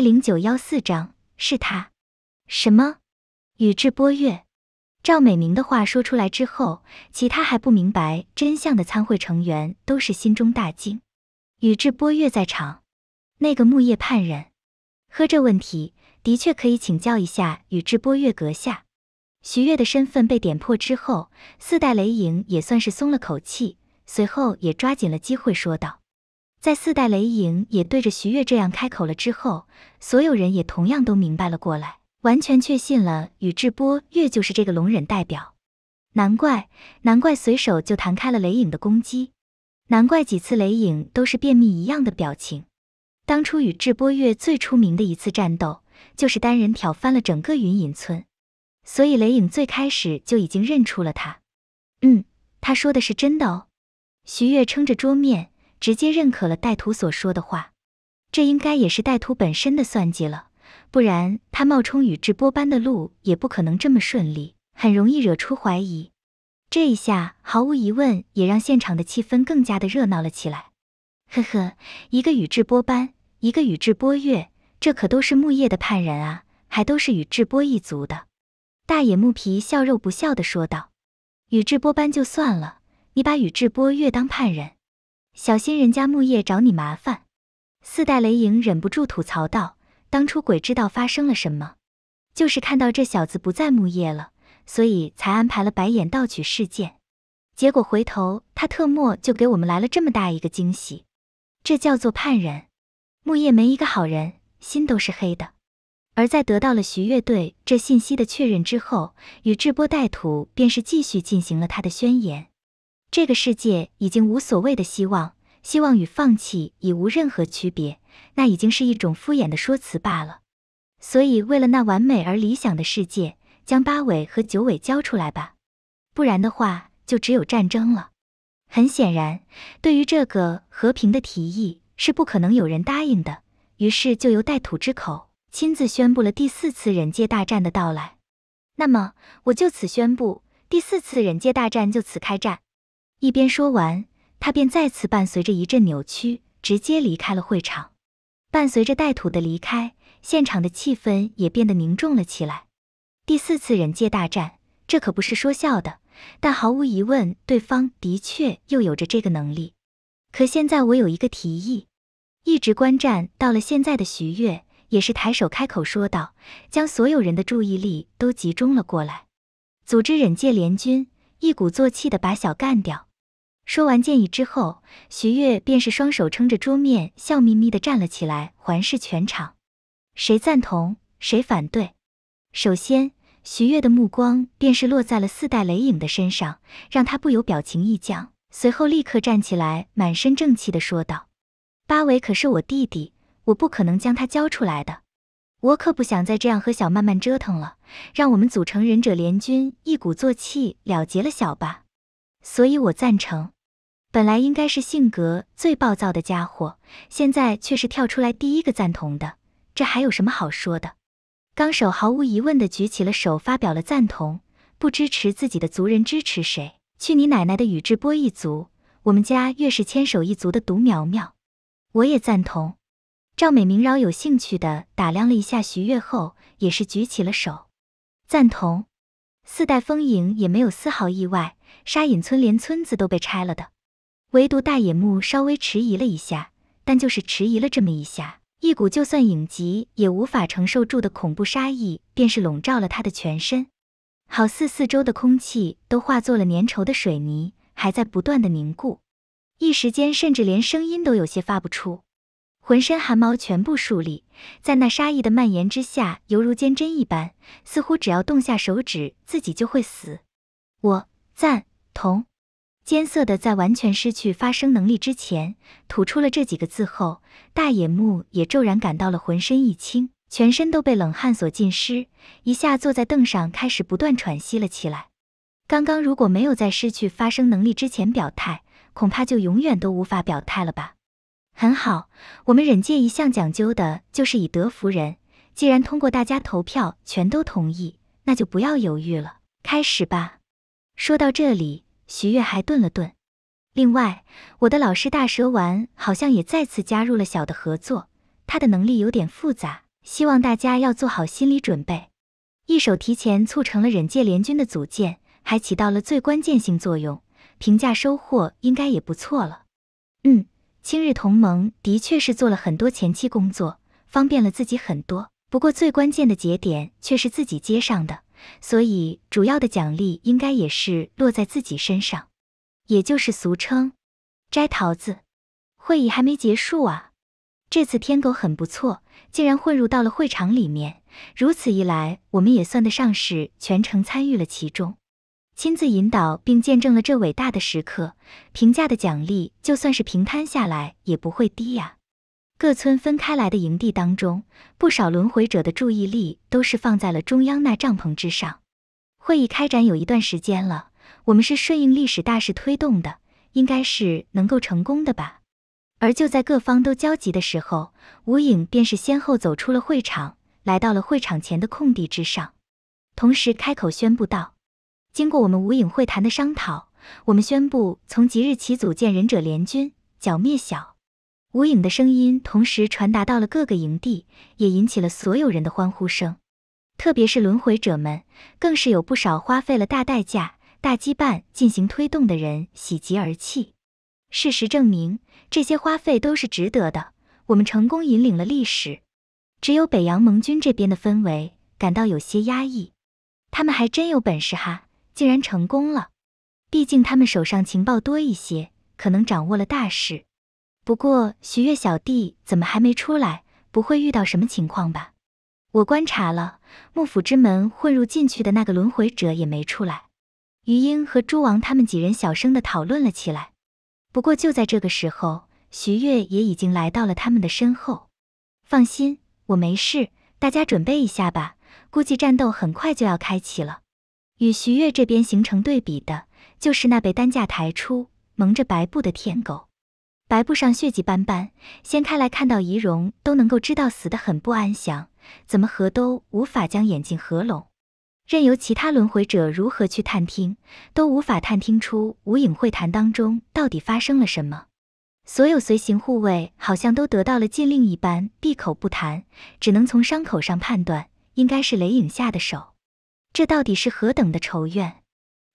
零九幺四章是他，什么？宇智波月，赵美明的话说出来之后，其他还不明白真相的参会成员都是心中大惊。宇智波月在场，那个木叶叛人，呵，这问题的确可以请教一下宇智波月阁下。徐月的身份被点破之后，四代雷影也算是松了口气，随后也抓紧了机会说道。在四代雷影也对着徐月这样开口了之后，所有人也同样都明白了过来，完全确信了宇智波月就是这个龙忍代表。难怪，难怪随手就弹开了雷影的攻击，难怪几次雷影都是便秘一样的表情。当初宇智波月最出名的一次战斗，就是单人挑翻了整个云隐村，所以雷影最开始就已经认出了他。嗯，他说的是真的哦。徐月撑着桌面。直接认可了带土所说的话，这应该也是带土本身的算计了，不然他冒充宇智波斑的路也不可能这么顺利，很容易惹出怀疑。这一下毫无疑问也让现场的气氛更加的热闹了起来。呵呵，一个宇智波斑，一个宇智波月，这可都是木叶的叛人啊，还都是宇智波一族的。大野木皮笑肉不笑的说道：“宇智波斑就算了，你把宇智波月当叛人。”小心人家木叶找你麻烦！四代雷影忍不住吐槽道：“当初鬼知道发生了什么，就是看到这小子不在木叶了，所以才安排了白眼盗取事件。结果回头他特么就给我们来了这么大一个惊喜，这叫做叛人。木叶没一个好人，心都是黑的。”而在得到了徐乐对这信息的确认之后，宇智波带土便是继续进行了他的宣言。这个世界已经无所谓的希望，希望与放弃已无任何区别，那已经是一种敷衍的说辞罢了。所以，为了那完美而理想的世界，将八尾和九尾交出来吧，不然的话，就只有战争了。很显然，对于这个和平的提议是不可能有人答应的。于是，就由带土之口亲自宣布了第四次忍界大战的到来。那么，我就此宣布，第四次忍界大战就此开战。一边说完，他便再次伴随着一阵扭曲，直接离开了会场。伴随着带土的离开，现场的气氛也变得凝重了起来。第四次忍界大战，这可不是说笑的。但毫无疑问，对方的确又有着这个能力。可现在我有一个提议。一直观战到了现在的徐月也是抬手开口说道，将所有人的注意力都集中了过来。组织忍界联军，一鼓作气的把小干掉。说完建议之后，徐悦便是双手撑着桌面，笑眯眯的站了起来，环视全场，谁赞同，谁反对。首先，徐悦的目光便是落在了四代雷影的身上，让他不由表情一僵，随后立刻站起来，满身正气的说道：“八尾可是我弟弟，我不可能将他交出来的，我可不想再这样和小曼曼折腾了，让我们组成忍者联军，一鼓作气了结了小吧。所以我赞成。”本来应该是性格最暴躁的家伙，现在却是跳出来第一个赞同的，这还有什么好说的？纲手毫无疑问的举起了手，发表了赞同。不支持自己的族人支持谁？去你奶奶的宇智波一族！我们家越是千手一族的独苗苗，我也赞同。赵美明饶有兴趣的打量了一下徐月后，也是举起了手，赞同。四代风影也没有丝毫意外，沙隐村连村子都被拆了的。唯独大野木稍微迟疑了一下，但就是迟疑了这么一下，一股就算影集也无法承受住的恐怖杀意，便是笼罩了他的全身，好似四周的空气都化作了粘稠的水泥，还在不断的凝固，一时间甚至连声音都有些发不出，浑身汗毛全部竖立，在那杀意的蔓延之下，犹如坚针一般，似乎只要动下手指，自己就会死。我赞同。艰涩的在完全失去发声能力之前，吐出了这几个字后，大野木也骤然感到了浑身一轻，全身都被冷汗所浸湿，一下坐在凳上，开始不断喘息了起来。刚刚如果没有在失去发声能力之前表态，恐怕就永远都无法表态了吧。很好，我们忍界一向讲究的就是以德服人，既然通过大家投票全都同意，那就不要犹豫了，开始吧。说到这里。徐月还顿了顿，另外，我的老师大蛇丸好像也再次加入了小的合作，他的能力有点复杂，希望大家要做好心理准备。一手提前促成了忍界联军的组建，还起到了最关键性作用，评价收获应该也不错了。嗯，青日同盟的确是做了很多前期工作，方便了自己很多，不过最关键的节点却是自己接上的。所以主要的奖励应该也是落在自己身上，也就是俗称“摘桃子”。会议还没结束啊！这次天狗很不错，竟然混入到了会场里面。如此一来，我们也算得上是全程参与了其中，亲自引导并见证了这伟大的时刻。评价的奖励就算是平摊下来，也不会低呀。各村分开来的营地当中，不少轮回者的注意力都是放在了中央那帐篷之上。会议开展有一段时间了，我们是顺应历史大势推动的，应该是能够成功的吧。而就在各方都焦急的时候，无影便是先后走出了会场，来到了会场前的空地之上，同时开口宣布道：“经过我们无影会谈的商讨，我们宣布从即日起组建忍者联军，剿灭小。”无影的声音同时传达到了各个营地，也引起了所有人的欢呼声。特别是轮回者们，更是有不少花费了大代价、大羁绊进行推动的人喜极而泣。事实证明，这些花费都是值得的。我们成功引领了历史。只有北洋盟军这边的氛围感到有些压抑。他们还真有本事哈，竟然成功了。毕竟他们手上情报多一些，可能掌握了大事。不过徐月小弟怎么还没出来？不会遇到什么情况吧？我观察了幕府之门混入进去的那个轮回者也没出来。余英和诸王他们几人小声的讨论了起来。不过就在这个时候，徐月也已经来到了他们的身后。放心，我没事。大家准备一下吧，估计战斗很快就要开启了。与徐月这边形成对比的，就是那被担架抬出、蒙着白布的天狗。白布上血迹斑斑，掀开来看到仪容都能够知道死得很不安详，怎么合都无法将眼睛合拢，任由其他轮回者如何去探听都无法探听出无影会谈当中到底发生了什么。所有随行护卫好像都得到了禁令一般闭口不谈，只能从伤口上判断应该是雷影下的手，这到底是何等的仇怨？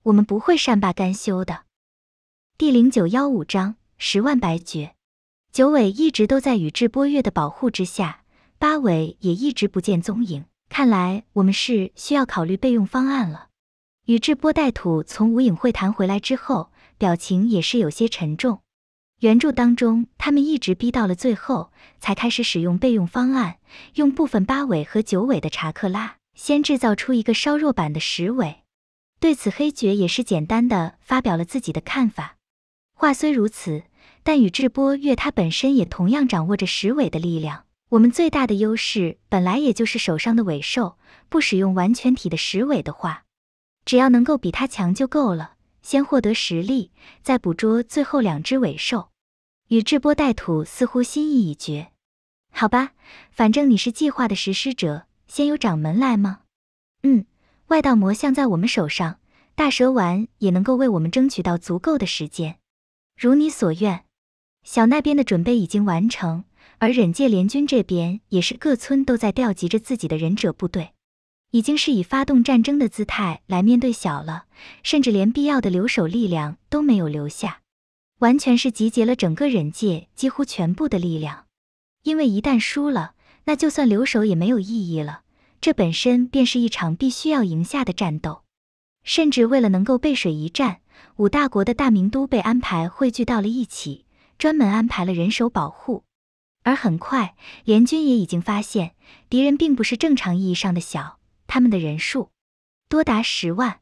我们不会善罢甘休的。第零九幺五章。十万白绝，九尾一直都在宇智波月的保护之下，八尾也一直不见踪影。看来我们是需要考虑备用方案了。宇智波带土从无影会谈回来之后，表情也是有些沉重。原著当中，他们一直逼到了最后，才开始使用备用方案，用部分八尾和九尾的查克拉，先制造出一个稍弱版的十尾。对此，黑爵也是简单的发表了自己的看法。话虽如此，但宇智波月他本身也同样掌握着十尾的力量。我们最大的优势本来也就是手上的尾兽，不使用完全体的十尾的话，只要能够比他强就够了。先获得实力，再捕捉最后两只尾兽。宇智波带土似乎心意已决。好吧，反正你是计划的实施者，先由掌门来吗？嗯，外道魔像在我们手上，大蛇丸也能够为我们争取到足够的时间。如你所愿，小那边的准备已经完成，而忍界联军这边也是各村都在调集着自己的忍者部队，已经是以发动战争的姿态来面对小了，甚至连必要的留守力量都没有留下，完全是集结了整个忍界几乎全部的力量。因为一旦输了，那就算留守也没有意义了，这本身便是一场必须要赢下的战斗，甚至为了能够背水一战。五大国的大名都被安排汇聚到了一起，专门安排了人手保护。而很快，联军也已经发现，敌人并不是正常意义上的小，他们的人数多达十万，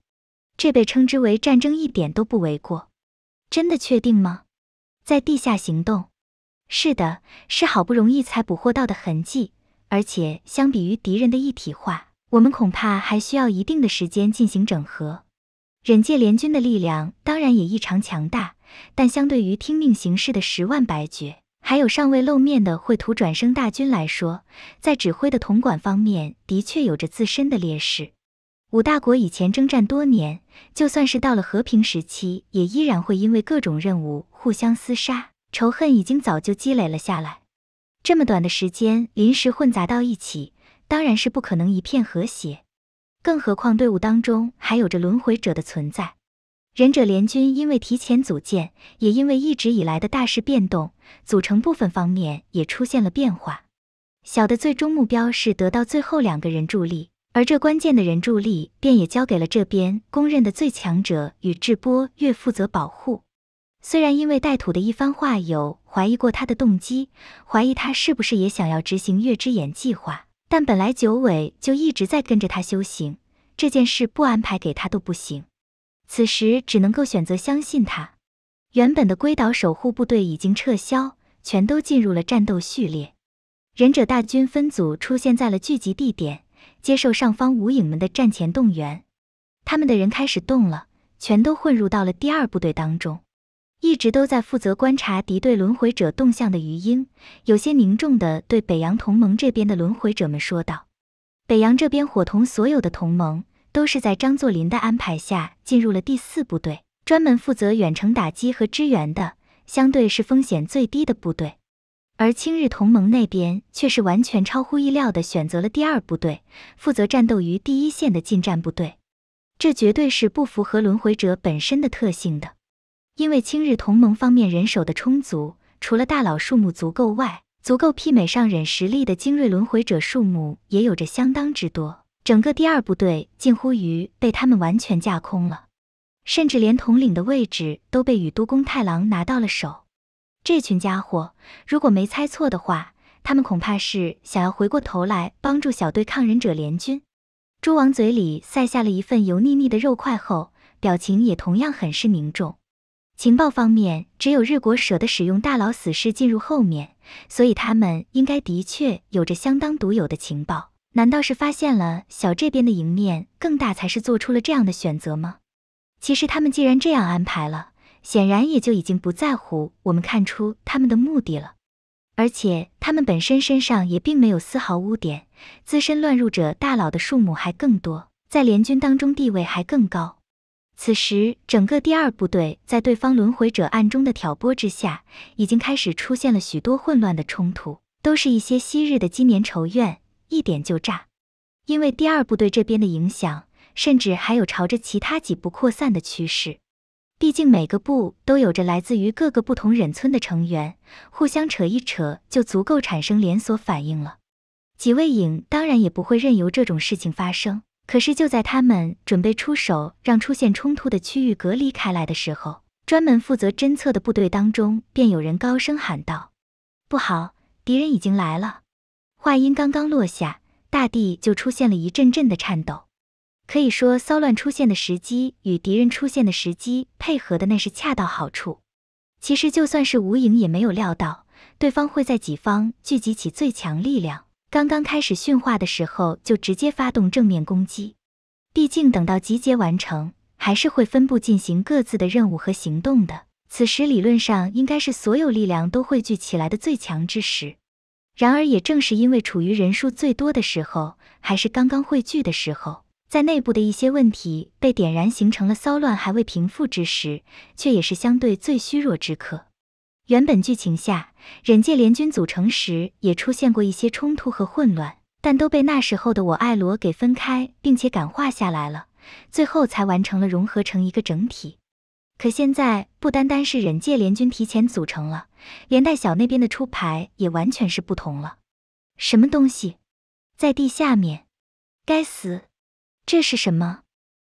这被称之为战争一点都不为过。真的确定吗？在地下行动？是的，是好不容易才捕获到的痕迹。而且，相比于敌人的一体化，我们恐怕还需要一定的时间进行整合。忍界联军的力量当然也异常强大，但相对于听命行事的十万白绝，还有尚未露面的秽土转生大军来说，在指挥的统管方面的确有着自身的劣势。五大国以前征战多年，就算是到了和平时期，也依然会因为各种任务互相厮杀，仇恨已经早就积累了下来。这么短的时间临时混杂到一起，当然是不可能一片和谐。更何况队伍当中还有着轮回者的存在，忍者联军因为提前组建，也因为一直以来的大事变动，组成部分方面也出现了变化。小的最终目标是得到最后两个人助力，而这关键的人助力便也交给了这边公认的最强者宇智波月负责保护。虽然因为带土的一番话有怀疑过他的动机，怀疑他是不是也想要执行月之眼计划。但本来九尾就一直在跟着他修行，这件事不安排给他都不行。此时只能够选择相信他。原本的龟岛守护部队已经撤销，全都进入了战斗序列。忍者大军分组出现在了聚集地点，接受上方无影们的战前动员。他们的人开始动了，全都混入到了第二部队当中。一直都在负责观察敌对轮回者动向的余英，有些凝重地对北洋同盟这边的轮回者们说道：“北洋这边伙同所有的同盟，都是在张作霖的安排下进入了第四部队，专门负责远程打击和支援的，相对是风险最低的部队。而清日同盟那边却是完全超乎意料地选择了第二部队，负责战斗于第一线的近战部队，这绝对是不符合轮回者本身的特性的。”因为青日同盟方面人手的充足，除了大佬数目足够外，足够媲美上忍实力的精锐轮回者数目也有着相当之多，整个第二部队近乎于被他们完全架空了，甚至连统领的位置都被宇都宫太郎拿到了手。这群家伙，如果没猜错的话，他们恐怕是想要回过头来帮助小队抗忍者联军。诸王嘴里塞下了一份油腻腻的肉块后，表情也同样很是凝重。情报方面，只有日国舍得使用大佬死士进入后面，所以他们应该的确有着相当独有的情报。难道是发现了小这边的赢面更大，才是做出了这样的选择吗？其实他们既然这样安排了，显然也就已经不在乎我们看出他们的目的了。而且他们本身身上也并没有丝毫污点，资深乱入者大佬的数目还更多，在联军当中地位还更高。此时，整个第二部队在对方轮回者暗中的挑拨之下，已经开始出现了许多混乱的冲突，都是一些昔日的积年仇怨，一点就炸。因为第二部队这边的影响，甚至还有朝着其他几部扩散的趋势。毕竟每个部都有着来自于各个不同忍村的成员，互相扯一扯就足够产生连锁反应了。几位影当然也不会任由这种事情发生。可是就在他们准备出手，让出现冲突的区域隔离开来的时候，专门负责侦测的部队当中便有人高声喊道：“不好，敌人已经来了！”话音刚刚落下，大地就出现了一阵阵的颤抖。可以说，骚乱出现的时机与敌人出现的时机配合的那是恰到好处。其实，就算是无影也没有料到，对方会在己方聚集起最强力量。刚刚开始驯化的时候就直接发动正面攻击，毕竟等到集结完成，还是会分步进行各自的任务和行动的。此时理论上应该是所有力量都汇聚起来的最强之时，然而也正是因为处于人数最多的时候，还是刚刚汇聚的时候，在内部的一些问题被点燃，形成了骚乱，还未平复之时，却也是相对最虚弱之刻。原本剧情下，忍界联军组成时也出现过一些冲突和混乱，但都被那时候的我爱罗给分开，并且感化下来了，最后才完成了融合成一个整体。可现在不单单是忍界联军提前组成了，连带小那边的出牌也完全是不同了。什么东西在地下面？该死，这是什么？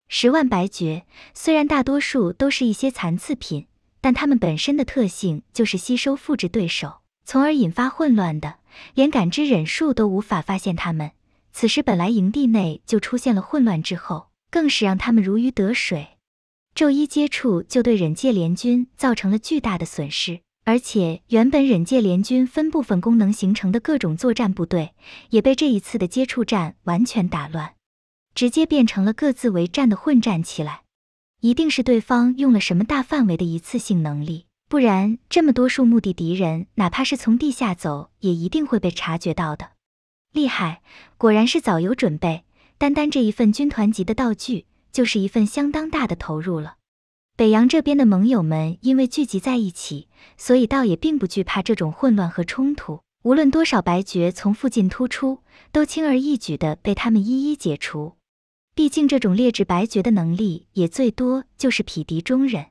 十万白绝，虽然大多数都是一些残次品。但他们本身的特性就是吸收复制对手，从而引发混乱的，连感知忍术都无法发现他们。此时本来营地内就出现了混乱，之后更是让他们如鱼得水，昼一接触就对忍界联军造成了巨大的损失。而且原本忍界联军分部分功能形成的各种作战部队，也被这一次的接触战完全打乱，直接变成了各自为战的混战起来。一定是对方用了什么大范围的一次性能力，不然这么多数目的敌人，哪怕是从地下走，也一定会被察觉到的。厉害，果然是早有准备。单单这一份军团级的道具，就是一份相当大的投入了。北洋这边的盟友们因为聚集在一起，所以倒也并不惧怕这种混乱和冲突。无论多少白爵从附近突出，都轻而易举地被他们一一解除。毕竟这种劣质白绝的能力也最多就是匹敌中忍。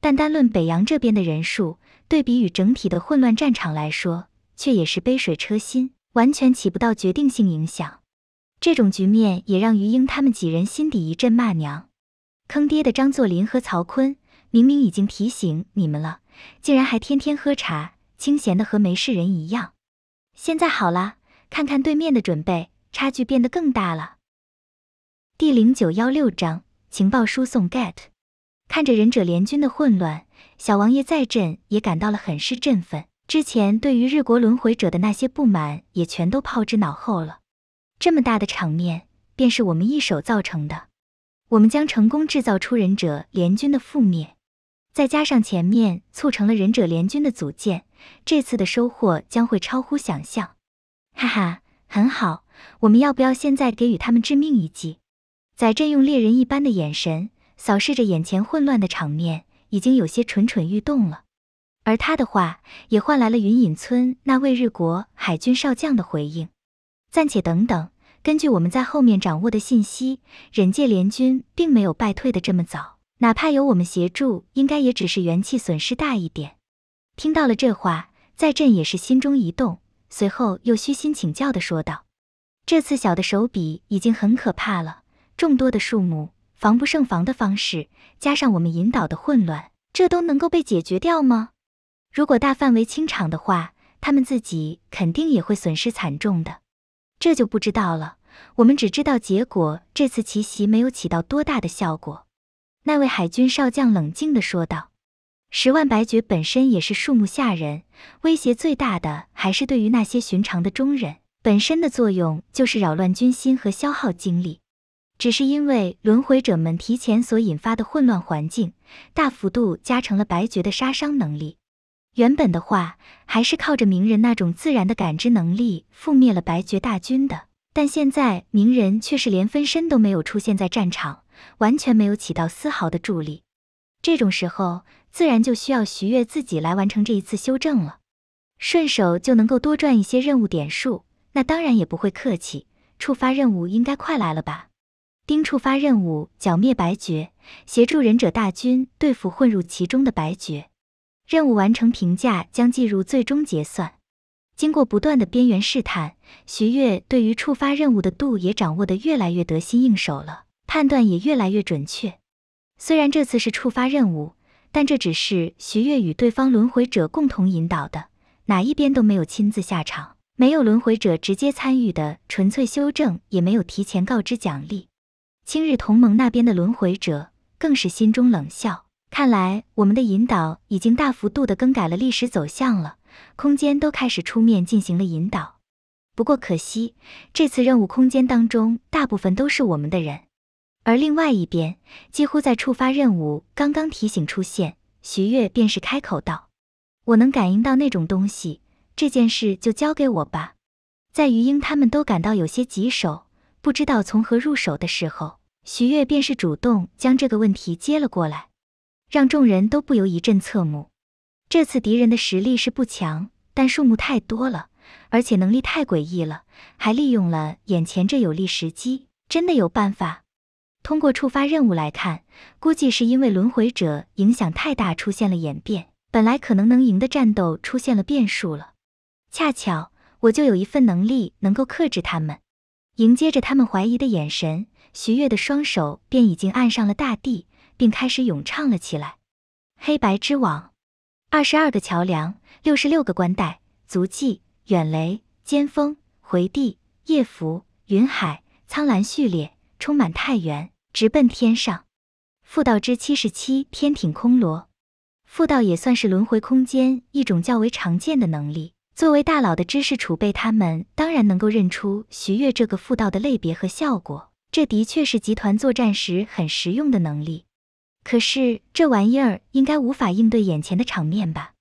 但单论北洋这边的人数对比与整体的混乱战场来说，却也是杯水车薪，完全起不到决定性影响。这种局面也让于英他们几人心底一阵骂娘：，坑爹的张作霖和曹锟，明明已经提醒你们了，竟然还天天喝茶，清闲的和没事人一样。现在好了，看看对面的准备，差距变得更大了。第零九幺六章情报输送 get，看着忍者联军的混乱，小王爷再震也感到了很是振奋。之前对于日国轮回者的那些不满也全都抛之脑后了。这么大的场面便是我们一手造成的，我们将成功制造出忍者联军的覆灭。再加上前面促成了忍者联军的组建，这次的收获将会超乎想象。哈哈，很好，我们要不要现在给予他们致命一击？载震用猎人一般的眼神扫视着眼前混乱的场面，已经有些蠢蠢欲动了。而他的话也换来了云隐村那位日国海军少将的回应：“暂且等等，根据我们在后面掌握的信息，忍界联军并没有败退的这么早，哪怕有我们协助，应该也只是元气损失大一点。”听到了这话，在震也是心中一动，随后又虚心请教的说道：“这次小的手笔已经很可怕了。”众多的数目，防不胜防的方式，加上我们引导的混乱，这都能够被解决掉吗？如果大范围清场的话，他们自己肯定也会损失惨重的，这就不知道了。我们只知道结果，这次奇袭没有起到多大的效果。那位海军少将冷静地说道：“十万白爵本身也是数目吓人，威胁最大的还是对于那些寻常的中人，本身的作用就是扰乱军心和消耗精力。”只是因为轮回者们提前所引发的混乱环境，大幅度加成了白绝的杀伤能力。原本的话，还是靠着鸣人那种自然的感知能力覆灭了白绝大军的。但现在鸣人却是连分身都没有出现在战场，完全没有起到丝毫的助力。这种时候，自然就需要徐月自己来完成这一次修正了。顺手就能够多赚一些任务点数，那当然也不会客气。触发任务应该快来了吧？丁触发任务剿灭白绝，协助忍者大军对付混入其中的白绝。任务完成评价将计入最终结算。经过不断的边缘试探，徐越对于触发任务的度也掌握得越来越得心应手了，判断也越来越准确。虽然这次是触发任务，但这只是徐越与对方轮回者共同引导的，哪一边都没有亲自下场，没有轮回者直接参与的纯粹修正，也没有提前告知奖励。青日同盟那边的轮回者更是心中冷笑，看来我们的引导已经大幅度的更改了历史走向了，空间都开始出面进行了引导。不过可惜，这次任务空间当中大部分都是我们的人。而另外一边，几乎在触发任务刚刚提醒出现，徐月便是开口道：“我能感应到那种东西，这件事就交给我吧。”在余英他们都感到有些棘手，不知道从何入手的时候。徐悦便是主动将这个问题接了过来，让众人都不由一阵侧目。这次敌人的实力是不强，但数目太多了，而且能力太诡异了，还利用了眼前这有利时机。真的有办法？通过触发任务来看，估计是因为轮回者影响太大，出现了演变。本来可能能赢的战斗出现了变数了。恰巧，我就有一份能力能够克制他们。迎接着他们怀疑的眼神。徐悦的双手便已经按上了大地，并开始咏唱了起来。黑白之网，二十二个桥梁，六十六个冠带，足迹远雷，尖峰回地，夜浮云海，苍蓝序列充满太原，直奔天上。复道之七十七，天挺空罗。复道也算是轮回空间一种较为常见的能力。作为大佬的知识储备，他们当然能够认出徐悦这个复道的类别和效果。这的确是集团作战时很实用的能力，可是这玩意儿应该无法应对眼前的场面吧？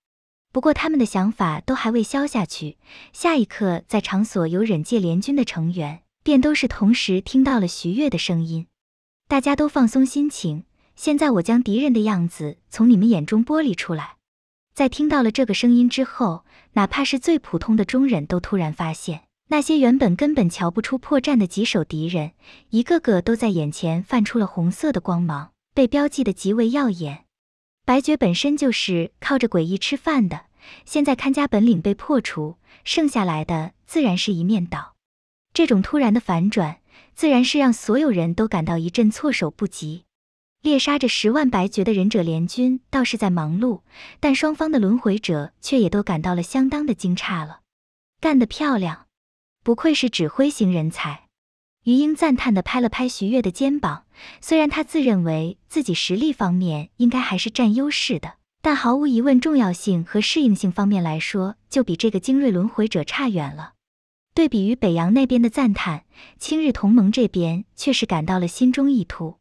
不过他们的想法都还未消下去，下一刻在场所有忍界联军的成员便都是同时听到了徐悦的声音，大家都放松心情。现在我将敌人的样子从你们眼中剥离出来，在听到了这个声音之后，哪怕是最普通的中忍都突然发现。那些原本根本瞧不出破绽的棘手敌人，一个个都在眼前泛出了红色的光芒，被标记的极为耀眼。白绝本身就是靠着诡异吃饭的，现在看家本领被破除，剩下来的自然是一面倒。这种突然的反转，自然是让所有人都感到一阵措手不及。猎杀着十万白绝的忍者联军倒是在忙碌，但双方的轮回者却也都感到了相当的惊诧了。干得漂亮！不愧是指挥型人才，余英赞叹地拍了拍徐悦的肩膀。虽然他自认为自己实力方面应该还是占优势的，但毫无疑问，重要性和适应性方面来说，就比这个精锐轮回者差远了。对比于北洋那边的赞叹，清日同盟这边却是感到了心中一突。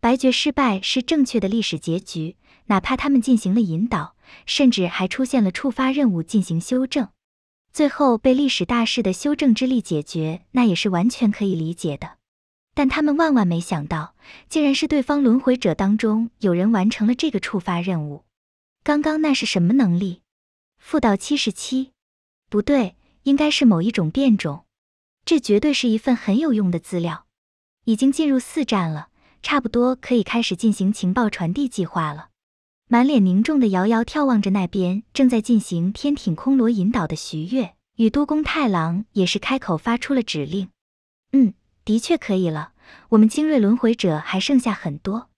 白绝失败是正确的历史结局，哪怕他们进行了引导，甚至还出现了触发任务进行修正。最后被历史大势的修正之力解决，那也是完全可以理解的。但他们万万没想到，竟然是对方轮回者当中有人完成了这个触发任务。刚刚那是什么能力？负到七十七？不对，应该是某一种变种。这绝对是一份很有用的资料。已经进入四站了，差不多可以开始进行情报传递计划了。满脸凝重的遥遥眺望着那边正在进行天挺空罗引导的徐悦与都宫太郎，也是开口发出了指令：“嗯，的确可以了。我们精锐轮回者还剩下很多。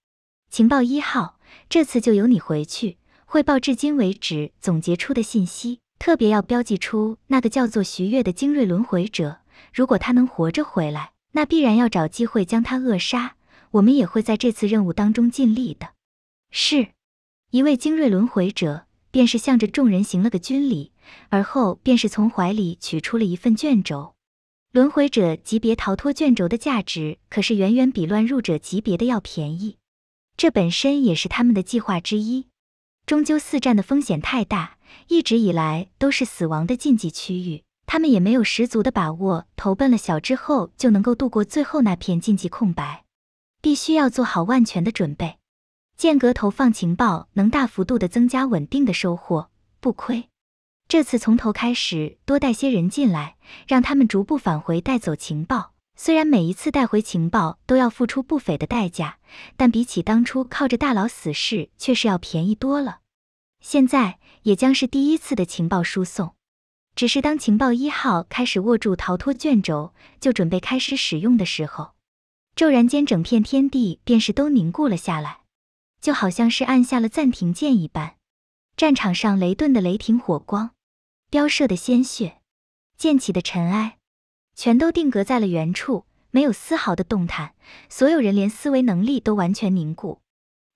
情报一号，这次就由你回去汇报至今为止总结出的信息，特别要标记出那个叫做徐悦的精锐轮回者。如果他能活着回来，那必然要找机会将他扼杀。我们也会在这次任务当中尽力的。”是。一位精锐轮回者，便是向着众人行了个军礼，而后便是从怀里取出了一份卷轴。轮回者级别逃脱卷轴的价值，可是远远比乱入者级别的要便宜。这本身也是他们的计划之一。终究四战的风险太大，一直以来都是死亡的禁忌区域，他们也没有十足的把握。投奔了小之后，就能够度过最后那片禁忌空白，必须要做好万全的准备。间隔投放情报能大幅度的增加稳定的收获，不亏。这次从头开始，多带些人进来，让他们逐步返回带走情报。虽然每一次带回情报都要付出不菲的代价，但比起当初靠着大佬死士，却是要便宜多了。现在也将是第一次的情报输送。只是当情报一号开始握住逃脱卷轴，就准备开始使用的时候，骤然间整片天地便是都凝固了下来。就好像是按下了暂停键一般，战场上雷顿的雷霆火光、飙射的鲜血、溅起的尘埃，全都定格在了原处，没有丝毫的动弹。所有人连思维能力都完全凝固。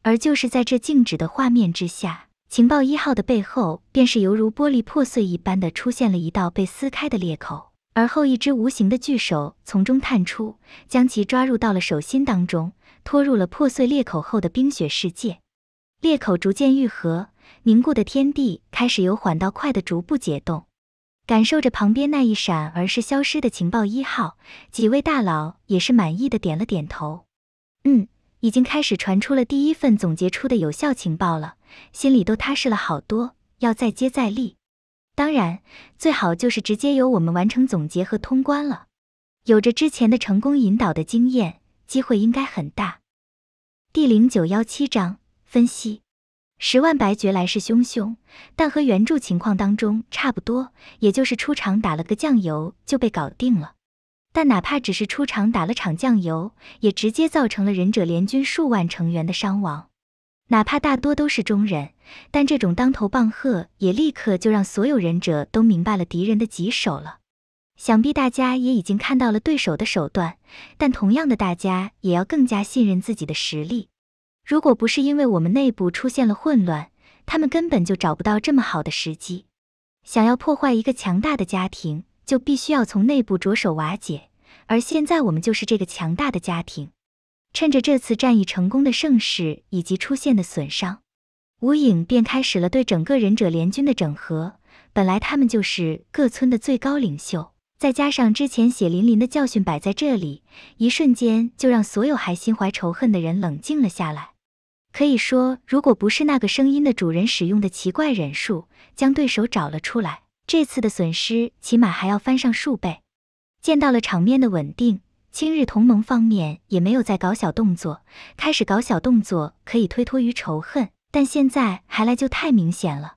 而就是在这静止的画面之下，情报一号的背后，便是犹如玻璃破碎一般的出现了一道被撕开的裂口，而后一只无形的巨手从中探出，将其抓入到了手心当中。拖入了破碎裂口后的冰雪世界，裂口逐渐愈合，凝固的天地开始由缓到快的逐步解冻。感受着旁边那一闪而是消失的情报一号，几位大佬也是满意的点了点头。嗯，已经开始传出了第一份总结出的有效情报了，心里都踏实了好多。要再接再厉，当然最好就是直接由我们完成总结和通关了。有着之前的成功引导的经验。机会应该很大。第零九幺七章分析：十万白绝来势汹汹，但和原著情况当中差不多，也就是出场打了个酱油就被搞定了。但哪怕只是出场打了场酱油，也直接造成了忍者联军数万成员的伤亡。哪怕大多都是中忍，但这种当头棒喝，也立刻就让所有忍者都明白了敌人的棘手了。想必大家也已经看到了对手的手段，但同样的，大家也要更加信任自己的实力。如果不是因为我们内部出现了混乱，他们根本就找不到这么好的时机。想要破坏一个强大的家庭，就必须要从内部着手瓦解。而现在，我们就是这个强大的家庭。趁着这次战役成功的盛世以及出现的损伤，无影便开始了对整个忍者联军的整合。本来他们就是各村的最高领袖。再加上之前血淋淋的教训摆在这里，一瞬间就让所有还心怀仇恨的人冷静了下来。可以说，如果不是那个声音的主人使用的奇怪忍术将对手找了出来，这次的损失起码还要翻上数倍。见到了场面的稳定，今日同盟方面也没有再搞小动作。开始搞小动作可以推脱于仇恨，但现在还来就太明显了。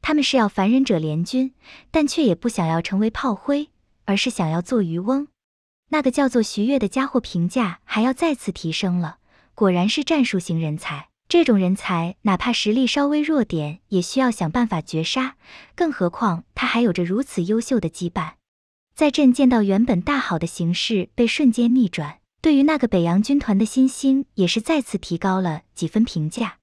他们是要凡忍者联军，但却也不想要成为炮灰。而是想要做渔翁，那个叫做徐悦的家伙评价还要再次提升了，果然是战术型人才。这种人才哪怕实力稍微弱点，也需要想办法绝杀，更何况他还有着如此优秀的羁绊。在朕见到原本大好的形势被瞬间逆转，对于那个北洋军团的新星也是再次提高了几分评价。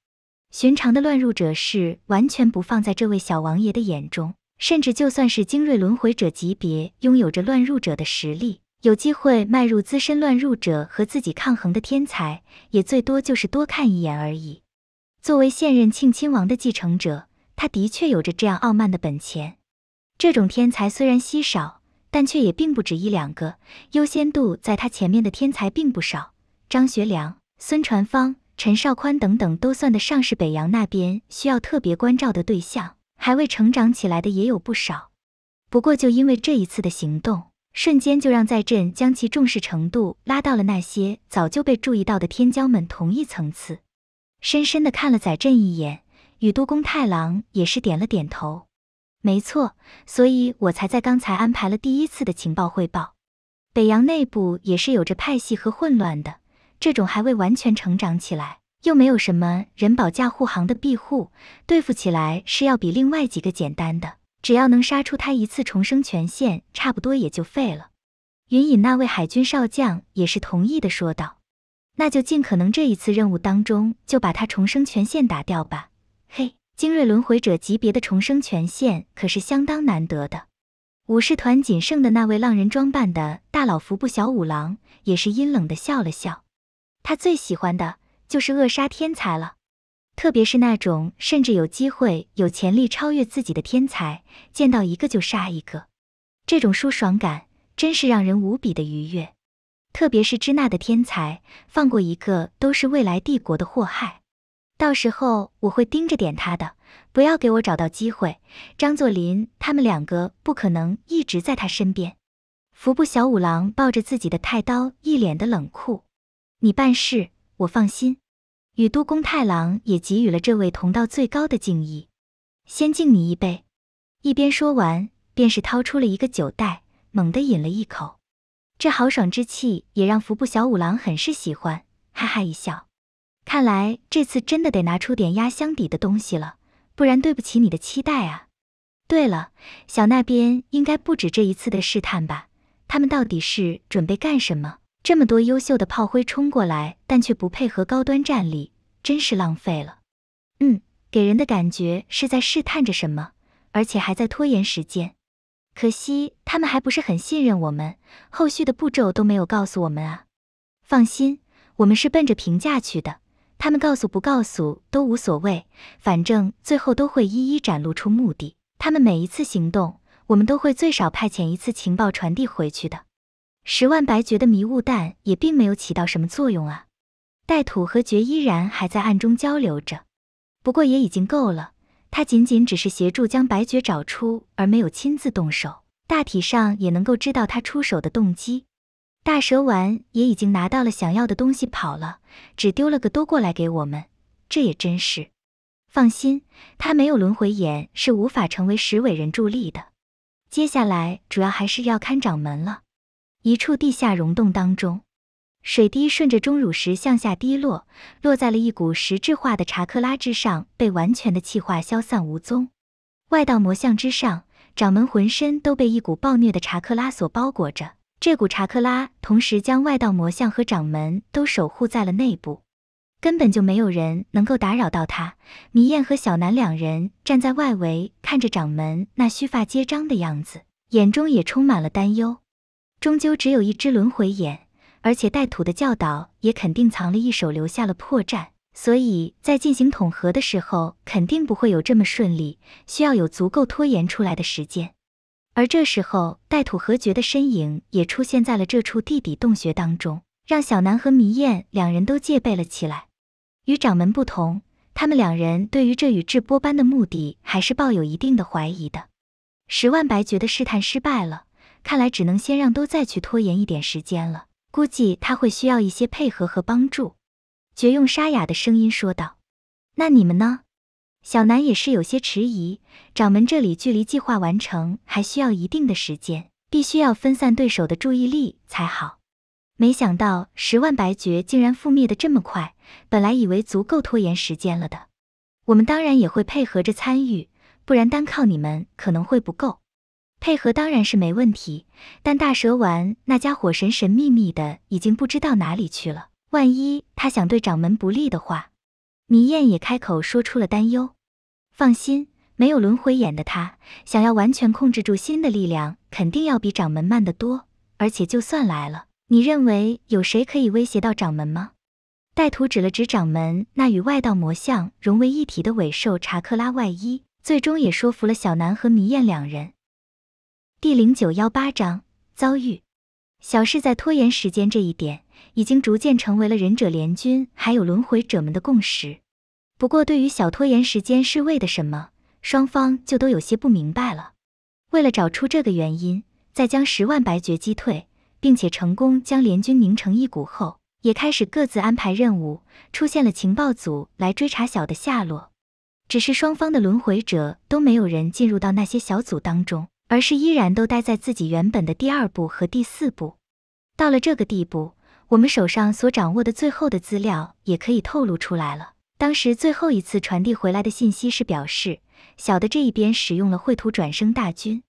寻常的乱入者是完全不放在这位小王爷的眼中。甚至就算是精锐轮回者级别，拥有着乱入者的实力，有机会迈入资深乱入者和自己抗衡的天才，也最多就是多看一眼而已。作为现任庆亲王的继承者，他的确有着这样傲慢的本钱。这种天才虽然稀少，但却也并不止一两个。优先度在他前面的天才并不少，张学良、孙传芳、陈少宽等等，都算得上是北洋那边需要特别关照的对象。还未成长起来的也有不少，不过就因为这一次的行动，瞬间就让在朕将其重视程度拉到了那些早就被注意到的天骄们同一层次。深深的看了载镇一眼，与都宫太郎也是点了点头。没错，所以我才在刚才安排了第一次的情报汇报。北洋内部也是有着派系和混乱的，这种还未完全成长起来。又没有什么人保驾护航的庇护，对付起来是要比另外几个简单的。只要能杀出他一次重生权限，差不多也就废了。云隐那位海军少将也是同意的，说道：“那就尽可能这一次任务当中就把他重生权限打掉吧。”嘿，精锐轮回者级别的重生权限可是相当难得的。武士团仅剩的那位浪人装扮的大佬服部小五郎也是阴冷的笑了笑，他最喜欢的。就是扼杀天才了，特别是那种甚至有机会、有潜力超越自己的天才，见到一个就杀一个，这种舒爽感真是让人无比的愉悦。特别是支那的天才，放过一个都是未来帝国的祸害。到时候我会盯着点他的，不要给我找到机会。张作霖他们两个不可能一直在他身边。服部小五郎抱着自己的太刀，一脸的冷酷。你办事，我放心。与都宫太郎也给予了这位同道最高的敬意，先敬你一杯。一边说完，便是掏出了一个酒袋，猛地饮了一口。这豪爽之气也让服部小五郎很是喜欢，哈哈一笑。看来这次真的得拿出点压箱底的东西了，不然对不起你的期待啊。对了，小那边应该不止这一次的试探吧？他们到底是准备干什么？这么多优秀的炮灰冲过来，但却不配合高端战力，真是浪费了。嗯，给人的感觉是在试探着什么，而且还在拖延时间。可惜他们还不是很信任我们，后续的步骤都没有告诉我们啊。放心，我们是奔着评价去的，他们告诉不告诉都无所谓，反正最后都会一一展露出目的。他们每一次行动，我们都会最少派遣一次情报传递回去的。十万白绝的迷雾弹也并没有起到什么作用啊！带土和绝依然还在暗中交流着，不过也已经够了。他仅仅只是协助将白绝找出，而没有亲自动手，大体上也能够知道他出手的动机。大蛇丸也已经拿到了想要的东西跑了，只丢了个都过来给我们。这也真是放心，他没有轮回眼是无法成为十尾人助力的。接下来主要还是要看掌门了。一处地下溶洞当中，水滴顺着钟乳石向下滴落，落在了一股实质化的查克拉之上，被完全的气化消散无踪。外道魔像之上，掌门浑身都被一股暴虐的查克拉所包裹着，这股查克拉同时将外道魔像和掌门都守护在了内部，根本就没有人能够打扰到他。迷燕和小南两人站在外围，看着掌门那须发皆张的样子，眼中也充满了担忧。终究只有一只轮回眼，而且带土的教导也肯定藏了一手，留下了破绽，所以在进行统合的时候，肯定不会有这么顺利，需要有足够拖延出来的时间。而这时候，带土和绝的身影也出现在了这处地底洞穴当中，让小南和弥彦两人都戒备了起来。与掌门不同，他们两人对于这宇智波斑的目的还是抱有一定的怀疑的。十万白觉的试探失败了。看来只能先让都再去拖延一点时间了，估计他会需要一些配合和帮助。绝用沙哑的声音说道：“那你们呢？”小南也是有些迟疑。掌门这里距离计划完成还需要一定的时间，必须要分散对手的注意力才好。没想到十万白绝竟然覆灭的这么快，本来以为足够拖延时间了的。我们当然也会配合着参与，不然单靠你们可能会不够。配合当然是没问题，但大蛇丸那家伙神神秘秘的，已经不知道哪里去了。万一他想对掌门不利的话，迷燕也开口说出了担忧。放心，没有轮回眼的他，想要完全控制住新的力量，肯定要比掌门慢得多。而且就算来了，你认为有谁可以威胁到掌门吗？带土指了指掌门那与外道魔像融为一体的尾兽查克拉外衣，最终也说服了小南和迷燕两人。第零九幺八章遭遇小事在拖延时间这一点，已经逐渐成为了忍者联军还有轮回者们的共识。不过，对于小拖延时间是为的什么，双方就都有些不明白了。为了找出这个原因，在将十万白绝击退，并且成功将联军凝成一股后，也开始各自安排任务，出现了情报组来追查小的下落。只是双方的轮回者都没有人进入到那些小组当中。而是依然都待在自己原本的第二步和第四步。到了这个地步，我们手上所掌握的最后的资料也可以透露出来了。当时最后一次传递回来的信息是表示，小的这一边使用了绘图转生大军。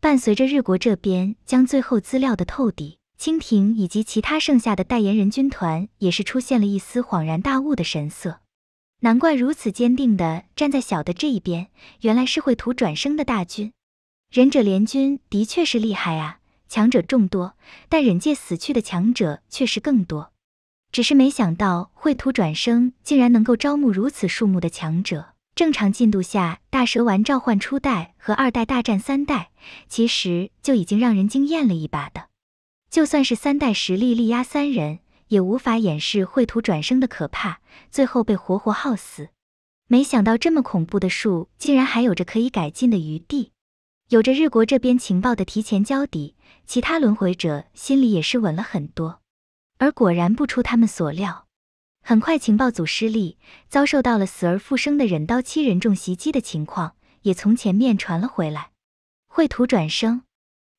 伴随着日国这边将最后资料的透底，蜻蜓以及其他剩下的代言人军团也是出现了一丝恍然大悟的神色。难怪如此坚定地站在小的这一边，原来是绘图转生的大军。忍者联军的确是厉害啊，强者众多，但忍界死去的强者却是更多。只是没想到秽土转生竟然能够招募如此数目的强者。正常进度下，大蛇丸召唤初代和二代大战三代，其实就已经让人惊艳了一把的。就算是三代实力力压三人，也无法掩饰秽土转生的可怕，最后被活活耗死。没想到这么恐怖的树，竟然还有着可以改进的余地。有着日国这边情报的提前交底，其他轮回者心里也是稳了很多。而果然不出他们所料，很快情报组失利，遭受到了死而复生的忍刀七人众袭击的情况也从前面传了回来。绘土转生，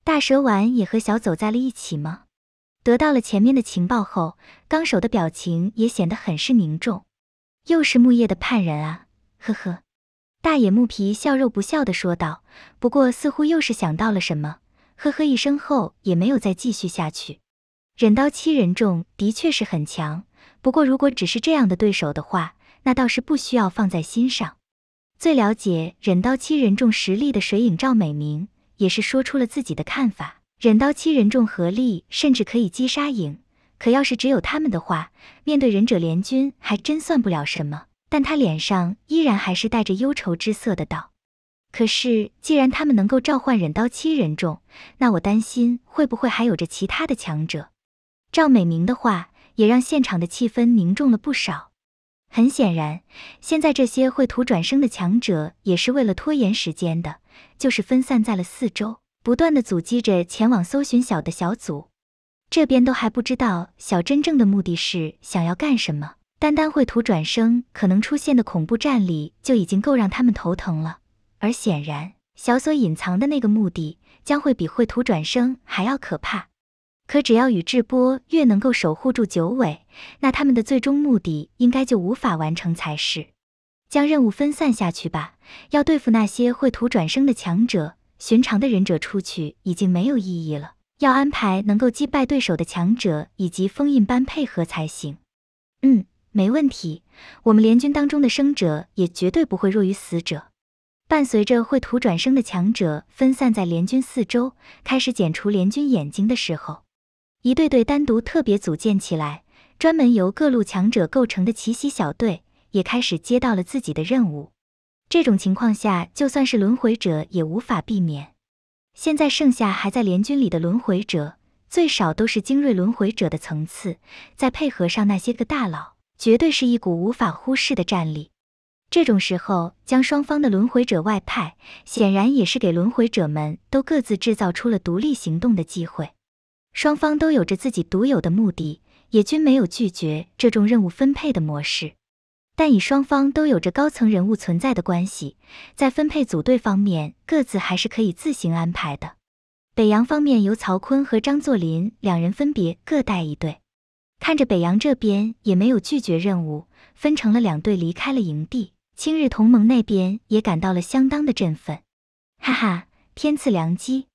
大蛇丸也和小走在了一起吗？得到了前面的情报后，纲手的表情也显得很是凝重。又是木叶的叛人啊，呵呵。大野木皮笑肉不笑的说道，不过似乎又是想到了什么，呵呵一声后也没有再继续下去。忍刀七人众的确是很强，不过如果只是这样的对手的话，那倒是不需要放在心上。最了解忍刀七人众实力的水影赵美明也是说出了自己的看法：忍刀七人众合力甚至可以击杀影，可要是只有他们的话，面对忍者联军还真算不了什么。但他脸上依然还是带着忧愁之色的道：“可是，既然他们能够召唤忍刀七人众，那我担心会不会还有着其他的强者？”赵美明的话也让现场的气氛凝重了不少。很显然，现在这些秽土转生的强者也是为了拖延时间的，就是分散在了四周，不断的阻击着前往搜寻小的小组。这边都还不知道小真正的目的是想要干什么。单单秽土转生可能出现的恐怖战力就已经够让他们头疼了，而显然小所隐藏的那个目的将会比秽土转生还要可怕。可只要宇智波越能够守护住九尾，那他们的最终目的应该就无法完成才是。将任务分散下去吧，要对付那些秽土转生的强者，寻常的忍者出去已经没有意义了，要安排能够击败对手的强者以及封印般配合才行。嗯。没问题，我们联军当中的生者也绝对不会弱于死者。伴随着会土转生的强者分散在联军四周，开始剪除联军眼睛的时候，一队队单独特别组建起来，专门由各路强者构成的奇袭小队也开始接到了自己的任务。这种情况下，就算是轮回者也无法避免。现在剩下还在联军里的轮回者，最少都是精锐轮回者的层次，再配合上那些个大佬。绝对是一股无法忽视的战力。这种时候将双方的轮回者外派，显然也是给轮回者们都各自制造出了独立行动的机会。双方都有着自己独有的目的，也均没有拒绝这种任务分配的模式。但以双方都有着高层人物存在的关系，在分配组队方面，各自还是可以自行安排的。北洋方面由曹锟和张作霖两人分别各带一队。看着北洋这边也没有拒绝任务，分成了两队离开了营地。青日同盟那边也感到了相当的振奋，哈哈，天赐良机！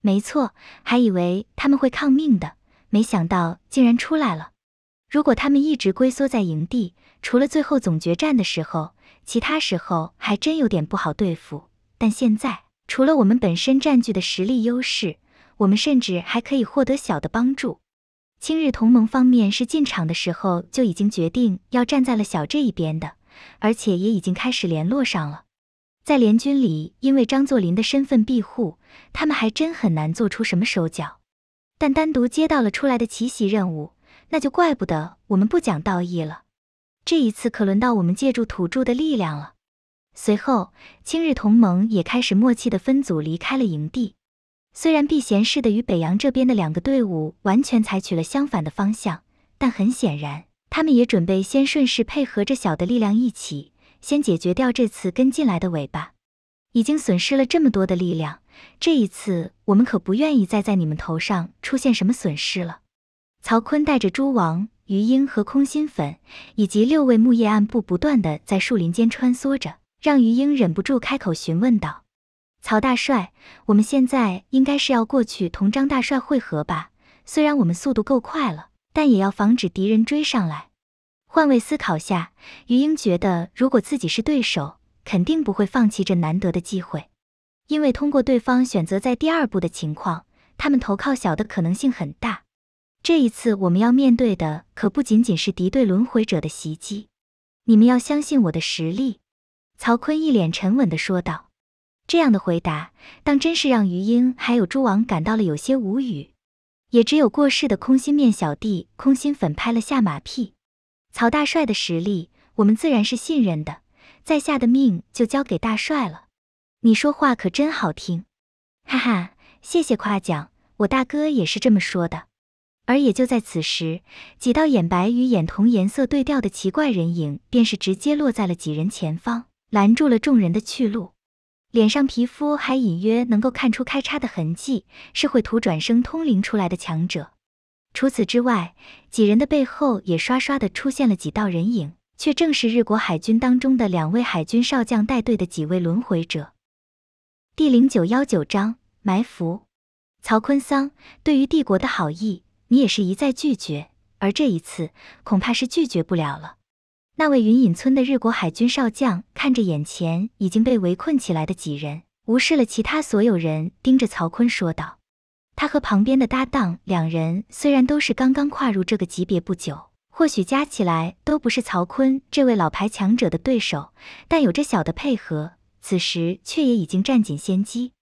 没错，还以为他们会抗命的，没想到竟然出来了。如果他们一直龟缩在营地，除了最后总决战的时候，其他时候还真有点不好对付。但现在，除了我们本身占据的实力优势，我们甚至还可以获得小的帮助。清日同盟方面是进场的时候就已经决定要站在了小这一边的，而且也已经开始联络上了。在联军里，因为张作霖的身份庇护，他们还真很难做出什么手脚。但单独接到了出来的奇袭任务，那就怪不得我们不讲道义了。这一次可轮到我们借助土著的力量了。随后，清日同盟也开始默契的分组离开了营地。虽然避嫌似的与北洋这边的两个队伍完全采取了相反的方向，但很显然，他们也准备先顺势配合着小的力量一起，先解决掉这次跟进来的尾巴。已经损失了这么多的力量，这一次我们可不愿意再在你们头上出现什么损失了。曹坤带着蛛王、鱼鹰和空心粉，以及六位木叶暗部，不断的在树林间穿梭着，让鱼鹰忍不住开口询问道。曹大帅，我们现在应该是要过去同张大帅会合吧？虽然我们速度够快了，但也要防止敌人追上来。换位思考下，于英觉得，如果自己是对手，肯定不会放弃这难得的机会。因为通过对方选择在第二步的情况，他们投靠小的可能性很大。这一次我们要面对的可不仅仅是敌对轮回者的袭击，你们要相信我的实力。”曹坤一脸沉稳地说道。这样的回答，当真是让余英还有诸王感到了有些无语。也只有过世的空心面小弟空心粉拍了下马屁。曹大帅的实力，我们自然是信任的，在下的命就交给大帅了。你说话可真好听，哈哈，谢谢夸奖，我大哥也是这么说的。而也就在此时，几道眼白与眼瞳颜色对调的奇怪人影，便是直接落在了几人前方，拦住了众人的去路。脸上皮肤还隐约能够看出开叉的痕迹，是会土转生通灵出来的强者。除此之外，几人的背后也刷刷的出现了几道人影，却正是日国海军当中的两位海军少将带队的几位轮回者。第零九幺九章埋伏。曹坤桑，对于帝国的好意，你也是一再拒绝，而这一次恐怕是拒绝不了了。那位云隐村的日国海军少将看着眼前已经被围困起来的几人，无视了其他所有人，盯着曹坤说道：“他和旁边的搭档两人虽然都是刚刚跨入这个级别不久，或许加起来都不是曹坤这位老牌强者的对手，但有着小的配合，此时却也已经占尽先机。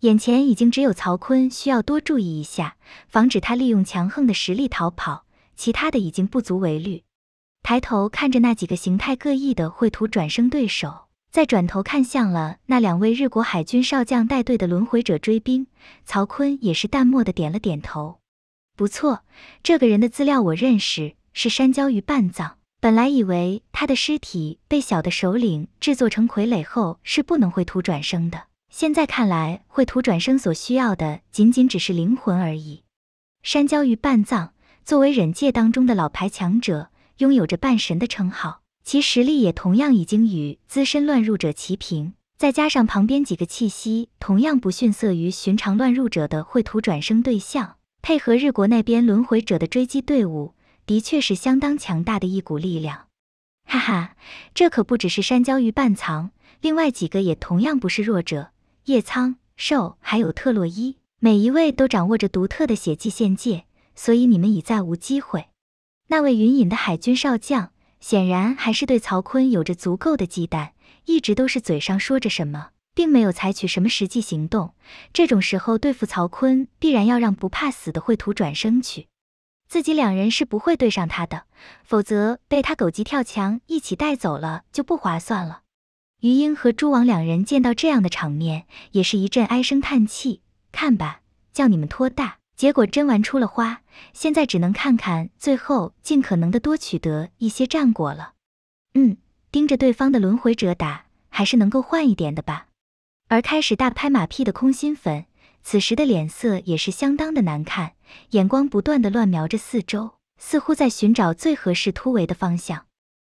眼前已经只有曹坤需要多注意一下，防止他利用强横的实力逃跑，其他的已经不足为虑。”抬头看着那几个形态各异的绘图转生对手，再转头看向了那两位日国海军少将带队的轮回者追兵，曹坤也是淡漠的点了点头。不错，这个人的资料我认识，是山椒鱼半藏。本来以为他的尸体被小的首领制作成傀儡后是不能绘图转生的，现在看来，绘图转生所需要的仅仅只是灵魂而已。山椒鱼半藏作为忍界当中的老牌强者。拥有着半神的称号，其实力也同样已经与资深乱入者齐平。再加上旁边几个气息同样不逊色于寻常乱入者的绘图转生对象，配合日国那边轮回者的追击队伍，的确是相当强大的一股力量。哈哈，这可不只是山椒鱼半藏，另外几个也同样不是弱者。叶苍、兽还有特洛伊，每一位都掌握着独特的血迹限界，所以你们已再无机会。那位云隐的海军少将显然还是对曹坤有着足够的忌惮，一直都是嘴上说着什么，并没有采取什么实际行动。这种时候对付曹坤，必然要让不怕死的绘图转生去，自己两人是不会对上他的，否则被他狗急跳墙一起带走了就不划算了。余英和朱王两人见到这样的场面，也是一阵唉声叹气。看吧，叫你们拖大。结果真玩出了花，现在只能看看最后尽可能的多取得一些战果了。嗯，盯着对方的轮回者打，还是能够换一点的吧。而开始大拍马屁的空心粉，此时的脸色也是相当的难看，眼光不断的乱瞄着四周，似乎在寻找最合适突围的方向。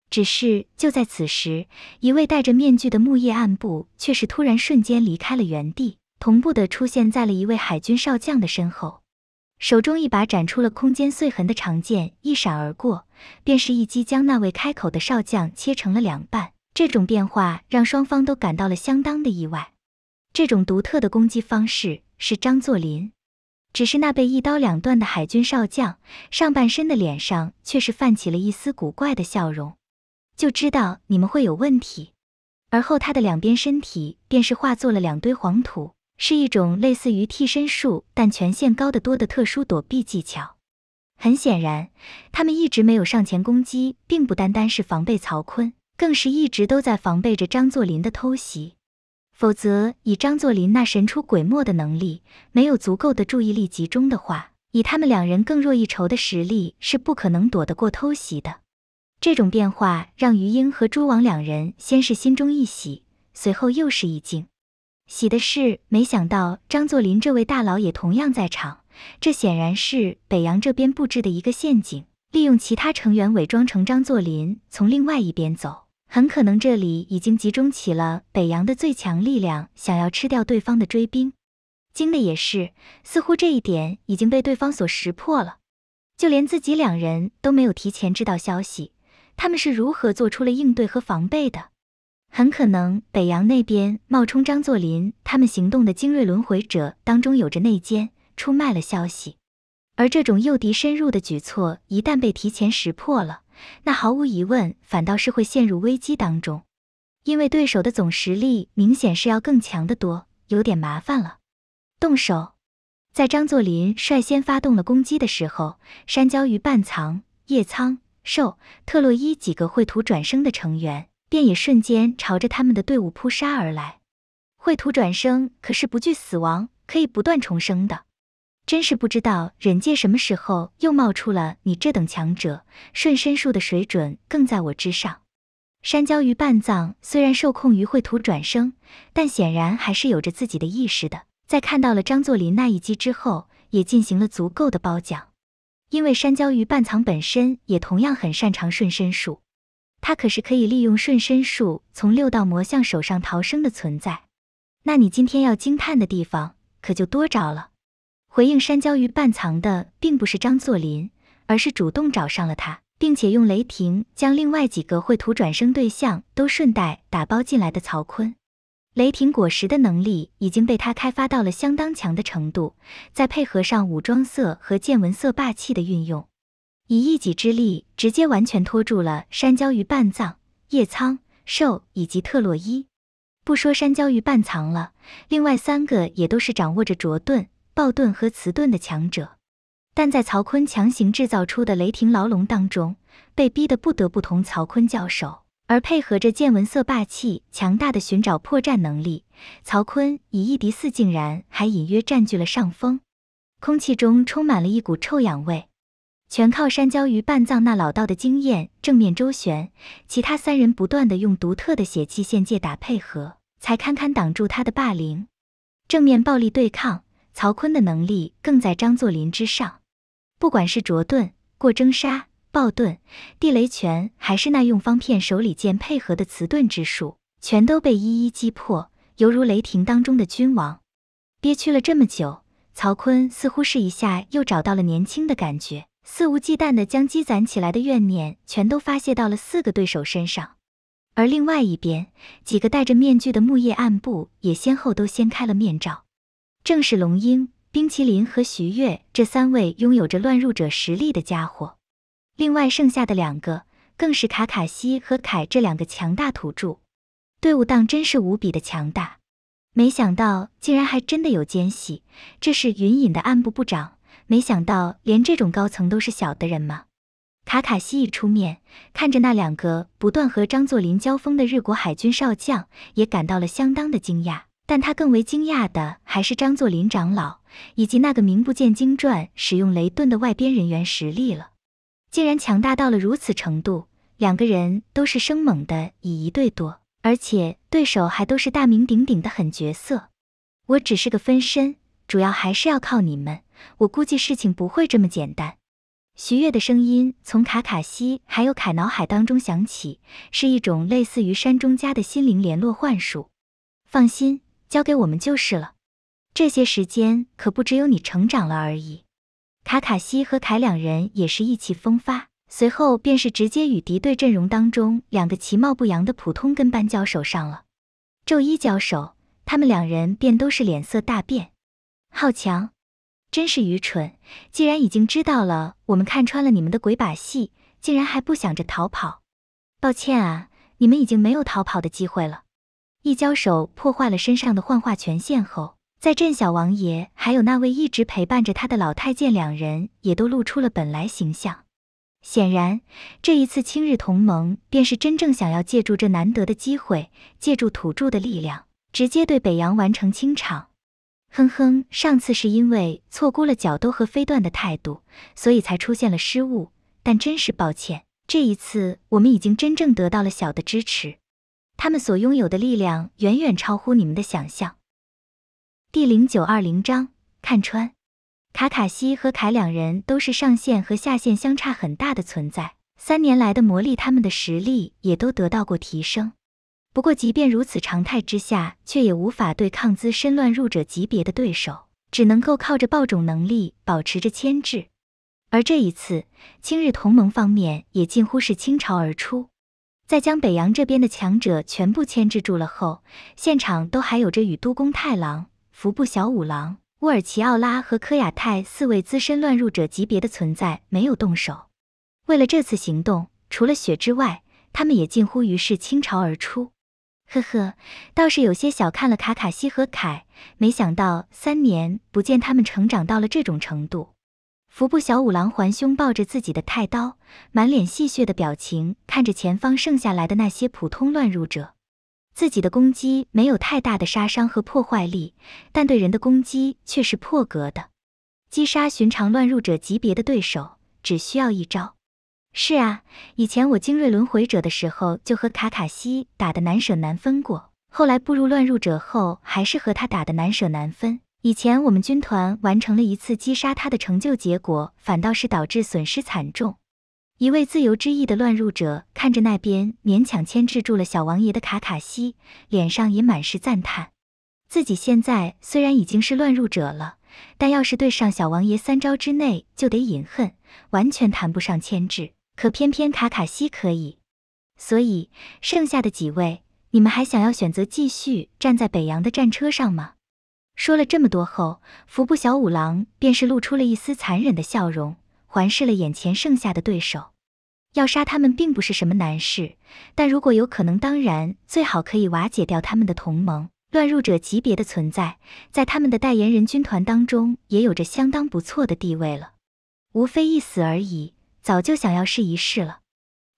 只是就在此时，一位戴着面具的木叶暗部却是突然瞬间离开了原地，同步的出现在了一位海军少将的身后。手中一把斩出了空间碎痕的长剑一闪而过，便是一击将那位开口的少将切成了两半。这种变化让双方都感到了相当的意外。这种独特的攻击方式是张作霖。只是那被一刀两断的海军少将上半身的脸上却是泛起了一丝古怪的笑容，就知道你们会有问题。而后他的两边身体便是化作了两堆黄土。是一种类似于替身术，但权限高得多的特殊躲避技巧。很显然，他们一直没有上前攻击，并不单单是防备曹坤，更是一直都在防备着张作霖的偷袭。否则，以张作霖那神出鬼没的能力，没有足够的注意力集中的话，以他们两人更弱一筹的实力，是不可能躲得过偷袭的。这种变化让余英和朱王两人先是心中一喜，随后又是一惊。喜的是，没想到张作霖这位大佬也同样在场，这显然是北洋这边布置的一个陷阱，利用其他成员伪装成张作霖从另外一边走，很可能这里已经集中起了北洋的最强力量，想要吃掉对方的追兵。惊的也是，似乎这一点已经被对方所识破了，就连自己两人都没有提前知道消息，他们是如何做出了应对和防备的？很可能北洋那边冒充张作霖，他们行动的精锐轮回者当中有着内奸，出卖了消息。而这种诱敌深入的举措，一旦被提前识破了，那毫无疑问反倒是会陷入危机当中，因为对手的总实力明显是要更强的多，有点麻烦了。动手，在张作霖率先发动了攻击的时候，山椒鱼、半藏、叶仓、兽、特洛伊几个绘图转生的成员。便也瞬间朝着他们的队伍扑杀而来。秽土转生可是不惧死亡，可以不断重生的。真是不知道忍界什么时候又冒出了你这等强者，瞬身术的水准更在我之上。山椒鱼半藏虽然受控于秽土转生，但显然还是有着自己的意识的。在看到了张作霖那一击之后，也进行了足够的褒奖，因为山椒鱼半藏本身也同样很擅长瞬身术。他可是可以利用瞬身术从六道魔像手上逃生的存在，那你今天要惊叹的地方可就多着了。回应山椒鱼半藏的并不是张作霖，而是主动找上了他，并且用雷霆将另外几个绘图转生对象都顺带打包进来的曹坤。雷霆果实的能力已经被他开发到了相当强的程度，再配合上武装色和见闻色霸气的运用。以一己之力直接完全拖住了山椒鱼、半藏、叶苍、兽以及特洛伊，不说山椒鱼、半藏了，另外三个也都是掌握着卓盾、暴盾和磁盾的强者，但在曹坤强行制造出的雷霆牢笼当中，被逼得不得不同曹坤交手，而配合着见闻色霸气强大的寻找破绽能力，曹坤以一敌四竟然还隐约占据了上风，空气中充满了一股臭氧味。全靠山椒鱼半藏那老道的经验正面周旋，其他三人不断的用独特的血气仙界打配合，才堪堪挡住他的霸凌。正面暴力对抗，曹坤的能力更在张作霖之上。不管是卓盾过征杀、爆盾、地雷拳，还是那用方片手里剑配合的磁盾之术，全都被一一击破，犹如雷霆当中的君王。憋屈了这么久，曹坤似乎是一下又找到了年轻的感觉。肆无忌惮地将积攒起来的怨念全都发泄到了四个对手身上，而另外一边，几个戴着面具的木叶暗部也先后都掀开了面罩，正是龙鹰、冰淇淋和徐月这三位拥有着乱入者实力的家伙。另外剩下的两个更是卡卡西和凯这两个强大土著，队伍当真是无比的强大。没想到竟然还真的有奸细，这是云隐的暗部部长。没想到连这种高层都是小的人吗？卡卡西一出面，看着那两个不断和张作霖交锋的日国海军少将，也感到了相当的惊讶。但他更为惊讶的还是张作霖长老以及那个名不见经传、使用雷遁的外边人员实力了，竟然强大到了如此程度！两个人都是生猛的，以一对多，而且对手还都是大名鼎鼎的狠角色。我只是个分身。主要还是要靠你们，我估计事情不会这么简单。徐月的声音从卡卡西还有凯脑海当中响起，是一种类似于山中家的心灵联络幻术。放心，交给我们就是了。这些时间可不只有你成长了而已。卡卡西和凯两人也是意气风发，随后便是直接与敌对阵容当中两个其貌不扬的普通跟班交手上了。周一交手，他们两人便都是脸色大变。好强，真是愚蠢！既然已经知道了，我们看穿了你们的鬼把戏，竟然还不想着逃跑？抱歉啊，你们已经没有逃跑的机会了。一交手，破坏了身上的幻化权限后，在镇小王爷还有那位一直陪伴着他的老太监两人也都露出了本来形象。显然，这一次清日同盟便是真正想要借助这难得的机会，借助土著的力量，直接对北洋完成清场。哼哼，上次是因为错估了角都和飞段的态度，所以才出现了失误。但真是抱歉，这一次我们已经真正得到了小的支持，他们所拥有的力量远远超乎你们的想象。第零九二零章：看穿。卡卡西和凯两人都是上限和下限相差很大的存在，三年来的磨砺，他们的实力也都得到过提升。不过，即便如此，常态之下却也无法对抗资深乱入者级别的对手，只能够靠着爆种能力保持着牵制。而这一次，青日同盟方面也近乎是倾巢而出，在将北洋这边的强者全部牵制住了后，现场都还有着与都宫太郎、服部小五郎、乌尔奇奥拉和科雅泰四位资深乱入者级别的存在没有动手。为了这次行动，除了雪之外，他们也近乎于是倾巢而出。呵呵，倒是有些小看了卡卡西和凯，没想到三年不见，他们成长到了这种程度。服部小五郎环胸抱着自己的太刀，满脸戏谑的表情看着前方剩下来的那些普通乱入者。自己的攻击没有太大的杀伤和破坏力，但对人的攻击却是破格的。击杀寻常乱入者级别的对手，只需要一招。是啊，以前我精锐轮回者的时候就和卡卡西打得难舍难分过，后来步入乱入者后还是和他打得难舍难分。以前我们军团完成了一次击杀他的成就，结果反倒是导致损失惨重。一位自由之翼的乱入者看着那边勉强牵制住了小王爷的卡卡西，脸上也满是赞叹。自己现在虽然已经是乱入者了，但要是对上小王爷，三招之内就得饮恨，完全谈不上牵制。可偏偏卡卡西可以，所以剩下的几位，你们还想要选择继续站在北洋的战车上吗？说了这么多后，服部小五郎便是露出了一丝残忍的笑容，环视了眼前剩下的对手。要杀他们并不是什么难事，但如果有可能，当然最好可以瓦解掉他们的同盟。乱入者级别的存在，在他们的代言人军团当中也有着相当不错的地位了，无非一死而已。早就想要试一试了，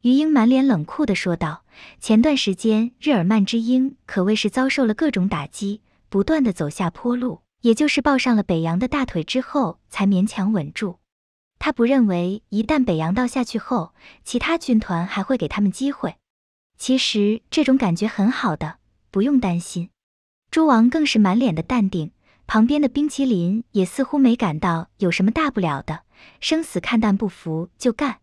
余英满脸冷酷的说道。前段时间日耳曼之鹰可谓是遭受了各种打击，不断的走下坡路，也就是抱上了北洋的大腿之后才勉强稳住。他不认为一旦北洋倒下去后，其他军团还会给他们机会。其实这种感觉很好的，不用担心。诸王更是满脸的淡定，旁边的冰淇淋也似乎没感到有什么大不了的。生死看淡，不服就干，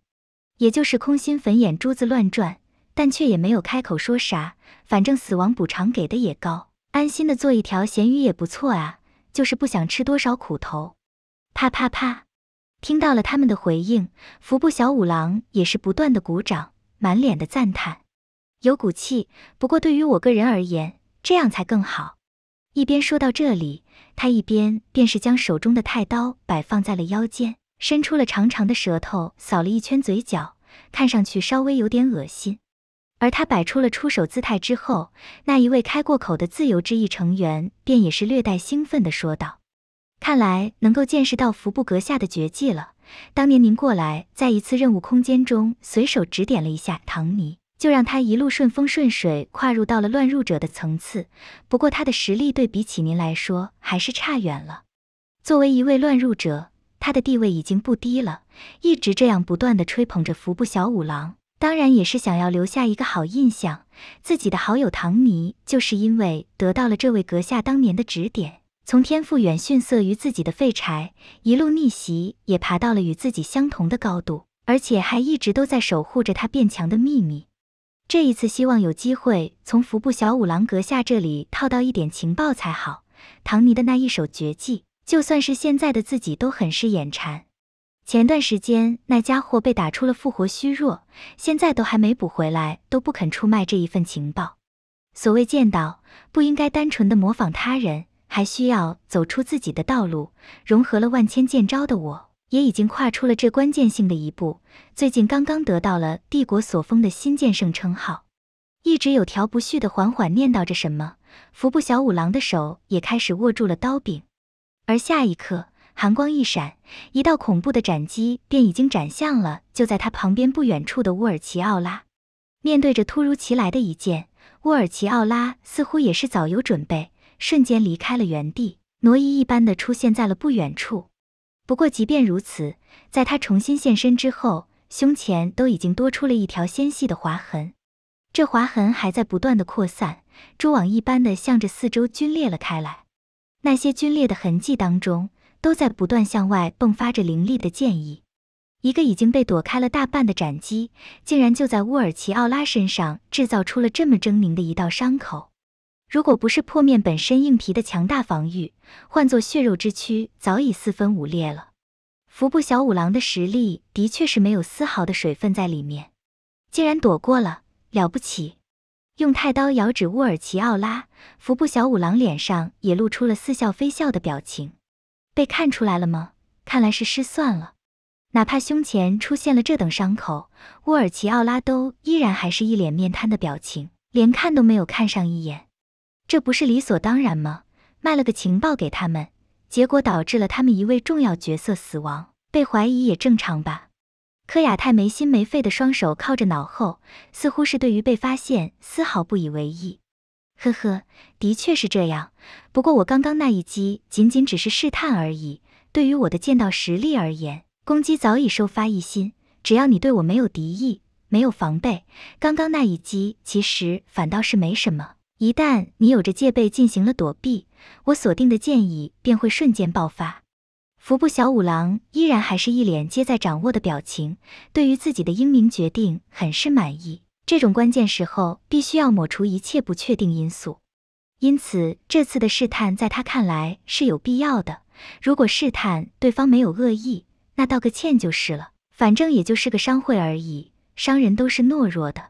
也就是空心粉眼珠子乱转，但却也没有开口说啥。反正死亡补偿给的也高，安心的做一条咸鱼也不错啊，就是不想吃多少苦头。啪啪啪，听到了他们的回应，服部小五郎也是不断的鼓掌，满脸的赞叹，有骨气。不过对于我个人而言，这样才更好。一边说到这里，他一边便是将手中的太刀摆放在了腰间。伸出了长长的舌头，扫了一圈嘴角，看上去稍微有点恶心。而他摆出了出手姿态之后，那一位开过口的自由之翼成员便也是略带兴奋地说道：“看来能够见识到福布阁下的绝技了。当年您过来，在一次任务空间中随手指点了一下唐尼，就让他一路顺风顺水跨入到了乱入者的层次。不过他的实力对比起您来说，还是差远了。作为一位乱入者。”他的地位已经不低了，一直这样不断的吹捧着服部小五郎，当然也是想要留下一个好印象。自己的好友唐尼就是因为得到了这位阁下当年的指点，从天赋远逊色于自己的废柴，一路逆袭，也爬到了与自己相同的高度，而且还一直都在守护着他变强的秘密。这一次希望有机会从服部小五郎阁下这里套到一点情报才好。唐尼的那一手绝技。就算是现在的自己都很是眼馋。前段时间那家伙被打出了复活虚弱，现在都还没补回来，都不肯出卖这一份情报。所谓剑道，不应该单纯的模仿他人，还需要走出自己的道路。融合了万千剑招的我，也已经跨出了这关键性的一步。最近刚刚得到了帝国所封的新剑圣称号，一直有条不絮的缓缓念叨着什么。服部小五郎的手也开始握住了刀柄。而下一刻，寒光一闪，一道恐怖的斩击便已经斩向了就在他旁边不远处的乌尔奇奥拉。面对着突如其来的一剑，乌尔奇奥拉似乎也是早有准备，瞬间离开了原地，挪移一般的出现在了不远处。不过即便如此，在他重新现身之后，胸前都已经多出了一条纤细的划痕，这划痕还在不断的扩散，蛛网一般的向着四周皲裂了开来。那些皲裂的痕迹当中，都在不断向外迸发着凌厉的剑意。一个已经被躲开了大半的斩击，竟然就在乌尔奇奥拉身上制造出了这么狰狞的一道伤口。如果不是破面本身硬皮的强大防御，换作血肉之躯，早已四分五裂了。服部小五郎的实力的确是没有丝毫的水分在里面。竟然躲过了，了不起！用太刀遥指乌尔奇奥拉，服部小五郎脸上也露出了似笑非笑的表情。被看出来了吗？看来是失算了。哪怕胸前出现了这等伤口，乌尔奇奥拉都依然还是一脸面瘫的表情，连看都没有看上一眼。这不是理所当然吗？卖了个情报给他们，结果导致了他们一位重要角色死亡，被怀疑也正常吧。柯亚泰没心没肺的双手靠着脑后，似乎是对于被发现丝毫不以为意。呵呵，的确是这样。不过我刚刚那一击仅仅只是试探而已，对于我的剑道实力而言，攻击早已收发一心。只要你对我没有敌意，没有防备，刚刚那一击其实反倒是没什么。一旦你有着戒备进行了躲避，我锁定的剑意便会瞬间爆发。福部小五郎依然还是一脸皆在掌握的表情，对于自己的英明决定很是满意。这种关键时候必须要抹除一切不确定因素，因此这次的试探在他看来是有必要的。如果试探对方没有恶意，那道个歉就是了，反正也就是个商会而已，商人都是懦弱的。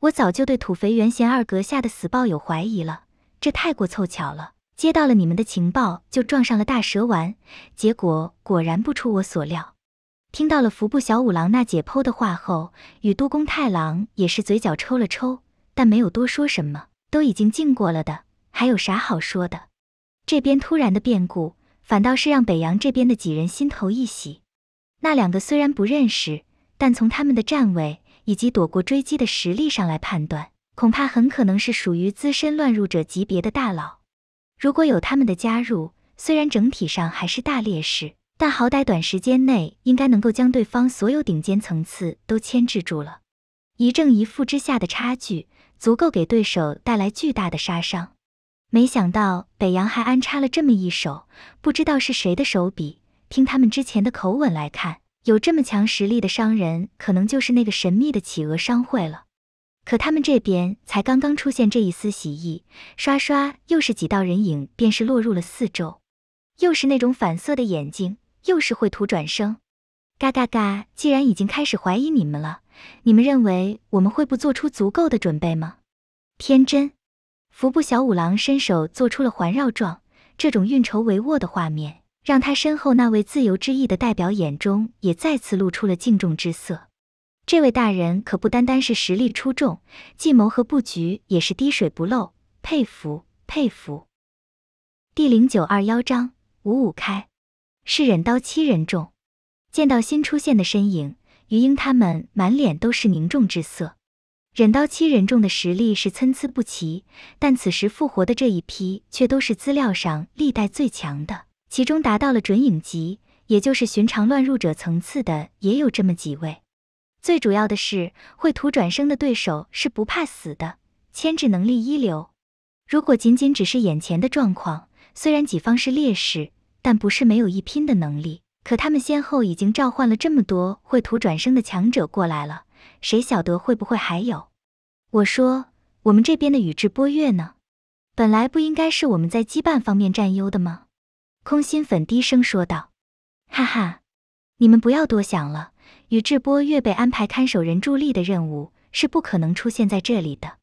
我早就对土肥原贤二阁下的死抱有怀疑了，这太过凑巧了。接到了你们的情报，就撞上了大蛇丸。结果果然不出我所料。听到了服部小五郎那解剖的话后，与都宫太郎也是嘴角抽了抽，但没有多说什么。都已经进过了的，还有啥好说的？这边突然的变故，反倒是让北洋这边的几人心头一喜。那两个虽然不认识，但从他们的站位以及躲过追击的实力上来判断，恐怕很可能是属于资深乱入者级别的大佬。如果有他们的加入，虽然整体上还是大劣势，但好歹短时间内应该能够将对方所有顶尖层次都牵制住了。一正一负之下的差距，足够给对手带来巨大的杀伤。没想到北洋还安插了这么一手，不知道是谁的手笔。听他们之前的口吻来看，有这么强实力的商人，可能就是那个神秘的企鹅商会了。可他们这边才刚刚出现这一丝喜意，唰唰又是几道人影，便是落入了四周，又是那种反色的眼睛，又是秽土转生，嘎嘎嘎！既然已经开始怀疑你们了，你们认为我们会不做出足够的准备吗？天真！服部小五郎伸手做出了环绕状，这种运筹帷幄的画面，让他身后那位自由之翼的代表眼中也再次露出了敬重之色。这位大人可不单单是实力出众，计谋和布局也是滴水不漏，佩服佩服。第零九二幺章五五开，是忍刀七人众。见到新出现的身影，余英他们满脸都是凝重之色。忍刀七人众的实力是参差不齐，但此时复活的这一批却都是资料上历代最强的，其中达到了准影级，也就是寻常乱入者层次的也有这么几位。最主要的是，秽土转生的对手是不怕死的，牵制能力一流。如果仅仅只是眼前的状况，虽然己方是劣势，但不是没有一拼的能力。可他们先后已经召唤了这么多秽土转生的强者过来了，谁晓得会不会还有？我说，我们这边的宇智波月呢？本来不应该是我们在羁绊方面占优的吗？空心粉低声说道：“哈哈，你们不要多想了。”宇智波月被安排看守人助力的任务是不可能出现在这里的。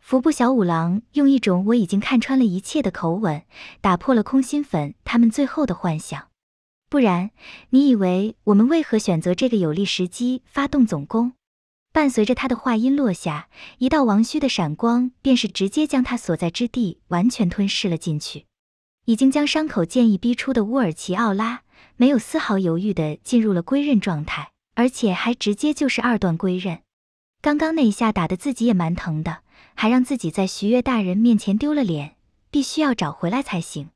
福部小五郎用一种我已经看穿了一切的口吻，打破了空心粉他们最后的幻想。不然，你以为我们为何选择这个有利时机发动总攻？伴随着他的话音落下，一道王虚的闪光便是直接将他所在之地完全吞噬了进去。已经将伤口剑意逼出的乌尔奇奥拉，没有丝毫犹豫的进入了归刃状态。而且还直接就是二段归刃，刚刚那一下打的自己也蛮疼的，还让自己在徐悦大人面前丢了脸，必须要找回来才行。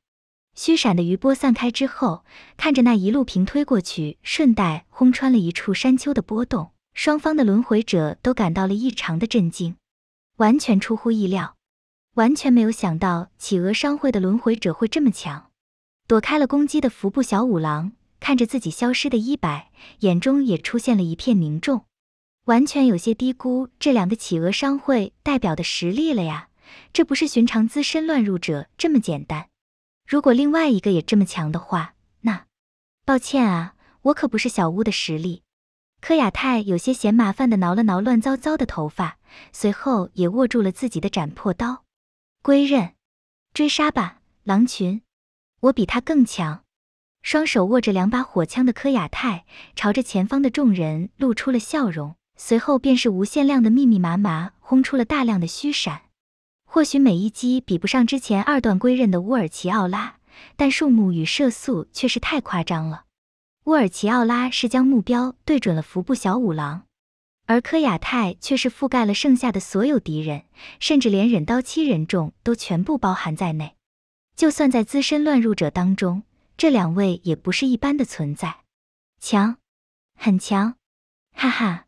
虚闪的余波散开之后，看着那一路平推过去，顺带轰穿了一处山丘的波动，双方的轮回者都感到了异常的震惊，完全出乎意料，完全没有想到企鹅商会的轮回者会这么强。躲开了攻击的服部小五郎。看着自己消失的衣摆，眼中也出现了一片凝重，完全有些低估这两个企鹅商会代表的实力了呀！这不是寻常资深乱入者这么简单。如果另外一个也这么强的话，那……抱歉啊，我可不是小巫的实力。柯亚泰有些嫌麻烦的挠了挠乱糟糟的头发，随后也握住了自己的斩破刀，归刃，追杀吧，狼群！我比他更强。双手握着两把火枪的柯亚泰，朝着前方的众人露出了笑容，随后便是无限量的密密麻麻轰出了大量的虚闪。或许每一击比不上之前二段归刃的乌尔奇奥拉，但数目与射速却是太夸张了。乌尔奇奥拉是将目标对准了服部小五郎，而柯亚泰却是覆盖了剩下的所有敌人，甚至连忍刀七人众都全部包含在内。就算在资深乱入者当中，这两位也不是一般的存在，强，很强，哈哈！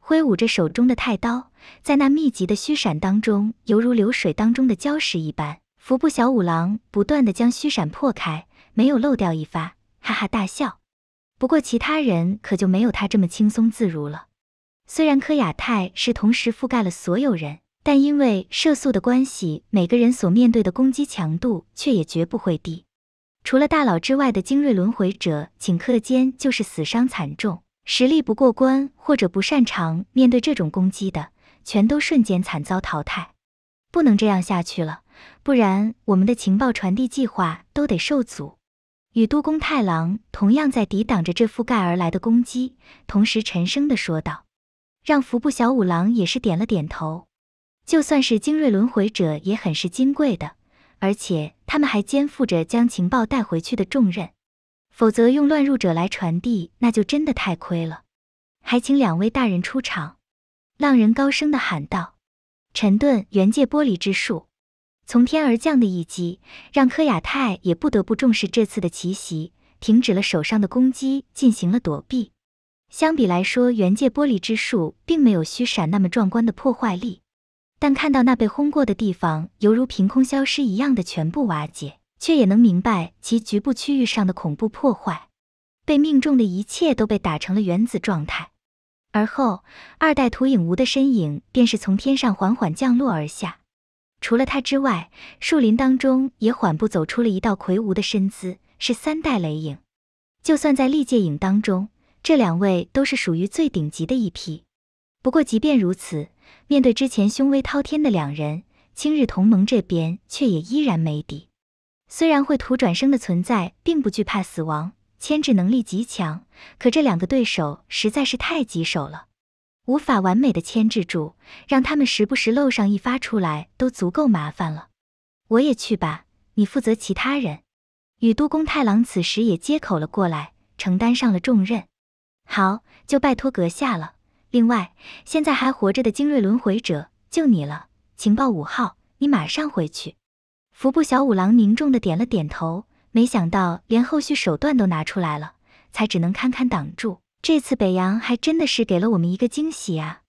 挥舞着手中的太刀，在那密集的虚闪当中，犹如流水当中的礁石一般。服部小五郎不断的将虚闪破开，没有漏掉一发，哈哈大笑。不过其他人可就没有他这么轻松自如了。虽然柯亚泰是同时覆盖了所有人，但因为射速的关系，每个人所面对的攻击强度却也绝不会低。除了大佬之外的精锐轮回者，顷刻间就是死伤惨重，实力不过关或者不擅长面对这种攻击的，全都瞬间惨遭淘汰。不能这样下去了，不然我们的情报传递计划都得受阻。宇都宫太郎同样在抵挡着这覆盖而来的攻击，同时沉声的说道：“让服部小五郎也是点了点头。就算是精锐轮回者，也很是金贵的。”而且他们还肩负着将情报带回去的重任，否则用乱入者来传递，那就真的太亏了。还请两位大人出场。”浪人高声的喊道。“沉遁原界剥离之术，从天而降的一击，让柯亚泰也不得不重视这次的奇袭，停止了手上的攻击，进行了躲避。相比来说，原界剥离之术并没有虚闪那么壮观的破坏力。”但看到那被轰过的地方，犹如凭空消失一样的全部瓦解，却也能明白其局部区域上的恐怖破坏。被命中的一切都被打成了原子状态。而后，二代土影无的身影便是从天上缓缓降落而下。除了他之外，树林当中也缓步走出了一道魁梧的身姿，是三代雷影。就算在历届影当中，这两位都是属于最顶级的一批。不过，即便如此。面对之前凶威滔天的两人，青日同盟这边却也依然没底。虽然秽土转生的存在并不惧怕死亡，牵制能力极强，可这两个对手实在是太棘手了，无法完美的牵制住，让他们时不时漏上一发出来都足够麻烦了。我也去吧，你负责其他人。宇都宫太郎此时也接口了过来，承担上了重任。好，就拜托阁下了。另外，现在还活着的精锐轮回者就你了，情报五号，你马上回去。福部小五郎凝重的点了点头，没想到连后续手段都拿出来了，才只能堪堪挡住。这次北洋还真的是给了我们一个惊喜啊！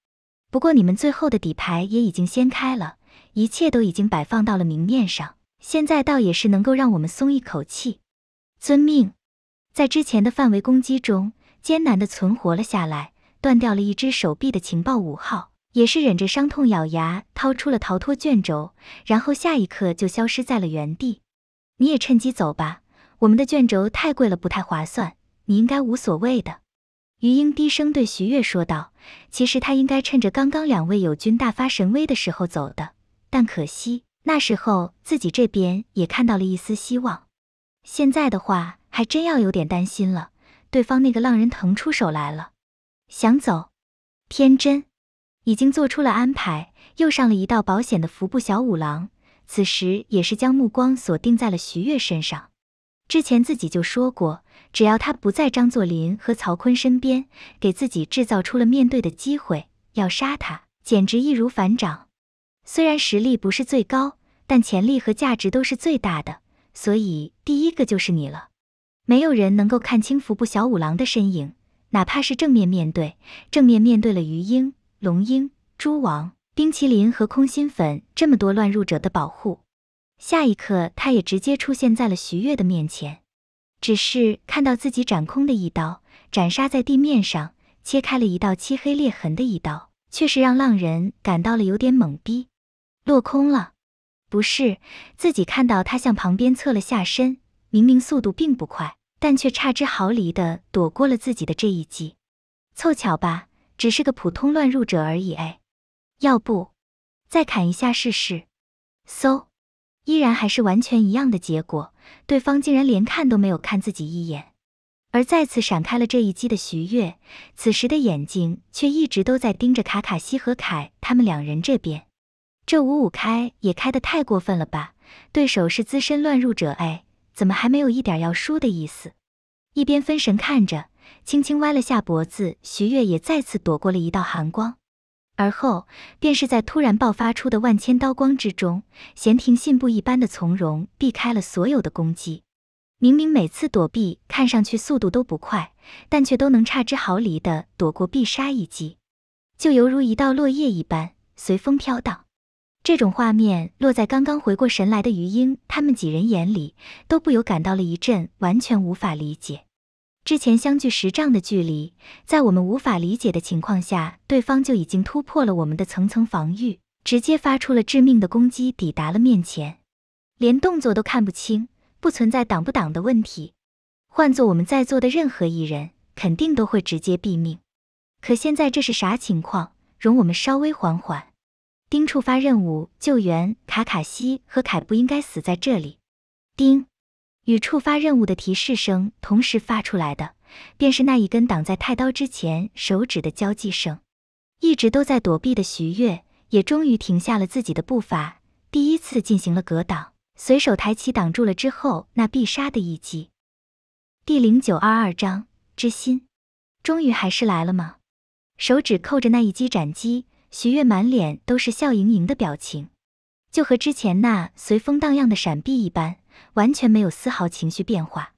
不过你们最后的底牌也已经掀开了，一切都已经摆放到了明面上，现在倒也是能够让我们松一口气。遵命。在之前的范围攻击中，艰难的存活了下来。断掉了一只手臂的情报五号也是忍着伤痛咬牙掏出了逃脱卷轴，然后下一刻就消失在了原地。你也趁机走吧，我们的卷轴太贵了，不太划算。你应该无所谓的，余英低声对徐悦说道。其实他应该趁着刚刚两位友军大发神威的时候走的，但可惜那时候自己这边也看到了一丝希望。现在的话，还真要有点担心了，对方那个浪人腾出手来了。想走，天真已经做出了安排，又上了一道保险的服部小五郎，此时也是将目光锁定在了徐悦身上。之前自己就说过，只要他不在张作霖和曹锟身边，给自己制造出了面对的机会，要杀他简直易如反掌。虽然实力不是最高，但潜力和价值都是最大的，所以第一个就是你了。没有人能够看清服部小五郎的身影。哪怕是正面面对，正面面对了鱼鹰、龙鹰、猪王、冰淇淋和空心粉这么多乱入者的保护，下一刻他也直接出现在了徐悦的面前。只是看到自己斩空的一刀，斩杀在地面上，切开了一道漆黑裂痕的一刀，却是让浪人感到了有点懵逼，落空了。不是自己看到他向旁边侧了下身，明明速度并不快。但却差之毫厘的躲过了自己的这一击，凑巧吧，只是个普通乱入者而已哎，要不再砍一下试试？嗖，依然还是完全一样的结果，对方竟然连看都没有看自己一眼，而再次闪开了这一击的徐悦，此时的眼睛却一直都在盯着卡卡西和凯他们两人这边，这五五开也开的太过分了吧？对手是资深乱入者哎。怎么还没有一点要输的意思？一边分神看着，轻轻歪了下脖子，徐悦也再次躲过了一道寒光。而后便是在突然爆发出的万千刀光之中，闲庭信步一般的从容避开了所有的攻击。明明每次躲避看上去速度都不快，但却都能差之毫厘的躲过必杀一击，就犹如一道落叶一般，随风飘荡。这种画面落在刚刚回过神来的余英他们几人眼里，都不由感到了一阵完全无法理解。之前相距十丈的距离，在我们无法理解的情况下，对方就已经突破了我们的层层防御，直接发出了致命的攻击，抵达了面前，连动作都看不清，不存在挡不挡的问题。换做我们在座的任何一人，肯定都会直接毙命。可现在这是啥情况？容我们稍微缓缓。丁触发任务，救援卡卡西和凯不应该死在这里。丁与触发任务的提示声同时发出来的，便是那一根挡在太刀之前手指的交际声。一直都在躲避的徐月也终于停下了自己的步伐，第一次进行了格挡，随手抬起挡住了之后那必杀的一击。第零九二二章之心，终于还是来了吗？手指扣着那一击斩击。徐悦满脸都是笑盈盈的表情，就和之前那随风荡漾的闪避一般，完全没有丝毫情绪变化。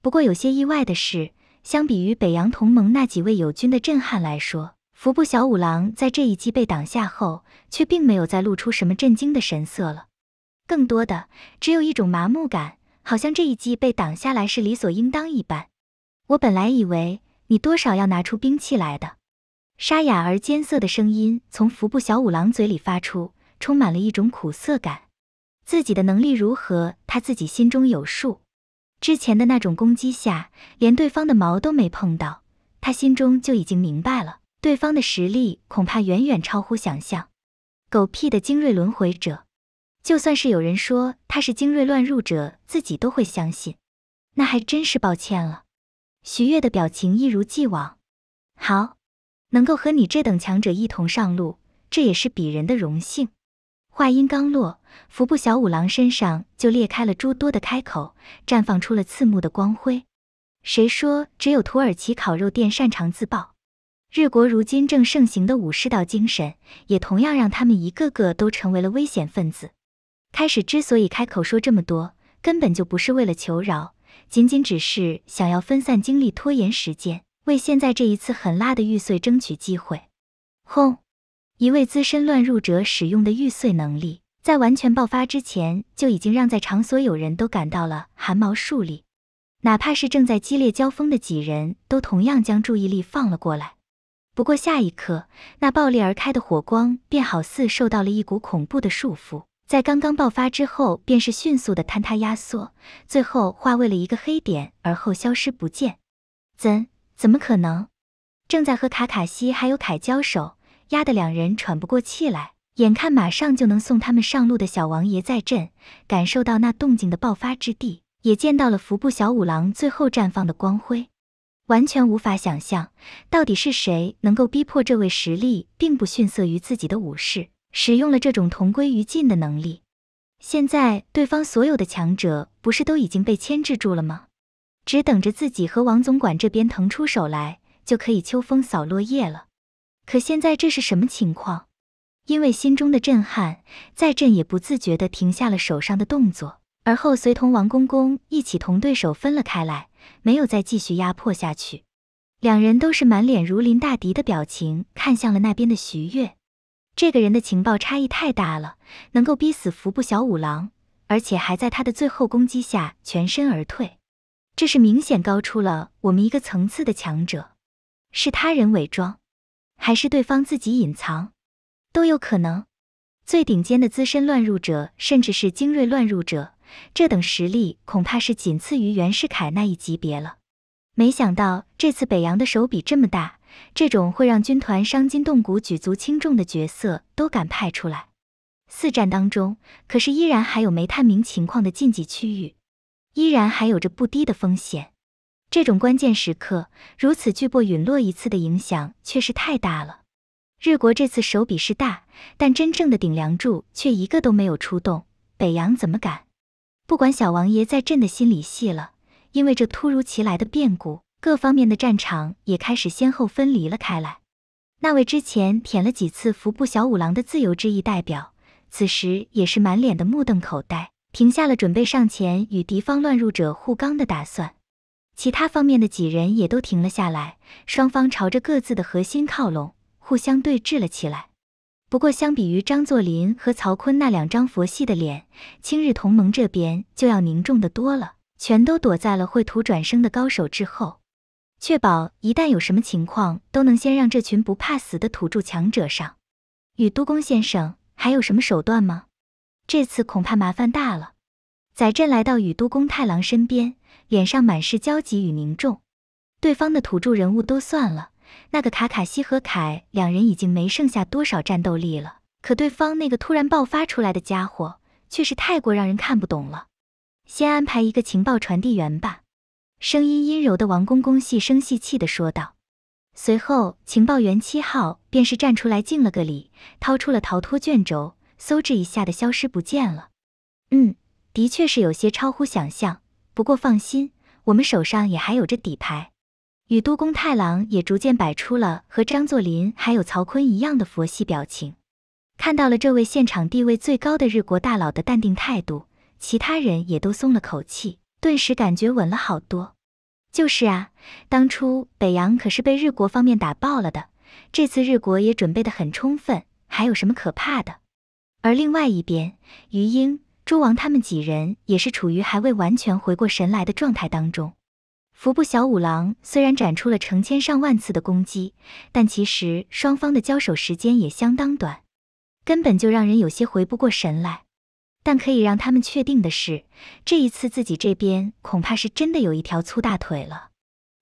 不过有些意外的是，相比于北洋同盟那几位友军的震撼来说，服部小五郎在这一击被挡下后，却并没有再露出什么震惊的神色了，更多的只有一种麻木感，好像这一击被挡下来是理所应当一般。我本来以为你多少要拿出兵器来的。沙哑而尖涩的声音从服部小五郎嘴里发出，充满了一种苦涩感。自己的能力如何，他自己心中有数。之前的那种攻击下，连对方的毛都没碰到，他心中就已经明白了，对方的实力恐怕远远超乎想象。狗屁的精锐轮回者，就算是有人说他是精锐乱入者，自己都会相信。那还真是抱歉了。徐悦的表情一如既往，好。能够和你这等强者一同上路，这也是鄙人的荣幸。话音刚落，服部小五郎身上就裂开了诸多的开口，绽放出了刺目的光辉。谁说只有土耳其烤肉店擅长自爆？日国如今正盛行的武士道精神，也同样让他们一个个都成为了危险分子。开始之所以开口说这么多，根本就不是为了求饶，仅仅只是想要分散精力，拖延时间。为现在这一次狠辣的玉碎争取机会。轰！一位资深乱入者使用的玉碎能力，在完全爆发之前就已经让在场所有人都感到了寒毛竖立，哪怕是正在激烈交锋的几人都同样将注意力放了过来。不过下一刻，那爆裂而开的火光便好似受到了一股恐怖的束缚，在刚刚爆发之后便是迅速的坍塌压缩，最后化为了一个黑点，而后消失不见。怎？怎么可能？正在和卡卡西还有凯交手，压得两人喘不过气来。眼看马上就能送他们上路的小王爷在阵，感受到那动静的爆发之地，也见到了服部小五郎最后绽放的光辉，完全无法想象，到底是谁能够逼迫这位实力并不逊色于自己的武士，使用了这种同归于尽的能力？现在对方所有的强者不是都已经被牵制住了吗？只等着自己和王总管这边腾出手来，就可以秋风扫落叶了。可现在这是什么情况？因为心中的震撼，再震也不自觉地停下了手上的动作，而后随同王公公一起同对手分了开来，没有再继续压迫下去。两人都是满脸如临大敌的表情，看向了那边的徐悦。这个人的情报差异太大了，能够逼死福部小五郎，而且还在他的最后攻击下全身而退。这是明显高出了我们一个层次的强者，是他人伪装，还是对方自己隐藏，都有可能。最顶尖的资深乱入者，甚至是精锐乱入者，这等实力恐怕是仅次于袁世凯那一级别了。没想到这次北洋的手笔这么大，这种会让军团伤筋动骨、举足轻重的角色都敢派出来。四战当中，可是依然还有没探明情况的禁忌区域。依然还有着不低的风险，这种关键时刻如此巨擘陨落一次的影响却是太大了。日国这次手笔是大，但真正的顶梁柱却一个都没有出动。北洋怎么敢？不管小王爷在朕的心里细了，因为这突如其来的变故，各方面的战场也开始先后分离了开来。那位之前舔了几次服部小五郎的自由之意代表，此时也是满脸的目瞪口呆。停下了准备上前与敌方乱入者互刚的打算，其他方面的几人也都停了下来，双方朝着各自的核心靠拢，互相对峙了起来。不过，相比于张作霖和曹锟那两张佛系的脸，青日同盟这边就要凝重的多了，全都躲在了秽土转生的高手之后，确保一旦有什么情况，都能先让这群不怕死的土著强者上。与都工先生还有什么手段吗？这次恐怕麻烦大了。载震来到宇都宫太郎身边，脸上满是焦急与凝重。对方的土著人物都算了，那个卡卡西和凯两人已经没剩下多少战斗力了。可对方那个突然爆发出来的家伙，却是太过让人看不懂了。先安排一个情报传递员吧。声音阴柔的王公公细声细气的说道。随后，情报员七号便是站出来敬了个礼，掏出了逃脱卷轴。嗖至一下的消失不见了，嗯，的确是有些超乎想象。不过放心，我们手上也还有着底牌。与都宫太郎也逐渐摆出了和张作霖还有曹锟一样的佛系表情。看到了这位现场地位最高的日国大佬的淡定态度，其他人也都松了口气，顿时感觉稳了好多。就是啊，当初北洋可是被日国方面打爆了的，这次日国也准备得很充分，还有什么可怕的？而另外一边，余英、朱王他们几人也是处于还未完全回过神来的状态当中。服部小五郎虽然展出了成千上万次的攻击，但其实双方的交手时间也相当短，根本就让人有些回不过神来。但可以让他们确定的是，这一次自己这边恐怕是真的有一条粗大腿了。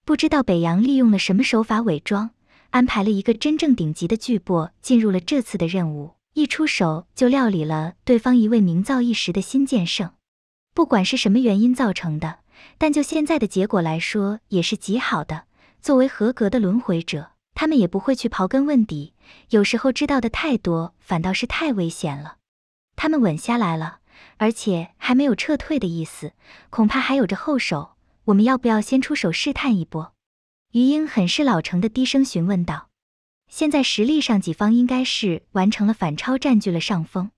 不知道北洋利用了什么手法伪装，安排了一个真正顶级的巨擘进入了这次的任务。一出手就料理了对方一位名噪一时的新剑圣，不管是什么原因造成的，但就现在的结果来说也是极好的。作为合格的轮回者，他们也不会去刨根问底，有时候知道的太多反倒是太危险了。他们稳下来了，而且还没有撤退的意思，恐怕还有着后手。我们要不要先出手试探一波？余英很是老成的低声询问道。现在实力上，己方应该是完成了反超，占据了上风，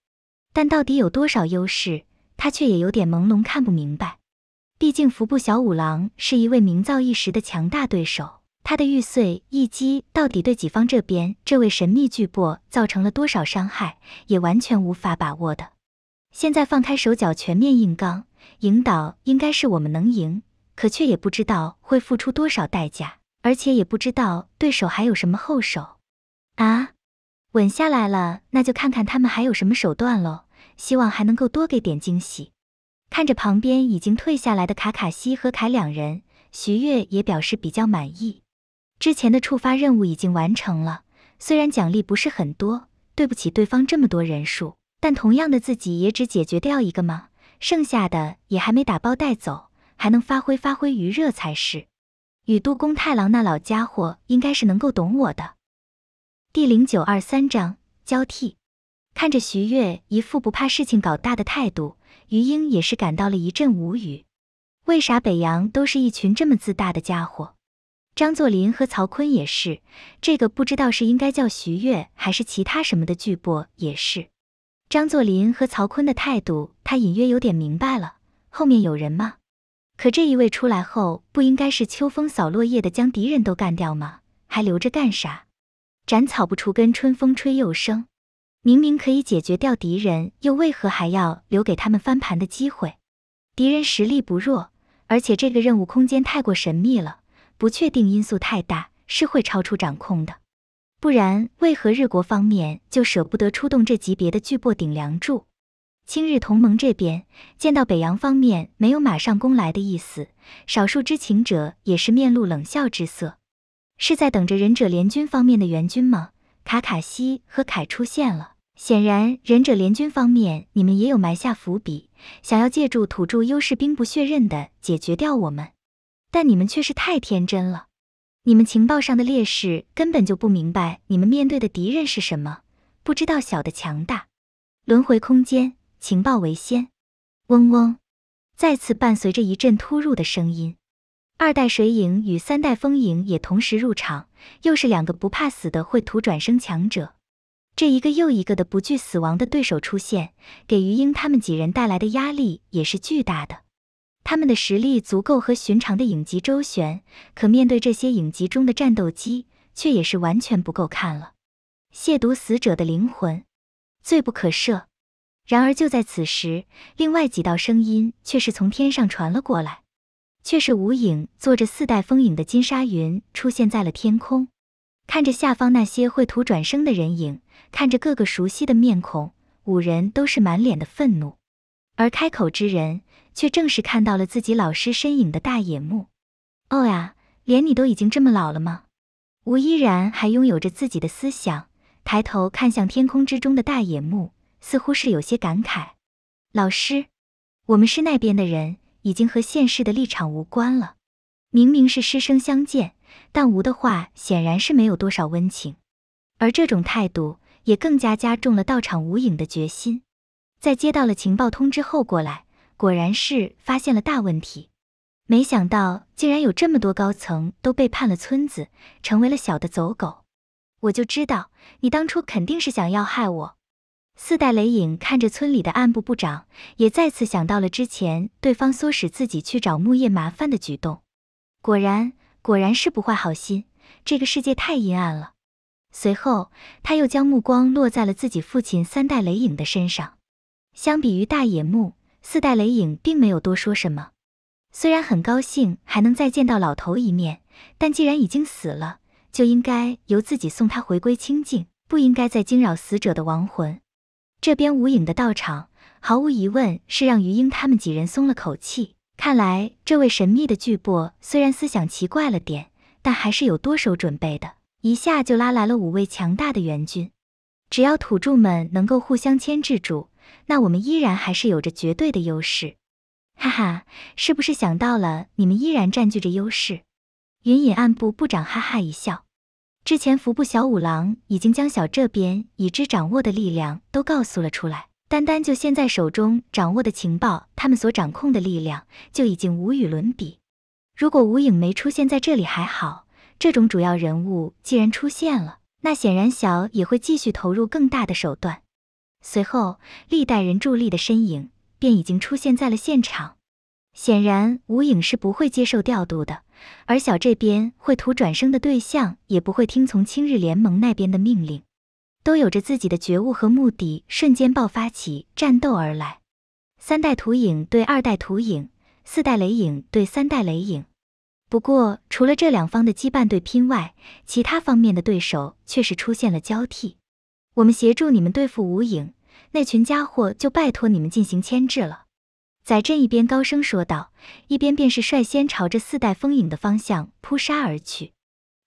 但到底有多少优势，他却也有点朦胧，看不明白。毕竟服部小五郎是一位名噪一时的强大对手，他的玉碎一击到底对己方这边这位神秘巨擘造成了多少伤害，也完全无法把握的。现在放开手脚，全面硬刚，引导应该是我们能赢，可却也不知道会付出多少代价，而且也不知道对手还有什么后手。啊，稳下来了，那就看看他们还有什么手段喽。希望还能够多给点惊喜。看着旁边已经退下来的卡卡西和凯两人，徐月也表示比较满意。之前的触发任务已经完成了，虽然奖励不是很多，对不起对方这么多人数，但同样的自己也只解决掉一个吗？剩下的也还没打包带走，还能发挥发挥余热才是。宇都宫太郎那老家伙应该是能够懂我的。第零九二三章交替，看着徐悦一副不怕事情搞大的态度，余英也是感到了一阵无语。为啥北洋都是一群这么自大的家伙？张作霖和曹锟也是，这个不知道是应该叫徐悦还是其他什么的巨擘也是。张作霖和曹锟的态度，他隐约有点明白了。后面有人吗？可这一位出来后，不应该是秋风扫落叶的将敌人都干掉吗？还留着干啥？斩草不除根，春风吹又生。明明可以解决掉敌人，又为何还要留给他们翻盘的机会？敌人实力不弱，而且这个任务空间太过神秘了，不确定因素太大，是会超出掌控的。不然，为何日国方面就舍不得出动这级别的巨擘顶梁柱？清日同盟这边见到北洋方面没有马上攻来的意思，少数知情者也是面露冷笑之色。是在等着忍者联军方面的援军吗？卡卡西和凯出现了。显然，忍者联军方面，你们也有埋下伏笔，想要借助土著优势，兵不血刃的解决掉我们。但你们却是太天真了，你们情报上的劣势，根本就不明白你们面对的敌人是什么，不知道小的强大。轮回空间，情报为先。嗡嗡，再次伴随着一阵突入的声音。二代水影与三代风影也同时入场，又是两个不怕死的秽土转生强者。这一个又一个的不惧死亡的对手出现，给于英他们几人带来的压力也是巨大的。他们的实力足够和寻常的影集周旋，可面对这些影集中的战斗机，却也是完全不够看了。亵渎死者的灵魂，罪不可赦。然而就在此时，另外几道声音却是从天上传了过来。却是无影坐着四代风影的金沙云出现在了天空，看着下方那些绘土转生的人影，看着各个熟悉的面孔，五人都是满脸的愤怒。而开口之人，却正是看到了自己老师身影的大野木。哦呀，连你都已经这么老了吗？吴依然还拥有着自己的思想，抬头看向天空之中的大野木，似乎是有些感慨。老师，我们是那边的人。已经和现世的立场无关了。明明是师生相见，但吴的话显然是没有多少温情，而这种态度也更加加重了道场无影的决心。在接到了情报通知后过来，果然是发现了大问题。没想到竟然有这么多高层都背叛了村子，成为了小的走狗。我就知道你当初肯定是想要害我。四代雷影看着村里的暗部部长，也再次想到了之前对方唆使自己去找木叶麻烦的举动。果然，果然是不坏好心。这个世界太阴暗了。随后，他又将目光落在了自己父亲三代雷影的身上。相比于大野木，四代雷影并没有多说什么。虽然很高兴还能再见到老头一面，但既然已经死了，就应该由自己送他回归清净，不应该再惊扰死者的亡魂。这边无影的到场，毫无疑问是让于英他们几人松了口气。看来这位神秘的巨擘虽然思想奇怪了点，但还是有多手准备的，一下就拉来了五位强大的援军。只要土著们能够互相牵制住，那我们依然还是有着绝对的优势。哈哈，是不是想到了你们依然占据着优势？云隐暗部部长哈哈一笑。之前服部小五郎已经将小这边已知掌握的力量都告诉了出来。单单就现在手中掌握的情报，他们所掌控的力量就已经无与伦比。如果无影没出现在这里还好，这种主要人物既然出现了，那显然小也会继续投入更大的手段。随后，历代人助力的身影便已经出现在了现场。显然，无影是不会接受调度的，而小这边绘图转生的对象也不会听从青日联盟那边的命令，都有着自己的觉悟和目的，瞬间爆发起战斗而来。三代土影对二代土影，四代雷影对三代雷影。不过，除了这两方的羁绊对拼外，其他方面的对手却是出现了交替。我们协助你们对付无影那群家伙，就拜托你们进行牵制了。载震一边高声说道，一边便是率先朝着四代风影的方向扑杀而去。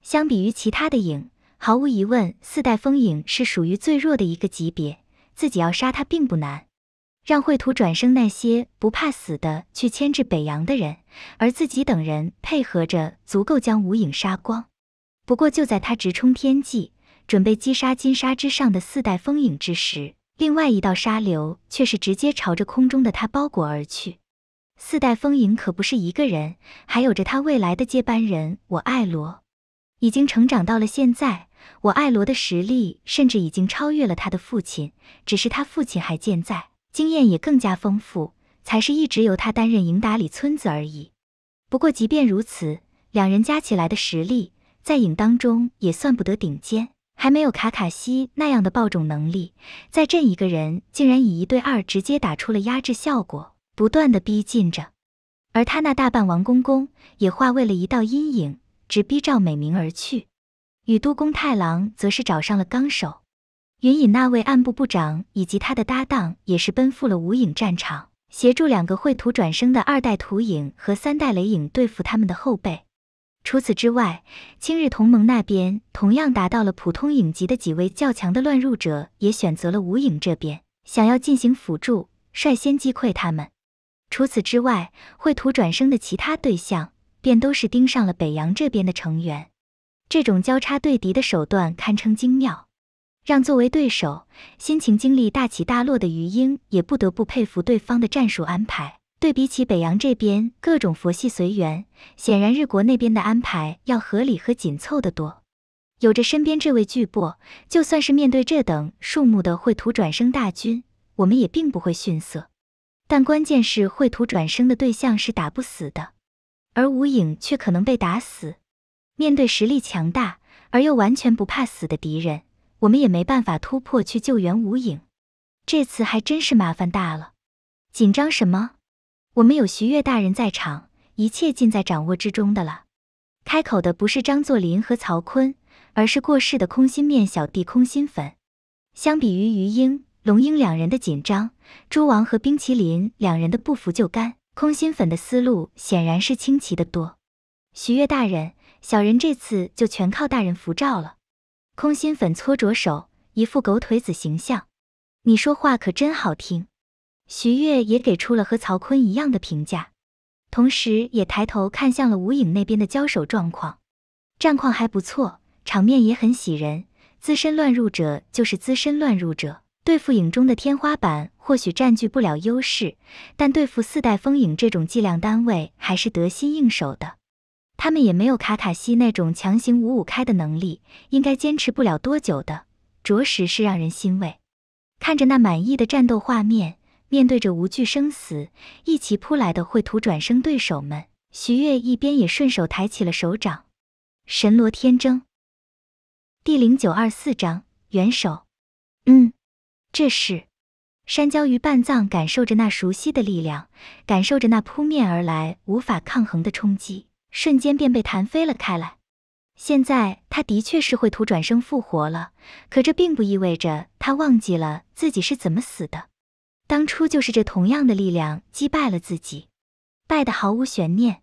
相比于其他的影，毫无疑问，四代风影是属于最弱的一个级别，自己要杀他并不难。让绘图转生那些不怕死的去牵制北洋的人，而自己等人配合着，足够将无影杀光。不过就在他直冲天际，准备击杀金沙之上的四代风影之时，另外一道沙流却是直接朝着空中的他包裹而去。四代风影可不是一个人，还有着他未来的接班人我爱罗，已经成长到了现在。我爱罗的实力甚至已经超越了他的父亲，只是他父亲还健在，经验也更加丰富，才是一直由他担任营打理村子而已。不过即便如此，两人加起来的实力，在影当中也算不得顶尖。还没有卡卡西那样的爆种能力，在阵一个人竟然以一对二直接打出了压制效果，不断的逼近着，而他那大半王公公也化为了一道阴影，直逼赵美明而去。宇都宫太郎则是找上了纲手，云隐那位暗部部长以及他的搭档也是奔赴了无影战场，协助两个秽土转生的二代土影和三代雷影对付他们的后辈。除此之外，青日同盟那边同样达到了普通影级的几位较强的乱入者，也选择了无影这边，想要进行辅助，率先击溃他们。除此之外，绘图转生的其他对象便都是盯上了北洋这边的成员。这种交叉对敌的手段堪称精妙，让作为对手，心情经历大起大落的余英也不得不佩服对方的战术安排。对比起北洋这边各种佛系随缘，显然日国那边的安排要合理和紧凑得多。有着身边这位巨擘，就算是面对这等数目的秽土转生大军，我们也并不会逊色。但关键是秽土转生的对象是打不死的，而无影却可能被打死。面对实力强大而又完全不怕死的敌人，我们也没办法突破去救援无影。这次还真是麻烦大了，紧张什么？我们有徐岳大人在场，一切尽在掌握之中的了。开口的不是张作霖和曹锟，而是过世的空心面小弟空心粉。相比于余英、龙英两人的紧张，诸王和冰淇淋两人的不服就干。空心粉的思路显然是清奇的多。徐岳大人，小人这次就全靠大人扶照了。空心粉搓着手，一副狗腿子形象。你说话可真好听。徐悦也给出了和曹坤一样的评价，同时也抬头看向了无影那边的交手状况，战况还不错，场面也很喜人。资深乱入者就是资深乱入者，对付影中的天花板或许占据不了优势，但对付四代风影这种计量单位还是得心应手的。他们也没有卡卡西那种强行五五开的能力，应该坚持不了多久的，着实是让人欣慰。看着那满意的战斗画面。面对着无惧生死、一齐扑来的绘图转生对手们，徐悦一边也顺手抬起了手掌。神罗天征，第零九二四章元首。嗯，这是山椒鱼半藏感受着那熟悉的力量，感受着那扑面而来、无法抗衡的冲击，瞬间便被弹飞了开来。现在他的确是绘图转生复活了，可这并不意味着他忘记了自己是怎么死的。当初就是这同样的力量击败了自己，败得毫无悬念。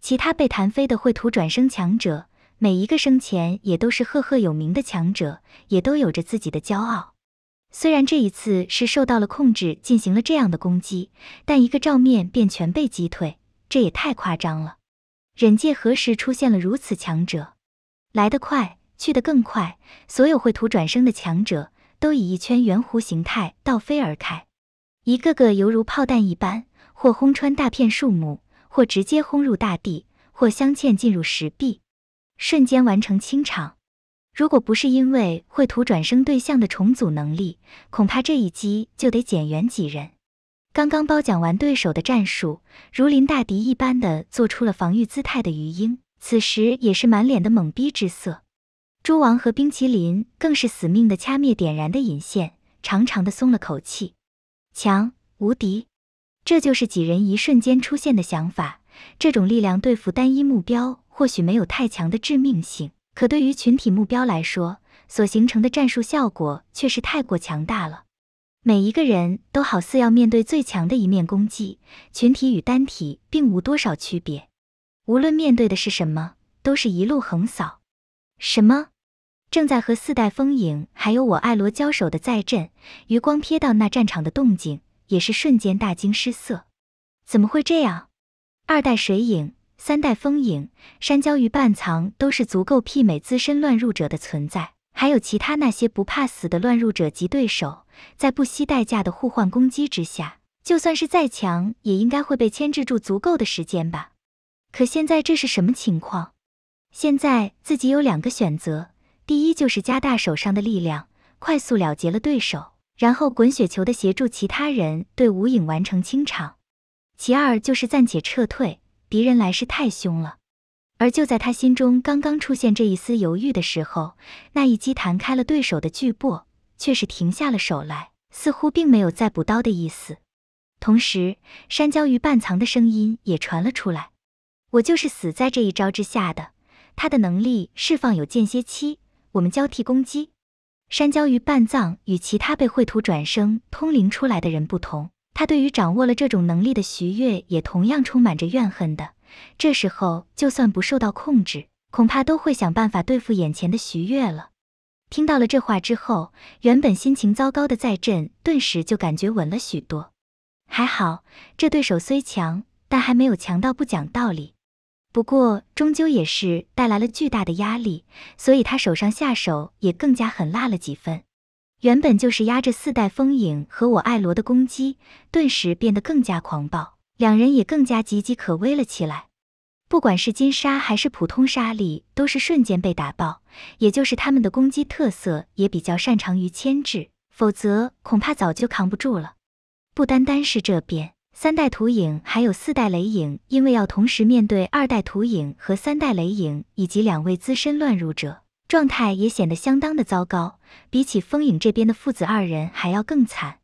其他被弹飞的绘图转生强者，每一个生前也都是赫赫有名的强者，也都有着自己的骄傲。虽然这一次是受到了控制进行了这样的攻击，但一个照面便全被击退，这也太夸张了。忍界何时出现了如此强者？来得快，去得更快。所有绘图转生的强者都以一圈圆弧形态倒飞而开。一个个犹如炮弹一般，或轰穿大片树木，或直接轰入大地，或镶嵌进入石壁，瞬间完成清场。如果不是因为绘图转生对象的重组能力，恐怕这一击就得减员几人。刚刚褒奖完对手的战术，如临大敌一般的做出了防御姿态的鱼鹰，此时也是满脸的懵逼之色。蛛王和冰淇淋更是死命的掐灭点燃的引线，长长的松了口气。强无敌，这就是几人一瞬间出现的想法。这种力量对付单一目标或许没有太强的致命性，可对于群体目标来说，所形成的战术效果却是太过强大了。每一个人都好似要面对最强的一面攻击，群体与单体并无多少区别。无论面对的是什么，都是一路横扫。什么？正在和四代风影还有我爱罗交手的在阵，余光瞥到那战场的动静，也是瞬间大惊失色。怎么会这样？二代水影、三代风影、山椒鱼半藏都是足够媲美资深乱入者的存在，还有其他那些不怕死的乱入者及对手，在不惜代价的互换攻击之下，就算是再强，也应该会被牵制住足够的时间吧。可现在这是什么情况？现在自己有两个选择。第一就是加大手上的力量，快速了结了对手，然后滚雪球的协助其他人对无影完成清场。其二就是暂且撤退，敌人来势太凶了。而就在他心中刚刚出现这一丝犹豫的时候，那一击弹开了对手的巨擘，却是停下了手来，似乎并没有再补刀的意思。同时，山椒鱼半藏的声音也传了出来：“我就是死在这一招之下的。”他的能力释放有间歇期。我们交替攻击。山椒鱼半藏与其他被秽土转生通灵出来的人不同，他对于掌握了这种能力的徐悦也同样充满着怨恨的。这时候就算不受到控制，恐怕都会想办法对付眼前的徐悦了。听到了这话之后，原本心情糟糕的在阵顿时就感觉稳了许多。还好，这对手虽强，但还没有强到不讲道理。不过，终究也是带来了巨大的压力，所以他手上下手也更加狠辣了几分。原本就是压着四代风影和我爱罗的攻击，顿时变得更加狂暴，两人也更加岌岌可危了起来。不管是金沙还是普通沙粒，都是瞬间被打爆。也就是他们的攻击特色也比较擅长于牵制，否则恐怕早就扛不住了。不单单是这边。三代土影还有四代雷影，因为要同时面对二代土影和三代雷影以及两位资深乱入者，状态也显得相当的糟糕，比起风影这边的父子二人还要更惨。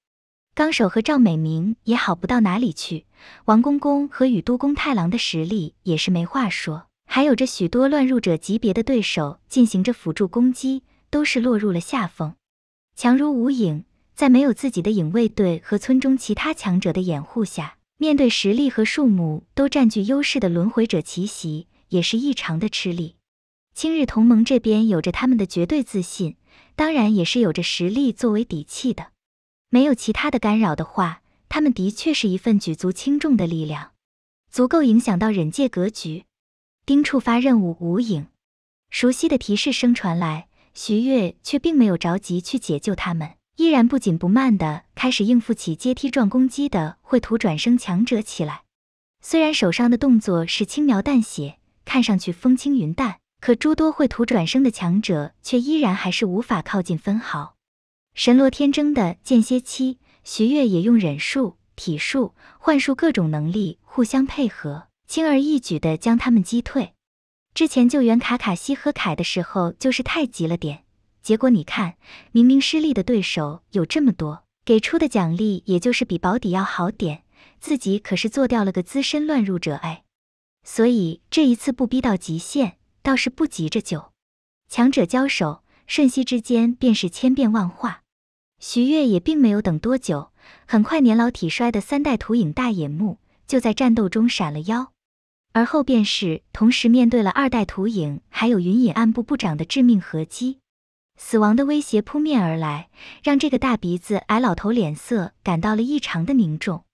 纲手和赵美明也好不到哪里去，王公公和宇都宫太郎的实力也是没话说，还有着许多乱入者级别的对手进行着辅助攻击，都是落入了下风。强如无影。在没有自己的影卫队和村中其他强者的掩护下，面对实力和数目都占据优势的轮回者奇袭，也是异常的吃力。青日同盟这边有着他们的绝对自信，当然也是有着实力作为底气的。没有其他的干扰的话，他们的确是一份举足轻重的力量，足够影响到忍界格局。丁触发任务无影，熟悉的提示声传来，徐月却并没有着急去解救他们。依然不紧不慢的开始应付起阶梯状攻击的绘土转生强者起来，虽然手上的动作是轻描淡写，看上去风轻云淡，可诸多绘土转生的强者却依然还是无法靠近分毫。神罗天征的间歇期，徐月也用忍术、体术、幻术各种能力互相配合，轻而易举的将他们击退。之前救援卡卡西和凯的时候，就是太急了点。结果你看，明明失利的对手有这么多，给出的奖励也就是比保底要好点，自己可是做掉了个资深乱入者哎，所以这一次不逼到极限，倒是不急着救。强者交手，瞬息之间便是千变万化。徐月也并没有等多久，很快年老体衰的三代土影大野木就在战斗中闪了腰，而后便是同时面对了二代土影还有云隐暗部部长的致命合击。死亡的威胁扑面而来，让这个大鼻子矮老头脸色感到了异常的凝重。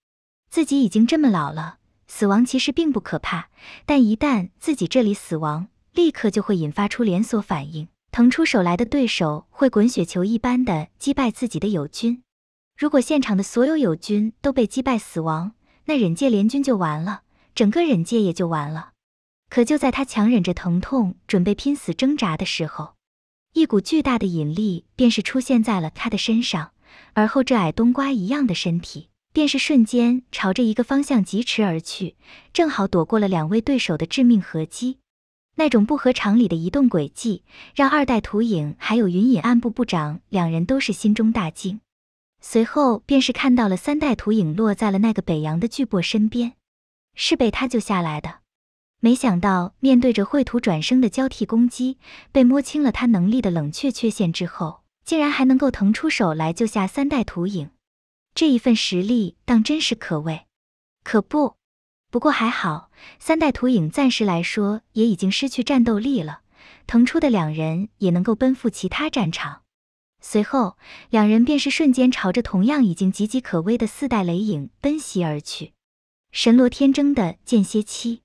自己已经这么老了，死亡其实并不可怕，但一旦自己这里死亡，立刻就会引发出连锁反应，腾出手来的对手会滚雪球一般的击败自己的友军。如果现场的所有友军都被击败死亡，那忍界联军就完了，整个忍界也就完了。可就在他强忍着疼痛准备拼死挣扎的时候。一股巨大的引力便是出现在了他的身上，而后这矮冬瓜一样的身体便是瞬间朝着一个方向疾驰而去，正好躲过了两位对手的致命合击。那种不合常理的移动轨迹，让二代土影还有云隐暗部部长两人都是心中大惊。随后便是看到了三代土影落在了那个北洋的巨擘身边，是被他救下来的。没想到，面对着绘图转生的交替攻击，被摸清了他能力的冷却缺陷之后，竟然还能够腾出手来救下三代图影，这一份实力当真是可畏。可不，不过还好，三代图影暂时来说也已经失去战斗力了，腾出的两人也能够奔赴其他战场。随后，两人便是瞬间朝着同样已经岌岌可危的四代雷影奔袭而去。神罗天征的间歇期。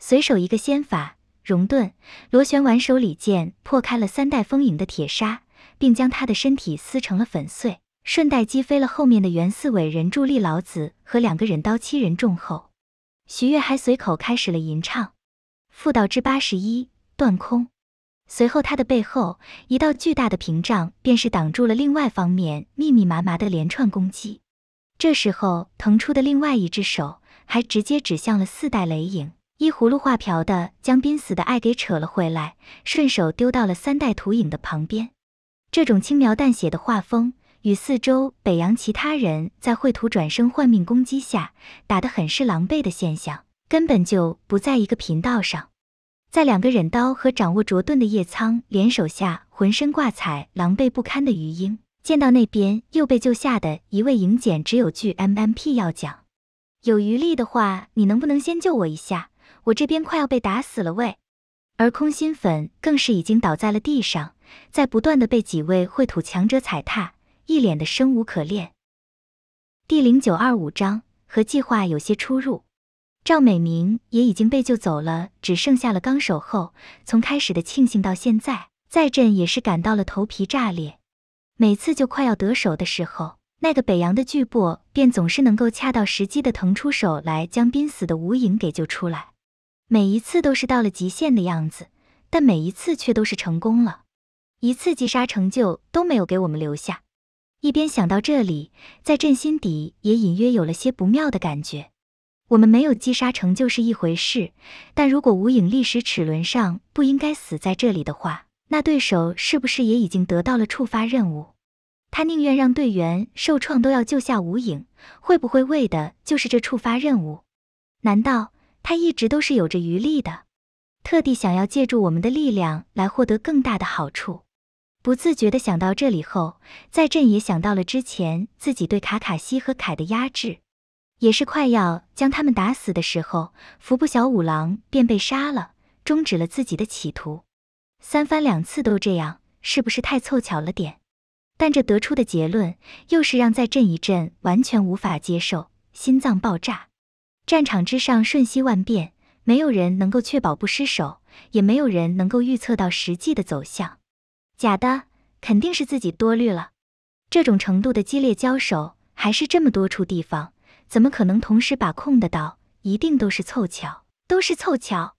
随手一个仙法熔遁，螺旋挽手里剑破开了三代风影的铁砂，并将他的身体撕成了粉碎，顺带击飞了后面的袁四伟人助力老子和两个忍刀七人众后，徐悦还随口开始了吟唱，复道之八十一断空。随后他的背后一道巨大的屏障便是挡住了另外方面密密麻麻的连串攻击，这时候腾出的另外一只手还直接指向了四代雷影。依葫芦画瓢的将濒死的爱给扯了回来，顺手丢到了三代土影的旁边。这种轻描淡写的画风，与四周北洋其他人在绘图转生换命攻击下打得很是狼狈的现象，根本就不在一个频道上。在两个忍刀和掌握卓盾的叶苍联手下，浑身挂彩、狼狈不堪的余英见到那边又被救下的一位影简，只有句 M M P 要讲：有余力的话，你能不能先救我一下？我这边快要被打死了喂，而空心粉更是已经倒在了地上，在不断的被几位秽土强者踩踏，一脸的生无可恋。第零九二五章和计划有些出入，赵美明也已经被救走了，只剩下了纲手。后从开始的庆幸到现在，在朕也是感到了头皮炸裂。每次就快要得手的时候，那个北洋的巨擘便总是能够恰到时机的腾出手来，将濒死的无影给救出来。每一次都是到了极限的样子，但每一次却都是成功了。一次击杀成就都没有给我们留下。一边想到这里，在朕心底也隐约有了些不妙的感觉。我们没有击杀成就是一回事，但如果无影历史齿轮上不应该死在这里的话，那对手是不是也已经得到了触发任务？他宁愿让队员受创都要救下无影，会不会为的就是这触发任务？难道？他一直都是有着余力的，特地想要借助我们的力量来获得更大的好处。不自觉地想到这里后，在震也想到了之前自己对卡卡西和凯的压制，也是快要将他们打死的时候，服部小五郎便被杀了，终止了自己的企图。三番两次都这样，是不是太凑巧了点？但这得出的结论，又是让在震一震完全无法接受，心脏爆炸。战场之上瞬息万变，没有人能够确保不失手，也没有人能够预测到实际的走向。假的，肯定是自己多虑了。这种程度的激烈交手，还是这么多处地方，怎么可能同时把控得到？一定都是凑巧，都是凑巧。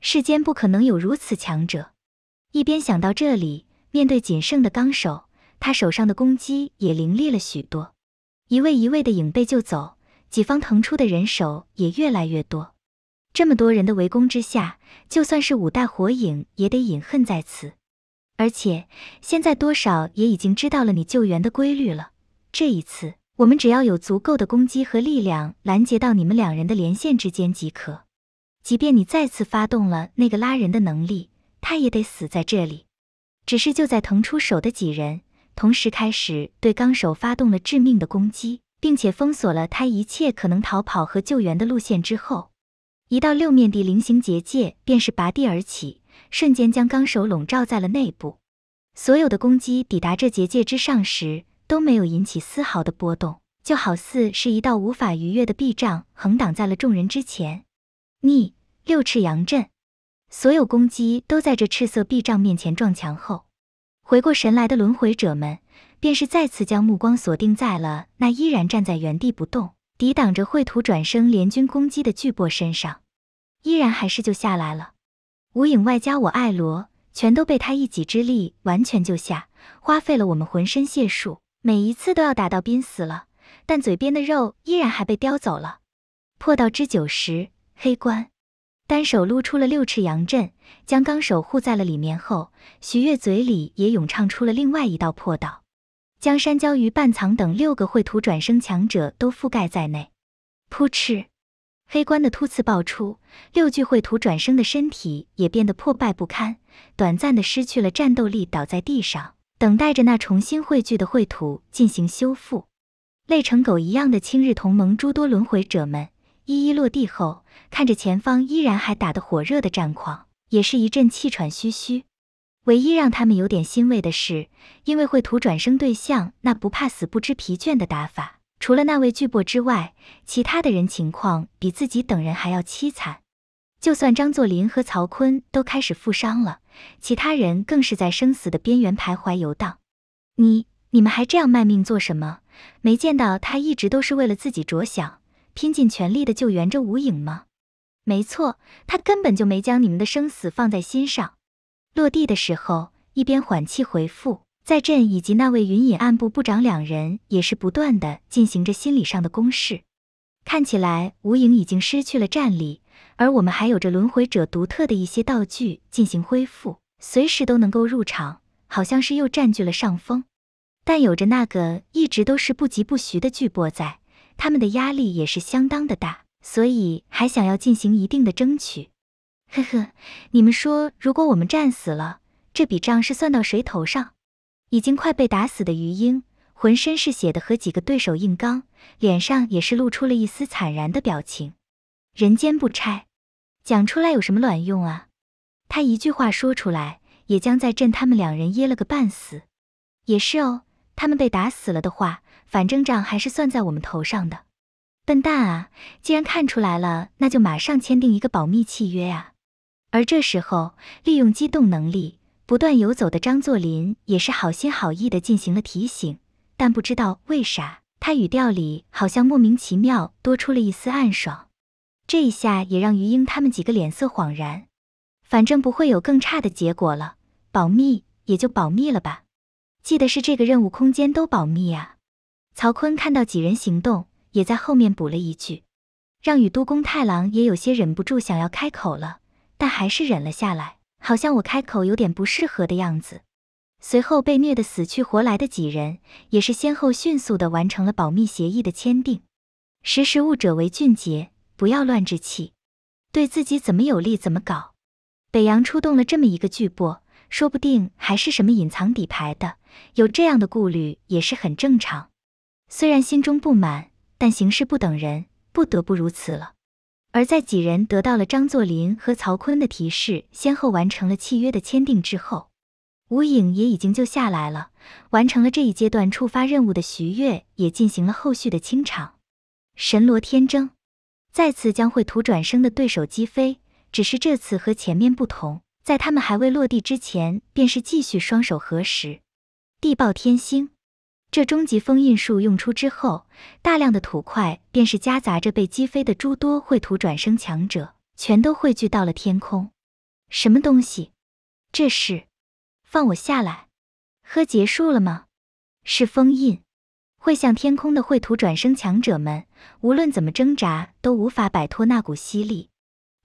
世间不可能有如此强者。一边想到这里，面对仅剩的钢手，他手上的攻击也凌厉了许多，一位一位的影被就走。己方腾出的人手也越来越多，这么多人的围攻之下，就算是五代火影也得隐恨在此。而且现在多少也已经知道了你救援的规律了。这一次，我们只要有足够的攻击和力量拦截到你们两人的连线之间即可。即便你再次发动了那个拉人的能力，他也得死在这里。只是就在腾出手的几人同时开始对纲手发动了致命的攻击。并且封锁了他一切可能逃跑和救援的路线之后，一道六面的菱形结界便是拔地而起，瞬间将纲手笼罩在了内部。所有的攻击抵达这结界之上时，都没有引起丝毫的波动，就好似是一道无法逾越的壁障横挡在了众人之前。逆六赤阳阵，所有攻击都在这赤色壁障面前撞墙后，回过神来的轮回者们。便是再次将目光锁定在了那依然站在原地不动、抵挡着秽土转生联军攻击的巨波身上，依然还是就下来了。无影外加我爱罗，全都被他一己之力完全救下，花费了我们浑身解数，每一次都要打到濒死了，但嘴边的肉依然还被叼走了。破道之九时，黑棺。单手撸出了六尺阳阵，将钢手护在了里面后，徐月嘴里也咏唱出了另外一道破道。将山椒鱼、半藏等六个秽土转生强者都覆盖在内。扑哧，黑棺的突刺爆出，六具秽土转生的身体也变得破败不堪，短暂的失去了战斗力，倒在地上，等待着那重新汇聚的秽土进行修复。累成狗一样的青日同盟诸多轮回者们，一一落地后，看着前方依然还打得火热的战况，也是一阵气喘吁吁。唯一让他们有点欣慰的是，因为绘图转生对象那不怕死、不知疲倦的打法，除了那位巨擘之外，其他的人情况比自己等人还要凄惨。就算张作霖和曹锟都开始负伤了，其他人更是在生死的边缘徘徊游荡。你、你们还这样卖命做什么？没见到他一直都是为了自己着想，拼尽全力的救援着无影吗？没错，他根本就没将你们的生死放在心上。落地的时候，一边缓气回复，在朕以及那位云隐暗部部长两人也是不断的进行着心理上的攻势。看起来无影已经失去了战力，而我们还有着轮回者独特的一些道具进行恢复，随时都能够入场，好像是又占据了上风。但有着那个一直都是不疾不徐的巨波在，他们的压力也是相当的大，所以还想要进行一定的争取。呵呵，你们说，如果我们战死了，这笔账是算到谁头上？已经快被打死的余英，浑身是血的和几个对手硬刚，脸上也是露出了一丝惨然的表情。人间不拆，讲出来有什么卵用啊？他一句话说出来，也将在朕他们两人噎了个半死。也是哦，他们被打死了的话，反正账还是算在我们头上的。笨蛋啊，既然看出来了，那就马上签订一个保密契约啊！而这时候，利用机动能力不断游走的张作霖也是好心好意的进行了提醒，但不知道为啥，他语调里好像莫名其妙多出了一丝暗爽。这一下也让于英他们几个脸色恍然，反正不会有更差的结果了，保密也就保密了吧。记得是这个任务空间都保密啊。曹坤看到几人行动，也在后面补了一句，让宇都宫太郎也有些忍不住想要开口了。但还是忍了下来，好像我开口有点不适合的样子。随后被虐的死去活来的几人，也是先后迅速的完成了保密协议的签订。识时务者为俊杰，不要乱置气，对自己怎么有利怎么搞。北洋出动了这么一个巨擘，说不定还是什么隐藏底牌的，有这样的顾虑也是很正常。虽然心中不满，但形势不等人，不得不如此了。而在几人得到了张作霖和曹锟的提示，先后完成了契约的签订之后，吴影也已经就下来了。完成了这一阶段触发任务的徐悦也进行了后续的清场。神罗天征再次将会土转生的对手击飞，只是这次和前面不同，在他们还未落地之前，便是继续双手合十。地爆天星。这终极封印术用出之后，大量的土块便是夹杂着被击飞的诸多秽土转生强者，全都汇聚到了天空。什么东西？这是放我下来！喝结束了吗？是封印。会向天空的秽土转生强者们，无论怎么挣扎都无法摆脱那股吸力，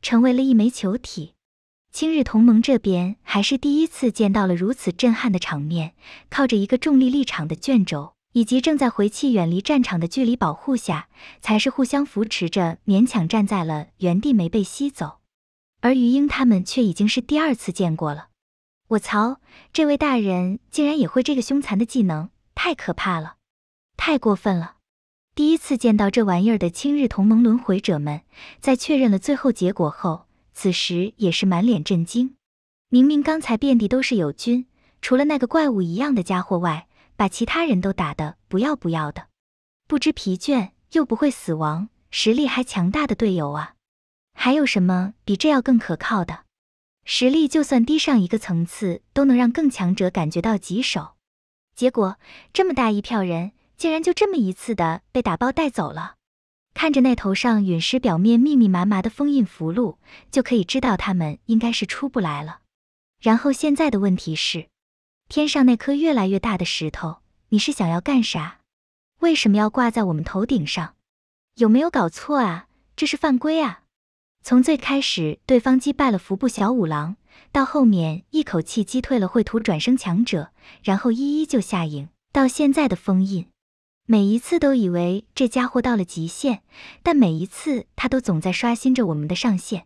成为了一枚球体。青日同盟这边还是第一次见到了如此震撼的场面，靠着一个重力立场的卷轴，以及正在回气远离战场的距离保护下，才是互相扶持着勉强站在了原地没被吸走。而余英他们却已经是第二次见过了。我操！这位大人竟然也会这个凶残的技能，太可怕了，太过分了！第一次见到这玩意儿的青日同盟轮回者们，在确认了最后结果后。此时也是满脸震惊，明明刚才遍地都是友军，除了那个怪物一样的家伙外，把其他人都打得不要不要的，不知疲倦又不会死亡，实力还强大的队友啊！还有什么比这要更可靠的？实力就算低上一个层次，都能让更强者感觉到棘手。结果这么大一票人，竟然就这么一次的被打包带走了。看着那头上陨石表面密密麻麻的封印符箓，就可以知道他们应该是出不来了。然后现在的问题是，天上那颗越来越大的石头，你是想要干啥？为什么要挂在我们头顶上？有没有搞错啊？这是犯规啊！从最开始对方击败了服部小五郎，到后面一口气击退了绘图转生强者，然后一一就下营，到现在的封印。每一次都以为这家伙到了极限，但每一次他都总在刷新着我们的上限，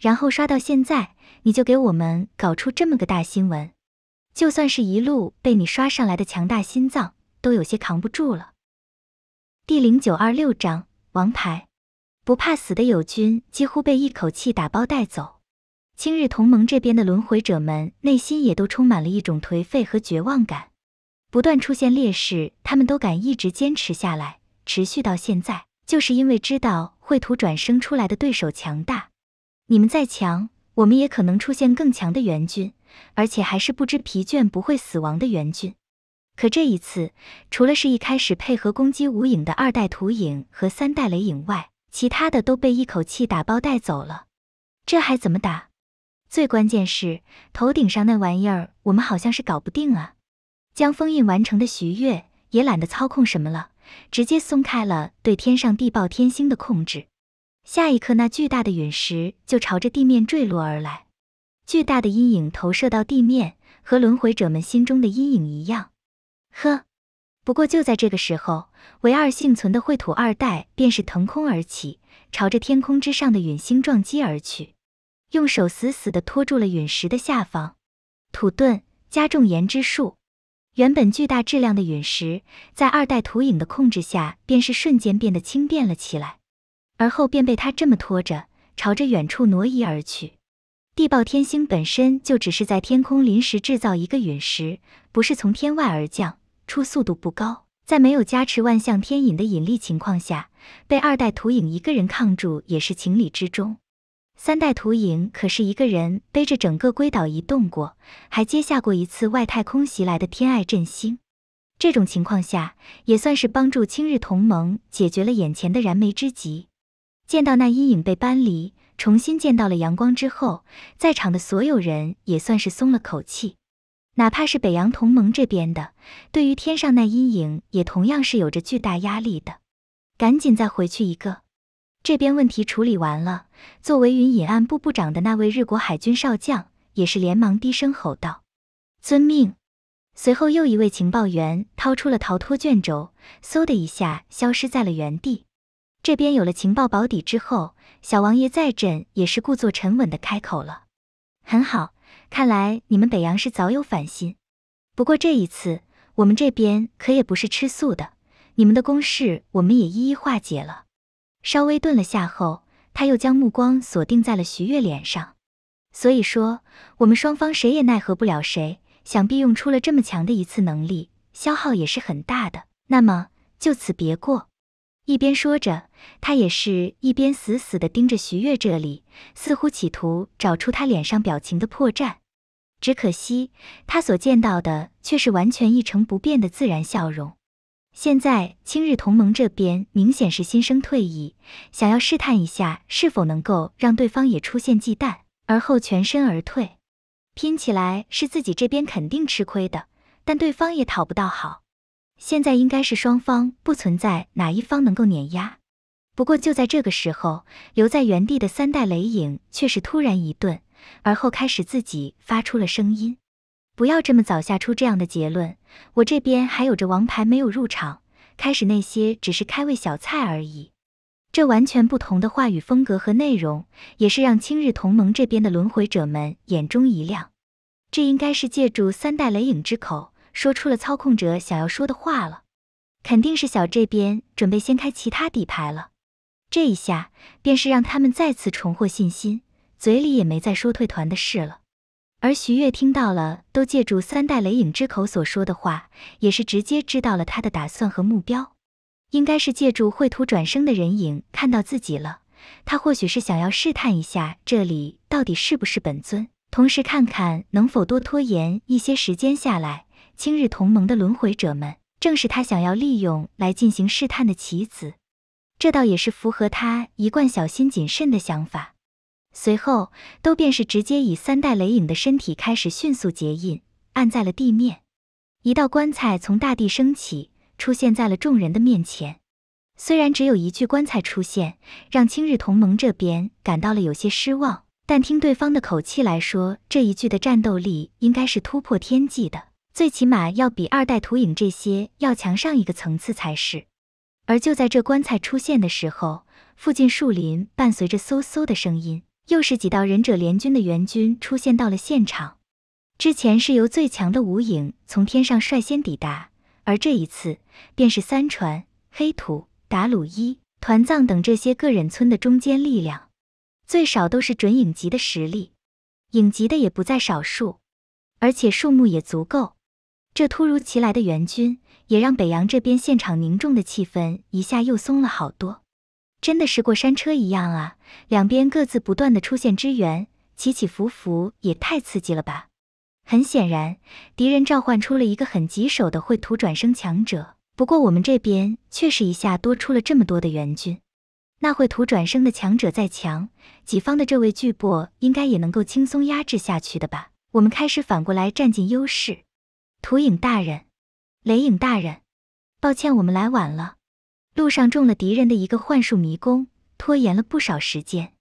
然后刷到现在，你就给我们搞出这么个大新闻，就算是一路被你刷上来的强大心脏，都有些扛不住了。第零九二六章：王牌，不怕死的友军几乎被一口气打包带走，青日同盟这边的轮回者们内心也都充满了一种颓废和绝望感。不断出现劣势，他们都敢一直坚持下来，持续到现在，就是因为知道秽土转生出来的对手强大。你们再强，我们也可能出现更强的援军，而且还是不知疲倦、不会死亡的援军。可这一次，除了是一开始配合攻击无影的二代土影和三代雷影外，其他的都被一口气打包带走了。这还怎么打？最关键是头顶上那玩意儿，我们好像是搞不定啊。将封印完成的徐月也懒得操控什么了，直接松开了对天上地爆天星的控制。下一刻，那巨大的陨石就朝着地面坠落而来，巨大的阴影投射到地面，和轮回者们心中的阴影一样。呵，不过就在这个时候，唯二幸存的秽土二代便是腾空而起，朝着天空之上的陨星撞击而去，用手死死的拖住了陨石的下方。土遁加重岩之术。原本巨大质量的陨石，在二代土影的控制下，便是瞬间变得轻便了起来，而后便被他这么拖着，朝着远处挪移而去。地爆天星本身就只是在天空临时制造一个陨石，不是从天外而降，初速度不高，在没有加持万象天引的引力情况下，被二代土影一个人抗住也是情理之中。三代图影可是一个人背着整个龟岛移动过，还接下过一次外太空袭来的天爱振兴。这种情况下，也算是帮助青日同盟解决了眼前的燃眉之急。见到那阴影被搬离，重新见到了阳光之后，在场的所有人也算是松了口气。哪怕是北洋同盟这边的，对于天上那阴影，也同样是有着巨大压力的。赶紧再回去一个。这边问题处理完了，作为云隐案部部长的那位日国海军少将也是连忙低声吼道：“遵命。”随后，又一位情报员掏出了逃脱卷轴，嗖的一下消失在了原地。这边有了情报保底之后，小王爷再朕也是故作沉稳的开口了：“很好，看来你们北洋是早有反心。不过这一次，我们这边可也不是吃素的，你们的攻势我们也一一化解了。”稍微顿了下后，他又将目光锁定在了徐悦脸上。所以说，我们双方谁也奈何不了谁。想必用出了这么强的一次能力，消耗也是很大的。那么，就此别过。一边说着，他也是一边死死的盯着徐悦这里，似乎企图找出他脸上表情的破绽。只可惜，他所见到的却是完全一成不变的自然笑容。现在青日同盟这边明显是心生退意，想要试探一下是否能够让对方也出现忌惮，而后全身而退。拼起来是自己这边肯定吃亏的，但对方也讨不到好。现在应该是双方不存在哪一方能够碾压。不过就在这个时候，留在原地的三代雷影却是突然一顿，而后开始自己发出了声音。不要这么早下出这样的结论，我这边还有着王牌没有入场。开始那些只是开胃小菜而已，这完全不同的话语风格和内容，也是让青日同盟这边的轮回者们眼中一亮。这应该是借助三代雷影之口说出了操控者想要说的话了，肯定是小这边准备先开其他底牌了。这一下便是让他们再次重获信心，嘴里也没再说退团的事了。而徐月听到了，都借助三代雷影之口所说的话，也是直接知道了他的打算和目标，应该是借助绘图转生的人影看到自己了。他或许是想要试探一下这里到底是不是本尊，同时看看能否多拖延一些时间下来。青日同盟的轮回者们，正是他想要利用来进行试探的棋子，这倒也是符合他一贯小心谨慎的想法。随后，都便是直接以三代雷影的身体开始迅速结印，按在了地面。一道棺材从大地升起，出现在了众人的面前。虽然只有一具棺材出现，让青日同盟这边感到了有些失望，但听对方的口气来说，这一具的战斗力应该是突破天际的，最起码要比二代土影这些要强上一个层次才是。而就在这棺材出现的时候，附近树林伴随着嗖嗖的声音。又是几道忍者联军的援军出现到了现场，之前是由最强的无影从天上率先抵达，而这一次便是三船、黑土、打鲁伊、团藏等这些个忍村的中坚力量，最少都是准影级的实力，影级的也不在少数，而且数目也足够。这突如其来的援军，也让北洋这边现场凝重的气氛一下又松了好多。真的是过山车一样啊！两边各自不断的出现支援，起起伏伏也太刺激了吧！很显然，敌人召唤出了一个很棘手的秽土转生强者，不过我们这边却是一下多出了这么多的援军。那秽土转生的强者再强，己方的这位巨擘应该也能够轻松压制下去的吧？我们开始反过来占尽优势。土影大人，雷影大人，抱歉我们来晚了。路上中了敌人的一个幻术迷宫，拖延了不少时间。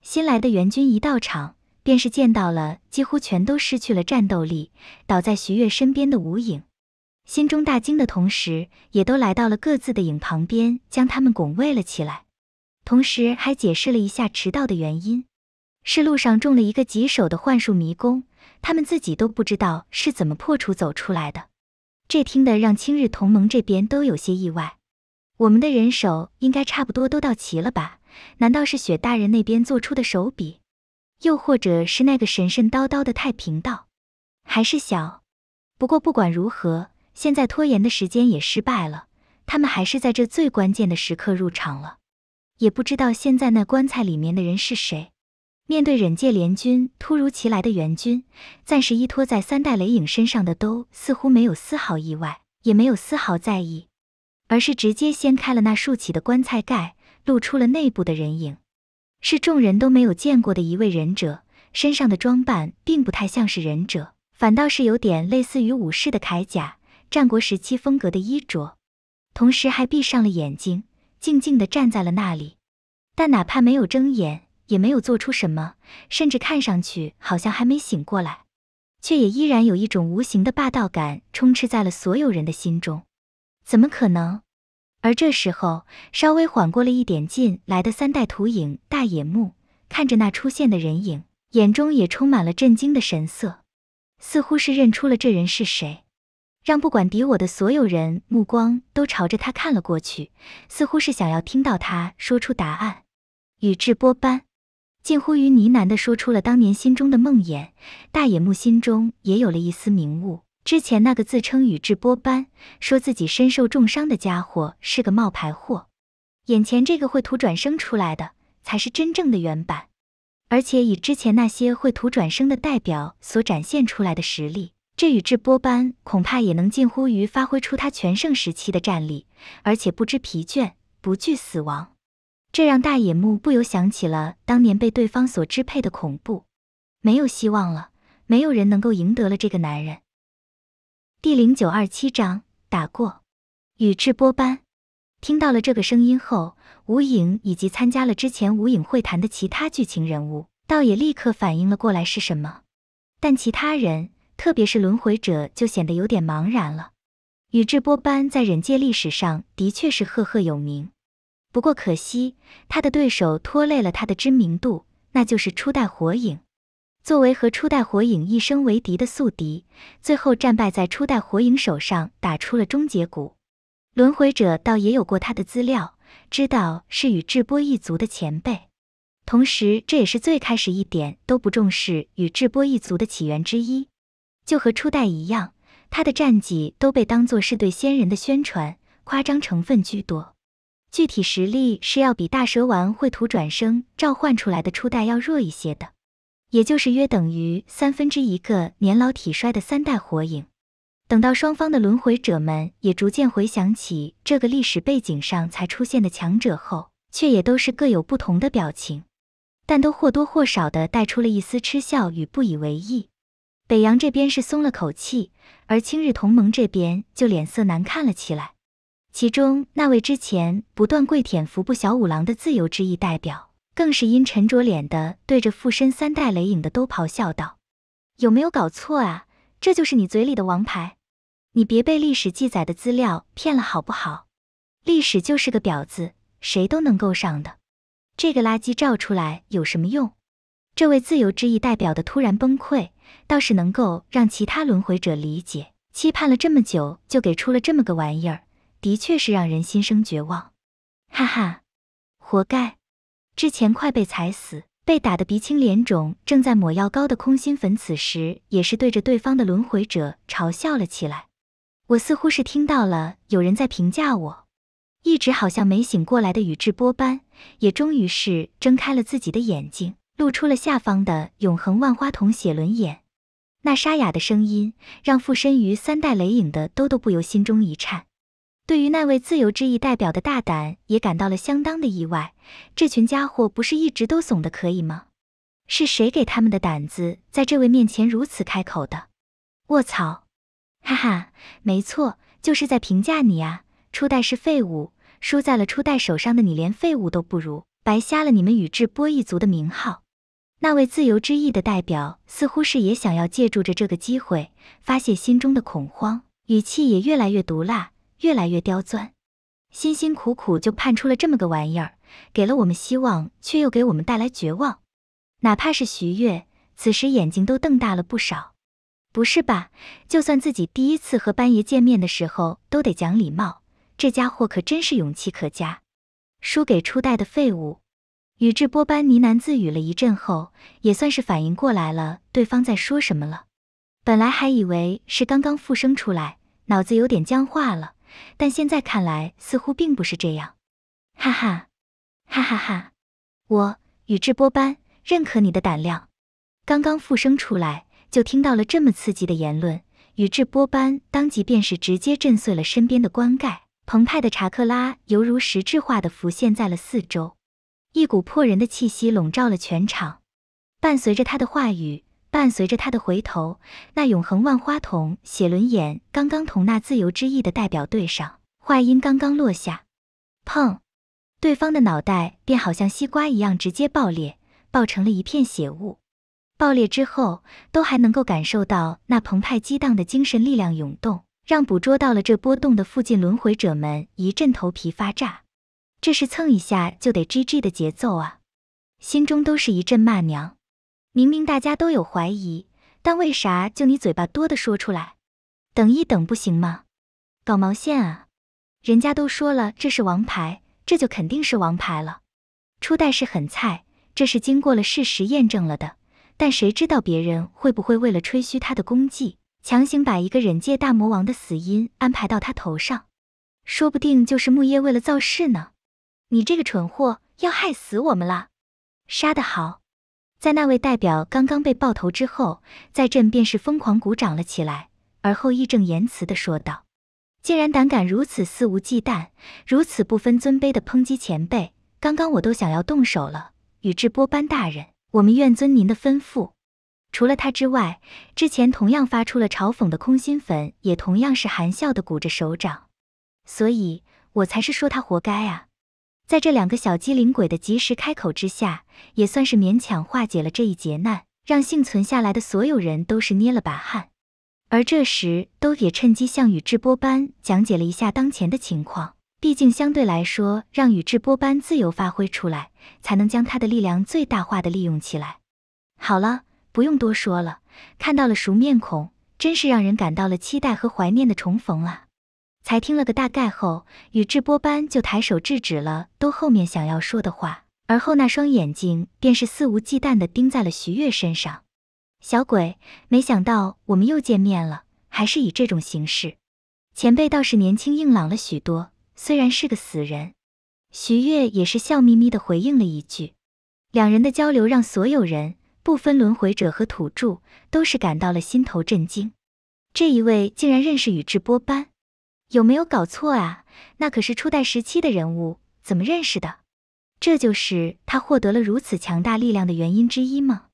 新来的援军一到场，便是见到了几乎全都失去了战斗力，倒在徐悦身边的无影，心中大惊的同时，也都来到了各自的影旁边，将他们拱卫了起来。同时还解释了一下迟到的原因，是路上中了一个棘手的幻术迷宫，他们自己都不知道是怎么破除走出来的。这听得让青日同盟这边都有些意外。我们的人手应该差不多都到齐了吧？难道是雪大人那边做出的手笔，又或者是那个神神叨叨的太平道，还是小？不过不管如何，现在拖延的时间也失败了，他们还是在这最关键的时刻入场了。也不知道现在那棺材里面的人是谁。面对忍界联军突如其来的援军，暂时依托在三代雷影身上的都似乎没有丝毫意外，也没有丝毫在意。而是直接掀开了那竖起的棺材盖，露出了内部的人影，是众人都没有见过的一位忍者，身上的装扮并不太像是忍者，反倒是有点类似于武士的铠甲，战国时期风格的衣着，同时还闭上了眼睛，静静的站在了那里，但哪怕没有睁眼，也没有做出什么，甚至看上去好像还没醒过来，却也依然有一种无形的霸道感充斥在了所有人的心中。怎么可能？而这时候，稍微缓过了一点劲来的三代土影大野木看着那出现的人影，眼中也充满了震惊的神色，似乎是认出了这人是谁，让不管敌我的所有人目光都朝着他看了过去，似乎是想要听到他说出答案。宇智波斑近乎于呢喃的说出了当年心中的梦魇，大野木心中也有了一丝明悟。之前那个自称宇智波斑，说自己身受重伤的家伙是个冒牌货，眼前这个秽土转生出来的才是真正的原版。而且以之前那些秽土转生的代表所展现出来的实力，这宇智波斑恐怕也能近乎于发挥出他全盛时期的战力，而且不知疲倦，不惧死亡。这让大野木不由想起了当年被对方所支配的恐怖。没有希望了，没有人能够赢得了这个男人。第零九二七章，打过宇智波斑。听到了这个声音后，无影以及参加了之前无影会谈的其他剧情人物，倒也立刻反应了过来是什么。但其他人，特别是轮回者，就显得有点茫然了。宇智波斑在忍界历史上的确是赫赫有名，不过可惜他的对手拖累了他的知名度，那就是初代火影。作为和初代火影一生为敌的宿敌，最后战败在初代火影手上，打出了终结鼓。轮回者倒也有过他的资料，知道是宇智波一族的前辈。同时，这也是最开始一点都不重视宇智波一族的起源之一。就和初代一样，他的战绩都被当做是对先人的宣传，夸张成分居多。具体实力是要比大蛇丸秽土转生召唤出来的初代要弱一些的。也就是约等于三分之一个年老体衰的三代火影。等到双方的轮回者们也逐渐回想起这个历史背景上才出现的强者后，却也都是各有不同的表情，但都或多或少的带出了一丝嗤笑与不以为意。北洋这边是松了口气，而清日同盟这边就脸色难看了起来。其中那位之前不断跪舔服部小五郎的自由之翼代表。更是阴沉着脸的对着附身三代雷影的都咆哮道：“有没有搞错啊？这就是你嘴里的王牌？你别被历史记载的资料骗了好不好？历史就是个婊子，谁都能够上的。这个垃圾照出来有什么用？这位自由之翼代表的突然崩溃，倒是能够让其他轮回者理解。期盼了这么久，就给出了这么个玩意儿，的确是让人心生绝望。哈哈，活该。”之前快被踩死，被打得鼻青脸肿，正在抹药膏的空心粉，此时也是对着对方的轮回者嘲笑了起来。我似乎是听到了有人在评价我，一直好像没醒过来的宇智波斑，也终于是睁开了自己的眼睛，露出了下方的永恒万花筒写轮眼。那沙哑的声音让附身于三代雷影的兜兜不由心中一颤。对于那位自由之翼代表的大胆，也感到了相当的意外。这群家伙不是一直都怂的可以吗？是谁给他们的胆子，在这位面前如此开口的？卧槽！哈哈，没错，就是在评价你啊。初代是废物，输在了初代手上的你，连废物都不如，白瞎了你们宇智波一族的名号。那位自由之翼的代表似乎是也想要借助着这个机会发泄心中的恐慌，语气也越来越毒辣。越来越刁钻，辛辛苦苦就盼出了这么个玩意儿，给了我们希望，却又给我们带来绝望。哪怕是徐月，此时眼睛都瞪大了不少。不是吧？就算自己第一次和班爷见面的时候都得讲礼貌，这家伙可真是勇气可嘉。输给初代的废物。宇智波斑呢喃自语了一阵后，也算是反应过来了对方在说什么了。本来还以为是刚刚复生出来，脑子有点僵化了。但现在看来，似乎并不是这样，哈哈，哈哈哈！我宇智波斑认可你的胆量，刚刚复生出来就听到了这么刺激的言论。宇智波斑当即便是直接震碎了身边的棺盖，澎湃的查克拉犹如实质化的浮现在了四周，一股破人的气息笼罩了全场，伴随着他的话语。伴随着他的回头，那永恒万花筒写轮眼刚刚同那自由之翼的代表对上，话音刚刚落下，砰！对方的脑袋便好像西瓜一样直接爆裂，爆成了一片血雾。爆裂之后，都还能够感受到那澎湃激荡的精神力量涌动，让捕捉到了这波动的附近轮回者们一阵头皮发炸。这是蹭一下就得 G G 的节奏啊！心中都是一阵骂娘。明明大家都有怀疑，但为啥就你嘴巴多的说出来？等一等不行吗？搞毛线啊！人家都说了这是王牌，这就肯定是王牌了。初代是很菜，这是经过了事实验证了的。但谁知道别人会不会为了吹嘘他的功绩，强行把一个忍界大魔王的死因安排到他头上？说不定就是木叶为了造势呢！你这个蠢货，要害死我们了！杀得好！在那位代表刚刚被爆头之后，在朕便是疯狂鼓掌了起来，而后义正言辞的说道：“竟然胆敢如此肆无忌惮，如此不分尊卑的抨击前辈，刚刚我都想要动手了。”宇智波斑大人，我们愿遵您的吩咐。除了他之外，之前同样发出了嘲讽的空心粉，也同样是含笑的鼓着手掌。所以，我才是说他活该啊。在这两个小机灵鬼的及时开口之下，也算是勉强化解了这一劫难，让幸存下来的所有人都是捏了把汗。而这时，都也趁机向宇智波斑讲解了一下当前的情况。毕竟相对来说，让宇智波斑自由发挥出来，才能将他的力量最大化的利用起来。好了，不用多说了，看到了熟面孔，真是让人感到了期待和怀念的重逢啊！才听了个大概后，宇智波斑就抬手制止了都后面想要说的话，而后那双眼睛便是肆无忌惮地盯在了徐月身上。小鬼，没想到我们又见面了，还是以这种形式。前辈倒是年轻硬朗了许多，虽然是个死人。徐月也是笑眯眯地回应了一句。两人的交流让所有人不分轮回者和土著，都是感到了心头震惊。这一位竟然认识宇智波斑。有没有搞错啊？那可是初代时期的人物，怎么认识的？这就是他获得了如此强大力量的原因之一吗？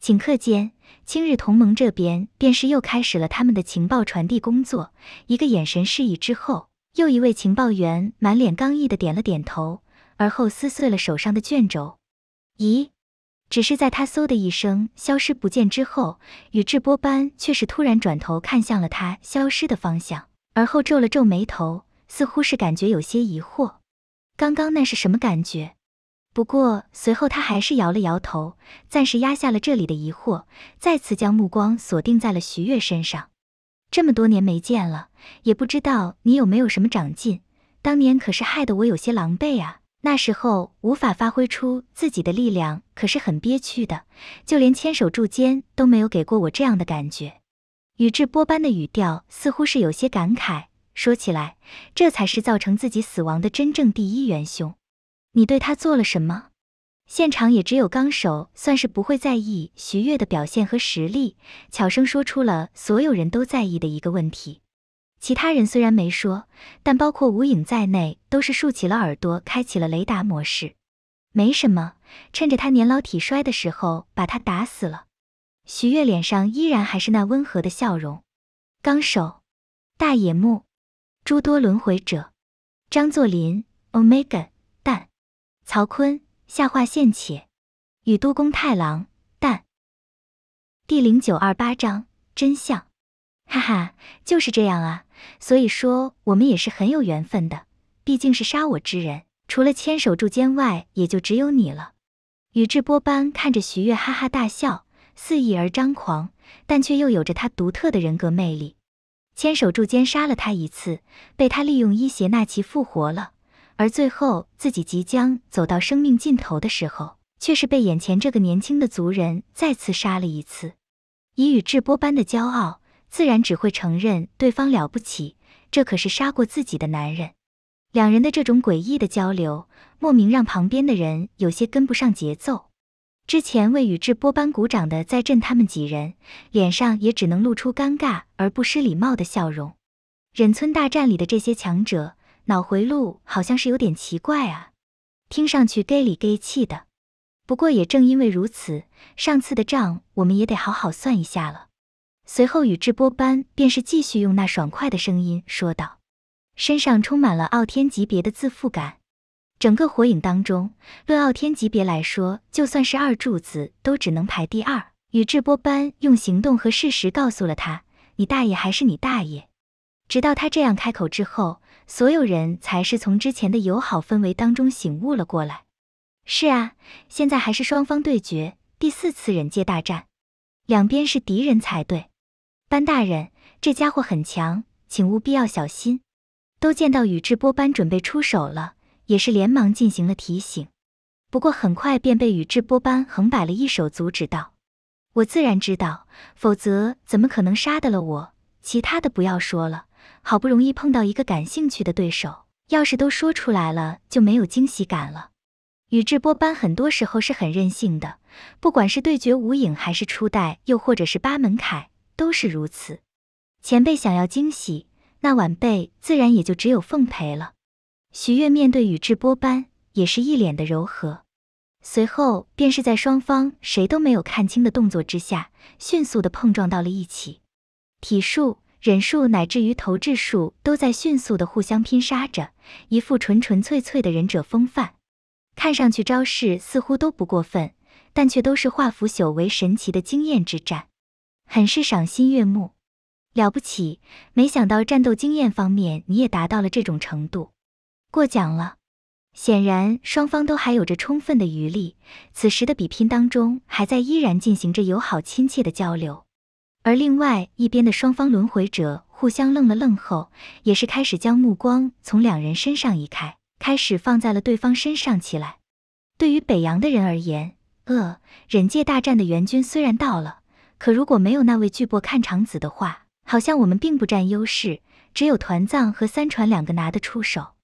顷刻间，青日同盟这边便是又开始了他们的情报传递工作。一个眼神示意之后，又一位情报员满脸刚毅的点了点头，而后撕碎了手上的卷轴。咦？只是在他嗖的一声消失不见之后，宇智波斑却是突然转头看向了他消失的方向。而后皱了皱眉头，似乎是感觉有些疑惑，刚刚那是什么感觉？不过随后他还是摇了摇头，暂时压下了这里的疑惑，再次将目光锁定在了徐悦身上。这么多年没见了，也不知道你有没有什么长进。当年可是害得我有些狼狈啊，那时候无法发挥出自己的力量，可是很憋屈的，就连牵手柱间都没有给过我这样的感觉。宇智波斑的语调似乎是有些感慨，说起来，这才是造成自己死亡的真正第一元凶。你对他做了什么？现场也只有纲手算是不会在意徐月的表现和实力，悄声说出了所有人都在意的一个问题。其他人虽然没说，但包括无影在内都是竖起了耳朵，开启了雷达模式。没什么，趁着他年老体衰的时候把他打死了。徐月脸上依然还是那温和的笑容。纲手、大野木、诸多轮回者、张作霖、Omega、但、曹坤、下划线且、与都宫太郎、但。第零九二八章真相。哈哈，就是这样啊。所以说，我们也是很有缘分的，毕竟是杀我之人，除了千手柱间外，也就只有你了。宇智波斑看着徐月，哈哈大笑。肆意而张狂，但却又有着他独特的人格魅力。千手柱间杀了他一次，被他利用伊邪那岐复活了，而最后自己即将走到生命尽头的时候，却是被眼前这个年轻的族人再次杀了一次。以宇智波般的骄傲，自然只会承认对方了不起，这可是杀过自己的男人。两人的这种诡异的交流，莫名让旁边的人有些跟不上节奏。之前为宇智波斑鼓掌的在震他们几人脸上也只能露出尴尬而不失礼貌的笑容。忍村大战里的这些强者，脑回路好像是有点奇怪啊，听上去 gay 里 gay 气的。不过也正因为如此，上次的账我们也得好好算一下了。随后宇智波斑便是继续用那爽快的声音说道，身上充满了傲天级别的自负感。整个火影当中，论傲天级别来说，就算是二柱子都只能排第二。宇智波斑用行动和事实告诉了他：“你大爷还是你大爷！”直到他这样开口之后，所有人才是从之前的友好氛围当中醒悟了过来。是啊，现在还是双方对决，第四次忍界大战，两边是敌人才对。班大人，这家伙很强，请务必要小心。都见到宇智波斑准备出手了。也是连忙进行了提醒，不过很快便被宇智波斑横摆了一手阻止道：“我自然知道，否则怎么可能杀得了我？其他的不要说了，好不容易碰到一个感兴趣的对手，要是都说出来了，就没有惊喜感了。”宇智波斑很多时候是很任性的，不管是对决无影，还是初代，又或者是八门凯，都是如此。前辈想要惊喜，那晚辈自然也就只有奉陪了。许愿面对宇智波斑也是一脸的柔和，随后便是在双方谁都没有看清的动作之下，迅速的碰撞到了一起。体术、忍术乃至于投掷术都在迅速的互相拼杀着，一副纯纯粹粹的忍者风范。看上去招式似乎都不过分，但却都是化腐朽为神奇的惊艳之战，很是赏心悦目。了不起，没想到战斗经验方面你也达到了这种程度。过奖了，显然双方都还有着充分的余力。此时的比拼当中，还在依然进行着友好亲切的交流。而另外一边的双方轮回者互相愣了愣后，也是开始将目光从两人身上移开，开始放在了对方身上起来。对于北洋的人而言，呃，忍界大战的援军虽然到了，可如果没有那位巨擘看场子的话，好像我们并不占优势，只有团藏和三船两个拿得出手。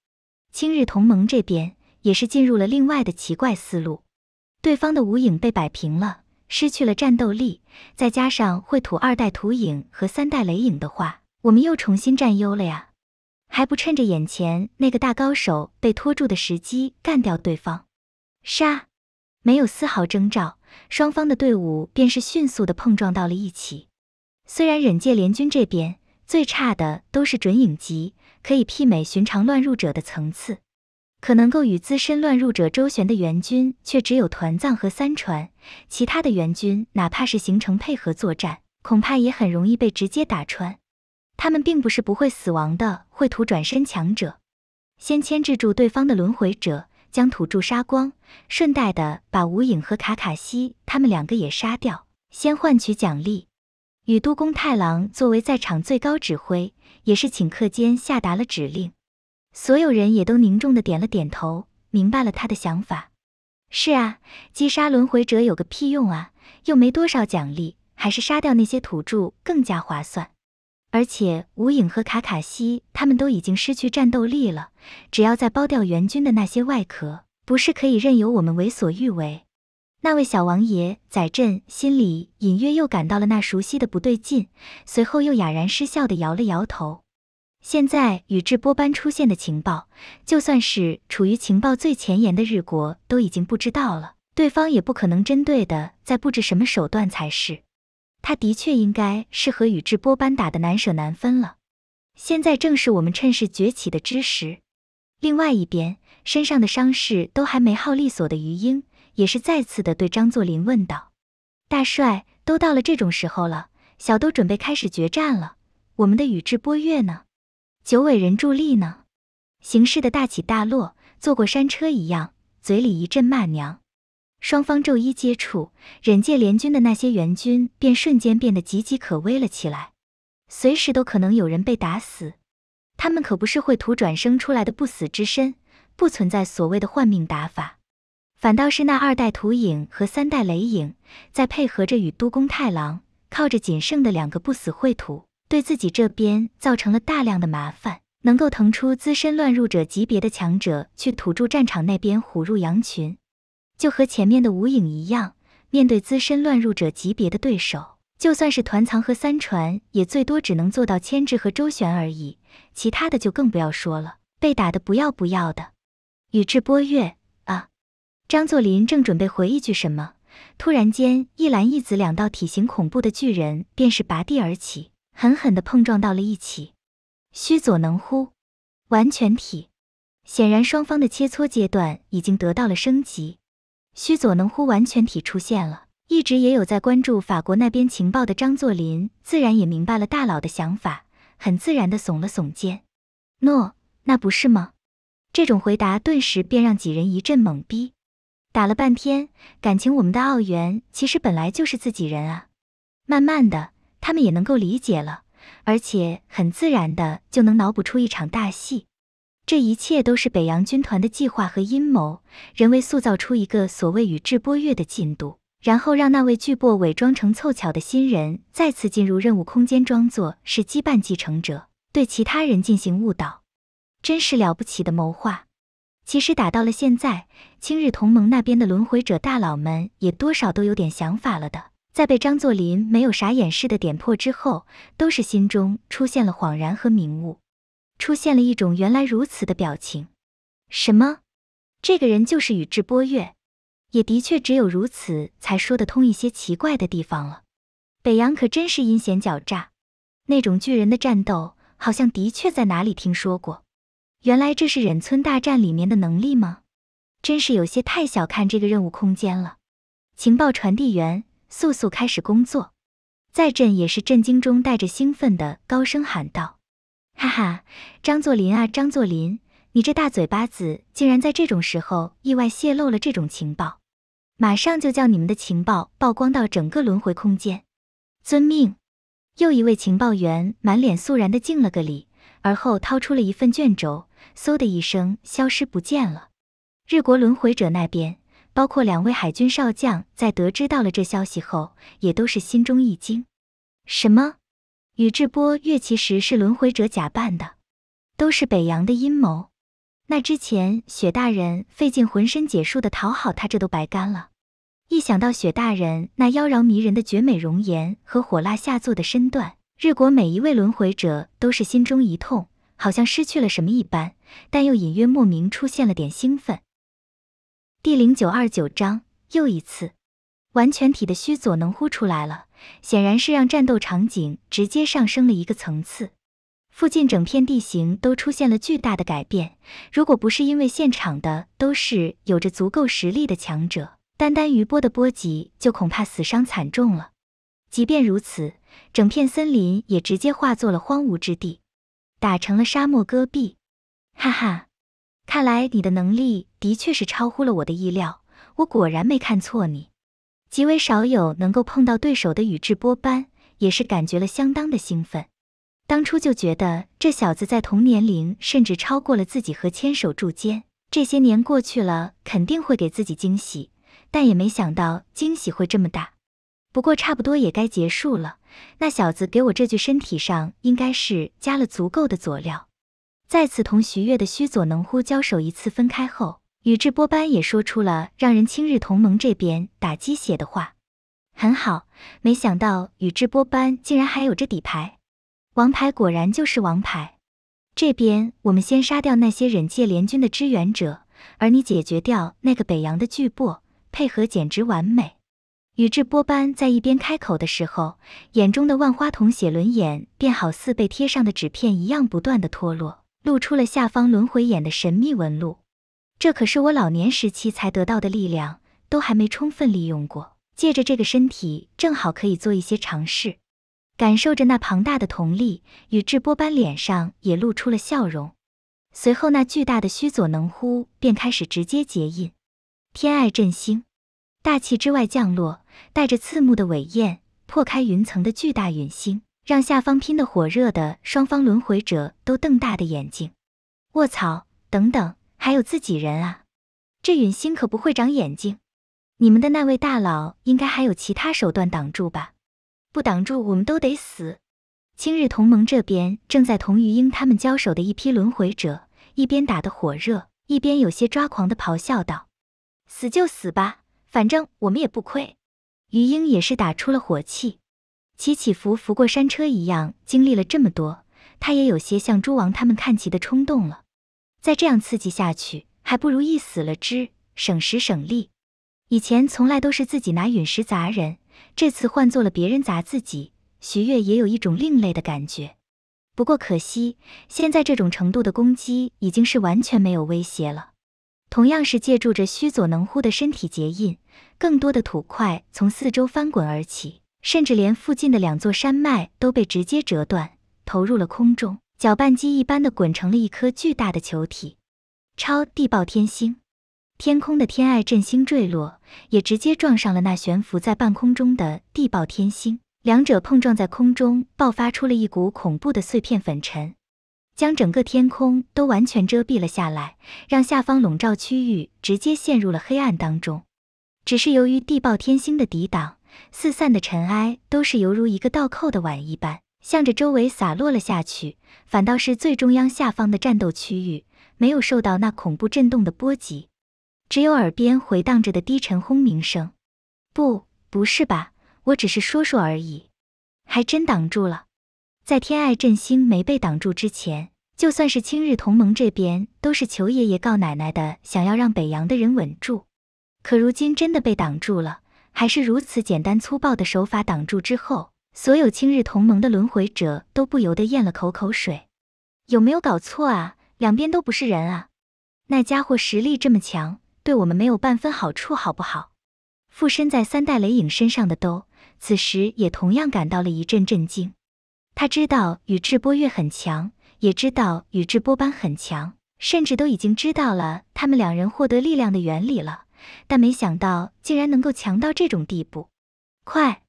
青日同盟这边也是进入了另外的奇怪思路，对方的无影被摆平了，失去了战斗力，再加上会土二代土影和三代雷影的话，我们又重新占优了呀！还不趁着眼前那个大高手被拖住的时机干掉对方？杀！没有丝毫征兆，双方的队伍便是迅速的碰撞到了一起。虽然忍界联军这边最差的都是准影级。可以媲美寻常乱入者的层次，可能够与资深乱入者周旋的援军却只有团藏和三船，其他的援军哪怕是形成配合作战，恐怕也很容易被直接打穿。他们并不是不会死亡的秽土转生强者，先牵制住对方的轮回者，将土著杀光，顺带的把无影和卡卡西他们两个也杀掉，先换取奖励。与都宫太郎作为在场最高指挥。也是顷刻间下达了指令，所有人也都凝重的点了点头，明白了他的想法。是啊，击杀轮回者有个屁用啊，又没多少奖励，还是杀掉那些土著更加划算。而且无影和卡卡西他们都已经失去战斗力了，只要再剥掉援军的那些外壳，不是可以任由我们为所欲为？那位小王爷在朕心里隐约又感到了那熟悉的不对劲，随后又哑然失笑地摇了摇头。现在宇智波斑出现的情报，就算是处于情报最前沿的日国都已经不知道了，对方也不可能针对的在布置什么手段才是。他的确应该是和宇智波斑打的难舍难分了。现在正是我们趁势崛起的之时。另外一边，身上的伤势都还没好利索的余英也是再次的对张作霖问道：“大帅，都到了这种时候了，小都准备开始决战了。我们的宇智波月呢？九尾人助力呢？形势的大起大落，坐过山车一样，嘴里一阵骂娘。双方骤一接触，忍界联军的那些援军便瞬间变得岌岌可危了起来，随时都可能有人被打死。他们可不是秽土转生出来的不死之身，不存在所谓的换命打法。”反倒是那二代土影和三代雷影在配合着与都宫太郎，靠着仅剩的两个不死秽土，对自己这边造成了大量的麻烦，能够腾出资深乱入者级别的强者去土著战场那边虎入羊群，就和前面的无影一样，面对资深乱入者级别的对手，就算是团藏和三传，也最多只能做到牵制和周旋而已，其他的就更不要说了，被打的不要不要的，宇智波月。张作霖正准备回一句什么，突然间，一蓝一紫两道体型恐怖的巨人便是拔地而起，狠狠地碰撞到了一起。须佐能乎完全体，显然双方的切磋阶段已经得到了升级。须佐能乎完全体出现了，一直也有在关注法国那边情报的张作霖，自然也明白了大佬的想法，很自然地耸了耸肩。诺，那不是吗？这种回答顿时便让几人一阵懵逼。打了半天，感情我们的奥园其实本来就是自己人啊。慢慢的，他们也能够理解了，而且很自然的就能脑补出一场大戏。这一切都是北洋军团的计划和阴谋，人为塑造出一个所谓宇智波月的进度，然后让那位巨擘伪装成凑巧的新人，再次进入任务空间，装作是羁绊继承者，对其他人进行误导。真是了不起的谋划。其实打到了现在，青日同盟那边的轮回者大佬们也多少都有点想法了的，在被张作霖没有啥掩饰的点破之后，都是心中出现了恍然和明悟，出现了一种原来如此的表情。什么？这个人就是宇智波月？也的确只有如此才说得通一些奇怪的地方了。北洋可真是阴险狡诈，那种巨人的战斗，好像的确在哪里听说过。原来这是忍村大战里面的能力吗？真是有些太小看这个任务空间了。情报传递员，速速开始工作！在震也是震惊中带着兴奋的高声喊道：“哈哈，张作霖啊，张作霖，你这大嘴巴子竟然在这种时候意外泄露了这种情报，马上就叫你们的情报曝光到整个轮回空间！”遵命。又一位情报员满脸肃然的敬了个礼，而后掏出了一份卷轴。嗖的一声，消失不见了。日国轮回者那边，包括两位海军少将在得知到了这消息后，也都是心中一惊。什么？宇智波月其实是轮回者假扮的，都是北洋的阴谋。那之前雪大人费尽浑身解数的讨好他，这都白干了。一想到雪大人那妖娆迷人的绝美容颜和火辣下作的身段，日国每一位轮回者都是心中一痛。好像失去了什么一般，但又隐约莫名出现了点兴奋。第零九二九章，又一次，完全体的须佐能乎出来了，显然是让战斗场景直接上升了一个层次。附近整片地形都出现了巨大的改变，如果不是因为现场的都是有着足够实力的强者，单单余波的波及就恐怕死伤惨重了。即便如此，整片森林也直接化作了荒芜之地。打成了沙漠戈壁，哈哈，看来你的能力的确是超乎了我的意料，我果然没看错你。极为少有能够碰到对手的宇智波斑，也是感觉了相当的兴奋。当初就觉得这小子在同年龄甚至超过了自己和千手柱间，这些年过去了肯定会给自己惊喜，但也没想到惊喜会这么大。不过差不多也该结束了。那小子给我这具身体上应该是加了足够的佐料。再次同徐月的须佐能乎交手一次，分开后，宇智波斑也说出了让人亲日同盟这边打鸡血的话。很好，没想到宇智波斑竟然还有这底牌。王牌果然就是王牌。这边我们先杀掉那些忍界联军的支援者，而你解决掉那个北洋的巨擘，配合简直完美。宇智波斑在一边开口的时候，眼中的万花筒写轮眼便好似被贴上的纸片一样不断的脱落，露出了下方轮回眼的神秘纹路。这可是我老年时期才得到的力量，都还没充分利用过。借着这个身体，正好可以做一些尝试。感受着那庞大的瞳力，宇智波斑脸上也露出了笑容。随后，那巨大的须佐能乎便开始直接结印，天爱振兴，大气之外降落。带着刺目的尾焰破开云层的巨大陨星，让下方拼得火热的双方轮回者都瞪大的眼睛。卧槽！等等，还有自己人啊！这陨星可不会长眼睛。你们的那位大佬应该还有其他手段挡住吧？不挡住，我们都得死。青日同盟这边正在同余英他们交手的一批轮回者，一边打得火热，一边有些抓狂的咆哮道：“死就死吧，反正我们也不亏。”鱼鹰也是打出了火气，起起伏伏过山车一样，经历了这么多，他也有些向诸王他们看齐的冲动了。再这样刺激下去，还不如一死了之，省时省力。以前从来都是自己拿陨石砸人，这次换做了别人砸自己，徐月也有一种另类的感觉。不过可惜，现在这种程度的攻击已经是完全没有威胁了。同样是借助着须佐能乎的身体结印。更多的土块从四周翻滚而起，甚至连附近的两座山脉都被直接折断，投入了空中，搅拌机一般的滚成了一颗巨大的球体。超地爆天星，天空的天爱震星坠落，也直接撞上了那悬浮在半空中的地爆天星，两者碰撞在空中，爆发出了一股恐怖的碎片粉尘，将整个天空都完全遮蔽了下来，让下方笼罩区域直接陷入了黑暗当中。只是由于地爆天星的抵挡，四散的尘埃都是犹如一个倒扣的碗一般，向着周围洒落了下去。反倒是最中央下方的战斗区域，没有受到那恐怖震动的波及，只有耳边回荡着的低沉轰鸣声。不，不是吧？我只是说说而已，还真挡住了。在天爱振星没被挡住之前，就算是青日同盟这边，都是求爷爷告奶奶的，想要让北洋的人稳住。可如今真的被挡住了，还是如此简单粗暴的手法挡住之后，所有青日同盟的轮回者都不由得咽了口口水。有没有搞错啊？两边都不是人啊！那家伙实力这么强，对我们没有半分好处，好不好？附身在三代雷影身上的兜，此时也同样感到了一阵震惊。他知道宇智波鼬很强，也知道宇智波斑很强，甚至都已经知道了他们两人获得力量的原理了。但没想到，竟然能够强到这种地步！快，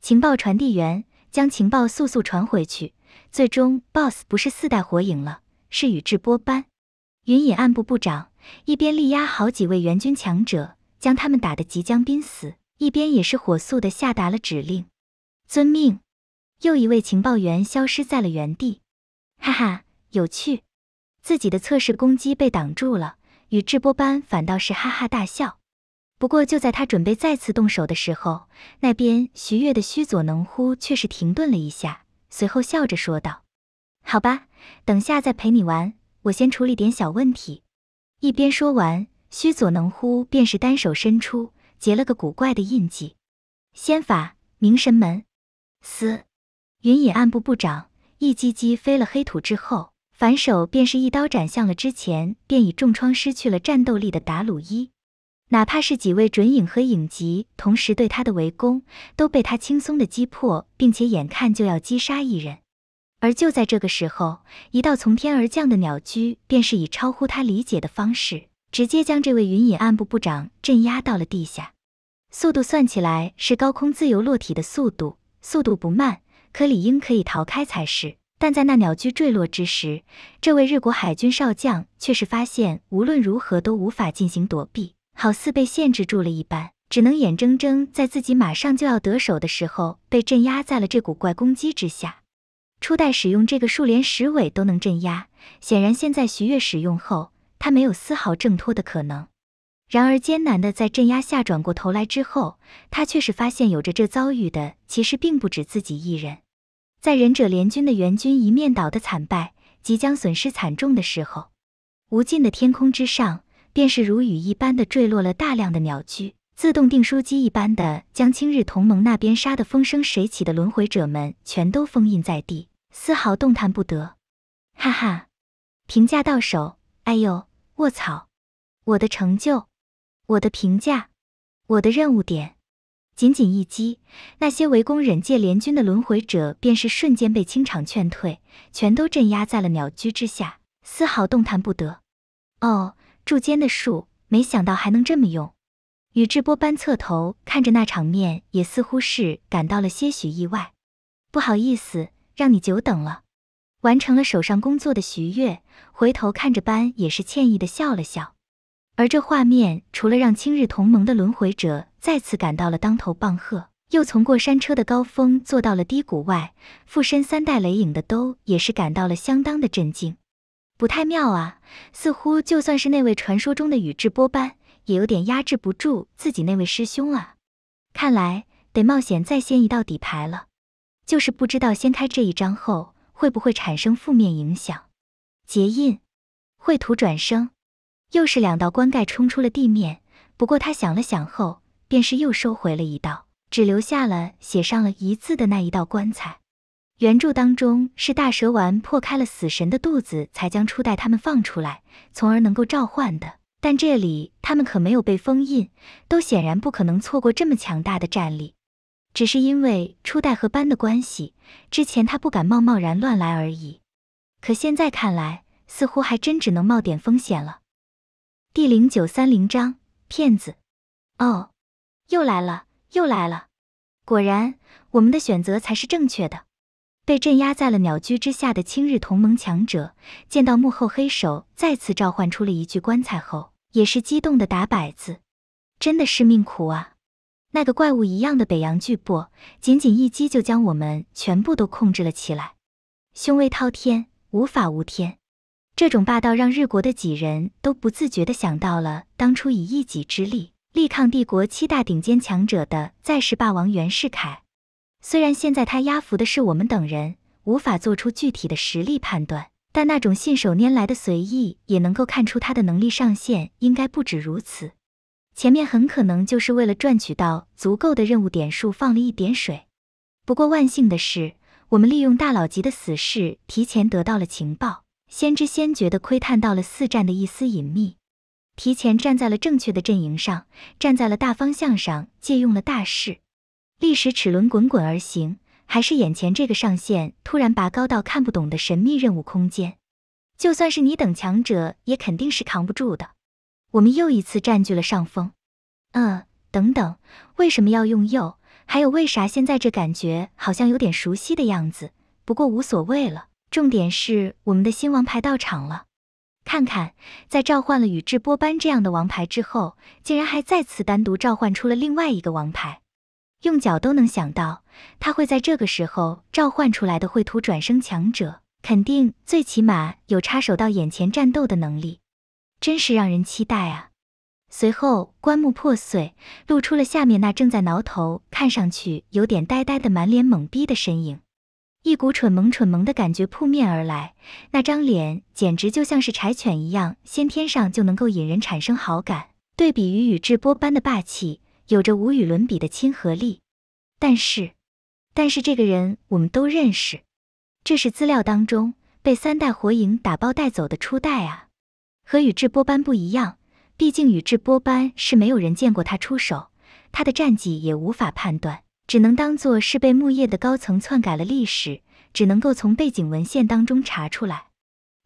情报传递员将情报速速传回去。最终，BOSS 不是四代火影了，是宇智波斑。云隐暗部部长一边力压好几位援军强者，将他们打得即将濒死，一边也是火速的下达了指令。遵命。又一位情报员消失在了原地。哈哈，有趣，自己的测试攻击被挡住了。宇智波斑反倒是哈哈大笑，不过就在他准备再次动手的时候，那边徐月的须佐能乎却是停顿了一下，随后笑着说道：“好吧，等下再陪你玩，我先处理点小问题。”一边说完，须佐能乎便是单手伸出，结了个古怪的印记。仙法明神门，嘶！云隐暗部部长一击击飞了黑土之后。反手便是一刀斩向了之前便已重创、失去了战斗力的达鲁伊，哪怕是几位准影和影级同时对他的围攻，都被他轻松的击破，并且眼看就要击杀一人。而就在这个时候，一道从天而降的鸟狙，便是以超乎他理解的方式，直接将这位云隐暗部部长镇压到了地下。速度算起来是高空自由落体的速度，速度不慢，可理应可以逃开才是。但在那鸟居坠落之时，这位日国海军少将却是发现无论如何都无法进行躲避，好似被限制住了一般，只能眼睁睁在自己马上就要得手的时候被镇压在了这股怪攻击之下。初代使用这个树连石尾都能镇压，显然现在徐悦使用后，他没有丝毫挣脱的可能。然而艰难的在镇压下转过头来之后，他却是发现有着这遭遇的其实并不止自己一人。在忍者联军的援军一面倒的惨败，即将损失惨重的时候，无尽的天空之上，便是如雨一般的坠落了大量的鸟居，自动订书机一般的将青日同盟那边杀得风生水起的轮回者们全都封印在地，丝毫动弹不得。哈哈，评价到手，哎呦，卧槽，我的成就，我的评价，我的任务点。仅仅一击，那些围攻忍界联军的轮回者便是瞬间被清场劝退，全都镇压在了鸟居之下，丝毫动弹不得。哦，柱间的术，没想到还能这么用。宇智波斑侧头看着那场面，也似乎是感到了些许意外。不好意思，让你久等了。完成了手上工作的徐月回头看着斑，也是歉意的笑了笑。而这画面除了让青日同盟的轮回者再次感到了当头棒喝，又从过山车的高峰坐到了低谷外，附身三代雷影的兜也是感到了相当的震惊。不太妙啊，似乎就算是那位传说中的宇智波斑，也有点压制不住自己那位师兄啊。看来得冒险再掀一道底牌了，就是不知道掀开这一张后，会不会产生负面影响？结印，绘图转生。又是两道棺盖冲出了地面，不过他想了想后，便是又收回了一道，只留下了写上了一字的那一道棺材。原著当中是大蛇丸破开了死神的肚子，才将初代他们放出来，从而能够召唤的。但这里他们可没有被封印，都显然不可能错过这么强大的战力。只是因为初代和班的关系，之前他不敢冒冒然乱来而已。可现在看来，似乎还真只能冒点风险了。第零九三零章骗子。哦，又来了，又来了！果然，我们的选择才是正确的。被镇压在了鸟居之下的青日同盟强者，见到幕后黑手再次召唤出了一具棺材后，也是激动的打摆子。真的是命苦啊！那个怪物一样的北洋巨擘，仅仅一击就将我们全部都控制了起来，凶威滔天，无法无天。这种霸道让日国的几人都不自觉的想到了当初以一己之力力抗帝国七大顶尖强者的再世霸王袁世凯。虽然现在他压服的是我们等人，无法做出具体的实力判断，但那种信手拈来的随意，也能够看出他的能力上限应该不止如此。前面很可能就是为了赚取到足够的任务点数放了一点水。不过万幸的是，我们利用大佬级的死士提前得到了情报。先知先觉地窥探到了四战的一丝隐秘，提前站在了正确的阵营上，站在了大方向上，借用了大势。历史齿轮滚滚而行，还是眼前这个上限突然拔高到看不懂的神秘任务空间？就算是你等强者，也肯定是扛不住的。我们又一次占据了上风。嗯，等等，为什么要用右？还有为啥现在这感觉好像有点熟悉的样子？不过无所谓了。重点是我们的新王牌到场了，看看，在召唤了宇智波斑这样的王牌之后，竟然还再次单独召唤出了另外一个王牌，用脚都能想到，他会在这个时候召唤出来的秽土转生强者，肯定最起码有插手到眼前战斗的能力，真是让人期待啊！随后棺木破碎，露出了下面那正在挠头、看上去有点呆呆的、满脸懵逼的身影。一股蠢萌蠢萌的感觉扑面而来，那张脸简直就像是柴犬一样，先天上就能够引人产生好感。对比于宇智波斑的霸气，有着无与伦比的亲和力。但是，但是这个人我们都认识，这是资料当中被三代火影打包带走的初代啊。和宇智波斑不一样，毕竟宇智波斑是没有人见过他出手，他的战绩也无法判断。只能当做是被木叶的高层篡改了历史，只能够从背景文献当中查出来。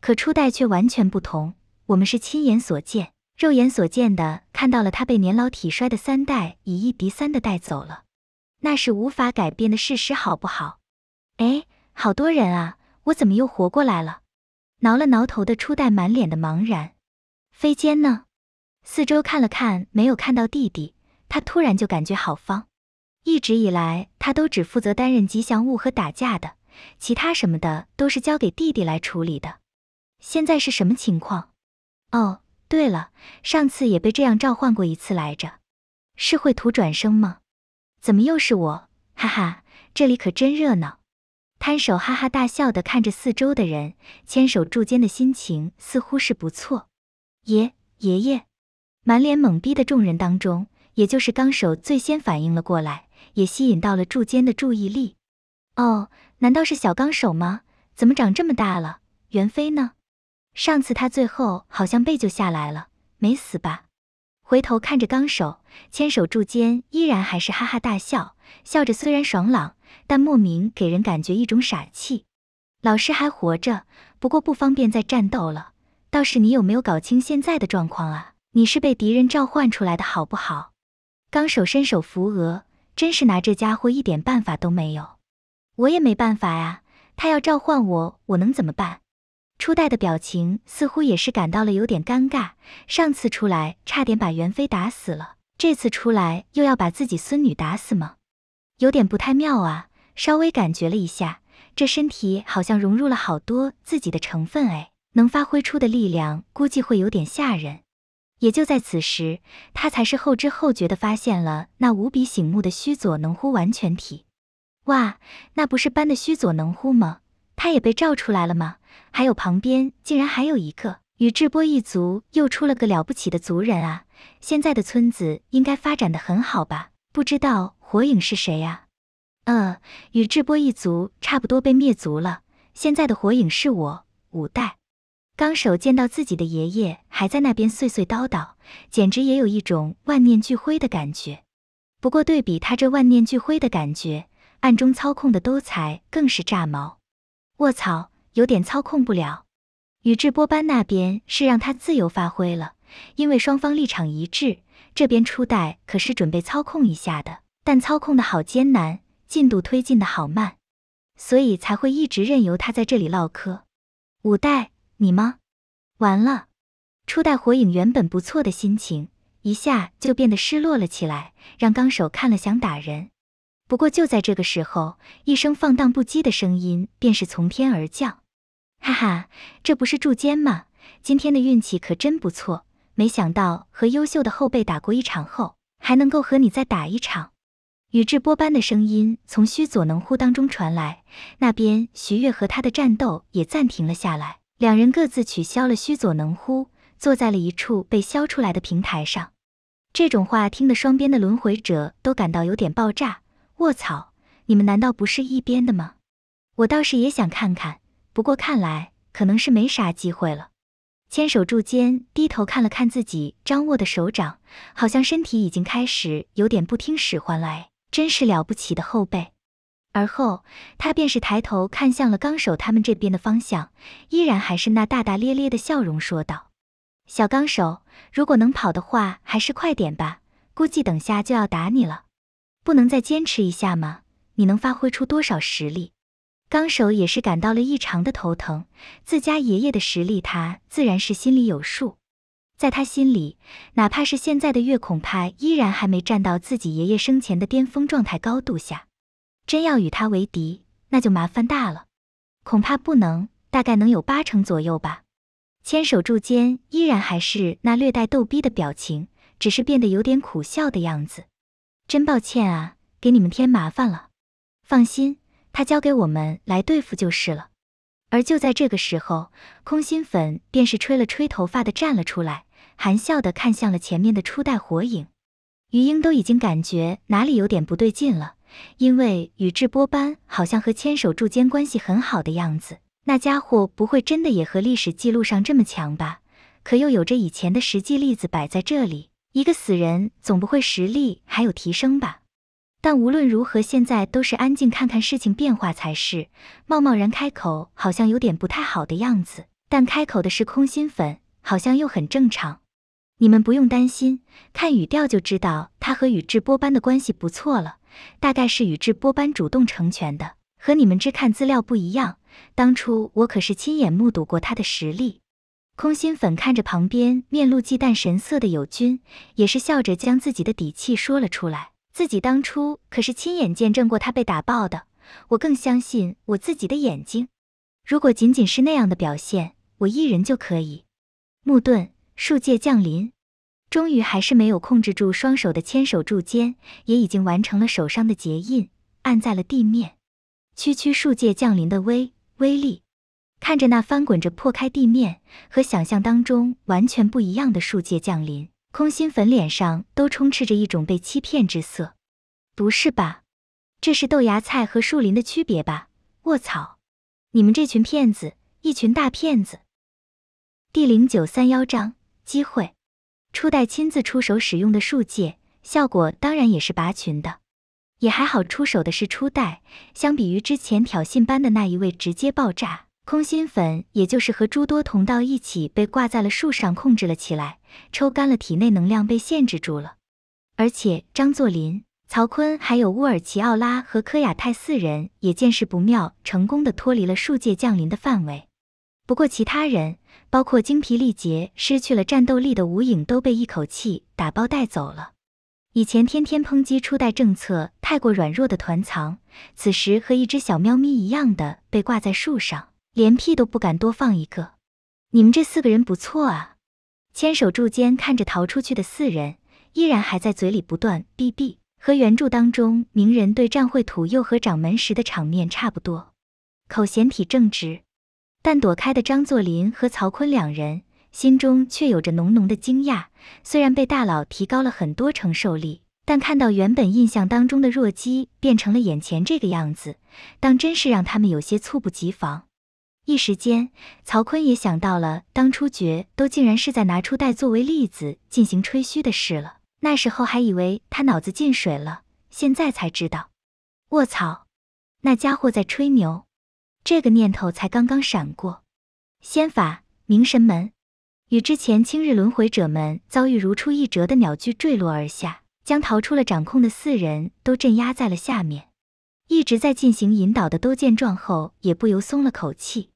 可初代却完全不同，我们是亲眼所见，肉眼所见的看到了他被年老体衰的三代以一敌三的带走了，那是无法改变的事实，好不好？哎，好多人啊，我怎么又活过来了？挠了挠头的初代满脸的茫然。飞间呢？四周看了看，没有看到弟弟，他突然就感觉好方。一直以来，他都只负责担任吉祥物和打架的，其他什么的都是交给弟弟来处理的。现在是什么情况？哦，对了，上次也被这样召唤过一次来着。是绘土转生吗？怎么又是我？哈哈，这里可真热闹。摊手哈哈大笑的看着四周的人，牵手柱间的心情似乎是不错。爷爷爷，满脸懵逼的众人当中，也就是纲手最先反应了过来。也吸引到了柱间的注意力。哦，难道是小纲手吗？怎么长这么大了？元飞呢？上次他最后好像被救下来了，没死吧？回头看着纲手，牵手柱间依然还是哈哈大笑，笑着虽然爽朗，但莫名给人感觉一种傻气。老师还活着，不过不方便再战斗了。倒是你有没有搞清现在的状况啊？你是被敌人召唤出来的好不好？纲手伸手扶额。真是拿这家伙一点办法都没有，我也没办法呀。他要召唤我，我能怎么办？初代的表情似乎也是感到了有点尴尬。上次出来差点把元飞打死了，这次出来又要把自己孙女打死吗？有点不太妙啊。稍微感觉了一下，这身体好像融入了好多自己的成分哎，能发挥出的力量估计会有点吓人。也就在此时，他才是后知后觉的发现了那无比醒目的须佐能乎完全体。哇，那不是斑的须佐能乎吗？他也被照出来了吗？还有旁边竟然还有一个宇智波一族又出了个了不起的族人啊！现在的村子应该发展的很好吧？不知道火影是谁呀？呃，宇智波一族差不多被灭族了。现在的火影是我，五代。纲手见到自己的爷爷还在那边碎碎叨叨，简直也有一种万念俱灰的感觉。不过对比他这万念俱灰的感觉，暗中操控的兜财更是炸毛。卧槽，有点操控不了。宇智波斑那边是让他自由发挥了，因为双方立场一致。这边初代可是准备操控一下的，但操控的好艰难，进度推进的好慢，所以才会一直任由他在这里唠嗑。五代。你吗？完了，初代火影原本不错的心情，一下就变得失落了起来，让纲手看了想打人。不过就在这个时候，一声放荡不羁的声音便是从天而降，哈哈，这不是柱间吗？今天的运气可真不错，没想到和优秀的后辈打过一场后，还能够和你再打一场。宇智波斑的声音从须佐能乎当中传来，那边徐月和他的战斗也暂停了下来。两人各自取消了须佐能乎，坐在了一处被削出来的平台上。这种话听得双边的轮回者都感到有点爆炸。卧槽，你们难道不是一边的吗？我倒是也想看看，不过看来可能是没啥机会了。千手柱间低头看了看自己张握的手掌，好像身体已经开始有点不听使唤了。哎，真是了不起的后辈。而后，他便是抬头看向了纲手他们这边的方向，依然还是那大大咧咧的笑容，说道：“小纲手，如果能跑的话，还是快点吧，估计等下就要打你了。不能再坚持一下吗？你能发挥出多少实力？”纲手也是感到了异常的头疼，自家爷爷的实力他自然是心里有数，在他心里，哪怕是现在的月，恐怕依然还没站到自己爷爷生前的巅峰状态高度下。真要与他为敌，那就麻烦大了。恐怕不能，大概能有八成左右吧。千手柱间依然还是那略带逗逼的表情，只是变得有点苦笑的样子。真抱歉啊，给你们添麻烦了。放心，他交给我们来对付就是了。而就在这个时候，空心粉便是吹了吹头发的站了出来，含笑的看向了前面的初代火影。余英都已经感觉哪里有点不对劲了。因为宇智波斑好像和千手柱间关系很好的样子，那家伙不会真的也和历史记录上这么强吧？可又有着以前的实际例子摆在这里，一个死人总不会实力还有提升吧？但无论如何，现在都是安静看看事情变化才是，贸贸然开口好像有点不太好的样子。但开口的是空心粉，好像又很正常。你们不用担心，看语调就知道他和宇智波斑的关系不错了。大概是宇智波斑主动成全的，和你们只看资料不一样。当初我可是亲眼目睹过他的实力。空心粉看着旁边面露忌惮神色的友军，也是笑着将自己的底气说了出来。自己当初可是亲眼见证过他被打爆的，我更相信我自己的眼睛。如果仅仅是那样的表现，我一人就可以。木遁，树界降临。终于还是没有控制住双手的牵手柱间，也已经完成了手上的结印，按在了地面。区区树界降临的威威力，看着那翻滚着破开地面和想象当中完全不一样的树界降临，空心粉脸上都充斥着一种被欺骗之色。不是吧？这是豆芽菜和树林的区别吧？卧槽！你们这群骗子，一群大骗子！第零九三幺章：机会。初代亲自出手使用的树界，效果当然也是拔群的，也还好出手的是初代，相比于之前挑衅般的那一位直接爆炸，空心粉也就是和诸多同道一起被挂在了树上控制了起来，抽干了体内能量被限制住了。而且张作霖、曹坤还有乌尔奇奥拉和科亚泰四人也见势不妙，成功的脱离了树界降临的范围。不过其他人。包括精疲力竭、失去了战斗力的无影，都被一口气打包带走了。以前天天抨击初代政策太过软弱的团藏，此时和一只小喵咪一样的被挂在树上，连屁都不敢多放一个。你们这四个人不错啊！千手柱间看着逃出去的四人，依然还在嘴里不断哔哔，和原著当中鸣人对战秽土鼬和掌门时的场面差不多，口嫌体正直。但躲开的张作霖和曹锟两人心中却有着浓浓的惊讶。虽然被大佬提高了很多承受力，但看到原本印象当中的弱鸡变成了眼前这个样子，当真是让他们有些猝不及防。一时间，曹锟也想到了当初觉都竟然是在拿出袋作为例子进行吹嘘的事了。那时候还以为他脑子进水了，现在才知道，卧槽，那家伙在吹牛！这个念头才刚刚闪过，仙法明神门与之前青日轮回者们遭遇如出一辙的鸟具坠落而下，将逃出了掌控的四人都镇压在了下面。一直在进行引导的都见状后，也不由松了口气。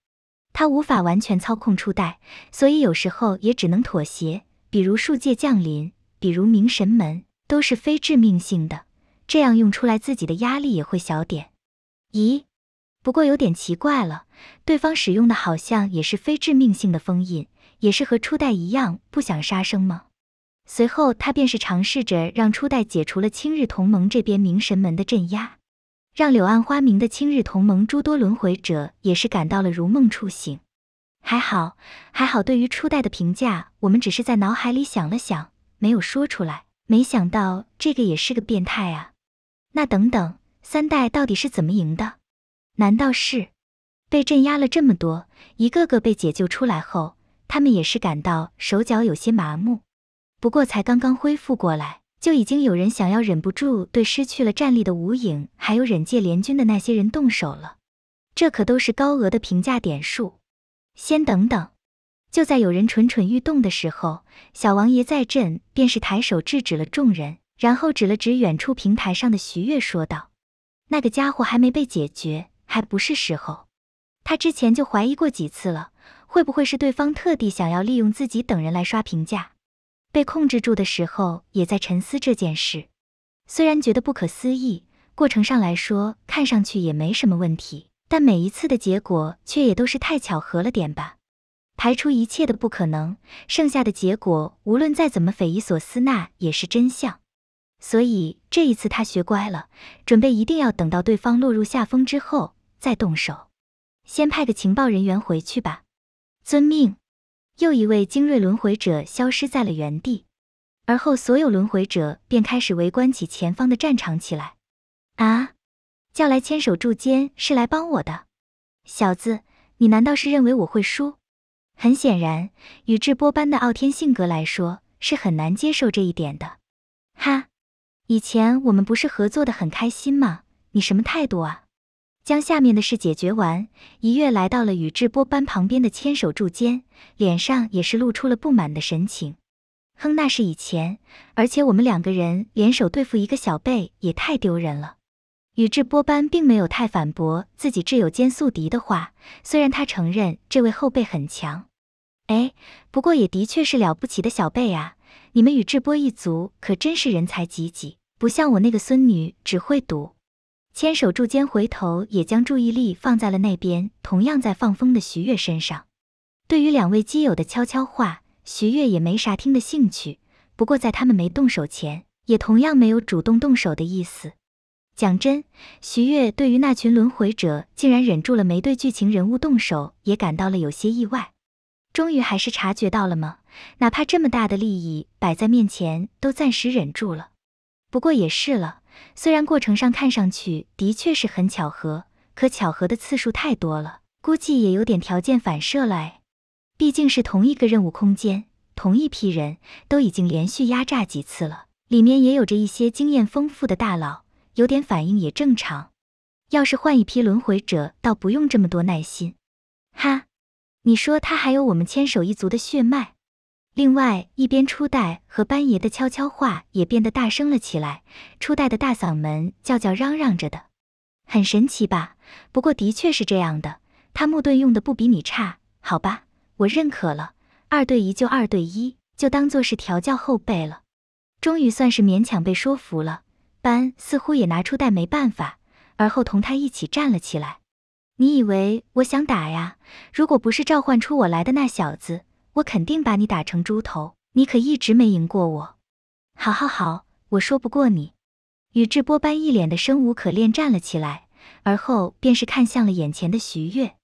他无法完全操控初代，所以有时候也只能妥协，比如树界降临，比如明神门，都是非致命性的。这样用出来，自己的压力也会小点。咦？不过有点奇怪了，对方使用的好像也是非致命性的封印，也是和初代一样不想杀生吗？随后他便是尝试着让初代解除了青日同盟这边冥神门的镇压，让柳暗花明的青日同盟诸多轮回者也是感到了如梦初醒。还好，还好，对于初代的评价，我们只是在脑海里想了想，没有说出来。没想到这个也是个变态啊！那等等，三代到底是怎么赢的？难道是被镇压了这么多，一个个被解救出来后，他们也是感到手脚有些麻木。不过才刚刚恢复过来，就已经有人想要忍不住对失去了战力的无影还有忍界联军的那些人动手了。这可都是高额的评价点数。先等等！就在有人蠢蠢欲动的时候，小王爷在阵便是抬手制止了众人，然后指了指远处平台上的徐月，说道：“那个家伙还没被解决。”还不是时候，他之前就怀疑过几次了，会不会是对方特地想要利用自己等人来刷评价？被控制住的时候也在沉思这件事，虽然觉得不可思议，过程上来说看上去也没什么问题，但每一次的结果却也都是太巧合了点吧。排除一切的不可能，剩下的结果无论再怎么匪夷所思，那也是真相。所以这一次他学乖了，准备一定要等到对方落入下风之后。再动手，先派个情报人员回去吧。遵命。又一位精锐轮回者消失在了原地，而后所有轮回者便开始围观起前方的战场起来。啊！叫来千手柱间是来帮我的，小子，你难道是认为我会输？很显然，宇智波般的傲天性格来说是很难接受这一点的。哈，以前我们不是合作的很开心吗？你什么态度啊？将下面的事解决完，一跃来到了宇智波斑旁边的千手柱间，脸上也是露出了不满的神情。哼，那是以前，而且我们两个人联手对付一个小辈也太丢人了。宇智波斑并没有太反驳自己挚友兼宿敌的话，虽然他承认这位后辈很强。哎，不过也的确是了不起的小辈啊！你们宇智波一族可真是人才济济，不像我那个孙女只会赌。牵手柱间回头，也将注意力放在了那边同样在放风的徐月身上。对于两位基友的悄悄话，徐月也没啥听的兴趣。不过在他们没动手前，也同样没有主动动手的意思。讲真，徐月对于那群轮回者竟然忍住了没对剧情人物动手，也感到了有些意外。终于还是察觉到了吗？哪怕这么大的利益摆在面前，都暂时忍住了。不过也是了。虽然过程上看上去的确是很巧合，可巧合的次数太多了，估计也有点条件反射了哎。毕竟是同一个任务空间，同一批人都已经连续压榨几次了，里面也有着一些经验丰富的大佬，有点反应也正常。要是换一批轮回者，倒不用这么多耐心。哈，你说他还有我们千手一族的血脉？另外一边，初代和班爷的悄悄话也变得大声了起来。初代的大嗓门叫叫嚷嚷着的，很神奇吧？不过的确是这样的。他木盾用的不比你差，好吧，我认可了。二对一就二对一，就当做是调教后辈了。终于算是勉强被说服了。班似乎也拿初代没办法，而后同他一起站了起来。你以为我想打呀？如果不是召唤出我来的那小子。我肯定把你打成猪头！你可一直没赢过我。好好好，我说不过你。宇智波斑一脸的生无可恋站了起来，而后便是看向了眼前的徐月。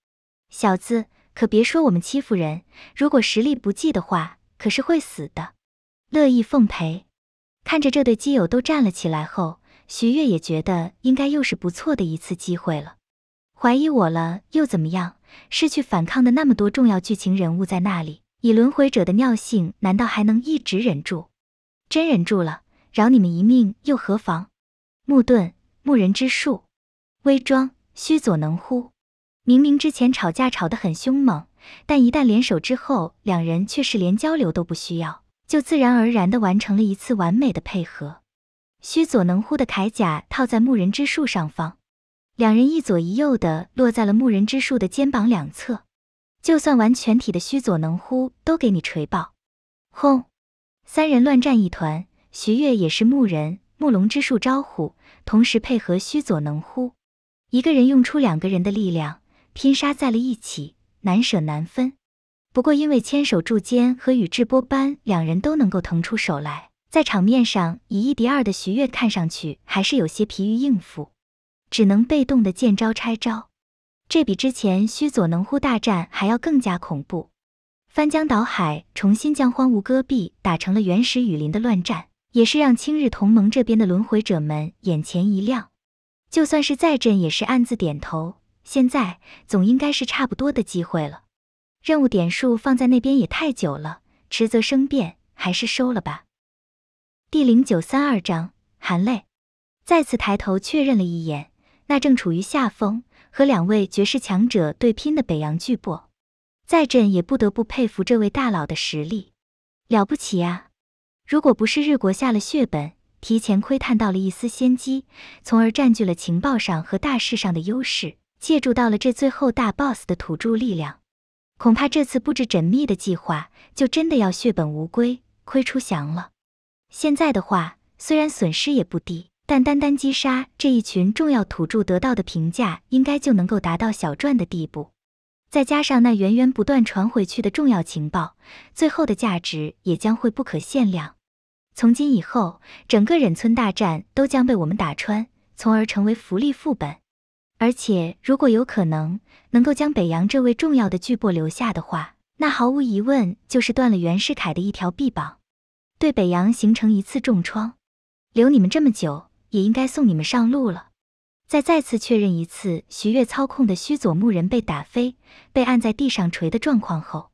小子，可别说我们欺负人，如果实力不济的话，可是会死的。乐意奉陪。看着这对基友都站了起来后，徐月也觉得应该又是不错的一次机会了。怀疑我了又怎么样？失去反抗的那么多重要剧情人物在那里。以轮回者的尿性，难道还能一直忍住？真忍住了，饶你们一命又何妨？木盾，木人之术，微装，须佐能乎。明明之前吵架吵得很凶猛，但一旦联手之后，两人却是连交流都不需要，就自然而然的完成了一次完美的配合。须佐能乎的铠甲套在木人之术上方，两人一左一右的落在了木人之术的肩膀两侧。就算完全体的虚佐能乎都给你锤爆，轰！三人乱战一团，徐月也是木人木龙之术招呼，同时配合虚佐能乎，一个人用出两个人的力量，拼杀在了一起，难舍难分。不过因为千手柱间和宇智波斑两人都能够腾出手来，在场面上以一敌二的徐月看上去还是有些疲于应付，只能被动的见招拆招。这比之前须佐能乎大战还要更加恐怖，翻江倒海，重新将荒芜戈壁打成了原始雨林的乱战，也是让青日同盟这边的轮回者们眼前一亮。就算是再震，也是暗自点头。现在总应该是差不多的机会了。任务点数放在那边也太久了，迟则生变，还是收了吧。第零九三二章，含泪再次抬头确认了一眼，那正处于下风。和两位绝世强者对拼的北洋巨擘，在朕也不得不佩服这位大佬的实力，了不起呀！如果不是日国下了血本，提前窥探到了一丝先机，从而占据了情报上和大事上的优势，借助到了这最后大 BOSS 的土著力量，恐怕这次布置缜密的计划就真的要血本无归，亏出翔了。现在的话，虽然损失也不低。但单单击杀这一群重要土著得到的评价，应该就能够达到小赚的地步。再加上那源源不断传回去的重要情报，最后的价值也将会不可限量。从今以后，整个忍村大战都将被我们打穿，从而成为福利副本。而且，如果有可能，能够将北洋这位重要的巨擘留下的话，那毫无疑问就是断了袁世凯的一条臂膀，对北洋形成一次重创。留你们这么久。也应该送你们上路了。在再次确认一次徐月操控的须佐木人被打飞、被按在地上锤的状况后，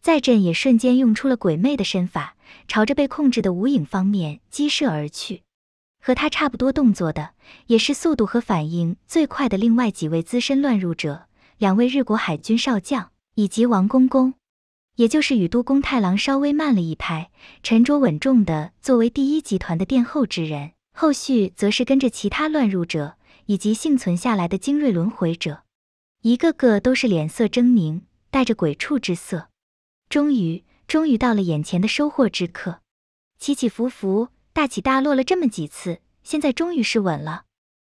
再朕也瞬间用出了鬼魅的身法，朝着被控制的无影方面击射而去。和他差不多动作的，也是速度和反应最快的另外几位资深乱入者，两位日国海军少将以及王公公，也就是宇都宫太郎稍微慢了一拍，沉着稳重的作为第一集团的殿后之人。后续则是跟着其他乱入者以及幸存下来的精锐轮回者，一个个都是脸色狰狞，带着鬼畜之色。终于，终于到了眼前的收获之刻。起起伏伏，大起大落了这么几次，现在终于是稳了。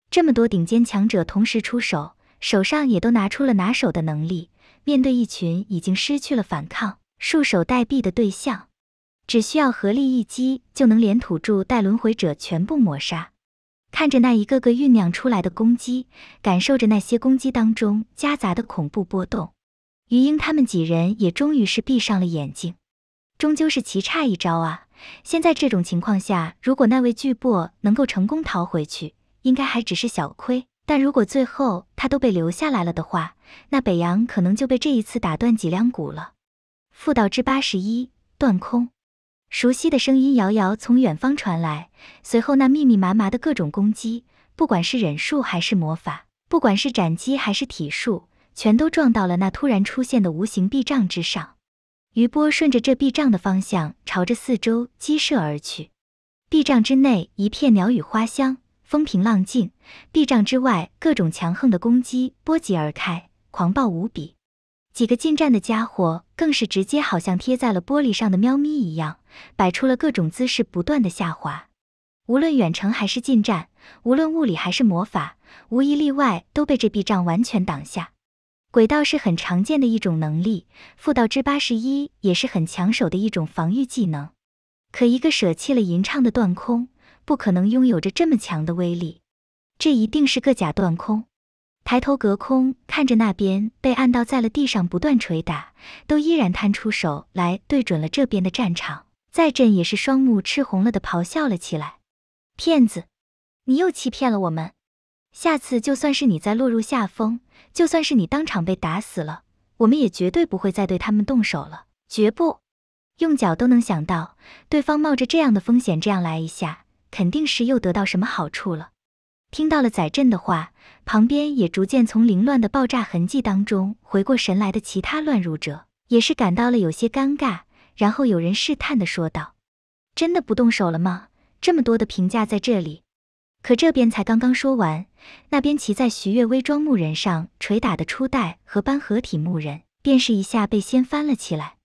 这么多顶尖强者同时出手，手上也都拿出了拿手的能力，面对一群已经失去了反抗、束手待毙的对象。只需要合力一击，就能连土著带轮回者全部抹杀。看着那一个个酝酿出来的攻击，感受着那些攻击当中夹杂的恐怖波动，余英他们几人也终于是闭上了眼睛。终究是棋差一招啊！现在这种情况下，如果那位巨擘能够成功逃回去，应该还只是小亏；但如果最后他都被留下来了的话，那北洋可能就被这一次打断脊梁骨了。复道之八十一断空。熟悉的声音遥遥从远方传来，随后那密密麻麻的各种攻击，不管是忍术还是魔法，不管是斩击还是体术，全都撞到了那突然出现的无形壁障之上。余波顺着这壁障的方向朝着四周激射而去。壁障之内一片鸟语花香，风平浪静；壁障之外各种强横的攻击波及而开，狂暴无比。几个近战的家伙更是直接好像贴在了玻璃上的喵咪一样，摆出了各种姿势，不断的下滑。无论远程还是近战，无论物理还是魔法，无一例外都被这壁障完全挡下。轨道是很常见的一种能力，附道之八十一也是很抢手的一种防御技能。可一个舍弃了吟唱的断空，不可能拥有着这么强的威力。这一定是个假断空。抬头隔空看着那边被按倒在了地上，不断捶打，都依然摊出手来对准了这边的战场，再震也是双目赤红了的咆哮了起来：“骗子，你又欺骗了我们！下次就算是你再落入下风，就算是你当场被打死了，我们也绝对不会再对他们动手了，绝不！”用脚都能想到，对方冒着这样的风险这样来一下，肯定是又得到什么好处了。听到了载震的话，旁边也逐渐从凌乱的爆炸痕迹当中回过神来的其他乱入者，也是感到了有些尴尬。然后有人试探的说道：“真的不动手了吗？这么多的评价在这里。”可这边才刚刚说完，那边骑在徐月微装木人上捶打的初代和班合体木人，便是一下被掀翻了起来。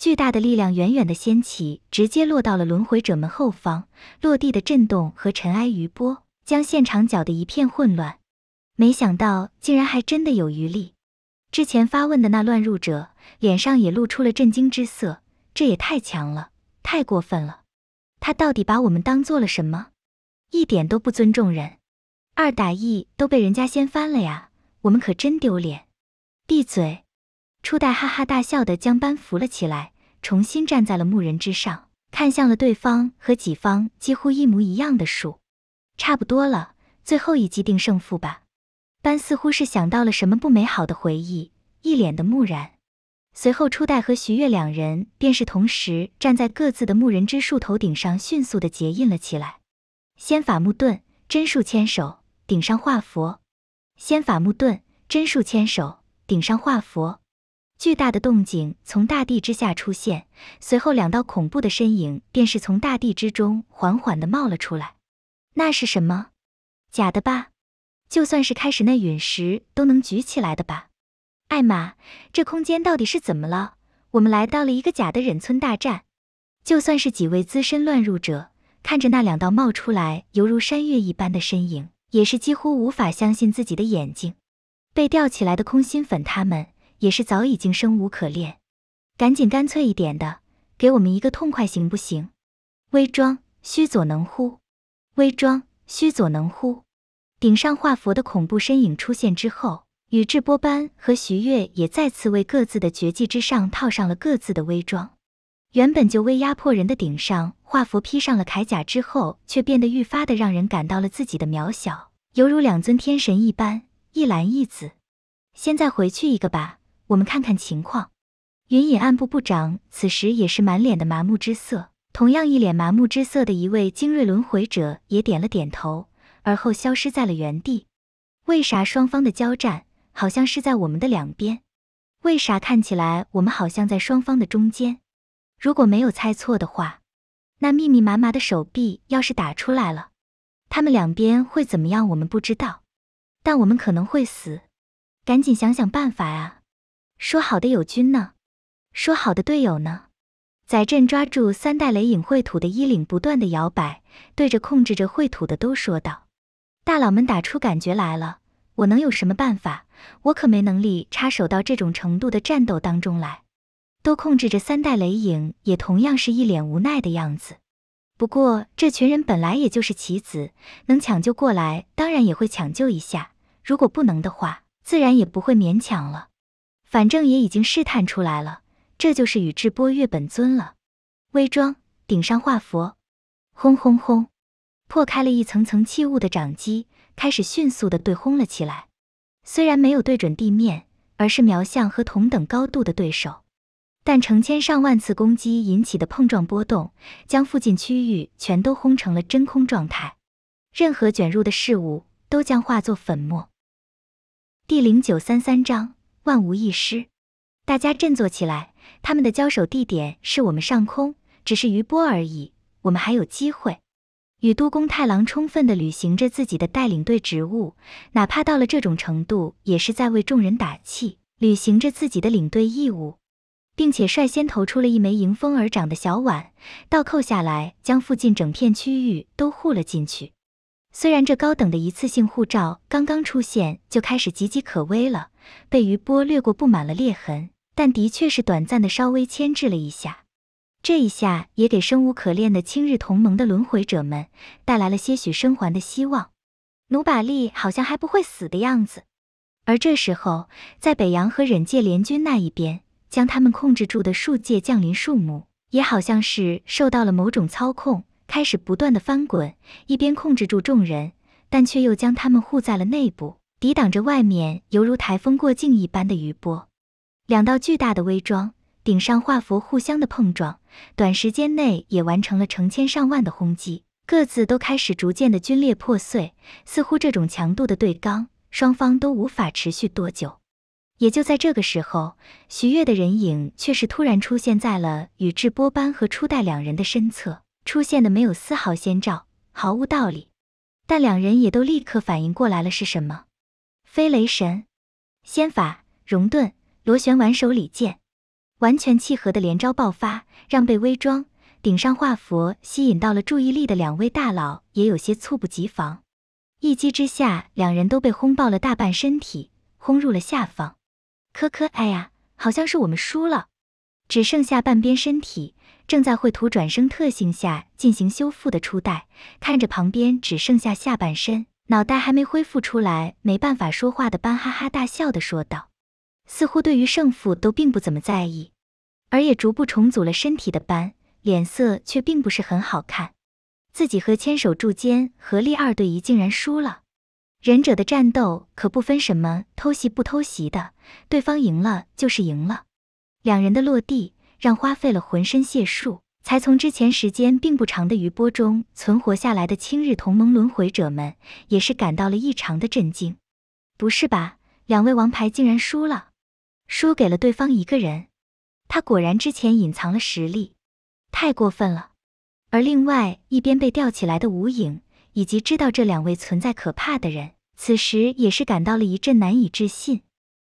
巨大的力量远远的掀起，直接落到了轮回者们后方。落地的震动和尘埃余波。将现场搅得一片混乱，没想到竟然还真的有余力。之前发问的那乱入者脸上也露出了震惊之色，这也太强了，太过分了！他到底把我们当做了什么？一点都不尊重人，二打一都被人家掀翻了呀！我们可真丢脸！闭嘴！初代哈哈大笑的将班扶了起来，重新站在了木人之上，看向了对方和己方几乎一模一样的树。差不多了，最后一击定胜负吧。班似乎是想到了什么不美好的回忆，一脸的木然。随后，初代和徐月两人便是同时站在各自的木人之树头顶上，迅速的结印了起来。仙法木盾，真树牵手，顶上画佛。仙法木盾，真树牵手，顶上画佛。巨大的动静从大地之下出现，随后两道恐怖的身影便是从大地之中缓缓的冒了出来。那是什么？假的吧？就算是开始那陨石都能举起来的吧？艾玛，这空间到底是怎么了？我们来到了一个假的忍村大战。就算是几位资深乱入者，看着那两道冒出来犹如山岳一般的身影，也是几乎无法相信自己的眼睛。被吊起来的空心粉，他们也是早已经生无可恋，赶紧干脆一点的，给我们一个痛快行不行？微装须佐能乎。微装须佐能乎，顶上画佛的恐怖身影出现之后，宇智波斑和徐月也再次为各自的绝技之上套上了各自的微装。原本就威压迫人的顶上画佛披上了铠甲之后，却变得愈发的让人感到了自己的渺小，犹如两尊天神一般，一蓝一紫。现在回去一个吧，我们看看情况。云隐暗部部长此时也是满脸的麻木之色。同样一脸麻木之色的一位精锐轮回者也点了点头，而后消失在了原地。为啥双方的交战好像是在我们的两边？为啥看起来我们好像在双方的中间？如果没有猜错的话，那密密麻麻的手臂要是打出来了，他们两边会怎么样？我们不知道，但我们可能会死。赶紧想想办法啊！说好的友军呢？说好的队友呢？载震抓住三代雷影秽土的衣领，不断的摇摆，对着控制着秽土的都说道：“大佬们打出感觉来了，我能有什么办法？我可没能力插手到这种程度的战斗当中来。”都控制着三代雷影，也同样是一脸无奈的样子。不过，这群人本来也就是棋子，能抢救过来，当然也会抢救一下；如果不能的话，自然也不会勉强了。反正也已经试探出来了。这就是宇智波月本尊了，微装顶上画佛，轰轰轰！破开了一层层器物的掌击开始迅速的对轰了起来。虽然没有对准地面，而是瞄向和同等高度的对手，但成千上万次攻击引起的碰撞波动，将附近区域全都轰成了真空状态，任何卷入的事物都将化作粉末。第零九三三章，万无一失。大家振作起来！他们的交手地点是我们上空，只是余波而已。我们还有机会。与都宫太郎充分地履行着自己的带领队职务，哪怕到了这种程度，也是在为众人打气，履行着自己的领队义务，并且率先投出了一枚迎风而长的小碗，倒扣下来，将附近整片区域都护了进去。虽然这高等的一次性护照刚刚出现，就开始岌岌可危了，被余波掠过，布满了裂痕。但的确是短暂的，稍微牵制了一下。这一下也给生无可恋的青日同盟的轮回者们带来了些许生还的希望。努把利好像还不会死的样子。而这时候，在北洋和忍界联军那一边，将他们控制住的树界降临树木，也好像是受到了某种操控，开始不断的翻滚，一边控制住众人，但却又将他们护在了内部，抵挡着外面犹如台风过境一般的余波。两道巨大的微装顶上画佛互相的碰撞，短时间内也完成了成千上万的轰击，各自都开始逐渐的龟裂破碎，似乎这种强度的对刚，双方都无法持续多久。也就在这个时候，徐月的人影却是突然出现在了宇智波斑和初代两人的身侧，出现的没有丝毫先兆，毫无道理，但两人也都立刻反应过来了是什么，飞雷神，仙法融遁。螺旋挽手里剑，完全契合的连招爆发，让被微装顶上化佛吸引到了注意力的两位大佬也有些猝不及防。一击之下，两人都被轰爆了大半身体，轰入了下方。科科，哎呀，好像是我们输了。只剩下半边身体，正在绘图转生特性下进行修复的初代，看着旁边只剩下下半身、脑袋还没恢复出来、没办法说话的班，哈哈大笑的说道。似乎对于胜负都并不怎么在意，而也逐步重组了身体的斑脸色却并不是很好看。自己和千手柱间合力二对一竟然输了！忍者的战斗可不分什么偷袭不偷袭的，对方赢了就是赢了。两人的落地让花费了浑身解数才从之前时间并不长的余波中存活下来的青日同盟轮回者们也是感到了异常的震惊。不是吧？两位王牌竟然输了？输给了对方一个人，他果然之前隐藏了实力，太过分了。而另外一边被吊起来的无影，以及知道这两位存在可怕的人，此时也是感到了一阵难以置信。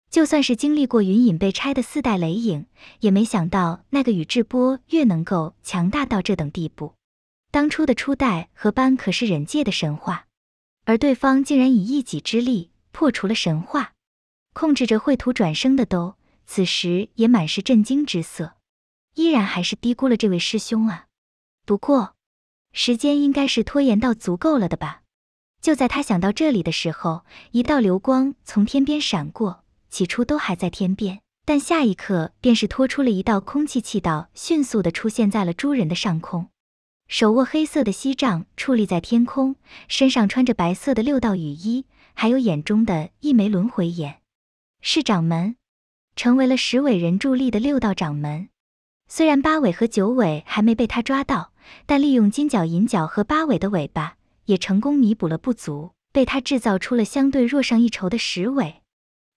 就算是经历过云隐被拆的四代雷影，也没想到那个宇智波越能够强大到这等地步。当初的初代和班可是忍界的神话，而对方竟然以一己之力破除了神话。控制着绘图转生的都，此时也满是震惊之色，依然还是低估了这位师兄啊。不过，时间应该是拖延到足够了的吧？就在他想到这里的时候，一道流光从天边闪过，起初都还在天边，但下一刻便是拖出了一道空气气道，迅速的出现在了诸人的上空。手握黑色的锡杖，矗立在天空，身上穿着白色的六道雨衣，还有眼中的一枚轮回眼。是掌门，成为了十尾人助力的六道掌门。虽然八尾和九尾还没被他抓到，但利用金角、银角和八尾的尾巴，也成功弥补了不足，被他制造出了相对弱上一筹的十尾。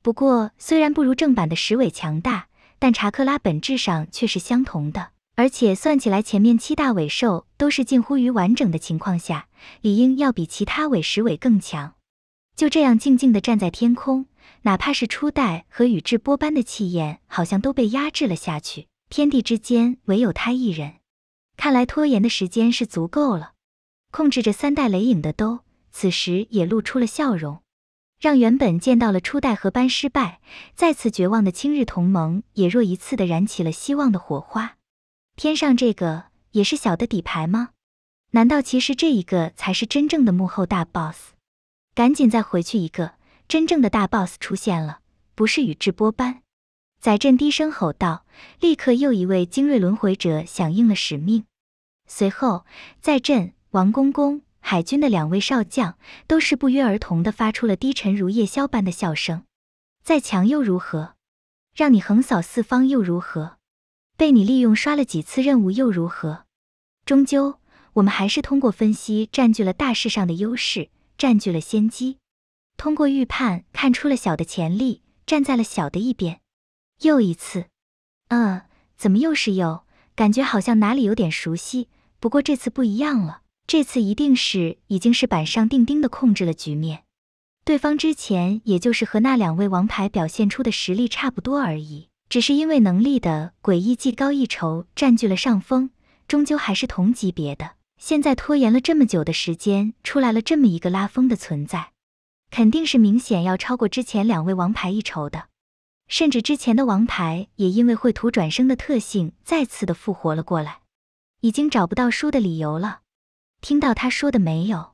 不过，虽然不如正版的十尾强大，但查克拉本质上却是相同的。而且算起来，前面七大尾兽都是近乎于完整的情况下，理应要比其他尾十尾更强。就这样静静的站在天空。哪怕是初代和宇智波斑的气焰，好像都被压制了下去。天地之间，唯有他一人。看来拖延的时间是足够了。控制着三代雷影的兜，此时也露出了笑容，让原本见到了初代和斑失败，再次绝望的青日同盟，也若一次的燃起了希望的火花。天上这个也是小的底牌吗？难道其实这一个才是真正的幕后大 boss？赶紧再回去一个！真正的大 boss 出现了，不是宇智波斑！载震低声吼道。立刻，又一位精锐轮回者响应了使命。随后，在震、王公公、海军的两位少将都是不约而同的发出了低沉如夜宵般的笑声。再强又如何？让你横扫四方又如何？被你利用刷了几次任务又如何？终究，我们还是通过分析占据了大事上的优势，占据了先机。通过预判看出了小的潜力，站在了小的一边。又一次，嗯，怎么又是又？感觉好像哪里有点熟悉，不过这次不一样了。这次一定是已经是板上钉钉的控制了局面。对方之前也就是和那两位王牌表现出的实力差不多而已，只是因为能力的诡异技高一筹，占据了上风。终究还是同级别的。现在拖延了这么久的时间，出来了这么一个拉风的存在。肯定是明显要超过之前两位王牌一筹的，甚至之前的王牌也因为秽土转生的特性再次的复活了过来，已经找不到输的理由了。听到他说的没有？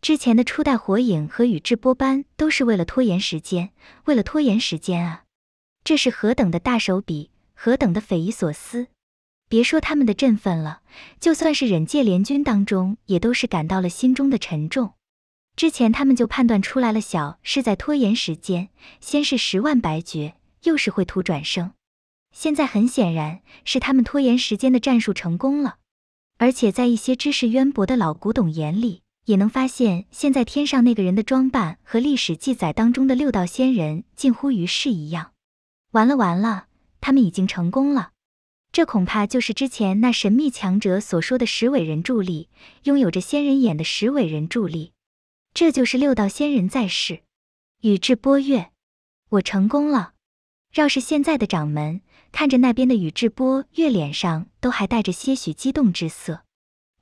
之前的初代火影和宇智波斑都是为了拖延时间，为了拖延时间啊！这是何等的大手笔，何等的匪夷所思！别说他们的振奋了，就算是忍界联军当中，也都是感到了心中的沉重。之前他们就判断出来了，小是在拖延时间，先是十万白绝，又是秽土转生，现在很显然，是他们拖延时间的战术成功了。而且在一些知识渊博的老古董眼里，也能发现现在天上那个人的装扮和历史记载当中的六道仙人近乎于是一样。完了完了，他们已经成功了，这恐怕就是之前那神秘强者所说的十尾人助力，拥有着仙人眼的十尾人助力。这就是六道仙人在世，宇智波月，我成功了。要是现在的掌门看着那边的宇智波月，脸上都还带着些许激动之色。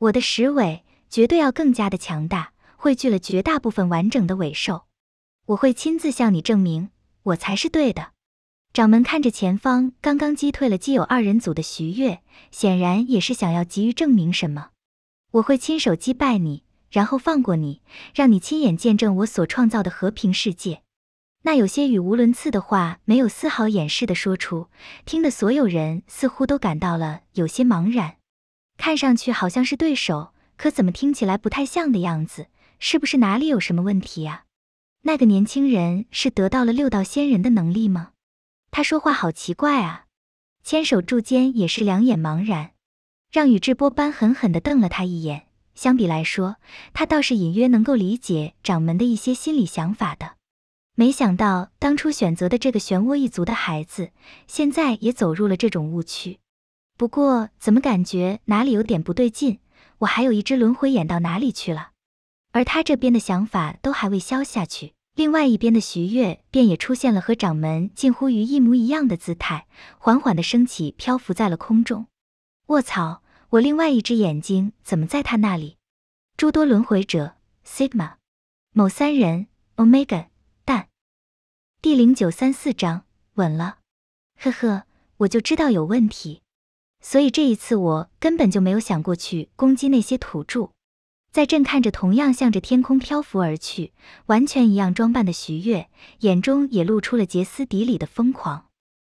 我的十尾绝对要更加的强大，汇聚了绝大部分完整的尾兽，我会亲自向你证明，我才是对的。掌门看着前方刚刚击退了基友二人组的徐月，显然也是想要急于证明什么。我会亲手击败你。然后放过你，让你亲眼见证我所创造的和平世界。那有些语无伦次的话，没有丝毫掩饰的说出，听的所有人似乎都感到了有些茫然。看上去好像是对手，可怎么听起来不太像的样子？是不是哪里有什么问题啊？那个年轻人是得到了六道仙人的能力吗？他说话好奇怪啊！千手柱间也是两眼茫然，让宇智波斑狠狠地瞪了他一眼。相比来说，他倒是隐约能够理解掌门的一些心理想法的。没想到当初选择的这个漩涡一族的孩子，现在也走入了这种误区。不过怎么感觉哪里有点不对劲？我还有一只轮回眼到哪里去了？而他这边的想法都还未消下去，另外一边的徐月便也出现了和掌门近乎于一模一样的姿态，缓缓地升起，漂浮在了空中。卧槽！我另外一只眼睛怎么在他那里？诸多轮回者，Sigma，某三人，Omega，蛋。第零九三四章，稳了。呵呵，我就知道有问题，所以这一次我根本就没有想过去攻击那些土著。在朕看着同样向着天空漂浮而去、完全一样装扮的徐悦，眼中也露出了歇斯底里的疯狂。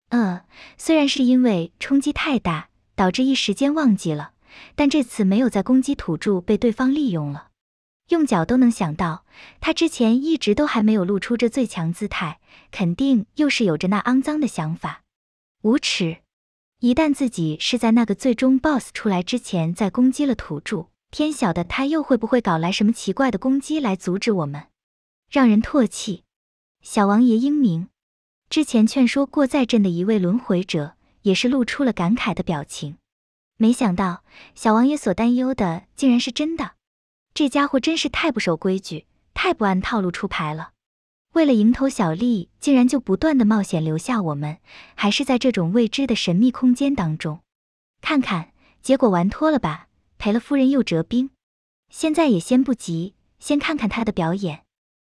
呃，虽然是因为冲击太大。导致一时间忘记了，但这次没有在攻击土著，被对方利用了。用脚都能想到，他之前一直都还没有露出这最强姿态，肯定又是有着那肮脏的想法，无耻！一旦自己是在那个最终 BOSS 出来之前再攻击了土著，天晓得他又会不会搞来什么奇怪的攻击来阻止我们，让人唾弃。小王爷英明，之前劝说过在阵的一位轮回者。也是露出了感慨的表情，没想到小王爷所担忧的竟然是真的，这家伙真是太不守规矩，太不按套路出牌了。为了蝇头小利，竟然就不断的冒险留下我们，还是在这种未知的神秘空间当中，看看结果玩脱了吧，赔了夫人又折兵。现在也先不急，先看看他的表演。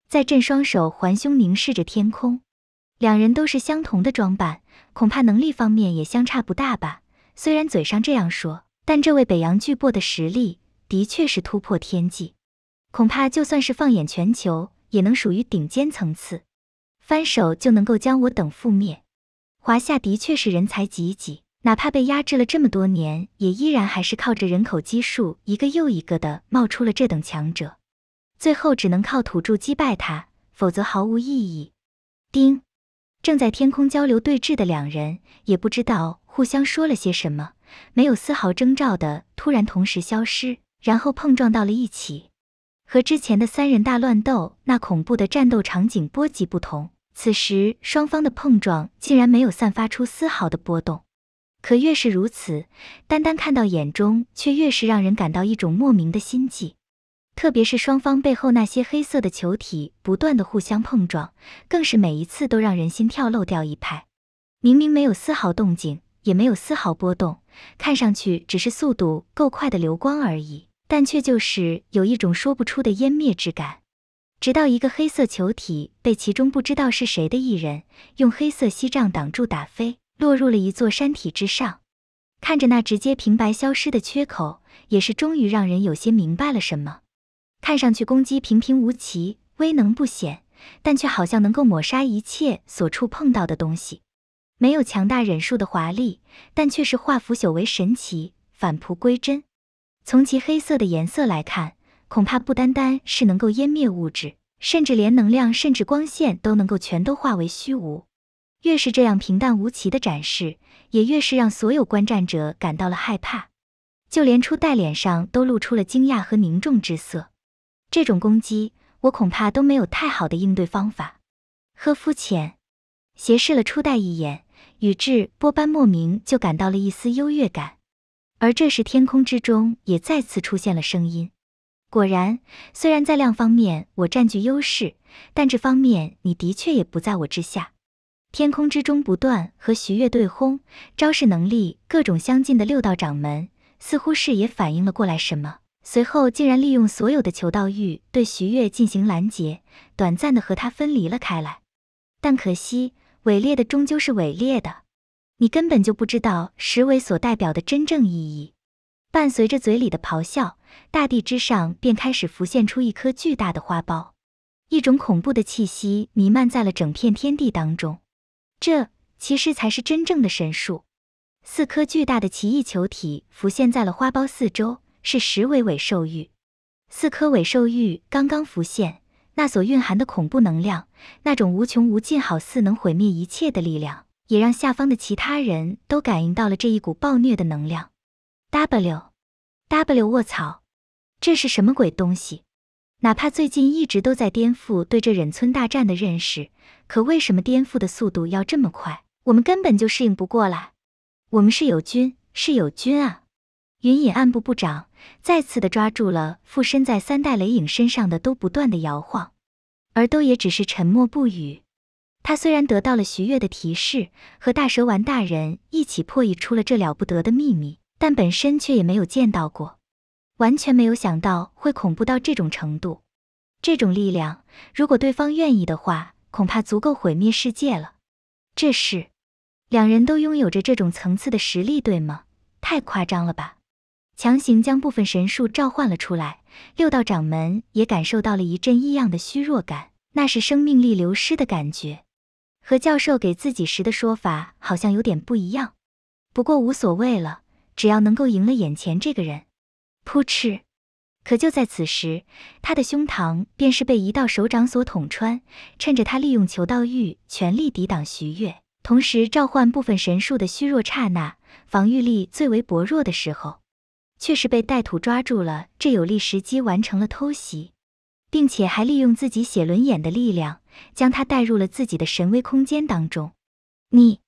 在朕双手环胸，凝视着天空。两人都是相同的装扮，恐怕能力方面也相差不大吧。虽然嘴上这样说，但这位北洋巨擘的实力的确是突破天际，恐怕就算是放眼全球，也能属于顶尖层次。翻手就能够将我等覆灭。华夏的确是人才济济，哪怕被压制了这么多年，也依然还是靠着人口基数，一个又一个的冒出了这等强者。最后只能靠土著击败他，否则毫无意义。丁。正在天空交流对峙的两人也不知道互相说了些什么，没有丝毫征兆的突然同时消失，然后碰撞到了一起。和之前的三人大乱斗那恐怖的战斗场景波及不同，此时双方的碰撞竟然没有散发出丝毫的波动。可越是如此，单单看到眼中却越是让人感到一种莫名的心悸。特别是双方背后那些黑色的球体不断的互相碰撞，更是每一次都让人心跳漏掉一拍。明明没有丝毫动静，也没有丝毫波动，看上去只是速度够快的流光而已，但却就是有一种说不出的湮灭之感。直到一个黑色球体被其中不知道是谁的一人用黑色锡杖挡住打飞，落入了一座山体之上。看着那直接平白消失的缺口，也是终于让人有些明白了什么。看上去攻击平平无奇，威能不显，但却好像能够抹杀一切所触碰到的东西。没有强大忍术的华丽，但却是化腐朽为神奇，返璞归真。从其黑色的颜色来看，恐怕不单单是能够湮灭物质，甚至连能量、甚至光线都能够全都化为虚无。越是这样平淡无奇的展示，也越是让所有观战者感到了害怕，就连初代脸上都露出了惊讶和凝重之色。这种攻击，我恐怕都没有太好的应对方法。呵，肤浅斜视了初代一眼，宇智波斑莫名就感到了一丝优越感。而这时，天空之中也再次出现了声音。果然，虽然在量方面我占据优势，但这方面你的确也不在我之下。天空之中不断和徐月对轰，招式能力各种相近的六道掌门，似乎是也反应了过来什么。随后竟然利用所有的求道欲对徐悦进行拦截，短暂的和他分离了开来。但可惜伪劣的终究是伪劣的，你根本就不知道石伟所代表的真正意义。伴随着嘴里的咆哮，大地之上便开始浮现出一颗巨大的花苞，一种恐怖的气息弥漫在了整片天地当中。这其实才是真正的神树。四颗巨大的奇异球体浮现在了花苞四周。是十尾尾兽玉，四颗尾兽玉刚刚浮现，那所蕴含的恐怖能量，那种无穷无尽、好似能毁灭一切的力量，也让下方的其他人都感应到了这一股暴虐的能量。W W，卧槽，这是什么鬼东西？哪怕最近一直都在颠覆对这忍村大战的认识，可为什么颠覆的速度要这么快？我们根本就适应不过来。我们是友军，是友军啊！云隐暗部部长。再次的抓住了附身在三代雷影身上的都不断的摇晃，而都也只是沉默不语。他虽然得到了徐月的提示，和大蛇丸大人一起破译出了这了不得的秘密，但本身却也没有见到过，完全没有想到会恐怖到这种程度。这种力量，如果对方愿意的话，恐怕足够毁灭世界了。这是，两人都拥有着这种层次的实力，对吗？太夸张了吧！强行将部分神树召唤了出来，六道掌门也感受到了一阵异样的虚弱感，那是生命力流失的感觉，和教授给自己时的说法好像有点不一样。不过无所谓了，只要能够赢了眼前这个人。噗嗤！可就在此时，他的胸膛便是被一道手掌所捅穿。趁着他利用求道欲全力抵挡徐月，同时召唤部分神树的虚弱刹那，防御力最为薄弱的时候。却是被带土抓住了这有利时机，完成了偷袭，并且还利用自己写轮眼的力量，将他带入了自己的神威空间当中。你，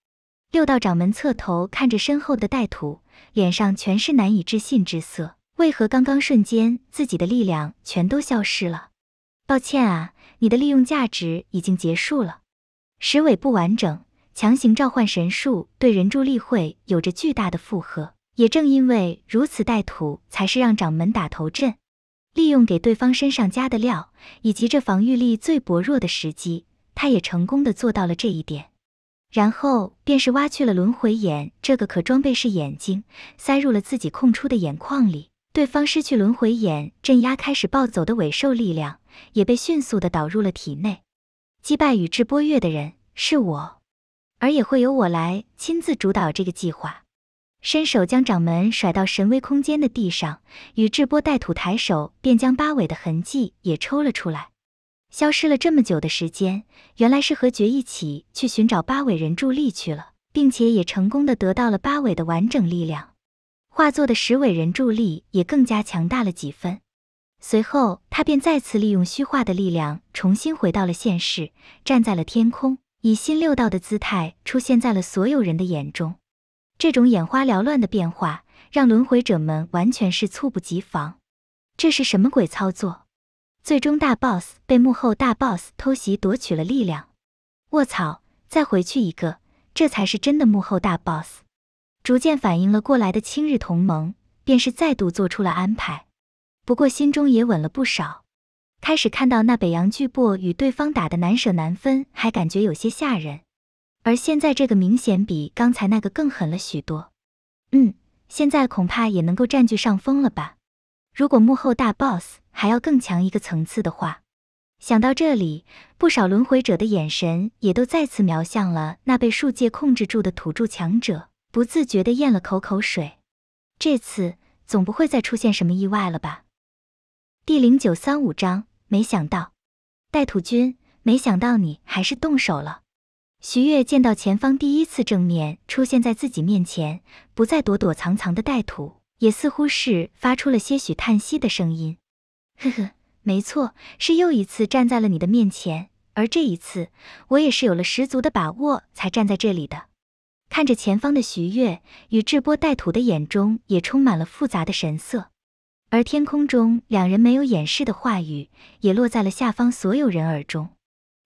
六道掌门侧头看着身后的带土，脸上全是难以置信之色。为何刚刚瞬间自己的力量全都消失了？抱歉啊，你的利用价值已经结束了。石尾不完整，强行召唤神术对人柱力会有着巨大的负荷。也正因为如此，带土才是让掌门打头阵，利用给对方身上加的料，以及这防御力最薄弱的时机，他也成功的做到了这一点。然后便是挖去了轮回眼这个可装备式眼睛，塞入了自己空出的眼眶里。对方失去轮回眼镇压，开始暴走的尾兽力量，也被迅速的导入了体内。击败宇智波月的人是我，而也会由我来亲自主导这个计划。伸手将掌门甩到神威空间的地上，宇智波带土抬手便将八尾的痕迹也抽了出来。消失了这么久的时间，原来是和觉一起去寻找八尾人柱力去了，并且也成功的得到了八尾的完整力量，化作的十尾人柱力也更加强大了几分。随后，他便再次利用虚化的力量重新回到了现实，站在了天空，以新六道的姿态出现在了所有人的眼中。这种眼花缭乱的变化，让轮回者们完全是猝不及防。这是什么鬼操作？最终大 boss 被幕后大 boss 偷袭夺取了力量。卧槽！再回去一个，这才是真的幕后大 boss。逐渐反应了过来的青日同盟，便是再度做出了安排。不过心中也稳了不少。开始看到那北洋巨擘与对方打的难舍难分，还感觉有些吓人。而现在这个明显比刚才那个更狠了许多，嗯，现在恐怕也能够占据上风了吧？如果幕后大 boss 还要更强一个层次的话，想到这里，不少轮回者的眼神也都再次瞄向了那被树界控制住的土著强者，不自觉的咽了口口水。这次总不会再出现什么意外了吧？第零九三五章，没想到，带土君，没想到你还是动手了。徐悦见到前方第一次正面出现在自己面前，不再躲躲藏藏的带土，也似乎是发出了些许叹息的声音。呵呵，没错，是又一次站在了你的面前。而这一次，我也是有了十足的把握才站在这里的。看着前方的徐悦，与智波带土的眼中也充满了复杂的神色，而天空中两人没有掩饰的话语，也落在了下方所有人耳中。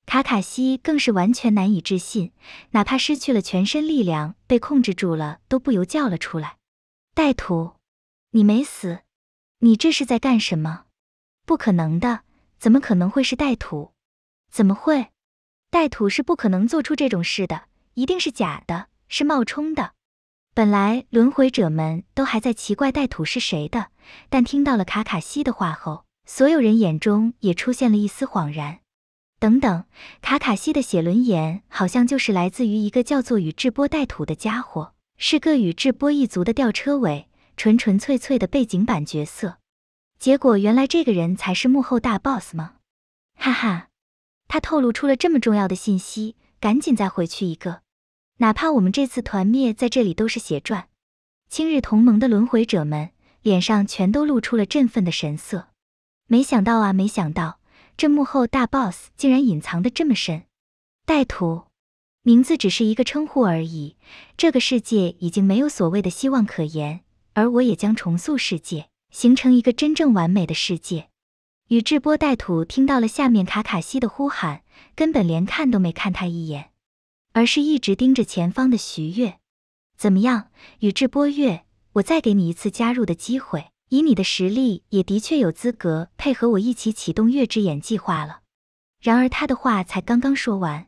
卡卡西更是完全难以置信，哪怕失去了全身力量，被控制住了，都不由叫了出来：“带土，你没死？你这是在干什么？不可能的，怎么可能会是带土？怎么会？带土是不可能做出这种事的，一定是假的，是冒充的。”本来轮回者们都还在奇怪带土是谁的，但听到了卡卡西的话后，所有人眼中也出现了一丝恍然。等等，卡卡西的写轮眼好像就是来自于一个叫做宇智波带土的家伙，是个宇智波一族的吊车尾，纯纯粹粹的背景版角色。结果原来这个人才是幕后大 boss 吗？哈哈，他透露出了这么重要的信息，赶紧再回去一个，哪怕我们这次团灭在这里都是血赚。青日同盟的轮回者们脸上全都露出了振奋的神色。没想到啊，没想到。这幕后大 boss 竟然隐藏的这么深，带土，名字只是一个称呼而已。这个世界已经没有所谓的希望可言，而我也将重塑世界，形成一个真正完美的世界。宇智波带土听到了下面卡卡西的呼喊，根本连看都没看他一眼，而是一直盯着前方的徐月。怎么样，宇智波月，我再给你一次加入的机会。以你的实力，也的确有资格配合我一起启动月之眼计划了。然而他的话才刚刚说完，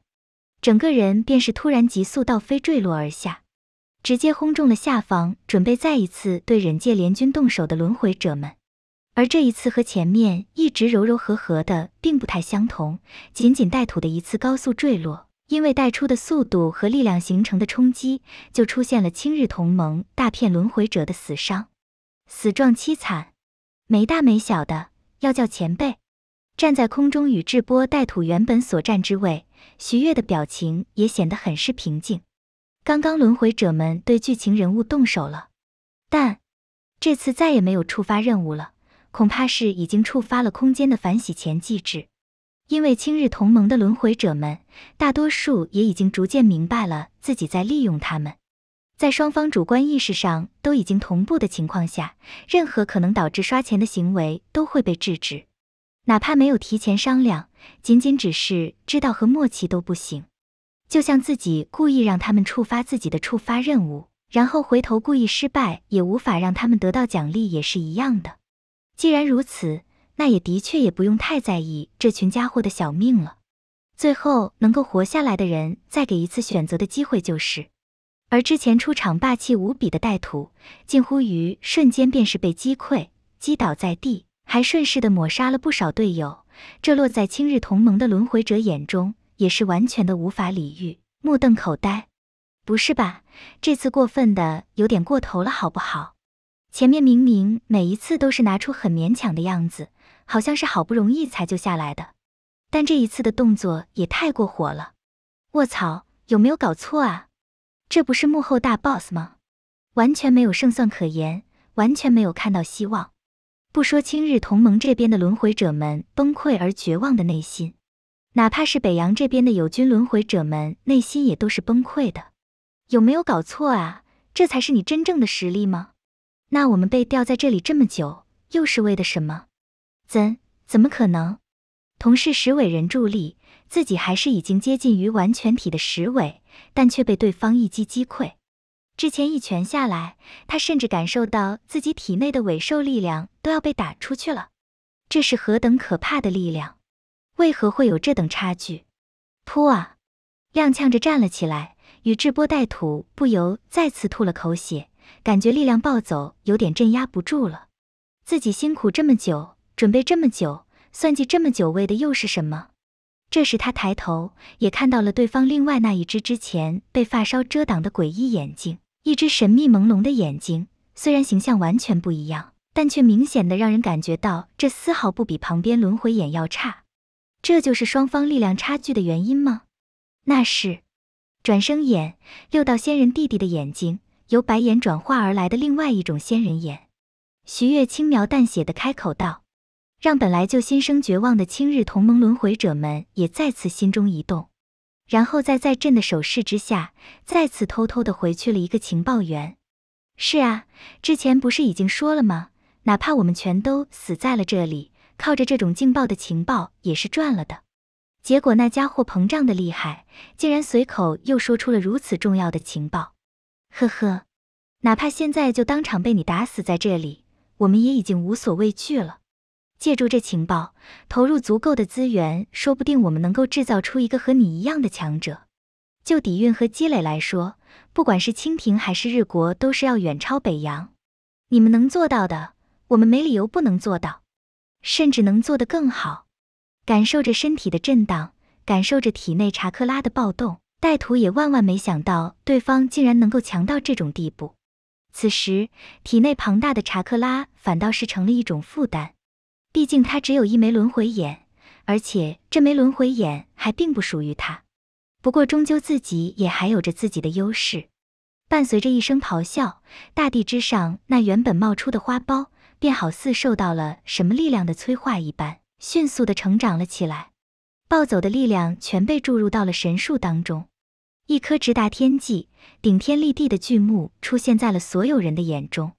整个人便是突然急速倒飞坠落而下，直接轰中了下方准备再一次对忍界联军动手的轮回者们。而这一次和前面一直柔柔和和的并不太相同，仅仅带土的一次高速坠落，因为带出的速度和力量形成的冲击，就出现了青日同盟大片轮回者的死伤。死状凄惨，没大没小的，要叫前辈。站在空中，宇智波带土原本所站之位，徐月的表情也显得很是平静。刚刚轮回者们对剧情人物动手了，但这次再也没有触发任务了，恐怕是已经触发了空间的反洗钱机制。因为青日同盟的轮回者们，大多数也已经逐渐明白了自己在利用他们。在双方主观意识上都已经同步的情况下，任何可能导致刷钱的行为都会被制止。哪怕没有提前商量，仅仅只是知道和默契都不行。就像自己故意让他们触发自己的触发任务，然后回头故意失败，也无法让他们得到奖励也是一样的。既然如此，那也的确也不用太在意这群家伙的小命了。最后能够活下来的人，再给一次选择的机会就是。而之前出场霸气无比的带土，近乎于瞬间便是被击溃、击倒在地，还顺势的抹杀了不少队友。这落在青日同盟的轮回者眼中，也是完全的无法理喻，目瞪口呆。不是吧？这次过分的有点过头了，好不好？前面明明每一次都是拿出很勉强的样子，好像是好不容易才救下来的，但这一次的动作也太过火了。卧槽，有没有搞错啊？这不是幕后大 boss 吗？完全没有胜算可言，完全没有看到希望。不说清日同盟这边的轮回者们崩溃而绝望的内心，哪怕是北洋这边的友军轮回者们内心也都是崩溃的。有没有搞错啊？这才是你真正的实力吗？那我们被吊在这里这么久，又是为的什么？怎怎么可能？同是十尾人助力，自己还是已经接近于完全体的十尾。但却被对方一击击溃。之前一拳下来，他甚至感受到自己体内的尾兽力量都要被打出去了。这是何等可怕的力量？为何会有这等差距？噗啊！踉跄着站了起来，宇智波带土不由再次吐了口血，感觉力量暴走，有点镇压不住了。自己辛苦这么久，准备这么久，算计这么久，为的又是什么？这时，他抬头也看到了对方另外那一只之前被发梢遮挡的诡异眼睛，一只神秘朦胧的眼睛。虽然形象完全不一样，但却明显的让人感觉到这丝毫不比旁边轮回眼要差。这就是双方力量差距的原因吗？那是，转生眼，六道仙人弟弟的眼睛由白眼转化而来的另外一种仙人眼。徐悦轻描淡写的开口道。让本来就心生绝望的青日同盟轮回者们也再次心中一动，然后在在朕的手势之下，再次偷偷的回去了一个情报员。是啊，之前不是已经说了吗？哪怕我们全都死在了这里，靠着这种劲爆的情报也是赚了的。结果那家伙膨胀的厉害，竟然随口又说出了如此重要的情报。呵呵，哪怕现在就当场被你打死在这里，我们也已经无所畏惧了。借助这情报，投入足够的资源，说不定我们能够制造出一个和你一样的强者。就底蕴和积累来说，不管是清廷还是日国，都是要远超北洋。你们能做到的，我们没理由不能做到，甚至能做得更好。感受着身体的震荡，感受着体内查克拉的暴动，带土也万万没想到对方竟然能够强到这种地步。此时，体内庞大的查克拉反倒是成了一种负担。毕竟他只有一枚轮回眼，而且这枚轮回眼还并不属于他。不过终究自己也还有着自己的优势。伴随着一声咆哮，大地之上那原本冒出的花苞，便好似受到了什么力量的催化一般，迅速的成长了起来。暴走的力量全被注入到了神树当中，一棵直达天际、顶天立地的巨木出现在了所有人的眼中。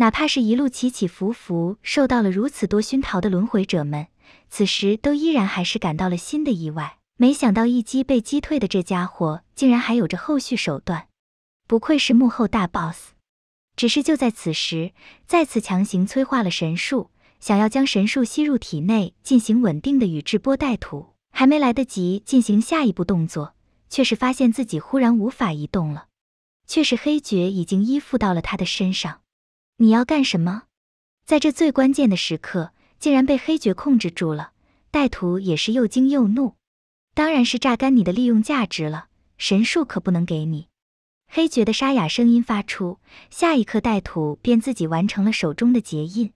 哪怕是一路起起伏伏，受到了如此多熏陶的轮回者们，此时都依然还是感到了新的意外。没想到一击被击退的这家伙，竟然还有着后续手段，不愧是幕后大 boss。只是就在此时，再次强行催化了神术，想要将神术吸入体内进行稳定的宇智波带土，还没来得及进行下一步动作，却是发现自己忽然无法移动了，却是黑绝已经依附到了他的身上。你要干什么？在这最关键的时刻，竟然被黑爵控制住了。带土也是又惊又怒，当然是榨干你的利用价值了。神树可不能给你。黑爵的沙哑声音发出，下一刻，带土便自己完成了手中的结印。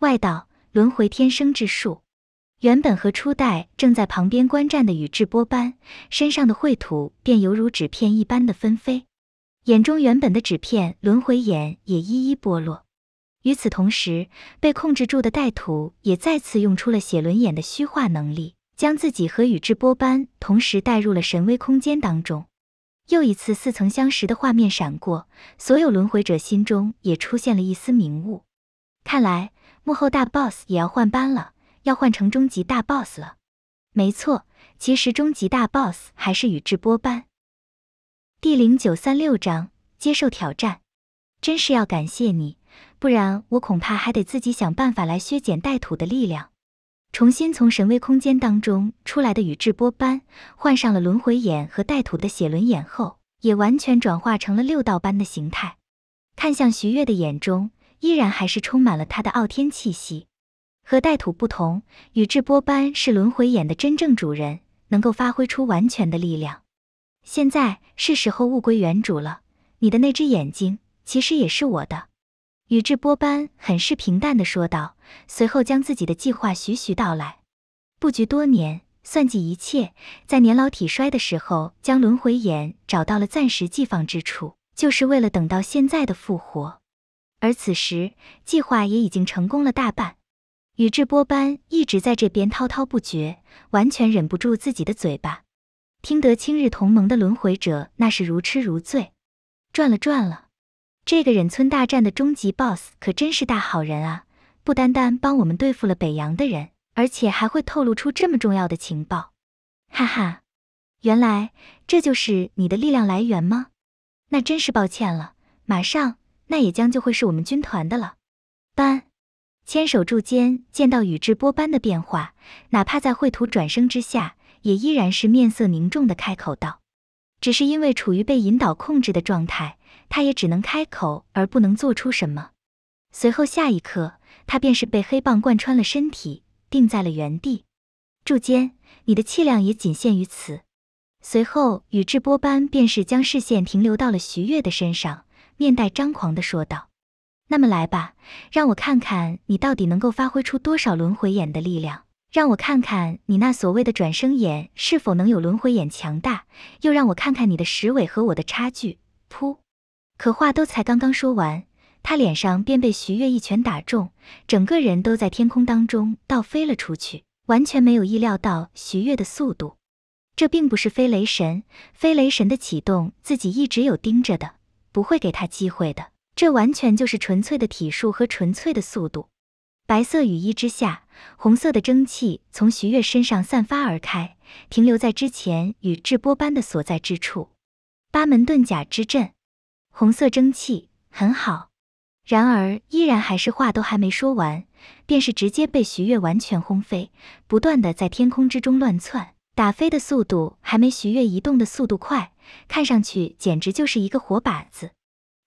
外道轮回天生之术。原本和初代正在旁边观战的宇智波斑，身上的秽土便犹如纸片一般的纷飞。眼中原本的纸片轮回眼也一一剥落，与此同时，被控制住的带土也再次用出了写轮眼的虚化能力，将自己和宇智波斑同时带入了神威空间当中。又一次似曾相识的画面闪过，所有轮回者心中也出现了一丝明悟。看来幕后大 boss 也要换班了，要换成终极大 boss 了。没错，其实终极大 boss 还是宇智波斑。第零九三六章接受挑战，真是要感谢你，不然我恐怕还得自己想办法来削减带土的力量。重新从神威空间当中出来的宇智波斑，换上了轮回眼和带土的写轮眼后，也完全转化成了六道斑的形态。看向徐月的眼中，依然还是充满了他的傲天气息。和带土不同，宇智波斑是轮回眼的真正主人，能够发挥出完全的力量。现在是时候物归原主了。你的那只眼睛其实也是我的。”宇智波斑很是平淡地说道，随后将自己的计划徐徐道来。布局多年，算计一切，在年老体衰的时候将轮回眼找到了暂时寄放之处，就是为了等到现在的复活。而此时，计划也已经成功了大半。宇智波斑一直在这边滔滔不绝，完全忍不住自己的嘴巴。听得青日同盟的轮回者那是如痴如醉，赚了赚了！这个忍村大战的终极 BOSS 可真是大好人啊！不单单帮我们对付了北洋的人，而且还会透露出这么重要的情报。哈哈，原来这就是你的力量来源吗？那真是抱歉了，马上那也将就会是我们军团的了。班，牵手柱间见到宇智波斑的变化，哪怕在秽土转生之下。也依然是面色凝重的开口道，只是因为处于被引导控制的状态，他也只能开口而不能做出什么。随后下一刻，他便是被黑棒贯穿了身体，定在了原地。柱间，你的气量也仅限于此。随后宇智波斑便是将视线停留到了徐月的身上，面带张狂的说道：“那么来吧，让我看看你到底能够发挥出多少轮回眼的力量。”让我看看你那所谓的转生眼是否能有轮回眼强大，又让我看看你的十尾和我的差距。噗！可话都才刚刚说完，他脸上便被徐月一拳打中，整个人都在天空当中倒飞了出去，完全没有意料到徐月的速度。这并不是飞雷神，飞雷神的启动自己一直有盯着的，不会给他机会的。这完全就是纯粹的体术和纯粹的速度。白色雨衣之下。红色的蒸汽从徐悦身上散发而开，停留在之前与智波斑的所在之处。八门遁甲之阵，红色蒸汽很好。然而，依然还是话都还没说完，便是直接被徐悦完全轰飞，不断的在天空之中乱窜，打飞的速度还没徐悦移动的速度快，看上去简直就是一个活靶子。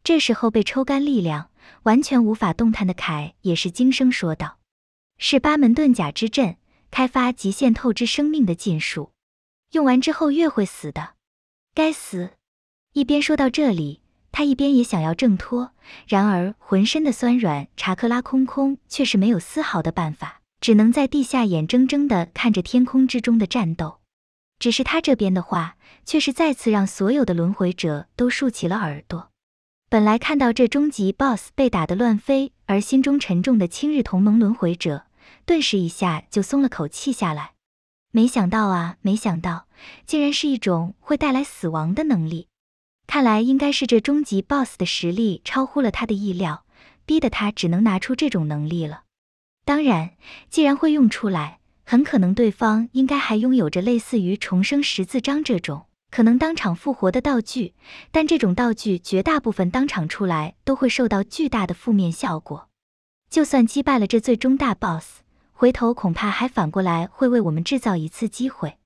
这时候被抽干力量，完全无法动弹的凯也是惊声说道。是八门遁甲之阵，开发极限透支生命的禁术，用完之后越会死的。该死！一边说到这里，他一边也想要挣脱，然而浑身的酸软，查克拉空空，却是没有丝毫的办法，只能在地下眼睁睁的看着天空之中的战斗。只是他这边的话，却是再次让所有的轮回者都竖起了耳朵。本来看到这终极 BOSS 被打得乱飞，而心中沉重的青日同盟轮回者。顿时一下就松了口气下来，没想到啊，没想到，竟然是一种会带来死亡的能力。看来应该是这终极 BOSS 的实力超乎了他的意料，逼得他只能拿出这种能力了。当然，既然会用出来，很可能对方应该还拥有着类似于重生十字章这种可能当场复活的道具，但这种道具绝大部分当场出来都会受到巨大的负面效果。就算击败了这最终大 BOSS。回头恐怕还反过来会为我们制造一次机会，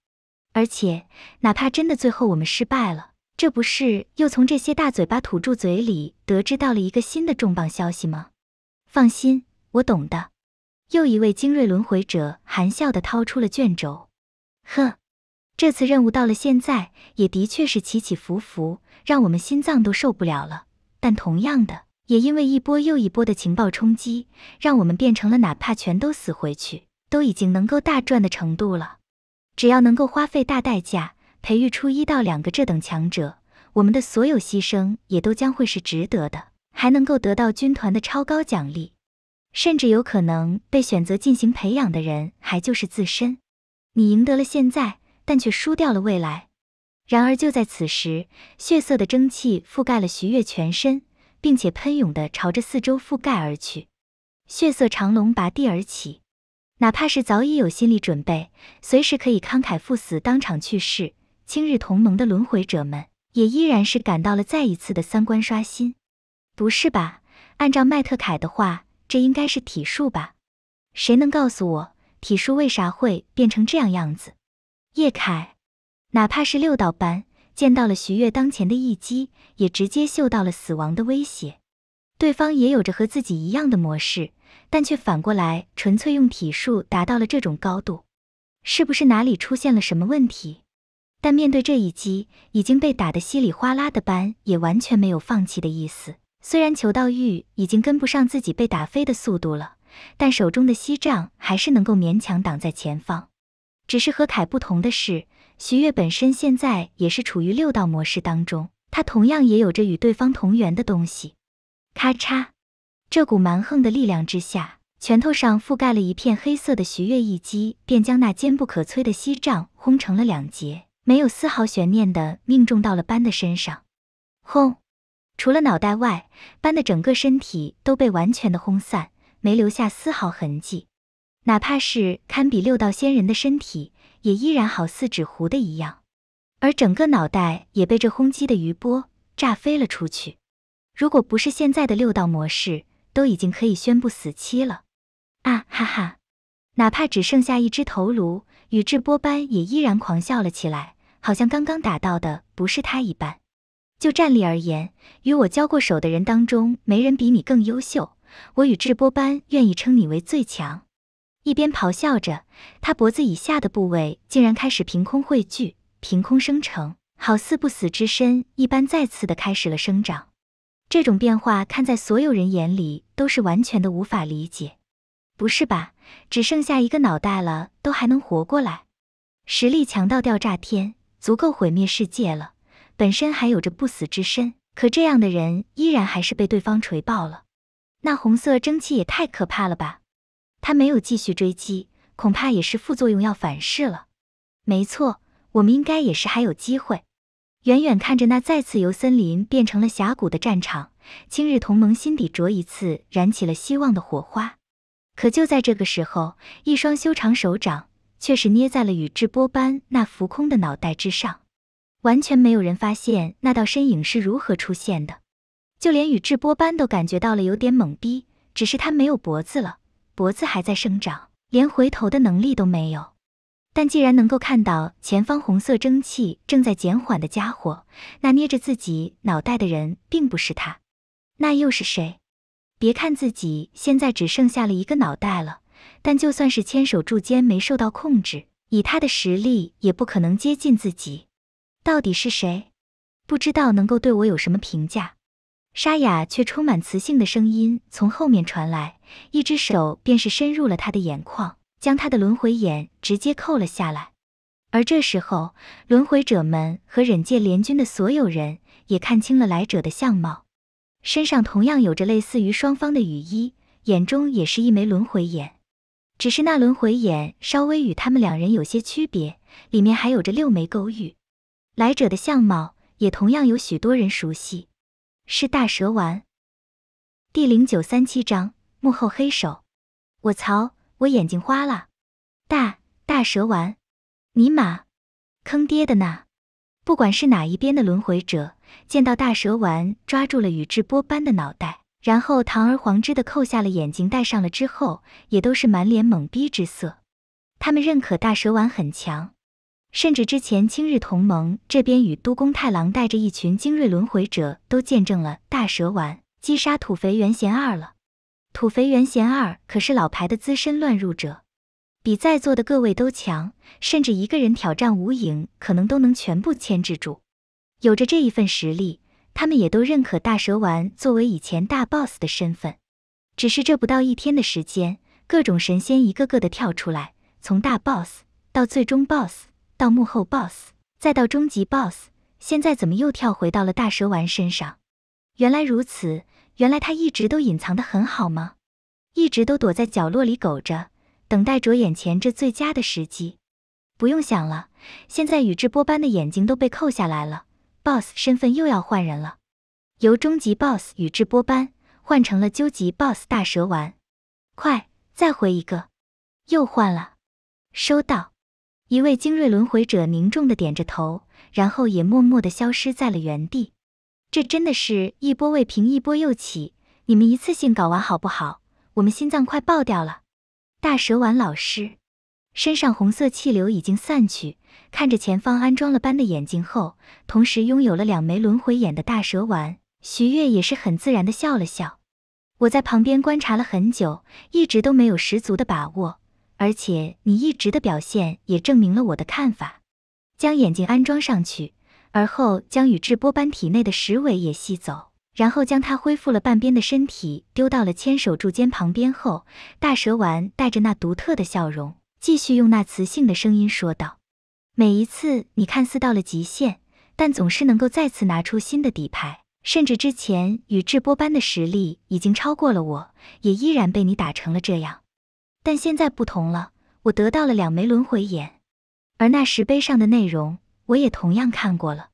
而且哪怕真的最后我们失败了，这不是又从这些大嘴巴土著嘴里得知到了一个新的重磅消息吗？放心，我懂的。又一位精锐轮回者含笑的掏出了卷轴。呵，这次任务到了现在也的确是起起伏伏，让我们心脏都受不了了。但同样的。也因为一波又一波的情报冲击，让我们变成了哪怕全都死回去，都已经能够大赚的程度了。只要能够花费大代价，培育出一到两个这等强者，我们的所有牺牲也都将会是值得的，还能够得到军团的超高奖励，甚至有可能被选择进行培养的人还就是自身。你赢得了现在，但却输掉了未来。然而就在此时，血色的蒸汽覆盖了徐月全身。并且喷涌的朝着四周覆盖而去，血色长龙拔地而起，哪怕是早已有心理准备，随时可以慷慨赴死，当场去世。青日同盟的轮回者们，也依然是感到了再一次的三观刷新。不是吧？按照麦特凯的话，这应该是体术吧？谁能告诉我，体术为啥会变成这样样子？叶凯，哪怕是六道斑。见到了徐悦当前的一击，也直接嗅到了死亡的威胁。对方也有着和自己一样的模式，但却反过来纯粹用体术达到了这种高度，是不是哪里出现了什么问题？但面对这一击，已经被打得稀里哗啦的斑也完全没有放弃的意思。虽然裘道玉已经跟不上自己被打飞的速度了，但手中的锡杖还是能够勉强挡在前方。只是和凯不同的是。徐悦本身现在也是处于六道模式当中，他同样也有着与对方同源的东西。咔嚓，这股蛮横的力量之下，拳头上覆盖了一片黑色的徐悦一击便将那坚不可摧的锡杖轰成了两截，没有丝毫悬念的命中到了斑的身上。轰，除了脑袋外，斑的整个身体都被完全的轰散，没留下丝毫痕迹，哪怕是堪比六道仙人的身体。也依然好似纸糊的一样，而整个脑袋也被这轰击的余波炸飞了出去。如果不是现在的六道模式，都已经可以宣布死期了。啊哈哈！哪怕只剩下一只头颅，宇智波斑也依然狂笑了起来，好像刚刚打到的不是他一般。就战力而言，与我交过手的人当中，没人比你更优秀。我宇智波斑愿意称你为最强。一边咆哮着，他脖子以下的部位竟然开始凭空汇聚、凭空生成，好似不死之身一般，再次的开始了生长。这种变化看在所有人眼里都是完全的无法理解。不是吧？只剩下一个脑袋了，都还能活过来？实力强到掉炸天，足够毁灭世界了。本身还有着不死之身，可这样的人依然还是被对方锤爆了。那红色蒸汽也太可怕了吧！他没有继续追击，恐怕也是副作用要反噬了。没错，我们应该也是还有机会。远远看着那再次由森林变成了峡谷的战场，青日同盟心底着一次燃起了希望的火花。可就在这个时候，一双修长手掌却是捏在了宇智波斑那浮空的脑袋之上。完全没有人发现那道身影是如何出现的，就连宇智波斑都感觉到了有点懵逼，只是他没有脖子了。脖子还在生长，连回头的能力都没有。但既然能够看到前方红色蒸汽正在减缓的家伙，那捏着自己脑袋的人并不是他，那又是谁？别看自己现在只剩下了一个脑袋了，但就算是千手柱间没受到控制，以他的实力也不可能接近自己。到底是谁？不知道能够对我有什么评价。沙哑却充满磁性的声音从后面传来。一只手便是伸入了他的眼眶，将他的轮回眼直接扣了下来。而这时候，轮回者们和忍界联军的所有人也看清了来者的相貌，身上同样有着类似于双方的雨衣，眼中也是一枚轮回眼，只是那轮回眼稍微与他们两人有些区别，里面还有着六枚勾玉。来者的相貌也同样有许多人熟悉，是大蛇丸。第零九三七章。幕后黑手，我操！我眼睛花了！大大蛇丸，尼玛，坑爹的呐！不管是哪一边的轮回者，见到大蛇丸抓住了宇智波斑的脑袋，然后堂而皇之的扣下了眼睛，戴上了之后，也都是满脸懵逼之色。他们认可大蛇丸很强，甚至之前青日同盟这边与都宫太郎带着一群精锐轮回者，都见证了大蛇丸击杀土肥原贤二了。土肥原贤二可是老牌的资深乱入者，比在座的各位都强，甚至一个人挑战无影可能都能全部牵制住。有着这一份实力，他们也都认可大蛇丸作为以前大 boss 的身份。只是这不到一天的时间，各种神仙一个个的跳出来，从大 boss 到最终 boss 到幕后 boss 再到终极 boss，现在怎么又跳回到了大蛇丸身上？原来如此。原来他一直都隐藏的很好吗？一直都躲在角落里苟着，等待着眼前这最佳的时机。不用想了，现在宇智波斑的眼睛都被扣下来了，boss 身份又要换人了，由终极 boss 宇智波斑换成了究极 boss 大蛇丸。快，再回一个。又换了。收到。一位精锐轮回者凝重的点着头，然后也默默的消失在了原地。这真的是一波未平一波又起，你们一次性搞完好不好？我们心脏快爆掉了！大蛇丸老师，身上红色气流已经散去，看着前方安装了般的眼睛后，同时拥有了两枚轮回眼的大蛇丸，徐月也是很自然的笑了笑。我在旁边观察了很久，一直都没有十足的把握，而且你一直的表现也证明了我的看法。将眼睛安装上去。而后将宇智波斑体内的石尾也吸走，然后将他恢复了半边的身体丢到了千手柱间旁边后，大蛇丸带着那独特的笑容，继续用那磁性的声音说道：“每一次你看似到了极限，但总是能够再次拿出新的底牌，甚至之前宇智波斑的实力已经超过了我，也依然被你打成了这样。但现在不同了，我得到了两枚轮回眼，而那石碑上的内容。”我也同样看过了。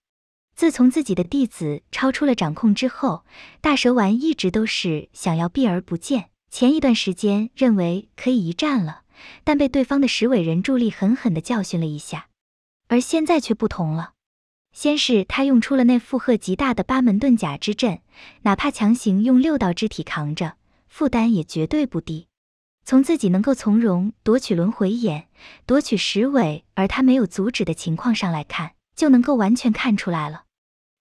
自从自己的弟子超出了掌控之后，大蛇丸一直都是想要避而不见。前一段时间认为可以一战了，但被对方的石尾人助力狠狠的教训了一下。而现在却不同了，先是他用出了那负荷极大的八门遁甲之阵，哪怕强行用六道之体扛着，负担也绝对不低。从自己能够从容夺取轮回眼，夺取十尾，而他没有阻止的情况上来看，就能够完全看出来了。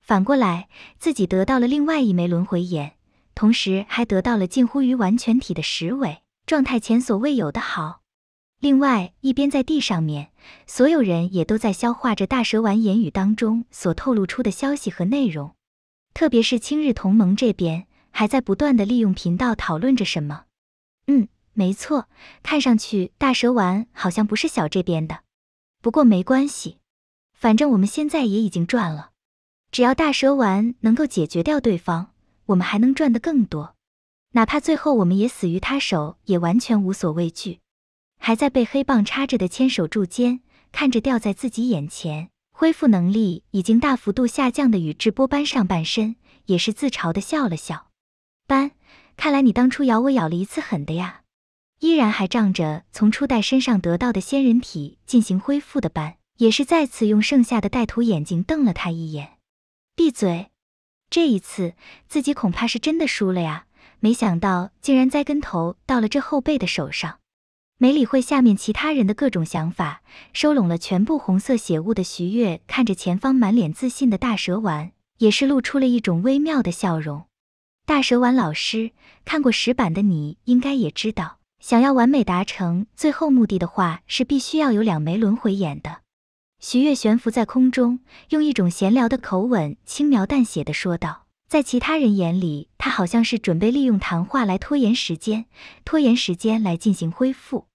反过来，自己得到了另外一枚轮回眼，同时还得到了近乎于完全体的十尾，状态前所未有的好。另外一边，在地上面，所有人也都在消化着大蛇丸言语当中所透露出的消息和内容，特别是青日同盟这边，还在不断的利用频道讨论着什么。嗯。没错，看上去大蛇丸好像不是小这边的，不过没关系，反正我们现在也已经赚了。只要大蛇丸能够解决掉对方，我们还能赚得更多。哪怕最后我们也死于他手，也完全无所畏惧。还在被黑棒插着的千手柱间看着掉在自己眼前，恢复能力已经大幅度下降的宇智波斑上半身，也是自嘲的笑了笑。斑，看来你当初咬我咬了一次狠的呀。依然还仗着从初代身上得到的仙人体进行恢复的斑，也是再次用剩下的带土眼睛瞪了他一眼。闭嘴！这一次自己恐怕是真的输了呀！没想到竟然栽跟头到了这后辈的手上。没理会下面其他人的各种想法，收拢了全部红色血雾的徐月看着前方满脸自信的大蛇丸，也是露出了一种微妙的笑容。大蛇丸老师，看过石板的你应该也知道。想要完美达成最后目的的话，是必须要有两枚轮回眼的。徐月悬浮在空中，用一种闲聊的口吻，轻描淡写的说道：“在其他人眼里，他好像是准备利用谈话来拖延时间，拖延时间来进行恢复。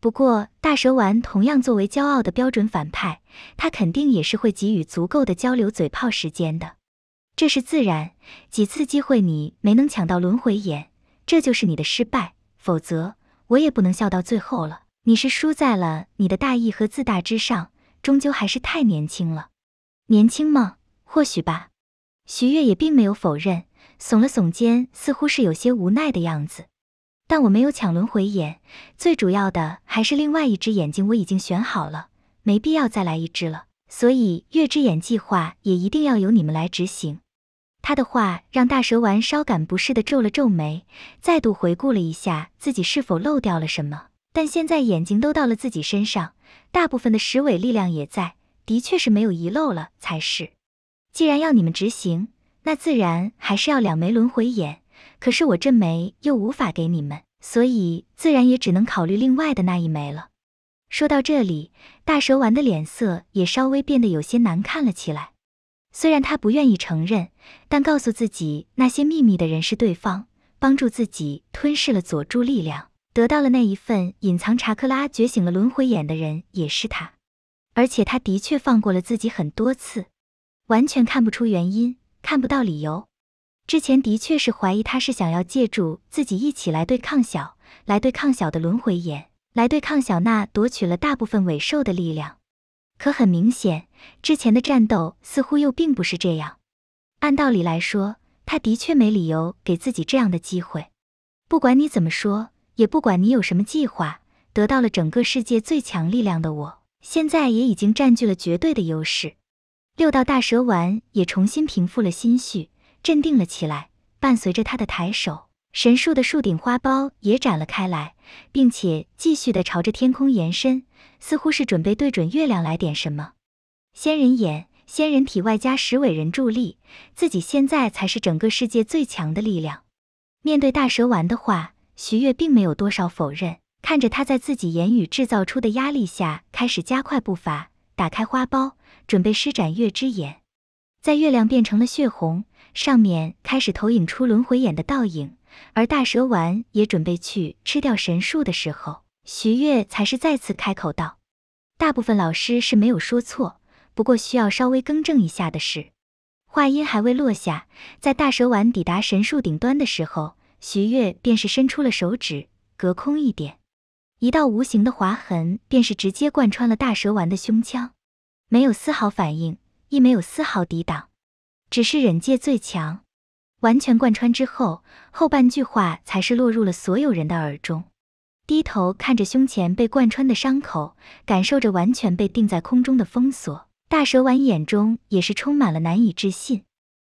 不过，大蛇丸同样作为骄傲的标准反派，他肯定也是会给予足够的交流嘴炮时间的。这是自然，几次机会你没能抢到轮回眼，这就是你的失败。否则。”我也不能笑到最后了，你是输在了你的大意和自大之上，终究还是太年轻了。年轻吗？或许吧。徐月也并没有否认，耸了耸肩，似乎是有些无奈的样子。但我没有抢轮回眼，最主要的还是另外一只眼睛我已经选好了，没必要再来一只了。所以月之眼计划也一定要由你们来执行。他的话让大蛇丸稍感不适的皱了皱眉，再度回顾了一下自己是否漏掉了什么。但现在眼睛都到了自己身上，大部分的十尾力量也在，的确是没有遗漏了才是。既然要你们执行，那自然还是要两枚轮回眼。可是我这枚又无法给你们，所以自然也只能考虑另外的那一枚了。说到这里，大蛇丸的脸色也稍微变得有些难看了起来。虽然他不愿意承认，但告诉自己那些秘密的人是对方，帮助自己吞噬了佐助力量，得到了那一份隐藏查克拉，觉醒了轮回眼的人也是他。而且他的确放过了自己很多次，完全看不出原因，看不到理由。之前的确是怀疑他是想要借助自己一起来对抗小，来对抗小的轮回眼，来对抗小娜夺取了大部分尾兽的力量。可很明显，之前的战斗似乎又并不是这样。按道理来说，他的确没理由给自己这样的机会。不管你怎么说，也不管你有什么计划，得到了整个世界最强力量的我，现在也已经占据了绝对的优势。六道大蛇丸也重新平复了心绪，镇定了起来。伴随着他的抬手，神树的树顶花苞也展了开来，并且继续的朝着天空延伸。似乎是准备对准月亮来点什么，仙人眼、仙人体外加十尾人助力，自己现在才是整个世界最强的力量。面对大蛇丸的话，徐月并没有多少否认。看着他在自己言语制造出的压力下开始加快步伐，打开花苞，准备施展月之眼。在月亮变成了血红，上面开始投影出轮回眼的倒影，而大蛇丸也准备去吃掉神树的时候。徐悦才是再次开口道：“大部分老师是没有说错，不过需要稍微更正一下的是。”话音还未落下，在大蛇丸抵达神树顶端的时候，徐悦便是伸出了手指，隔空一点，一道无形的划痕便是直接贯穿了大蛇丸的胸腔，没有丝毫反应，亦没有丝毫抵挡，只是忍界最强，完全贯穿之后，后半句话才是落入了所有人的耳中。低头看着胸前被贯穿的伤口，感受着完全被定在空中的封锁，大蛇丸眼中也是充满了难以置信。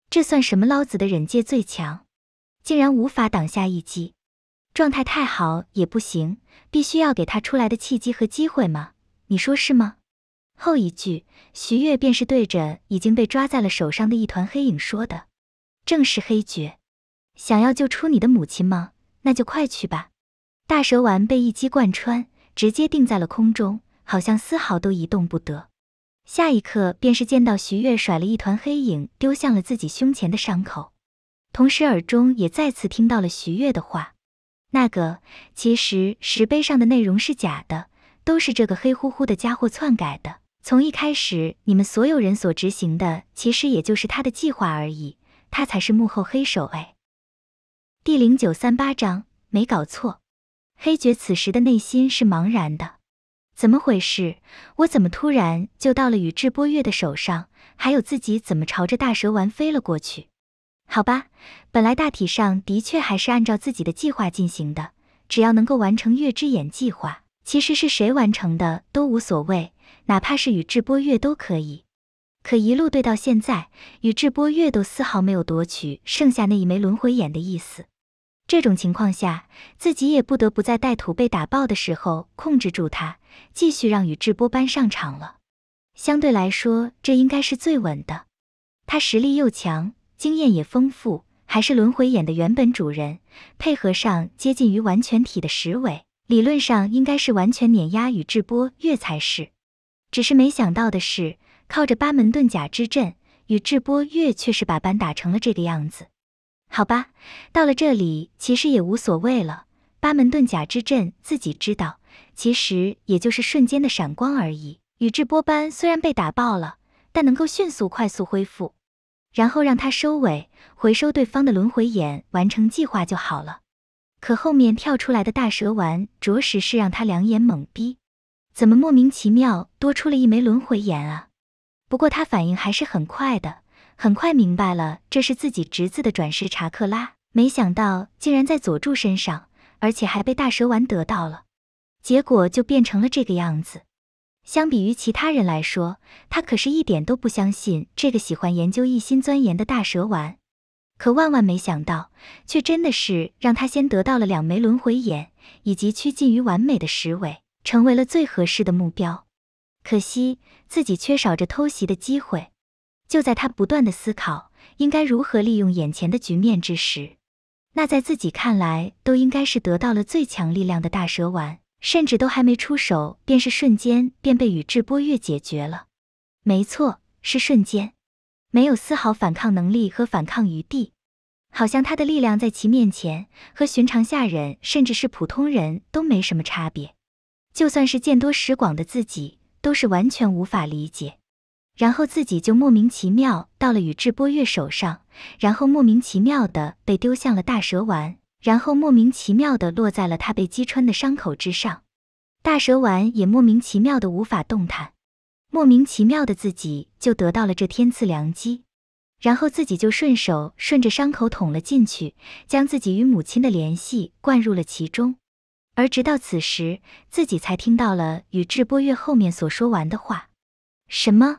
这算什么？老子的忍界最强，竟然无法挡下一击？状态太好也不行，必须要给他出来的契机和机会吗？你说是吗？后一句，徐月便是对着已经被抓在了手上的一团黑影说的，正是黑绝。想要救出你的母亲吗？那就快去吧。大蛇丸被一击贯穿，直接定在了空中，好像丝毫都移动不得。下一刻，便是见到徐月甩了一团黑影，丢向了自己胸前的伤口，同时耳中也再次听到了徐月的话：“那个，其实石碑上的内容是假的，都是这个黑乎乎的家伙篡改的。从一开始，你们所有人所执行的，其实也就是他的计划而已，他才是幕后黑手。”哎，第零九三八章，没搞错。黑绝此时的内心是茫然的，怎么回事？我怎么突然就到了宇智波月的手上？还有自己怎么朝着大蛇丸飞了过去？好吧，本来大体上的确还是按照自己的计划进行的，只要能够完成月之眼计划，其实是谁完成的都无所谓，哪怕是宇智波月都可以。可一路对到现在，宇智波月都丝毫没有夺取剩下那一枚轮回眼的意思。这种情况下，自己也不得不在带土被打爆的时候控制住他，继续让宇智波斑上场了。相对来说，这应该是最稳的。他实力又强，经验也丰富，还是轮回眼的原本主人，配合上接近于完全体的十尾，理论上应该是完全碾压宇智波月才是。只是没想到的是，靠着八门遁甲之阵，宇智波月却是把斑打成了这个样子。好吧，到了这里其实也无所谓了。八门遁甲之阵自己知道，其实也就是瞬间的闪光而已。宇智波斑虽然被打爆了，但能够迅速快速恢复，然后让他收尾，回收对方的轮回眼，完成计划就好了。可后面跳出来的大蛇丸，着实是让他两眼懵逼，怎么莫名其妙多出了一枚轮回眼啊？不过他反应还是很快的。很快明白了，这是自己侄子的转世查克拉，没想到竟然在佐助身上，而且还被大蛇丸得到了，结果就变成了这个样子。相比于其他人来说，他可是一点都不相信这个喜欢研究、一心钻研的大蛇丸。可万万没想到，却真的是让他先得到了两枚轮回眼，以及趋近于完美的十尾，成为了最合适的目标。可惜自己缺少着偷袭的机会。就在他不断的思考应该如何利用眼前的局面之时，那在自己看来都应该是得到了最强力量的大蛇丸，甚至都还没出手，便是瞬间便被宇智波鼬解决了。没错，是瞬间，没有丝毫反抗能力和反抗余地，好像他的力量在其面前和寻常下人甚至是普通人都没什么差别，就算是见多识广的自己都是完全无法理解。然后自己就莫名其妙到了宇智波月手上，然后莫名其妙的被丢向了大蛇丸，然后莫名其妙的落在了他被击穿的伤口之上，大蛇丸也莫名其妙的无法动弹，莫名其妙的自己就得到了这天赐良机，然后自己就顺手顺着伤口捅了进去，将自己与母亲的联系灌入了其中，而直到此时，自己才听到了宇智波月后面所说完的话，什么？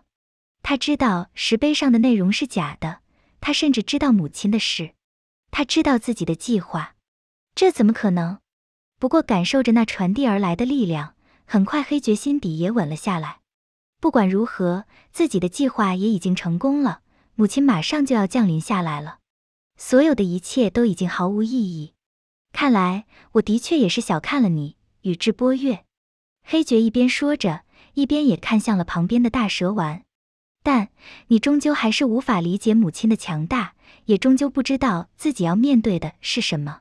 他知道石碑上的内容是假的，他甚至知道母亲的事，他知道自己的计划，这怎么可能？不过感受着那传递而来的力量，很快黑爵心底也稳了下来。不管如何，自己的计划也已经成功了，母亲马上就要降临下来了，所有的一切都已经毫无意义。看来我的确也是小看了你，宇智波月。黑爵一边说着，一边也看向了旁边的大蛇丸。但你终究还是无法理解母亲的强大，也终究不知道自己要面对的是什么。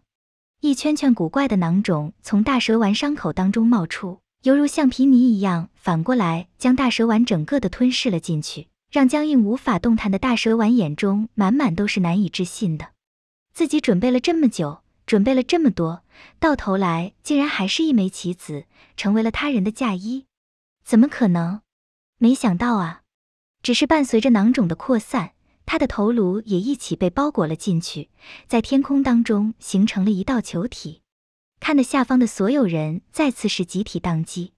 一圈圈古怪的囊肿从大蛇丸伤口当中冒出，犹如橡皮泥一样，反过来将大蛇丸整个的吞噬了进去，让僵硬无法动弹的大蛇丸眼中满满都是难以置信的。自己准备了这么久，准备了这么多，到头来竟然还是一枚棋子，成为了他人的嫁衣，怎么可能？没想到啊！只是伴随着囊肿的扩散，他的头颅也一起被包裹了进去，在天空当中形成了一道球体，看得下方的所有人再次是集体宕机。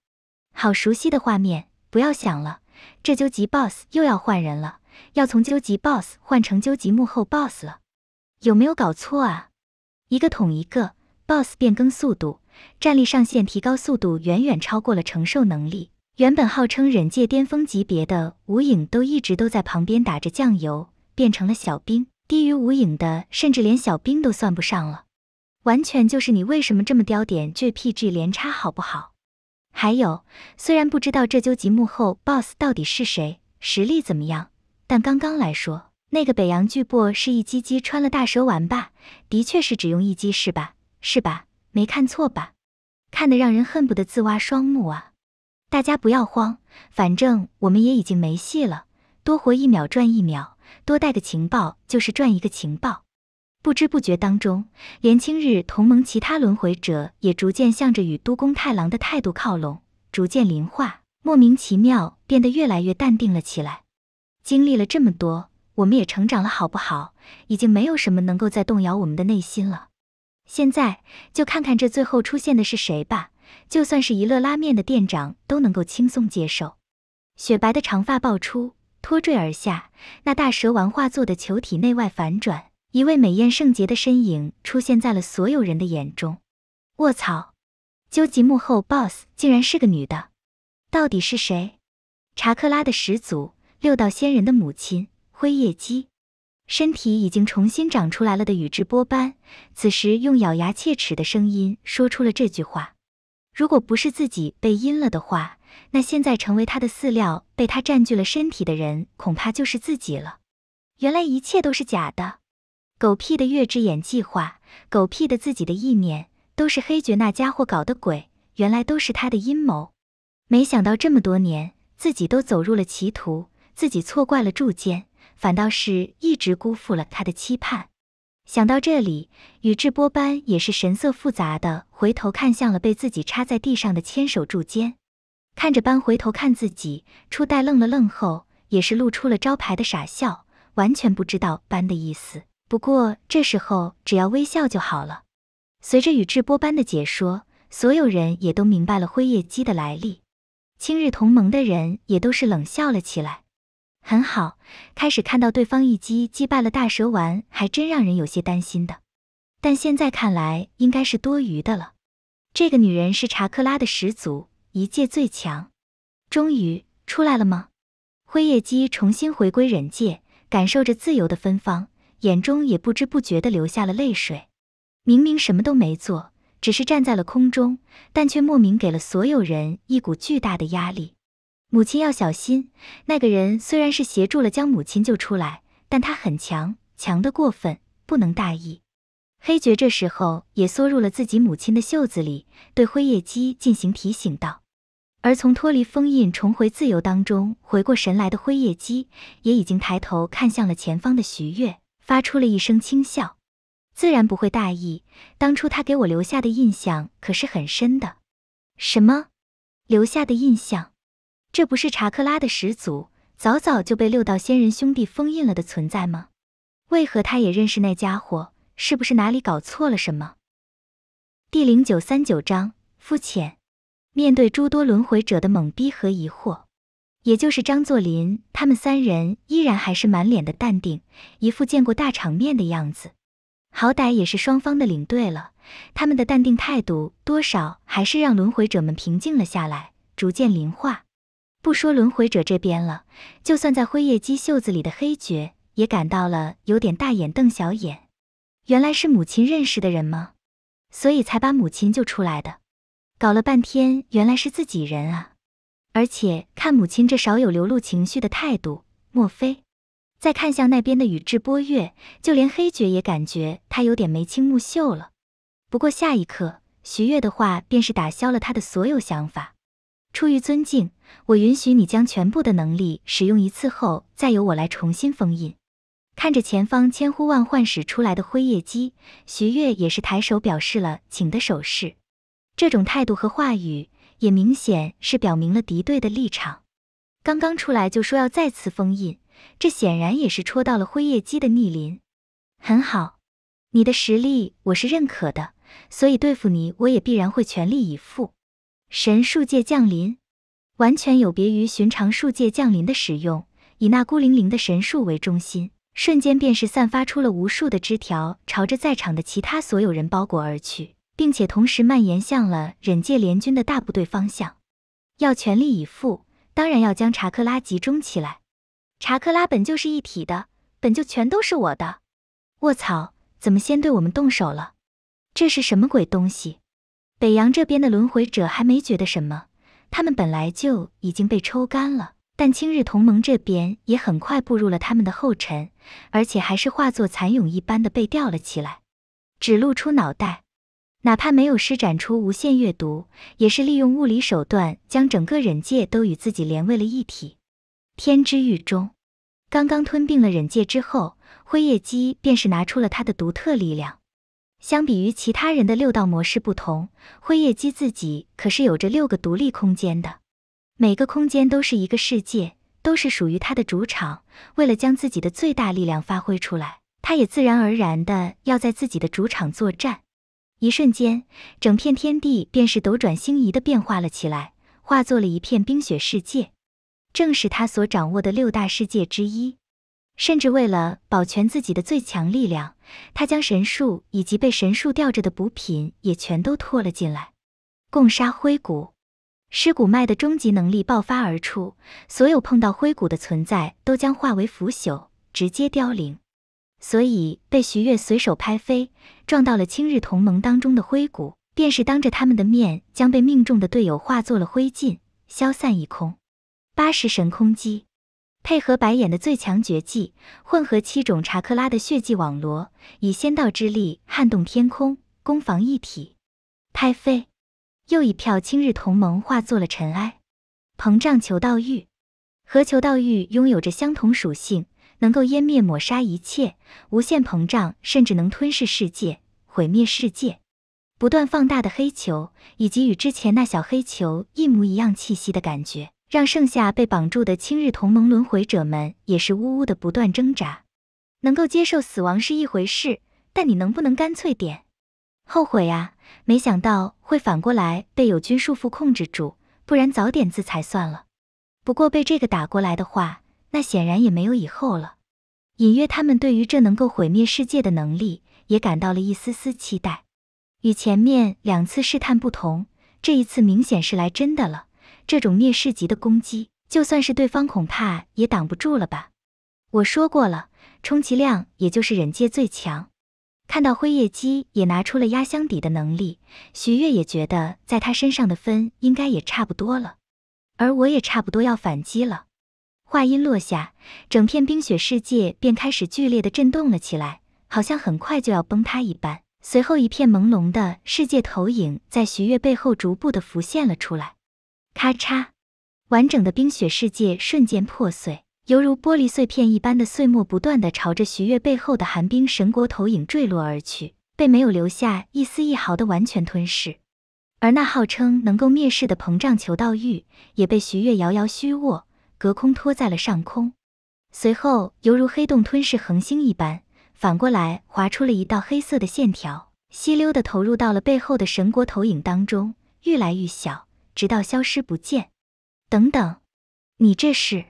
好熟悉的画面，不要想了，这究极 BOSS 又要换人了，要从究极 BOSS 换成究极幕后 BOSS 了，有没有搞错啊？一个捅一个 BOSS 变更速度，战力上限提高速度远远超过了承受能力。原本号称忍界巅峰级别的无影，都一直都在旁边打着酱油，变成了小兵。低于无影的，甚至连小兵都算不上了。完全就是你为什么这么叼点 JPG 连插好不好？还有，虽然不知道这究极幕后 BOSS 到底是谁，实力怎么样，但刚刚来说，那个北洋巨擘是一击击穿了大蛇丸吧？的确是只用一击是吧？是吧？没看错吧？看得让人恨不得自挖双目啊！大家不要慌，反正我们也已经没戏了，多活一秒赚一秒，多带个情报就是赚一个情报。不知不觉当中，连青日同盟其他轮回者也逐渐向着与都宫太郎的态度靠拢，逐渐灵化，莫名其妙变得越来越淡定了起来。经历了这么多，我们也成长了，好不好？已经没有什么能够再动摇我们的内心了。现在就看看这最后出现的是谁吧。就算是一乐拉面的店长都能够轻松接受。雪白的长发爆出，拖坠而下，那大蛇丸化作的球体内外反转，一位美艳圣洁的身影出现在了所有人的眼中。卧槽！究极幕后 BOSS 竟然是个女的？到底是谁？查克拉的始祖，六道仙人的母亲，辉夜姬。身体已经重新长出来了的宇智波斑，此时用咬牙切齿的声音说出了这句话。如果不是自己被阴了的话，那现在成为他的饲料，被他占据了身体的人，恐怕就是自己了。原来一切都是假的，狗屁的月之眼计划，狗屁的自己的意念，都是黑爵那家伙搞的鬼。原来都是他的阴谋。没想到这么多年，自己都走入了歧途，自己错怪了铸剑，反倒是一直辜负了他的期盼。想到这里，宇智波斑也是神色复杂的回头看向了被自己插在地上的千手柱间。看着斑回头看自己，初代愣了愣后，也是露出了招牌的傻笑，完全不知道斑的意思。不过这时候只要微笑就好了。随着宇智波斑的解说，所有人也都明白了辉夜姬的来历。青日同盟的人也都是冷笑了起来。很好，开始看到对方一击击败了大蛇丸，还真让人有些担心的。但现在看来，应该是多余的了。这个女人是查克拉的始祖，一界最强。终于出来了吗？辉夜姬重新回归忍界，感受着自由的芬芳，眼中也不知不觉的流下了泪水。明明什么都没做，只是站在了空中，但却莫名给了所有人一股巨大的压力。母亲要小心，那个人虽然是协助了将母亲救出来，但他很强，强得过分，不能大意。黑爵这时候也缩入了自己母亲的袖子里，对灰夜姬进行提醒道。而从脱离封印重回自由当中回过神来的灰夜姬，也已经抬头看向了前方的徐月，发出了一声轻笑。自然不会大意，当初他给我留下的印象可是很深的。什么？留下的印象？这不是查克拉的始祖，早早就被六道仙人兄弟封印了的存在吗？为何他也认识那家伙？是不是哪里搞错了什么？第零九三九章：肤浅。面对诸多轮回者的懵逼和疑惑，也就是张作霖他们三人依然还是满脸的淡定，一副见过大场面的样子。好歹也是双方的领队了，他们的淡定态度多少还是让轮回者们平静了下来，逐渐灵化。不说轮回者这边了，就算在辉夜姬袖子里的黑爵也感到了有点大眼瞪小眼。原来是母亲认识的人吗？所以才把母亲救出来的。搞了半天，原来是自己人啊！而且看母亲这少有流露情绪的态度，莫非？再看向那边的宇智波月，就连黑爵也感觉他有点眉清目秀了。不过下一刻，徐月的话便是打消了他的所有想法。出于尊敬。我允许你将全部的能力使用一次后，再由我来重新封印。看着前方千呼万唤使出来的辉夜姬，徐月也是抬手表示了请的手势。这种态度和话语，也明显是表明了敌对的立场。刚刚出来就说要再次封印，这显然也是戳到了辉夜姬的逆鳞。很好，你的实力我是认可的，所以对付你我也必然会全力以赴。神术界降临。完全有别于寻常树界降临的使用，以那孤零零的神树为中心，瞬间便是散发出了无数的枝条，朝着在场的其他所有人包裹而去，并且同时蔓延向了忍界联军的大部队方向。要全力以赴，当然要将查克拉集中起来。查克拉本就是一体的，本就全都是我的。卧槽，怎么先对我们动手了？这是什么鬼东西？北洋这边的轮回者还没觉得什么。他们本来就已经被抽干了，但青日同盟这边也很快步入了他们的后尘，而且还是化作蚕蛹一般的被吊了起来，只露出脑袋。哪怕没有施展出无限月读，也是利用物理手段将整个忍界都与自己连为了一体。天之狱中，刚刚吞并了忍界之后，辉夜姬便是拿出了她的独特力量。相比于其他人的六道模式不同，辉夜姬自己可是有着六个独立空间的。每个空间都是一个世界，都是属于他的主场。为了将自己的最大力量发挥出来，他也自然而然的要在自己的主场作战。一瞬间，整片天地便是斗转星移的变化了起来，化作了一片冰雪世界，正是他所掌握的六大世界之一。甚至为了保全自己的最强力量，他将神树以及被神树吊着的补品也全都拖了进来，共杀灰谷，尸骨脉的终极能力爆发而出，所有碰到灰谷的存在都将化为腐朽，直接凋零。所以被徐月随手拍飞，撞到了青日同盟当中的灰谷，便是当着他们的面将被命中的队友化作了灰烬，消散一空。八十神空击。配合白眼的最强绝技，混合七种查克拉的血迹网罗，以仙道之力撼动天空，攻防一体，拍飞。又一票青日同盟化作了尘埃。膨胀球道玉和球道玉拥有着相同属性，能够湮灭抹杀一切，无限膨胀，甚至能吞噬世界，毁灭世界。不断放大的黑球，以及与之前那小黑球一模一样气息的感觉。让剩下被绑住的青日同盟轮回者们也是呜呜的不断挣扎。能够接受死亡是一回事，但你能不能干脆点？后悔呀，没想到会反过来被友军束缚控制住，不然早点自裁算了。不过被这个打过来的话，那显然也没有以后了。隐约他们对于这能够毁灭世界的能力也感到了一丝丝期待。与前面两次试探不同，这一次明显是来真的了。这种灭世级的攻击，就算是对方恐怕也挡不住了吧？我说过了，充其量也就是忍界最强。看到灰夜姬也拿出了压箱底的能力，徐月也觉得在他身上的分应该也差不多了。而我也差不多要反击了。话音落下，整片冰雪世界便开始剧烈的震动了起来，好像很快就要崩塌一般。随后，一片朦胧的世界投影在徐月背后逐步的浮现了出来。咔嚓！完整的冰雪世界瞬间破碎，犹如玻璃碎片一般的碎末不断的朝着徐月背后的寒冰神国投影坠落而去，被没有留下一丝一毫的完全吞噬。而那号称能够灭世的膨胀球道玉，也被徐月遥遥虚握，隔空托在了上空。随后，犹如黑洞吞噬恒星一般，反过来划出了一道黑色的线条，稀溜的投入到了背后的神国投影当中，愈来愈小。直到消失不见。等等，你这是？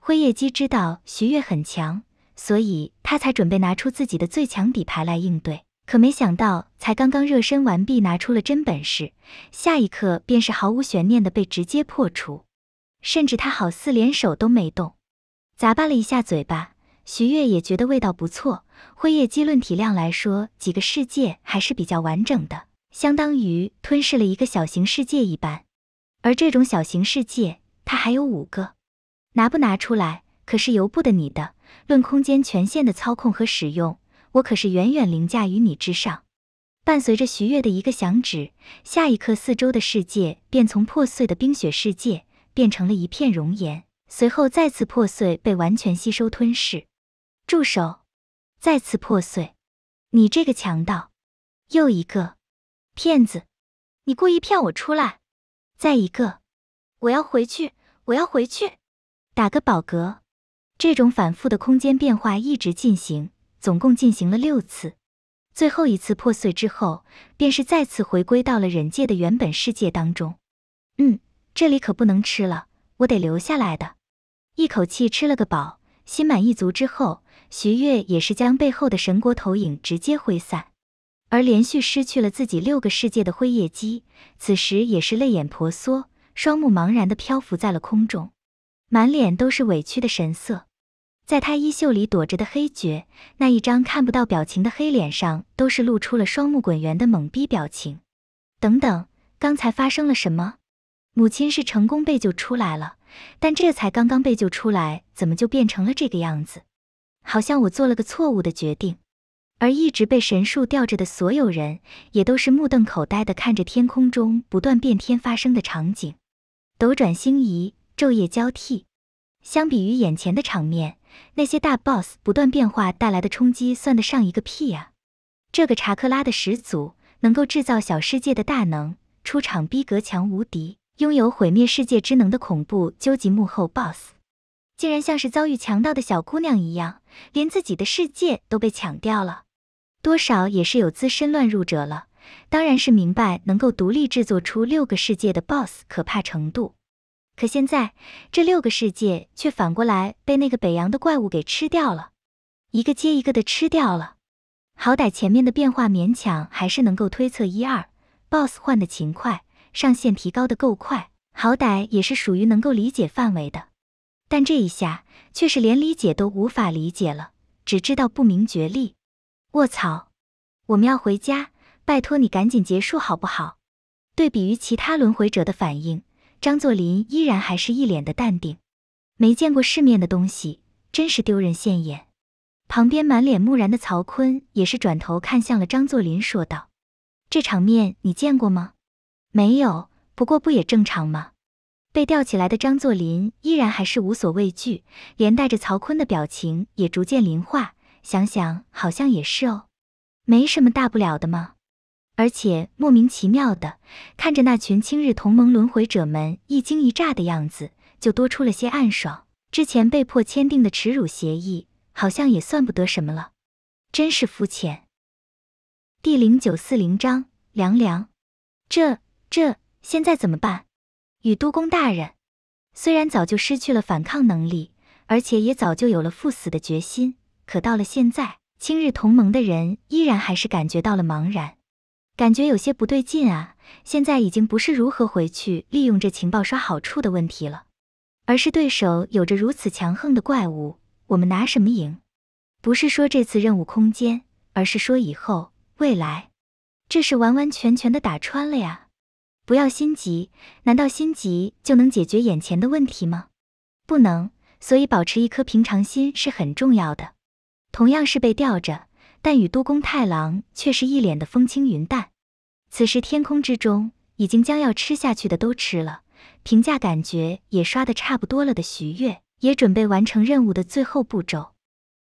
灰夜姬知道徐月很强，所以他才准备拿出自己的最强底牌来应对。可没想到，才刚刚热身完毕，拿出了真本事，下一刻便是毫无悬念的被直接破除。甚至他好似连手都没动，咂巴了一下嘴巴。徐月也觉得味道不错。灰夜姬论体量来说，几个世界还是比较完整的，相当于吞噬了一个小型世界一般。而这种小型世界，它还有五个，拿不拿出来可是由不得你的。论空间权限的操控和使用，我可是远远凌驾于你之上。伴随着徐月的一个响指，下一刻四周的世界便从破碎的冰雪世界变成了一片熔岩，随后再次破碎，被完全吸收吞噬。住手！再次破碎！你这个强盗！又一个骗子！你故意骗我出来！再一个，我要回去，我要回去，打个饱嗝。这种反复的空间变化一直进行，总共进行了六次。最后一次破碎之后，便是再次回归到了忍界的原本世界当中。嗯，这里可不能吃了，我得留下来。的一口气吃了个饱，心满意足之后，徐月也是将背后的神国投影直接挥散。而连续失去了自己六个世界的灰夜姬，此时也是泪眼婆娑，双目茫然地漂浮在了空中，满脸都是委屈的神色。在他衣袖里躲着的黑爵，那一张看不到表情的黑脸上，都是露出了双目滚圆的懵逼表情。等等，刚才发生了什么？母亲是成功被救出来了，但这才刚刚被救出来，怎么就变成了这个样子？好像我做了个错误的决定。而一直被神树吊着的所有人，也都是目瞪口呆地看着天空中不断变天发生的场景，斗转星移，昼夜交替。相比于眼前的场面，那些大 boss 不断变化带来的冲击算得上一个屁呀！这个查克拉的始祖，能够制造小世界的大能，出场逼格强无敌，拥有毁灭世界之能的恐怖究极幕后 boss，竟然像是遭遇强盗的小姑娘一样，连自己的世界都被抢掉了。多少也是有资深乱入者了，当然是明白能够独立制作出六个世界的 BOSS 可怕程度，可现在这六个世界却反过来被那个北洋的怪物给吃掉了，一个接一个的吃掉了。好歹前面的变化勉强还是能够推测一二，BOSS 换的勤快，上限提高的够快，好歹也是属于能够理解范围的，但这一下却是连理解都无法理解了，只知道不明觉厉。卧槽！我们要回家，拜托你赶紧结束好不好？对比于其他轮回者的反应，张作霖依然还是一脸的淡定。没见过世面的东西，真是丢人现眼。旁边满脸木然的曹坤也是转头看向了张作霖，说道：“这场面你见过吗？”“没有。”“不过不也正常吗？”被吊起来的张作霖依然还是无所畏惧，连带着曹坤的表情也逐渐灵化。想想好像也是哦，没什么大不了的嘛。而且莫名其妙的看着那群青日同盟轮回者们一惊一乍的样子，就多出了些暗爽。之前被迫签订的耻辱协议，好像也算不得什么了。真是肤浅。第零九四零章凉凉。这这现在怎么办？与都公大人虽然早就失去了反抗能力，而且也早就有了赴死的决心。可到了现在，青日同盟的人依然还是感觉到了茫然，感觉有些不对劲啊！现在已经不是如何回去利用这情报刷好处的问题了，而是对手有着如此强横的怪物，我们拿什么赢？不是说这次任务空间，而是说以后未来，这是完完全全的打穿了呀！不要心急，难道心急就能解决眼前的问题吗？不能，所以保持一颗平常心是很重要的。同样是被吊着，但与都宫太郎却是一脸的风轻云淡。此时天空之中已经将要吃下去的都吃了，评价感觉也刷的差不多了的徐月，也准备完成任务的最后步骤。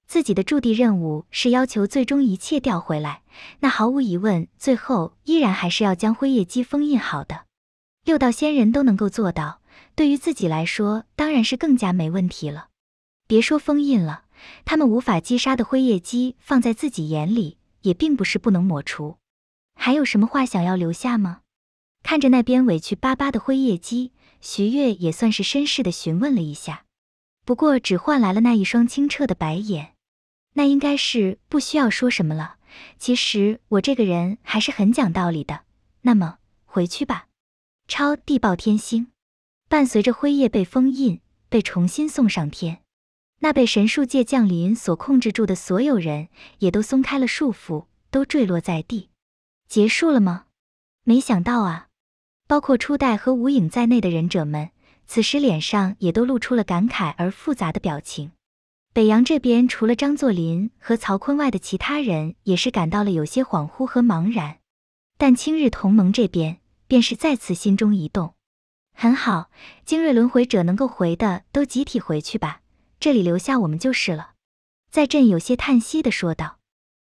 自己的驻地任务是要求最终一切调回来，那毫无疑问，最后依然还是要将辉夜姬封印好的。六道仙人都能够做到，对于自己来说当然是更加没问题了。别说封印了。他们无法击杀的辉夜姬，放在自己眼里也并不是不能抹除。还有什么话想要留下吗？看着那边委屈巴巴的辉夜姬，徐月也算是绅士的询问了一下，不过只换来了那一双清澈的白眼。那应该是不需要说什么了。其实我这个人还是很讲道理的。那么回去吧。超地爆天星，伴随着辉夜被封印，被重新送上天。那被神术界降临所控制住的所有人也都松开了束缚，都坠落在地。结束了吗？没想到啊，包括初代和无影在内的忍者们，此时脸上也都露出了感慨而复杂的表情。北洋这边除了张作霖和曹锟外的其他人也是感到了有些恍惚和茫然，但清日同盟这边便是再次心中一动。很好，精锐轮回者能够回的都集体回去吧。这里留下我们就是了，在朕有些叹息的说道。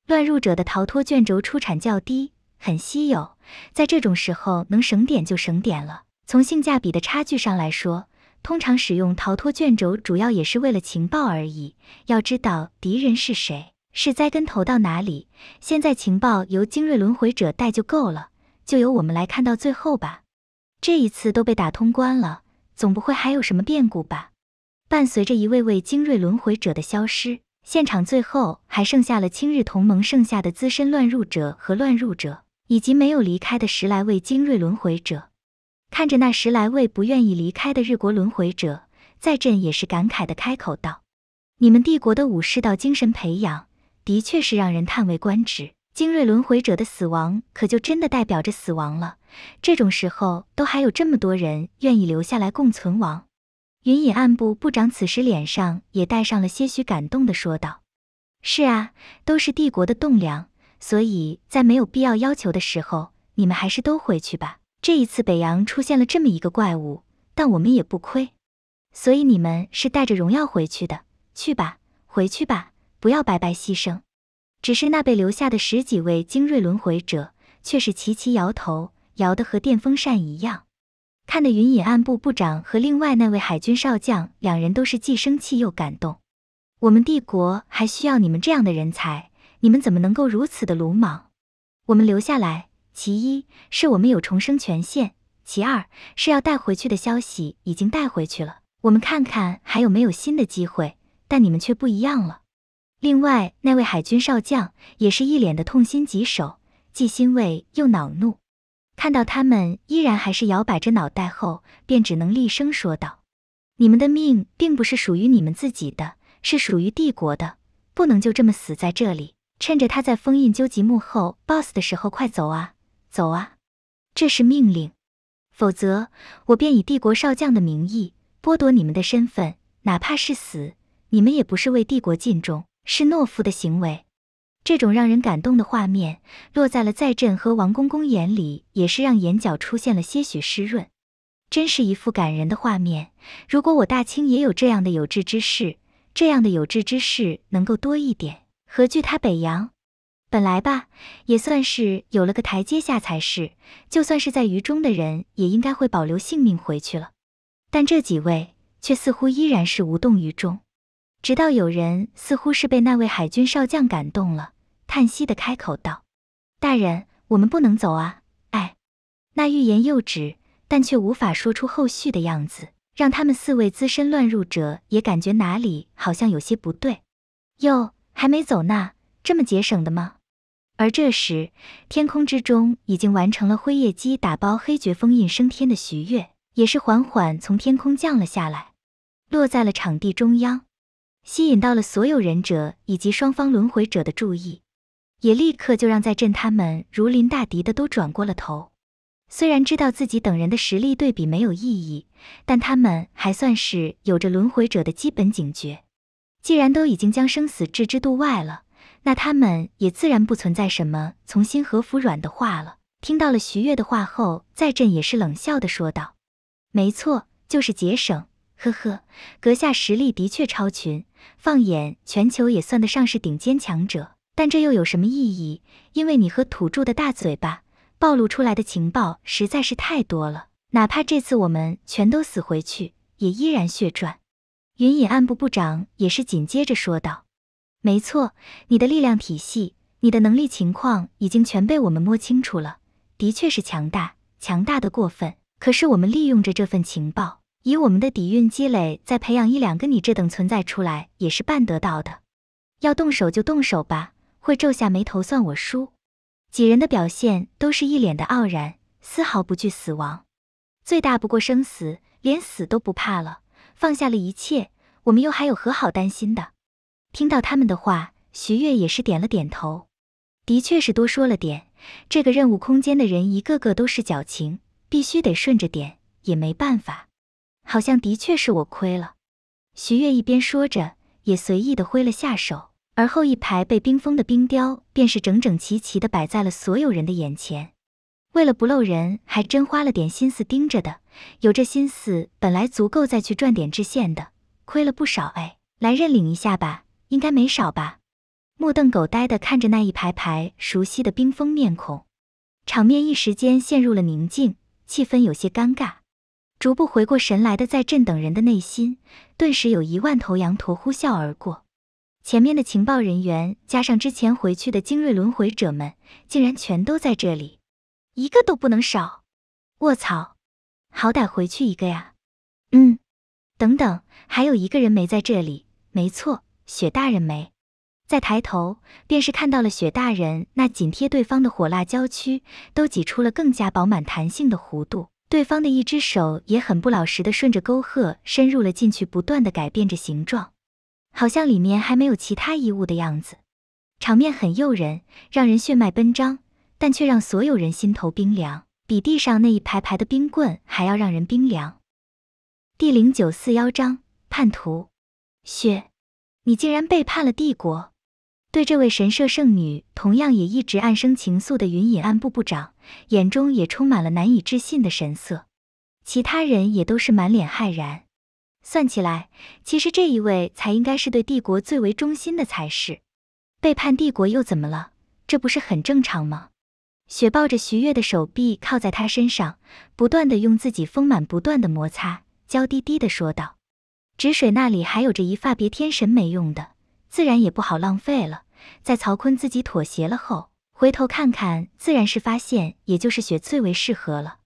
乱入者的逃脱卷轴出产较低，很稀有，在这种时候能省点就省点了。从性价比的差距上来说，通常使用逃脱卷轴主要也是为了情报而已。要知道敌人是谁，是栽跟头到哪里。现在情报由精锐轮回者带就够了，就由我们来看到最后吧。这一次都被打通关了，总不会还有什么变故吧？伴随着一位位精锐轮回者的消失，现场最后还剩下了青日同盟剩下的资深乱入者和乱入者，以及没有离开的十来位精锐轮回者。看着那十来位不愿意离开的日国轮回者，在朕也是感慨的开口道：“你们帝国的武士道精神培养，的确是让人叹为观止。精锐轮回者的死亡，可就真的代表着死亡了。这种时候，都还有这么多人愿意留下来共存亡。”云隐暗部部长此时脸上也带上了些许感动的说道：“是啊，都是帝国的栋梁，所以在没有必要要求的时候，你们还是都回去吧。这一次北洋出现了这么一个怪物，但我们也不亏，所以你们是带着荣耀回去的。去吧，回去吧，不要白白牺牲。只是那被留下的十几位精锐轮回者，却是齐齐摇头，摇得和电风扇一样。”看的云隐暗部部长和另外那位海军少将两人都是既生气又感动。我们帝国还需要你们这样的人才，你们怎么能够如此的鲁莽？我们留下来，其一是我们有重生权限，其二是要带回去的消息已经带回去了。我们看看还有没有新的机会。但你们却不一样了。另外那位海军少将也是一脸的痛心疾首，既欣慰又恼怒。看到他们依然还是摇摆着脑袋后，便只能厉声说道：“你们的命并不是属于你们自己的，是属于帝国的，不能就这么死在这里。趁着他在封印究极幕后 BOSS 的时候，快走啊，走啊！这是命令，否则我便以帝国少将的名义剥夺你们的身份，哪怕是死，你们也不是为帝国尽忠，是懦夫的行为。”这种让人感动的画面，落在了在朕和王公公眼里，也是让眼角出现了些许湿润。真是一幅感人的画面。如果我大清也有这样的有志之士，这样的有志之士能够多一点，何惧他北洋？本来吧，也算是有了个台阶下才是。就算是在渝中的人，也应该会保留性命回去了。但这几位却似乎依然是无动于衷。直到有人似乎是被那位海军少将感动了。叹息的开口道：“大人，我们不能走啊！”哎，那欲言又止，但却无法说出后续的样子，让他们四位资深乱入者也感觉哪里好像有些不对。哟，还没走呢，这么节省的吗？而这时，天空之中已经完成了灰夜姬打包黑绝封印升天的徐月，也是缓缓从天空降了下来，落在了场地中央，吸引到了所有忍者以及双方轮回者的注意。也立刻就让在阵他们如临大敌的都转过了头，虽然知道自己等人的实力对比没有意义，但他们还算是有着轮回者的基本警觉。既然都已经将生死置之度外了，那他们也自然不存在什么从心和服软的话了。听到了徐月的话后，在阵也是冷笑的说道：“没错，就是节省。呵呵，阁下实力的确超群，放眼全球也算得上是顶尖强者。”但这又有什么意义？因为你和土著的大嘴巴暴露出来的情报实在是太多了，哪怕这次我们全都死回去，也依然血赚。云隐暗部部长也是紧接着说道：“没错，你的力量体系，你的能力情况已经全被我们摸清楚了，的确是强大，强大的过分。可是我们利用着这份情报，以我们的底蕴积累，再培养一两个你这等存在出来，也是办得到的。要动手就动手吧。”会皱下眉头，算我输。几人的表现都是一脸的傲然，丝毫不惧死亡。最大不过生死，连死都不怕了，放下了一切，我们又还有何好担心的？听到他们的话，徐月也是点了点头。的确是多说了点。这个任务空间的人一个个都是矫情，必须得顺着点，也没办法。好像的确是我亏了。徐月一边说着，也随意的挥了下手。而后一排被冰封的冰雕，便是整整齐齐的摆在了所有人的眼前。为了不露人，还真花了点心思盯着的。有这心思，本来足够再去赚点支线的，亏了不少哎。来认领一下吧，应该没少吧？目瞪口呆地看着那一排排熟悉的冰封面孔，场面一时间陷入了宁静，气氛有些尴尬。逐步回过神来的，在镇等人的内心，顿时有一万头羊驼呼啸而过。前面的情报人员加上之前回去的精锐轮回者们，竟然全都在这里，一个都不能少。卧槽，好歹回去一个呀。嗯，等等，还有一个人没在这里，没错，雪大人没。再抬头，便是看到了雪大人那紧贴对方的火辣娇躯，都挤出了更加饱满弹性的弧度。对方的一只手也很不老实的顺着沟壑深入了进去，不断的改变着形状。好像里面还没有其他衣物的样子，场面很诱人，让人血脉奔张，但却让所有人心头冰凉，比地上那一排排的冰棍还要让人冰凉。第零九四幺章叛徒，雪，你竟然背叛了帝国！对这位神社圣女同样也一直暗生情愫的云隐暗部部长，眼中也充满了难以置信的神色，其他人也都是满脸骇然。算起来，其实这一位才应该是对帝国最为忠心的才是。背叛帝国又怎么了？这不是很正常吗？雪抱着徐悦的手臂靠在他身上，不断的用自己丰满不断的摩擦，娇滴滴的说道：“止水那里还有着一发别天神没用的，自然也不好浪费了。在曹坤自己妥协了后，回头看看，自然是发现也就是雪最为适合了。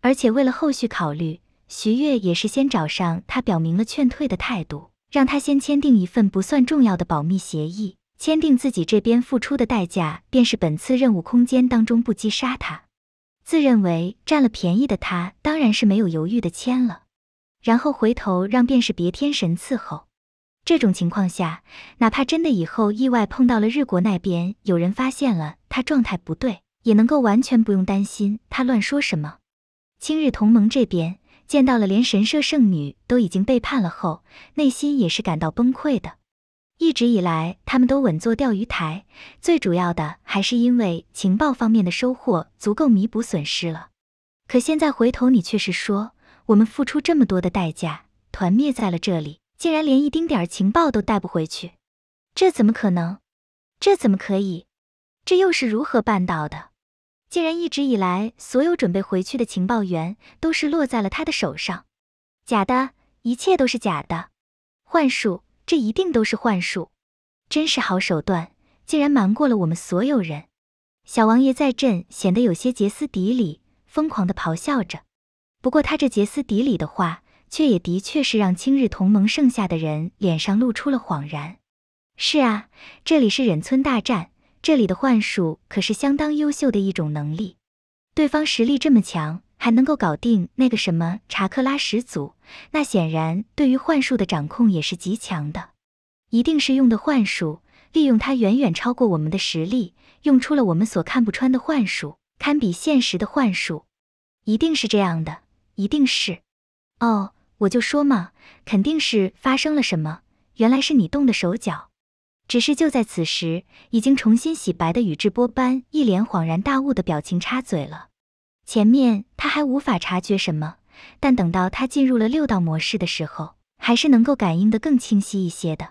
而且为了后续考虑。”徐悦也是先找上他，表明了劝退的态度，让他先签订一份不算重要的保密协议。签订自己这边付出的代价，便是本次任务空间当中不击杀他。自认为占了便宜的他，当然是没有犹豫的签了。然后回头让便是别天神伺候。这种情况下，哪怕真的以后意外碰到了日国那边有人发现了他状态不对，也能够完全不用担心他乱说什么。青日同盟这边。见到了，连神社圣女都已经背叛了后，内心也是感到崩溃的。一直以来，他们都稳坐钓鱼台，最主要的还是因为情报方面的收获足够弥补损失了。可现在回头，你却是说，我们付出这么多的代价，团灭在了这里，竟然连一丁点儿情报都带不回去，这怎么可能？这怎么可以？这又是如何办到的？竟然一直以来，所有准备回去的情报员都是落在了他的手上。假的，一切都是假的，幻术，这一定都是幻术，真是好手段，竟然瞒过了我们所有人。小王爷在阵显得有些歇斯底里，疯狂的咆哮着。不过他这歇斯底里的话，却也的确是让青日同盟剩下的人脸上露出了恍然。是啊，这里是忍村大战。这里的幻术可是相当优秀的一种能力。对方实力这么强，还能够搞定那个什么查克拉始祖，那显然对于幻术的掌控也是极强的。一定是用的幻术，利用它远远超过我们的实力，用出了我们所看不穿的幻术，堪比现实的幻术。一定是这样的，一定是。哦，我就说嘛，肯定是发生了什么。原来是你动的手脚。只是就在此时，已经重新洗白的宇智波斑一脸恍然大悟的表情插嘴了。前面他还无法察觉什么，但等到他进入了六道模式的时候，还是能够感应的更清晰一些的。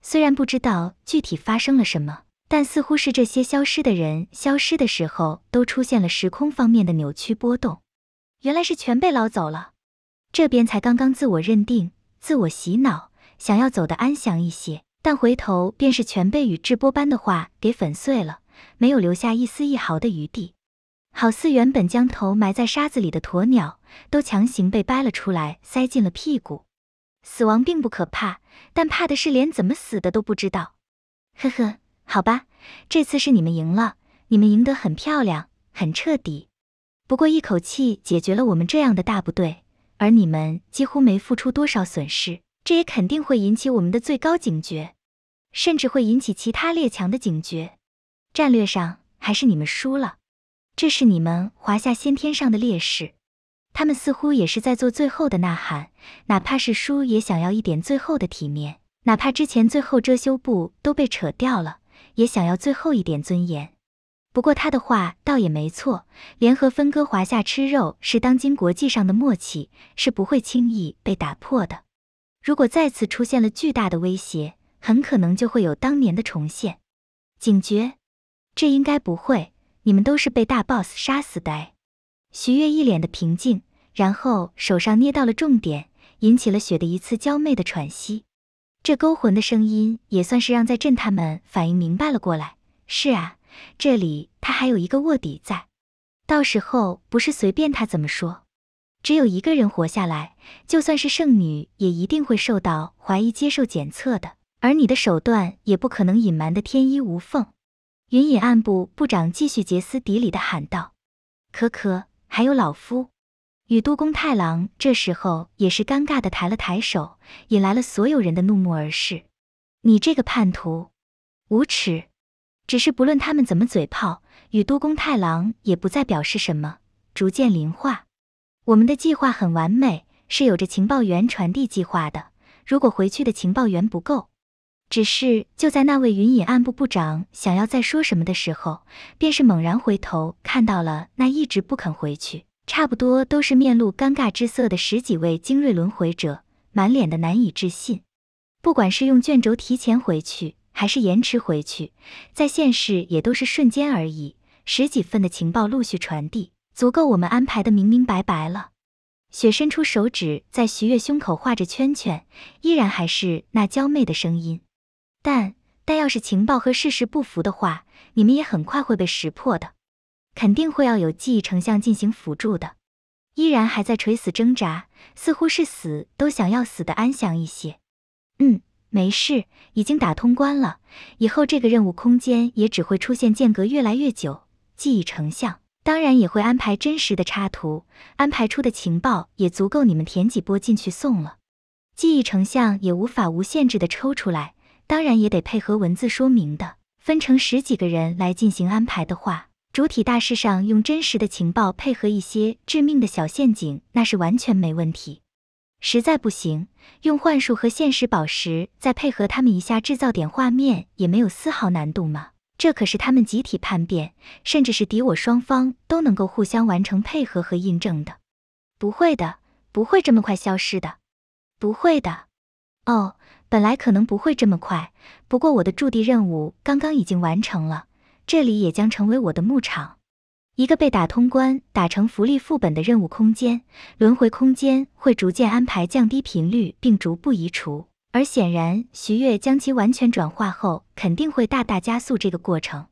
虽然不知道具体发生了什么，但似乎是这些消失的人消失的时候都出现了时空方面的扭曲波动。原来是全被捞走了。这边才刚刚自我认定、自我洗脑，想要走得安详一些。但回头便是全被宇智波斑的话给粉碎了，没有留下一丝一毫的余地，好似原本将头埋在沙子里的鸵鸟，都强行被掰了出来，塞进了屁股。死亡并不可怕，但怕的是连怎么死的都不知道。呵呵，好吧，这次是你们赢了，你们赢得很漂亮，很彻底。不过一口气解决了我们这样的大部队，而你们几乎没付出多少损失，这也肯定会引起我们的最高警觉。甚至会引起其他列强的警觉，战略上还是你们输了，这是你们华夏先天上的劣势。他们似乎也是在做最后的呐喊，哪怕是输也想要一点最后的体面，哪怕之前最后遮羞布都被扯掉了，也想要最后一点尊严。不过他的话倒也没错，联合分割华夏吃肉是当今国际上的默契，是不会轻易被打破的。如果再次出现了巨大的威胁。很可能就会有当年的重现。警觉，这应该不会。你们都是被大 boss 杀死的。徐悦一脸的平静，然后手上捏到了重点，引起了雪的一次娇媚的喘息。这勾魂的声音也算是让在镇他们反应明白了过来。是啊，这里他还有一个卧底在，到时候不是随便他怎么说。只有一个人活下来，就算是圣女，也一定会受到怀疑，接受检测的。而你的手段也不可能隐瞒的天衣无缝。云隐暗部部长继续歇斯底里的喊道：“可可，还有老夫。”与都宫太郎这时候也是尴尬的抬了抬手，引来了所有人的怒目而视。你这个叛徒，无耻！只是不论他们怎么嘴炮，与都宫太郎也不再表示什么，逐渐零化。我们的计划很完美，是有着情报员传递计划的。如果回去的情报员不够，只是就在那位云隐暗部部长想要再说什么的时候，便是猛然回头看到了那一直不肯回去、差不多都是面露尴尬之色的十几位精锐轮回者，满脸的难以置信。不管是用卷轴提前回去，还是延迟回去，在现世也都是瞬间而已。十几份的情报陆续传递，足够我们安排的明明白白了。雪伸出手指在徐悦胸口画着圈圈，依然还是那娇媚的声音。但但要是情报和事实不符的话，你们也很快会被识破的，肯定会要有记忆成像进行辅助的。依然还在垂死挣扎，似乎是死都想要死的安详一些。嗯，没事，已经打通关了。以后这个任务空间也只会出现间隔越来越久。记忆成像当然也会安排真实的插图，安排出的情报也足够你们填几波进去送了。记忆成像也无法无限制的抽出来。当然也得配合文字说明的，分成十几个人来进行安排的话，主体大事上用真实的情报配合一些致命的小陷阱，那是完全没问题。实在不行，用幻术和现实宝石再配合他们一下，制造点画面也没有丝毫难度嘛。这可是他们集体叛变，甚至是敌我双方都能够互相完成配合和印证的，不会的，不会这么快消失的，不会的，哦。本来可能不会这么快，不过我的驻地任务刚刚已经完成了，这里也将成为我的牧场。一个被打通关、打成福利副本的任务空间，轮回空间会逐渐安排降低频率，并逐步移除。而显然，徐悦将其完全转化后，肯定会大大加速这个过程。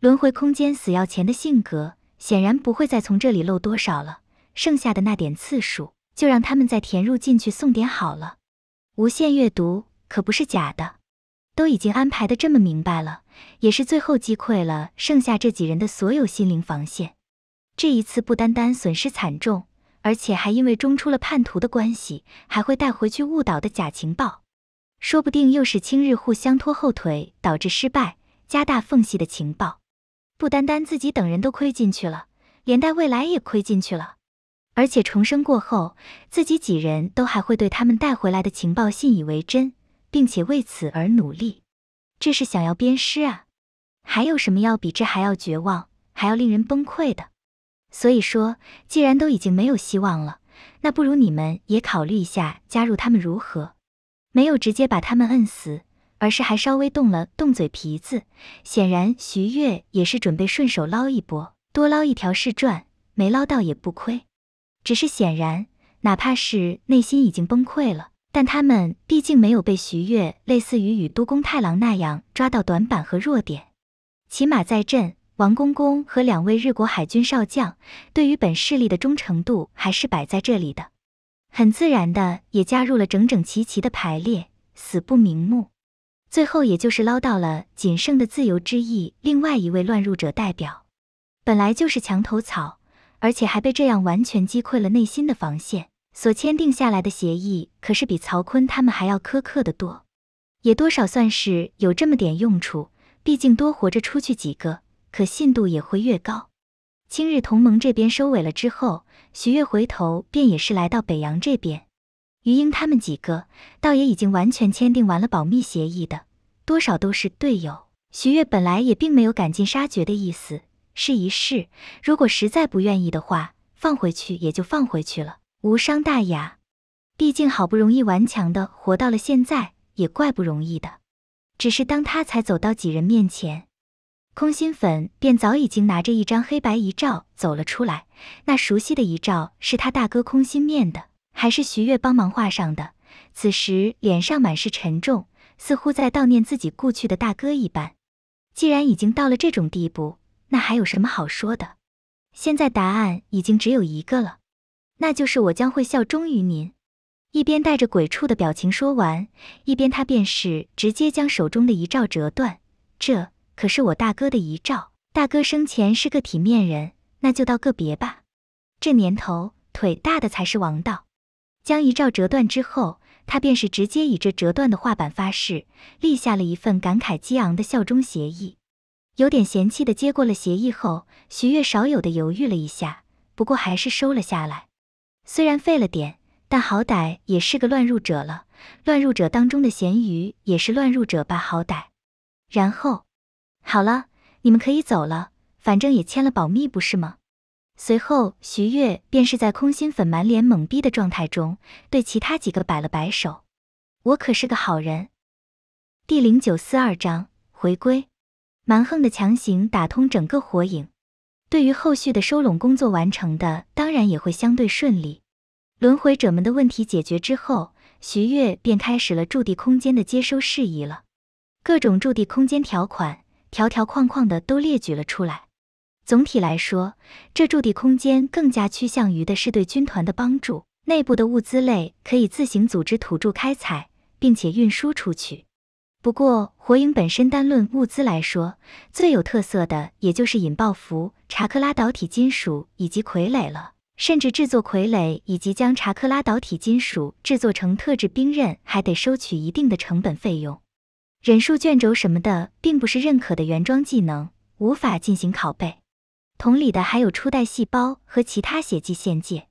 轮回空间死要钱的性格，显然不会再从这里漏多少了，剩下的那点次数，就让他们再填入进去送点好了。无限阅读。可不是假的，都已经安排的这么明白了，也是最后击溃了剩下这几人的所有心灵防线。这一次不单单损失惨重，而且还因为中出了叛徒的关系，还会带回去误导的假情报，说不定又是青日互相拖后腿导致失败，加大缝隙的情报。不单单自己等人都亏进去了，连带未来也亏进去了，而且重生过后，自己几人都还会对他们带回来的情报信以为真。并且为此而努力，这是想要鞭尸啊！还有什么要比这还要绝望、还要令人崩溃的？所以说，既然都已经没有希望了，那不如你们也考虑一下加入他们如何？没有直接把他们摁死，而是还稍微动了动嘴皮子。显然，徐月也是准备顺手捞一波，多捞一条是赚，没捞到也不亏。只是显然，哪怕是内心已经崩溃了。但他们毕竟没有被徐悦类似于与都宫太郎那样抓到短板和弱点，起码在阵王公公和两位日国海军少将对于本势力的忠诚度还是摆在这里的，很自然的也加入了整整齐齐的排列，死不瞑目，最后也就是捞到了仅剩的自由之翼另外一位乱入者代表，本来就是墙头草，而且还被这样完全击溃了内心的防线。所签订下来的协议可是比曹坤他们还要苛刻的多，也多少算是有这么点用处。毕竟多活着出去几个，可信度也会越高。今日同盟这边收尾了之后，徐月回头便也是来到北洋这边。余英他们几个倒也已经完全签订完了保密协议的，多少都是队友。徐月本来也并没有赶尽杀绝的意思，试一试，如果实在不愿意的话，放回去也就放回去了。无伤大雅，毕竟好不容易顽强的活到了现在，也怪不容易的。只是当他才走到几人面前，空心粉便早已经拿着一张黑白遗照走了出来。那熟悉的遗照是他大哥空心面的，还是徐悦帮忙画上的？此时脸上满是沉重，似乎在悼念自己故去的大哥一般。既然已经到了这种地步，那还有什么好说的？现在答案已经只有一个了。那就是我将会效忠于您，一边带着鬼畜的表情说完，一边他便是直接将手中的遗诏折断。这可是我大哥的遗诏，大哥生前是个体面人，那就道个别吧。这年头腿大的才是王道。将遗诏折断之后，他便是直接以这折断的画板发誓，立下了一份感慨激昂的效忠协议。有点嫌弃的接过了协议后，徐悦少有的犹豫了一下，不过还是收了下来。虽然废了点，但好歹也是个乱入者了。乱入者当中的咸鱼也是乱入者吧，好歹。然后，好了，你们可以走了，反正也签了保密，不是吗？随后，徐悦便是在空心粉满脸懵逼的状态中，对其他几个摆了摆手：“我可是个好人。”第零九四二章回归，蛮横的强行打通整个火影。对于后续的收拢工作完成的，当然也会相对顺利。轮回者们的问题解决之后，徐月便开始了驻地空间的接收事宜了。各种驻地空间条款条条框框的都列举了出来。总体来说，这驻地空间更加趋向于的是对军团的帮助。内部的物资类可以自行组织土著开采，并且运输出去。不过，火影本身单论物资来说，最有特色的也就是引爆符、查克拉导体金属以及傀儡了。甚至制作傀儡以及将查克拉导体金属制作成特制兵刃，还得收取一定的成本费用。忍术卷轴什么的，并不是认可的原装技能，无法进行拷贝。同理的还有初代细胞和其他血祭献祭。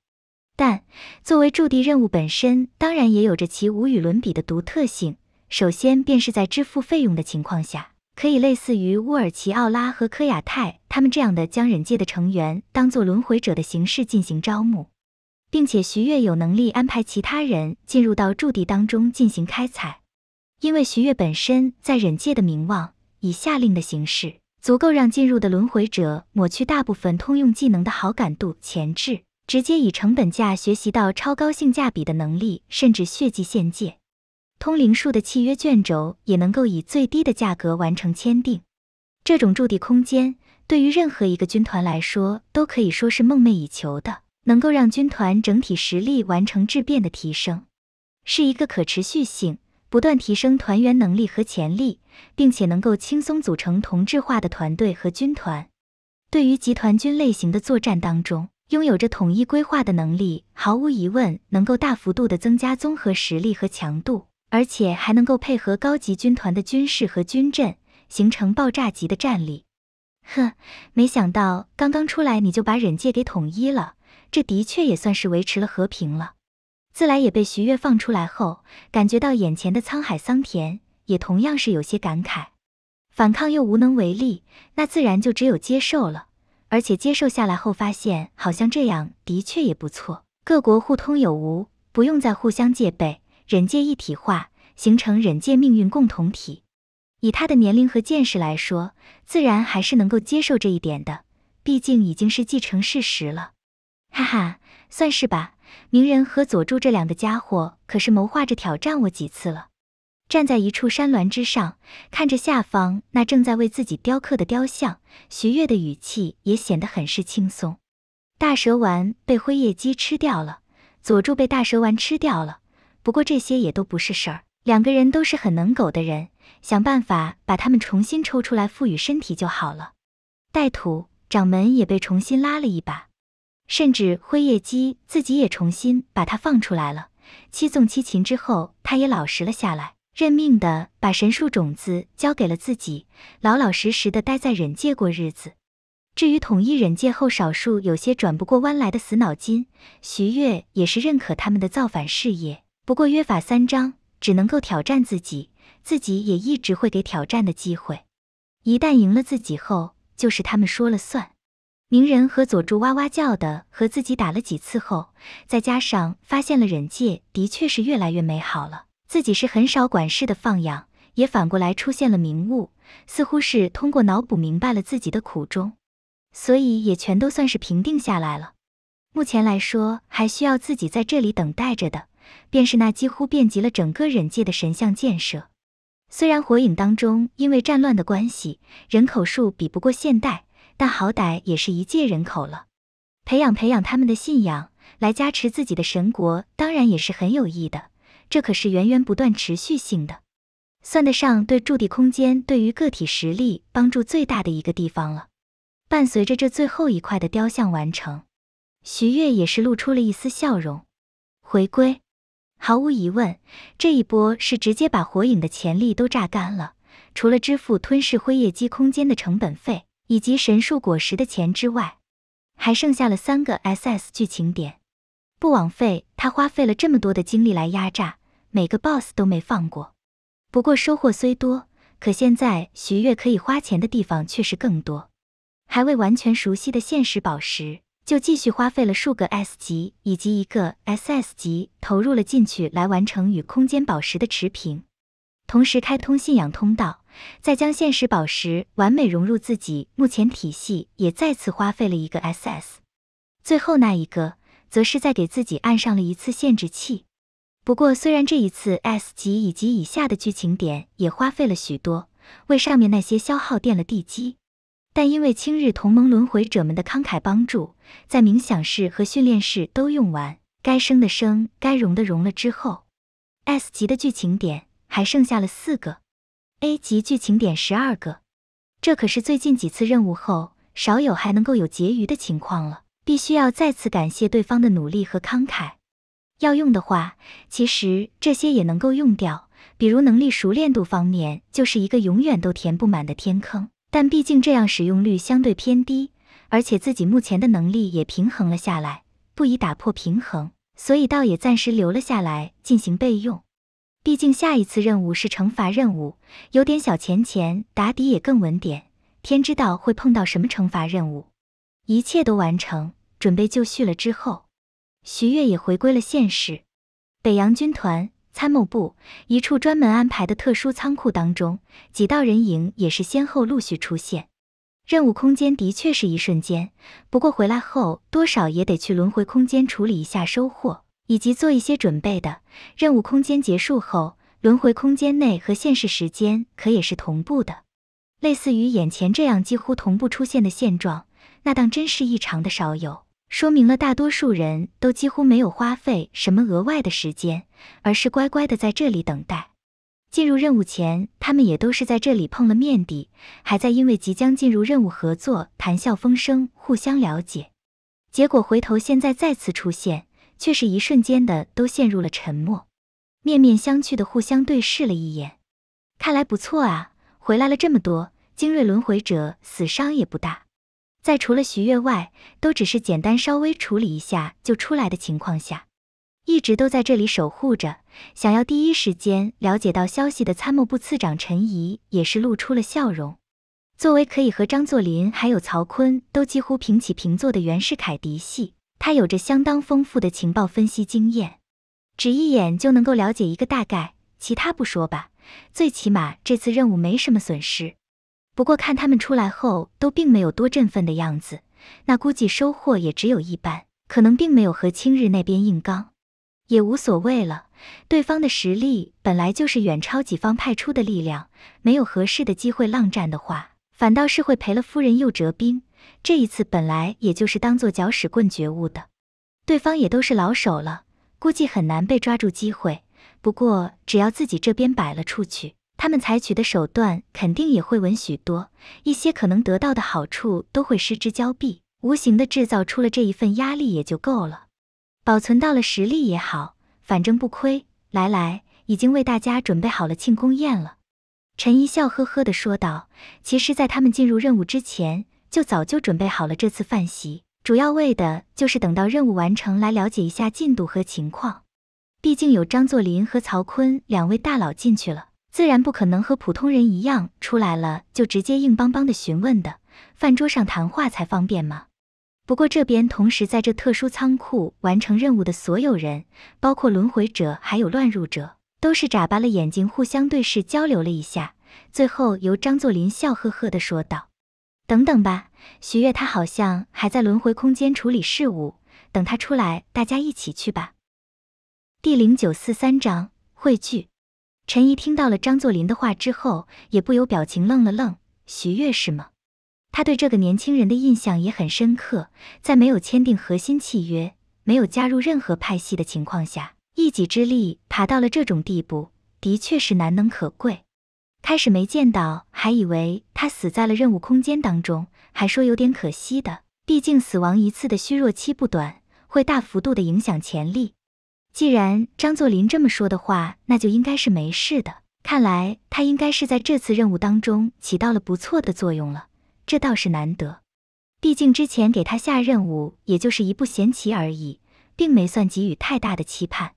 但作为驻地任务本身，当然也有着其无与伦比的独特性。首先便是在支付费用的情况下，可以类似于乌尔奇奥拉和科雅泰他们这样的，将忍界的成员当做轮回者的形式进行招募，并且徐越有能力安排其他人进入到驻地当中进行开采。因为徐越本身在忍界的名望，以下令的形式足够让进入的轮回者抹去大部分通用技能的好感度前置，直接以成本价学习到超高性价比的能力，甚至血迹限界。通灵术的契约卷轴也能够以最低的价格完成签订。这种驻地空间对于任何一个军团来说都可以说是梦寐以求的，能够让军团整体实力完成质变的提升，是一个可持续性不断提升团员能力和潜力，并且能够轻松组成同质化的团队和军团。对于集团军类型的作战当中，拥有着统一规划的能力，毫无疑问能够大幅度的增加综合实力和强度。而且还能够配合高级军团的军事和军阵，形成爆炸级的战力。呵，没想到刚刚出来你就把忍界给统一了，这的确也算是维持了和平了。自来也被徐悦放出来后，感觉到眼前的沧海桑田，也同样是有些感慨。反抗又无能为力，那自然就只有接受了。而且接受下来后，发现好像这样的确也不错，各国互通有无，不用再互相戒备。忍界一体化形成忍界命运共同体，以他的年龄和见识来说，自然还是能够接受这一点的。毕竟已经是既成事实了。哈哈，算是吧。鸣人和佐助这两个家伙可是谋划着挑战我几次了。站在一处山峦之上，看着下方那正在为自己雕刻的雕像，徐月的语气也显得很是轻松。大蛇丸被辉夜姬吃掉了，佐助被大蛇丸吃掉了。不过这些也都不是事儿，两个人都是很能苟的人，想办法把他们重新抽出来，赋予身体就好了。带土掌门也被重新拉了一把，甚至辉夜姬自己也重新把他放出来了。七纵七擒之后，他也老实了下来，认命的把神树种子交给了自己，老老实实的待在忍界过日子。至于统一忍界后，少数有些转不过弯来的死脑筋，徐月也是认可他们的造反事业。不过约法三章，只能够挑战自己，自己也一直会给挑战的机会。一旦赢了自己后，就是他们说了算。鸣人和佐助哇哇叫的和自己打了几次后，再加上发现了忍界的确是越来越美好了，自己是很少管事的放养，也反过来出现了明悟，似乎是通过脑补明白了自己的苦衷，所以也全都算是平定下来了。目前来说，还需要自己在这里等待着的。便是那几乎遍及了整个忍界的神像建设，虽然火影当中因为战乱的关系，人口数比不过现代，但好歹也是一界人口了。培养培养他们的信仰，来加持自己的神国，当然也是很有益的。这可是源源不断、持续性的，算得上对驻地空间对于个体实力帮助最大的一个地方了。伴随着这最后一块的雕像完成，徐月也是露出了一丝笑容，回归。毫无疑问，这一波是直接把火影的潜力都榨干了。除了支付吞噬辉夜姬空间的成本费以及神树果实的钱之外，还剩下了三个 S S 剧情点，不枉费他花费了这么多的精力来压榨，每个 Boss 都没放过。不过收获虽多，可现在徐月可以花钱的地方确实更多。还未完全熟悉的现实宝石。就继续花费了数个 S 级以及一个 SS 级投入了进去来完成与空间宝石的持平，同时开通信仰通道，再将现实宝石完美融入自己目前体系，也再次花费了一个 SS。最后那一个，则是在给自己按上了一次限制器。不过虽然这一次 S 级以及以下的剧情点也花费了许多，为上面那些消耗垫了地基。但因为青日同盟轮回者们的慷慨帮助，在冥想室和训练室都用完该升的升、该融的融了之后，S 级的剧情点还剩下了四个，A 级剧情点十二个，这可是最近几次任务后少有还能够有结余的情况了。必须要再次感谢对方的努力和慷慨。要用的话，其实这些也能够用掉，比如能力熟练度方面，就是一个永远都填不满的天坑。但毕竟这样使用率相对偏低，而且自己目前的能力也平衡了下来，不宜打破平衡，所以倒也暂时留了下来进行备用。毕竟下一次任务是惩罚任务，有点小钱钱打底也更稳点。天知道会碰到什么惩罚任务。一切都完成，准备就绪了之后，徐月也回归了现实。北洋军团。参谋部一处专门安排的特殊仓库当中，几道人影也是先后陆续出现。任务空间的确是一瞬间，不过回来后多少也得去轮回空间处理一下收获，以及做一些准备的。任务空间结束后，轮回空间内和现实时间可也是同步的。类似于眼前这样几乎同步出现的现状，那当真是异常的少有。说明了大多数人都几乎没有花费什么额外的时间，而是乖乖的在这里等待。进入任务前，他们也都是在这里碰了面的，还在因为即将进入任务合作谈笑风生，互相了解。结果回头现在再次出现，却是一瞬间的都陷入了沉默，面面相觑的互相对视了一眼。看来不错啊，回来了这么多精锐轮回者，死伤也不大。在除了徐悦外，都只是简单稍微处理一下就出来的情况下，一直都在这里守护着，想要第一时间了解到消息的参谋部次长陈仪也是露出了笑容。作为可以和张作霖还有曹锟都几乎平起平坐的袁世凯嫡系，他有着相当丰富的情报分析经验，只一眼就能够了解一个大概。其他不说吧，最起码这次任务没什么损失。不过看他们出来后都并没有多振奋的样子，那估计收获也只有一半，可能并没有和青日那边硬刚，也无所谓了。对方的实力本来就是远超己方派出的力量，没有合适的机会浪战的话，反倒是会赔了夫人又折兵。这一次本来也就是当做搅屎棍觉悟的，对方也都是老手了，估计很难被抓住机会。不过只要自己这边摆了出去。他们采取的手段肯定也会稳许多，一些可能得到的好处都会失之交臂。无形的制造出了这一份压力也就够了，保存到了实力也好，反正不亏。来来，已经为大家准备好了庆功宴了。陈怡笑呵呵的说道。其实，在他们进入任务之前，就早就准备好了这次饭席，主要为的就是等到任务完成来了解一下进度和情况。毕竟有张作霖和曹锟两位大佬进去了。自然不可能和普通人一样出来了就直接硬邦邦的询问的，饭桌上谈话才方便嘛。不过这边同时在这特殊仓库完成任务的所有人，包括轮回者还有乱入者，都是眨巴了眼睛互相对视交流了一下，最后由张作霖笑呵呵的说道：“等等吧，徐月他好像还在轮回空间处理事务，等他出来大家一起去吧。”第零九四三章汇聚。陈怡听到了张作霖的话之后，也不由表情愣了愣。徐悦是吗？他对这个年轻人的印象也很深刻。在没有签订核心契约、没有加入任何派系的情况下，一己之力爬到了这种地步，的确是难能可贵。开始没见到，还以为他死在了任务空间当中，还说有点可惜的。毕竟死亡一次的虚弱期不短，会大幅度的影响潜力。既然张作霖这么说的话，那就应该是没事的。看来他应该是在这次任务当中起到了不错的作用了，这倒是难得。毕竟之前给他下任务，也就是一步闲棋而已，并没算给予太大的期盼。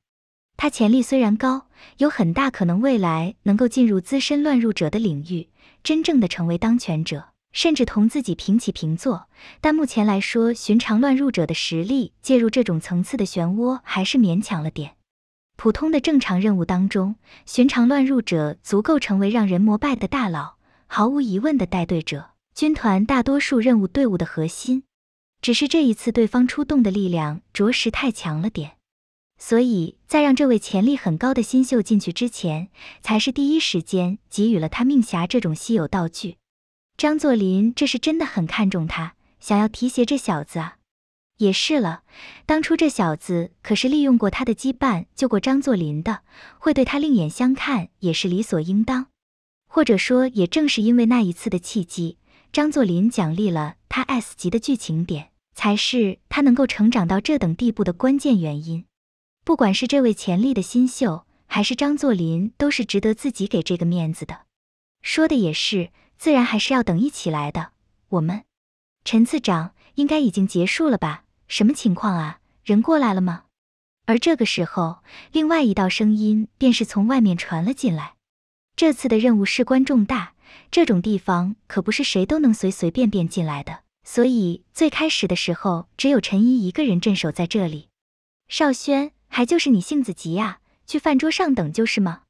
他潜力虽然高，有很大可能未来能够进入资深乱入者的领域，真正的成为当权者。甚至同自己平起平坐，但目前来说，寻常乱入者的实力介入这种层次的漩涡还是勉强了点。普通的正常任务当中，寻常乱入者足够成为让人膜拜的大佬，毫无疑问的带队者，军团大多数任务队伍的核心。只是这一次，对方出动的力量着实太强了点，所以，在让这位潜力很高的新秀进去之前，才是第一时间给予了他命匣这种稀有道具。张作霖这是真的很看重他，想要提携这小子啊。也是了，当初这小子可是利用过他的羁绊救过张作霖的，会对他另眼相看也是理所应当。或者说，也正是因为那一次的契机，张作霖奖励了他 S 级的剧情点，才是他能够成长到这等地步的关键原因。不管是这位潜力的新秀，还是张作霖，都是值得自己给这个面子的。说的也是。自然还是要等一起来的。我们，陈次长应该已经结束了吧？什么情况啊？人过来了吗？而这个时候，另外一道声音便是从外面传了进来。这次的任务事关重大，这种地方可不是谁都能随随便便进来的。所以最开始的时候，只有陈怡一个人镇守在这里。少轩，还就是你性子急啊？去饭桌上等就是吗？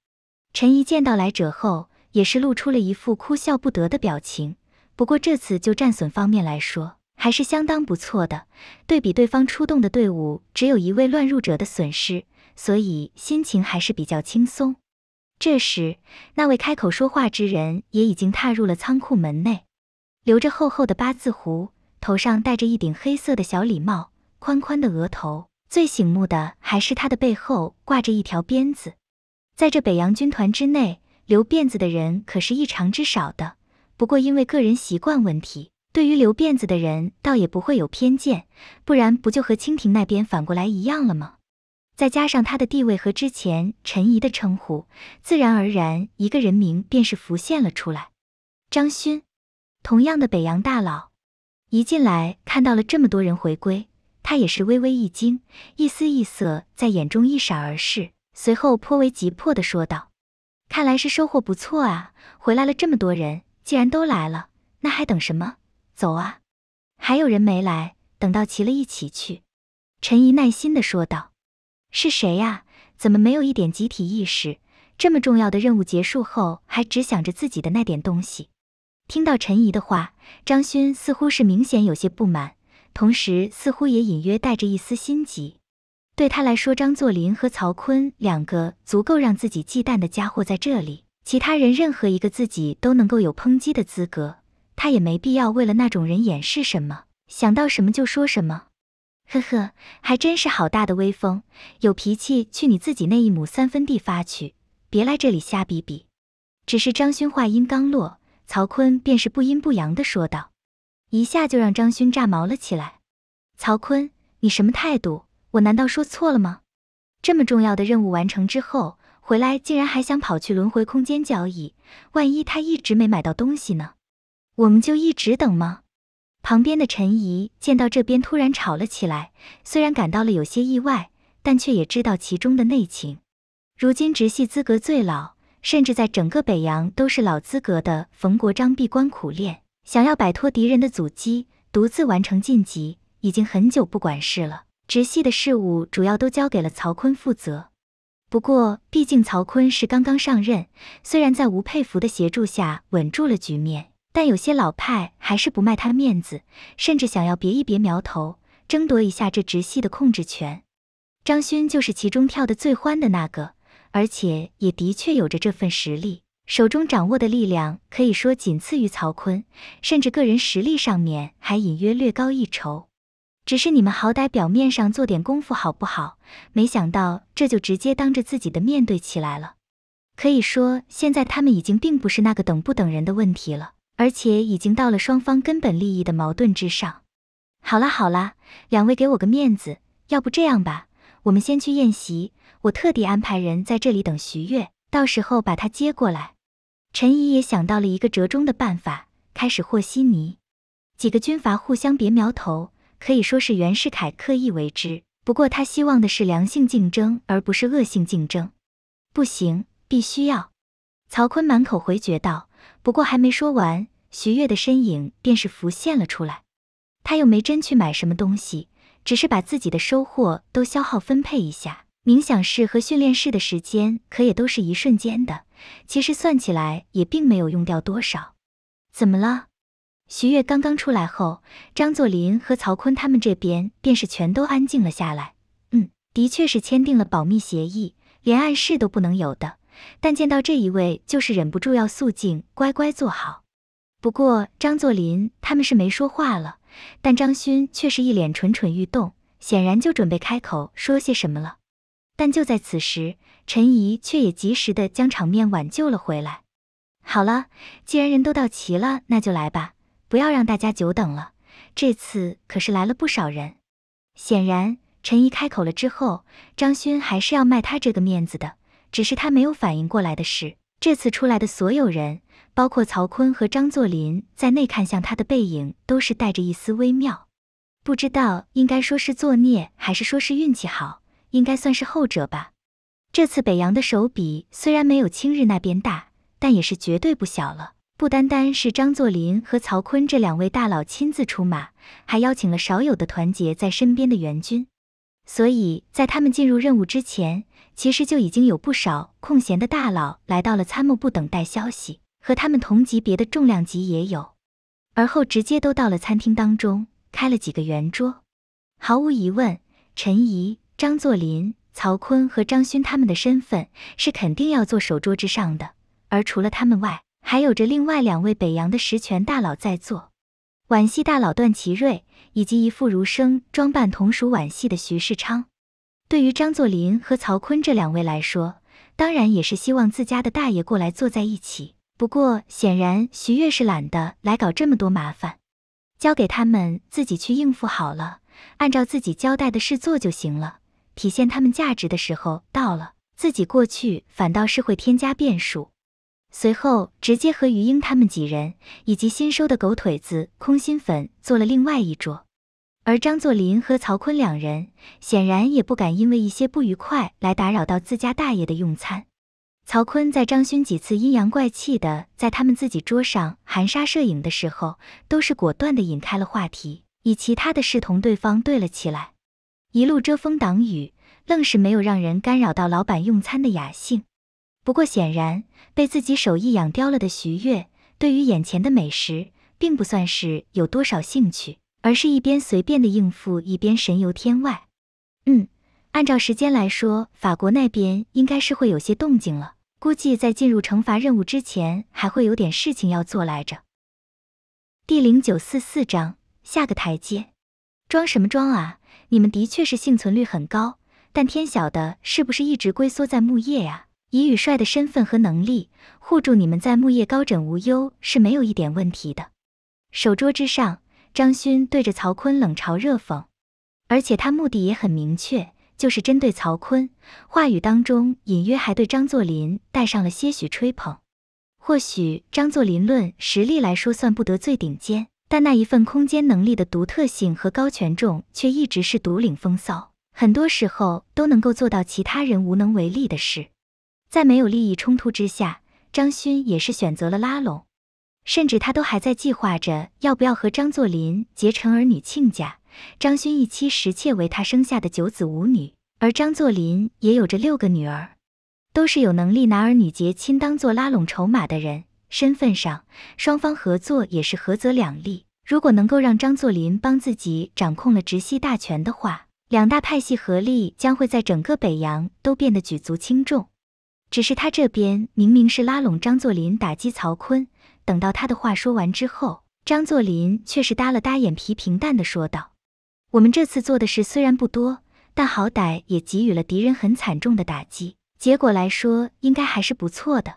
陈怡见到来者后。也是露出了一副哭笑不得的表情。不过这次就战损方面来说，还是相当不错的。对比对方出动的队伍，只有一位乱入者的损失，所以心情还是比较轻松。这时，那位开口说话之人也已经踏入了仓库门内，留着厚厚的八字胡，头上戴着一顶黑色的小礼帽，宽宽的额头，最醒目的还是他的背后挂着一条鞭子。在这北洋军团之内。留辫子的人可是异常之少的，不过因为个人习惯问题，对于留辫子的人倒也不会有偏见，不然不就和清廷那边反过来一样了吗？再加上他的地位和之前陈怡的称呼，自然而然，一个人名便是浮现了出来。张勋，同样的北洋大佬，一进来看到了这么多人回归，他也是微微一惊，一丝异色在眼中一闪而逝，随后颇为急迫的说道。看来是收获不错啊！回来了这么多人，既然都来了，那还等什么？走啊！还有人没来，等到齐了一起去。陈怡耐心地说道：“是谁呀？怎么没有一点集体意识？这么重要的任务结束后，还只想着自己的那点东西？”听到陈怡的话，张勋似乎是明显有些不满，同时似乎也隐约带着一丝心急。对他来说，张作霖和曹锟两个足够让自己忌惮的家伙在这里，其他人任何一个自己都能够有抨击的资格，他也没必要为了那种人掩饰什么，想到什么就说什么。呵呵，还真是好大的威风，有脾气去你自己那一亩三分地发去，别来这里瞎比比。只是张勋话音刚落，曹锟便是不阴不阳的说道，一下就让张勋炸毛了起来。曹锟，你什么态度？我难道说错了吗？这么重要的任务完成之后回来，竟然还想跑去轮回空间交易？万一他一直没买到东西呢？我们就一直等吗？旁边的陈怡见到这边突然吵了起来，虽然感到了有些意外，但却也知道其中的内情。如今直系资格最老，甚至在整个北洋都是老资格的冯国璋闭关苦练，想要摆脱敌人的阻击，独自完成晋级，已经很久不管事了。直系的事务主要都交给了曹坤负责，不过毕竟曹坤是刚刚上任，虽然在吴佩孚的协助下稳住了局面，但有些老派还是不卖他面子，甚至想要别一别苗头，争夺一下这直系的控制权。张勋就是其中跳得最欢的那个，而且也的确有着这份实力，手中掌握的力量可以说仅次于曹坤，甚至个人实力上面还隐约略高一筹。只是你们好歹表面上做点功夫好不好？没想到这就直接当着自己的面对起来了。可以说，现在他们已经并不是那个等不等人的问题了，而且已经到了双方根本利益的矛盾之上。好啦好啦，两位给我个面子，要不这样吧，我们先去宴席，我特地安排人在这里等徐悦，到时候把他接过来。陈怡也想到了一个折中的办法，开始和稀泥，几个军阀互相别苗头。可以说是袁世凯刻意为之，不过他希望的是良性竞争，而不是恶性竞争。不行，必须要！曹坤满口回绝道。不过还没说完，徐悦的身影便是浮现了出来。他又没真去买什么东西，只是把自己的收获都消耗分配一下。冥想室和训练室的时间可也都是一瞬间的，其实算起来也并没有用掉多少。怎么了？徐悦刚刚出来后，张作霖和曹坤他们这边便是全都安静了下来。嗯，的确是签订了保密协议，连暗示都不能有的。但见到这一位，就是忍不住要肃静，乖乖坐好。不过张作霖他们是没说话了，但张勋却是一脸蠢蠢欲动，显然就准备开口说些什么了。但就在此时，陈仪却也及时的将场面挽救了回来。好了，既然人都到齐了，那就来吧。不要让大家久等了，这次可是来了不少人。显然，陈怡开口了之后，张勋还是要卖他这个面子的。只是他没有反应过来的是，这次出来的所有人，包括曹坤和张作霖在内，看向他的背影都是带着一丝微妙。不知道应该说是作孽，还是说是运气好，应该算是后者吧。这次北洋的手笔虽然没有清日那边大，但也是绝对不小了。不单单是张作霖和曹锟这两位大佬亲自出马，还邀请了少有的团结在身边的援军。所以在他们进入任务之前，其实就已经有不少空闲的大佬来到了参谋部等待消息，和他们同级别的重量级也有，而后直接都到了餐厅当中开了几个圆桌。毫无疑问，陈怡、张作霖、曹锟和张勋他们的身份是肯定要坐首桌之上的，而除了他们外，还有着另外两位北洋的实权大佬在座，皖系大佬段祺瑞以及一副儒生装扮、同属皖系的徐世昌。对于张作霖和曹锟这两位来说，当然也是希望自家的大爷过来坐在一起。不过显然，徐越是懒得来搞这么多麻烦，交给他们自己去应付好了，按照自己交代的事做就行了。体现他们价值的时候到了，自己过去反倒是会添加变数。随后直接和余英他们几人以及新收的狗腿子、空心粉坐了另外一桌，而张作霖和曹锟两人显然也不敢因为一些不愉快来打扰到自家大爷的用餐。曹锟在张勋几次阴阳怪气的在他们自己桌上含沙射影的时候，都是果断的引开了话题，以其他的事同对方对了起来，一路遮风挡雨，愣是没有让人干扰到老板用餐的雅兴。不过显然被自己手艺养刁了的徐悦，对于眼前的美食并不算是有多少兴趣，而是一边随便的应付，一边神游天外。嗯，按照时间来说，法国那边应该是会有些动静了，估计在进入惩罚任务之前，还会有点事情要做来着。第零九四四章下个台阶，装什么装啊？你们的确是幸存率很高，但天晓得是不是一直龟缩在木叶呀？以羽帅的身份和能力，护住你们在木叶高枕无忧是没有一点问题的。手桌之上，张勋对着曹坤冷嘲热讽，而且他目的也很明确，就是针对曹坤。话语当中隐约还对张作霖带上了些许吹捧。或许张作霖论实力来说算不得最顶尖，但那一份空间能力的独特性和高权重却一直是独领风骚，很多时候都能够做到其他人无能为力的事。在没有利益冲突之下，张勋也是选择了拉拢，甚至他都还在计划着要不要和张作霖结成儿女亲家。张勋一妻十妾为他生下的九子五女，而张作霖也有着六个女儿，都是有能力拿儿女结亲当做拉拢筹码的人。身份上，双方合作也是合则两利。如果能够让张作霖帮自己掌控了直系大权的话，两大派系合力将会在整个北洋都变得举足轻重。只是他这边明明是拉拢张作霖，打击曹锟。等到他的话说完之后，张作霖却是搭了搭眼皮，平淡的说道：“我们这次做的事虽然不多，但好歹也给予了敌人很惨重的打击。结果来说，应该还是不错的。”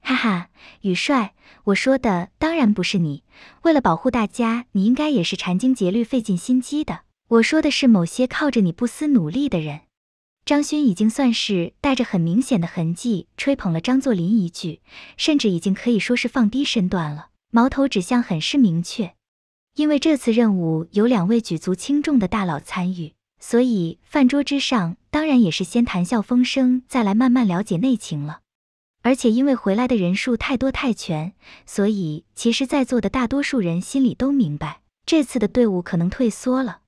哈哈，宇帅，我说的当然不是你。为了保护大家，你应该也是殚精竭虑、费尽心机的。我说的是某些靠着你不思努力的人。张勋已经算是带着很明显的痕迹吹捧了张作霖一句，甚至已经可以说是放低身段了。矛头指向很是明确，因为这次任务有两位举足轻重的大佬参与，所以饭桌之上当然也是先谈笑风生，再来慢慢了解内情了。而且因为回来的人数太多太全，所以其实在座的大多数人心里都明白，这次的队伍可能退缩了。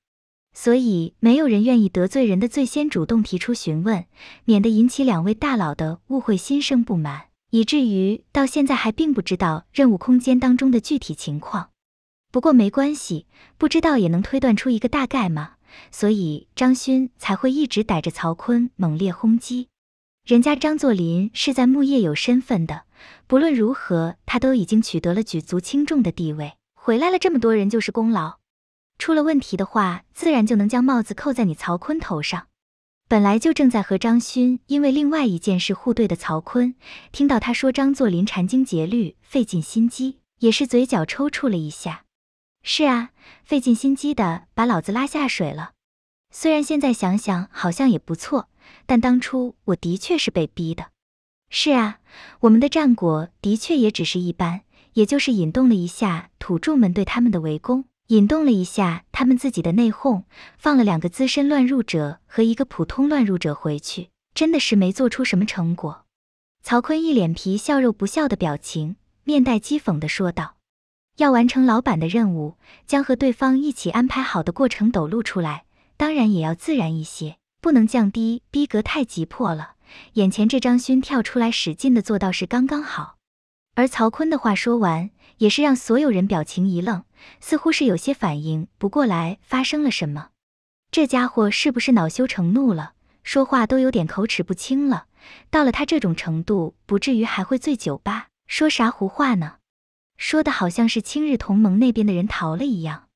所以，没有人愿意得罪人的，最先主动提出询问，免得引起两位大佬的误会，心生不满，以至于到现在还并不知道任务空间当中的具体情况。不过没关系，不知道也能推断出一个大概嘛。所以张勋才会一直逮着曹坤猛烈轰击。人家张作霖是在木业有身份的，不论如何，他都已经取得了举足轻重的地位。回来了这么多人就是功劳。出了问题的话，自然就能将帽子扣在你曹坤头上。本来就正在和张勋因为另外一件事互怼的曹坤，听到他说张作霖殚精竭虑、费尽心机，也是嘴角抽搐了一下。是啊，费尽心机的把老子拉下水了。虽然现在想想好像也不错，但当初我的确是被逼的。是啊，我们的战果的确也只是一般，也就是引动了一下土著们对他们的围攻。引动了一下他们自己的内讧，放了两个资深乱入者和一个普通乱入者回去，真的是没做出什么成果。曹坤一脸皮笑肉不笑的表情，面带讥讽的说道：“要完成老板的任务，将和对方一起安排好的过程抖露出来，当然也要自然一些，不能降低逼格，太急迫了。眼前这张勋跳出来使劲的做到是刚刚好。”而曹坤的话说完，也是让所有人表情一愣。似乎是有些反应不过来发生了什么，这家伙是不是恼羞成怒了？说话都有点口齿不清了。到了他这种程度，不至于还会醉酒吧？说啥胡话呢？说的好像是青日同盟那边的人逃了一样。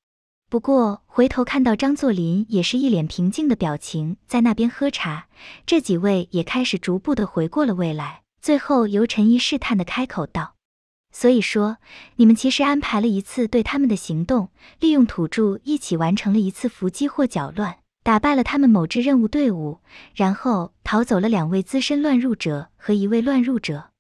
不过回头看到张作霖也是一脸平静的表情，在那边喝茶，这几位也开始逐步的回过了味来。最后由陈毅试探的开口道。所以说，你们其实安排了一次对他们的行动，利用土著一起完成了一次伏击或搅乱，打败了他们某支任务队伍，然后逃走了两位资深乱入者和一位乱入者。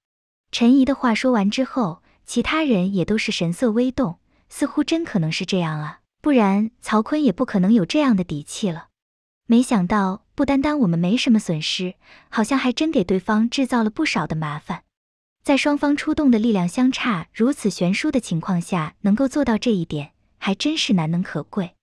陈怡的话说完之后，其他人也都是神色微动，似乎真可能是这样啊，不然曹坤也不可能有这样的底气了。没想到，不单单我们没什么损失，好像还真给对方制造了不少的麻烦。在双方出动的力量相差如此悬殊的情况下，能够做到这一点，还真是难能可贵。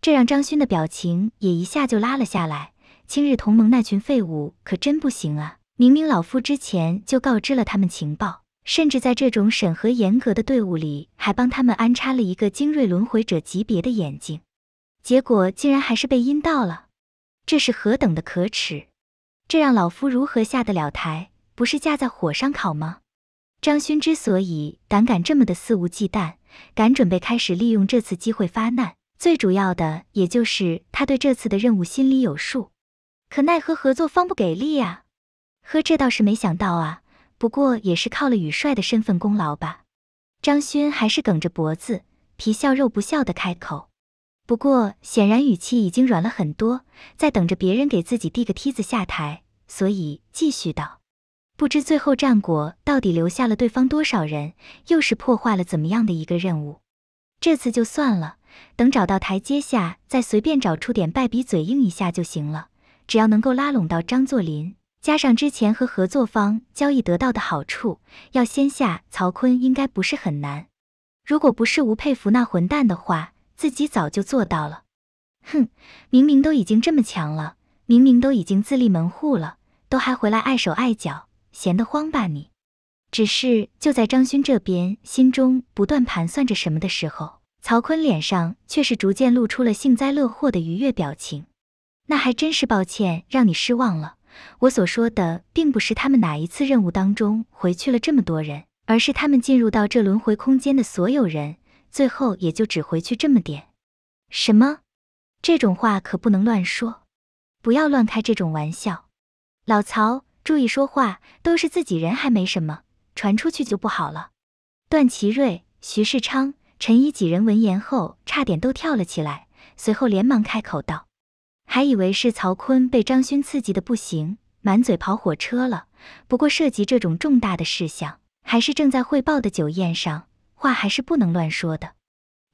这让张勋的表情也一下就拉了下来。青日同盟那群废物可真不行啊！明明老夫之前就告知了他们情报，甚至在这种审核严格的队伍里，还帮他们安插了一个精锐轮回者级别的眼睛，结果竟然还是被阴到了，这是何等的可耻！这让老夫如何下得了台？不是架在火上烤吗？张勋之所以胆敢这么的肆无忌惮，敢准备开始利用这次机会发难，最主要的也就是他对这次的任务心里有数，可奈何合作方不给力啊！呵，这倒是没想到啊，不过也是靠了宇帅的身份功劳吧。张勋还是梗着脖子，皮笑肉不笑的开口，不过显然语气已经软了很多，在等着别人给自己递个梯子下台，所以继续道。不知最后战果到底留下了对方多少人，又是破坏了怎么样的一个任务？这次就算了，等找到台阶下，再随便找出点败笔，嘴硬一下就行了。只要能够拉拢到张作霖，加上之前和合作方交易得到的好处，要先下曹锟应该不是很难。如果不是吴佩孚那混蛋的话，自己早就做到了。哼，明明都已经这么强了，明明都已经自立门户了，都还回来碍手碍脚。闲得慌吧你？只是就在张勋这边心中不断盘算着什么的时候，曹坤脸上却是逐渐露出了幸灾乐祸的愉悦表情。那还真是抱歉，让你失望了。我所说的并不是他们哪一次任务当中回去了这么多人，而是他们进入到这轮回空间的所有人，最后也就只回去这么点。什么？这种话可不能乱说，不要乱开这种玩笑，老曹。注意说话，都是自己人，还没什么，传出去就不好了。段祺瑞、徐世昌、陈怡几人闻言后，差点都跳了起来，随后连忙开口道：“还以为是曹锟被张勋刺激的不行，满嘴跑火车了。不过涉及这种重大的事项，还是正在汇报的酒宴上，话还是不能乱说的。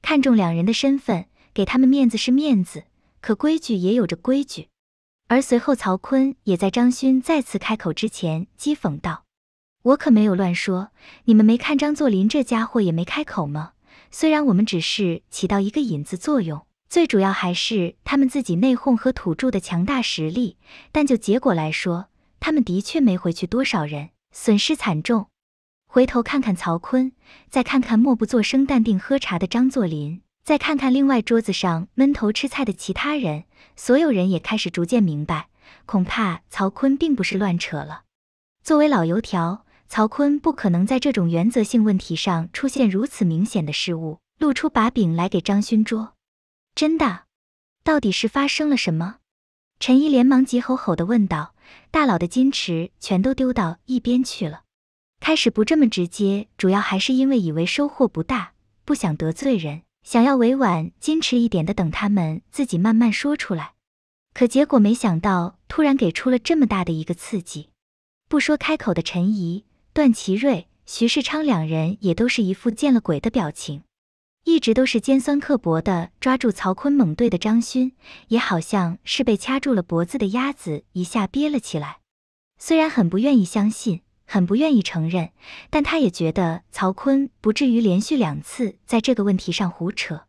看中两人的身份，给他们面子是面子，可规矩也有着规矩。”而随后，曹坤也在张勋再次开口之前讥讽道：“我可没有乱说，你们没看张作霖这家伙也没开口吗？虽然我们只是起到一个引子作用，最主要还是他们自己内讧和土著的强大实力，但就结果来说，他们的确没回去多少人，损失惨重。回头看看曹坤，再看看默不作声、淡定喝茶的张作霖。”再看看另外桌子上闷头吃菜的其他人，所有人也开始逐渐明白，恐怕曹坤并不是乱扯了。作为老油条，曹坤不可能在这种原则性问题上出现如此明显的失误，露出把柄来给张勋捉。真的？到底是发生了什么？陈毅连忙急吼吼地问道。大佬的矜持全都丢到一边去了。开始不这么直接，主要还是因为以为收获不大，不想得罪人。想要委婉、矜持一点的，等他们自己慢慢说出来。可结果没想到，突然给出了这么大的一个刺激。不说开口的陈怡、段祺瑞、徐世昌两人也都是一副见了鬼的表情。一直都是尖酸刻薄的抓住曹锟猛怼的张勋，也好像是被掐住了脖子的鸭子，一下憋了起来。虽然很不愿意相信。很不愿意承认，但他也觉得曹坤不至于连续两次在这个问题上胡扯，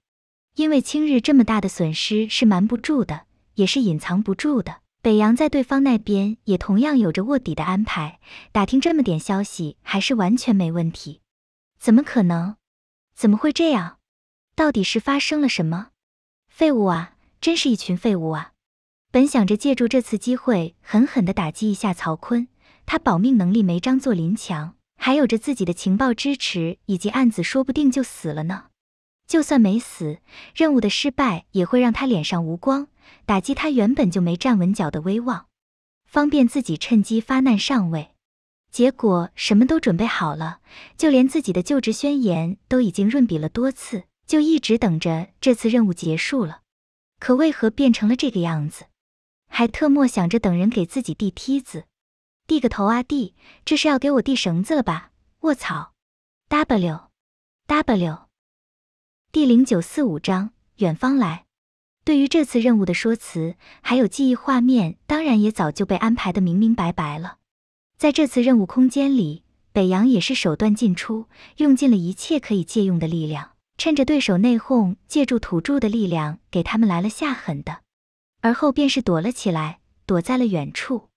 因为青日这么大的损失是瞒不住的，也是隐藏不住的。北洋在对方那边也同样有着卧底的安排，打听这么点消息还是完全没问题。怎么可能？怎么会这样？到底是发生了什么？废物啊！真是一群废物啊！本想着借助这次机会狠狠地打击一下曹坤。他保命能力没张作霖强，还有着自己的情报支持以及案子，说不定就死了呢。就算没死，任务的失败也会让他脸上无光，打击他原本就没站稳脚的威望，方便自己趁机发难上位。结果什么都准备好了，就连自己的就职宣言都已经润笔了多次，就一直等着这次任务结束了。可为何变成了这个样子？还特么想着等人给自己递梯子？递个头啊！递，这是要给我递绳子了吧？卧槽！W W 第零九四五章远方来。对于这次任务的说辞，还有记忆画面，当然也早就被安排的明明白白了。在这次任务空间里，北洋也是手段尽出，用尽了一切可以借用的力量，趁着对手内讧，借助土著的力量给他们来了下狠的，而后便是躲了起来，躲在了远处。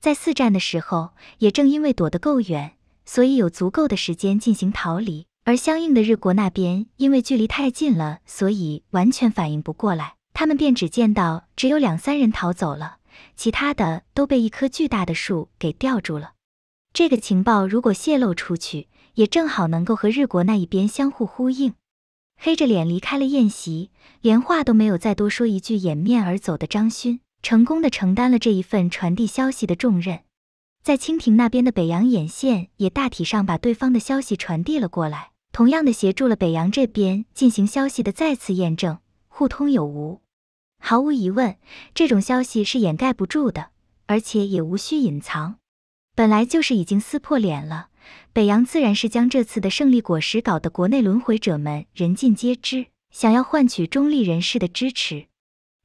在四战的时候，也正因为躲得够远，所以有足够的时间进行逃离。而相应的日国那边，因为距离太近了，所以完全反应不过来。他们便只见到只有两三人逃走了，其他的都被一棵巨大的树给吊住了。这个情报如果泄露出去，也正好能够和日国那一边相互呼应。黑着脸离开了宴席，连话都没有再多说一句，掩面而走的张勋。成功的承担了这一份传递消息的重任，在清廷那边的北洋眼线也大体上把对方的消息传递了过来，同样的协助了北洋这边进行消息的再次验证，互通有无。毫无疑问，这种消息是掩盖不住的，而且也无需隐藏。本来就是已经撕破脸了，北洋自然是将这次的胜利果实搞得国内轮回者们人尽皆知，想要换取中立人士的支持。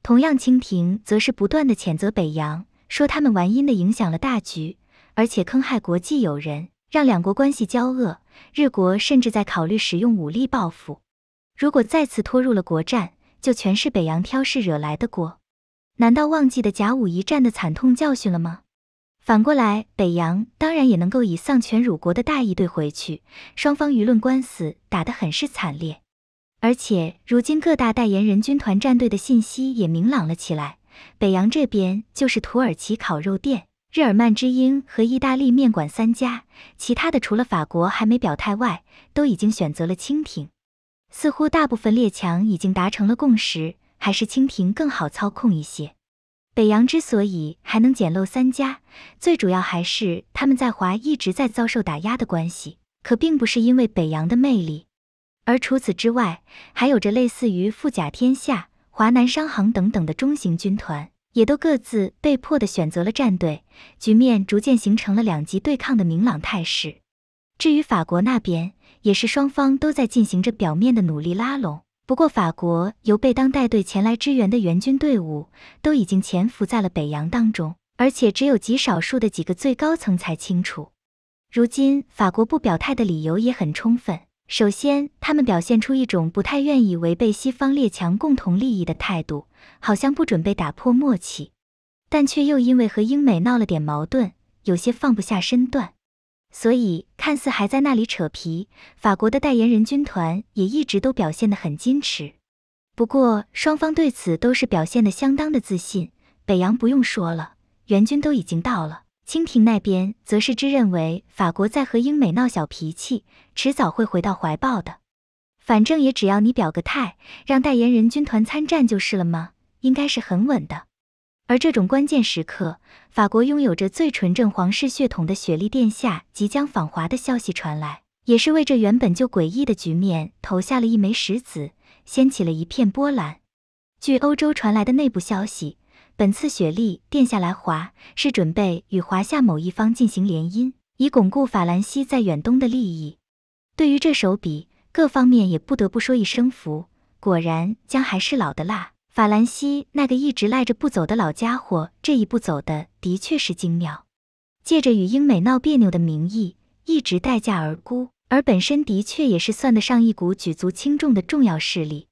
同样，清廷则是不断地谴责北洋，说他们玩阴的，影响了大局，而且坑害国际友人，让两国关系交恶。日国甚至在考虑使用武力报复。如果再次拖入了国战，就全是北洋挑事惹来的锅。难道忘记的甲午一战的惨痛教训了吗？反过来，北洋当然也能够以丧权辱国的大义怼回去。双方舆论官司打得很是惨烈。而且，如今各大代言人军团战队的信息也明朗了起来。北洋这边就是土耳其烤肉店、日耳曼之鹰和意大利面馆三家，其他的除了法国还没表态外，都已经选择了蜻蜓。似乎大部分列强已经达成了共识，还是蜻蜓更好操控一些。北洋之所以还能捡漏三家，最主要还是他们在华一直在遭受打压的关系，可并不是因为北洋的魅力。而除此之外，还有着类似于富甲天下、华南商行等等的中型军团，也都各自被迫地选择了战队，局面逐渐形成了两极对抗的明朗态势。至于法国那边，也是双方都在进行着表面的努力拉拢。不过，法国由贝当带队前来支援的援军队伍，都已经潜伏在了北洋当中，而且只有极少数的几个最高层才清楚。如今，法国不表态的理由也很充分。首先，他们表现出一种不太愿意违背西方列强共同利益的态度，好像不准备打破默契，但却又因为和英美闹了点矛盾，有些放不下身段，所以看似还在那里扯皮。法国的代言人军团也一直都表现得很矜持，不过双方对此都是表现的相当的自信。北洋不用说了，援军都已经到了；清廷那边则是只认为法国在和英美闹小脾气。迟早会回到怀抱的，反正也只要你表个态，让代言人军团参战就是了吗？应该是很稳的。而这种关键时刻，法国拥有着最纯正皇室血统的雪莉殿下即将访华的消息传来，也是为这原本就诡异的局面投下了一枚石子，掀起了一片波澜。据欧洲传来的内部消息，本次雪莉殿下来华是准备与华夏某一方进行联姻，以巩固法兰西在远东的利益。对于这手笔，各方面也不得不说一声服。果然，姜还是老的辣。法兰西那个一直赖着不走的老家伙，这一步走的的确是精妙。借着与英美闹别扭的名义，一直待价而沽，而本身的确也是算得上一股举足轻重的重要势力。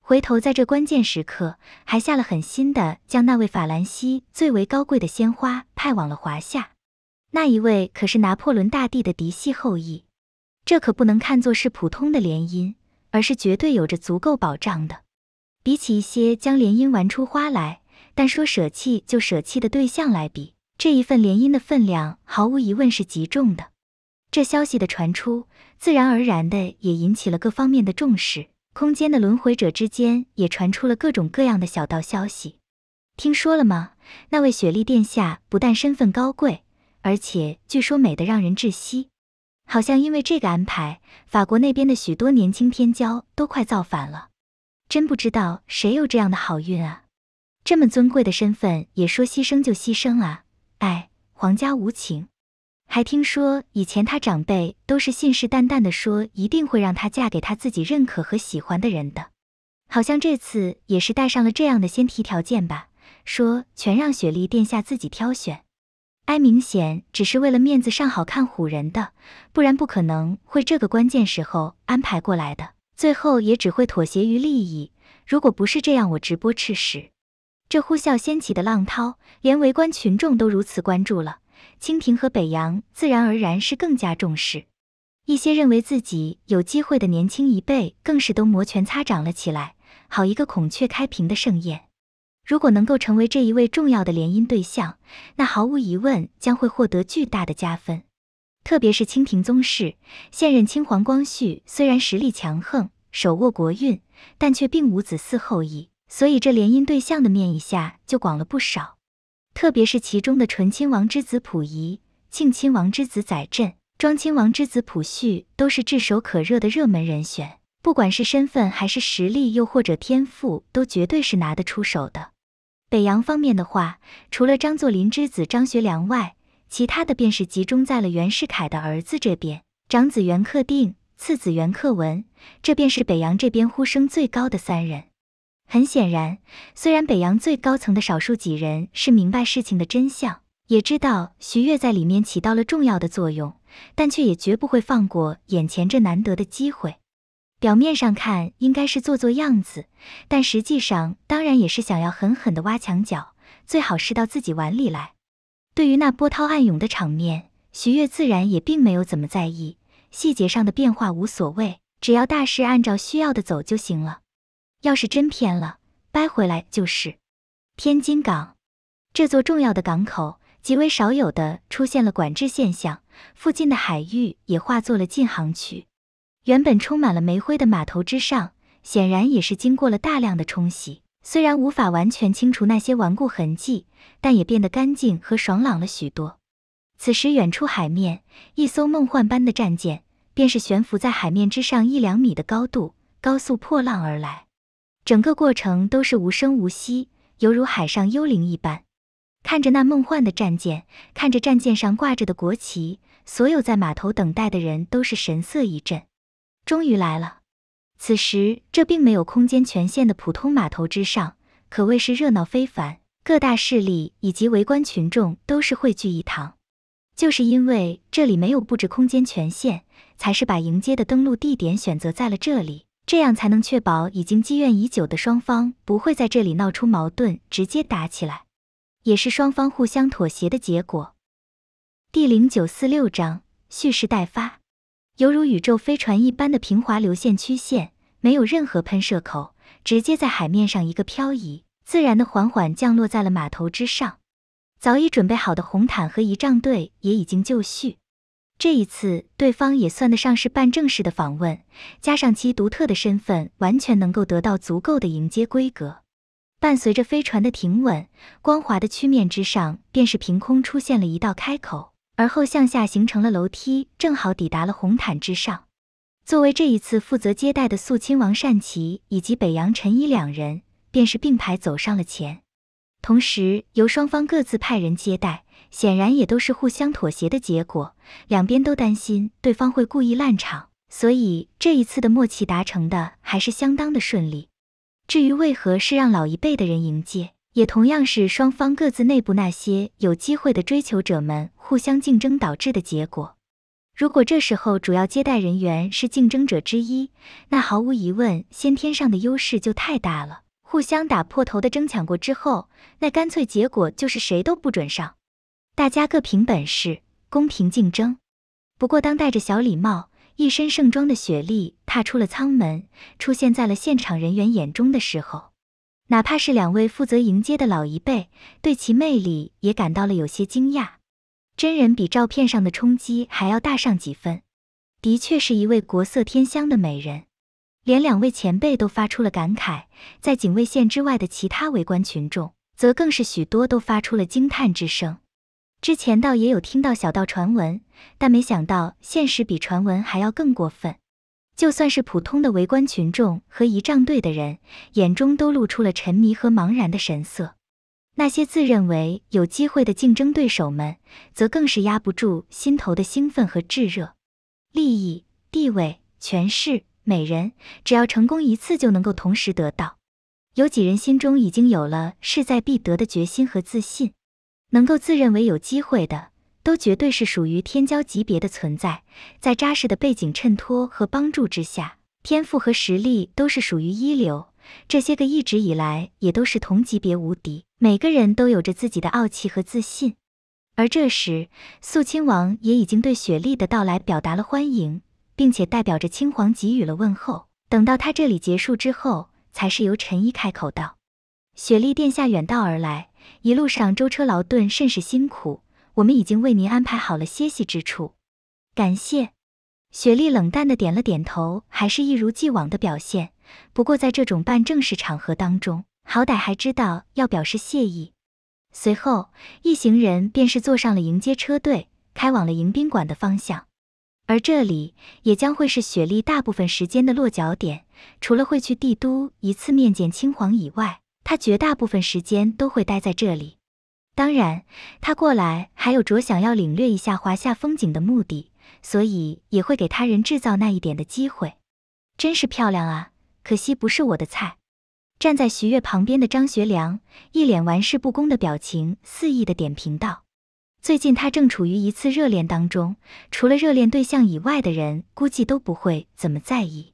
回头在这关键时刻，还下了狠心的将那位法兰西最为高贵的鲜花派往了华夏。那一位可是拿破仑大帝的嫡系后裔。这可不能看作是普通的联姻，而是绝对有着足够保障的。比起一些将联姻玩出花来，但说舍弃就舍弃的对象来比，这一份联姻的分量毫无疑问是极重的。这消息的传出，自然而然的也引起了各方面的重视。空间的轮回者之间也传出了各种各样的小道消息。听说了吗？那位雪莉殿下不但身份高贵，而且据说美得让人窒息。好像因为这个安排，法国那边的许多年轻天骄都快造反了，真不知道谁有这样的好运啊！这么尊贵的身份也说牺牲就牺牲啊？哎，皇家无情。还听说以前他长辈都是信誓旦旦的说一定会让他嫁给他自己认可和喜欢的人的，好像这次也是带上了这样的先提条件吧？说全让雪莉殿下自己挑选。哀明显只是为了面子上好看唬人的，不然不可能会这个关键时候安排过来的。最后也只会妥协于利益。如果不是这样，我直播吃屎！这呼啸掀起的浪涛，连围观群众都如此关注了，清廷和北洋自然而然是更加重视。一些认为自己有机会的年轻一辈，更是都摩拳擦掌了起来。好一个孔雀开屏的盛宴！如果能够成为这一位重要的联姻对象，那毫无疑问将会获得巨大的加分。特别是清廷宗室，现任清皇光绪虽然实力强横，手握国运，但却并无子嗣后裔，所以这联姻对象的面一下就广了不少。特别是其中的醇亲王之子溥仪、庆亲王之子载振、庄亲王之子溥煦，都是炙手可热的热门人选。不管是身份还是实力，又或者天赋，都绝对是拿得出手的。北洋方面的话，除了张作霖之子张学良外，其他的便是集中在了袁世凯的儿子这边，长子袁克定，次子袁克文，这便是北洋这边呼声最高的三人。很显然，虽然北洋最高层的少数几人是明白事情的真相，也知道徐悦在里面起到了重要的作用，但却也绝不会放过眼前这难得的机会。表面上看应该是做做样子，但实际上当然也是想要狠狠的挖墙角，最好是到自己碗里来。对于那波涛暗涌的场面，徐悦自然也并没有怎么在意，细节上的变化无所谓，只要大事按照需要的走就行了。要是真偏了，掰回来就是。天津港这座重要的港口，极为少有的出现了管制现象，附近的海域也化作了禁航区。原本充满了煤灰的码头之上，显然也是经过了大量的冲洗，虽然无法完全清除那些顽固痕迹，但也变得干净和爽朗了许多。此时，远处海面，一艘梦幻般的战舰，便是悬浮在海面之上一两米的高度，高速破浪而来，整个过程都是无声无息，犹如海上幽灵一般。看着那梦幻的战舰，看着战舰上挂着的国旗，所有在码头等待的人都是神色一震。终于来了！此时，这并没有空间权限的普通码头之上，可谓是热闹非凡。各大势力以及围观群众都是汇聚一堂。就是因为这里没有布置空间权限，才是把迎接的登陆地点选择在了这里，这样才能确保已经积怨已久的双方不会在这里闹出矛盾，直接打起来，也是双方互相妥协的结果。第零九四六章：蓄势待发。犹如宇宙飞船一般的平滑流线曲线，没有任何喷射口，直接在海面上一个漂移，自然的缓缓降落在了码头之上。早已准备好的红毯和仪仗队也已经就绪。这一次，对方也算得上是办正式的访问，加上其独特的身份，完全能够得到足够的迎接规格。伴随着飞船的停稳，光滑的曲面之上，便是凭空出现了一道开口。而后向下形成了楼梯，正好抵达了红毯之上。作为这一次负责接待的肃亲王善祺以及北洋陈怡两人，便是并排走上了前。同时由双方各自派人接待，显然也都是互相妥协的结果。两边都担心对方会故意烂场，所以这一次的默契达成的还是相当的顺利。至于为何是让老一辈的人迎接？也同样是双方各自内部那些有机会的追求者们互相竞争导致的结果。如果这时候主要接待人员是竞争者之一，那毫无疑问，先天上的优势就太大了。互相打破头的争抢过之后，那干脆结果就是谁都不准上，大家各凭本事，公平竞争。不过，当戴着小礼帽、一身盛装的雪莉踏出了舱门，出现在了现场人员眼中的时候，哪怕是两位负责迎接的老一辈，对其魅力也感到了有些惊讶。真人比照片上的冲击还要大上几分，的确是一位国色天香的美人。连两位前辈都发出了感慨，在警卫线之外的其他围观群众，则更是许多都发出了惊叹之声。之前倒也有听到小道传闻，但没想到现实比传闻还要更过分。就算是普通的围观群众和仪仗队的人，眼中都露出了沉迷和茫然的神色。那些自认为有机会的竞争对手们，则更是压不住心头的兴奋和炙热。利益、地位、权势、美人，只要成功一次就能够同时得到。有几人心中已经有了势在必得的决心和自信，能够自认为有机会的。都绝对是属于天骄级别的存在，在扎实的背景衬托和帮助之下，天赋和实力都是属于一流。这些个一直以来也都是同级别无敌，每个人都有着自己的傲气和自信。而这时，肃亲王也已经对雪莉的到来表达了欢迎，并且代表着青皇给予了问候。等到他这里结束之后，才是由陈一开口道：“雪莉殿下远道而来，一路上舟车劳顿，甚是辛苦。”我们已经为您安排好了歇息之处，感谢。雪莉冷淡的点了点头，还是一如既往的表现。不过在这种办正式场合当中，好歹还知道要表示谢意。随后，一行人便是坐上了迎接车队，开往了迎宾馆的方向。而这里也将会是雪莉大部分时间的落脚点。除了会去帝都一次面见青皇以外，她绝大部分时间都会待在这里。当然，他过来还有着想要领略一下华夏风景的目的，所以也会给他人制造那一点的机会。真是漂亮啊，可惜不是我的菜。站在徐悦旁边的张学良一脸玩世不恭的表情，肆意的点评道：“最近他正处于一次热恋当中，除了热恋对象以外的人，估计都不会怎么在意。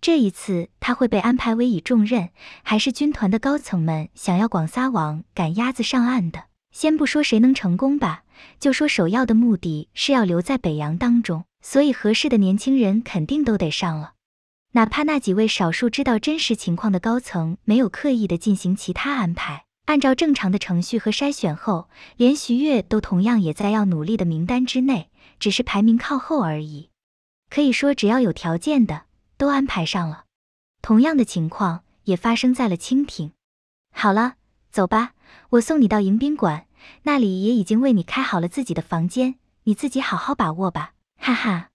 这一次他会被安排委以重任，还是军团的高层们想要广撒网，赶鸭子上岸的。”先不说谁能成功吧，就说首要的目的是要留在北洋当中，所以合适的年轻人肯定都得上了。哪怕那几位少数知道真实情况的高层没有刻意的进行其他安排，按照正常的程序和筛选后，连徐悦都同样也在要努力的名单之内，只是排名靠后而已。可以说，只要有条件的都安排上了。同样的情况也发生在了清廷。好了，走吧。我送你到迎宾馆，那里也已经为你开好了自己的房间，你自己好好把握吧。哈哈，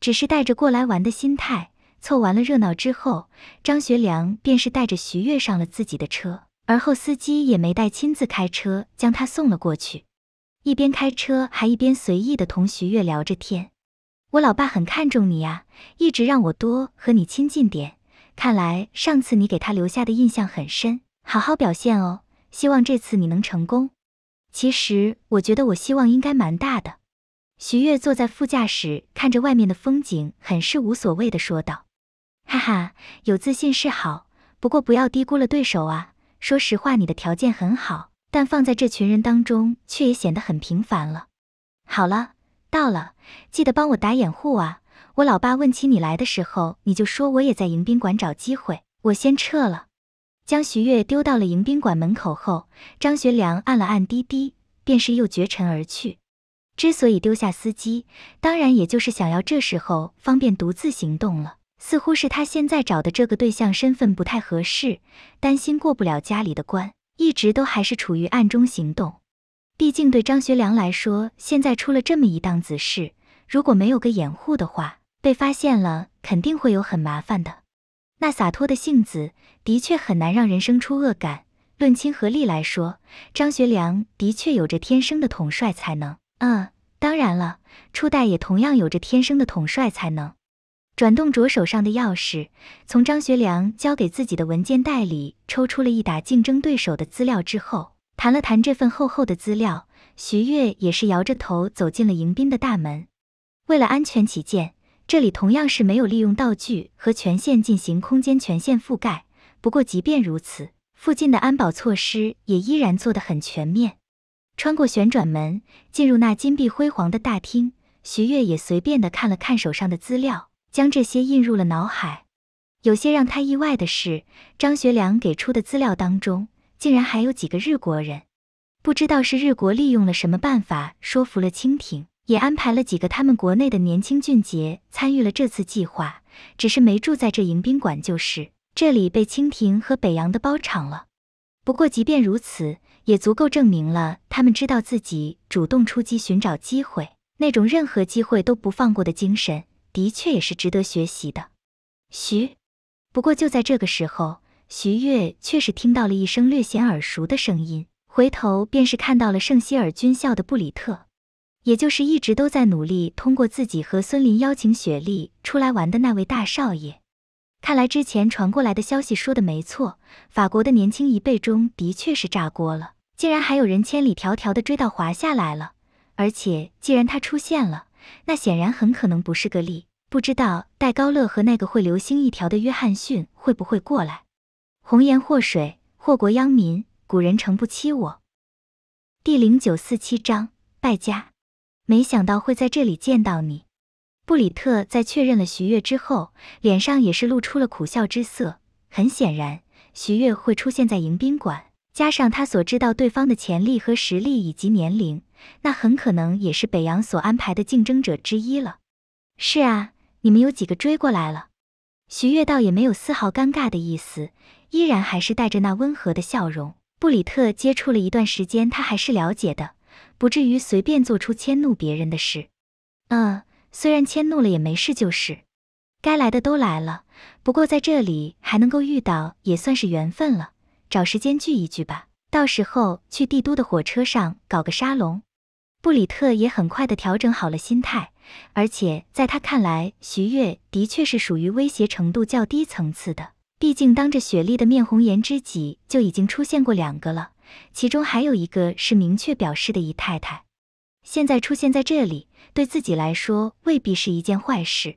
只是带着过来玩的心态，凑完了热闹之后，张学良便是带着徐悦上了自己的车，而后司机也没带亲自开车将他送了过去，一边开车还一边随意的同徐悦聊着天。我老爸很看重你呀，一直让我多和你亲近点，看来上次你给他留下的印象很深，好好表现哦。希望这次你能成功。其实我觉得，我希望应该蛮大的。徐月坐在副驾驶，看着外面的风景，很是无所谓的说道：“哈哈，有自信是好，不过不要低估了对手啊。说实话，你的条件很好，但放在这群人当中，却也显得很平凡了。好了，到了，记得帮我打掩护啊。我老爸问起你来的时候，你就说我也在迎宾馆找机会。我先撤了。”将徐悦丢到了迎宾馆门口后，张学良按了按滴滴，便是又绝尘而去。之所以丢下司机，当然也就是想要这时候方便独自行动了。似乎是他现在找的这个对象身份不太合适，担心过不了家里的关，一直都还是处于暗中行动。毕竟对张学良来说，现在出了这么一档子事，如果没有个掩护的话，被发现了肯定会有很麻烦的。那洒脱的性子，的确很难让人生出恶感。论亲和力来说，张学良的确有着天生的统帅才能。嗯，当然了，初代也同样有着天生的统帅才能。转动着手上的钥匙，从张学良交给自己的文件袋里抽出了一打竞争对手的资料之后，谈了谈这份厚厚的资料，徐悦也是摇着头走进了迎宾的大门。为了安全起见。这里同样是没有利用道具和权限进行空间权限覆盖，不过即便如此，附近的安保措施也依然做得很全面。穿过旋转门，进入那金碧辉煌的大厅，徐悦也随便地看了看手上的资料，将这些印入了脑海。有些让他意外的是，张学良给出的资料当中，竟然还有几个日国人，不知道是日国利用了什么办法说服了清廷。也安排了几个他们国内的年轻俊杰参与了这次计划，只是没住在这迎宾馆，就是这里被清廷和北洋的包场了。不过即便如此，也足够证明了他们知道自己主动出击、寻找机会，那种任何机会都不放过的精神，的确也是值得学习的。徐，不过就在这个时候，徐悦却是听到了一声略显耳熟的声音，回头便是看到了圣希尔军校的布里特。也就是一直都在努力通过自己和孙林邀请雪莉出来玩的那位大少爷，看来之前传过来的消息说的没错，法国的年轻一辈中的确是炸锅了，竟然还有人千里迢迢的追到华夏来了。而且既然他出现了，那显然很可能不是个例。不知道戴高乐和那个会流星一条的约翰逊会不会过来？红颜祸水，祸国殃民，古人诚不欺我。第零九四七章：败家。没想到会在这里见到你，布里特在确认了徐悦之后，脸上也是露出了苦笑之色。很显然，徐悦会出现在迎宾馆，加上他所知道对方的潜力和实力以及年龄，那很可能也是北洋所安排的竞争者之一了。是啊，你们有几个追过来了？徐悦倒也没有丝毫尴尬的意思，依然还是带着那温和的笑容。布里特接触了一段时间，他还是了解的。不至于随便做出迁怒别人的事。嗯，虽然迁怒了也没事，就是该来的都来了。不过在这里还能够遇到，也算是缘分了。找时间聚一聚吧，到时候去帝都的火车上搞个沙龙。布里特也很快的调整好了心态，而且在他看来，徐悦的确是属于威胁程度较低层次的。毕竟当着雪莉的面红颜知己就已经出现过两个了。其中还有一个是明确表示的姨太太，现在出现在这里，对自己来说未必是一件坏事。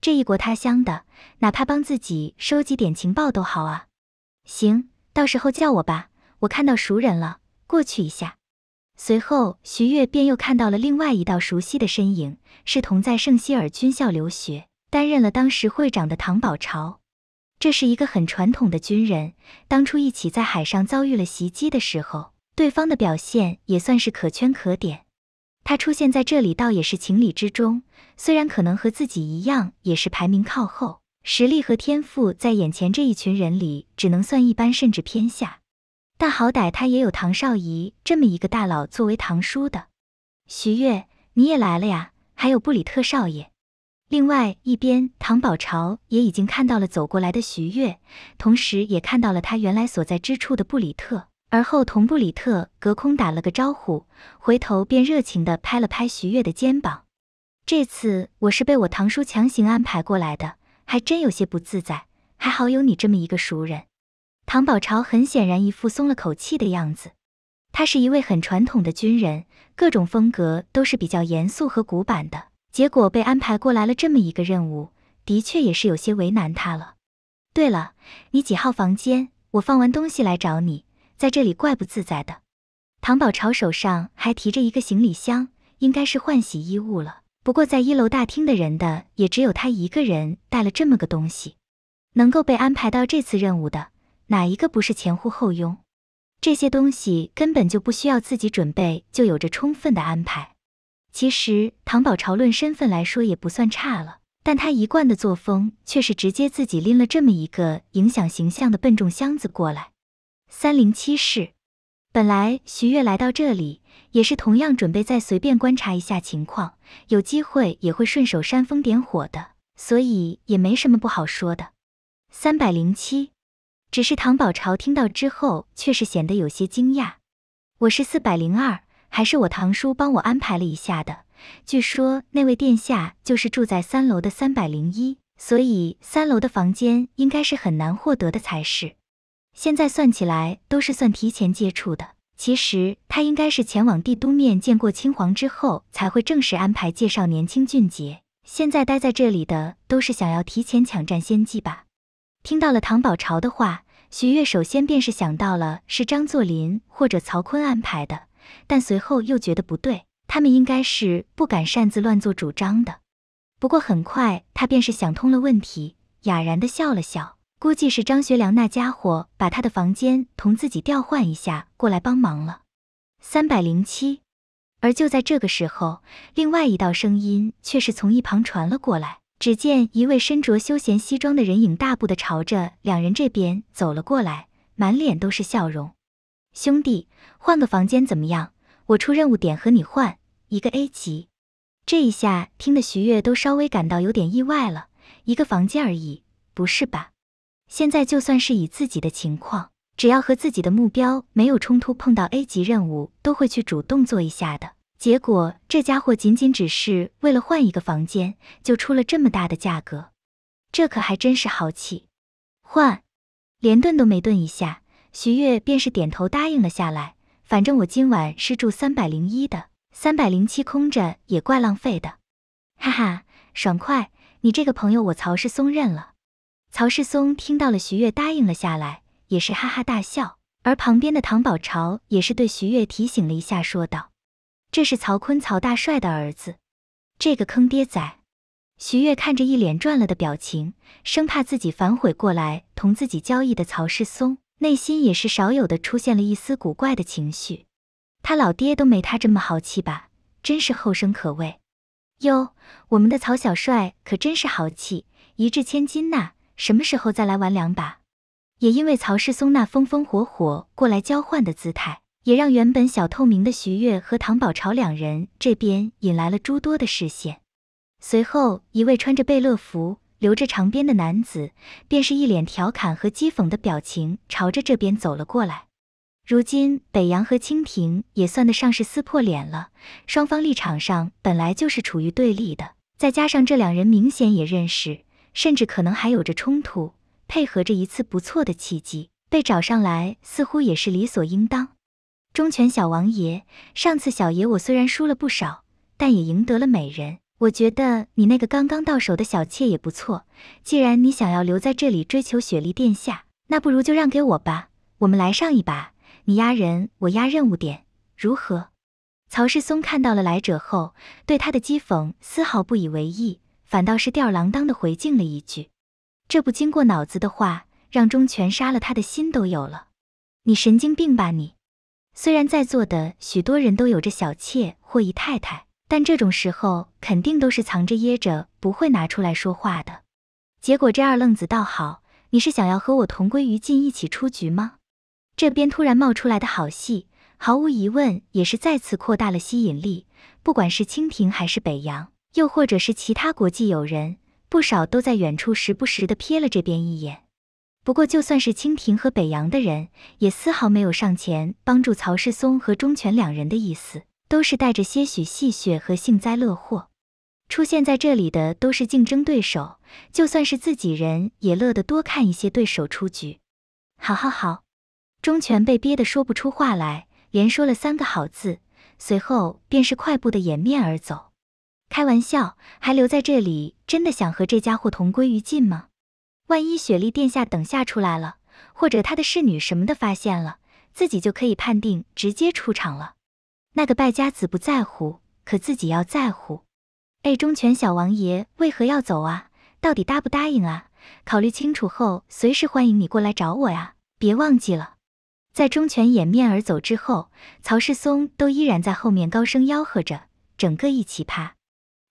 这异国他乡的，哪怕帮自己收集点情报都好啊。行，到时候叫我吧，我看到熟人了，过去一下。随后，徐悦便又看到了另外一道熟悉的身影，是同在圣希尔军校留学、担任了当时会长的唐宝朝。这是一个很传统的军人。当初一起在海上遭遇了袭击的时候，对方的表现也算是可圈可点。他出现在这里倒也是情理之中。虽然可能和自己一样，也是排名靠后，实力和天赋在眼前这一群人里只能算一般，甚至偏下。但好歹他也有唐少仪这么一个大佬作为堂叔的。徐悦，你也来了呀？还有布里特少爷。另外一边，唐宝朝也已经看到了走过来的徐悦，同时也看到了他原来所在之处的布里特，而后同布里特隔空打了个招呼，回头便热情地拍了拍徐悦的肩膀。这次我是被我堂叔强行安排过来的，还真有些不自在，还好有你这么一个熟人。唐宝朝很显然一副松了口气的样子，他是一位很传统的军人，各种风格都是比较严肃和古板的。结果被安排过来了这么一个任务，的确也是有些为难他了。对了，你几号房间？我放完东西来找你，在这里怪不自在的。唐宝朝手上还提着一个行李箱，应该是换洗衣物了。不过在一楼大厅的人的，也只有他一个人带了这么个东西。能够被安排到这次任务的，哪一个不是前呼后拥？这些东西根本就不需要自己准备，就有着充分的安排。其实唐宝朝论身份来说也不算差了，但他一贯的作风却是直接自己拎了这么一个影响形象的笨重箱子过来。三零七室，本来徐月来到这里也是同样准备再随便观察一下情况，有机会也会顺手煽风点火的，所以也没什么不好说的。三百零七，只是唐宝朝听到之后却是显得有些惊讶。我是四百零二。还是我堂叔帮我安排了一下的，据说那位殿下就是住在三楼的三百零一，所以三楼的房间应该是很难获得的才是。现在算起来都是算提前接触的，其实他应该是前往帝都面见过青皇之后才会正式安排介绍年轻俊杰。现在待在这里的都是想要提前抢占先机吧？听到了唐宝朝的话，徐悦首先便是想到了是张作霖或者曹锟安排的。但随后又觉得不对，他们应该是不敢擅自乱做主张的。不过很快他便是想通了问题，哑然的笑了笑，估计是张学良那家伙把他的房间同自己调换一下过来帮忙了。三百零七。而就在这个时候，另外一道声音却是从一旁传了过来。只见一位身着休闲西装的人影大步地朝着两人这边走了过来，满脸都是笑容。兄弟，换个房间怎么样？我出任务点和你换一个 A 级。这一下听得徐悦都稍微感到有点意外了，一个房间而已，不是吧？现在就算是以自己的情况，只要和自己的目标没有冲突，碰到 A 级任务都会去主动做一下的。结果这家伙仅仅只是为了换一个房间，就出了这么大的价格，这可还真是豪气。换，连顿都没顿一下。徐月便是点头答应了下来。反正我今晚是住三百零一的，三百零七空着也怪浪费的，哈哈，爽快！你这个朋友我曹世松认了。曹世松听到了徐月答应了下来，也是哈哈大笑。而旁边的唐宝朝也是对徐月提醒了一下，说道：“这是曹坤，曹大帅的儿子，这个坑爹仔。”徐月看着一脸赚了的表情，生怕自己反悔过来同自己交易的曹世松。内心也是少有的出现了一丝古怪的情绪，他老爹都没他这么豪气吧？真是后生可畏。哟，我们的曹小帅可真是豪气，一掷千金呐！什么时候再来玩两把？也因为曹世松那风风火火过来交换的姿态，也让原本小透明的徐悦和唐宝朝两人这边引来了诸多的视线。随后，一位穿着贝乐服。留着长辫的男子便是一脸调侃和讥讽的表情，朝着这边走了过来。如今北洋和清廷也算得上是撕破脸了，双方立场上本来就是处于对立的，再加上这两人明显也认识，甚至可能还有着冲突，配合着一次不错的契机，被找上来似乎也是理所应当。忠犬小王爷，上次小爷我虽然输了不少，但也赢得了美人。我觉得你那个刚刚到手的小妾也不错。既然你想要留在这里追求雪莉殿下，那不如就让给我吧。我们来上一把，你压人，我压任务点，如何？曹世松看到了来者后，对他的讥讽丝毫不以为意，反倒是吊儿郎当的回敬了一句。这不经过脑子的话，让忠权杀了他的心都有了。你神经病吧你！虽然在座的许多人都有着小妾或姨太太。但这种时候肯定都是藏着掖着，不会拿出来说话的。结果这二愣子倒好，你是想要和我同归于尽，一起出局吗？这边突然冒出来的好戏，毫无疑问也是再次扩大了吸引力。不管是清廷还是北洋，又或者是其他国际友人，不少都在远处时不时的瞥了这边一眼。不过就算是清廷和北洋的人，也丝毫没有上前帮助曹世松和钟权两人的意思。都是带着些许戏谑和幸灾乐祸，出现在这里的都是竞争对手，就算是自己人也乐得多看一些对手出局。好好好，钟权被憋得说不出话来，连说了三个好字，随后便是快步的掩面而走。开玩笑，还留在这里，真的想和这家伙同归于尽吗？万一雪莉殿下等下出来了，或者他的侍女什么的发现了，自己就可以判定直接出场了。那个败家子不在乎，可自己要在乎。哎，忠犬小王爷为何要走啊？到底答不答应啊？考虑清楚后，随时欢迎你过来找我呀！别忘记了，在忠犬掩面而走之后，曹世松都依然在后面高声吆喝着，整个一奇葩。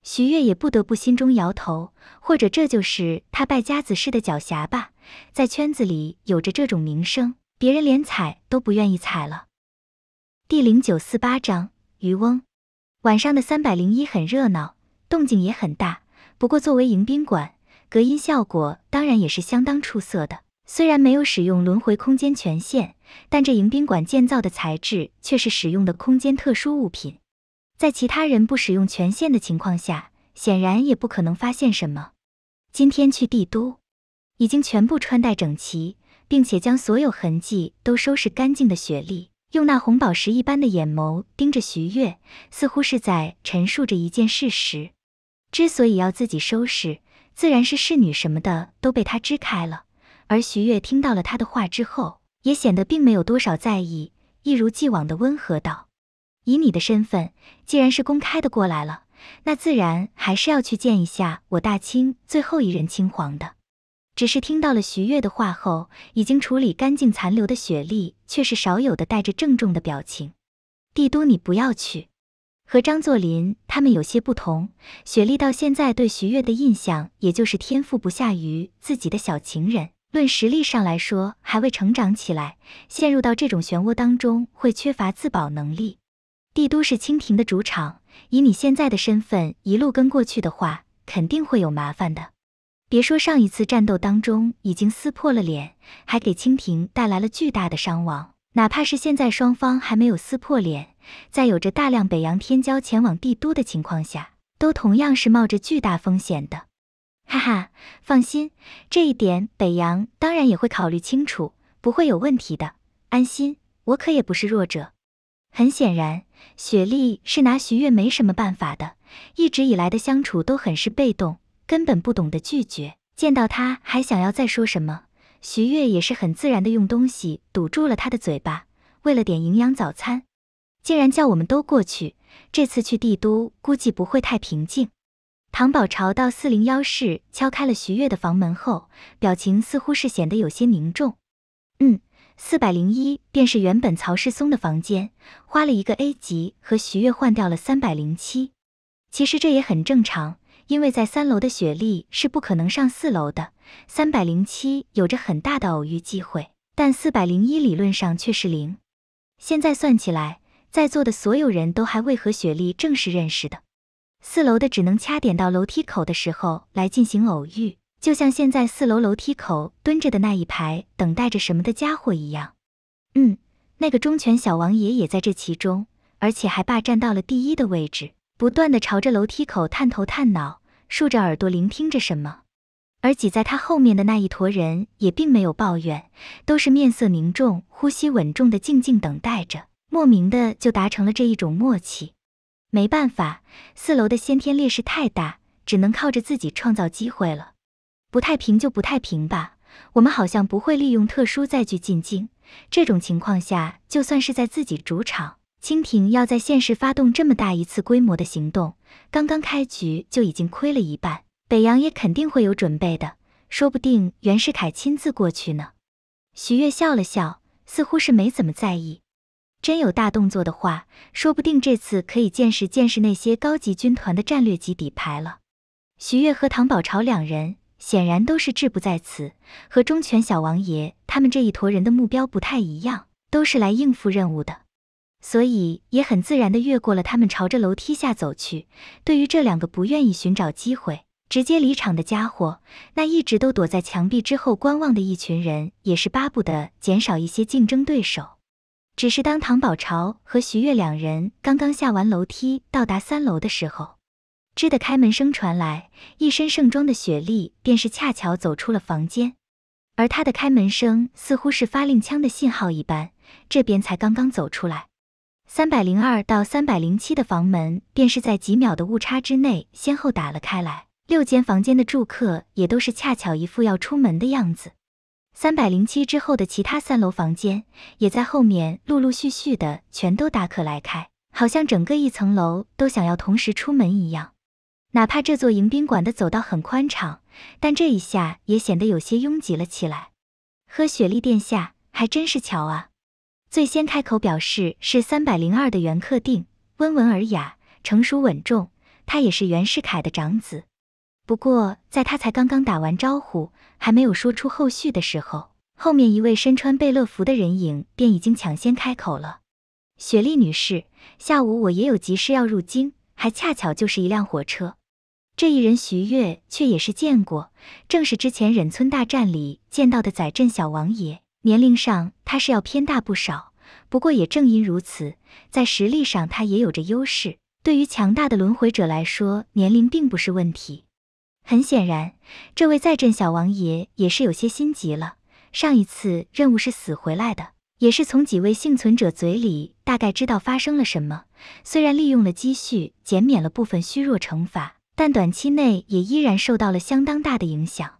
徐悦也不得不心中摇头，或者这就是他败家子式的狡黠吧？在圈子里有着这种名声，别人连踩都不愿意踩了。第零九四八章渔翁。晚上的三百零一很热闹，动静也很大。不过作为迎宾馆，隔音效果当然也是相当出色的。虽然没有使用轮回空间权限，但这迎宾馆建造的材质却是使用的空间特殊物品。在其他人不使用权限的情况下，显然也不可能发现什么。今天去帝都，已经全部穿戴整齐，并且将所有痕迹都收拾干净的雪莉。用那红宝石一般的眼眸盯着徐月，似乎是在陈述着一件事实。之所以要自己收拾，自然是侍女什么的都被他支开了。而徐月听到了他的话之后，也显得并没有多少在意，一如既往的温和道：“以你的身份，既然是公开的过来了，那自然还是要去见一下我大清最后一任亲皇的。”只是听到了徐月的话后，已经处理干净残留的雪莉，却是少有的带着郑重的表情。帝都，你不要去。和张作霖他们有些不同，雪莉到现在对徐悦的印象，也就是天赋不下于自己的小情人。论实力上来说，还未成长起来，陷入到这种漩涡当中，会缺乏自保能力。帝都是清廷的主场，以你现在的身份，一路跟过去的话，肯定会有麻烦的。别说上一次战斗当中已经撕破了脸，还给清廷带来了巨大的伤亡。哪怕是现在双方还没有撕破脸，在有着大量北洋天骄前往帝都的情况下，都同样是冒着巨大风险的。哈哈，放心，这一点北洋当然也会考虑清楚，不会有问题的。安心，我可也不是弱者。很显然，雪莉是拿徐悦没什么办法的，一直以来的相处都很是被动。根本不懂得拒绝，见到他还想要再说什么，徐悦也是很自然的用东西堵住了他的嘴巴。为了点营养早餐，竟然叫我们都过去。这次去帝都估计不会太平静。唐宝朝到四零幺室敲开了徐悦的房门后，表情似乎是显得有些凝重。嗯，四百零一便是原本曹世松的房间，花了一个 A 级和徐悦换掉了三百零七。其实这也很正常。因为在三楼的雪莉是不可能上四楼的，三百零七有着很大的偶遇机会，但四百零一理论上却是零。现在算起来，在座的所有人都还未和雪莉正式认识的，四楼的只能掐点到楼梯口的时候来进行偶遇，就像现在四楼楼梯口蹲着的那一排等待着什么的家伙一样。嗯，那个忠犬小王爷也在这其中，而且还霸占到了第一的位置，不断的朝着楼梯口探头探脑。竖着耳朵聆听着什么，而挤在他后面的那一坨人也并没有抱怨，都是面色凝重、呼吸稳重的静静等待着，莫名的就达成了这一种默契。没办法，四楼的先天劣势太大，只能靠着自己创造机会了。不太平就不太平吧，我们好像不会利用特殊载具进京，这种情况下就算是在自己主场。清廷要在现实发动这么大一次规模的行动，刚刚开局就已经亏了一半。北洋也肯定会有准备的，说不定袁世凯亲自过去呢。徐悦笑了笑，似乎是没怎么在意。真有大动作的话，说不定这次可以见识见识那些高级军团的战略级底牌了。徐悦和唐宝朝两人显然都是志不在此，和忠犬小王爷他们这一坨人的目标不太一样，都是来应付任务的。所以也很自然地越过了他们，朝着楼梯下走去。对于这两个不愿意寻找机会、直接离场的家伙，那一直都躲在墙壁之后观望的一群人也是巴不得减少一些竞争对手。只是当唐宝朝和徐悦两人刚刚下完楼梯到达三楼的时候，吱的开门声传来，一身盛装的雪莉便是恰巧走出了房间，而她的开门声似乎是发令枪的信号一般，这边才刚刚走出来。三百零二到三百零七的房门便是在几秒的误差之内先后打了开来，六间房间的住客也都是恰巧一副要出门的样子。三百零七之后的其他三楼房间也在后面陆陆续续的全都打可来开，好像整个一层楼都想要同时出门一样。哪怕这座迎宾馆的走道很宽敞，但这一下也显得有些拥挤了起来。呵，雪莉殿下还真是巧啊。最先开口表示是三百零二的袁克定，温文尔雅，成熟稳重。他也是袁世凯的长子。不过在他才刚刚打完招呼，还没有说出后续的时候，后面一位身穿贝勒服的人影便已经抢先开口了：“雪莉女士，下午我也有急事要入京，还恰巧就是一辆火车。”这一人徐月却也是见过，正是之前忍村大战里见到的载镇小王爷。年龄上他是要偏大不少，不过也正因如此，在实力上他也有着优势。对于强大的轮回者来说，年龄并不是问题。很显然，这位在阵小王爷也是有些心急了。上一次任务是死回来的，也是从几位幸存者嘴里大概知道发生了什么。虽然利用了积蓄减免了部分虚弱惩罚，但短期内也依然受到了相当大的影响，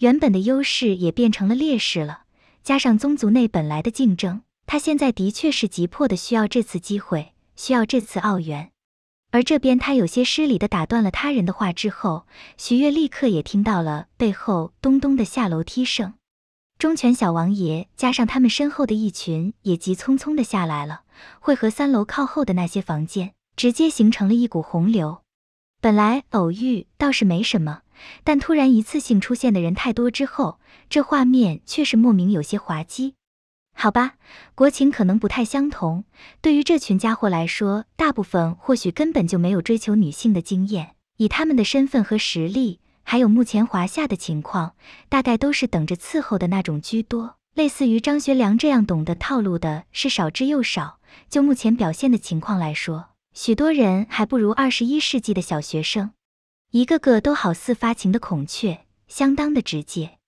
原本的优势也变成了劣势了。加上宗族内本来的竞争，他现在的确是急迫的需要这次机会，需要这次奥援。而这边他有些失礼的打断了他人的话之后，徐悦立刻也听到了背后咚咚的下楼梯声。忠犬小王爷加上他们身后的一群，也急匆匆的下来了，会和三楼靠后的那些房间，直接形成了一股洪流。本来偶遇倒是没什么，但突然一次性出现的人太多之后。这画面确实莫名有些滑稽，好吧，国情可能不太相同。对于这群家伙来说，大部分或许根本就没有追求女性的经验。以他们的身份和实力，还有目前华夏的情况，大概都是等着伺候的那种居多。类似于张学良这样懂得套路的是少之又少。就目前表现的情况来说，许多人还不如二十一世纪的小学生，一个个都好似发情的孔雀，相当的直接。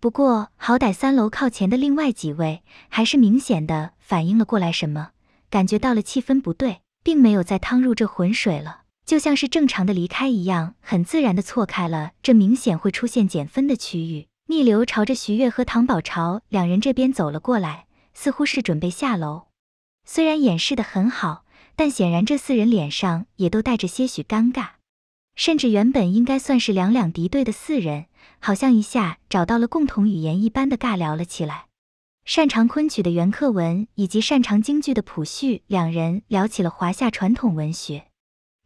不过好歹三楼靠前的另外几位还是明显的反应了过来，什么感觉到了气氛不对，并没有再趟入这浑水了，就像是正常的离开一样，很自然的错开了这明显会出现减分的区域。逆流朝着徐悦和唐宝朝两人这边走了过来，似乎是准备下楼。虽然掩饰的很好，但显然这四人脸上也都带着些许尴尬，甚至原本应该算是两两敌对的四人。好像一下找到了共同语言一般的尬聊了起来。擅长昆曲的袁克文以及擅长京剧的朴旭，两人聊起了华夏传统文学。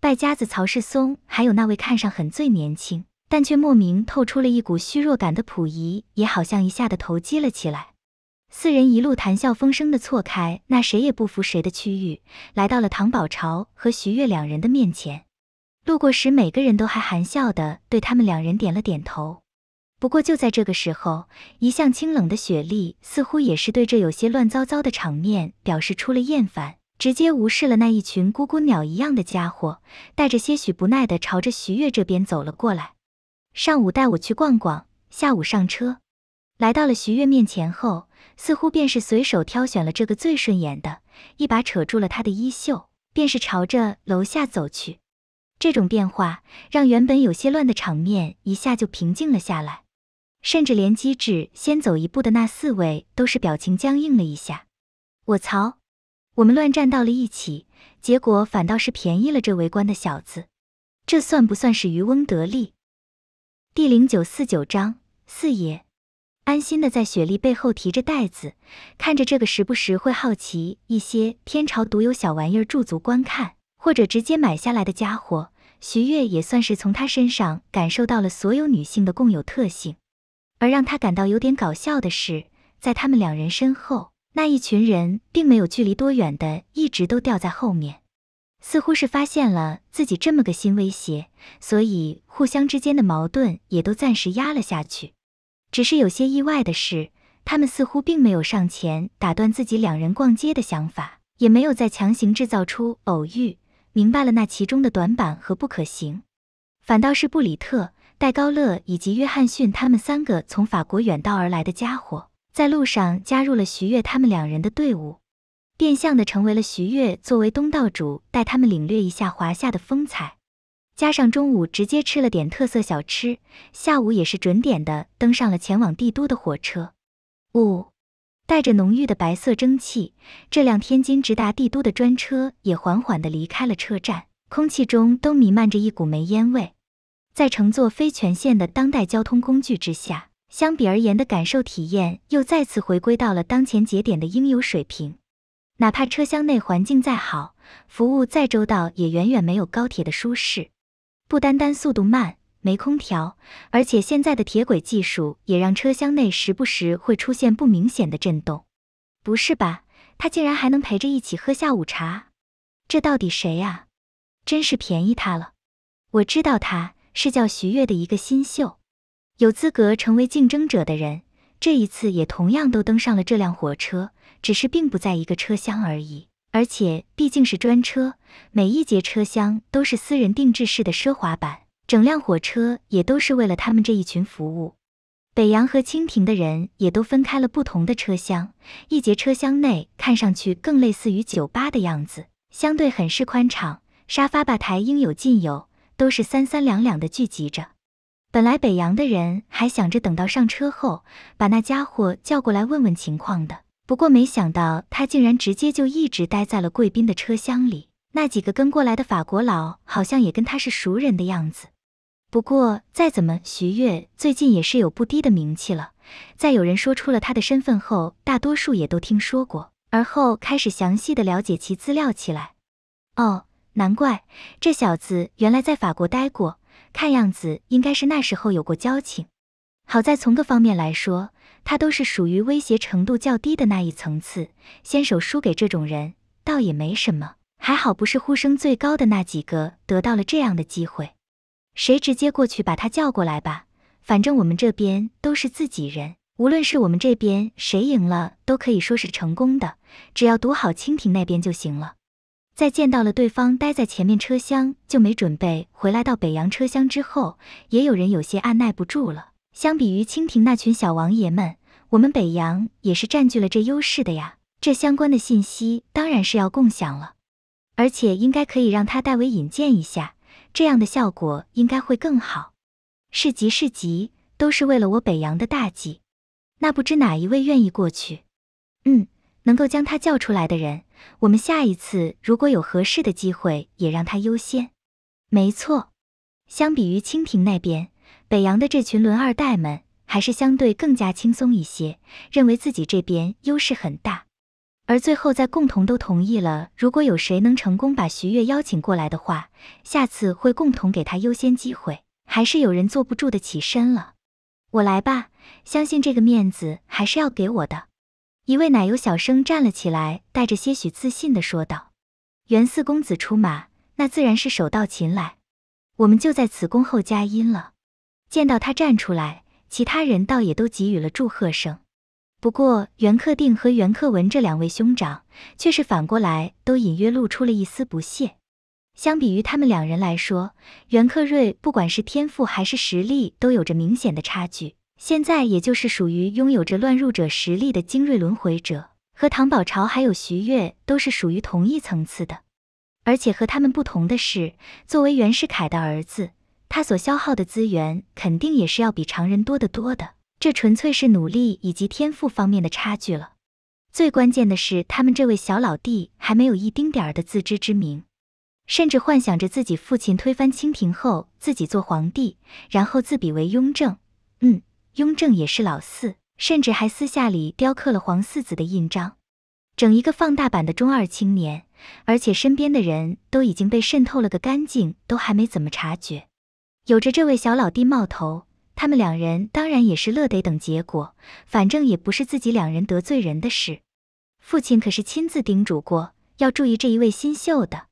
败家子曹世松，还有那位看上很最年轻，但却莫名透出了一股虚弱感的溥仪，也好像一下的投机了起来。四人一路谈笑风生的错开那谁也不服谁的区域，来到了唐宝朝和徐悦两人的面前。路过时，每个人都还含笑的对他们两人点了点头。不过就在这个时候，一向清冷的雪莉似乎也是对这有些乱糟糟的场面表示出了厌烦，直接无视了那一群咕咕鸟一样的家伙，带着些许不耐的朝着徐悦这边走了过来。上午带我去逛逛，下午上车。来到了徐悦面前后，似乎便是随手挑选了这个最顺眼的，一把扯住了他的衣袖，便是朝着楼下走去。这种变化让原本有些乱的场面一下就平静了下来。甚至连机智先走一步的那四位都是表情僵硬了一下。我操！我们乱战到了一起，结果反倒是便宜了这围观的小子，这算不算是渔翁得利？第零九四九章，四爷安心的在雪莉背后提着袋子，看着这个时不时会好奇一些天朝独有小玩意儿驻足观看，或者直接买下来的家伙，徐月也算是从他身上感受到了所有女性的共有特性。而让他感到有点搞笑的是，在他们两人身后，那一群人并没有距离多远的，一直都吊在后面，似乎是发现了自己这么个新威胁，所以互相之间的矛盾也都暂时压了下去。只是有些意外的是，他们似乎并没有上前打断自己两人逛街的想法，也没有再强行制造出偶遇，明白了那其中的短板和不可行，反倒是布里特。戴高乐以及约翰逊，他们三个从法国远道而来的家伙，在路上加入了徐悦他们两人的队伍，变相的成为了徐悦作为东道主带他们领略一下华夏的风采。加上中午直接吃了点特色小吃，下午也是准点的登上了前往帝都的火车。五，带着浓郁的白色蒸汽，这辆天津直达帝都的专车也缓缓的离开了车站，空气中都弥漫着一股煤烟味。在乘坐非全线的当代交通工具之下，相比而言的感受体验又再次回归到了当前节点的应有水平。哪怕车厢内环境再好，服务再周到，也远远没有高铁的舒适。不单单速度慢、没空调，而且现在的铁轨技术也让车厢内时不时会出现不明显的震动。不是吧？他竟然还能陪着一起喝下午茶？这到底谁呀？真是便宜他了。我知道他。是叫徐悦的一个新秀，有资格成为竞争者的人，这一次也同样都登上了这辆火车，只是并不在一个车厢而已。而且毕竟是专车，每一节车厢都是私人定制式的奢华版，整辆火车也都是为了他们这一群服务。北洋和清廷的人也都分开了不同的车厢，一节车厢内看上去更类似于酒吧的样子，相对很是宽敞，沙发吧台应有尽有。都是三三两两的聚集着。本来北洋的人还想着等到上车后把那家伙叫过来问问情况的，不过没想到他竟然直接就一直待在了贵宾的车厢里。那几个跟过来的法国佬好像也跟他是熟人的样子。不过再怎么，徐悦最近也是有不低的名气了。在有人说出了他的身份后，大多数也都听说过，而后开始详细的了解其资料起来。哦。难怪这小子原来在法国待过，看样子应该是那时候有过交情。好在从各方面来说，他都是属于威胁程度较低的那一层次，先手输给这种人倒也没什么。还好不是呼声最高的那几个得到了这样的机会，谁直接过去把他叫过来吧，反正我们这边都是自己人，无论是我们这边谁赢了，都可以说是成功的，只要赌好蜻蜓那边就行了。在见到了对方待在前面车厢就没准备回来到北洋车厢之后，也有人有些按耐不住了。相比于清廷那群小王爷们，我们北洋也是占据了这优势的呀。这相关的信息当然是要共享了，而且应该可以让他代为引荐一下，这样的效果应该会更好。是急是急，都是为了我北洋的大计。那不知哪一位愿意过去？嗯。能够将他叫出来的人，我们下一次如果有合适的机会，也让他优先。没错，相比于清廷那边，北洋的这群伦二代们还是相对更加轻松一些，认为自己这边优势很大。而最后在共同都同意了，如果有谁能成功把徐悦邀请过来的话，下次会共同给他优先机会。还是有人坐不住的起身了，我来吧，相信这个面子还是要给我的。一位奶油小生站了起来，带着些许自信的说道：“袁四公子出马，那自然是手到擒来。我们就在此恭候佳音了。”见到他站出来，其他人倒也都给予了祝贺声。不过袁克定和袁克文这两位兄长，却是反过来都隐约露出了一丝不屑。相比于他们两人来说，袁克瑞不管是天赋还是实力，都有着明显的差距。现在也就是属于拥有着乱入者实力的精锐轮回者，和唐宝朝还有徐悦都是属于同一层次的。而且和他们不同的是，作为袁世凯的儿子，他所消耗的资源肯定也是要比常人多得多的。这纯粹是努力以及天赋方面的差距了。最关键的是，他们这位小老弟还没有一丁点儿的自知之明，甚至幻想着自己父亲推翻清廷后自己做皇帝，然后自比为雍正。嗯。雍正也是老四，甚至还私下里雕刻了皇四子的印章，整一个放大版的中二青年。而且身边的人都已经被渗透了个干净，都还没怎么察觉。有着这位小老弟冒头，他们两人当然也是乐得等结果，反正也不是自己两人得罪人的事。父亲可是亲自叮嘱过，要注意这一位新秀的。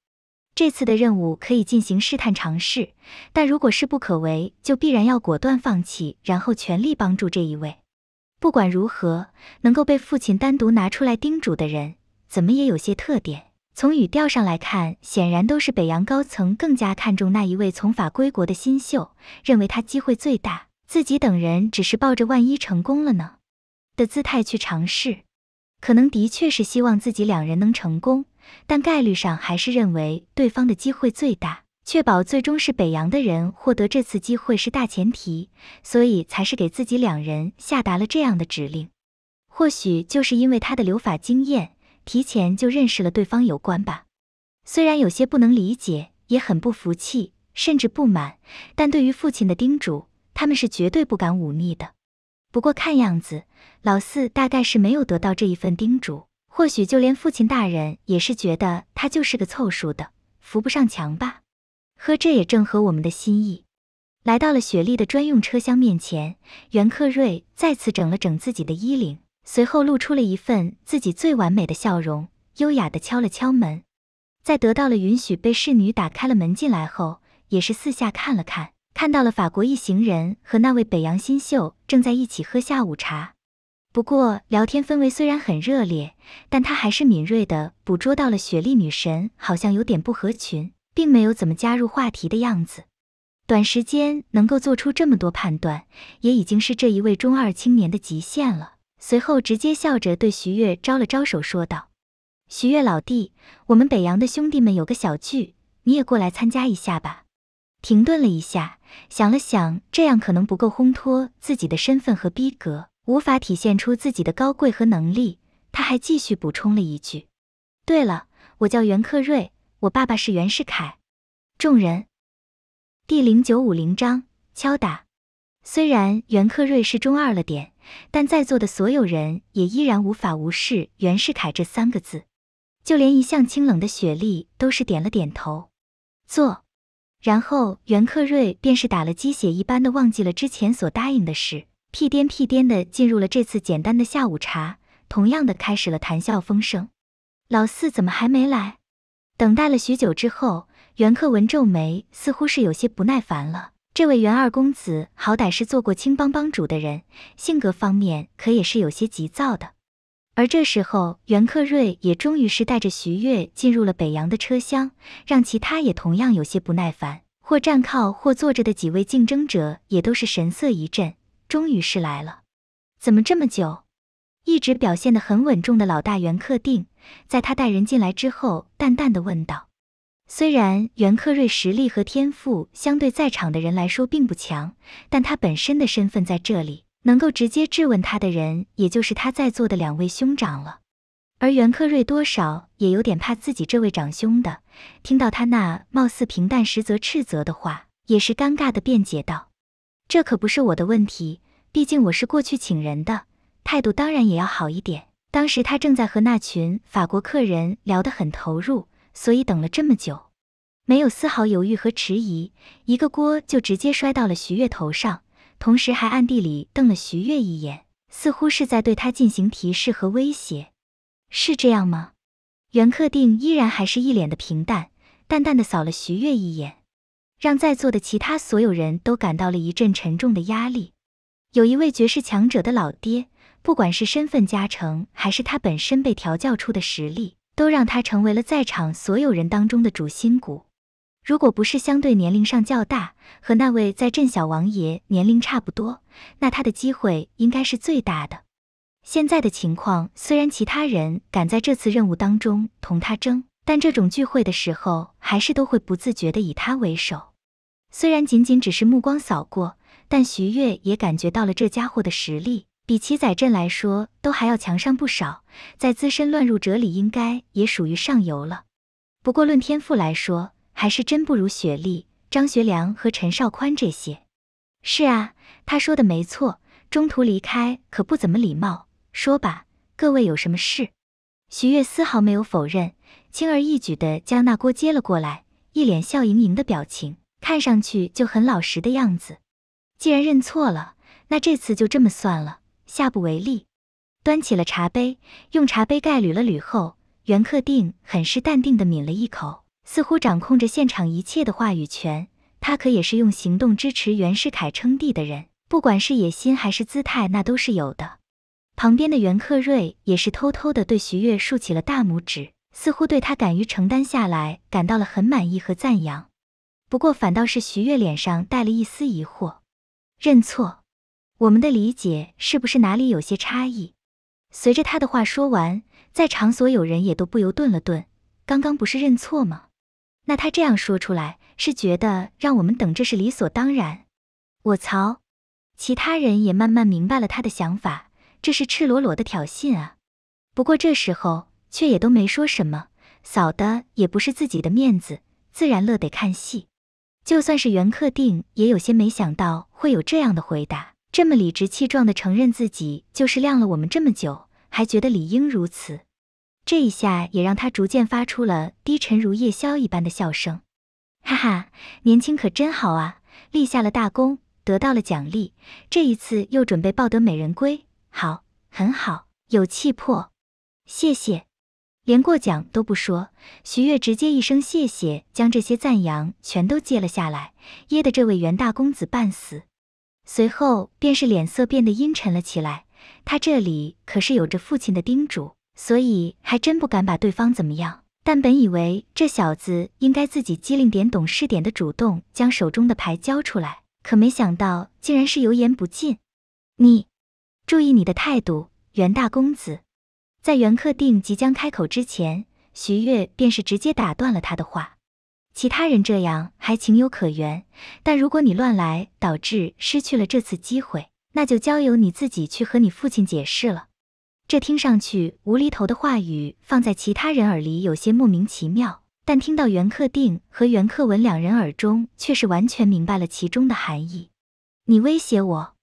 这次的任务可以进行试探尝试，但如果事不可为，就必然要果断放弃，然后全力帮助这一位。不管如何，能够被父亲单独拿出来叮嘱的人，怎么也有些特点。从语调上来看，显然都是北洋高层更加看重那一位从法归国的新秀，认为他机会最大。自己等人只是抱着万一成功了呢的姿态去尝试，可能的确是希望自己两人能成功。但概率上还是认为对方的机会最大，确保最终是北洋的人获得这次机会是大前提，所以才是给自己两人下达了这样的指令。或许就是因为他的留法经验，提前就认识了对方有关吧。虽然有些不能理解，也很不服气，甚至不满，但对于父亲的叮嘱，他们是绝对不敢忤逆的。不过看样子，老四大概是没有得到这一份叮嘱。或许就连父亲大人也是觉得他就是个凑数的，扶不上墙吧。呵，这也正合我们的心意。来到了雪莉的专用车厢面前，袁克瑞再次整了整自己的衣领，随后露出了一份自己最完美的笑容，优雅的敲了敲门。在得到了允许，被侍女打开了门进来后，也是四下看了看，看到了法国一行人和那位北洋新秀正在一起喝下午茶。不过，聊天氛围虽然很热烈，但他还是敏锐地捕捉到了雪莉女神好像有点不合群，并没有怎么加入话题的样子。短时间能够做出这么多判断，也已经是这一位中二青年的极限了。随后，直接笑着对徐悦招了招手，说道：“徐悦老弟，我们北洋的兄弟们有个小聚，你也过来参加一下吧。”停顿了一下，想了想，这样可能不够烘托自己的身份和逼格。无法体现出自己的高贵和能力，他还继续补充了一句：“对了，我叫袁克瑞，我爸爸是袁世凯。”众人。第零九五零章敲打。虽然袁克瑞是中二了点，但在座的所有人也依然无法无视“袁世凯”这三个字，就连一向清冷的雪莉都是点了点头，坐。然后袁克瑞便是打了鸡血一般的忘记了之前所答应的事。屁颠屁颠的进入了这次简单的下午茶，同样的开始了谈笑风生。老四怎么还没来？等待了许久之后，袁克文皱眉，似乎是有些不耐烦了。这位袁二公子好歹是做过青帮帮主的人，性格方面可也是有些急躁的。而这时候，袁克瑞也终于是带着徐月进入了北洋的车厢，让其他也同样有些不耐烦，或站靠或坐着的几位竞争者也都是神色一震。终于是来了，怎么这么久？一直表现得很稳重的老大袁克定，在他带人进来之后，淡淡的问道。虽然袁克瑞实力和天赋相对在场的人来说并不强，但他本身的身份在这里，能够直接质问他的人，也就是他在座的两位兄长了。而袁克瑞多少也有点怕自己这位长兄的，听到他那貌似平淡实则斥责的话，也是尴尬的辩解道：“这可不是我的问题。”毕竟我是过去请人的，态度当然也要好一点。当时他正在和那群法国客人聊得很投入，所以等了这么久，没有丝毫犹豫和迟疑，一个锅就直接摔到了徐悦头上，同时还暗地里瞪了徐悦一眼，似乎是在对他进行提示和威胁。是这样吗？袁克定依然还是一脸的平淡，淡淡的扫了徐悦一眼，让在座的其他所有人都感到了一阵沉重的压力。有一位绝世强者的老爹，不管是身份加成，还是他本身被调教出的实力，都让他成为了在场所有人当中的主心骨。如果不是相对年龄上较大，和那位在镇小王爷年龄差不多，那他的机会应该是最大的。现在的情况，虽然其他人敢在这次任务当中同他争，但这种聚会的时候，还是都会不自觉的以他为首。虽然仅仅只是目光扫过。但徐悦也感觉到了这家伙的实力，比齐载震来说都还要强上不少，在资深乱入者里应该也属于上游了。不过论天赋来说，还是真不如雪莉、张学良和陈少宽这些。是啊，他说的没错，中途离开可不怎么礼貌。说吧，各位有什么事？徐悦丝毫没有否认，轻而易举的将那锅接了过来，一脸笑盈盈的表情，看上去就很老实的样子。既然认错了，那这次就这么算了，下不为例。端起了茶杯，用茶杯盖捋了捋后，袁克定很是淡定地抿了一口，似乎掌控着现场一切的话语权。他可也是用行动支持袁世凯称帝的人，不管是野心还是姿态，那都是有的。旁边的袁克瑞也是偷偷的对徐月竖起了大拇指，似乎对他敢于承担下来感到了很满意和赞扬。不过反倒是徐月脸上带了一丝疑惑。认错，我们的理解是不是哪里有些差异？随着他的话说完，在场所有人也都不由顿了顿。刚刚不是认错吗？那他这样说出来，是觉得让我们等，这是理所当然。我操！其他人也慢慢明白了他的想法，这是赤裸裸的挑衅啊！不过这时候却也都没说什么，扫的也不是自己的面子，自然乐得看戏。就算是袁克定也有些没想到会有这样的回答，这么理直气壮地承认自己就是晾了我们这么久，还觉得理应如此。这一下也让他逐渐发出了低沉如夜宵一般的笑声，哈哈，年轻可真好啊！立下了大功，得到了奖励，这一次又准备抱得美人归，好，很好，有气魄，谢谢。连过奖都不说，徐悦直接一声谢谢，将这些赞扬全都接了下来，噎得这位袁大公子半死。随后便是脸色变得阴沉了起来。他这里可是有着父亲的叮嘱，所以还真不敢把对方怎么样。但本以为这小子应该自己机灵点、懂事点的，主动将手中的牌交出来，可没想到竟然是油盐不进。你，注意你的态度，袁大公子。在袁克定即将开口之前，徐悦便是直接打断了他的话。其他人这样还情有可原，但如果你乱来导致失去了这次机会，那就交由你自己去和你父亲解释了。这听上去无厘头的话语，放在其他人耳里有些莫名其妙，但听到袁克定和袁克文两人耳中，却是完全明白了其中的含义。你威胁我？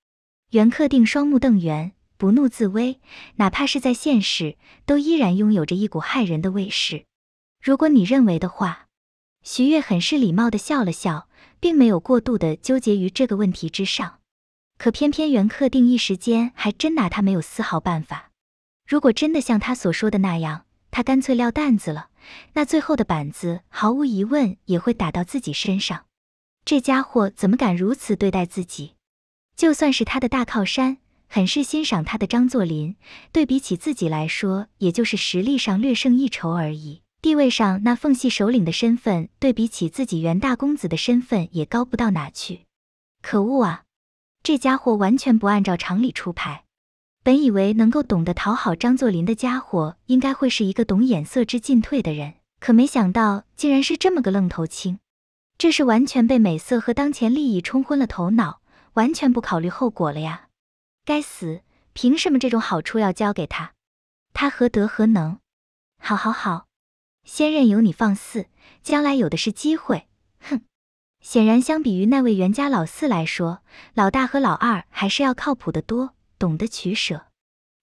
袁克定双目瞪圆。不怒自威，哪怕是在现实，都依然拥有着一股骇人的威势。如果你认为的话，徐悦很是礼貌的笑了笑，并没有过度的纠结于这个问题之上。可偏偏袁克定一时间还真拿他没有丝毫办法。如果真的像他所说的那样，他干脆撂担子了，那最后的板子毫无疑问也会打到自己身上。这家伙怎么敢如此对待自己？就算是他的大靠山。很是欣赏他的张作霖，对比起自己来说，也就是实力上略胜一筹而已。地位上，那奉系首领的身份，对比起自己袁大公子的身份，也高不到哪去。可恶啊！这家伙完全不按照常理出牌。本以为能够懂得讨好张作霖的家伙，应该会是一个懂眼色之进退的人，可没想到竟然是这么个愣头青。这是完全被美色和当前利益冲昏了头脑，完全不考虑后果了呀！该死！凭什么这种好处要交给他？他何德何能？好，好，好，先任由你放肆，将来有的是机会。哼！显然，相比于那位袁家老四来说，老大和老二还是要靠谱的多，懂得取舍。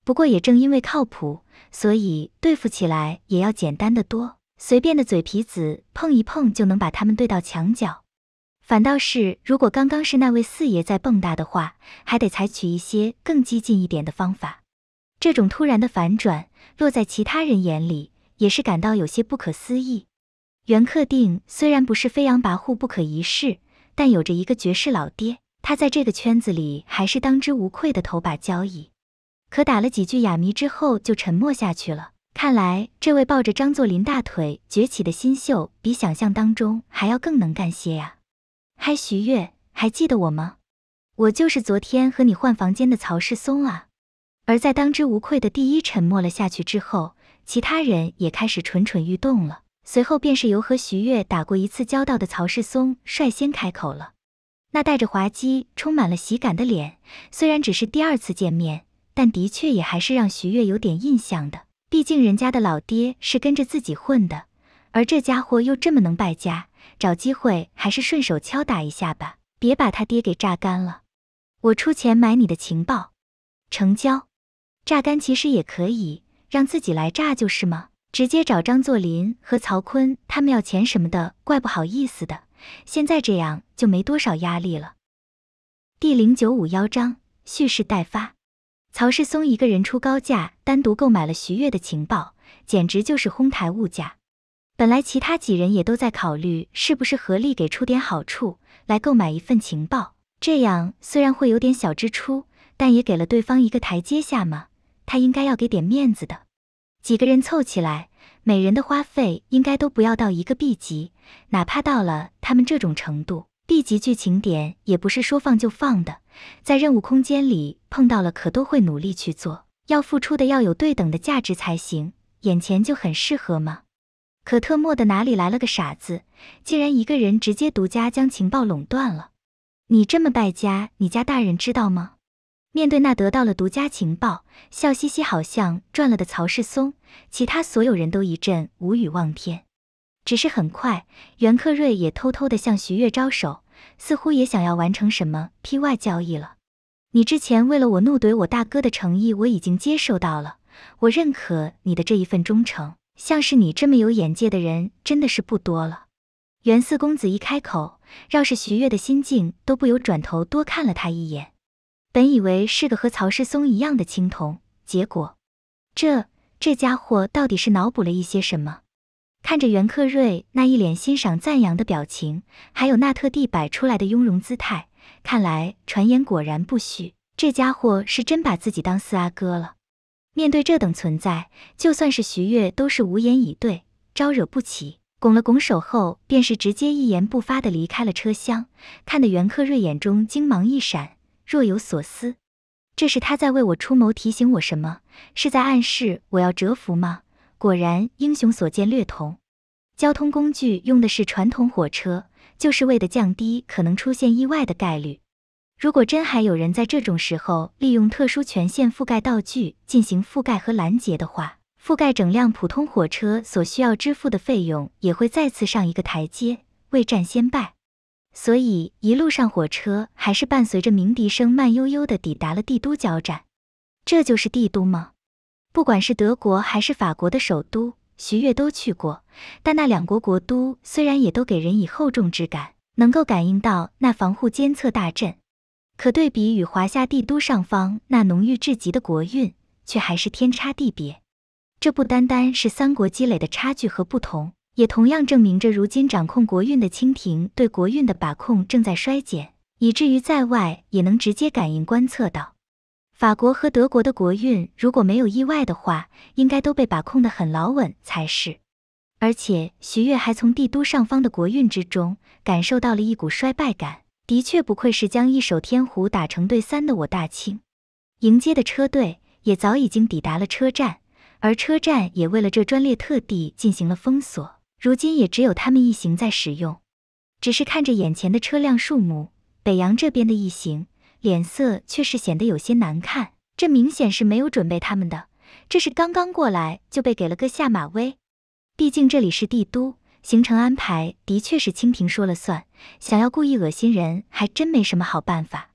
不过，也正因为靠谱，所以对付起来也要简单的多，随便的嘴皮子碰一碰就能把他们对到墙角。反倒是，如果刚刚是那位四爷在蹦跶的话，还得采取一些更激进一点的方法。这种突然的反转落在其他人眼里，也是感到有些不可思议。袁克定虽然不是飞扬跋扈不可一世，但有着一个绝世老爹，他在这个圈子里还是当之无愧的头把交椅。可打了几句哑谜之后就沉默下去了，看来这位抱着张作霖大腿崛起的新秀，比想象当中还要更能干些呀。嗨，徐悦，还记得我吗？我就是昨天和你换房间的曹世松啊。而在当之无愧的第一沉默了下去之后，其他人也开始蠢蠢欲动了。随后便是由和徐悦打过一次交道的曹世松率先开口了。那带着滑稽、充满了喜感的脸，虽然只是第二次见面，但的确也还是让徐悦有点印象的。毕竟人家的老爹是跟着自己混的，而这家伙又这么能败家。找机会还是顺手敲打一下吧，别把他爹给榨干了。我出钱买你的情报，成交。榨干其实也可以，让自己来榨就是吗？直接找张作霖和曹锟他们要钱什么的，怪不好意思的。现在这样就没多少压力了。第零九五幺章蓄势待发。曹世松一个人出高价单独购买了徐悦的情报，简直就是哄抬物价。本来其他几人也都在考虑，是不是合力给出点好处来购买一份情报？这样虽然会有点小支出，但也给了对方一个台阶下嘛。他应该要给点面子的。几个人凑起来，每人的花费应该都不要到一个 B 级，哪怕到了他们这种程度，B 级剧情点也不是说放就放的。在任务空间里碰到了，可都会努力去做，要付出的要有对等的价值才行。眼前就很适合嘛。可特么的，哪里来了个傻子，竟然一个人直接独家将情报垄断了？你这么败家，你家大人知道吗？面对那得到了独家情报，笑嘻嘻好像赚了的曹世松，其他所有人都一阵无语望天。只是很快，袁克瑞也偷偷的向徐悦招手，似乎也想要完成什么 P Y 交易了。你之前为了我怒怼我大哥的诚意，我已经接受到了，我认可你的这一份忠诚。像是你这么有眼界的人，真的是不多了。袁四公子一开口，饶是徐悦的心境都不由转头多看了他一眼。本以为是个和曹世松一样的青铜，结果这这家伙到底是脑补了一些什么？看着袁克瑞那一脸欣赏赞扬的表情，还有那特地摆出来的雍容姿态，看来传言果然不虚，这家伙是真把自己当四阿哥了。面对这等存在，就算是徐悦都是无言以对，招惹不起。拱了拱手后，便是直接一言不发的离开了车厢，看得袁克睿眼中精芒一闪，若有所思。这是他在为我出谋，提醒我什么？是在暗示我要折服吗？果然，英雄所见略同。交通工具用的是传统火车，就是为了降低可能出现意外的概率。如果真还有人在这种时候利用特殊权限覆盖道具进行覆盖和拦截的话，覆盖整辆普通火车所需要支付的费用也会再次上一个台阶，未战先败。所以一路上火车还是伴随着鸣笛声慢悠悠地抵达了帝都交站。这就是帝都吗？不管是德国还是法国的首都，徐越都去过，但那两国国都虽然也都给人以厚重之感，能够感应到那防护监测大阵。可对比与华夏帝都上方那浓郁至极的国运，却还是天差地别。这不单单是三国积累的差距和不同，也同样证明着如今掌控国运的清廷对国运的把控正在衰减，以至于在外也能直接感应观测到。法国和德国的国运如果没有意外的话，应该都被把控得很牢稳才是。而且徐悦还从帝都上方的国运之中感受到了一股衰败感。的确不愧是将一手天胡打成对三的我大清，迎接的车队也早已经抵达了车站，而车站也为了这专列特地进行了封锁，如今也只有他们一行在使用。只是看着眼前的车辆数目，北洋这边的一行脸色却是显得有些难看，这明显是没有准备他们的，这是刚刚过来就被给了个下马威，毕竟这里是帝都。行程安排的确是清廷说了算，想要故意恶心人还真没什么好办法。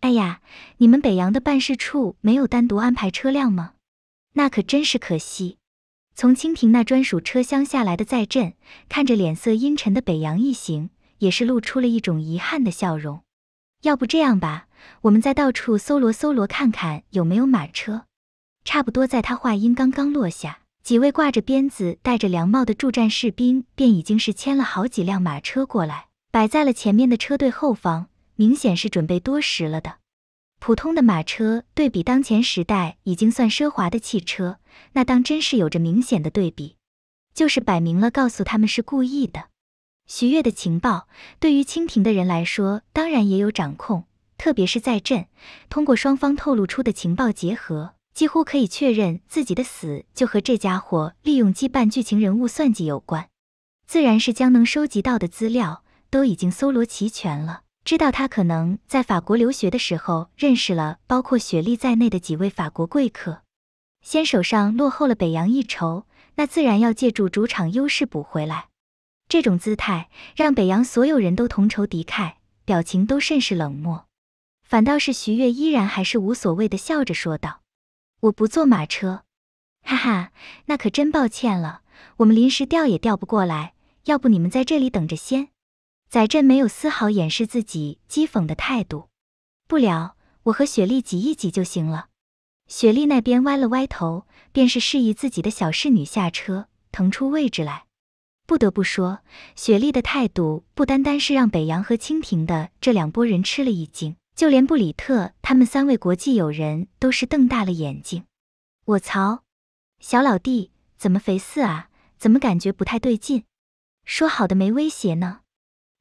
哎呀，你们北洋的办事处没有单独安排车辆吗？那可真是可惜。从清廷那专属车厢下来的在震，看着脸色阴沉的北洋一行，也是露出了一种遗憾的笑容。要不这样吧，我们再到处搜罗搜罗看看有没有马车。差不多在他话音刚刚落下。几位挂着鞭子、戴着凉帽的驻战士兵，便已经是牵了好几辆马车过来，摆在了前面的车队后方，明显是准备多时了的。普通的马车对比当前时代已经算奢华的汽车，那当真是有着明显的对比，就是摆明了告诉他们是故意的。徐悦的情报对于清廷的人来说，当然也有掌控，特别是在朕通过双方透露出的情报结合。几乎可以确认自己的死就和这家伙利用羁绊剧情人物算计有关，自然是将能收集到的资料都已经搜罗齐全了。知道他可能在法国留学的时候认识了包括雪莉在内的几位法国贵客，先手上落后了北洋一筹，那自然要借助主场优势补回来。这种姿态让北洋所有人都同仇敌忾，表情都甚是冷漠，反倒是徐悦依然还是无所谓的笑着说道。我不坐马车，哈哈，那可真抱歉了。我们临时调也调不过来，要不你们在这里等着先。载振没有丝毫掩饰自己讥讽的态度。不了，我和雪莉挤一挤就行了。雪莉那边歪了歪头，便是示意自己的小侍女下车，腾出位置来。不得不说，雪莉的态度不单单是让北洋和清廷的这两拨人吃了一惊。就连布里特他们三位国际友人都是瞪大了眼睛。我操，小老弟怎么肥四啊？怎么感觉不太对劲？说好的没威胁呢？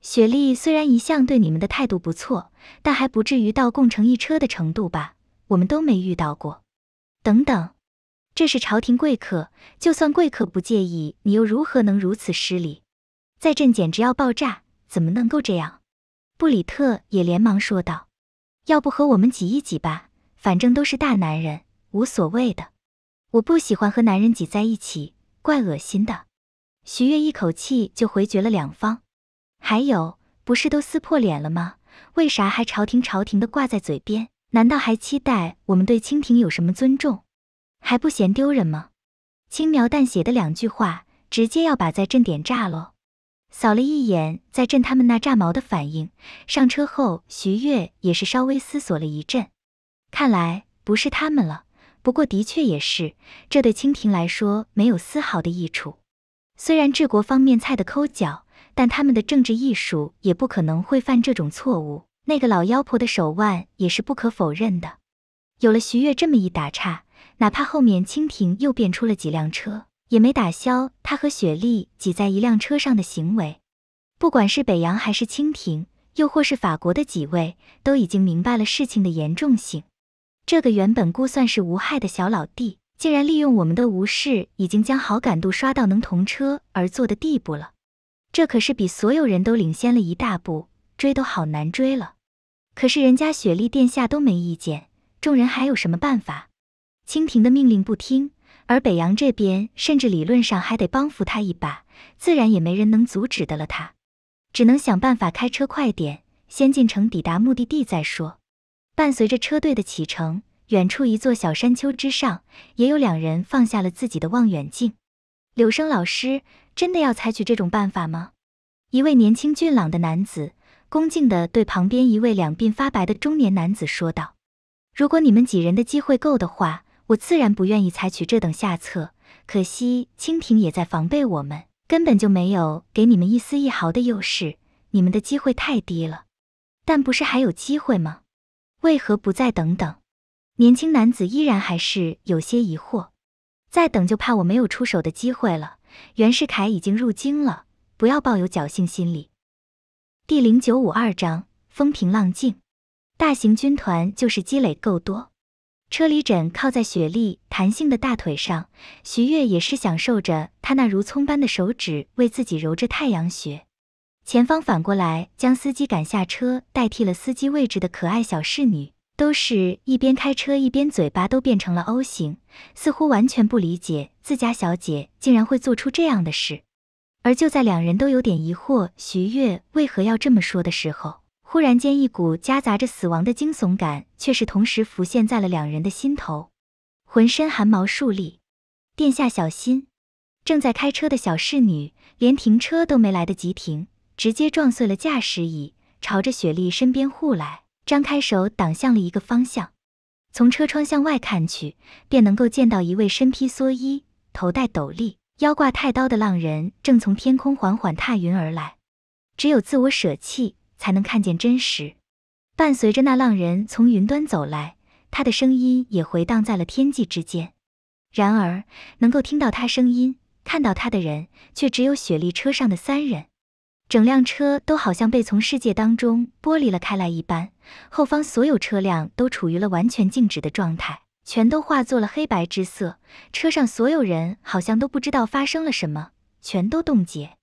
雪莉虽然一向对你们的态度不错，但还不至于到共乘一车的程度吧？我们都没遇到过。等等，这是朝廷贵客，就算贵客不介意，你又如何能如此失礼？在朕简直要爆炸！怎么能够这样？布里特也连忙说道。要不和我们挤一挤吧，反正都是大男人，无所谓的。我不喜欢和男人挤在一起，怪恶心的。徐悦一口气就回绝了两方。还有，不是都撕破脸了吗？为啥还朝廷朝廷的挂在嘴边？难道还期待我们对清廷有什么尊重？还不嫌丢人吗？轻描淡写的两句话，直接要把在朕点炸了。扫了一眼，在震他们那炸毛的反应，上车后，徐悦也是稍微思索了一阵，看来不是他们了。不过的确也是，这对清廷来说没有丝毫的益处。虽然治国方面菜的抠脚，但他们的政治艺术也不可能会犯这种错误。那个老妖婆的手腕也是不可否认的。有了徐悦这么一打岔，哪怕后面清廷又变出了几辆车。也没打消他和雪莉挤在一辆车上的行为。不管是北洋还是清廷，又或是法国的几位，都已经明白了事情的严重性。这个原本估算是无害的小老弟，竟然利用我们的无视，已经将好感度刷到能同车而坐的地步了。这可是比所有人都领先了一大步，追都好难追了。可是人家雪莉殿下都没意见，众人还有什么办法？清廷的命令不听。而北洋这边，甚至理论上还得帮扶他一把，自然也没人能阻止得了他，只能想办法开车快点，先进城抵达目的地再说。伴随着车队的启程，远处一座小山丘之上，也有两人放下了自己的望远镜。柳生老师，真的要采取这种办法吗？一位年轻俊朗的男子恭敬地对旁边一位两鬓发白的中年男子说道：“如果你们几人的机会够的话。”我自然不愿意采取这等下策，可惜清廷也在防备我们，根本就没有给你们一丝一毫的优势，你们的机会太低了。但不是还有机会吗？为何不再等等？年轻男子依然还是有些疑惑。再等就怕我没有出手的机会了。袁世凯已经入京了，不要抱有侥幸心理。第零九五二章：风平浪静。大型军团就是积累够多。车里枕靠在雪莉弹性的大腿上，徐月也是享受着她那如葱般的手指为自己揉着太阳穴。前方反过来将司机赶下车，代替了司机位置的可爱小侍女，都是一边开车一边嘴巴都变成了 O 型，似乎完全不理解自家小姐竟然会做出这样的事。而就在两人都有点疑惑徐月为何要这么说的时候，忽然间，一股夹杂着死亡的惊悚感却是同时浮现在了两人的心头，浑身汗毛竖立。殿下小心！正在开车的小侍女连停车都没来得及停，直接撞碎了驾驶椅，朝着雪莉身边护来，张开手挡向了一个方向。从车窗向外看去，便能够见到一位身披蓑衣、头戴斗笠、腰挂太刀的浪人正从天空缓缓踏云而来。只有自我舍弃。才能看见真实。伴随着那浪人从云端走来，他的声音也回荡在了天际之间。然而，能够听到他声音、看到他的人，却只有雪莉车上的三人。整辆车都好像被从世界当中剥离了开来一般，后方所有车辆都处于了完全静止的状态，全都化作了黑白之色。车上所有人好像都不知道发生了什么，全都冻结。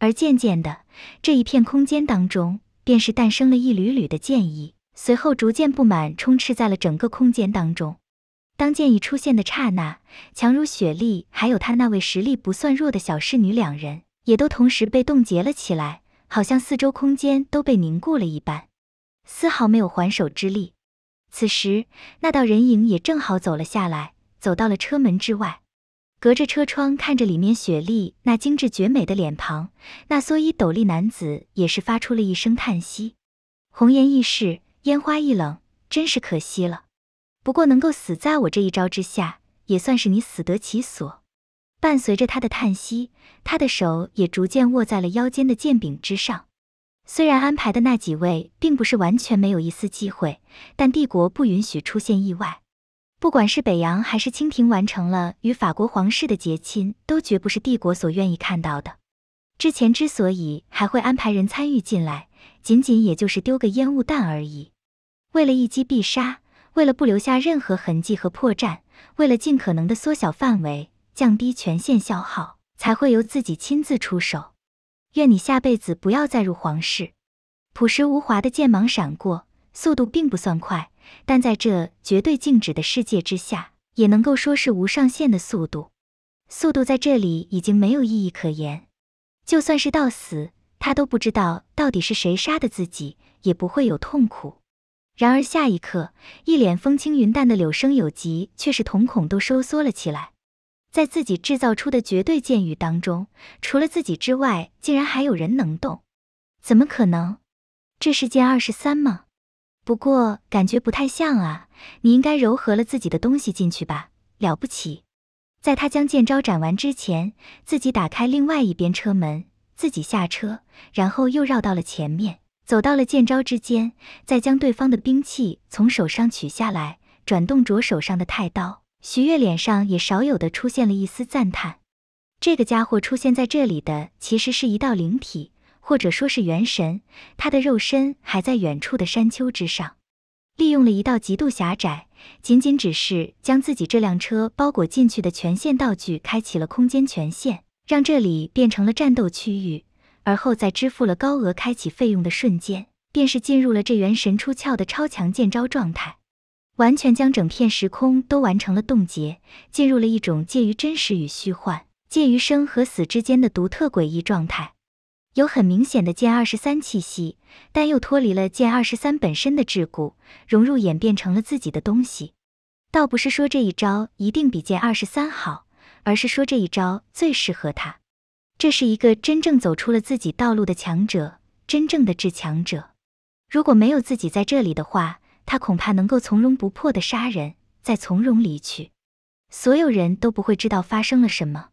而渐渐的，这一片空间当中。便是诞生了一缕缕的剑意，随后逐渐不满充斥在了整个空间当中。当剑意出现的刹那，强如雪莉，还有她那位实力不算弱的小侍女两人，也都同时被冻结了起来，好像四周空间都被凝固了一般，丝毫没有还手之力。此时，那道人影也正好走了下来，走到了车门之外。隔着车窗看着里面雪莉那精致绝美的脸庞，那蓑衣斗笠男子也是发出了一声叹息：“红颜易逝，烟花易冷，真是可惜了。不过能够死在我这一招之下，也算是你死得其所。”伴随着他的叹息，他的手也逐渐握在了腰间的剑柄之上。虽然安排的那几位并不是完全没有一丝机会，但帝国不允许出现意外。不管是北洋还是清廷，完成了与法国皇室的结亲，都绝不是帝国所愿意看到的。之前之所以还会安排人参与进来，仅仅也就是丢个烟雾弹而已。为了一击必杀，为了不留下任何痕迹和破绽，为了尽可能的缩小范围，降低全线消耗，才会由自己亲自出手。愿你下辈子不要再入皇室。朴实无华的剑芒闪过，速度并不算快。但在这绝对静止的世界之下，也能够说是无上限的速度。速度在这里已经没有意义可言。就算是到死，他都不知道到底是谁杀的自己，也不会有痛苦。然而下一刻，一脸风轻云淡的柳生有吉却是瞳孔都收缩了起来。在自己制造出的绝对剑域当中，除了自己之外，竟然还有人能动？怎么可能？这是剑二十三吗？不过感觉不太像啊，你应该糅合了自己的东西进去吧？了不起，在他将剑招斩完之前，自己打开另外一边车门，自己下车，然后又绕到了前面，走到了剑招之间，再将对方的兵器从手上取下来，转动着手上的太刀。徐月脸上也少有的出现了一丝赞叹，这个家伙出现在这里的其实是一道灵体。或者说是元神，他的肉身还在远处的山丘之上。利用了一道极度狭窄，仅仅只是将自己这辆车包裹进去的权限道具，开启了空间权限，让这里变成了战斗区域。而后再支付了高额开启费用的瞬间，便是进入了这元神出窍的超强剑招状态，完全将整片时空都完成了冻结，进入了一种介于真实与虚幻、介于生和死之间的独特诡异状态。有很明显的剑二十三气息，但又脱离了剑二十三本身的桎梏，融入演变成了自己的东西。倒不是说这一招一定比剑二十三好，而是说这一招最适合他。这是一个真正走出了自己道路的强者，真正的至强者。如果没有自己在这里的话，他恐怕能够从容不迫地杀人，再从容离去，所有人都不会知道发生了什么，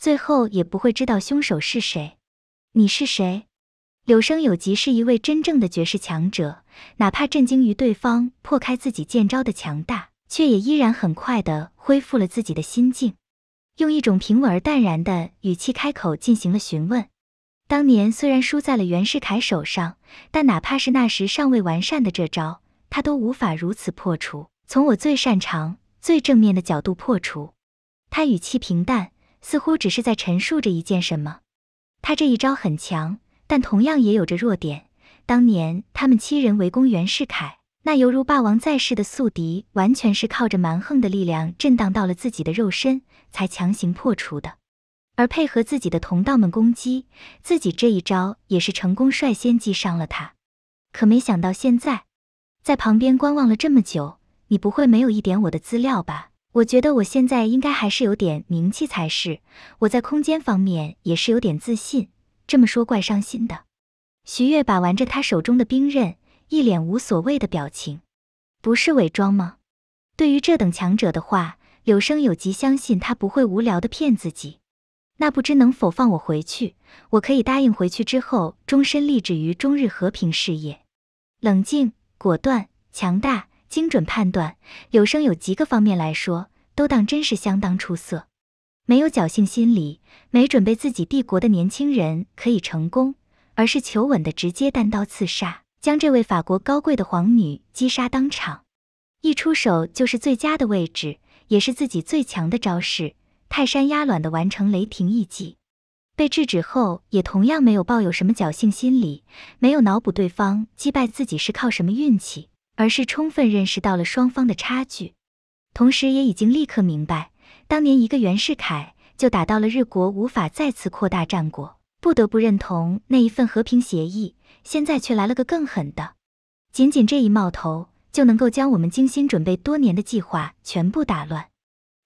最后也不会知道凶手是谁。你是谁？柳生有吉是一位真正的绝世强者，哪怕震惊于对方破开自己剑招的强大，却也依然很快的恢复了自己的心境，用一种平稳而淡然的语气开口进行了询问。当年虽然输在了袁世凯手上，但哪怕是那时尚未完善的这招，他都无法如此破除。从我最擅长、最正面的角度破除。他语气平淡，似乎只是在陈述着一件什么。他这一招很强，但同样也有着弱点。当年他们七人围攻袁世凯，那犹如霸王在世的宿敌，完全是靠着蛮横的力量震荡到了自己的肉身，才强行破除的。而配合自己的同道们攻击，自己这一招也是成功率先击伤了他。可没想到现在，在旁边观望了这么久，你不会没有一点我的资料吧？我觉得我现在应该还是有点名气才是。我在空间方面也是有点自信。这么说怪伤心的。徐悦把玩着他手中的兵刃，一脸无所谓的表情。不是伪装吗？对于这等强者的话，柳生有吉相信他不会无聊的骗自己。那不知能否放我回去？我可以答应回去之后终身立志于中日和平事业。冷静、果断、强大。精准判断，有生有几个方面来说都当真是相当出色。没有侥幸心理，没准备自己帝国的年轻人可以成功，而是求稳的直接单刀刺杀，将这位法国高贵的皇女击杀当场。一出手就是最佳的位置，也是自己最强的招式，泰山压卵的完成雷霆一击。被制止后，也同样没有抱有什么侥幸心理，没有脑补对方击败自己是靠什么运气。而是充分认识到了双方的差距，同时也已经立刻明白，当年一个袁世凯就打到了日国无法再次扩大战果，不得不认同那一份和平协议。现在却来了个更狠的，仅仅这一冒头就能够将我们精心准备多年的计划全部打乱。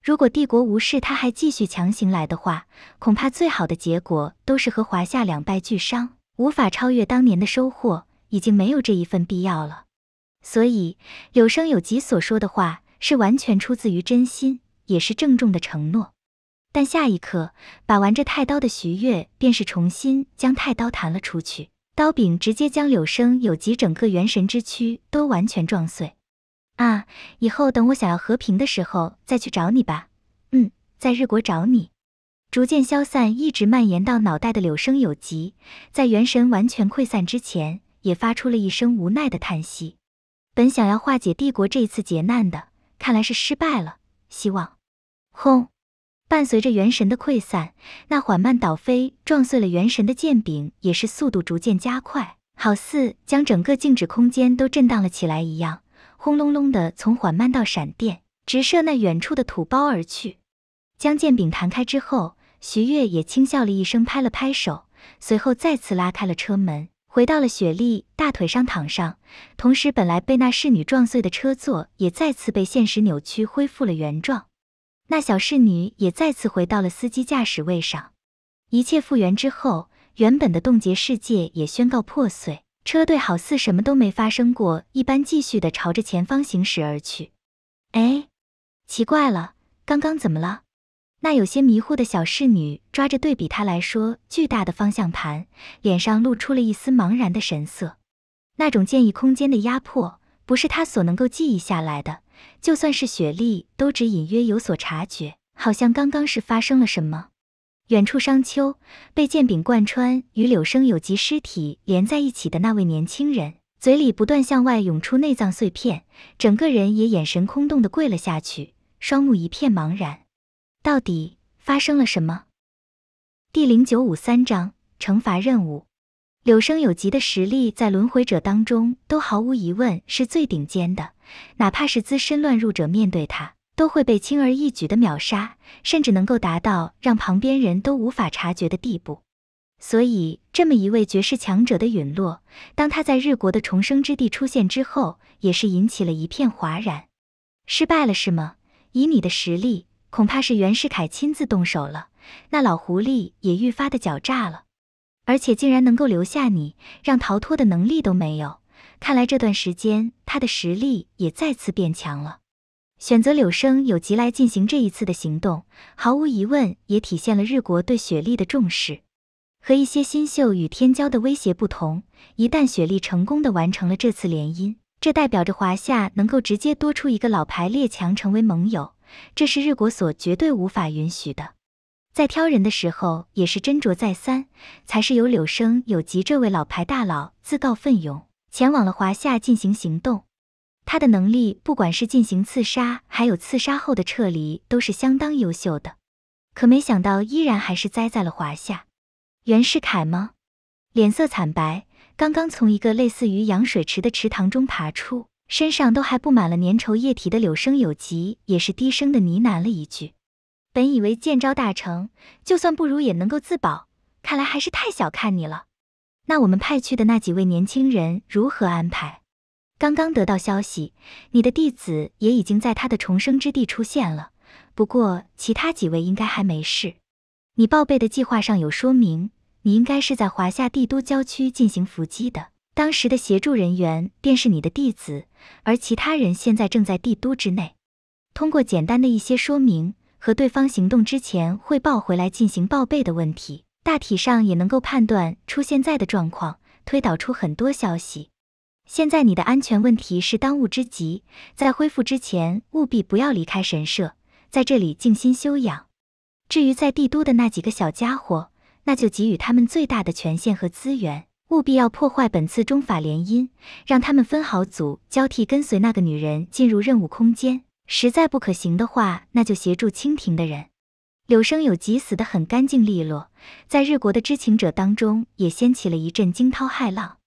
如果帝国无视他还继续强行来的话，恐怕最好的结果都是和华夏两败俱伤，无法超越当年的收获，已经没有这一份必要了。所以，柳生有吉所说的话是完全出自于真心，也是郑重的承诺。但下一刻，把玩着太刀的徐月便是重新将太刀弹了出去，刀柄直接将柳生有吉整个元神之躯都完全撞碎。啊！以后等我想要和平的时候再去找你吧。嗯，在日国找你。逐渐消散，一直蔓延到脑袋的柳生有吉，在元神完全溃散之前，也发出了一声无奈的叹息。本想要化解帝国这一次劫难的，看来是失败了。希望，轰！伴随着元神的溃散，那缓慢倒飞撞碎了元神的剑柄，也是速度逐渐加快，好似将整个静止空间都震荡了起来一样，轰隆隆的从缓慢到闪电，直射那远处的土包而去。将剑柄弹开之后，徐月也轻笑了一声，拍了拍手，随后再次拉开了车门。回到了雪莉大腿上躺上，同时本来被那侍女撞碎的车座也再次被现实扭曲恢复了原状，那小侍女也再次回到了司机驾驶位上。一切复原之后，原本的冻结世界也宣告破碎，车队好似什么都没发生过一般，继续的朝着前方行驶而去。哎，奇怪了，刚刚怎么了？那有些迷糊的小侍女抓着对比她来说巨大的方向盘，脸上露出了一丝茫然的神色。那种剑意空间的压迫，不是她所能够记忆下来的。就算是雪莉，都只隐约有所察觉，好像刚刚是发生了什么。远处商丘被剑柄贯穿，与柳生有吉尸体连在一起的那位年轻人，嘴里不断向外涌出内脏碎片，整个人也眼神空洞地跪了下去，双目一片茫然。到底发生了什么？第零九五三章惩罚任务。柳生有吉的实力在轮回者当中都毫无疑问是最顶尖的，哪怕是资深乱入者面对他，都会被轻而易举的秒杀，甚至能够达到让旁边人都无法察觉的地步。所以，这么一位绝世强者的陨落，当他在日国的重生之地出现之后，也是引起了一片哗然。失败了是吗？以你的实力。恐怕是袁世凯亲自动手了，那老狐狸也愈发的狡诈了，而且竟然能够留下你，让逃脱的能力都没有。看来这段时间他的实力也再次变强了。选择柳生有吉来进行这一次的行动，毫无疑问也体现了日国对雪莉的重视。和一些新秀与天骄的威胁不同，一旦雪莉成功的完成了这次联姻，这代表着华夏能够直接多出一个老牌列强成为盟友。这是日国所绝对无法允许的，在挑人的时候也是斟酌再三，才是由柳生有吉这位老牌大佬自告奋勇前往了华夏进行行动。他的能力不管是进行刺杀，还有刺杀后的撤离，都是相当优秀的。可没想到，依然还是栽在了华夏。袁世凯吗？脸色惨白，刚刚从一个类似于养水池的池塘中爬出。身上都还布满了粘稠液体的柳生有吉也是低声的呢喃了一句：“本以为剑招大成就算不如也能够自保，看来还是太小看你了。那我们派去的那几位年轻人如何安排？刚刚得到消息，你的弟子也已经在他的重生之地出现了。不过其他几位应该还没事。你报备的计划上有说明，你应该是在华夏帝都郊区进行伏击的，当时的协助人员便是你的弟子。”而其他人现在正在帝都之内，通过简单的一些说明和对方行动之前汇报回来进行报备的问题，大体上也能够判断出现在的状况，推导出很多消息。现在你的安全问题是当务之急，在恢复之前务必不要离开神社，在这里静心休养。至于在帝都的那几个小家伙，那就给予他们最大的权限和资源。务必要破坏本次中法联姻，让他们分好组交替跟随那个女人进入任务空间。实在不可行的话，那就协助清廷的人。柳生有吉死得很干净利落，在日国的知情者当中也掀起了一阵惊涛骇浪。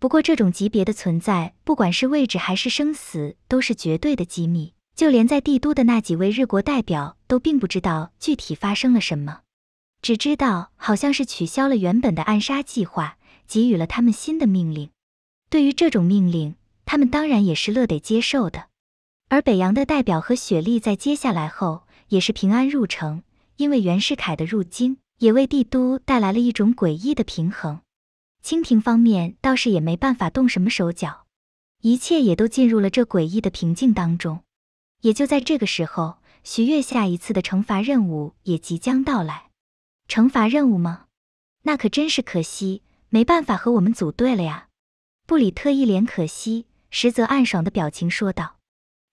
不过，这种级别的存在，不管是位置还是生死，都是绝对的机密。就连在帝都的那几位日国代表都并不知道具体发生了什么，只知道好像是取消了原本的暗杀计划。给予了他们新的命令，对于这种命令，他们当然也是乐得接受的。而北洋的代表和雪莉在接下来后也是平安入城，因为袁世凯的入京也为帝都带来了一种诡异的平衡。清廷方面倒是也没办法动什么手脚，一切也都进入了这诡异的平静当中。也就在这个时候，徐悦下一次的惩罚任务也即将到来。惩罚任务吗？那可真是可惜。没办法和我们组队了呀，布里特一脸可惜，实则暗爽的表情说道。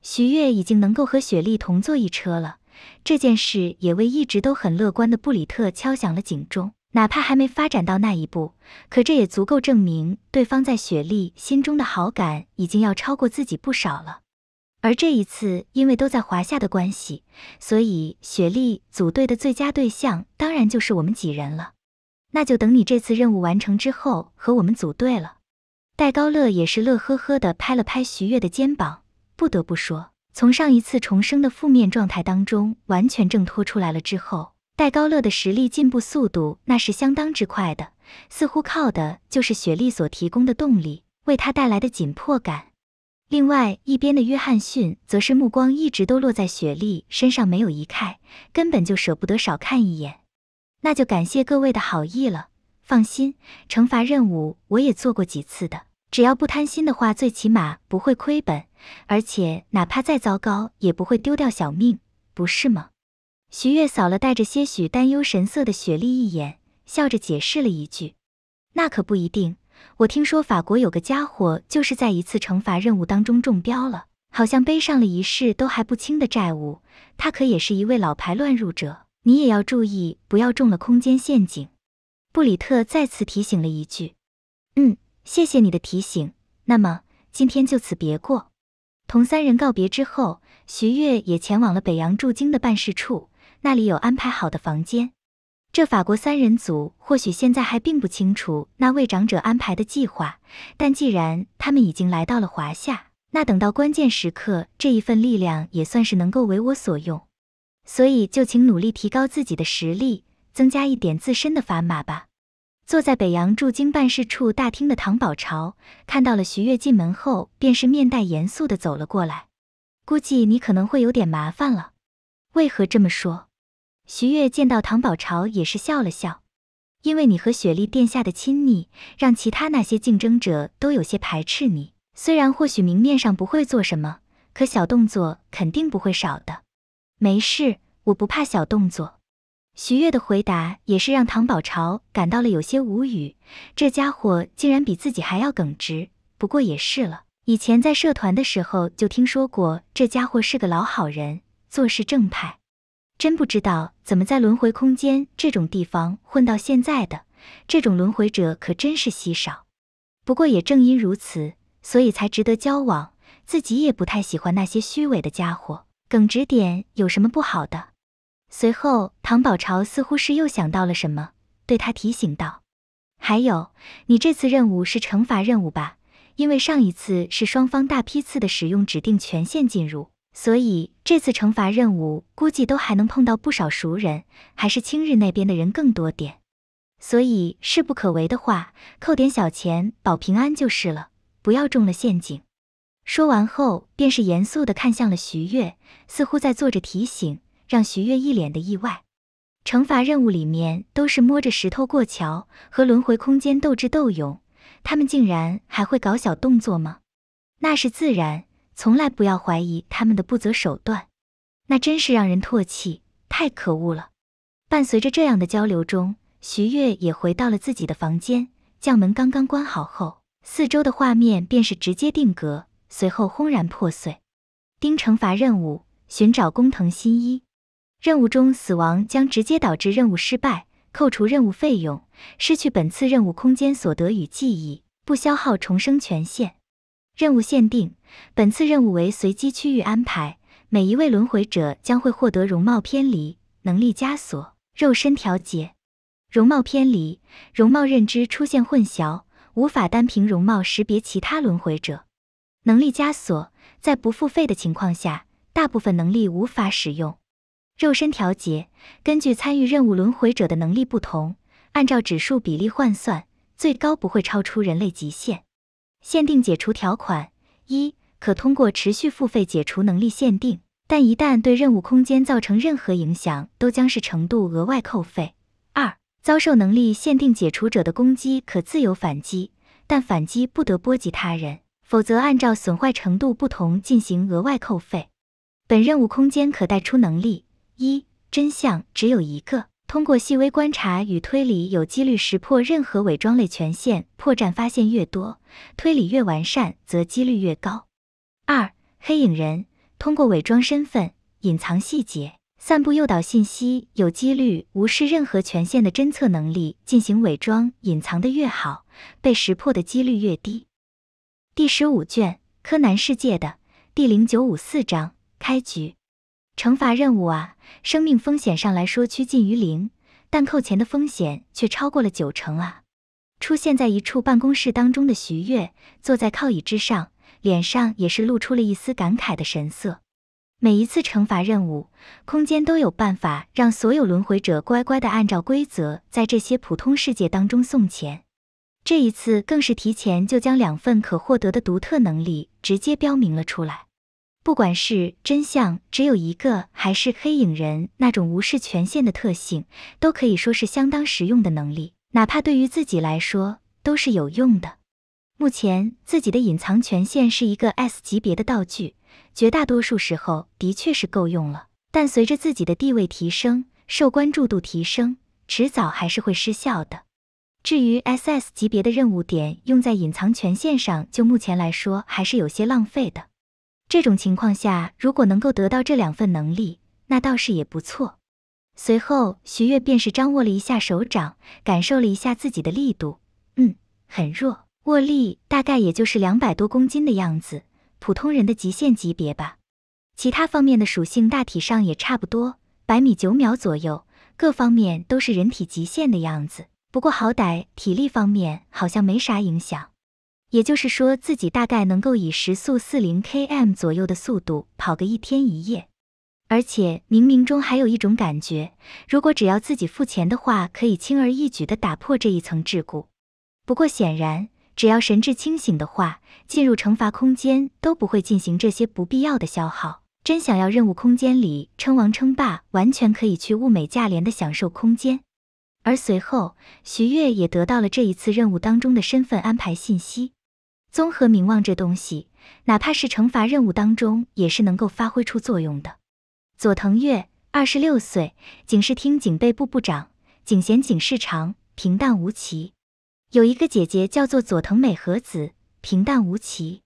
徐悦已经能够和雪莉同坐一车了，这件事也为一直都很乐观的布里特敲响了警钟。哪怕还没发展到那一步，可这也足够证明对方在雪莉心中的好感已经要超过自己不少了。而这一次，因为都在华夏的关系，所以雪莉组队的最佳对象当然就是我们几人了。那就等你这次任务完成之后和我们组队了。戴高乐也是乐呵呵的拍了拍徐悦的肩膀。不得不说，从上一次重生的负面状态当中完全挣脱出来了之后，戴高乐的实力进步速度那是相当之快的，似乎靠的就是雪莉所提供的动力，为他带来的紧迫感。另外一边的约翰逊则是目光一直都落在雪莉身上没有移开，根本就舍不得少看一眼。那就感谢各位的好意了。放心，惩罚任务我也做过几次的，只要不贪心的话，最起码不会亏本，而且哪怕再糟糕，也不会丢掉小命，不是吗？徐月扫了带着些许担忧神色的雪莉一眼，笑着解释了一句：“那可不一定。我听说法国有个家伙就是在一次惩罚任务当中中标了，好像背上了一世都还不清的债务。他可也是一位老牌乱入者。”你也要注意，不要中了空间陷阱。布里特再次提醒了一句：“嗯，谢谢你的提醒。”那么今天就此别过。同三人告别之后，徐悦也前往了北洋驻京的办事处，那里有安排好的房间。这法国三人组或许现在还并不清楚那位长者安排的计划，但既然他们已经来到了华夏，那等到关键时刻，这一份力量也算是能够为我所用。所以，就请努力提高自己的实力，增加一点自身的砝码吧。坐在北洋驻京办事处大厅的唐宝朝看到了徐悦进门后，便是面带严肃的走了过来。估计你可能会有点麻烦了。为何这么说？徐悦见到唐宝朝也是笑了笑。因为你和雪莉殿下的亲昵，让其他那些竞争者都有些排斥你。虽然或许明面上不会做什么，可小动作肯定不会少的。没事，我不怕小动作。徐悦的回答也是让唐宝朝感到了有些无语，这家伙竟然比自己还要耿直。不过也是了，以前在社团的时候就听说过这家伙是个老好人，做事正派。真不知道怎么在轮回空间这种地方混到现在的，这种轮回者可真是稀少。不过也正因如此，所以才值得交往。自己也不太喜欢那些虚伪的家伙。耿直点有什么不好的？随后，唐宝朝似乎是又想到了什么，对他提醒道：“还有，你这次任务是惩罚任务吧？因为上一次是双方大批次的使用指定权限进入，所以这次惩罚任务估计都还能碰到不少熟人，还是青日那边的人更多点。所以事不可为的话，扣点小钱保平安就是了，不要中了陷阱。”说完后，便是严肃地看向了徐悦，似乎在做着提醒，让徐悦一脸的意外。惩罚任务里面都是摸着石头过桥和轮回空间斗智斗勇，他们竟然还会搞小动作吗？那是自然，从来不要怀疑他们的不择手段，那真是让人唾弃，太可恶了。伴随着这样的交流中，徐悦也回到了自己的房间，将门刚刚关好后，四周的画面便是直接定格。随后轰然破碎。丁惩罚任务：寻找工藤新一。任务中死亡将直接导致任务失败，扣除任务费用，失去本次任务空间所得与记忆，不消耗重生权限。任务限定：本次任务为随机区域安排，每一位轮回者将会获得容貌偏离、能力枷锁、肉身调节。容貌偏离，容貌认知出现混淆，无法单凭容貌识别其他轮回者。能力枷锁在不付费的情况下，大部分能力无法使用。肉身调节根据参与任务轮回者的能力不同，按照指数比例换算，最高不会超出人类极限。限定解除条款：一、可通过持续付费解除能力限定，但一旦对任务空间造成任何影响，都将是程度额外扣费。二、遭受能力限定解除者的攻击可自由反击，但反击不得波及他人。否则，按照损坏程度不同进行额外扣费。本任务空间可带出能力一：真相只有一个。通过细微观察与推理，有几率识破任何伪装类权限破绽。发现越多，推理越完善，则几率越高。二：黑影人通过伪装身份、隐藏细节、散布诱导信息，有几率无视任何权限的侦测能力。进行伪装隐藏的越好，被识破的几率越低。第十五卷《柯南世界》的第零九五四章，开局，惩罚任务啊，生命风险上来说趋近于零，但扣钱的风险却超过了九成啊！出现在一处办公室当中的徐月，坐在靠椅之上，脸上也是露出了一丝感慨的神色。每一次惩罚任务，空间都有办法让所有轮回者乖乖的按照规则，在这些普通世界当中送钱。这一次更是提前就将两份可获得的独特能力直接标明了出来，不管是真相只有一个，还是黑影人那种无视权限的特性，都可以说是相当实用的能力，哪怕对于自己来说都是有用的。目前自己的隐藏权限是一个 S 级别的道具，绝大多数时候的确是够用了，但随着自己的地位提升，受关注度提升，迟早还是会失效的。至于 SS 级别的任务点用在隐藏权限上，就目前来说还是有些浪费的。这种情况下，如果能够得到这两份能力，那倒是也不错。随后，徐悦便是张握了一下手掌，感受了一下自己的力度。嗯，很弱，握力大概也就是两百多公斤的样子，普通人的极限级别吧。其他方面的属性大体上也差不多，百米九秒左右，各方面都是人体极限的样子。不过好歹体力方面好像没啥影响，也就是说自己大概能够以时速四零 km 左右的速度跑个一天一夜，而且冥冥中还有一种感觉，如果只要自己付钱的话，可以轻而易举的打破这一层桎梏。不过显然，只要神志清醒的话，进入惩罚空间都不会进行这些不必要的消耗。真想要任务空间里称王称霸，完全可以去物美价廉的享受空间。而随后，徐悦也得到了这一次任务当中的身份安排信息。综合名望这东西，哪怕是惩罚任务当中，也是能够发挥出作用的。佐藤月二十六岁，警视厅警备部部长，警衔警视长，平淡无奇。有一个姐姐叫做佐藤美和子，平淡无奇。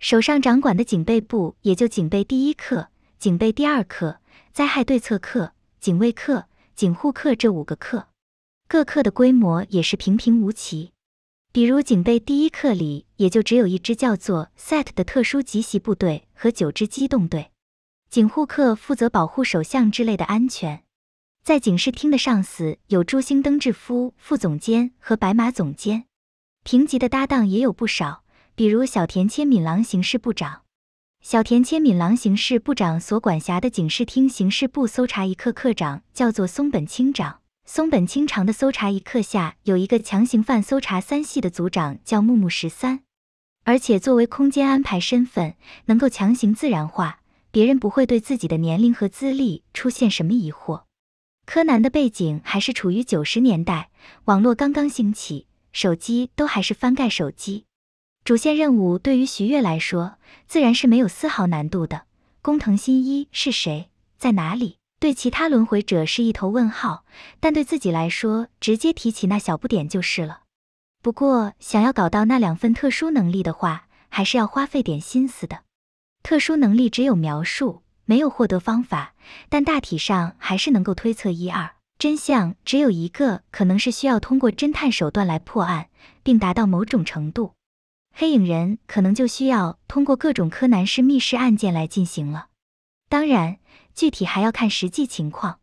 手上掌管的警备部也就警备第一课、警备第二课、灾害对策课、警卫课、警护课这五个课。各课的规模也是平平无奇，比如警备第一课里，也就只有一支叫做 Set 的特殊集袭部队和九支机动队。警护课负责保护首相之类的安全，在警视厅的上司有朱星登志夫副总监和白马总监。平级的搭档也有不少，比如小田切敏郎刑事部长。小田切敏郎刑事部长所管辖的警视厅刑事部搜查一课课长叫做松本清长。松本清长的搜查一课下有一个强行犯搜查三系的组长叫木木十三，而且作为空间安排身份，能够强行自然化，别人不会对自己的年龄和资历出现什么疑惑。柯南的背景还是处于九十年代，网络刚刚兴起，手机都还是翻盖手机。主线任务对于徐悦来说，自然是没有丝毫难度的。工藤新一是谁？在哪里？对其他轮回者是一头问号，但对自己来说，直接提起那小不点就是了。不过，想要搞到那两份特殊能力的话，还是要花费点心思的。特殊能力只有描述，没有获得方法，但大体上还是能够推测一二。真相只有一个，可能是需要通过侦探手段来破案，并达到某种程度。黑影人可能就需要通过各种柯南式密室案件来进行了。当然。具体还要看实际情况，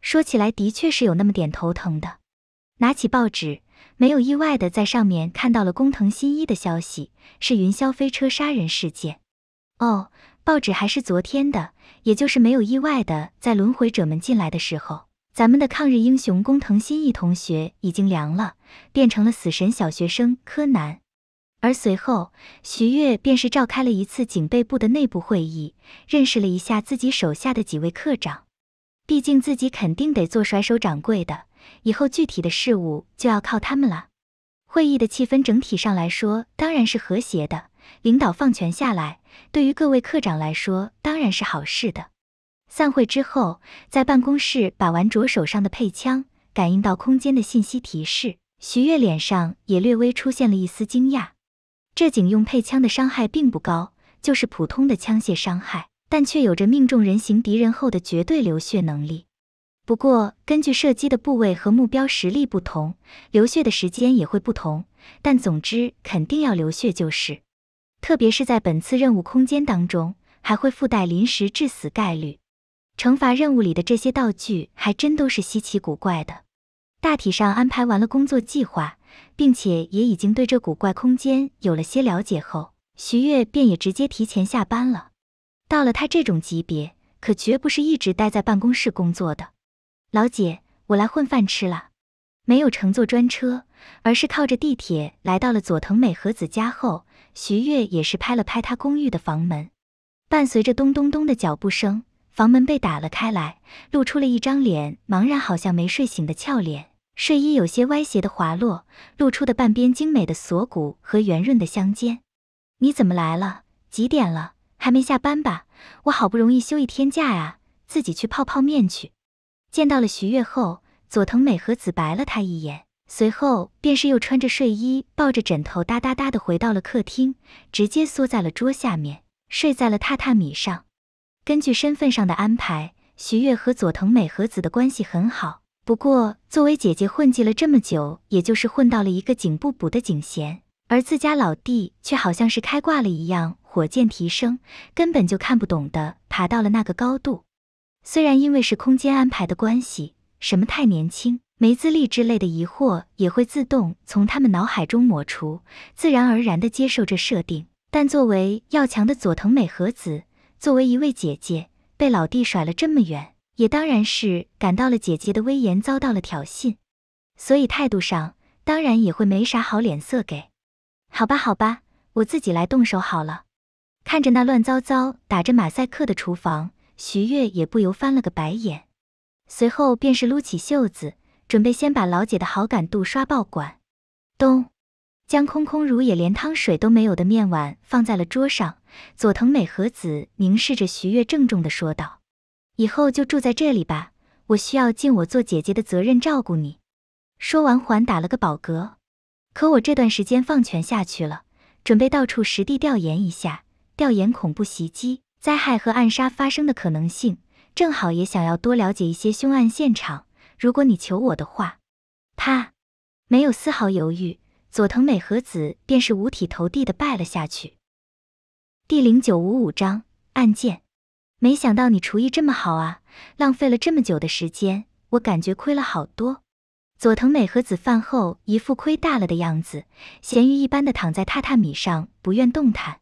说起来的确是有那么点头疼的。拿起报纸，没有意外的在上面看到了工藤新一的消息，是云霄飞车杀人事件。哦，报纸还是昨天的，也就是没有意外的在轮回者们进来的时候，咱们的抗日英雄工藤新一同学已经凉了，变成了死神小学生柯南。而随后，徐悦便是召开了一次警备部的内部会议，认识了一下自己手下的几位科长。毕竟自己肯定得做甩手掌柜的，以后具体的事物就要靠他们了。会议的气氛整体上来说当然是和谐的，领导放权下来，对于各位科长来说当然是好事的。散会之后，在办公室把玩着手上的配枪，感应到空间的信息提示，徐悦脸上也略微出现了一丝惊讶。这警用配枪的伤害并不高，就是普通的枪械伤害，但却有着命中人形敌人后的绝对流血能力。不过，根据射击的部位和目标实力不同，流血的时间也会不同。但总之，肯定要流血就是。特别是在本次任务空间当中，还会附带临时致死概率。惩罚任务里的这些道具，还真都是稀奇古怪的。大体上安排完了工作计划。并且也已经对这古怪空间有了些了解后，徐月便也直接提前下班了。到了他这种级别，可绝不是一直待在办公室工作的。老姐，我来混饭吃了。没有乘坐专车，而是靠着地铁来到了佐藤美和子家后，徐月也是拍了拍他公寓的房门，伴随着咚咚咚的脚步声，房门被打了开来，露出了一张脸茫然，好像没睡醒的俏脸。睡衣有些歪斜的滑落，露出的半边精美的锁骨和圆润的香肩。你怎么来了？几点了？还没下班吧？我好不容易休一天假啊！自己去泡泡面去。见到了徐月后，佐藤美和子白了他一眼，随后便是又穿着睡衣抱着枕头哒哒哒的回到了客厅，直接缩在了桌下面，睡在了榻榻米上。根据身份上的安排，徐月和佐藤美和子的关系很好。不过，作为姐姐混迹了这么久，也就是混到了一个警不补的警衔，而自家老弟却好像是开挂了一样，火箭提升，根本就看不懂的爬到了那个高度。虽然因为是空间安排的关系，什么太年轻、没资历之类的疑惑也会自动从他们脑海中抹除，自然而然的接受这设定，但作为要强的佐藤美和子，作为一位姐姐，被老弟甩了这么远。也当然是感到了姐姐的威严遭到了挑衅，所以态度上当然也会没啥好脸色给。好吧，好吧，我自己来动手好了。看着那乱糟糟打着马赛克的厨房，徐悦也不由翻了个白眼，随后便是撸起袖子，准备先把老姐的好感度刷爆。管咚，将空空如也、连汤水都没有的面碗放在了桌上。佐藤美和子凝视着徐悦，郑重的说道。以后就住在这里吧，我需要尽我做姐姐的责任照顾你。说完，环打了个饱嗝。可我这段时间放权下去了，准备到处实地调研一下，调研恐怖袭击、灾害和暗杀发生的可能性。正好也想要多了解一些凶案现场。如果你求我的话，啪！没有丝毫犹豫，佐藤美和子便是五体投地的拜了下去。第零九五五章案件。没想到你厨艺这么好啊！浪费了这么久的时间，我感觉亏了好多。佐藤美和子饭后一副亏大了的样子，咸鱼一般的躺在榻榻米上，不愿动弹。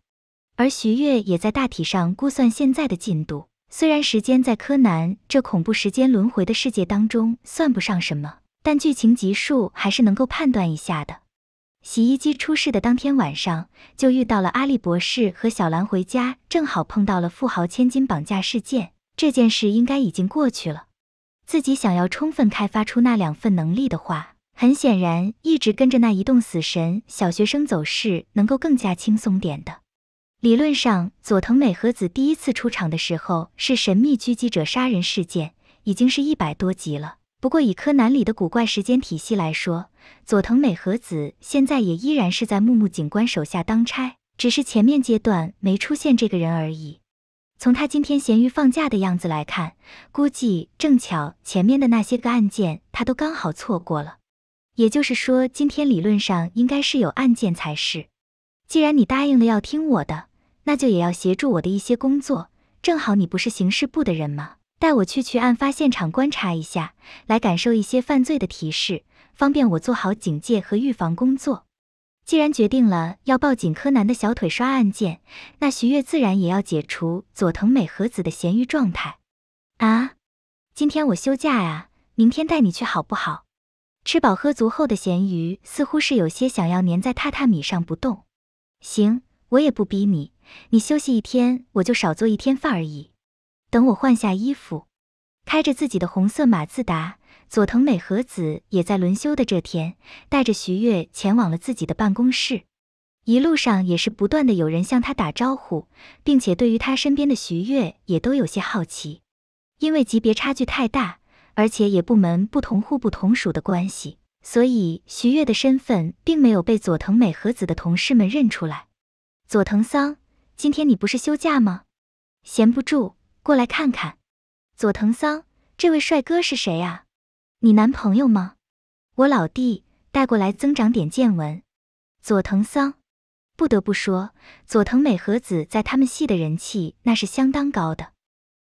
而徐悦也在大体上估算现在的进度。虽然时间在柯南这恐怖时间轮回的世界当中算不上什么，但剧情集数还是能够判断一下的。洗衣机出事的当天晚上，就遇到了阿笠博士和小兰回家，正好碰到了富豪千金绑架事件。这件事应该已经过去了。自己想要充分开发出那两份能力的话，很显然一直跟着那一栋死神小学生走是能够更加轻松点的。理论上，佐藤美和子第一次出场的时候是神秘狙击者杀人事件，已经是一百多集了。不过，以柯南里的古怪时间体系来说，佐藤美和子现在也依然是在木木警官手下当差，只是前面阶段没出现这个人而已。从他今天闲鱼放假的样子来看，估计正巧前面的那些个案件他都刚好错过了。也就是说，今天理论上应该是有案件才是。既然你答应了要听我的，那就也要协助我的一些工作。正好你不是刑事部的人吗？带我去去案发现场观察一下，来感受一些犯罪的提示，方便我做好警戒和预防工作。既然决定了要抱紧柯南的小腿刷案件，那徐悦自然也要解除佐藤美和子的咸鱼状态。啊，今天我休假呀，明天带你去好不好？吃饱喝足后的咸鱼似乎是有些想要粘在榻榻米上不动。行，我也不逼你，你休息一天，我就少做一天饭而已。等我换下衣服，开着自己的红色马自达，佐藤美和子也在轮休的这天，带着徐悦前往了自己的办公室。一路上也是不断的有人向他打招呼，并且对于他身边的徐悦也都有些好奇。因为级别差距太大，而且也部门不同、户不同属的关系，所以徐悦的身份并没有被佐藤美和子的同事们认出来。佐藤桑，今天你不是休假吗？闲不住。过来看看，佐藤桑，这位帅哥是谁啊？你男朋友吗？我老弟带过来增长点见闻。佐藤桑，不得不说，佐藤美和子在他们系的人气那是相当高的。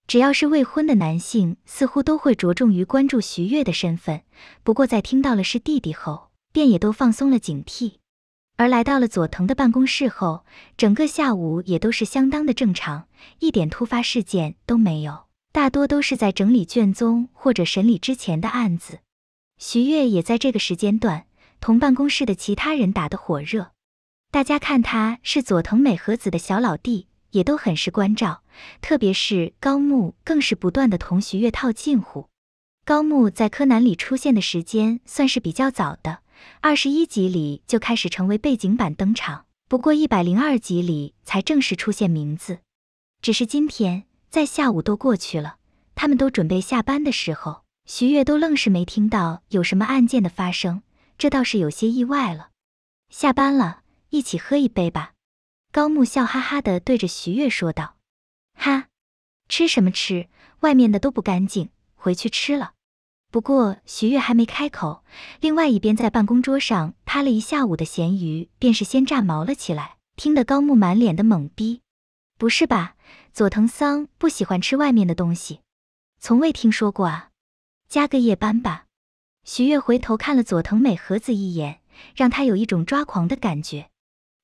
只要是未婚的男性，似乎都会着重于关注徐悦的身份。不过在听到了是弟弟后，便也都放松了警惕。而来到了佐藤的办公室后，整个下午也都是相当的正常，一点突发事件都没有，大多都是在整理卷宗或者审理之前的案子。徐月也在这个时间段同办公室的其他人打得火热，大家看他是佐藤美和子的小老弟，也都很是关照，特别是高木更是不断的同徐月套近乎。高木在柯南里出现的时间算是比较早的。二十一集里就开始成为背景板登场，不过一百零二集里才正式出现名字。只是今天在下午都过去了，他们都准备下班的时候，徐月都愣是没听到有什么案件的发生，这倒是有些意外了。下班了，一起喝一杯吧。高木笑哈哈地对着徐月说道：“哈，吃什么吃？外面的都不干净，回去吃了。”不过，徐月还没开口，另外一边在办公桌上趴了一下午的咸鱼便是先炸毛了起来，听得高木满脸的懵逼。不是吧，佐藤桑不喜欢吃外面的东西，从未听说过啊！加个夜班吧。徐月回头看了佐藤美和子一眼，让他有一种抓狂的感觉。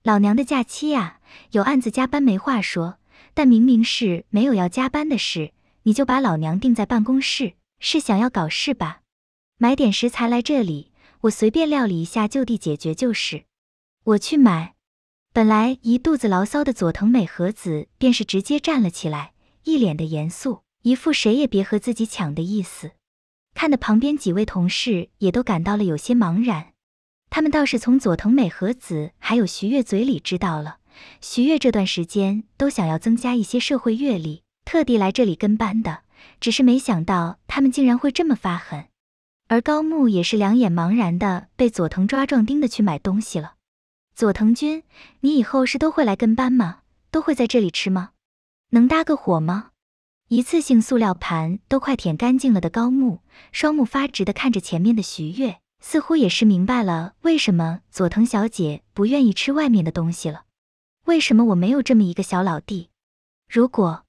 老娘的假期啊，有案子加班没话说，但明明是没有要加班的事，你就把老娘定在办公室。是想要搞事吧？买点食材来这里，我随便料理一下，就地解决就是。我去买。本来一肚子牢骚的佐藤美和子，便是直接站了起来，一脸的严肃，一副谁也别和自己抢的意思。看的旁边几位同事也都感到了有些茫然。他们倒是从佐藤美和子还有徐月嘴里知道了，徐月这段时间都想要增加一些社会阅历，特地来这里跟班的。只是没想到他们竟然会这么发狠，而高木也是两眼茫然的被佐藤抓壮丁的去买东西了。佐藤君，你以后是都会来跟班吗？都会在这里吃吗？能搭个伙吗？一次性塑料盘都快舔干净了的高木，双目发直的看着前面的徐悦，似乎也是明白了为什么佐藤小姐不愿意吃外面的东西了。为什么我没有这么一个小老弟？如果。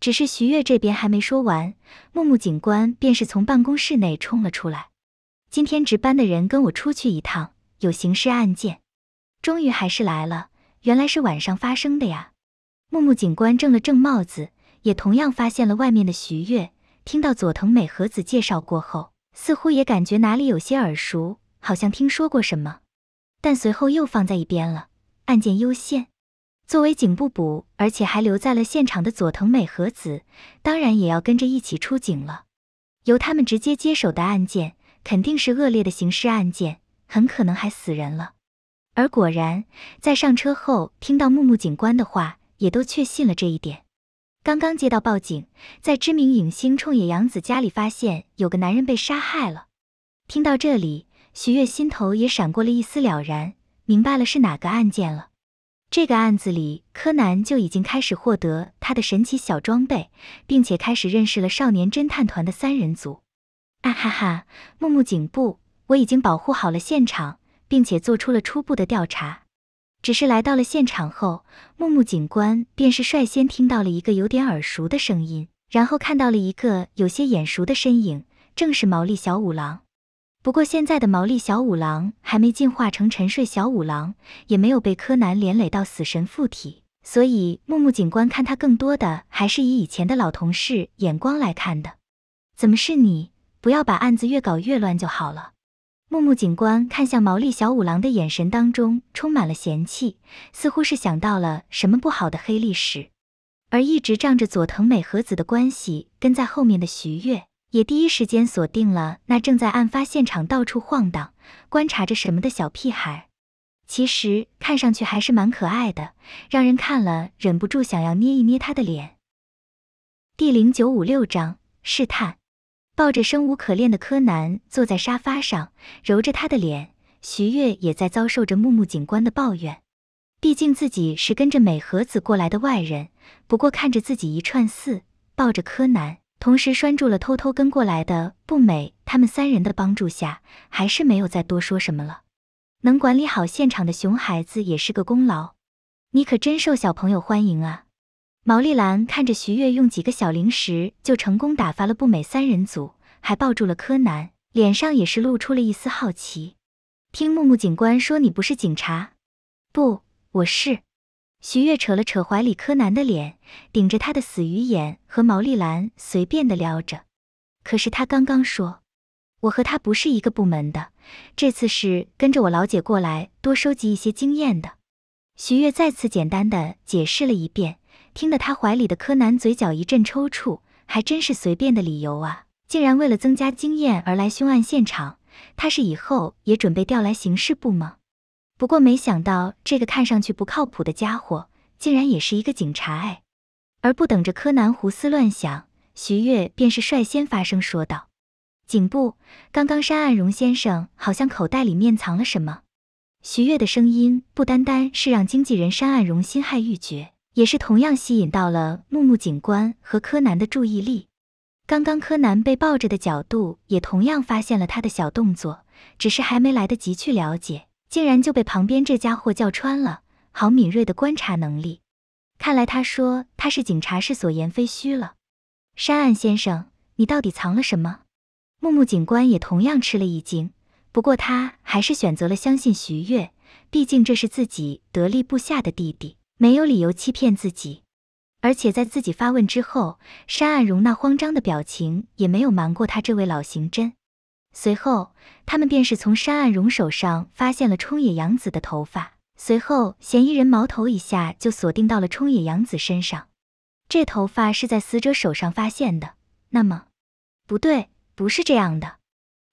只是徐悦这边还没说完，木木警官便是从办公室内冲了出来。今天值班的人跟我出去一趟，有刑事案件。终于还是来了，原来是晚上发生的呀。木木警官正了正帽子，也同样发现了外面的徐悦。听到佐藤美和子介绍过后，似乎也感觉哪里有些耳熟，好像听说过什么，但随后又放在一边了。案件优先。作为警部补，而且还留在了现场的佐藤美和子，当然也要跟着一起出警了。由他们直接接手的案件，肯定是恶劣的刑事案件，很可能还死人了。而果然，在上车后听到木木警官的话，也都确信了这一点。刚刚接到报警，在知名影星冲野洋子家里发现有个男人被杀害了。听到这里，徐月心头也闪过了一丝了然，明白了是哪个案件了。这个案子里，柯南就已经开始获得他的神奇小装备，并且开始认识了少年侦探团的三人组。啊哈哈，木木警部，我已经保护好了现场，并且做出了初步的调查。只是来到了现场后，木木警官便是率先听到了一个有点耳熟的声音，然后看到了一个有些眼熟的身影，正是毛利小五郎。不过现在的毛利小五郎还没进化成沉睡小五郎，也没有被柯南连累到死神附体，所以木木警官看他更多的还是以以前的老同事眼光来看的。怎么是你？不要把案子越搞越乱就好了。木木警官看向毛利小五郎的眼神当中充满了嫌弃，似乎是想到了什么不好的黑历史。而一直仗着佐藤美和子的关系跟在后面的徐悦。也第一时间锁定了那正在案发现场到处晃荡、观察着什么的小屁孩，其实看上去还是蛮可爱的，让人看了忍不住想要捏一捏他的脸。第零九五六章试探，抱着生无可恋的柯南坐在沙发上，揉着他的脸。徐悦也在遭受着木木警官的抱怨，毕竟自己是跟着美和子过来的外人。不过看着自己一串四，抱着柯南。同时拴住了偷偷跟过来的不美，他们三人的帮助下，还是没有再多说什么了。能管理好现场的熊孩子也是个功劳，你可真受小朋友欢迎啊！毛利兰看着徐悦用几个小零食就成功打发了不美三人组，还抱住了柯南，脸上也是露出了一丝好奇。听木木警官说你不是警察？不，我是。徐月扯了扯怀里柯南的脸，顶着他的死鱼眼和毛利兰随便的撩着。可是他刚刚说，我和他不是一个部门的，这次是跟着我老姐过来多收集一些经验的。徐月再次简单的解释了一遍，听得他怀里的柯南嘴角一阵抽搐，还真是随便的理由啊！竟然为了增加经验而来凶案现场，他是以后也准备调来刑事部吗？不过没想到，这个看上去不靠谱的家伙，竟然也是一个警察哎！而不等着柯南胡思乱想，徐悦便是率先发声说道：“警部，刚刚山岸荣先生好像口袋里面藏了什么。”徐悦的声音不单单是让经纪人山岸荣心害欲绝，也是同样吸引到了木木警官和柯南的注意力。刚刚柯南被抱着的角度，也同样发现了他的小动作，只是还没来得及去了解。竟然就被旁边这家伙叫穿了，好敏锐的观察能力！看来他说他是警察是所言非虚了。山岸先生，你到底藏了什么？木木警官也同样吃了一惊，不过他还是选择了相信徐月，毕竟这是自己得力部下的弟弟，没有理由欺骗自己。而且在自己发问之后，山岸荣那慌张的表情也没有瞒过他这位老刑侦。随后，他们便是从山岸荣手上发现了冲野洋子的头发。随后，嫌疑人矛头一下就锁定到了冲野洋子身上。这头发是在死者手上发现的，那么，不对，不是这样的。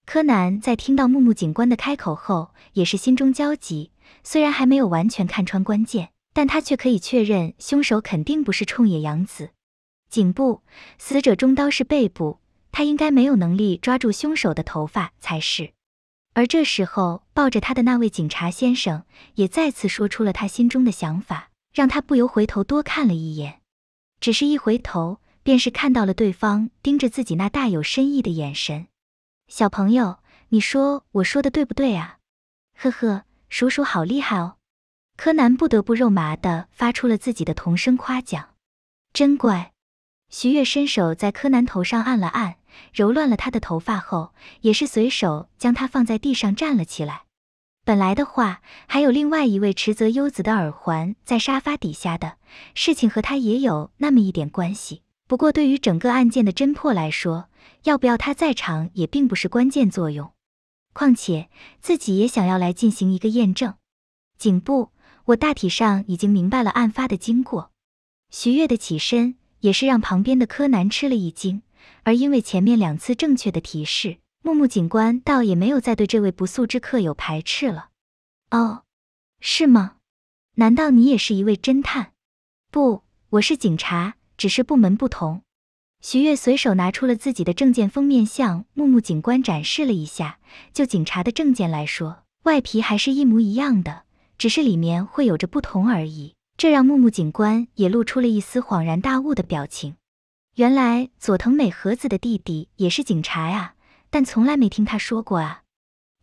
柯南在听到木木警官的开口后，也是心中焦急。虽然还没有完全看穿关键，但他却可以确认凶手肯定不是冲野洋子。颈部，死者中刀是背部。他应该没有能力抓住凶手的头发才是，而这时候抱着他的那位警察先生也再次说出了他心中的想法，让他不由回头多看了一眼，只是一回头便是看到了对方盯着自己那大有深意的眼神。小朋友，你说我说的对不对啊？呵呵，鼠鼠好厉害哦！柯南不得不肉麻的发出了自己的童声夸奖，真乖。徐月伸手在柯南头上按了按。揉乱了他的头发后，也是随手将他放在地上站了起来。本来的话，还有另外一位池泽优子的耳环在沙发底下的事情和他也有那么一点关系。不过，对于整个案件的侦破来说，要不要他在场也并不是关键作用。况且，自己也想要来进行一个验证。警部，我大体上已经明白了案发的经过。徐月的起身也是让旁边的柯南吃了一惊。而因为前面两次正确的提示，木木警官倒也没有再对这位不速之客有排斥了。哦，是吗？难道你也是一位侦探？不，我是警察，只是部门不同。徐月随手拿出了自己的证件封面，向木木警官展示了一下。就警察的证件来说，外皮还是一模一样的，只是里面会有着不同而已。这让木木警官也露出了一丝恍然大悟的表情。原来佐藤美和子的弟弟也是警察呀，但从来没听他说过啊。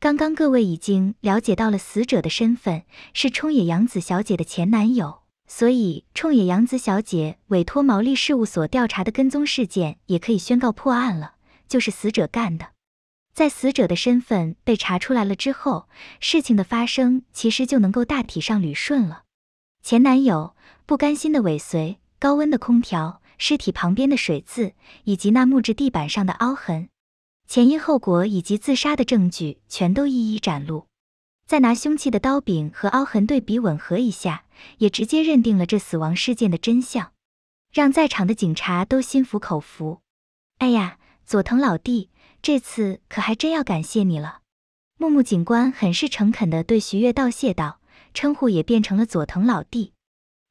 刚刚各位已经了解到了死者的身份是冲野洋子小姐的前男友，所以冲野洋子小姐委托毛利事务所调查的跟踪事件也可以宣告破案了，就是死者干的。在死者的身份被查出来了之后，事情的发生其实就能够大体上捋顺了：前男友不甘心的尾随，高温的空调。尸体旁边的水渍，以及那木质地板上的凹痕，前因后果以及自杀的证据全都一一展露。再拿凶器的刀柄和凹痕对比吻合一下，也直接认定了这死亡事件的真相，让在场的警察都心服口服。哎呀，佐藤老弟，这次可还真要感谢你了。木木警官很是诚恳地对徐悦道谢道，称呼也变成了佐藤老弟。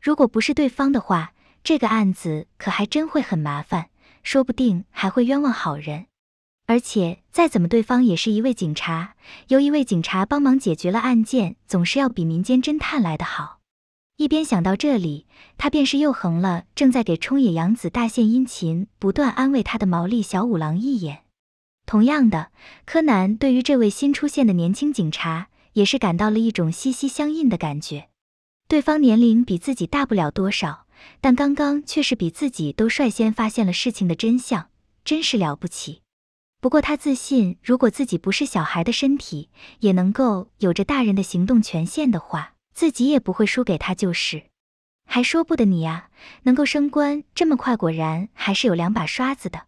如果不是对方的话。这个案子可还真会很麻烦，说不定还会冤枉好人。而且再怎么，对方也是一位警察，由一位警察帮忙解决了案件，总是要比民间侦探来得好。一边想到这里，他便是又横了正在给冲野洋子大献殷勤、不断安慰他的毛利小五郎一眼。同样的，柯南对于这位新出现的年轻警察也是感到了一种息息相印的感觉。对方年龄比自己大不了多少。但刚刚却是比自己都率先发现了事情的真相，真是了不起。不过他自信，如果自己不是小孩的身体，也能够有着大人的行动权限的话，自己也不会输给他。就是，还说不得你啊，能够升官这么快，果然还是有两把刷子的。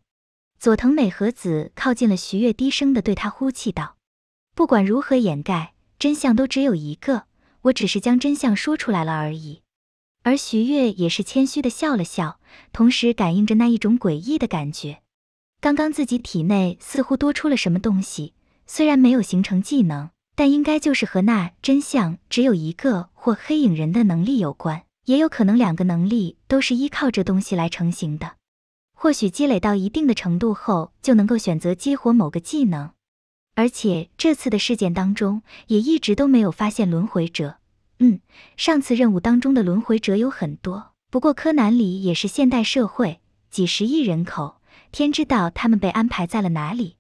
佐藤美和子靠近了徐悦，低声的对他呼气道：“不管如何掩盖，真相都只有一个。我只是将真相说出来了而已。”而徐悦也是谦虚的笑了笑，同时感应着那一种诡异的感觉。刚刚自己体内似乎多出了什么东西，虽然没有形成技能，但应该就是和那真相只有一个或黑影人的能力有关。也有可能两个能力都是依靠这东西来成型的。或许积累到一定的程度后，就能够选择激活某个技能。而且这次的事件当中，也一直都没有发现轮回者。嗯，上次任务当中的轮回者有很多，不过柯南里也是现代社会，几十亿人口，天知道他们被安排在了哪里。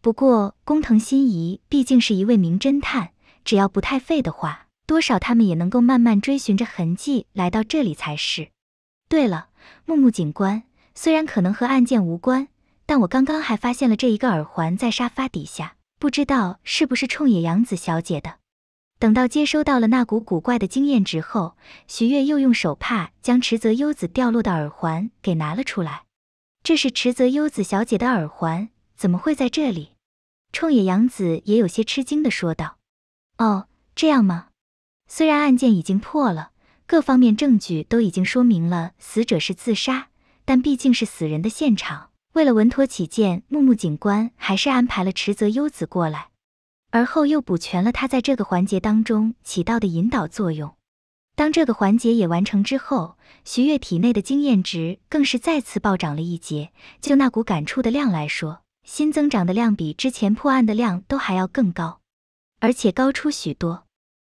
不过工藤新一毕竟是一位名侦探，只要不太废的话，多少他们也能够慢慢追寻着痕迹来到这里才是。对了，木木警官，虽然可能和案件无关，但我刚刚还发现了这一个耳环在沙发底下，不知道是不是冲野洋子小姐的。等到接收到了那股古怪的经验值后，徐月又用手帕将池泽优子掉落的耳环给拿了出来。这是池泽优子小姐的耳环，怎么会在这里？冲野洋子也有些吃惊地说道：“哦，这样吗？虽然案件已经破了，各方面证据都已经说明了死者是自杀，但毕竟是死人的现场，为了稳妥起见，木木警官还是安排了池泽优子过来。”而后又补全了他在这个环节当中起到的引导作用。当这个环节也完成之后，徐悦体内的经验值更是再次暴涨了一截。就那股感触的量来说，新增长的量比之前破案的量都还要更高，而且高出许多。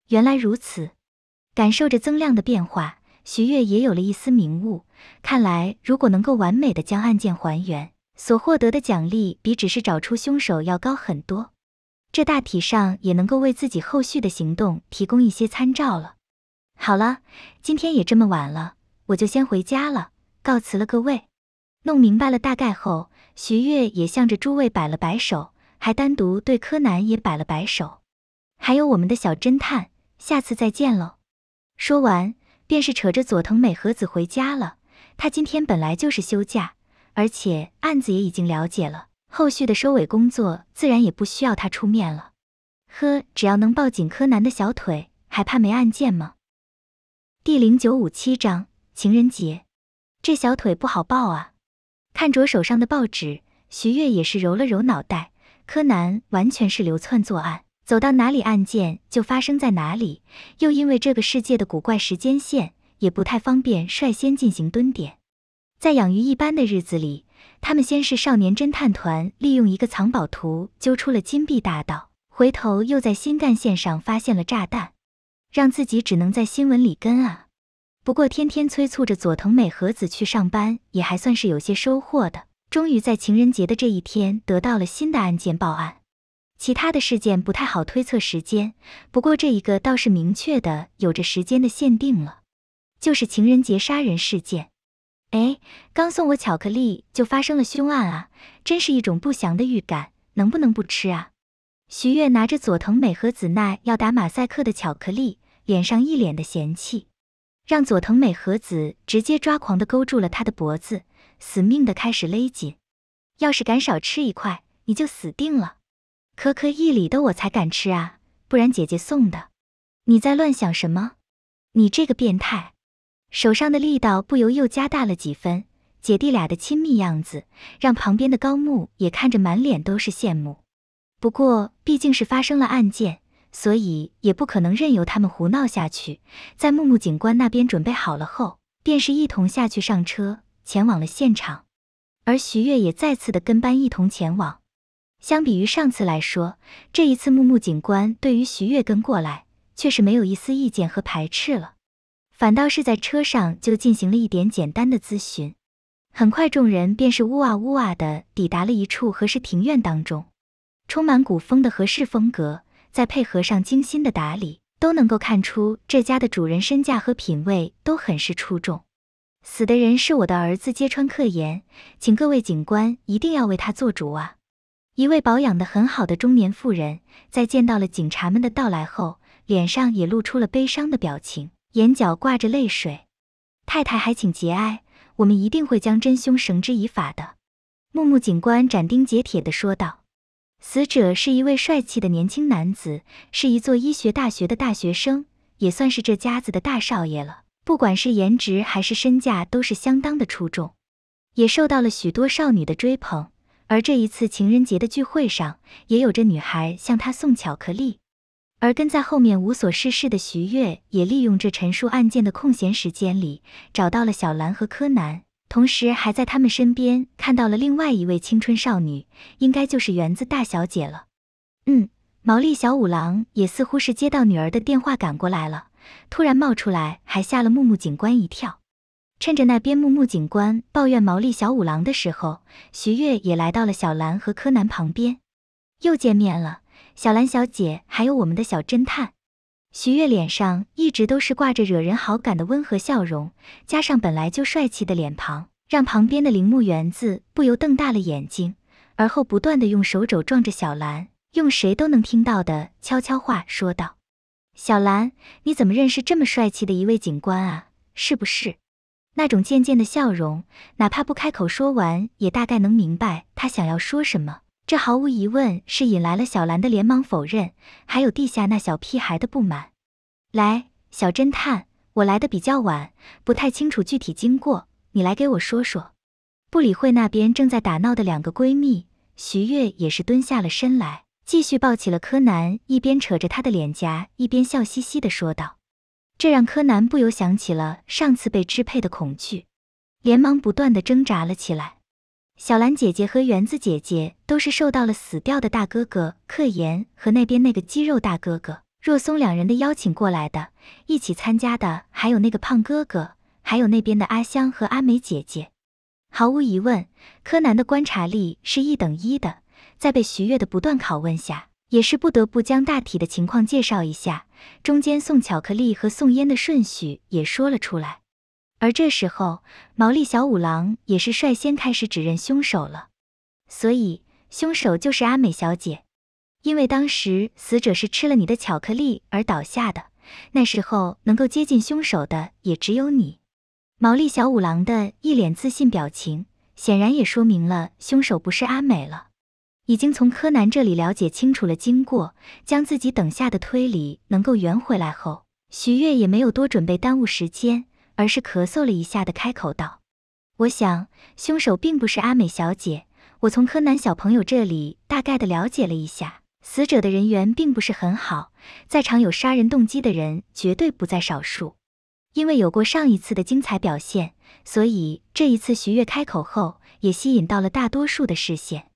原来如此，感受着增量的变化，徐悦也有了一丝明悟。看来，如果能够完美的将案件还原，所获得的奖励比只是找出凶手要高很多。这大体上也能够为自己后续的行动提供一些参照了。好了，今天也这么晚了，我就先回家了，告辞了各位。弄明白了大概后，徐悦也向着诸位摆了摆手，还单独对柯南也摆了摆手，还有我们的小侦探，下次再见喽。说完，便是扯着佐藤美和子回家了。他今天本来就是休假，而且案子也已经了解了。后续的收尾工作自然也不需要他出面了，呵，只要能抱紧柯南的小腿，还怕没案件吗？第零九五七章情人节，这小腿不好抱啊！看着手上的报纸，徐悦也是揉了揉脑袋。柯南完全是流窜作案，走到哪里案件就发生在哪里，又因为这个世界的古怪时间线，也不太方便率先进行蹲点。在养鱼一般的日子里。他们先是少年侦探团利用一个藏宝图揪出了金币大盗，回头又在新干线上发现了炸弹，让自己只能在新闻里跟啊。不过天天催促着佐藤美和子去上班，也还算是有些收获的。终于在情人节的这一天得到了新的案件报案，其他的事件不太好推测时间，不过这一个倒是明确的有着时间的限定了，就是情人节杀人事件。哎，刚送我巧克力就发生了凶案啊！真是一种不祥的预感，能不能不吃啊？徐月拿着佐藤美和子奈要打马赛克的巧克力，脸上一脸的嫌弃，让佐藤美和子直接抓狂的勾住了他的脖子，死命的开始勒紧。要是敢少吃一块，你就死定了。可可一里的我才敢吃啊，不然姐姐送的。你在乱想什么？你这个变态！手上的力道不由又加大了几分，姐弟俩的亲密样子让旁边的高木也看着满脸都是羡慕。不过毕竟是发生了案件，所以也不可能任由他们胡闹下去。在木木警官那边准备好了后，便是一同下去上车，前往了现场。而徐月也再次的跟班一同前往。相比于上次来说，这一次木木警官对于徐月跟过来却是没有一丝意见和排斥了。反倒是在车上就进行了一点简单的咨询，很快众人便是呜啊呜啊的抵达了一处和氏庭院当中，充满古风的和氏风格，再配合上精心的打理，都能够看出这家的主人身价和品味都很是出众。死的人是我的儿子，揭穿克言，请各位警官一定要为他做主啊！一位保养的很好的中年妇人，在见到了警察们的到来后，脸上也露出了悲伤的表情。眼角挂着泪水，太太还请节哀，我们一定会将真凶绳之以法的。木木警官斩钉截铁的说道：“死者是一位帅气的年轻男子，是一座医学大学的大学生，也算是这家子的大少爷了。不管是颜值还是身价，都是相当的出众，也受到了许多少女的追捧。而这一次情人节的聚会上，也有着女孩向他送巧克力。”而跟在后面无所事事的徐悦也利用这陈述案件的空闲时间里，找到了小兰和柯南，同时还在他们身边看到了另外一位青春少女，应该就是园子大小姐了。嗯，毛利小五郎也似乎是接到女儿的电话赶过来了，突然冒出来还吓了木木警官一跳。趁着那边木木警官抱怨毛利小五郎的时候，徐悦也来到了小兰和柯南旁边，又见面了。小兰小姐，还有我们的小侦探，徐月脸上一直都是挂着惹人好感的温和笑容，加上本来就帅气的脸庞，让旁边的铃木园子不由瞪大了眼睛，而后不断的用手肘撞着小兰，用谁都能听到的悄悄话说道：“小兰，你怎么认识这么帅气的一位警官啊？是不是？”那种渐渐的笑容，哪怕不开口说完，也大概能明白他想要说什么。这毫无疑问是引来了小兰的连忙否认，还有地下那小屁孩的不满。来，小侦探，我来的比较晚，不太清楚具体经过，你来给我说说。不理会那边正在打闹的两个闺蜜，徐悦也是蹲下了身来，继续抱起了柯南，一边扯着他的脸颊，一边笑嘻嘻的说道。这让柯南不由想起了上次被支配的恐惧，连忙不断的挣扎了起来。小兰姐姐和园子姐姐都是受到了死掉的大哥哥克岩和那边那个肌肉大哥哥若松两人的邀请过来的，一起参加的还有那个胖哥哥，还有那边的阿香和阿美姐姐。毫无疑问，柯南的观察力是一等一的，在被徐悦的不断拷问下，也是不得不将大体的情况介绍一下，中间送巧克力和送烟的顺序也说了出来。而这时候，毛利小五郎也是率先开始指认凶手了，所以凶手就是阿美小姐。因为当时死者是吃了你的巧克力而倒下的，那时候能够接近凶手的也只有你。毛利小五郎的一脸自信表情，显然也说明了凶手不是阿美了。已经从柯南这里了解清楚了经过，将自己等下的推理能够圆回来后，徐月也没有多准备耽误时间。而是咳嗽了一下的开口道：“我想凶手并不是阿美小姐。我从柯南小朋友这里大概的了解了一下，死者的人缘并不是很好，在场有杀人动机的人绝对不在少数。因为有过上一次的精彩表现，所以这一次徐悦开口后也吸引到了大多数的视线。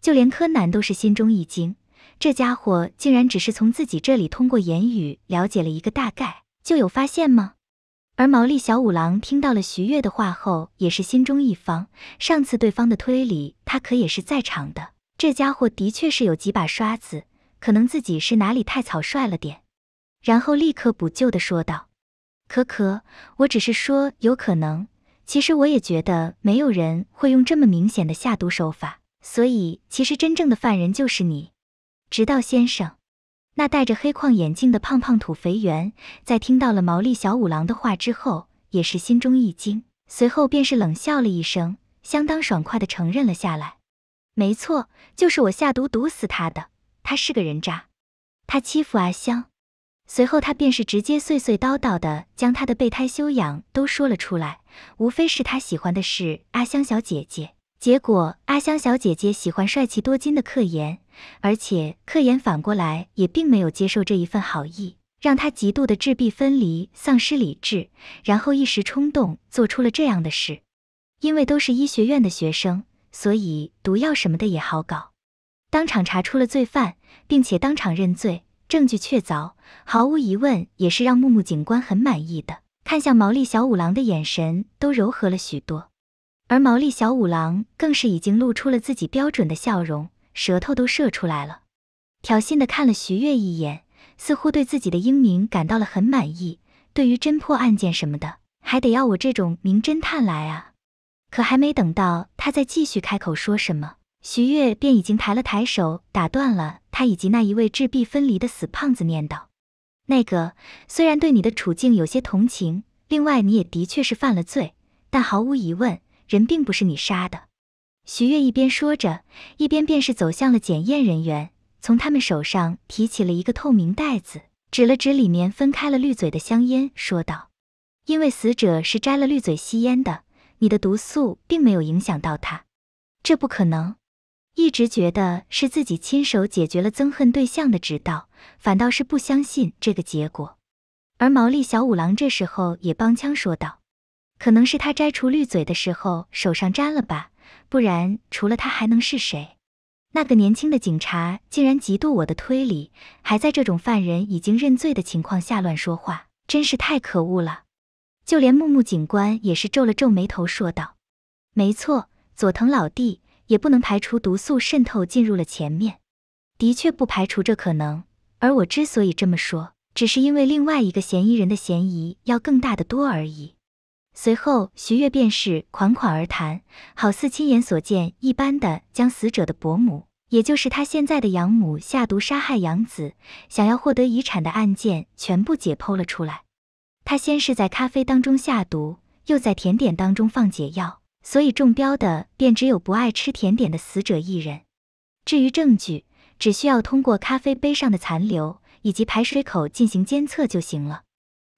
就连柯南都是心中一惊，这家伙竟然只是从自己这里通过言语了解了一个大概，就有发现吗？”而毛利小五郎听到了徐悦的话后，也是心中一方。上次对方的推理，他可也是在场的。这家伙的确是有几把刷子，可能自己是哪里太草率了点。然后立刻补救的说道：“可可，我只是说有可能。其实我也觉得没有人会用这么明显的下毒手法，所以其实真正的犯人就是你。”直到先生。那戴着黑框眼镜的胖胖土肥圆，在听到了毛利小五郎的话之后，也是心中一惊，随后便是冷笑了一声，相当爽快的承认了下来。没错，就是我下毒毒死他的，他是个人渣，他欺负阿香。随后他便是直接碎碎叨叨的将他的备胎修养都说了出来，无非是他喜欢的是阿香小姐姐，结果阿香小姐姐喜欢帅气多金的克言，而且，克言反过来也并没有接受这一份好意，让他极度的质壁分离，丧失理智，然后一时冲动做出了这样的事。因为都是医学院的学生，所以毒药什么的也好搞。当场查出了罪犯，并且当场认罪，证据确凿，毫无疑问也是让木木警官很满意的。看向毛利小五郎的眼神都柔和了许多，而毛利小五郎更是已经露出了自己标准的笑容。舌头都射出来了，挑衅的看了徐悦一眼，似乎对自己的英明感到了很满意。对于侦破案件什么的，还得要我这种名侦探来啊！可还没等到他再继续开口说什么，徐悦便已经抬了抬手打断了他以及那一位质壁分离的死胖子，念道：“那个虽然对你的处境有些同情，另外你也的确是犯了罪，但毫无疑问，人并不是你杀的。”徐悦一边说着，一边便是走向了检验人员，从他们手上提起了一个透明袋子，指了指里面分开了滤嘴的香烟，说道：“因为死者是摘了滤嘴吸烟的，你的毒素并没有影响到他，这不可能。”一直觉得是自己亲手解决了憎恨对象的直道，反倒是不相信这个结果。而毛利小五郎这时候也帮腔说道：“可能是他摘除滤嘴的时候手上沾了吧。”不然，除了他还能是谁？那个年轻的警察竟然嫉妒我的推理，还在这种犯人已经认罪的情况下乱说话，真是太可恶了。就连木木警官也是皱了皱眉头，说道：“没错，佐藤老弟，也不能排除毒素渗透进入了前面，的确不排除这可能。而我之所以这么说，只是因为另外一个嫌疑人的嫌疑要更大得多而已。”随后，徐悦便是款款而谈，好似亲眼所见一般的将死者的伯母，也就是他现在的养母下毒杀害养子，想要获得遗产的案件全部解剖了出来。他先是在咖啡当中下毒，又在甜点当中放解药，所以中标的便只有不爱吃甜点的死者一人。至于证据，只需要通过咖啡杯上的残留以及排水口进行监测就行了。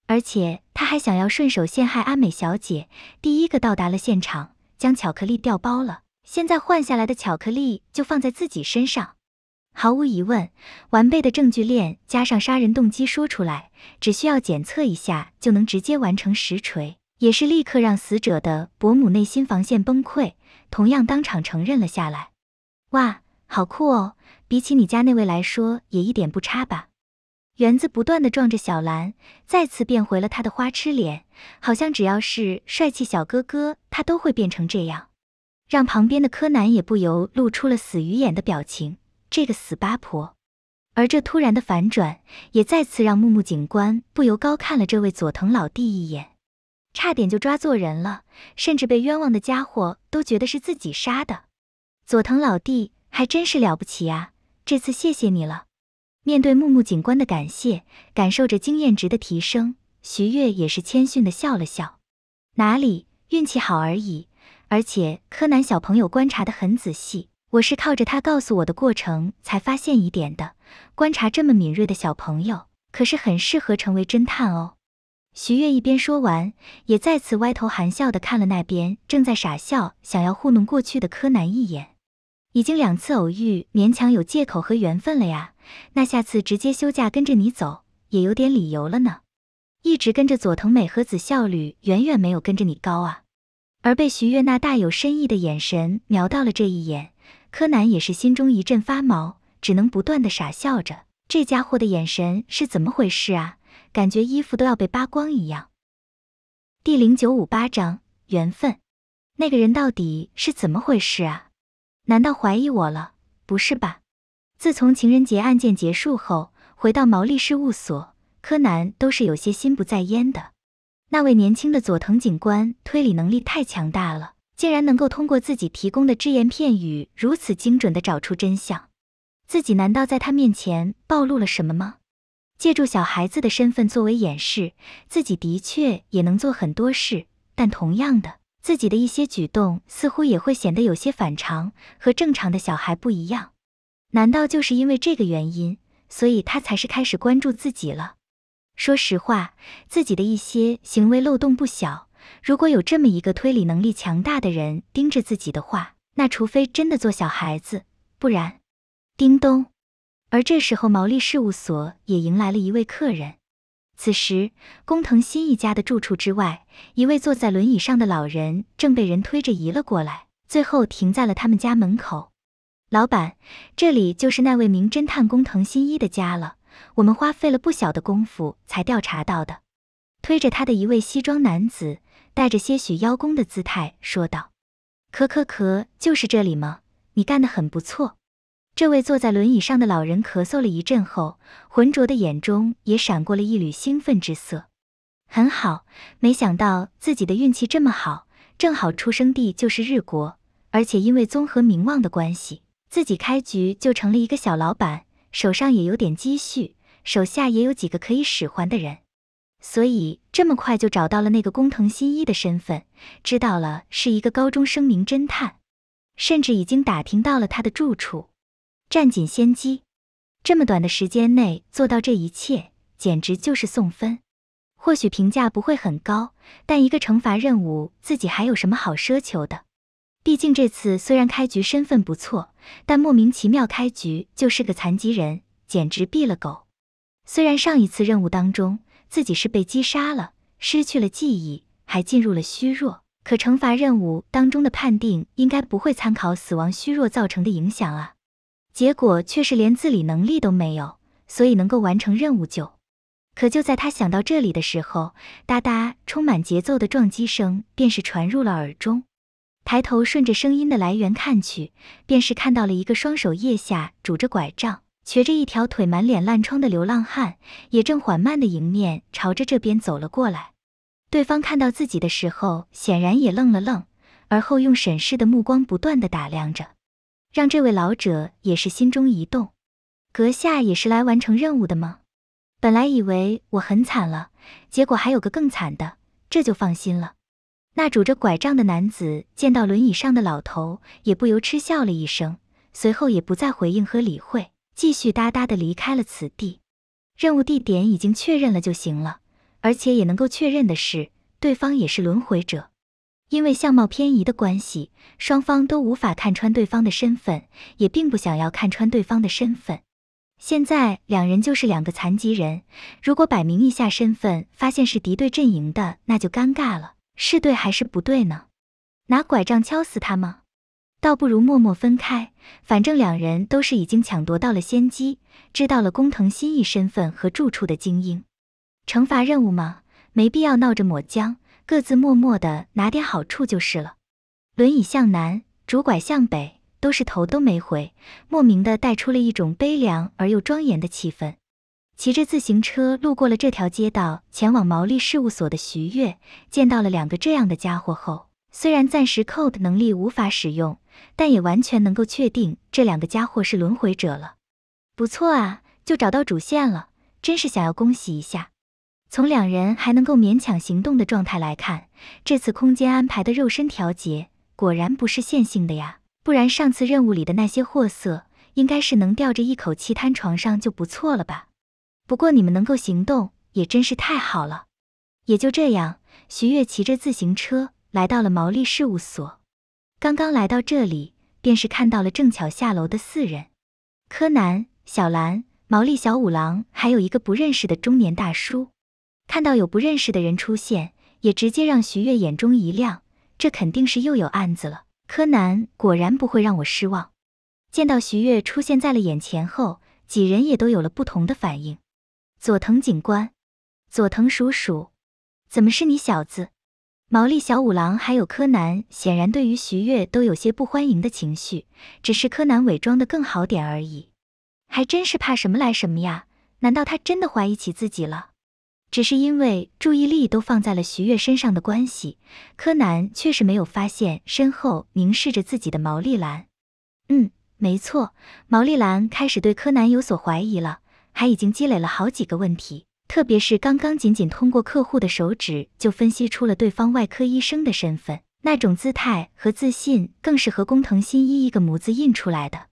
而且他还想要顺手陷害阿美小姐，第一个到达了现场，将巧克力调包了。现在换下来的巧克力就放在自己身上。毫无疑问，完备的证据链加上杀人动机说出来，只需要检测一下就能直接完成实锤，也是立刻让死者的伯母内心防线崩溃，同样当场承认了下来。哇，好酷哦！比起你家那位来说，也一点不差吧？园子不断地撞着小兰，再次变回了他的花痴脸，好像只要是帅气小哥哥，他都会变成这样，让旁边的柯南也不由露出了死鱼眼的表情。这个死八婆！而这突然的反转，也再次让木木警官不由高看了这位佐藤老弟一眼，差点就抓错人了，甚至被冤枉的家伙都觉得是自己杀的。佐藤老弟还真是了不起啊！这次谢谢你了。面对木木警官的感谢，感受着经验值的提升，徐悦也是谦逊的笑了笑：“哪里，运气好而已。而且柯南小朋友观察的很仔细，我是靠着他告诉我的过程才发现疑点的。观察这么敏锐的小朋友，可是很适合成为侦探哦。”徐悦一边说完，也再次歪头含笑的看了那边正在傻笑想要糊弄过去的柯南一眼，已经两次偶遇，勉强有借口和缘分了呀。那下次直接休假跟着你走，也有点理由了呢。一直跟着佐藤美和子，效率远远没有跟着你高啊。而被徐悦那大有深意的眼神瞄到了这一眼，柯南也是心中一阵发毛，只能不断的傻笑着。这家伙的眼神是怎么回事啊？感觉衣服都要被扒光一样。第零九五八章缘分。那个人到底是怎么回事啊？难道怀疑我了？不是吧？自从情人节案件结束后，回到毛利事务所，柯南都是有些心不在焉的。那位年轻的佐藤警官推理能力太强大了，竟然能够通过自己提供的只言片语，如此精准的找出真相。自己难道在他面前暴露了什么吗？借助小孩子的身份作为掩饰，自己的确也能做很多事，但同样的，自己的一些举动似乎也会显得有些反常，和正常的小孩不一样。难道就是因为这个原因，所以他才是开始关注自己了？说实话，自己的一些行为漏洞不小。如果有这么一个推理能力强大的人盯着自己的话，那除非真的做小孩子，不然。叮咚。而这时候，毛利事务所也迎来了一位客人。此时，工藤新一家的住处之外，一位坐在轮椅上的老人正被人推着移了过来，最后停在了他们家门口。老板，这里就是那位名侦探工藤新一的家了。我们花费了不小的功夫才调查到的。推着他的一位西装男子，带着些许邀功的姿态说道：“咳咳咳，就是这里吗？你干的很不错。”这位坐在轮椅上的老人咳嗽了一阵后，浑浊的眼中也闪过了一缕兴奋之色。很好，没想到自己的运气这么好，正好出生地就是日国，而且因为综合名望的关系。自己开局就成了一个小老板，手上也有点积蓄，手下也有几个可以使唤的人，所以这么快就找到了那个工藤新一的身份，知道了是一个高中生名侦探，甚至已经打听到了他的住处，占尽先机。这么短的时间内做到这一切，简直就是送分。或许评价不会很高，但一个惩罚任务，自己还有什么好奢求的？毕竟这次虽然开局身份不错，但莫名其妙开局就是个残疾人，简直毙了狗。虽然上一次任务当中自己是被击杀了，失去了记忆，还进入了虚弱，可惩罚任务当中的判定应该不会参考死亡虚弱造成的影响啊。结果却是连自理能力都没有，所以能够完成任务就。可就在他想到这里的时候，哒哒，充满节奏的撞击声便是传入了耳中。抬头顺着声音的来源看去，便是看到了一个双手腋下拄着拐杖、瘸着一条腿、满脸烂疮的流浪汉，也正缓慢的迎面朝着这边走了过来。对方看到自己的时候，显然也愣了愣，而后用审视的目光不断的打量着，让这位老者也是心中一动。阁下也是来完成任务的吗？本来以为我很惨了，结果还有个更惨的，这就放心了。那拄着拐杖的男子见到轮椅上的老头，也不由嗤笑了一声，随后也不再回应和理会，继续哒哒的离开了此地。任务地点已经确认了就行了，而且也能够确认的是，对方也是轮回者。因为相貌偏移的关系，双方都无法看穿对方的身份，也并不想要看穿对方的身份。现在两人就是两个残疾人，如果摆明一下身份，发现是敌对阵营的，那就尴尬了。是对还是不对呢？拿拐杖敲死他吗？倒不如默默分开，反正两人都是已经抢夺到了先机，知道了工藤新一身份和住处的精英，惩罚任务吗？没必要闹着抹浆，各自默默的拿点好处就是了。轮椅向南，拄拐向北，都是头都没回，莫名的带出了一种悲凉而又庄严的气氛。骑着自行车路过了这条街道，前往毛利事务所的徐月见到了两个这样的家伙后，虽然暂时 CODE 能力无法使用，但也完全能够确定这两个家伙是轮回者了。不错啊，就找到主线了，真是想要恭喜一下。从两人还能够勉强行动的状态来看，这次空间安排的肉身调节果然不是线性的呀，不然上次任务里的那些货色，应该是能吊着一口气瘫床上就不错了吧。不过你们能够行动，也真是太好了。也就这样，徐悦骑着自行车来到了毛利事务所。刚刚来到这里，便是看到了正巧下楼的四人：柯南、小兰、毛利小五郎，还有一个不认识的中年大叔。看到有不认识的人出现，也直接让徐悦眼中一亮。这肯定是又有案子了。柯南果然不会让我失望。见到徐悦出现在了眼前后，几人也都有了不同的反应。佐藤警官，佐藤鼠鼠，怎么是你小子？毛利小五郎还有柯南，显然对于徐悦都有些不欢迎的情绪，只是柯南伪装的更好点而已。还真是怕什么来什么呀？难道他真的怀疑起自己了？只是因为注意力都放在了徐悦身上的关系，柯南确实没有发现身后凝视着自己的毛利兰。嗯，没错，毛利兰开始对柯南有所怀疑了。还已经积累了好几个问题，特别是刚刚仅仅通过客户的手指就分析出了对方外科医生的身份，那种姿态和自信更是和工藤新一一个模子印出来的。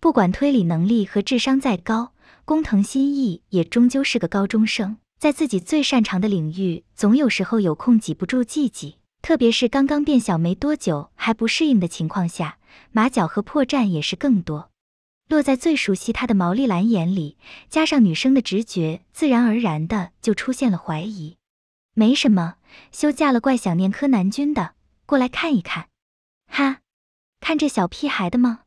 不管推理能力和智商再高，工藤新一也终究是个高中生，在自己最擅长的领域，总有时候有空挤不住自己。特别是刚刚变小没多久还不适应的情况下，马脚和破绽也是更多。落在最熟悉他的毛利兰眼里，加上女生的直觉，自然而然的就出现了怀疑。没什么，休假了怪想念柯南君的，过来看一看。哈，看这小屁孩的吗？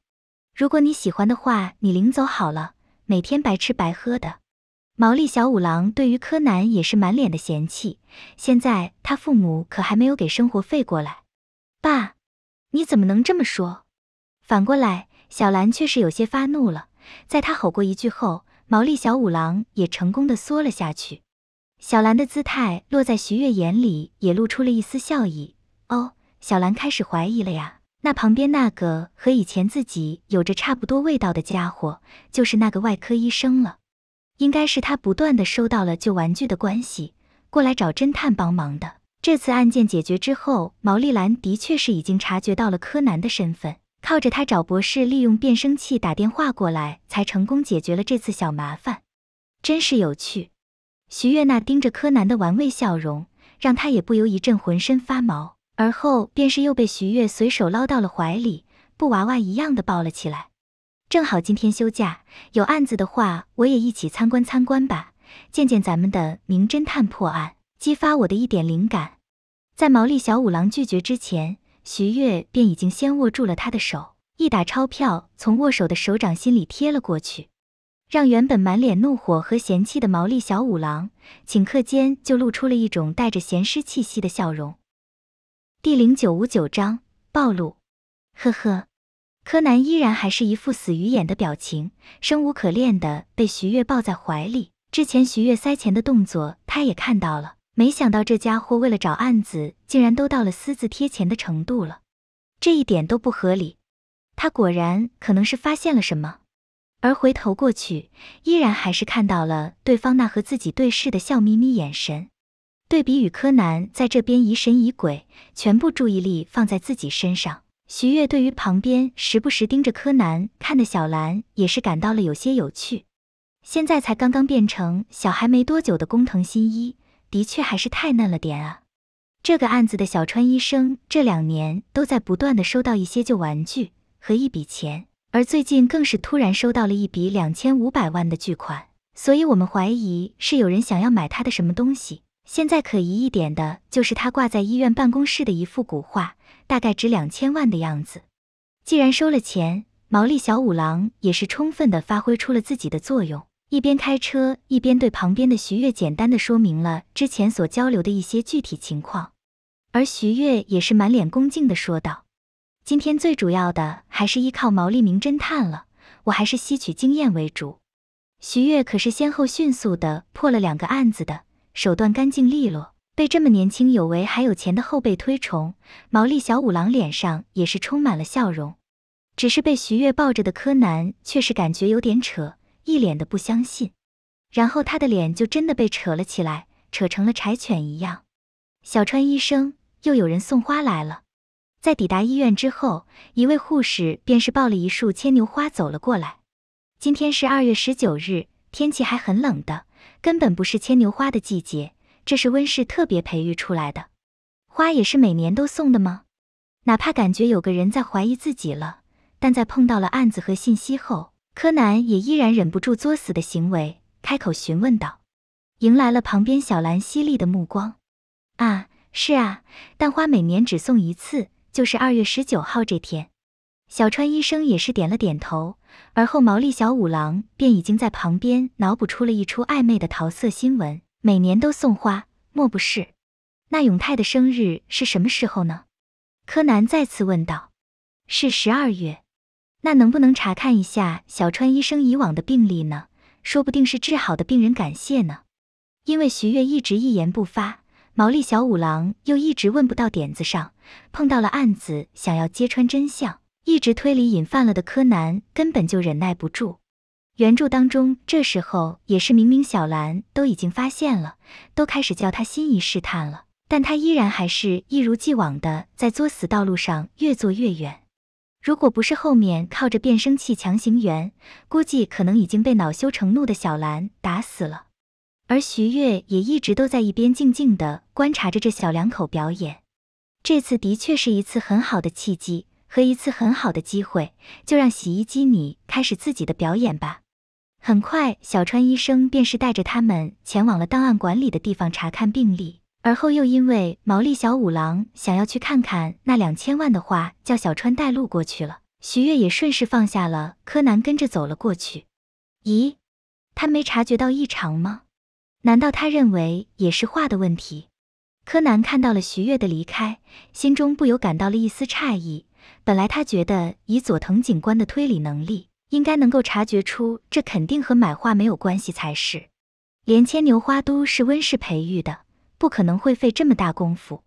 如果你喜欢的话，你领走好了，每天白吃白喝的。毛利小五郎对于柯南也是满脸的嫌弃，现在他父母可还没有给生活费过来。爸，你怎么能这么说？反过来。小兰却是有些发怒了，在他吼过一句后，毛利小五郎也成功的缩了下去。小兰的姿态落在徐悦眼里，也露出了一丝笑意。哦，小兰开始怀疑了呀。那旁边那个和以前自己有着差不多味道的家伙，就是那个外科医生了。应该是他不断的收到了旧玩具的关系，过来找侦探帮忙的。这次案件解决之后，毛利兰的确是已经察觉到了柯南的身份。靠着他找博士利用变声器打电话过来，才成功解决了这次小麻烦，真是有趣。徐月娜盯着柯南的玩味笑容，让他也不由一阵浑身发毛。而后便是又被徐月随手捞到了怀里，布娃娃一样的抱了起来。正好今天休假，有案子的话，我也一起参观参观吧，见见咱们的名侦探破案，激发我的一点灵感。在毛利小五郎拒绝之前。徐月便已经先握住了他的手，一打钞票从握手的手掌心里贴了过去，让原本满脸怒火和嫌弃的毛利小五郎，顷刻间就露出了一种带着咸湿气息的笑容。第零九五九章暴露。呵呵，柯南依然还是一副死鱼眼的表情，生无可恋的被徐月抱在怀里。之前徐月塞钱的动作，他也看到了。没想到这家伙为了找案子，竟然都到了私自贴钱的程度了，这一点都不合理。他果然可能是发现了什么，而回头过去，依然还是看到了对方那和自己对视的笑眯眯眼神。对比与柯南在这边疑神疑鬼，全部注意力放在自己身上，徐月对于旁边时不时盯着柯南看的小兰也是感到了有些有趣。现在才刚刚变成小孩没多久的工藤新一。的确还是太嫩了点啊！这个案子的小川医生这两年都在不断的收到一些旧玩具和一笔钱，而最近更是突然收到了一笔两千五百万的巨款，所以我们怀疑是有人想要买他的什么东西。现在可疑一点的就是他挂在医院办公室的一幅古画，大概值两千万的样子。既然收了钱，毛利小五郎也是充分的发挥出了自己的作用。一边开车，一边对旁边的徐月简单的说明了之前所交流的一些具体情况，而徐月也是满脸恭敬的说道：“今天最主要的还是依靠毛利明侦探了，我还是吸取经验为主。”徐月可是先后迅速的破了两个案子的手段干净利落，被这么年轻有为还有钱的后辈推崇，毛利小五郎脸上也是充满了笑容。只是被徐月抱着的柯南却是感觉有点扯。一脸的不相信，然后他的脸就真的被扯了起来，扯成了柴犬一样。小川医生，又有人送花来了。在抵达医院之后，一位护士便是抱了一束牵牛花走了过来。今天是二月十九日，天气还很冷的，根本不是牵牛花的季节，这是温室特别培育出来的。花也是每年都送的吗？哪怕感觉有个人在怀疑自己了，但在碰到了案子和信息后。柯南也依然忍不住作死的行为，开口询问道，迎来了旁边小兰犀利的目光。啊，是啊，但花每年只送一次，就是二月十九号这天。小川医生也是点了点头，而后毛利小五郎便已经在旁边脑补出了一出暧昧的桃色新闻。每年都送花，莫不是？那永泰的生日是什么时候呢？柯南再次问道。是十二月。那能不能查看一下小川医生以往的病例呢？说不定是治好的病人感谢呢。因为徐月一直一言不发，毛利小五郎又一直问不到点子上，碰到了案子想要揭穿真相，一直推理引犯了的柯南根本就忍耐不住。原著当中这时候也是明明小兰都已经发现了，都开始叫他心仪试探了，但他依然还是一如既往的在作死道路上越做越远。如果不是后面靠着变声器强行圆，估计可能已经被恼羞成怒的小兰打死了。而徐悦也一直都在一边静静的观察着这小两口表演。这次的确是一次很好的契机和一次很好的机会，就让洗衣机你开始自己的表演吧。很快，小川医生便是带着他们前往了档案馆里的地方查看病历。而后又因为毛利小五郎想要去看看那两千万的画，叫小川带路过去了。徐月也顺势放下了柯南，跟着走了过去。咦，他没察觉到异常吗？难道他认为也是画的问题？柯南看到了徐月的离开，心中不由感到了一丝诧异。本来他觉得以佐藤警官的推理能力，应该能够察觉出这肯定和买画没有关系才是。连牵牛花都是温室培育的。不可能会费这么大功夫，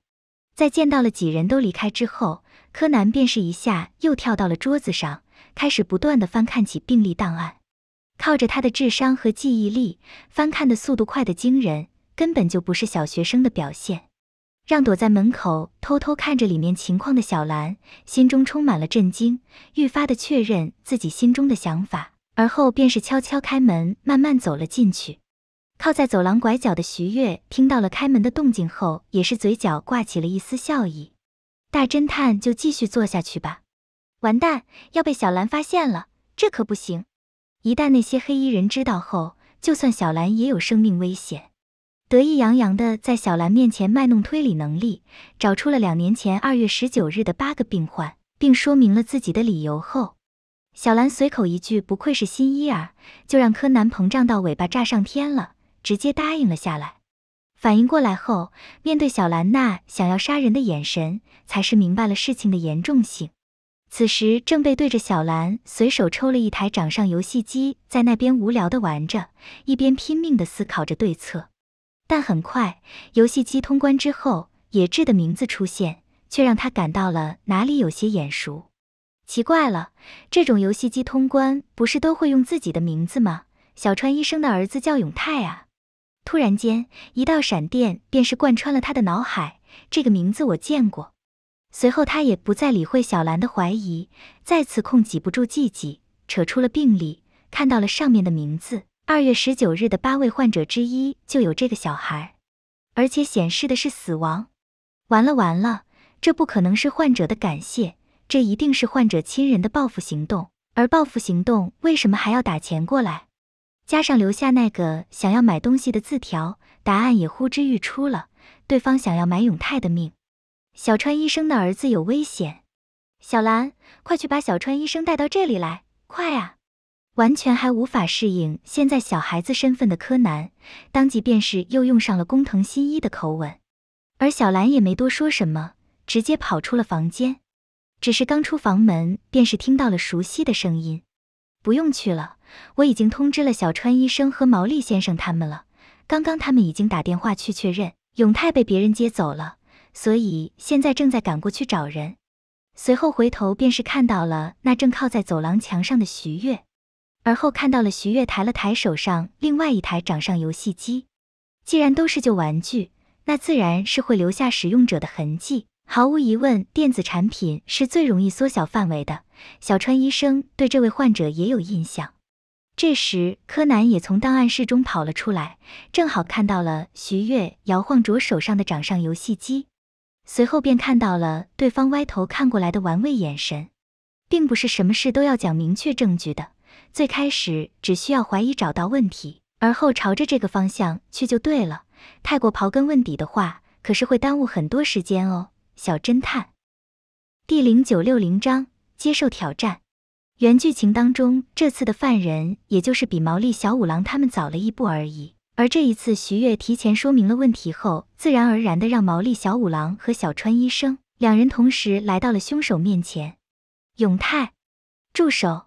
在见到了几人都离开之后，柯南便是一下又跳到了桌子上，开始不断的翻看起病历档案。靠着他的智商和记忆力，翻看的速度快的惊人，根本就不是小学生的表现。让躲在门口偷偷看着里面情况的小兰心中充满了震惊，愈发的确认自己心中的想法，而后便是悄悄开门，慢慢走了进去。靠在走廊拐角的徐悦听到了开门的动静后，也是嘴角挂起了一丝笑意。大侦探就继续做下去吧。完蛋，要被小兰发现了，这可不行。一旦那些黑衣人知道后，就算小兰也有生命危险。得意洋洋的在小兰面前卖弄推理能力，找出了两年前二月十九日的八个病患，并说明了自己的理由后，小兰随口一句“不愧是新一儿”，就让柯南膨胀到尾巴炸上天了。直接答应了下来，反应过来后，面对小兰那想要杀人的眼神，才是明白了事情的严重性。此时正背对着小兰，随手抽了一台掌上游戏机，在那边无聊的玩着，一边拼命的思考着对策。但很快，游戏机通关之后，野智的名字出现，却让他感到了哪里有些眼熟。奇怪了，这种游戏机通关不是都会用自己的名字吗？小川医生的儿子叫永泰啊。突然间，一道闪电便是贯穿了他的脑海。这个名字我见过。随后，他也不再理会小兰的怀疑，再次控制不住自己，扯出了病历，看到了上面的名字。二月十九日的八位患者之一就有这个小孩，而且显示的是死亡。完了完了，这不可能是患者的感谢，这一定是患者亲人的报复行动。而报复行动为什么还要打钱过来？加上留下那个想要买东西的字条，答案也呼之欲出了。对方想要买永泰的命，小川医生的儿子有危险。小兰，快去把小川医生带到这里来，快啊！完全还无法适应现在小孩子身份的柯南，当即便是又用上了工藤新一的口吻，而小兰也没多说什么，直接跑出了房间。只是刚出房门，便是听到了熟悉的声音。不用去了，我已经通知了小川医生和毛利先生他们了。刚刚他们已经打电话去确认，永泰被别人接走了，所以现在正在赶过去找人。随后回头便是看到了那正靠在走廊墙上的徐悦，而后看到了徐悦抬了抬手上另外一台掌上游戏机。既然都是旧玩具，那自然是会留下使用者的痕迹。毫无疑问，电子产品是最容易缩小范围的。小川医生对这位患者也有印象。这时，柯南也从档案室中跑了出来，正好看到了徐月摇晃着手上的掌上游戏机，随后便看到了对方歪头看过来的玩味眼神。并不是什么事都要讲明确证据的，最开始只需要怀疑找到问题，而后朝着这个方向去就对了。太过刨根问底的话，可是会耽误很多时间哦。小侦探第零九六零章接受挑战。原剧情当中，这次的犯人也就是比毛利小五郎他们早了一步而已。而这一次，徐悦提前说明了问题后，自然而然的让毛利小五郎和小川医生两人同时来到了凶手面前。永泰，住手！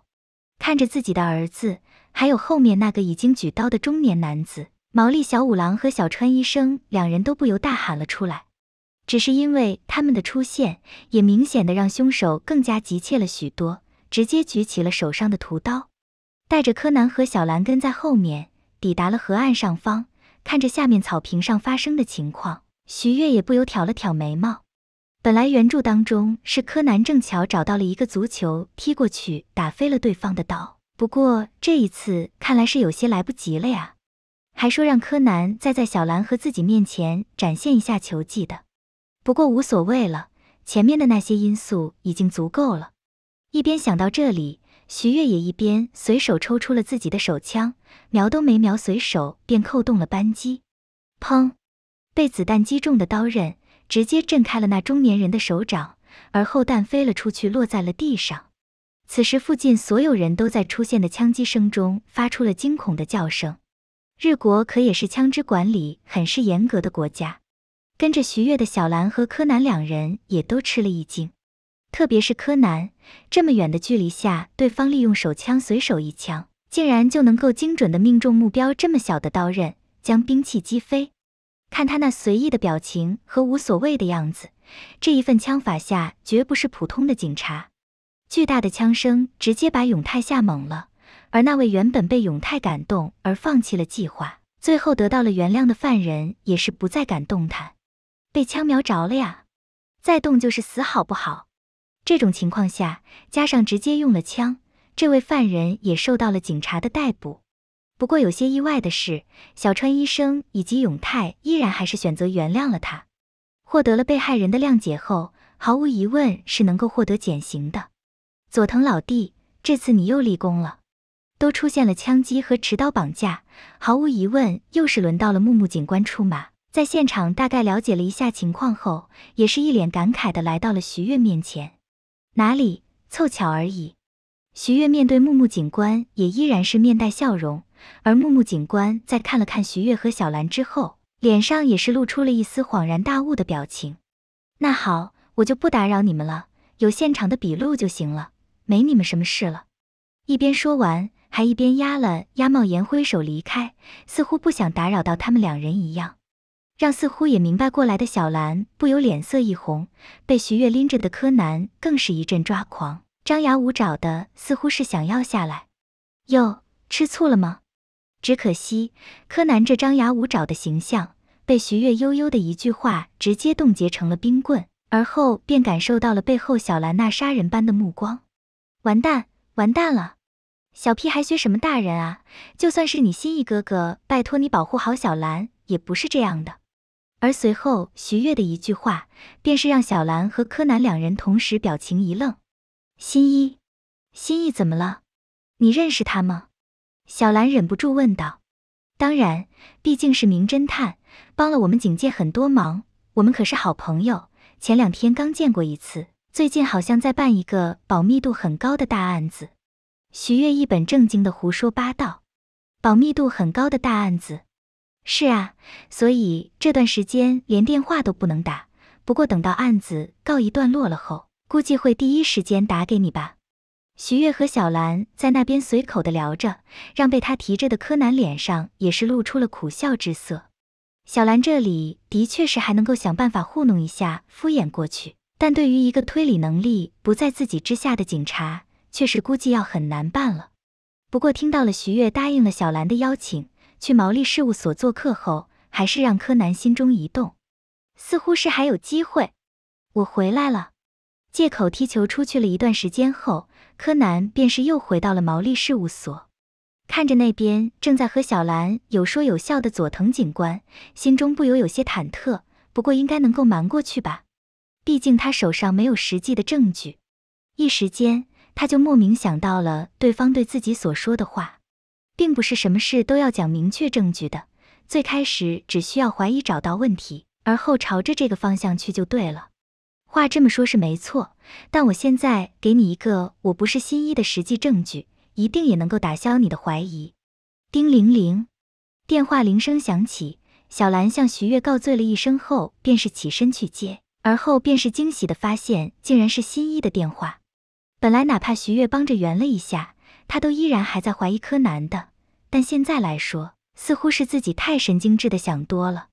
看着自己的儿子，还有后面那个已经举刀的中年男子，毛利小五郎和小川医生两人都不由大喊了出来。只是因为他们的出现，也明显的让凶手更加急切了许多，直接举起了手上的屠刀，带着柯南和小兰跟在后面，抵达了河岸上方，看着下面草坪上发生的情况，徐月也不由挑了挑眉毛。本来原著当中是柯南正巧找到了一个足球，踢过去打飞了对方的刀，不过这一次看来是有些来不及了呀，还说让柯南再在小兰和自己面前展现一下球技的。不过无所谓了，前面的那些因素已经足够了。一边想到这里，徐悦也一边随手抽出了自己的手枪，瞄都没瞄，随手便扣动了扳机。砰！被子弹击中的刀刃直接震开了那中年人的手掌，而后弹飞了出去，落在了地上。此时附近所有人都在出现的枪击声中发出了惊恐的叫声。日国可也是枪支管理很是严格的国家。跟着徐悦的小兰和柯南两人也都吃了一惊，特别是柯南，这么远的距离下，对方利用手枪随手一枪，竟然就能够精准的命中目标。这么小的刀刃将兵器击飞，看他那随意的表情和无所谓的样子，这一份枪法下绝不是普通的警察。巨大的枪声直接把永泰吓懵了，而那位原本被永泰感动而放弃了计划，最后得到了原谅的犯人也是不再敢动弹。被枪瞄着了呀，再动就是死，好不好？这种情况下，加上直接用了枪，这位犯人也受到了警察的逮捕。不过有些意外的是，小川医生以及永泰依然还是选择原谅了他。获得了被害人的谅解后，毫无疑问是能够获得减刑的。佐藤老弟，这次你又立功了。都出现了枪击和持刀绑架，毫无疑问又是轮到了木木警官出马。在现场大概了解了一下情况后，也是一脸感慨的来到了徐悦面前。哪里凑巧而已。徐悦面对木木警官，也依然是面带笑容。而木木警官在看了看徐悦和小兰之后，脸上也是露出了一丝恍然大悟的表情。那好，我就不打扰你们了，有现场的笔录就行了，没你们什么事了。一边说完，还一边压了压帽檐，挥手离开，似乎不想打扰到他们两人一样。让似乎也明白过来的小兰不由脸色一红，被徐月拎着的柯南更是一阵抓狂，张牙舞爪的似乎是想要下来。哟，吃醋了吗？只可惜柯南这张牙舞爪的形象被徐月悠悠的一句话直接冻结成了冰棍，而后便感受到了背后小兰那杀人般的目光。完蛋，完蛋了！小屁还学什么大人啊？就算是你心意哥哥拜托你保护好小兰，也不是这样的。而随后，徐月的一句话，便是让小兰和柯南两人同时表情一愣。新一，新一怎么了？你认识他吗？小兰忍不住问道。当然，毕竟是名侦探，帮了我们警界很多忙，我们可是好朋友。前两天刚见过一次，最近好像在办一个保密度很高的大案子。徐月一本正经的胡说八道，保密度很高的大案子。是啊，所以这段时间连电话都不能打。不过等到案子告一段落了后，估计会第一时间打给你吧。徐月和小兰在那边随口的聊着，让被他提着的柯南脸上也是露出了苦笑之色。小兰这里的确是还能够想办法糊弄一下、敷衍过去，但对于一个推理能力不在自己之下的警察，却是估计要很难办了。不过听到了徐月答应了小兰的邀请。去毛利事务所做客后，还是让柯南心中一动，似乎是还有机会。我回来了，借口踢球出去了一段时间后，柯南便是又回到了毛利事务所，看着那边正在和小兰有说有笑的佐藤警官，心中不由有些忐忑。不过应该能够瞒过去吧，毕竟他手上没有实际的证据。一时间，他就莫名想到了对方对自己所说的话。并不是什么事都要讲明确证据的，最开始只需要怀疑找到问题，而后朝着这个方向去就对了。话这么说，是没错，但我现在给你一个我不是新一的实际证据，一定也能够打消你的怀疑。叮铃铃，电话铃声响起，小兰向徐悦告罪了一声后，便是起身去接，而后便是惊喜的发现，竟然是新一的电话。本来哪怕徐悦帮着圆了一下。他都依然还在怀疑柯南的，但现在来说，似乎是自己太神经质的想多了。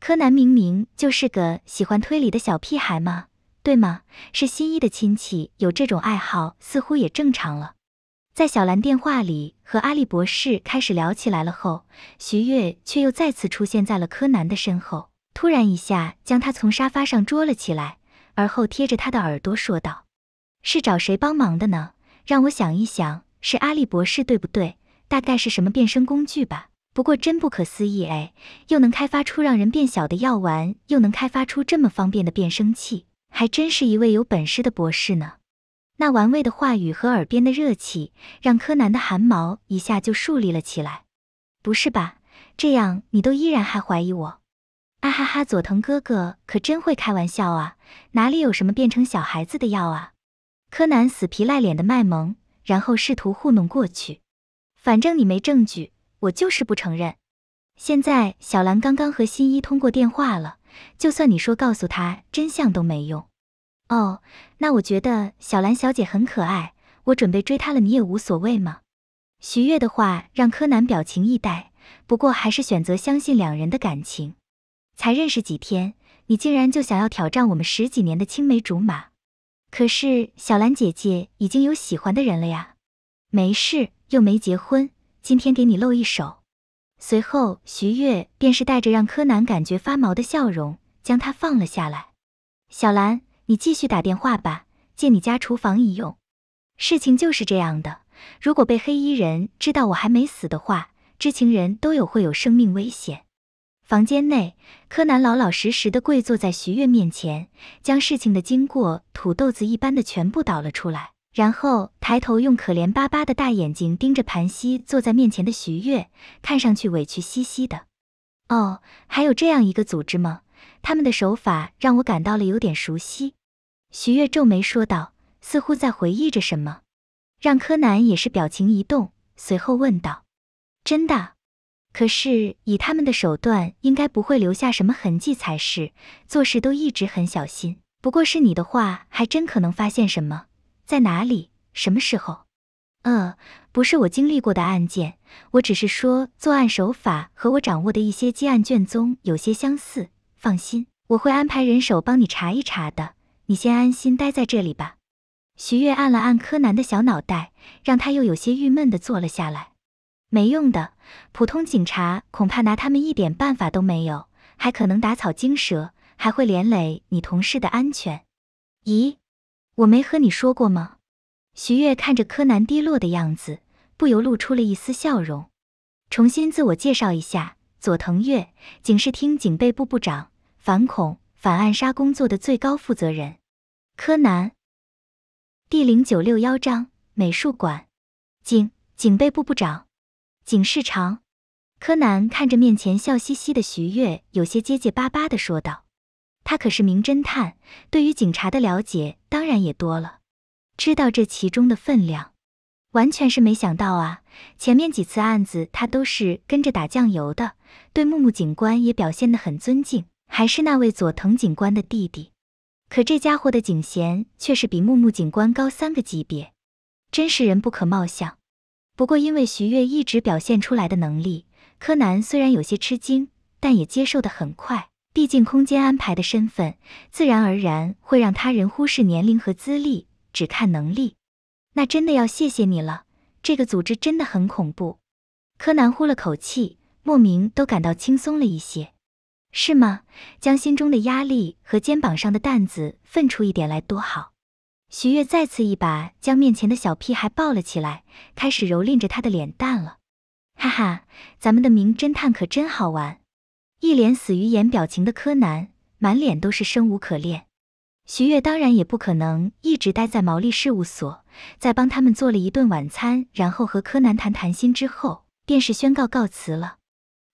柯南明明就是个喜欢推理的小屁孩嘛，对吗？是新一的亲戚有这种爱好，似乎也正常了。在小兰电话里和阿笠博士开始聊起来了后，徐月却又再次出现在了柯南的身后，突然一下将他从沙发上捉了起来，而后贴着他的耳朵说道：“是找谁帮忙的呢？让我想一想。”是阿笠博士对不对？大概是什么变声工具吧。不过真不可思议哎，又能开发出让人变小的药丸，又能开发出这么方便的变声器，还真是一位有本事的博士呢。那玩味的话语和耳边的热气，让柯南的汗毛一下就竖立了起来。不是吧？这样你都依然还怀疑我？啊哈哈，佐藤哥哥可真会开玩笑啊！哪里有什么变成小孩子的药啊？柯南死皮赖脸的卖萌。然后试图糊弄过去，反正你没证据，我就是不承认。现在小兰刚刚和新一通过电话了，就算你说告诉他真相都没用。哦，那我觉得小兰小姐很可爱，我准备追她了，你也无所谓吗？徐月的话让柯南表情一呆，不过还是选择相信两人的感情。才认识几天，你竟然就想要挑战我们十几年的青梅竹马？可是小兰姐姐已经有喜欢的人了呀，没事，又没结婚。今天给你露一手。随后，徐悦便是带着让柯南感觉发毛的笑容，将他放了下来。小兰，你继续打电话吧，借你家厨房一用。事情就是这样的，如果被黑衣人知道我还没死的话，知情人都有会有生命危险。房间内，柯南老老实实的跪坐在徐月面前，将事情的经过土豆子一般的全部倒了出来，然后抬头用可怜巴巴的大眼睛盯着盘膝坐在面前的徐月，看上去委屈兮兮的。哦，还有这样一个组织吗？他们的手法让我感到了有点熟悉。徐月皱眉说道，似乎在回忆着什么，让柯南也是表情一动，随后问道：“真的？”可是以他们的手段，应该不会留下什么痕迹才是。做事都一直很小心，不过是你的话，还真可能发现什么。在哪里？什么时候？呃，不是我经历过的案件，我只是说作案手法和我掌握的一些积案卷宗有些相似。放心，我会安排人手帮你查一查的。你先安心待在这里吧。徐月按了按柯南的小脑袋，让他又有些郁闷地坐了下来。没用的，普通警察恐怕拿他们一点办法都没有，还可能打草惊蛇，还会连累你同事的安全。咦，我没和你说过吗？徐悦看着柯南低落的样子，不由露出了一丝笑容。重新自我介绍一下，佐藤月，警视厅警备部部长，反恐反暗杀工作的最高负责人。柯南，第零九六幺章，美术馆，警警备部部长。警视长柯南看着面前笑嘻嘻的徐月，有些结结巴巴的说道：“他可是名侦探，对于警察的了解当然也多了，知道这其中的分量。完全是没想到啊！前面几次案子他都是跟着打酱油的，对木木警官也表现得很尊敬，还是那位佐藤警官的弟弟。可这家伙的警衔却是比木木警官高三个级别，真是人不可貌相。”不过，因为徐悦一直表现出来的能力，柯南虽然有些吃惊，但也接受的很快。毕竟空间安排的身份，自然而然会让他人忽视年龄和资历，只看能力。那真的要谢谢你了，这个组织真的很恐怖。柯南呼了口气，莫名都感到轻松了一些。是吗？将心中的压力和肩膀上的担子分出一点来，多好。徐悦再次一把将面前的小屁孩抱了起来，开始蹂躏着他的脸蛋了。哈哈，咱们的名侦探可真好玩！一脸死鱼眼表情的柯南，满脸都是生无可恋。徐悦当然也不可能一直待在毛利事务所，在帮他们做了一顿晚餐，然后和柯南谈谈心之后，便是宣告告辞了。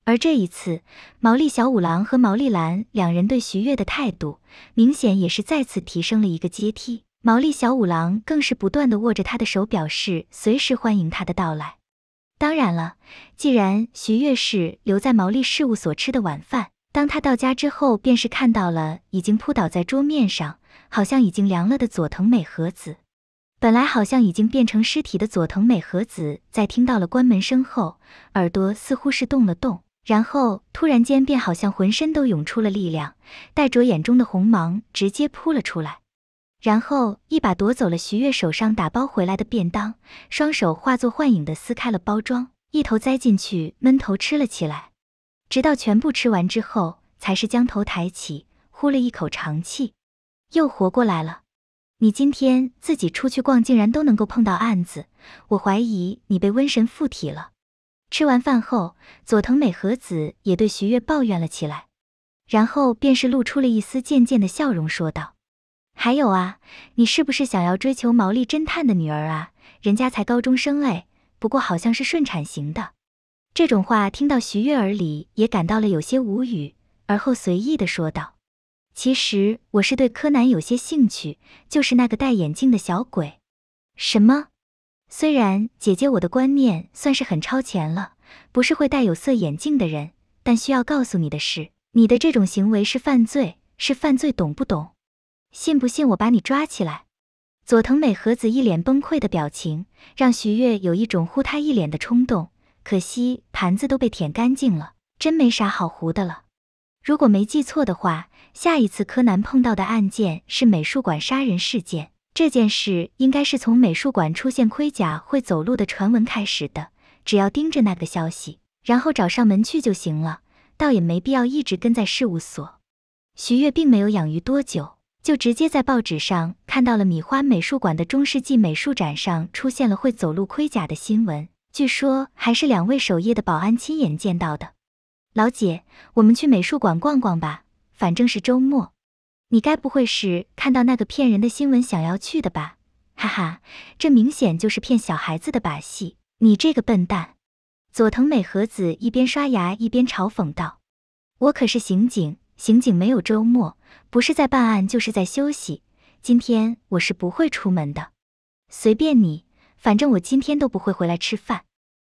而这一次，毛利小五郎和毛利兰两人对徐悦的态度，明显也是再次提升了一个阶梯。毛利小五郎更是不断的握着他的手，表示随时欢迎他的到来。当然了，既然徐越是留在毛利事务所吃的晚饭，当他到家之后，便是看到了已经扑倒在桌面上，好像已经凉了的佐藤美和子。本来好像已经变成尸体的佐藤美和子，在听到了关门声后，耳朵似乎是动了动，然后突然间便好像浑身都涌出了力量，带着眼中的红芒，直接扑了出来。然后一把夺走了徐悦手上打包回来的便当，双手化作幻影的撕开了包装，一头栽进去闷头吃了起来，直到全部吃完之后，才是将头抬起，呼了一口长气，又活过来了。你今天自己出去逛，竟然都能够碰到案子，我怀疑你被瘟神附体了。吃完饭后，佐藤美和子也对徐悦抱怨了起来，然后便是露出了一丝贱贱的笑容，说道。还有啊，你是不是想要追求毛利侦探的女儿啊？人家才高中生哎，不过好像是顺产型的。这种话听到徐悦耳里也感到了有些无语，而后随意的说道：“其实我是对柯南有些兴趣，就是那个戴眼镜的小鬼。”什么？虽然姐姐我的观念算是很超前了，不是会戴有色眼镜的人，但需要告诉你的是，你的这种行为是犯罪，是犯罪，懂不懂？信不信我把你抓起来？佐藤美和子一脸崩溃的表情，让徐悦有一种呼他一脸的冲动。可惜盘子都被舔干净了，真没啥好糊的了。如果没记错的话，下一次柯南碰到的案件是美术馆杀人事件。这件事应该是从美术馆出现盔甲会走路的传闻开始的。只要盯着那个消息，然后找上门去就行了。倒也没必要一直跟在事务所。徐悦并没有养鱼多久。就直接在报纸上看到了米花美术馆的中世纪美术展上出现了会走路盔甲的新闻，据说还是两位守夜的保安亲眼见到的。老姐，我们去美术馆逛逛吧，反正是周末。你该不会是看到那个骗人的新闻想要去的吧？哈哈，这明显就是骗小孩子的把戏。你这个笨蛋！佐藤美和子一边刷牙一边嘲讽道：“我可是刑警。”刑警没有周末，不是在办案就是在休息。今天我是不会出门的，随便你，反正我今天都不会回来吃饭。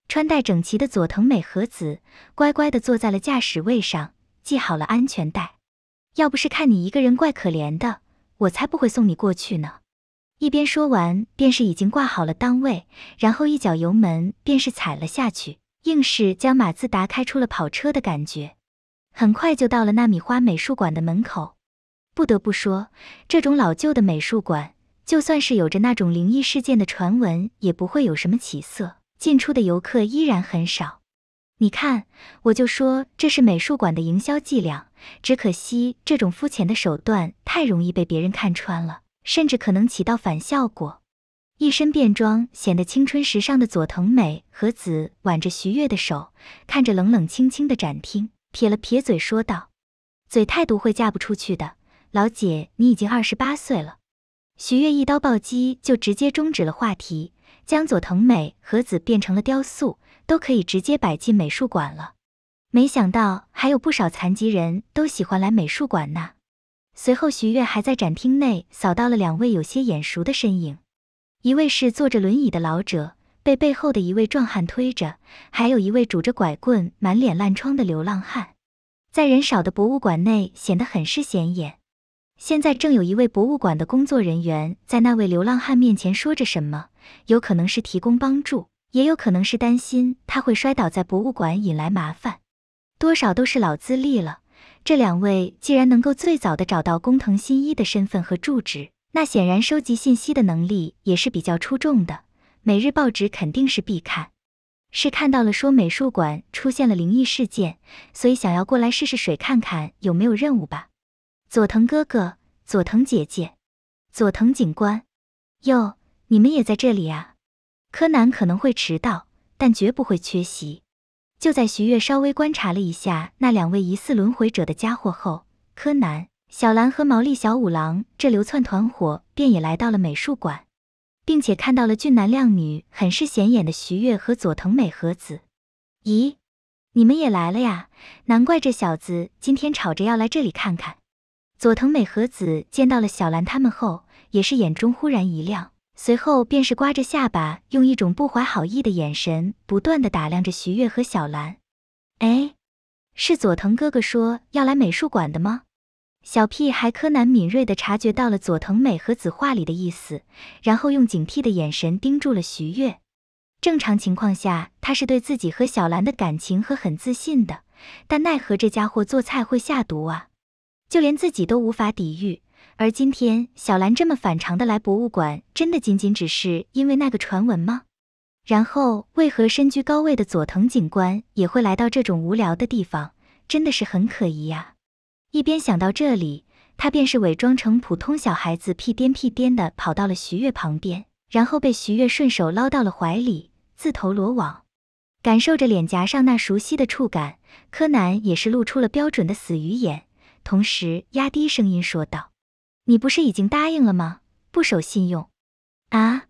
穿戴整齐的佐藤美和子乖乖的坐在了驾驶位上，系好了安全带。要不是看你一个人怪可怜的，我才不会送你过去呢。一边说完，便是已经挂好了档位，然后一脚油门便是踩了下去，硬是将马自达开出了跑车的感觉。很快就到了纳米花美术馆的门口，不得不说，这种老旧的美术馆，就算是有着那种灵异事件的传闻，也不会有什么起色。进出的游客依然很少。你看，我就说这是美术馆的营销伎俩，只可惜这种肤浅的手段太容易被别人看穿了，甚至可能起到反效果。一身便装显得青春时尚的佐藤美和子挽着徐悦的手，看着冷冷清清的展厅。撇了撇嘴说道：“嘴太毒会嫁不出去的，老姐，你已经二十八岁了。”徐月一刀暴击就直接终止了话题，将佐藤美和子变成了雕塑，都可以直接摆进美术馆了。没想到还有不少残疾人都喜欢来美术馆呢。随后，徐月还在展厅内扫到了两位有些眼熟的身影，一位是坐着轮椅的老者。被背后的一位壮汉推着，还有一位拄着拐棍、满脸烂疮的流浪汉，在人少的博物馆内显得很是显眼。现在正有一位博物馆的工作人员在那位流浪汉面前说着什么，有可能是提供帮助，也有可能是担心他会摔倒在博物馆引来麻烦。多少都是老资历了，这两位既然能够最早的找到工藤新一的身份和住址，那显然收集信息的能力也是比较出众的。每日报纸肯定是必看，是看到了说美术馆出现了灵异事件，所以想要过来试试水，看看有没有任务吧。佐藤哥哥、佐藤姐姐、佐藤警官，哟，你们也在这里啊！柯南可能会迟到，但绝不会缺席。就在徐月稍微观察了一下那两位疑似轮回者的家伙后，柯南、小兰和毛利小五郎这流窜团伙便也来到了美术馆。并且看到了俊男靓女，很是显眼的徐悦和佐藤美和子。咦，你们也来了呀？难怪这小子今天吵着要来这里看看。佐藤美和子见到了小兰他们后，也是眼中忽然一亮，随后便是刮着下巴，用一种不怀好意的眼神不断的打量着徐悦和小兰。哎，是佐藤哥哥说要来美术馆的吗？小屁还柯南敏锐地察觉到了佐藤美和子画里的意思，然后用警惕的眼神盯住了徐悦。正常情况下，他是对自己和小兰的感情和很自信的，但奈何这家伙做菜会下毒啊，就连自己都无法抵御。而今天小兰这么反常的来博物馆，真的仅仅只是因为那个传闻吗？然后为何身居高位的佐藤警官也会来到这种无聊的地方，真的是很可疑呀。一边想到这里，他便是伪装成普通小孩子，屁颠屁颠的跑到了徐悦旁边，然后被徐悦顺手捞到了怀里，自投罗网。感受着脸颊上那熟悉的触感，柯南也是露出了标准的死鱼眼，同时压低声音说道：“你不是已经答应了吗？不守信用啊？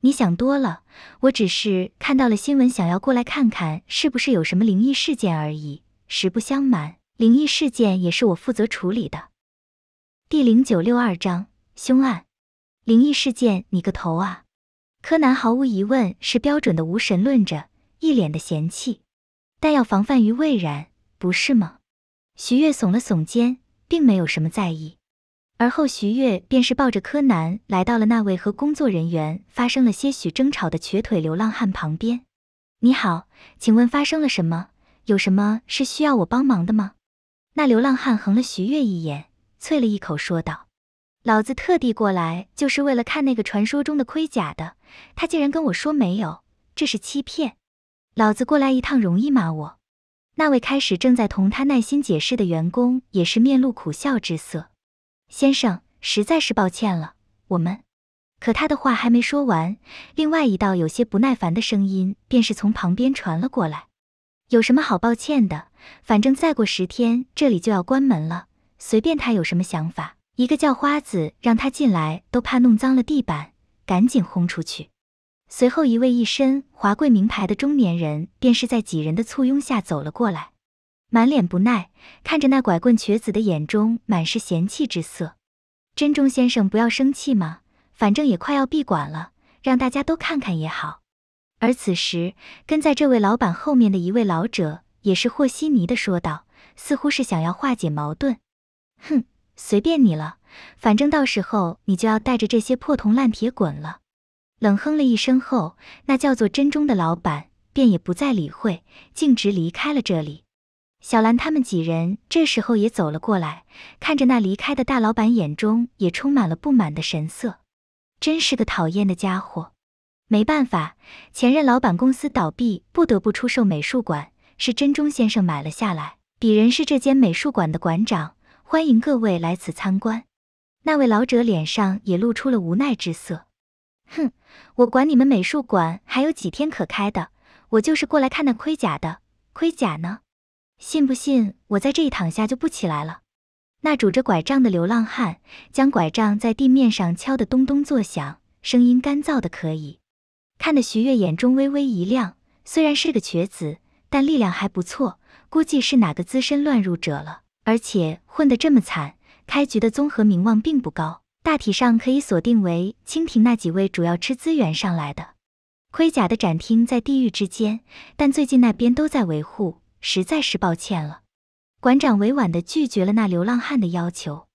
你想多了，我只是看到了新闻，想要过来看看是不是有什么灵异事件而已。实不相瞒。”灵异事件也是我负责处理的。第零九六二章凶案，灵异事件你个头啊！柯南毫无疑问是标准的无神论者，一脸的嫌弃。但要防范于未然，不是吗？徐月耸了耸肩，并没有什么在意。而后，徐月便是抱着柯南来到了那位和工作人员发生了些许争吵的瘸腿流浪汉旁边。你好，请问发生了什么？有什么是需要我帮忙的吗？那流浪汉横了徐悦一眼，啐了一口，说道：“老子特地过来就是为了看那个传说中的盔甲的，他竟然跟我说没有，这是欺骗！老子过来一趟容易吗？我……”那位开始正在同他耐心解释的员工也是面露苦笑之色：“先生，实在是抱歉了，我们……”可他的话还没说完，另外一道有些不耐烦的声音便是从旁边传了过来：“有什么好抱歉的？”反正再过十天这里就要关门了，随便他有什么想法。一个叫花子让他进来都怕弄脏了地板，赶紧轰出去。随后，一位一身华贵名牌的中年人便是在几人的簇拥下走了过来，满脸不耐，看着那拐棍瘸子的眼中满是嫌弃之色。珍中先生不要生气嘛，反正也快要闭馆了，让大家都看看也好。而此时跟在这位老板后面的一位老者。也是和稀泥的说道，似乎是想要化解矛盾。哼，随便你了，反正到时候你就要带着这些破铜烂铁滚了。冷哼了一声后，那叫做珍中的老板便也不再理会，径直离开了这里。小兰他们几人这时候也走了过来，看着那离开的大老板，眼中也充满了不满的神色。真是个讨厌的家伙。没办法，前任老板公司倒闭，不得不出售美术馆。是真中先生买了下来。鄙人是这间美术馆的馆长，欢迎各位来此参观。那位老者脸上也露出了无奈之色。哼，我管你们美术馆还有几天可开的，我就是过来看那盔甲的。盔甲呢？信不信我在这一躺下就不起来了？那拄着拐杖的流浪汉将拐杖在地面上敲得咚咚作响，声音干燥的可以，看得徐月眼中微微一亮。虽然是个瘸子。但力量还不错，估计是哪个资深乱入者了，而且混得这么惨，开局的综合名望并不高，大体上可以锁定为蜻蜓那几位主要吃资源上来的。盔甲的展厅在地狱之间，但最近那边都在维护，实在是抱歉了。馆长委婉的拒绝了那流浪汉的要求，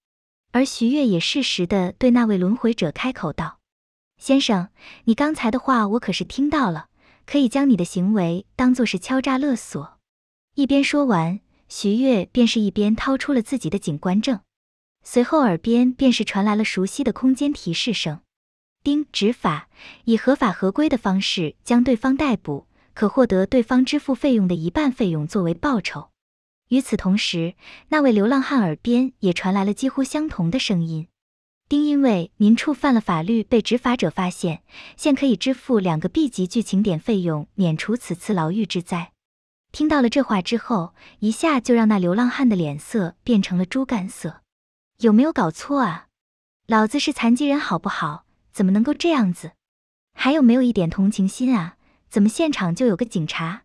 而徐悦也适时的对那位轮回者开口道：“先生，你刚才的话我可是听到了。”可以将你的行为当做是敲诈勒索。一边说完，徐悦便是一边掏出了自己的警官证，随后耳边便是传来了熟悉的空间提示声：“丁执法，以合法合规的方式将对方逮捕，可获得对方支付费用的一半费用作为报酬。”与此同时，那位流浪汉耳边也传来了几乎相同的声音。丁，因为您触犯了法律，被执法者发现，现可以支付两个 B 级剧情点费用，免除此次牢狱之灾。听到了这话之后，一下就让那流浪汉的脸色变成了猪肝色。有没有搞错啊？老子是残疾人好不好？怎么能够这样子？还有没有一点同情心啊？怎么现场就有个警察？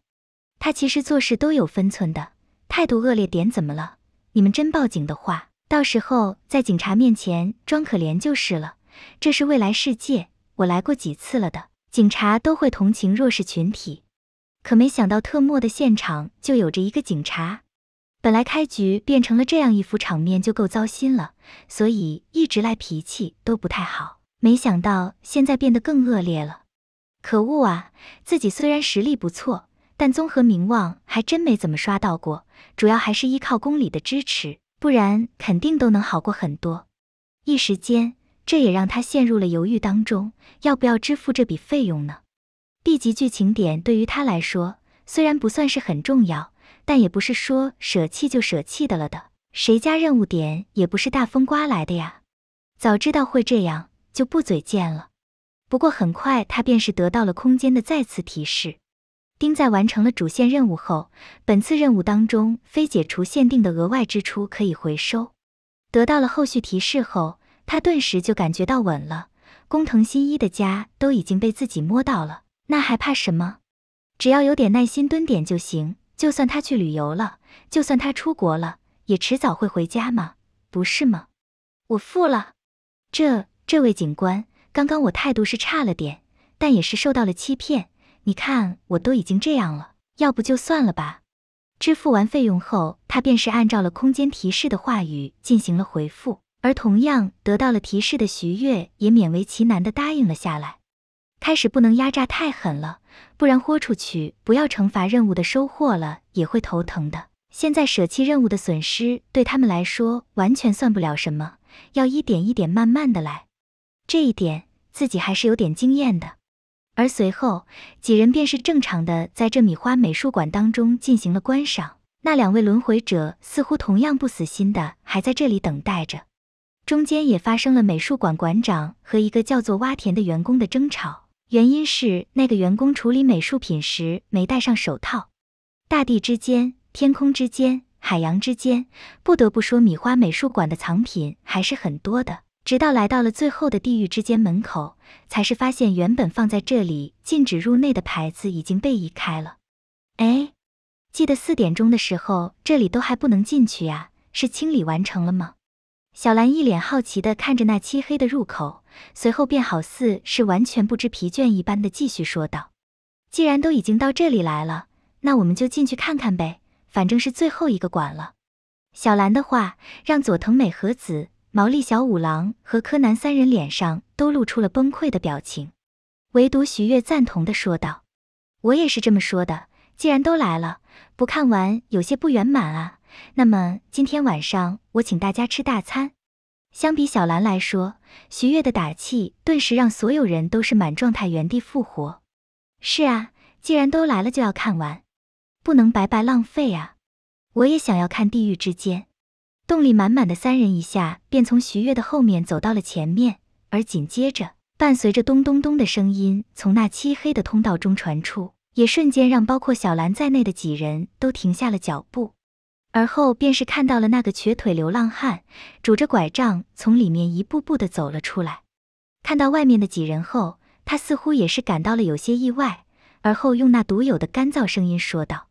他其实做事都有分寸的，态度恶劣点怎么了？你们真报警的话。到时候在警察面前装可怜就是了。这是未来世界，我来过几次了的，警察都会同情弱势群体。可没想到特莫的现场就有着一个警察。本来开局变成了这样一幅场面就够糟心了，所以一直来脾气都不太好。没想到现在变得更恶劣了，可恶啊！自己虽然实力不错，但综合名望还真没怎么刷到过，主要还是依靠宫里的支持。不然肯定都能好过很多，一时间这也让他陷入了犹豫当中，要不要支付这笔费用呢？B 级剧情点对于他来说虽然不算是很重要，但也不是说舍弃就舍弃的了的，谁家任务点也不是大风刮来的呀，早知道会这样就不嘴贱了。不过很快他便是得到了空间的再次提示。丁在完成了主线任务后，本次任务当中非解除限定的额外支出可以回收。得到了后续提示后，他顿时就感觉到稳了。工藤新一的家都已经被自己摸到了，那还怕什么？只要有点耐心蹲点就行。就算他去旅游了，就算他出国了，也迟早会回家嘛，不是吗？我付了。这这位警官，刚刚我态度是差了点，但也是受到了欺骗。你看，我都已经这样了，要不就算了吧。支付完费用后，他便是按照了空间提示的话语进行了回复，而同样得到了提示的徐悦也勉为其难的答应了下来。开始不能压榨太狠了，不然豁出去不要惩罚任务的收获了也会头疼的。现在舍弃任务的损失对他们来说完全算不了什么，要一点一点慢慢的来，这一点自己还是有点经验的。而随后几人便是正常的在这米花美术馆当中进行了观赏。那两位轮回者似乎同样不死心的还在这里等待着，中间也发生了美术馆馆长和一个叫做洼田的员工的争吵，原因是那个员工处理美术品时没戴上手套。大地之间、天空之间、海洋之间，不得不说米花美术馆的藏品还是很多的。直到来到了最后的地狱之间门口，才是发现原本放在这里禁止入内的牌子已经被移开了。哎，记得四点钟的时候这里都还不能进去呀，是清理完成了吗？小兰一脸好奇的看着那漆黑的入口，随后便好似是完全不知疲倦一般的继续说道：“既然都已经到这里来了，那我们就进去看看呗，反正是最后一个馆了。”小兰的话让佐藤美和子。毛利小五郎和柯南三人脸上都露出了崩溃的表情，唯独徐月赞同的说道：“我也是这么说的。既然都来了，不看完有些不圆满啊。那么今天晚上我请大家吃大餐。”相比小兰来说，徐月的打气顿时让所有人都是满状态原地复活。是啊，既然都来了，就要看完，不能白白浪费啊！我也想要看《地狱之间》。动力满满的三人一下便从徐悦的后面走到了前面，而紧接着伴随着咚咚咚的声音从那漆黑的通道中传出，也瞬间让包括小兰在内的几人都停下了脚步。而后便是看到了那个瘸腿流浪汉拄着拐杖从里面一步步的走了出来，看到外面的几人后，他似乎也是感到了有些意外，而后用那独有的干燥声音说道：“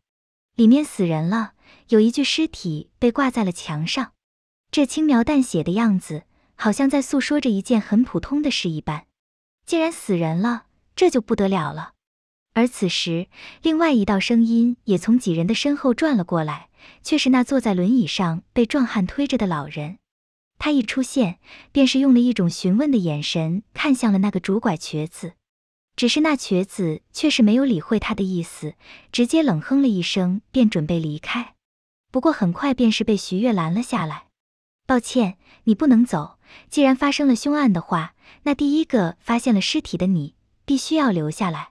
里面死人了。”有一具尸体被挂在了墙上，这轻描淡写的样子，好像在诉说着一件很普通的事一般。竟然死人了，这就不得了了。而此时，另外一道声音也从几人的身后转了过来，却是那坐在轮椅上被壮汉推着的老人。他一出现，便是用了一种询问的眼神看向了那个拄拐瘸子。只是那瘸子却是没有理会他的意思，直接冷哼了一声，便准备离开。不过很快便是被徐悦拦了下来。抱歉，你不能走。既然发生了凶案的话，那第一个发现了尸体的你必须要留下来。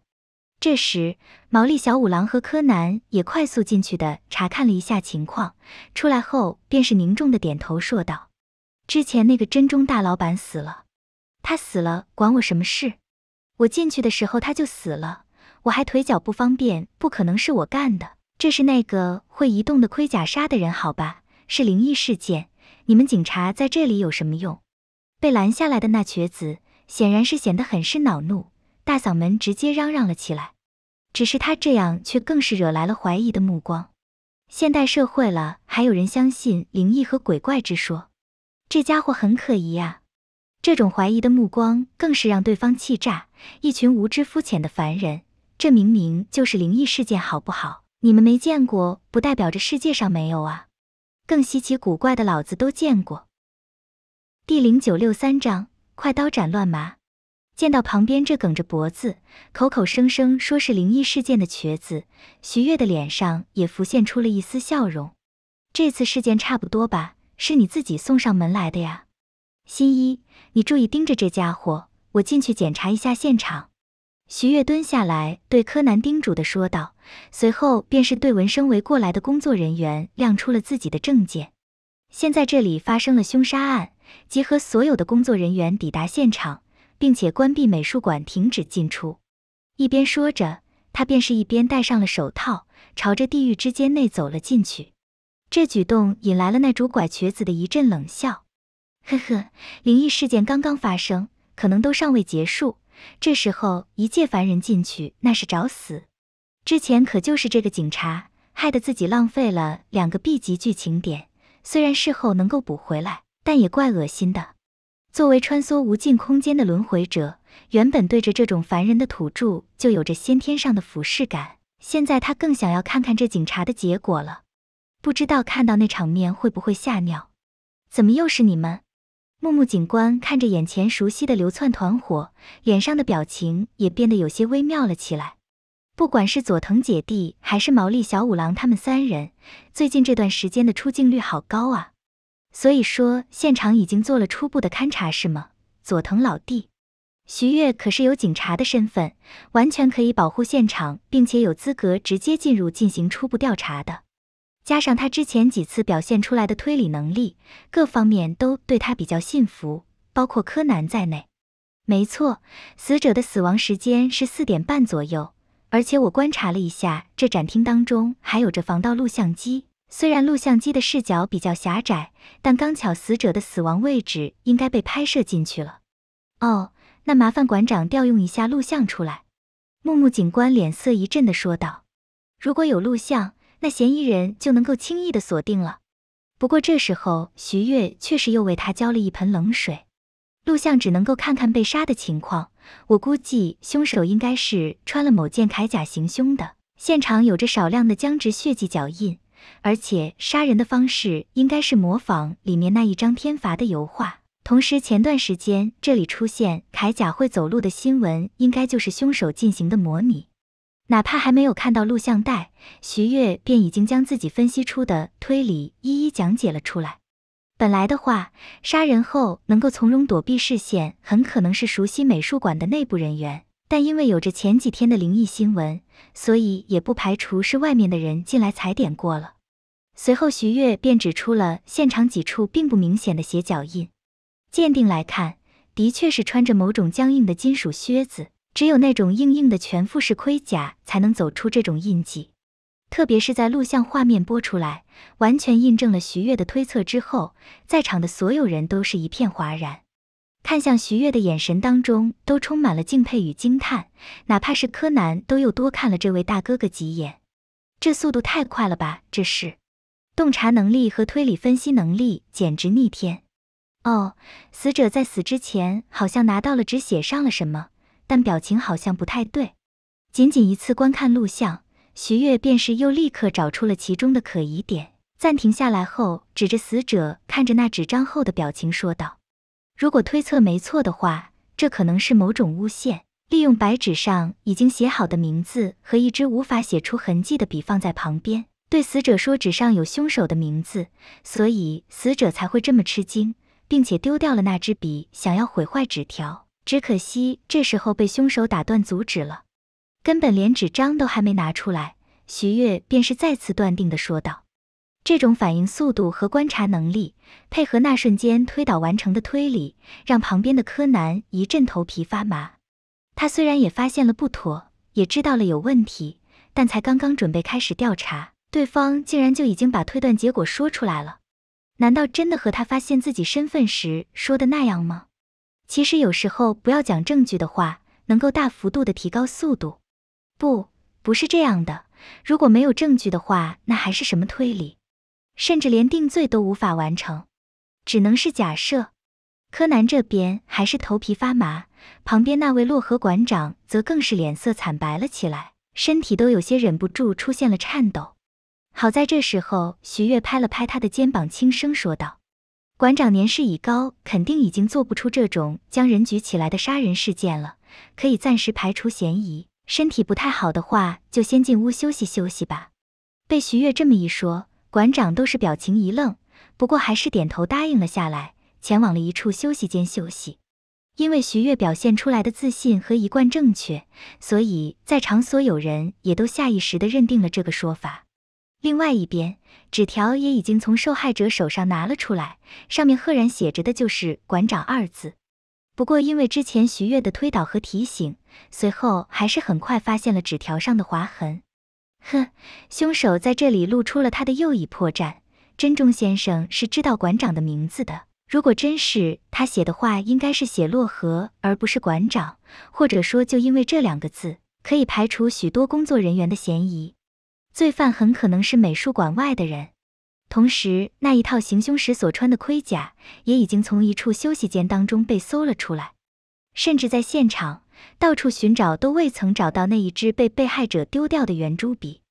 这时，毛利小五郎和柯南也快速进去的查看了一下情况，出来后便是凝重的点头说道：“之前那个真中大老板死了，他死了管我什么事？我进去的时候他就死了，我还腿脚不方便，不可能是我干的。”这是那个会移动的盔甲杀的人，好吧，是灵异事件。你们警察在这里有什么用？被拦下来的那瘸子显然是显得很是恼怒，大嗓门直接嚷嚷了起来。只是他这样却更是惹来了怀疑的目光。现代社会了，还有人相信灵异和鬼怪之说？这家伙很可疑啊！这种怀疑的目光更是让对方气炸。一群无知肤浅的凡人，这明明就是灵异事件，好不好？你们没见过，不代表着世界上没有啊！更稀奇古怪的老子都见过。第零九六三章快刀斩乱麻。见到旁边这梗着脖子、口口声声说是灵异事件的瘸子徐月的脸上也浮现出了一丝笑容。这次事件差不多吧？是你自己送上门来的呀！新一，你注意盯着这家伙，我进去检查一下现场。徐月蹲下来，对柯南叮嘱地说道，随后便是对闻声围过来的工作人员亮出了自己的证件。现在这里发生了凶杀案，集合所有的工作人员抵达现场，并且关闭美术馆，停止进出。一边说着，他便是一边戴上了手套，朝着地狱之间内走了进去。这举动引来了那拄拐瘸子的一阵冷笑：“呵呵，灵异事件刚刚发生，可能都尚未结束。”这时候一介凡人进去那是找死，之前可就是这个警察害得自己浪费了两个 B 级剧情点，虽然事后能够补回来，但也怪恶心的。作为穿梭无尽空间的轮回者，原本对着这种凡人的土著就有着先天上的俯视感，现在他更想要看看这警察的结果了，不知道看到那场面会不会吓尿？怎么又是你们？木木警官看着眼前熟悉的流窜团伙，脸上的表情也变得有些微妙了起来。不管是佐藤姐弟，还是毛利小五郎，他们三人最近这段时间的出镜率好高啊。所以说，现场已经做了初步的勘察，是吗？佐藤老弟，徐月可是有警察的身份，完全可以保护现场，并且有资格直接进入进行初步调查的。加上他之前几次表现出来的推理能力，各方面都对他比较信服，包括柯南在内。没错，死者的死亡时间是四点半左右，而且我观察了一下，这展厅当中还有着防盗录像机。虽然录像机的视角比较狭窄，但刚巧死者的死亡位置应该被拍摄进去了。哦，那麻烦馆长调用一下录像出来。木木警官脸色一震地说道：“如果有录像。”那嫌疑人就能够轻易的锁定了。不过这时候，徐悦确实又为他浇了一盆冷水。录像只能够看看被杀的情况，我估计凶手应该是穿了某件铠甲行凶的。现场有着少量的僵直血迹脚印，而且杀人的方式应该是模仿里面那一张天罚的油画。同时，前段时间这里出现铠甲会走路的新闻，应该就是凶手进行的模拟。哪怕还没有看到录像带，徐悦便已经将自己分析出的推理一一讲解了出来。本来的话，杀人后能够从容躲避视线，很可能是熟悉美术馆的内部人员，但因为有着前几天的灵异新闻，所以也不排除是外面的人进来踩点过了。随后，徐悦便指出了现场几处并不明显的鞋脚印，鉴定来看，的确是穿着某种僵硬的金属靴子。只有那种硬硬的全覆式盔甲才能走出这种印记，特别是在录像画面播出来，完全印证了徐悦的推测之后，在场的所有人都是一片哗然，看向徐悦的眼神当中都充满了敬佩与惊叹，哪怕是柯南都又多看了这位大哥哥几眼。这速度太快了吧！这是，洞察能力和推理分析能力简直逆天。哦，死者在死之前好像拿到了纸，写上了什么。但表情好像不太对。仅仅一次观看录像，徐悦便是又立刻找出了其中的可疑点。暂停下来后，指着死者看着那纸张后的表情说道：“如果推测没错的话，这可能是某种诬陷。利用白纸上已经写好的名字和一支无法写出痕迹的笔放在旁边，对死者说纸上有凶手的名字，所以死者才会这么吃惊，并且丢掉了那支笔，想要毁坏纸条。”只可惜，这时候被凶手打断阻止了，根本连纸张都还没拿出来，徐悦便是再次断定的说道：“这种反应速度和观察能力，配合那瞬间推导完成的推理，让旁边的柯南一阵头皮发麻。他虽然也发现了不妥，也知道了有问题，但才刚刚准备开始调查，对方竟然就已经把推断结果说出来了。难道真的和他发现自己身份时说的那样吗？”其实有时候不要讲证据的话，能够大幅度的提高速度。不，不是这样的。如果没有证据的话，那还是什么推理？甚至连定罪都无法完成，只能是假设。柯南这边还是头皮发麻，旁边那位洛河馆长则更是脸色惨白了起来，身体都有些忍不住出现了颤抖。好在这时候，徐月拍了拍他的肩膀，轻声说道。馆长年事已高，肯定已经做不出这种将人举起来的杀人事件了，可以暂时排除嫌疑。身体不太好的话，就先进屋休息休息吧。被徐悦这么一说，馆长都是表情一愣，不过还是点头答应了下来，前往了一处休息间休息。因为徐悦表现出来的自信和一贯正确，所以在场所有人也都下意识的认定了这个说法。另外一边，纸条也已经从受害者手上拿了出来，上面赫然写着的就是“馆长”二字。不过因为之前徐悦的推导和提醒，随后还是很快发现了纸条上的划痕。哼，凶手在这里露出了他的又一破绽。真中先生是知道馆长的名字的，如果真是他写的话，应该是写“洛河”而不是“馆长”，或者说就因为这两个字，可以排除许多工作人员的嫌疑。罪犯很可能是美术馆外的人，同时那一套行凶时所穿的盔甲也已经从一处休息间当中被搜了出来，甚至在现场到处寻找都未曾找到那一支被被害者丢掉的圆珠笔。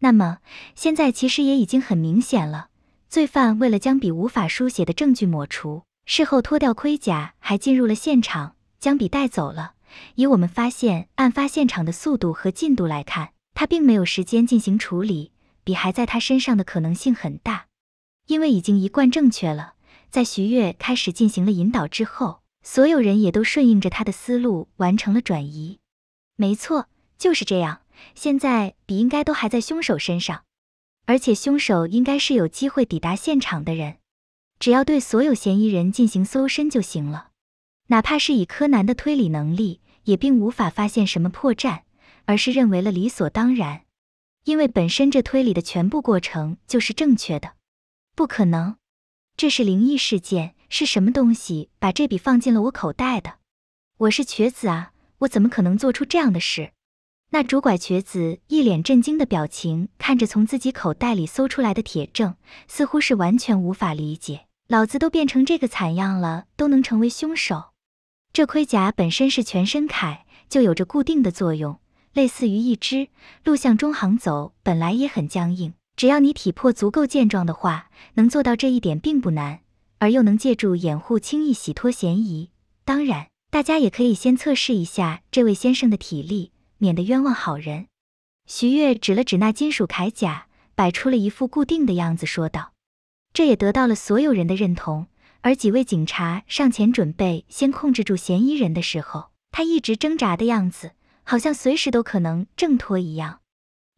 那么现在其实也已经很明显了，罪犯为了将笔无法书写的证据抹除，事后脱掉盔甲还进入了现场，将笔带走了。以我们发现案发现场的速度和进度来看。他并没有时间进行处理，笔还在他身上的可能性很大，因为已经一贯正确了。在徐悦开始进行了引导之后，所有人也都顺应着他的思路完成了转移。没错，就是这样。现在笔应该都还在凶手身上，而且凶手应该是有机会抵达现场的人。只要对所有嫌疑人进行搜身就行了，哪怕是以柯南的推理能力，也并无法发现什么破绽。而是认为了理所当然，因为本身这推理的全部过程就是正确的，不可能。这是灵异事件，是什么东西把这笔放进了我口袋的？我是瘸子啊，我怎么可能做出这样的事？那拄拐瘸子一脸震惊的表情看着从自己口袋里搜出来的铁证，似乎是完全无法理解。老子都变成这个惨样了，都能成为凶手？这盔甲本身是全身铠，就有着固定的作用。类似于一只鹿向中行走，本来也很僵硬。只要你体魄足够健壮的话，能做到这一点并不难，而又能借助掩护轻易洗脱嫌疑。当然，大家也可以先测试一下这位先生的体力，免得冤枉好人。徐月指了指那金属铠甲，摆出了一副固定的样子，说道：“这也得到了所有人的认同。”而几位警察上前准备先控制住嫌疑人的时候，他一直挣扎的样子。好像随时都可能挣脱一样。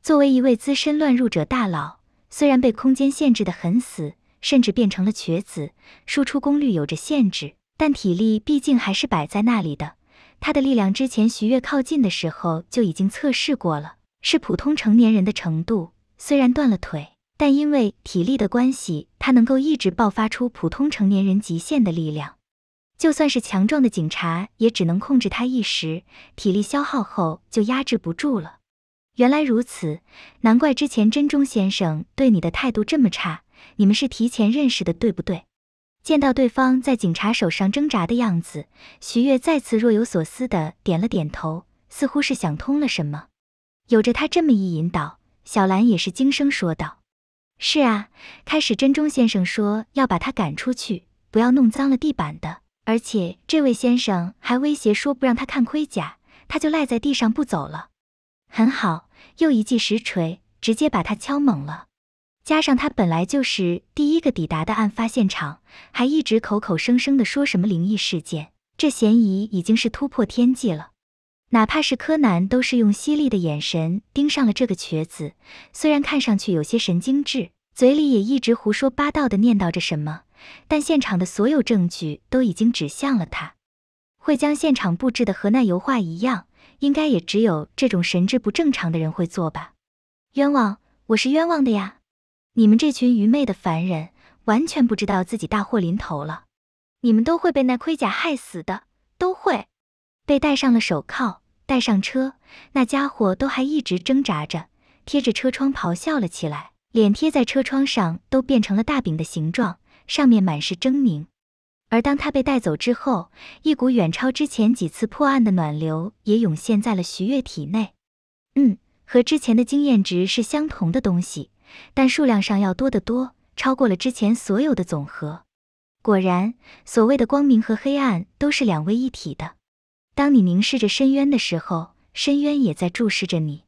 作为一位资深乱入者大佬，虽然被空间限制的很死，甚至变成了瘸子，输出功率有着限制，但体力毕竟还是摆在那里的。他的力量之前徐月靠近的时候就已经测试过了，是普通成年人的程度。虽然断了腿，但因为体力的关系，他能够一直爆发出普通成年人极限的力量。就算是强壮的警察，也只能控制他一时，体力消耗后就压制不住了。原来如此，难怪之前真中先生对你的态度这么差。你们是提前认识的，对不对？见到对方在警察手上挣扎的样子，徐悦再次若有所思地点了点头，似乎是想通了什么。有着他这么一引导，小兰也是惊声说道：“是啊，开始真中先生说要把他赶出去，不要弄脏了地板的。”而且这位先生还威胁说不让他看盔甲，他就赖在地上不走了。很好，又一记石锤，直接把他敲懵了。加上他本来就是第一个抵达的案发现场，还一直口口声声的说什么灵异事件，这嫌疑已经是突破天际了。哪怕是柯南，都是用犀利的眼神盯上了这个瘸子。虽然看上去有些神经质，嘴里也一直胡说八道的念叨着什么。但现场的所有证据都已经指向了他，会将现场布置的和那油画一样，应该也只有这种神智不正常的人会做吧？冤枉，我是冤枉的呀！你们这群愚昧的凡人，完全不知道自己大祸临头了，你们都会被那盔甲害死的，都会。被戴上了手铐，带上车，那家伙都还一直挣扎着，贴着车窗咆哮了起来，脸贴在车窗上都变成了大饼的形状。上面满是狰狞，而当他被带走之后，一股远超之前几次破案的暖流也涌现在了徐悦体内。嗯，和之前的经验值是相同的东西，但数量上要多得多，超过了之前所有的总和。果然，所谓的光明和黑暗都是两位一体的。当你凝视着深渊的时候，深渊也在注视着你。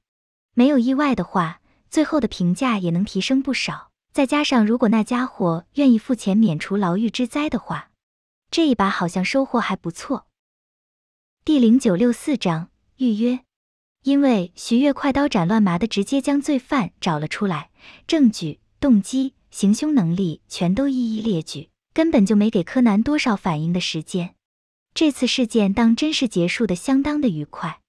没有意外的话，最后的评价也能提升不少。再加上，如果那家伙愿意付钱免除牢狱之灾的话，这一把好像收获还不错。第零九六四章预约，因为徐悦快刀斩乱麻的直接将罪犯找了出来，证据、动机、行凶能力全都一一列举，根本就没给柯南多少反应的时间。这次事件当真是结束的相当的愉快。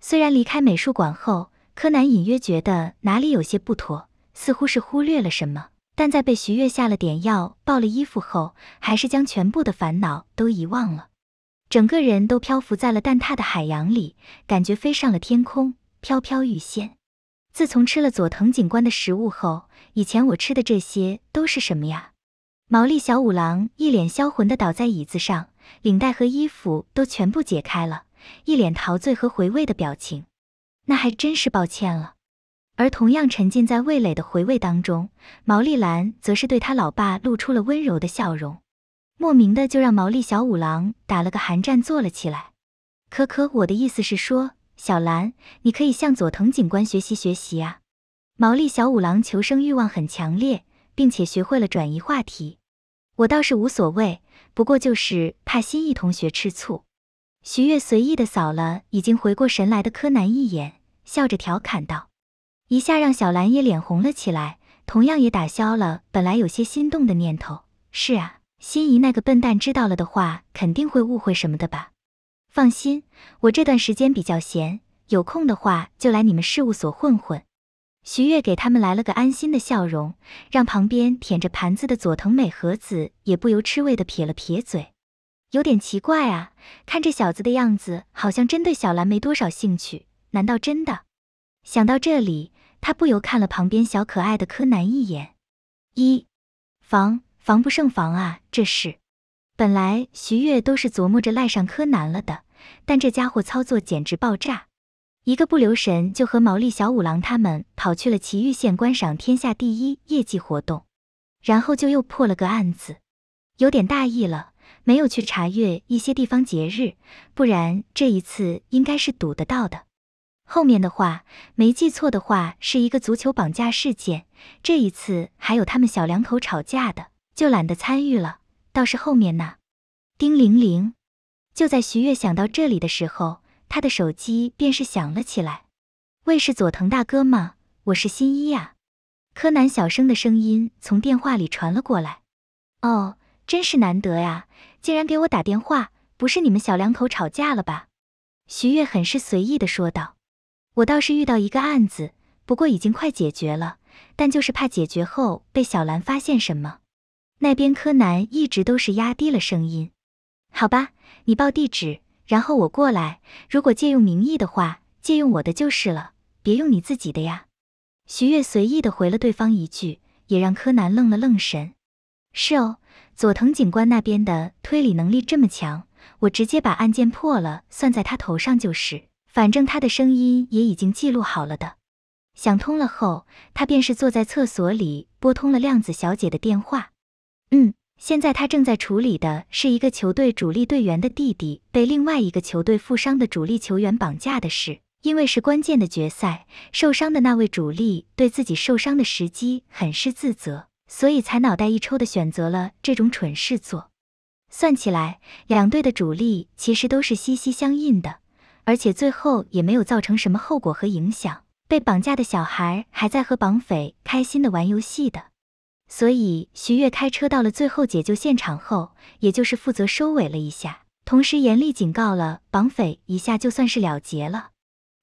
虽然离开美术馆后，柯南隐约觉得哪里有些不妥。似乎是忽略了什么，但在被徐悦下了点药、抱了衣服后，还是将全部的烦恼都遗忘了，整个人都漂浮在了蛋挞的海洋里，感觉飞上了天空，飘飘欲仙。自从吃了佐藤警官的食物后，以前我吃的这些都是什么呀？毛利小五郎一脸销魂的倒在椅子上，领带和衣服都全部解开了，一脸陶醉和回味的表情。那还真是抱歉了。而同样沉浸在味蕾的回味当中，毛利兰则是对他老爸露出了温柔的笑容，莫名的就让毛利小五郎打了个寒战，坐了起来。可可，我的意思是说，小兰，你可以向佐藤警官学习学习啊。毛利小五郎求生欲望很强烈，并且学会了转移话题。我倒是无所谓，不过就是怕新一同学吃醋。徐悦随意的扫了已经回过神来的柯南一眼，笑着调侃道。一下让小兰也脸红了起来，同样也打消了本来有些心动的念头。是啊，心仪那个笨蛋知道了的话，肯定会误会什么的吧。放心，我这段时间比较闲，有空的话就来你们事务所混混。徐悦给他们来了个安心的笑容，让旁边舔着盘子的佐藤美和子也不由吃味的撇了撇嘴。有点奇怪啊，看这小子的样子，好像真对小兰没多少兴趣。难道真的？想到这里。他不由看了旁边小可爱的柯南一眼，一防防不胜防啊！这是，本来徐悦都是琢磨着赖上柯南了的，但这家伙操作简直爆炸，一个不留神就和毛利小五郎他们跑去了奇玉县观赏天下第一业绩活动，然后就又破了个案子，有点大意了，没有去查阅一些地方节日，不然这一次应该是赌得到的。后面的话，没记错的话，是一个足球绑架事件。这一次还有他们小两口吵架的，就懒得参与了。倒是后面呢，叮铃铃，就在徐月想到这里的时候，他的手机便是响了起来。“喂，是佐藤大哥吗？我是新一啊。”柯南小声的声音从电话里传了过来。“哦，真是难得呀，竟然给我打电话，不是你们小两口吵架了吧？”徐月很是随意的说道。我倒是遇到一个案子，不过已经快解决了，但就是怕解决后被小兰发现什么。那边柯南一直都是压低了声音。好吧，你报地址，然后我过来。如果借用名义的话，借用我的就是了，别用你自己的呀。徐月随意的回了对方一句，也让柯南愣了愣神。是哦，佐藤警官那边的推理能力这么强，我直接把案件破了，算在他头上就是。反正他的声音也已经记录好了的，想通了后，他便是坐在厕所里拨通了量子小姐的电话。嗯，现在他正在处理的是一个球队主力队员的弟弟被另外一个球队负伤的主力球员绑架的事。因为是关键的决赛，受伤的那位主力对自己受伤的时机很是自责，所以才脑袋一抽的选择了这种蠢事做。算起来，两队的主力其实都是息息相印的。而且最后也没有造成什么后果和影响，被绑架的小孩还在和绑匪开心的玩游戏的，所以徐悦开车到了最后解救现场后，也就是负责收尾了一下，同时严厉警告了绑匪一下，就算是了结了。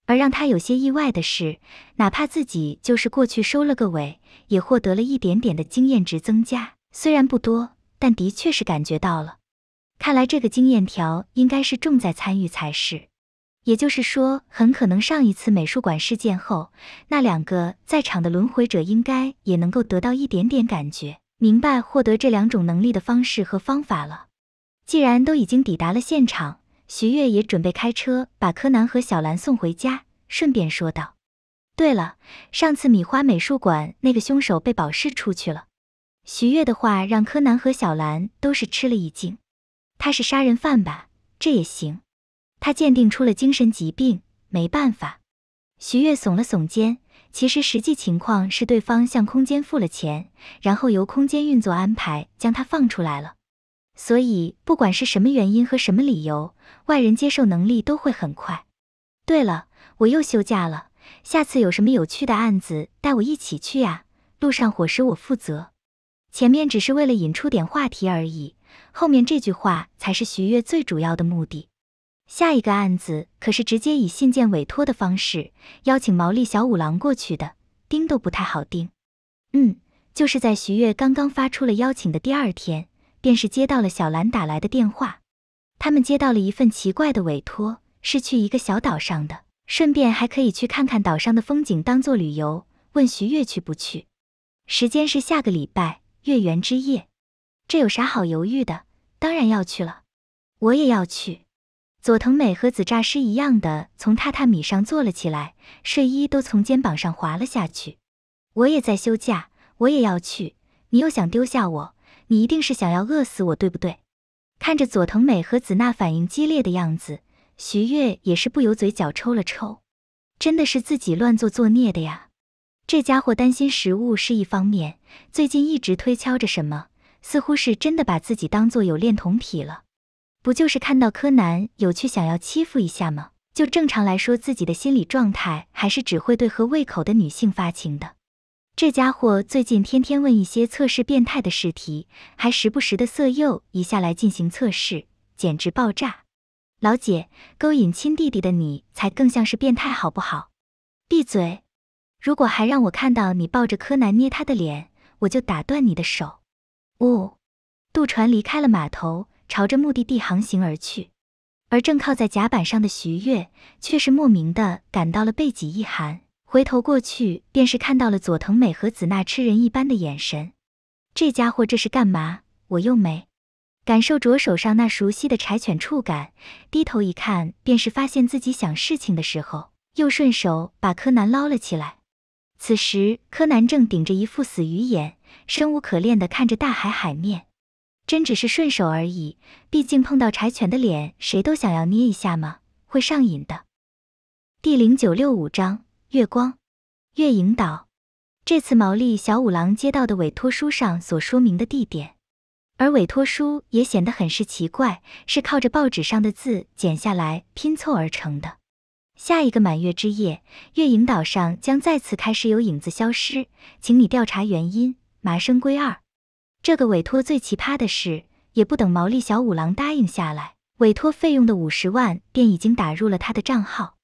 而让他有些意外的是，哪怕自己就是过去收了个尾，也获得了一点点的经验值增加，虽然不多，但的确是感觉到了。看来这个经验条应该是重在参与才是。也就是说，很可能上一次美术馆事件后，那两个在场的轮回者应该也能够得到一点点感觉，明白获得这两种能力的方式和方法了。既然都已经抵达了现场，徐悦也准备开车把柯南和小兰送回家，顺便说道：“对了，上次米花美术馆那个凶手被保释出去了。”徐悦的话让柯南和小兰都是吃了一惊。他是杀人犯吧？这也行。他鉴定出了精神疾病，没办法。徐月耸了耸肩，其实实际情况是，对方向空间付了钱，然后由空间运作安排将他放出来了。所以不管是什么原因和什么理由，外人接受能力都会很快。对了，我又休假了，下次有什么有趣的案子，带我一起去啊！路上伙食我负责。前面只是为了引出点话题而已，后面这句话才是徐月最主要的目的。下一个案子可是直接以信件委托的方式邀请毛利小五郎过去的，盯都不太好盯。嗯，就是在徐月刚刚发出了邀请的第二天，便是接到了小兰打来的电话。他们接到了一份奇怪的委托，是去一个小岛上的，顺便还可以去看看岛上的风景，当做旅游。问徐月去不去？时间是下个礼拜月圆之夜。这有啥好犹豫的？当然要去了。我也要去。佐藤美和子诈尸一样的从榻榻米上坐了起来，睡衣都从肩膀上滑了下去。我也在休假，我也要去。你又想丢下我？你一定是想要饿死我，对不对？看着佐藤美和子那反应激烈的样子，徐月也是不由嘴角抽了抽。真的是自己乱作作孽的呀。这家伙担心食物是一方面，最近一直推敲着什么，似乎是真的把自己当做有恋童癖了。不就是看到柯南有趣，想要欺负一下吗？就正常来说，自己的心理状态还是只会对合胃口的女性发情的。这家伙最近天天问一些测试变态的试题，还时不时的色诱一下来进行测试，简直爆炸！老姐，勾引亲弟弟的你才更像是变态，好不好？闭嘴！如果还让我看到你抱着柯南捏他的脸，我就打断你的手。唔，渡船离开了码头。朝着目的地航行而去，而正靠在甲板上的徐悦却是莫名的感到了背脊一寒，回头过去便是看到了佐藤美和子那吃人一般的眼神。这家伙这是干嘛？我又没感受着手上那熟悉的柴犬触感，低头一看便是发现自己想事情的时候，又顺手把柯南捞了起来。此时柯南正顶着一副死鱼眼，生无可恋的看着大海海面。真只是顺手而已，毕竟碰到柴犬的脸，谁都想要捏一下嘛，会上瘾的。第零九六五章月光月影岛。这次毛利小五郎接到的委托书上所说明的地点，而委托书也显得很是奇怪，是靠着报纸上的字剪下来拼凑而成的。下一个满月之夜，月影岛上将再次开始有影子消失，请你调查原因，麻生圭二。这个委托最奇葩的是，也不等毛利小五郎答应下来，委托费用的五十万便已经打入了他的账号。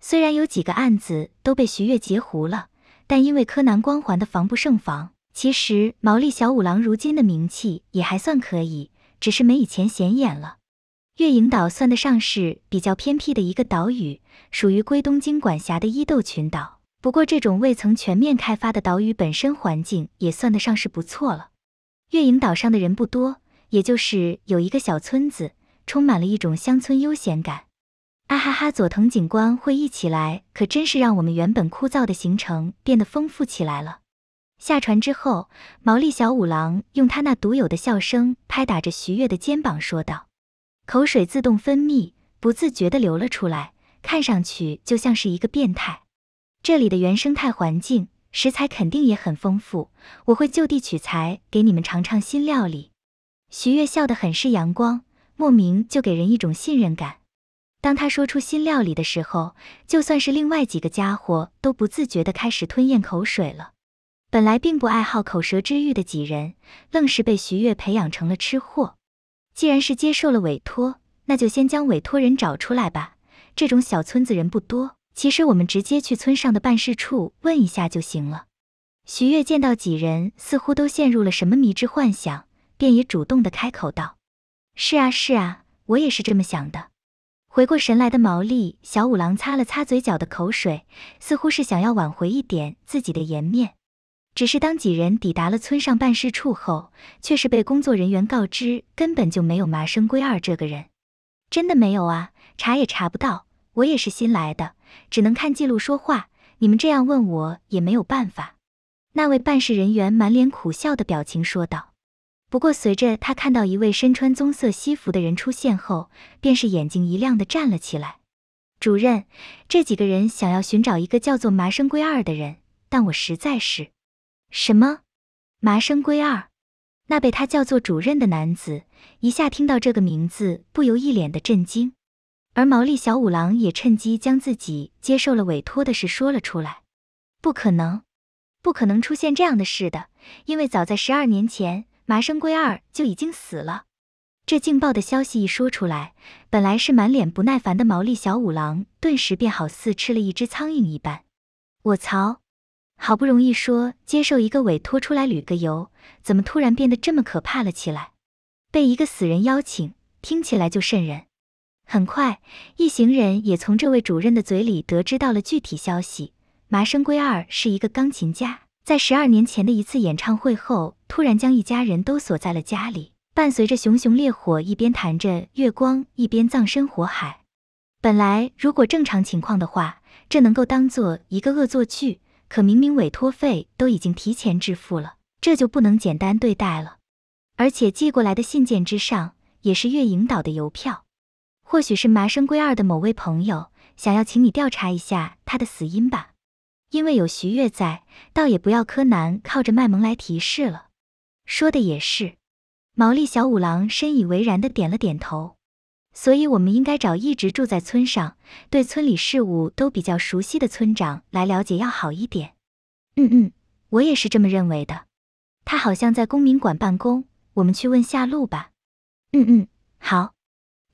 虽然有几个案子都被徐月截胡了，但因为柯南光环的防不胜防，其实毛利小五郎如今的名气也还算可以，只是没以前显眼了。月影岛算得上是比较偏僻的一个岛屿，属于归东京管辖的伊豆群岛。不过，这种未曾全面开发的岛屿本身环境也算得上是不错了。月影岛上的人不多，也就是有一个小村子，充满了一种乡村悠闲感。啊哈哈，佐藤警官会一起来，可真是让我们原本枯燥的行程变得丰富起来了。下船之后，毛利小五郎用他那独有的笑声拍打着徐悦的肩膀说道：“口水自动分泌，不自觉地流了出来，看上去就像是一个变态。”这里的原生态环境。食材肯定也很丰富，我会就地取材给你们尝尝新料理。徐月笑得很是阳光，莫名就给人一种信任感。当他说出新料理的时候，就算是另外几个家伙都不自觉地开始吞咽口水了。本来并不爱好口舌之欲的几人，愣是被徐月培养成了吃货。既然是接受了委托，那就先将委托人找出来吧。这种小村子人不多。其实我们直接去村上的办事处问一下就行了。徐悦见到几人似乎都陷入了什么迷之幻想，便也主动的开口道：“是啊是啊，我也是这么想的。”回过神来的毛利小五郎擦了擦嘴角的口水，似乎是想要挽回一点自己的颜面。只是当几人抵达了村上办事处后，却是被工作人员告知根本就没有麻生圭二这个人，真的没有啊，查也查不到，我也是新来的。只能看记录说话，你们这样问我也没有办法。那位办事人员满脸苦笑的表情说道。不过随着他看到一位身穿棕色西服的人出现后，便是眼睛一亮的站了起来。主任，这几个人想要寻找一个叫做麻生圭二的人，但我实在是……什么？麻生圭二？那被他叫做主任的男子一下听到这个名字，不由一脸的震惊。而毛利小五郎也趁机将自己接受了委托的事说了出来。不可能，不可能出现这样的事的，因为早在十二年前，麻生圭二就已经死了。这劲爆的消息一说出来，本来是满脸不耐烦的毛利小五郎，顿时便好似吃了一只苍蝇一般。我操！好不容易说接受一个委托出来旅个游，怎么突然变得这么可怕了起来？被一个死人邀请，听起来就瘆人。很快，一行人也从这位主任的嘴里得知到了具体消息。麻生圭二是一个钢琴家，在十二年前的一次演唱会后，突然将一家人都锁在了家里，伴随着熊熊烈火，一边弹着《月光》，一边葬身火海。本来，如果正常情况的话，这能够当做一个恶作剧。可明明委托费都已经提前支付了，这就不能简单对待了。而且寄过来的信件之上，也是月影岛的邮票。或许是麻生圭二的某位朋友想要请你调查一下他的死因吧，因为有徐月在，倒也不要柯南靠着卖萌来提示了。说的也是，毛利小五郎深以为然的点了点头。所以，我们应该找一直住在村上、对村里事务都比较熟悉的村长来了解要好一点。嗯嗯，我也是这么认为的。他好像在公民馆办公，我们去问下路吧。嗯嗯，好。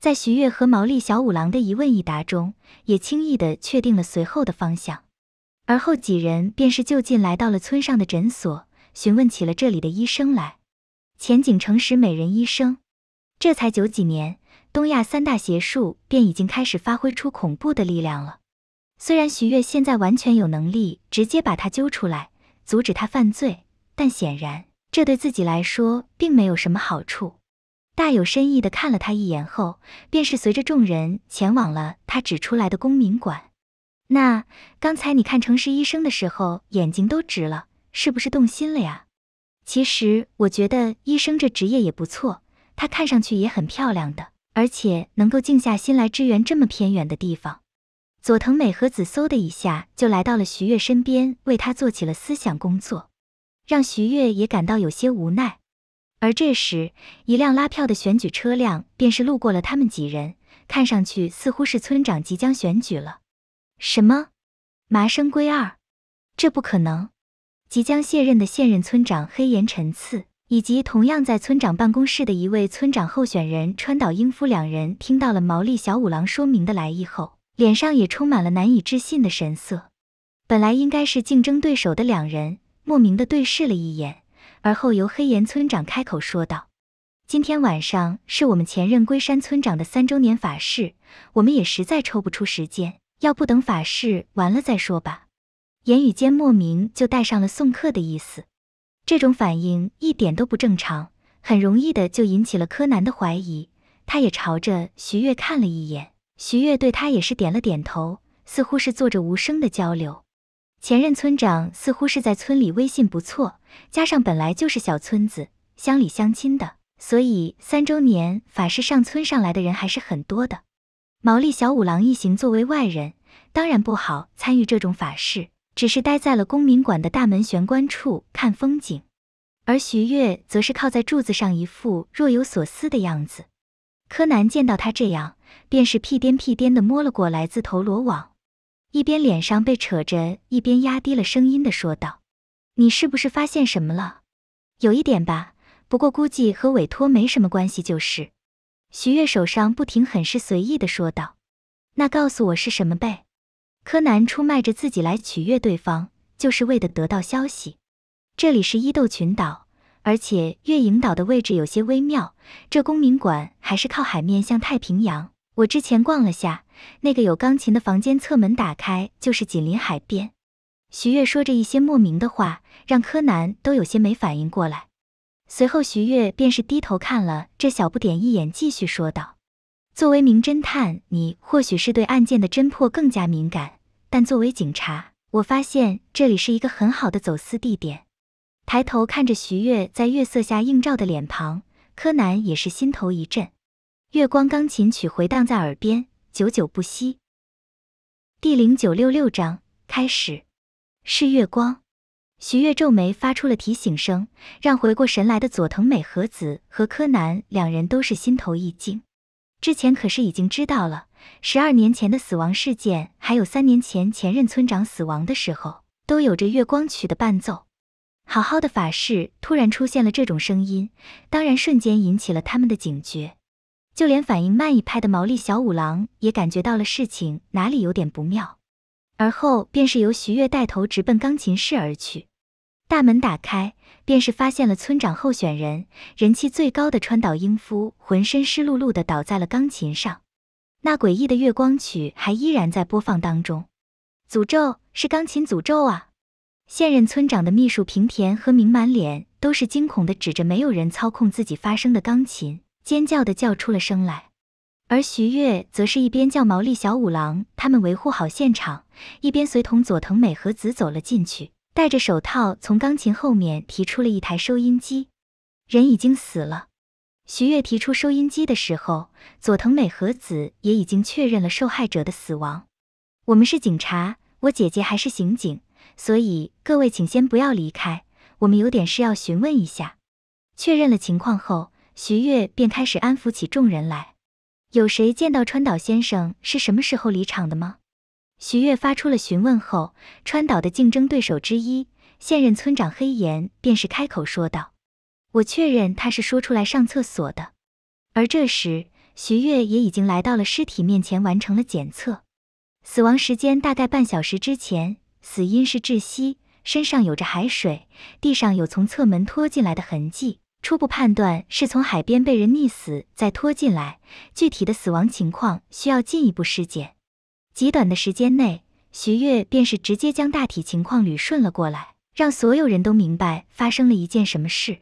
在徐悦和毛利小五郎的一问一答中，也轻易地确定了随后的方向。而后几人便是就近来到了村上的诊所，询问起了这里的医生来。前景诚实美人医生。这才九几年，东亚三大邪术便已经开始发挥出恐怖的力量了。虽然徐悦现在完全有能力直接把他揪出来，阻止他犯罪，但显然这对自己来说并没有什么好处。大有深意的看了他一眼后，便是随着众人前往了他指出来的公民馆。那刚才你看城市医生的时候，眼睛都直了，是不是动心了呀？其实我觉得医生这职业也不错，她看上去也很漂亮的，而且能够静下心来支援这么偏远的地方。佐藤美和子嗖的一下就来到了徐月身边，为她做起了思想工作，让徐月也感到有些无奈。而这时，一辆拉票的选举车辆便是路过了他们几人，看上去似乎是村长即将选举了。什么？麻生圭二？这不可能！即将卸任的现任村长黑岩辰次，以及同样在村长办公室的一位村长候选人川岛英夫两人，听到了毛利小五郎说明的来意后，脸上也充满了难以置信的神色。本来应该是竞争对手的两人，莫名的对视了一眼。而后由黑岩村长开口说道：“今天晚上是我们前任龟山村长的三周年法事，我们也实在抽不出时间，要不等法事完了再说吧。”言语间莫名就带上了送客的意思，这种反应一点都不正常，很容易的就引起了柯南的怀疑。他也朝着徐月看了一眼，徐月对他也是点了点头，似乎是做着无声的交流。前任村长似乎是在村里威信不错，加上本来就是小村子，乡里乡亲的，所以三周年法事上村上来的人还是很多的。毛利小五郎一行作为外人，当然不好参与这种法事，只是待在了公民馆的大门玄关处看风景。而徐月则是靠在柱子上，一副若有所思的样子。柯南见到他这样，便是屁颠屁颠的摸了过来，自投罗网。一边脸上被扯着，一边压低了声音的说道：“你是不是发现什么了？有一点吧，不过估计和委托没什么关系就是。”徐月手上不停，很是随意的说道：“那告诉我是什么呗。”柯南出卖着自己来取悦对方，就是为的得到消息。这里是伊豆群岛，而且月影岛的位置有些微妙，这公民馆还是靠海面向太平洋。我之前逛了下那个有钢琴的房间，侧门打开就是紧邻海边。徐月说着一些莫名的话，让柯南都有些没反应过来。随后，徐月便是低头看了这小不点一眼，继续说道：“作为名侦探，你或许是对案件的侦破更加敏感，但作为警察，我发现这里是一个很好的走私地点。”抬头看着徐月在月色下映照的脸庞，柯南也是心头一震。月光钢琴曲回荡在耳边，久久不息。第零九六六章开始，是月光。徐月皱眉发出了提醒声，让回过神来的佐藤美和子和柯南两人都是心头一惊。之前可是已经知道了，十二年前的死亡事件，还有三年前前任村长死亡的时候，都有着月光曲的伴奏。好好的法事，突然出现了这种声音，当然瞬间引起了他们的警觉。就连反应慢一拍的毛利小五郎也感觉到了事情哪里有点不妙，而后便是由徐悦带头直奔钢琴室而去。大门打开，便是发现了村长候选人人气最高的川岛英夫浑身湿漉漉的倒在了钢琴上，那诡异的月光曲还依然在播放当中。诅咒是钢琴诅咒啊！现任村长的秘书平田和明满脸都是惊恐的指着没有人操控自己发声的钢琴。尖叫的叫出了声来，而徐月则是一边叫毛利小五郎他们维护好现场，一边随同佐藤美和子走了进去，戴着手套从钢琴后面提出了一台收音机。人已经死了。徐月提出收音机的时候，佐藤美和子也已经确认了受害者的死亡。我们是警察，我姐姐还是刑警，所以各位请先不要离开，我们有点事要询问一下。确认了情况后。徐月便开始安抚起众人来。有谁见到川岛先生是什么时候离场的吗？徐月发出了询问后，川岛的竞争对手之一、现任村长黑岩便是开口说道：“我确认他是说出来上厕所的。”而这时，徐月也已经来到了尸体面前，完成了检测。死亡时间大概半小时之前，死因是窒息，身上有着海水，地上有从侧门拖进来的痕迹。初步判断是从海边被人溺死再拖进来，具体的死亡情况需要进一步尸检。极短的时间内，徐悦便是直接将大体情况捋顺了过来，让所有人都明白发生了一件什么事。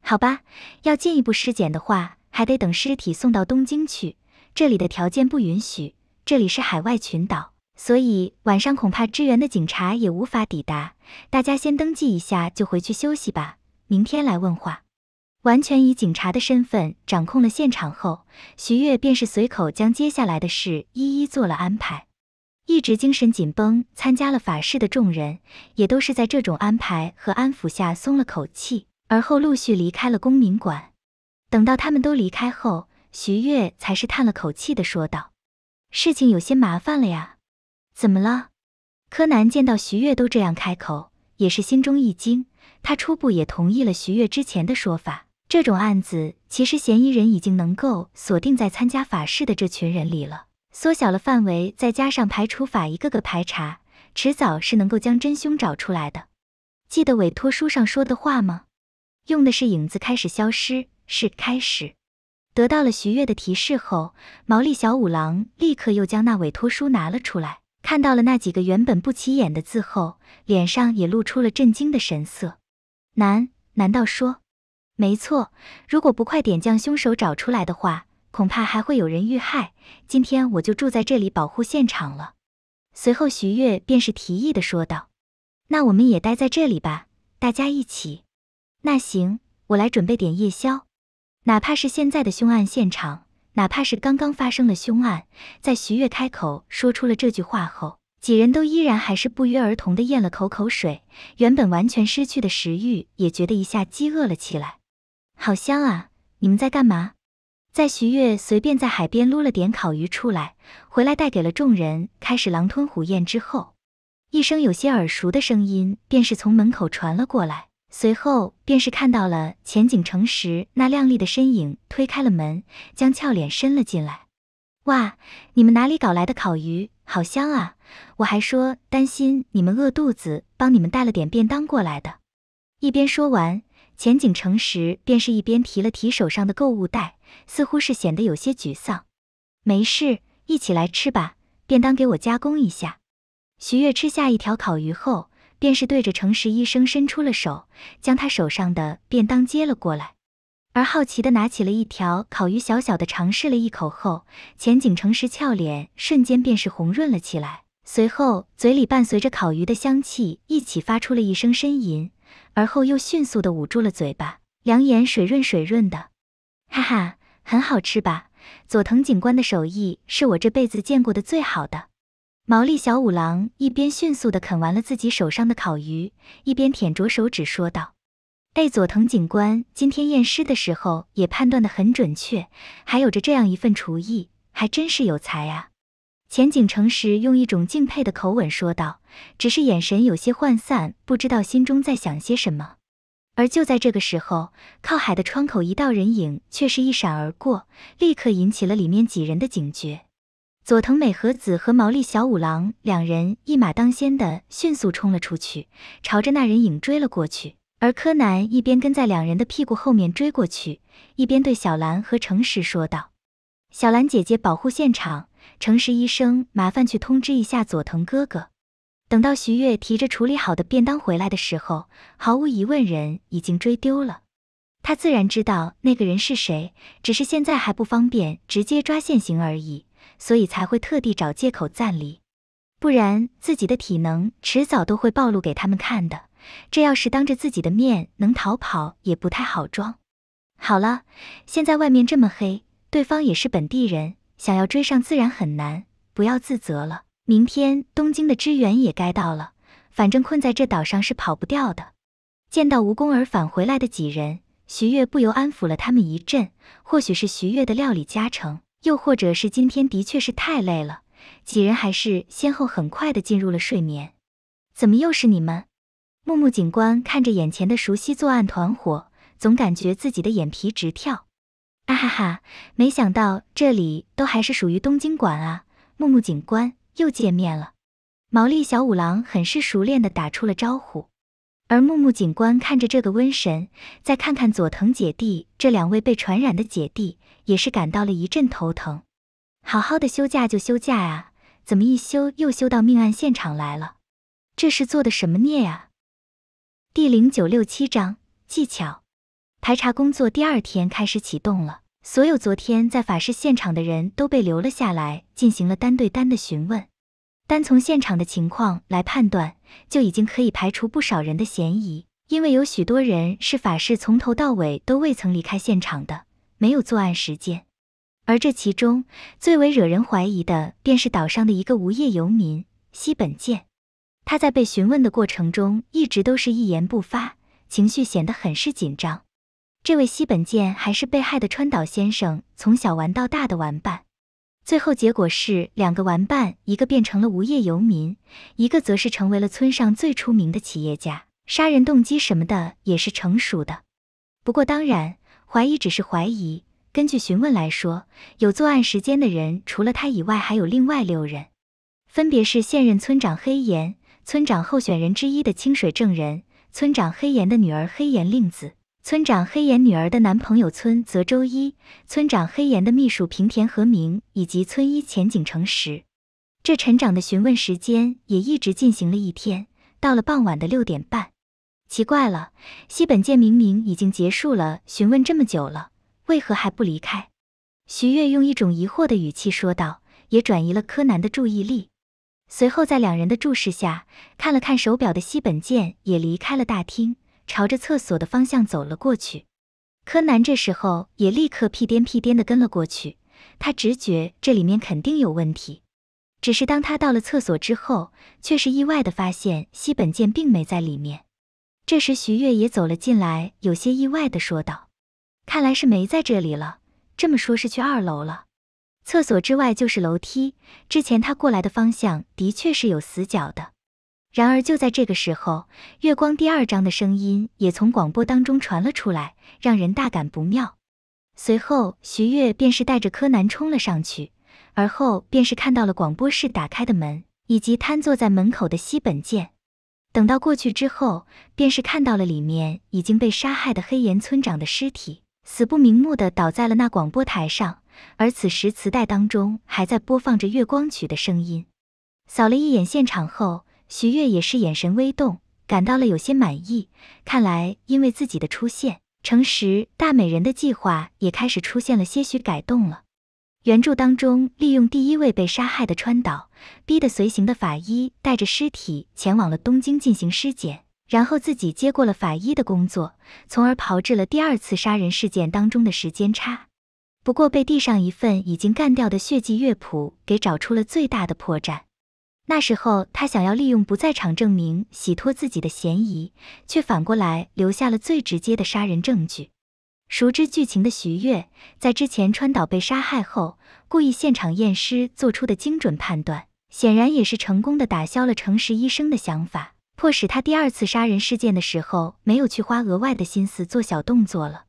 好吧，要进一步尸检的话，还得等尸体送到东京去，这里的条件不允许。这里是海外群岛，所以晚上恐怕支援的警察也无法抵达。大家先登记一下，就回去休息吧，明天来问话。完全以警察的身份掌控了现场后，徐月便是随口将接下来的事一一做了安排。一直精神紧绷、参加了法事的众人，也都是在这种安排和安抚下松了口气，而后陆续离开了公民馆。等到他们都离开后，徐月才是叹了口气的说道：“事情有些麻烦了呀。”“怎么了？”柯南见到徐月都这样开口，也是心中一惊。他初步也同意了徐月之前的说法。这种案子其实嫌疑人已经能够锁定在参加法事的这群人里了，缩小了范围，再加上排除法，一个个排查，迟早是能够将真凶找出来的。记得委托书上说的话吗？用的是影子开始消失，是开始。得到了徐悦的提示后，毛利小五郎立刻又将那委托书拿了出来，看到了那几个原本不起眼的字后，脸上也露出了震惊的神色。难难道说？没错，如果不快点将凶手找出来的话，恐怕还会有人遇害。今天我就住在这里保护现场了。随后，徐悦便是提议的说道：“那我们也待在这里吧，大家一起。”“那行，我来准备点夜宵。”哪怕是现在的凶案现场，哪怕是刚刚发生了凶案，在徐悦开口说出了这句话后，几人都依然还是不约而同的咽了口口水，原本完全失去的食欲也觉得一下饥饿了起来。好香啊！你们在干嘛？在徐悦随便在海边撸了点烤鱼出来，回来带给了众人，开始狼吞虎咽之后，一声有些耳熟的声音便是从门口传了过来，随后便是看到了前景城时那靓丽的身影推开了门，将俏脸伸了进来。哇，你们哪里搞来的烤鱼？好香啊！我还说担心你们饿肚子，帮你们带了点便当过来的。一边说完。前景诚实便是一边提了提手上的购物袋，似乎是显得有些沮丧。没事，一起来吃吧。便当给我加工一下。徐悦吃下一条烤鱼后，便是对着诚实医生伸出了手，将他手上的便当接了过来，而好奇的拿起了一条烤鱼，小小的尝试了一口后，前景诚实俏脸瞬间便是红润了起来，随后嘴里伴随着烤鱼的香气一起发出了一声呻吟。而后又迅速的捂住了嘴巴，两眼水润水润的，哈哈，很好吃吧？佐藤警官的手艺是我这辈子见过的最好的。毛利小五郎一边迅速的啃完了自己手上的烤鱼，一边舔着手指说道：“哎，佐藤警官今天验尸的时候也判断的很准确，还有着这样一份厨艺，还真是有才啊。”浅井诚实用一种敬佩的口吻说道，只是眼神有些涣散，不知道心中在想些什么。而就在这个时候，靠海的窗口一道人影却是一闪而过，立刻引起了里面几人的警觉。佐藤美和子和毛利小五郎两人一马当先的迅速冲了出去，朝着那人影追了过去。而柯南一边跟在两人的屁股后面追过去，一边对小兰和诚实说道。小兰姐姐保护现场，诚实医生麻烦去通知一下佐藤哥哥。等到徐悦提着处理好的便当回来的时候，毫无疑问人已经追丢了。他自然知道那个人是谁，只是现在还不方便直接抓现行而已，所以才会特地找借口暂离。不然自己的体能迟早都会暴露给他们看的。这要是当着自己的面能逃跑，也不太好装。好了，现在外面这么黑。对方也是本地人，想要追上自然很难。不要自责了，明天东京的支援也该到了，反正困在这岛上是跑不掉的。见到无功而返回来的几人，徐月不由安抚了他们一阵。或许是徐月的料理加成，又或者是今天的确是太累了，几人还是先后很快的进入了睡眠。怎么又是你们？木木警官看着眼前的熟悉作案团伙，总感觉自己的眼皮直跳。啊哈哈！没想到这里都还是属于东京馆啊，木木警官又见面了。毛利小五郎很是熟练的打出了招呼，而木木警官看着这个瘟神，再看看佐藤姐弟这两位被传染的姐弟，也是感到了一阵头疼。好好的休假就休假啊，怎么一休又休到命案现场来了？这是做的什么孽啊？第零九六七章技巧。排查工作第二天开始启动了，所有昨天在法事现场的人都被留了下来，进行了单对单的询问。单从现场的情况来判断，就已经可以排除不少人的嫌疑，因为有许多人是法事从头到尾都未曾离开现场的，没有作案时间。而这其中最为惹人怀疑的，便是岛上的一个无业游民西本健。他在被询问的过程中，一直都是一言不发，情绪显得很是紧张。这位西本健还是被害的川岛先生从小玩到大的玩伴，最后结果是两个玩伴，一个变成了无业游民，一个则是成为了村上最出名的企业家。杀人动机什么的也是成熟的。不过当然，怀疑只是怀疑。根据询问来说，有作案时间的人除了他以外还有另外六人，分别是现任村长黑岩、村长候选人之一的清水正人、村长黑岩的女儿黑岩令子。村长黑岩女儿的男朋友村泽周一，村长黑岩的秘书平田和明以及村医前景诚实，这陈长的询问时间也一直进行了一天，到了傍晚的六点半。奇怪了，西本健明明已经结束了询问这么久了，为何还不离开？徐月用一种疑惑的语气说道，也转移了柯南的注意力。随后，在两人的注视下，看了看手表的西本健也离开了大厅。朝着厕所的方向走了过去，柯南这时候也立刻屁颠屁颠的跟了过去，他直觉这里面肯定有问题。只是当他到了厕所之后，却是意外的发现西本健并没在里面。这时徐月也走了进来，有些意外的说道：“看来是没在这里了，这么说，是去二楼了。厕所之外就是楼梯，之前他过来的方向的确是有死角的。”然而就在这个时候，《月光》第二章的声音也从广播当中传了出来，让人大感不妙。随后，徐月便是带着柯南冲了上去，而后便是看到了广播室打开的门，以及瘫坐在门口的西本健。等到过去之后，便是看到了里面已经被杀害的黑岩村长的尸体，死不瞑目的倒在了那广播台上，而此时磁带当中还在播放着《月光曲》的声音。扫了一眼现场后。许月也是眼神微动，感到了有些满意。看来，因为自己的出现，诚实大美人的计划也开始出现了些许改动了。原著当中，利用第一位被杀害的川岛，逼得随行的法医带着尸体前往了东京进行尸检，然后自己接过了法医的工作，从而炮制了第二次杀人事件当中的时间差。不过，被地上一份已经干掉的血迹乐谱给找出了最大的破绽。那时候，他想要利用不在场证明洗脱自己的嫌疑，却反过来留下了最直接的杀人证据。熟知剧情的徐悦，在之前川岛被杀害后，故意现场验尸做出的精准判断，显然也是成功的打消了诚实医生的想法，迫使他第二次杀人事件的时候没有去花额外的心思做小动作了。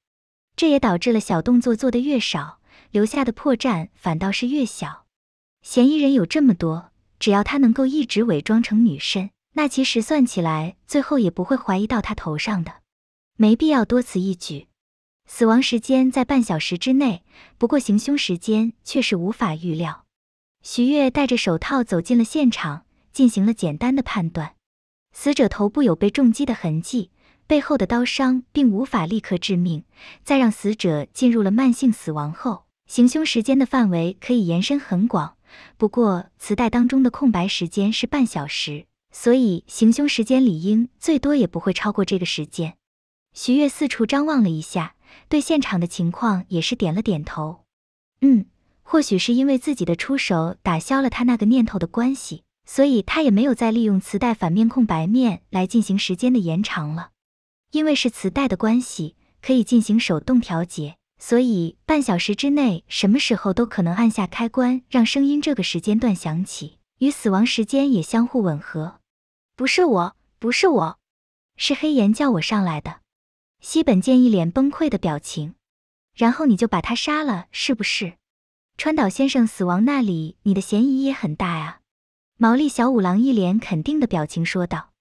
这也导致了小动作做的越少，留下的破绽反倒是越小。嫌疑人有这么多。只要他能够一直伪装成女身，那其实算起来最后也不会怀疑到他头上的，没必要多此一举。死亡时间在半小时之内，不过行凶时间却是无法预料。徐悦戴着手套走进了现场，进行了简单的判断。死者头部有被重击的痕迹，背后的刀伤并无法立刻致命，在让死者进入了慢性死亡后，行凶时间的范围可以延伸很广。不过，磁带当中的空白时间是半小时，所以行凶时间理应最多也不会超过这个时间。徐悦四处张望了一下，对现场的情况也是点了点头。嗯，或许是因为自己的出手打消了他那个念头的关系，所以他也没有再利用磁带反面空白面来进行时间的延长了。因为是磁带的关系，可以进行手动调节。所以半小时之内，什么时候都可能按下开关，让声音这个时间段响起，与死亡时间也相互吻合。不是我，不是我，是黑岩叫我上来的。西本健一脸崩溃的表情。然后你就把他杀了，是不是？川岛先生死亡那里，你的嫌疑也很大啊。毛利小五郎一脸肯定的表情说道。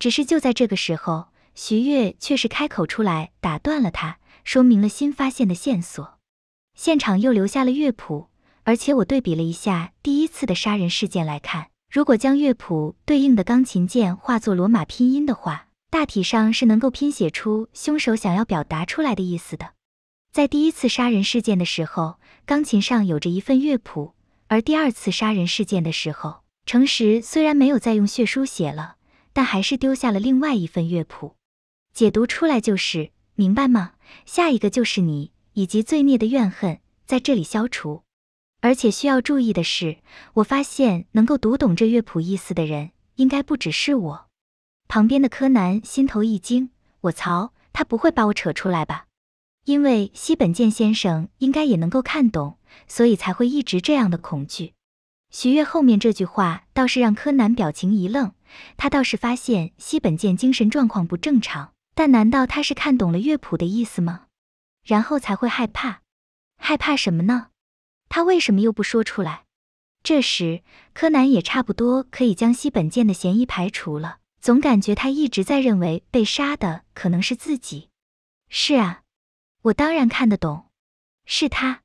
只是就在这个时候，徐月却是开口出来打断了他。说明了新发现的线索，现场又留下了乐谱，而且我对比了一下第一次的杀人事件来看，如果将乐谱对应的钢琴键化作罗马拼音的话，大体上是能够拼写出凶手想要表达出来的意思的。在第一次杀人事件的时候，钢琴上有着一份乐谱，而第二次杀人事件的时候，诚实虽然没有再用血书写了，但还是丢下了另外一份乐谱，解读出来就是。明白吗？下一个就是你以及罪孽的怨恨在这里消除。而且需要注意的是，我发现能够读懂这乐谱意思的人，应该不只是我。旁边的柯南心头一惊，我操，他不会把我扯出来吧？因为西本健先生应该也能够看懂，所以才会一直这样的恐惧。徐月后面这句话倒是让柯南表情一愣，他倒是发现西本健精神状况不正常。但难道他是看懂了乐谱的意思吗？然后才会害怕？害怕什么呢？他为什么又不说出来？这时，柯南也差不多可以将西本健的嫌疑排除了。总感觉他一直在认为被杀的可能是自己。是啊，我当然看得懂。是他，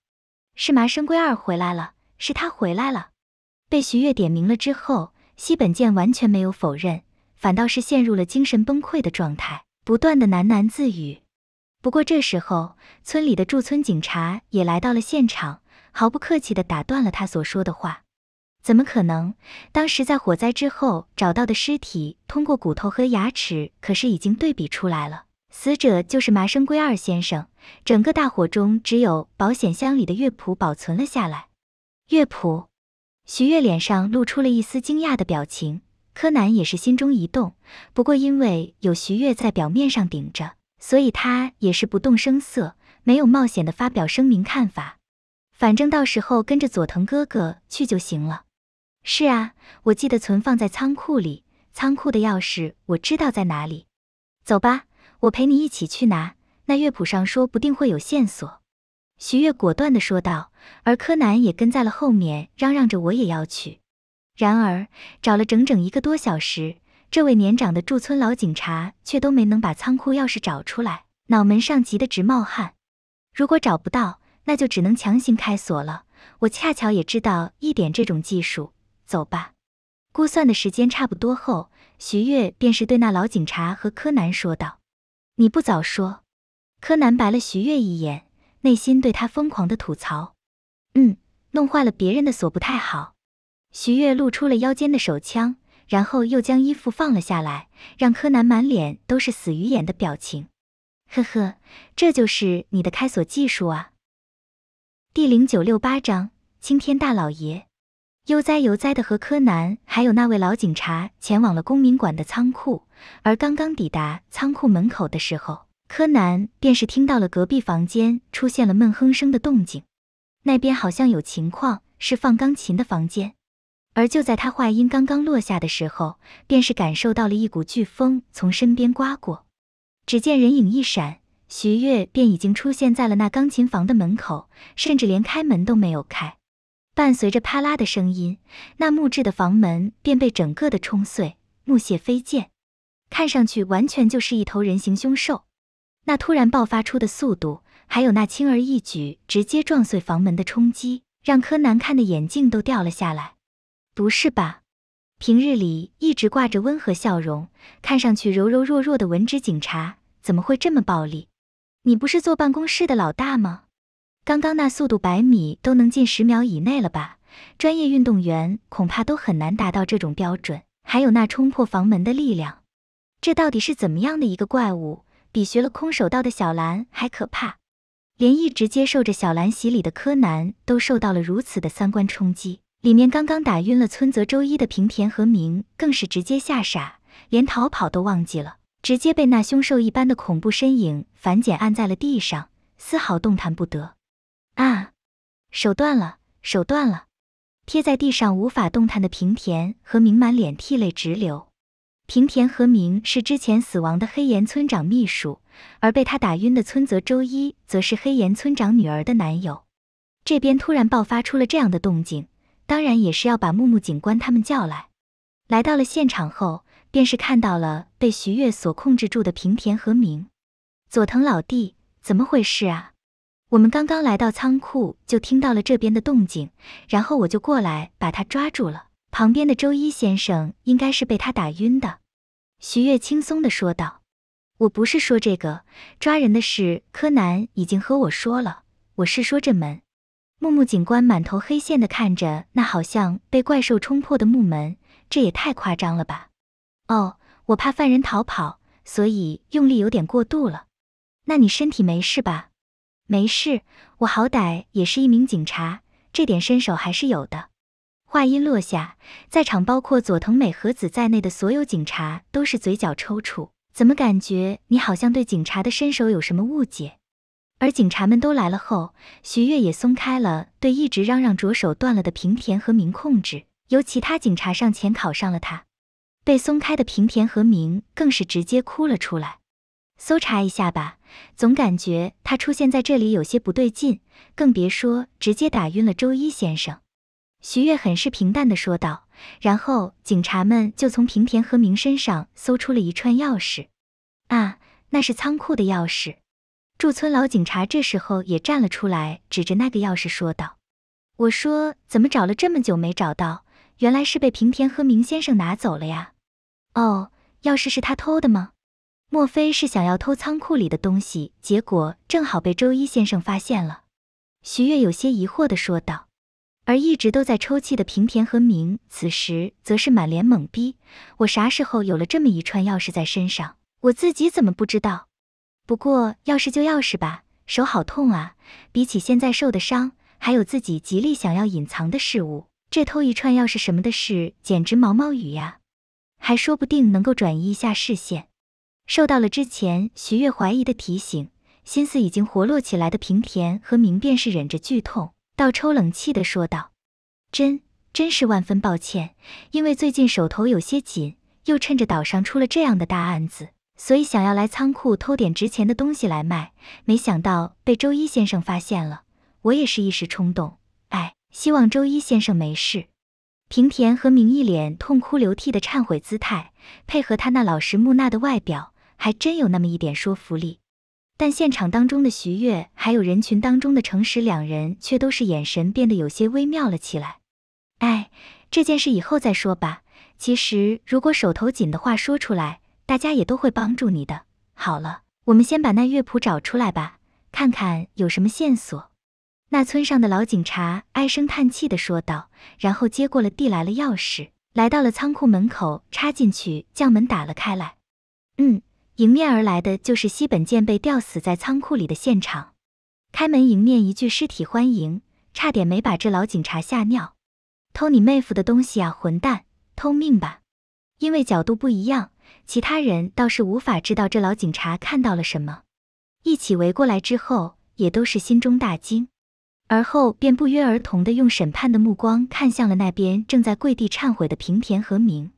是麻生龟二回来了。是他回来了。被徐悦点名了之后，西本健完全没有否认，反倒是陷入了精神崩溃的状态。不断的喃喃自语。不过这时候，村里的驻村警察也来到了现场，毫不客气的打断了他所说的话。怎么可能？当时在火灾之后找到的尸体，通过骨头和牙齿，可是已经对比出来了，死者就是麻生圭二先生。整个大火中，只有保险箱里的乐谱保存了下来。乐谱？徐月脸上露出了一丝惊讶的表情。柯南也是心中一动，不过因为有徐月在表面上顶着，所以他也是不动声色，没有冒险的发表声明看法。反正到时候跟着佐藤哥哥去就行了。是啊，我记得存放在仓库里，仓库的钥匙我知道在哪里。走吧，我陪你一起去拿，那乐谱上说不定会有线索。徐月果断的说道，而柯南也跟在了后面，嚷嚷着我也要去。然而找了整整一个多小时，这位年长的驻村老警察却都没能把仓库钥匙找出来，脑门上急得直冒汗。如果找不到，那就只能强行开锁了。我恰巧也知道一点这种技术。走吧。估算的时间差不多后，徐悦便是对那老警察和柯南说道：“你不早说。”柯南白了徐悦一眼，内心对他疯狂的吐槽：“嗯，弄坏了别人的锁不太好。”徐月露出了腰间的手枪，然后又将衣服放了下来，让柯南满脸都是死鱼眼的表情。呵呵，这就是你的开锁技术啊！第零九六八章青天大老爷。悠哉悠哉的和柯南还有那位老警察前往了公民馆的仓库，而刚刚抵达仓库门口的时候，柯南便是听到了隔壁房间出现了闷哼声的动静，那边好像有情况，是放钢琴的房间。而就在他话音刚刚落下的时候，便是感受到了一股飓风从身边刮过。只见人影一闪，徐月便已经出现在了那钢琴房的门口，甚至连开门都没有开。伴随着啪啦的声音，那木质的房门便被整个的冲碎，木屑飞溅，看上去完全就是一头人形凶兽。那突然爆发出的速度，还有那轻而易举直接撞碎房门的冲击，让柯南看的眼镜都掉了下来。不是吧，平日里一直挂着温和笑容，看上去柔柔弱弱的文职警察，怎么会这么暴力？你不是坐办公室的老大吗？刚刚那速度，百米都能进十秒以内了吧？专业运动员恐怕都很难达到这种标准。还有那冲破房门的力量，这到底是怎么样的一个怪物？比学了空手道的小兰还可怕，连一直接受着小兰洗礼的柯南都受到了如此的三观冲击。里面刚刚打晕了村泽周一的平田和明更是直接吓傻，连逃跑都忘记了，直接被那凶兽一般的恐怖身影反剪按在了地上，丝毫动弹不得。啊！手断了，手断了！贴在地上无法动弹的平田和明满脸涕泪直流。平田和明是之前死亡的黑岩村长秘书，而被他打晕的村泽周一则是黑岩村长女儿的男友。这边突然爆发出了这样的动静。当然也是要把木木警官他们叫来。来到了现场后，便是看到了被徐月所控制住的平田和明。佐藤老弟，怎么回事啊？我们刚刚来到仓库，就听到了这边的动静，然后我就过来把他抓住了。旁边的周一先生应该是被他打晕的。徐月轻松的说道：“我不是说这个抓人的事，柯南已经和我说了。我是说这门。”木木警官满头黑线的看着那好像被怪兽冲破的木门，这也太夸张了吧！哦，我怕犯人逃跑，所以用力有点过度了。那你身体没事吧？没事，我好歹也是一名警察，这点身手还是有的。话音落下，在场包括佐藤美和子在内的所有警察都是嘴角抽搐，怎么感觉你好像对警察的身手有什么误解？而警察们都来了后，徐月也松开了对一直嚷嚷着手断了的平田和明控制，由其他警察上前拷上了他。被松开的平田和明更是直接哭了出来。搜查一下吧，总感觉他出现在这里有些不对劲，更别说直接打晕了周一先生。徐月很是平淡的说道。然后警察们就从平田和明身上搜出了一串钥匙，啊，那是仓库的钥匙。驻村老警察这时候也站了出来，指着那个钥匙说道：“我说怎么找了这么久没找到，原来是被平田和明先生拿走了呀。”“哦，钥匙是他偷的吗？莫非是想要偷仓库里的东西，结果正好被周一先生发现了？”徐悦有些疑惑地说道。而一直都在抽泣的平田和明此时则是满脸懵逼：“我啥时候有了这么一串钥匙在身上？我自己怎么不知道？”不过钥匙就钥匙吧，手好痛啊！比起现在受的伤，还有自己极力想要隐藏的事物，这偷一串钥匙什么的事，简直毛毛雨呀！还说不定能够转移一下视线。受到了之前徐月怀疑的提醒，心思已经活络起来的平田和明便是忍着剧痛，倒抽冷气的说道：“真真是万分抱歉，因为最近手头有些紧，又趁着岛上出了这样的大案子。”所以想要来仓库偷点值钱的东西来卖，没想到被周一先生发现了。我也是一时冲动，哎，希望周一先生没事。平田和明一脸痛哭流涕的忏悔姿态，配合他那老实木讷的外表，还真有那么一点说服力。但现场当中的徐悦，还有人群当中的诚实两人，却都是眼神变得有些微妙了起来。哎，这件事以后再说吧。其实如果手头紧的话，说出来。大家也都会帮助你的。好了，我们先把那乐谱找出来吧，看看有什么线索。那村上的老警察唉声叹气地说道，然后接过了递来了钥匙，来到了仓库门口，插进去，将门打了开来。嗯，迎面而来的就是西本健被吊死在仓库里的现场。开门迎面一具尸体欢迎，差点没把这老警察吓尿。偷你妹夫的东西啊，混蛋！偷命吧。因为角度不一样。其他人倒是无法知道这老警察看到了什么，一起围过来之后，也都是心中大惊，而后便不约而同的用审判的目光看向了那边正在跪地忏悔的平田和明。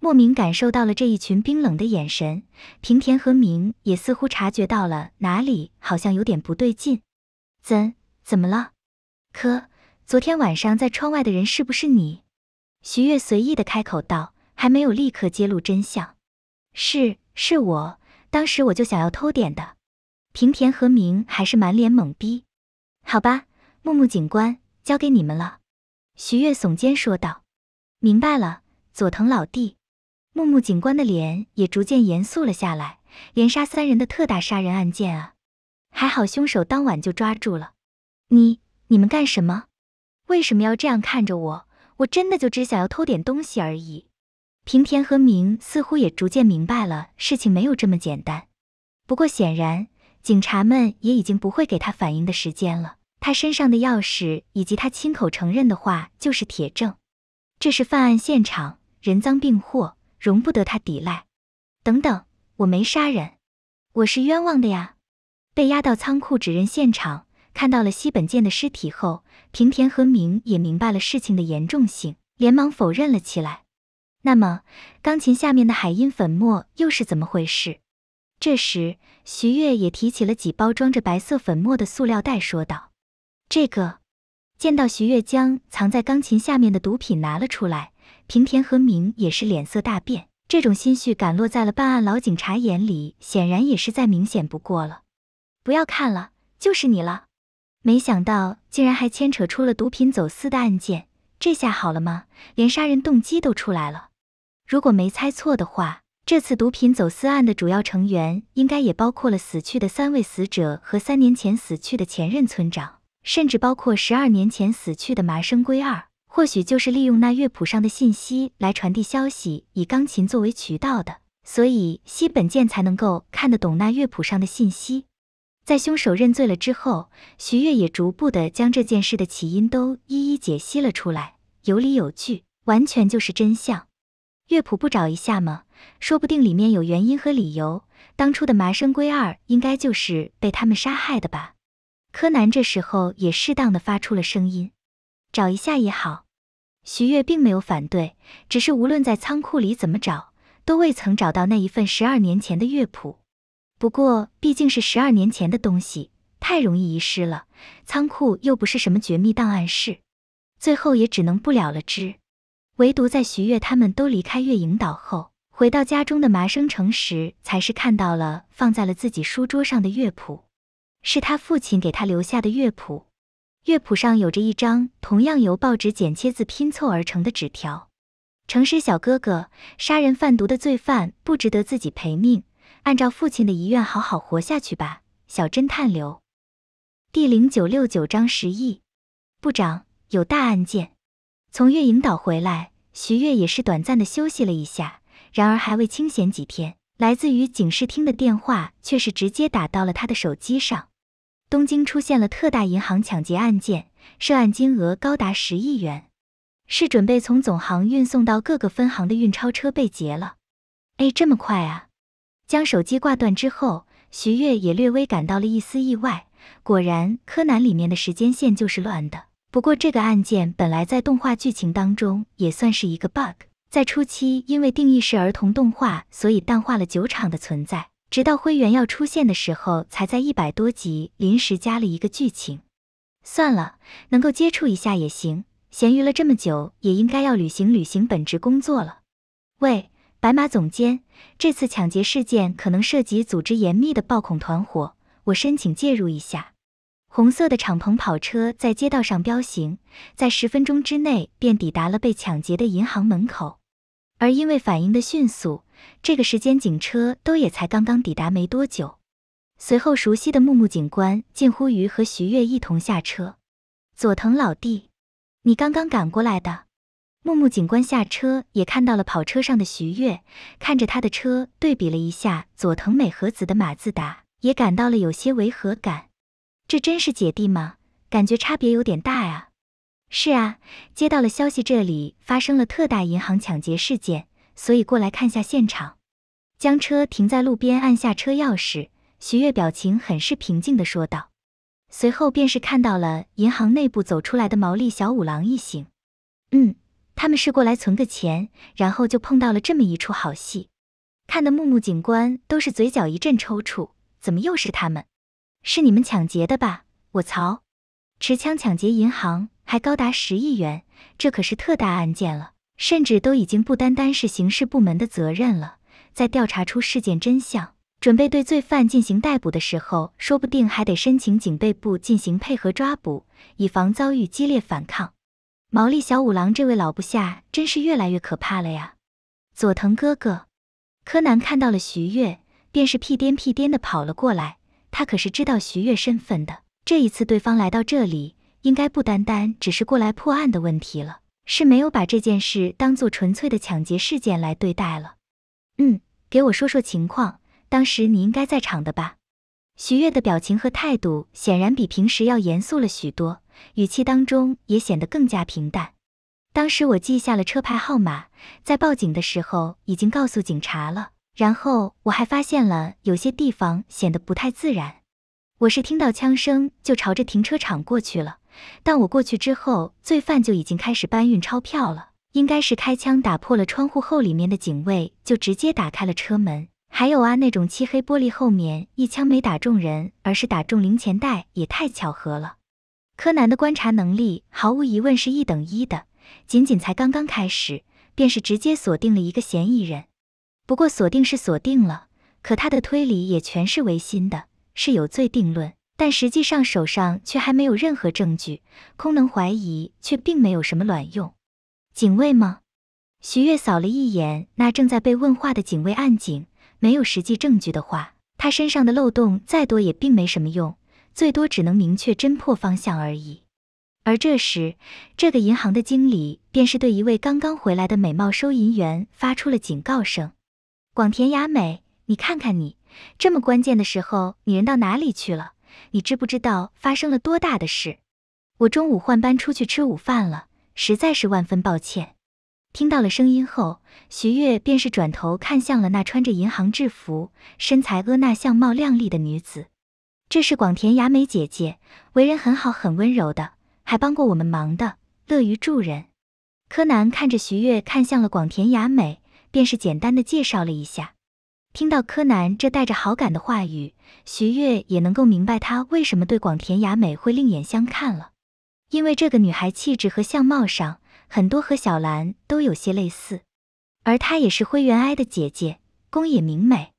莫名感受到了这一群冰冷的眼神，平田和明也似乎察觉到了哪里好像有点不对劲。怎怎么了？可昨天晚上在窗外的人是不是你？徐悦随意的开口道，还没有立刻揭露真相。是，是我。当时我就想要偷点的。平田和明还是满脸懵逼。好吧，木木警官，交给你们了。徐月耸肩说道。明白了，佐藤老弟。木木警官的脸也逐渐严肃了下来。连杀三人的特大杀人案件啊！还好凶手当晚就抓住了。你，你们干什么？为什么要这样看着我？我真的就只想要偷点东西而已。平田和明似乎也逐渐明白了事情没有这么简单，不过显然警察们也已经不会给他反应的时间了。他身上的钥匙以及他亲口承认的话就是铁证，这是犯案现场，人赃并获，容不得他抵赖。等等，我没杀人，我是冤枉的呀！被押到仓库指认现场，看到了西本健的尸体后，平田和明也明白了事情的严重性，连忙否认了起来。那么，钢琴下面的海音粉末又是怎么回事？这时，徐月也提起了几包装着白色粉末的塑料袋，说道：“这个。”见到徐月将藏在钢琴下面的毒品拿了出来，平田和明也是脸色大变。这种心绪感落在了办案老警察眼里，显然也是再明显不过了。不要看了，就是你了！没想到，竟然还牵扯出了毒品走私的案件。这下好了吗？连杀人动机都出来了。如果没猜错的话，这次毒品走私案的主要成员应该也包括了死去的三位死者和三年前死去的前任村长，甚至包括十二年前死去的麻生圭二。或许就是利用那乐谱上的信息来传递消息，以钢琴作为渠道的，所以西本健才能够看得懂那乐谱上的信息。在凶手认罪了之后，徐月也逐步的将这件事的起因都一一解析了出来，有理有据，完全就是真相。乐谱不找一下吗？说不定里面有原因和理由。当初的麻生圭二应该就是被他们杀害的吧？柯南这时候也适当的发出了声音，找一下也好。徐月并没有反对，只是无论在仓库里怎么找，都未曾找到那一份十二年前的乐谱。不过毕竟是十二年前的东西，太容易遗失了。仓库又不是什么绝密档案室，最后也只能不了了之。唯独在徐悦他们都离开月影岛后，回到家中的麻生诚时，才是看到了放在了自己书桌上的乐谱，是他父亲给他留下的乐谱。乐谱上有着一张同样由报纸剪切字拼凑而成的纸条：“诚实小哥哥，杀人贩毒的罪犯不值得自己赔命。”按照父亲的遗愿，好好活下去吧，小侦探刘。第零九六九章十亿。部长有大案件。从月影岛回来，徐悦也是短暂的休息了一下，然而还未清闲几天，来自于警视厅的电话却是直接打到了他的手机上。东京出现了特大银行抢劫案件，涉案金额高达十亿元，是准备从总行运送到各个分行的运钞车被劫了。哎，这么快啊！将手机挂断之后，徐悦也略微感到了一丝意外。果然，柯南里面的时间线就是乱的。不过，这个案件本来在动画剧情当中也算是一个 bug。在初期，因为定义是儿童动画，所以淡化了酒厂的存在。直到灰原要出现的时候，才在一百多集临时加了一个剧情。算了，能够接触一下也行。闲鱼了这么久，也应该要履行履行本职工作了。喂。白马总监，这次抢劫事件可能涉及组织严密的暴恐团伙，我申请介入一下。红色的敞篷跑车在街道上飙行，在十分钟之内便抵达了被抢劫的银行门口。而因为反应的迅速，这个时间警车都也才刚刚抵达没多久。随后，熟悉的木木警官近乎于和徐悦一同下车。佐藤老弟，你刚刚赶过来的。木木警官下车，也看到了跑车上的徐悦，看着他的车，对比了一下佐藤美和子的马自达，也感到了有些违和感。这真是姐弟吗？感觉差别有点大啊。是啊，接到了消息，这里发生了特大银行抢劫事件，所以过来看下现场。将车停在路边，按下车钥匙，徐悦表情很是平静的说道。随后便是看到了银行内部走出来的毛利小五郎一行。嗯。他们是过来存个钱，然后就碰到了这么一出好戏，看得木木警官都是嘴角一阵抽搐。怎么又是他们？是你们抢劫的吧？我操！持枪抢劫银行，还高达十亿元，这可是特大案件了，甚至都已经不单单是刑事部门的责任了。在调查出事件真相，准备对罪犯进行逮捕的时候，说不定还得申请警备部进行配合抓捕，以防遭遇激烈反抗。毛利小五郎这位老部下真是越来越可怕了呀！佐藤哥哥，柯南看到了徐悦，便是屁颠屁颠的跑了过来。他可是知道徐悦身份的。这一次对方来到这里，应该不单单只是过来破案的问题了，是没有把这件事当做纯粹的抢劫事件来对待了。嗯，给我说说情况，当时你应该在场的吧？徐悦的表情和态度显然比平时要严肃了许多，语气当中也显得更加平淡。当时我记下了车牌号码，在报警的时候已经告诉警察了。然后我还发现了有些地方显得不太自然。我是听到枪声就朝着停车场过去了，但我过去之后，罪犯就已经开始搬运钞票了。应该是开枪打破了窗户后，里面的警卫就直接打开了车门。还有啊，那种漆黑玻璃后面一枪没打中人，而是打中零钱袋，也太巧合了。柯南的观察能力毫无疑问是一等一的，仅仅才刚刚开始，便是直接锁定了一个嫌疑人。不过锁定是锁定了，可他的推理也全是违心的，是有罪定论，但实际上手上却还没有任何证据，空能怀疑却并没有什么卵用。警卫吗？徐月扫了一眼那正在被问话的警卫暗警。没有实际证据的话，他身上的漏洞再多也并没什么用，最多只能明确侦破方向而已。而这时，这个银行的经理便是对一位刚刚回来的美貌收银员发出了警告声：“广田雅美，你看看你，这么关键的时候你人到哪里去了？你知不知道发生了多大的事？我中午换班出去吃午饭了，实在是万分抱歉。”听到了声音后，徐月便是转头看向了那穿着银行制服、身材婀娜、相貌靓丽的女子。这是广田雅美姐姐，为人很好，很温柔的，还帮过我们忙的，乐于助人。柯南看着徐月看向了广田雅美，便是简单的介绍了一下。听到柯南这带着好感的话语，徐月也能够明白他为什么对广田雅美会另眼相看了，因为这个女孩气质和相貌上。很多和小兰都有些类似，而她也是灰原哀的姐姐宫野明美。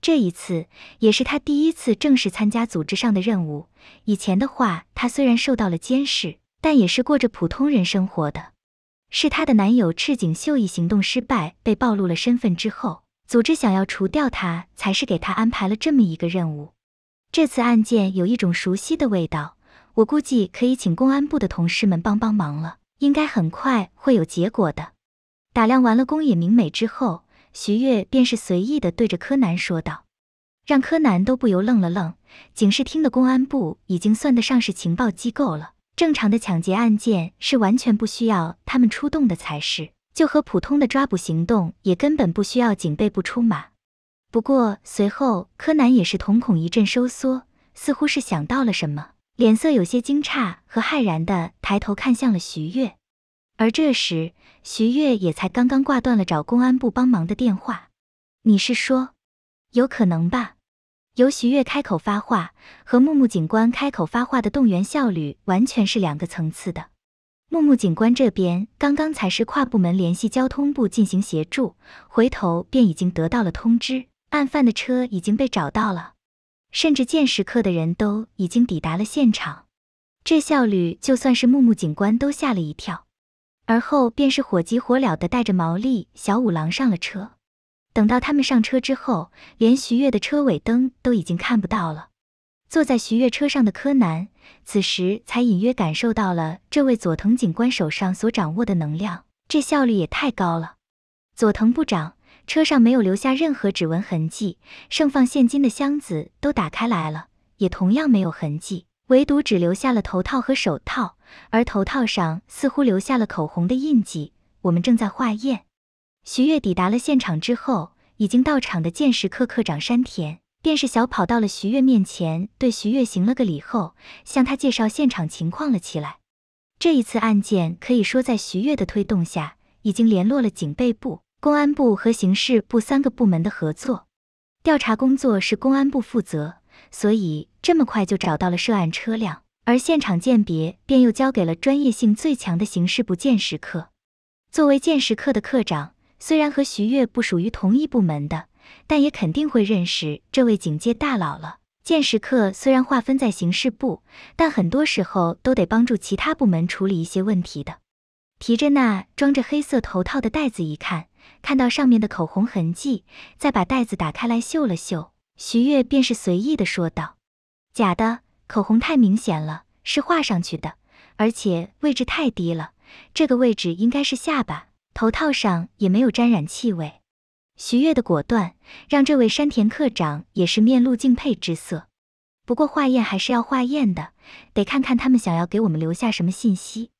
这一次也是她第一次正式参加组织上的任务。以前的话，她虽然受到了监视，但也是过着普通人生活的。是她的男友赤井秀一行动失败被暴露了身份之后，组织想要除掉她，才是给她安排了这么一个任务。这次案件有一种熟悉的味道，我估计可以请公安部的同事们帮帮忙了。应该很快会有结果的。打量完了宫野明美之后，徐悦便是随意的对着柯南说道，让柯南都不由愣了愣。警视厅的公安部已经算得上是情报机构了，正常的抢劫案件是完全不需要他们出动的才是，就和普通的抓捕行动也根本不需要警备部出马。不过随后柯南也是瞳孔一阵收缩，似乎是想到了什么。脸色有些惊诧和骇然的抬头看向了徐悦，而这时徐悦也才刚刚挂断了找公安部帮忙的电话。你是说，有可能吧？由徐悦开口发话和木木警官开口发话的动员效率完全是两个层次的。木木警官这边刚刚才是跨部门联系交通部进行协助，回头便已经得到了通知，案犯的车已经被找到了。甚至见识课的人都已经抵达了现场，这效率就算是木木警官都吓了一跳。而后便是火急火燎的带着毛利小五郎上了车。等到他们上车之后，连徐悦的车尾灯都已经看不到了。坐在徐悦车上的柯南，此时才隐约感受到了这位佐藤警官手上所掌握的能量，这效率也太高了。佐藤部长。车上没有留下任何指纹痕迹，盛放现金的箱子都打开来了，也同样没有痕迹，唯独只留下了头套和手套，而头套上似乎留下了口红的印记。我们正在化验。徐月抵达了现场之后，已经到场的见识科科长山田便是小跑到了徐月面前，对徐月行了个礼后，向他介绍现场情况了起来。这一次案件可以说在徐月的推动下，已经联络了警备部。公安部和刑事部三个部门的合作，调查工作是公安部负责，所以这么快就找到了涉案车辆。而现场鉴别便又交给了专业性最强的刑事部鉴识科。作为鉴识科的科长，虽然和徐月不属于同一部门的，但也肯定会认识这位警界大佬了。鉴识科虽然划分在刑事部，但很多时候都得帮助其他部门处理一些问题的。提着那装着黑色头套的袋子一看。看到上面的口红痕迹，再把袋子打开来嗅了嗅，徐悦便是随意的说道：“假的，口红太明显了，是画上去的，而且位置太低了，这个位置应该是下巴。头套上也没有沾染气味。”徐悦的果断让这位山田课长也是面露敬佩之色。不过化验还是要化验的，得看看他们想要给我们留下什么信息。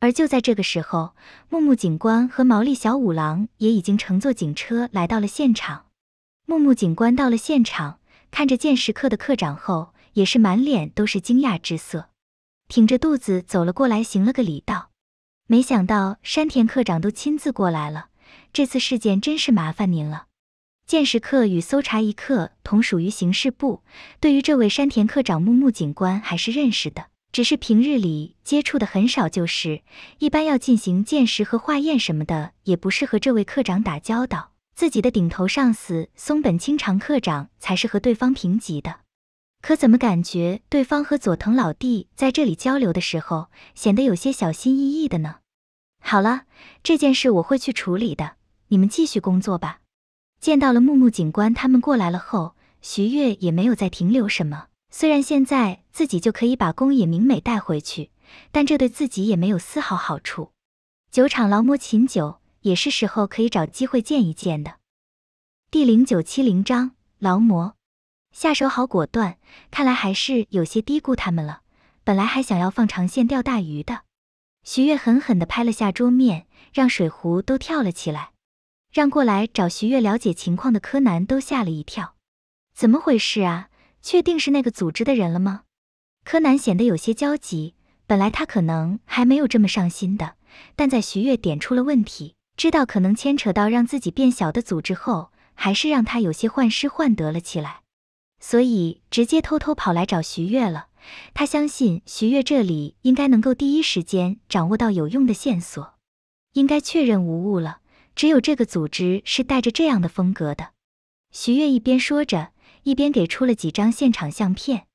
而就在这个时候，木木警官和毛利小五郎也已经乘坐警车来到了现场。木木警官到了现场，看着见识课的课长后，也是满脸都是惊讶之色，挺着肚子走了过来，行了个礼道：“没想到山田课长都亲自过来了，这次事件真是麻烦您了。”见识课与搜查一课同属于刑事部，对于这位山田课长，木木警官还是认识的。只是平日里接触的很少，就是一般要进行见识和化验什么的，也不是和这位科长打交道。自己的顶头上司松本清长科长才是和对方平级的。可怎么感觉对方和佐藤老弟在这里交流的时候，显得有些小心翼翼的呢？好了，这件事我会去处理的，你们继续工作吧。见到了木木警官他们过来了后，徐悦也没有再停留什么。虽然现在自己就可以把宫野明美带回去，但这对自己也没有丝毫好处。酒厂劳模秦九也是时候可以找机会见一见的。第零九七零章劳模，下手好果断，看来还是有些低估他们了。本来还想要放长线钓大鱼的，徐悦狠狠地拍了下桌面，让水壶都跳了起来，让过来找徐悦了解情况的柯南都吓了一跳。怎么回事啊？确定是那个组织的人了吗？柯南显得有些焦急。本来他可能还没有这么上心的，但在徐月点出了问题，知道可能牵扯到让自己变小的组织后，还是让他有些患失患得了起来。所以直接偷偷跑来找徐月了。他相信徐月这里应该能够第一时间掌握到有用的线索，应该确认无误了。只有这个组织是带着这样的风格的。徐月一边说着。一边给出了几张现场相片，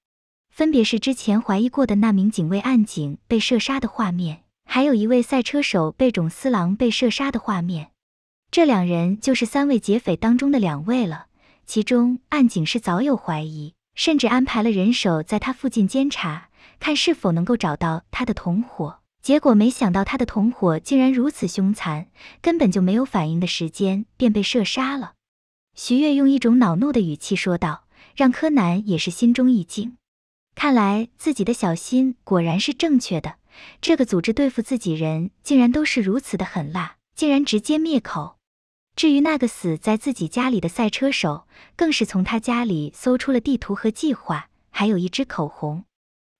分别是之前怀疑过的那名警卫暗警被射杀的画面，还有一位赛车手被种四郎被射杀的画面。这两人就是三位劫匪当中的两位了。其中暗警是早有怀疑，甚至安排了人手在他附近监察，看是否能够找到他的同伙。结果没想到他的同伙竟然如此凶残，根本就没有反应的时间便被射杀了。徐悦用一种恼怒的语气说道。让柯南也是心中一惊，看来自己的小心果然是正确的。这个组织对付自己人竟然都是如此的狠辣，竟然直接灭口。至于那个死在自己家里的赛车手，更是从他家里搜出了地图和计划，还有一支口红。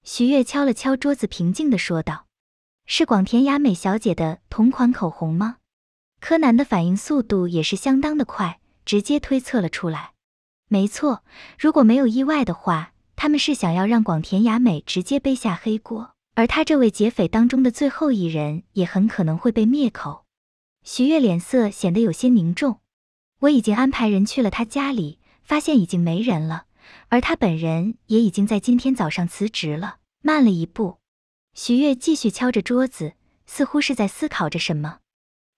徐月敲了敲桌子，平静的说道：“是广田雅美小姐的同款口红吗？”柯南的反应速度也是相当的快，直接推测了出来。没错，如果没有意外的话，他们是想要让广田雅美直接背下黑锅，而他这位劫匪当中的最后一人也很可能会被灭口。徐月脸色显得有些凝重，我已经安排人去了他家里，发现已经没人了，而他本人也已经在今天早上辞职了，慢了一步。徐月继续敲着桌子，似乎是在思考着什么。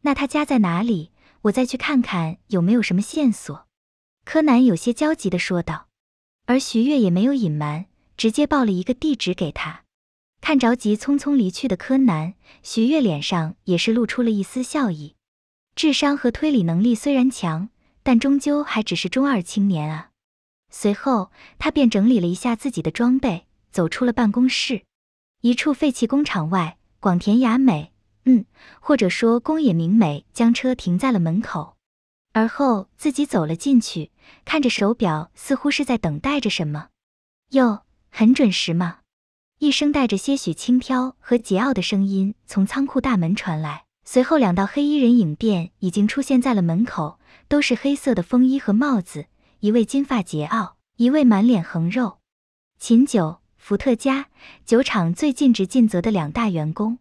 那他家在哪里？我再去看看有没有什么线索。柯南有些焦急地说道，而徐月也没有隐瞒，直接报了一个地址给他。看着急匆匆离去的柯南，徐月脸上也是露出了一丝笑意。智商和推理能力虽然强，但终究还只是中二青年啊。随后，他便整理了一下自己的装备，走出了办公室。一处废弃工厂外，广田雅美，嗯，或者说宫野明美，将车停在了门口，而后自己走了进去。看着手表，似乎是在等待着什么。哟，很准时嘛！一声带着些许轻佻和桀骜的声音从仓库大门传来，随后两道黑衣人影变已经出现在了门口，都是黑色的风衣和帽子。一位金发桀骜，一位满脸横肉。琴酒、伏特加，酒厂最尽职尽责的两大员工。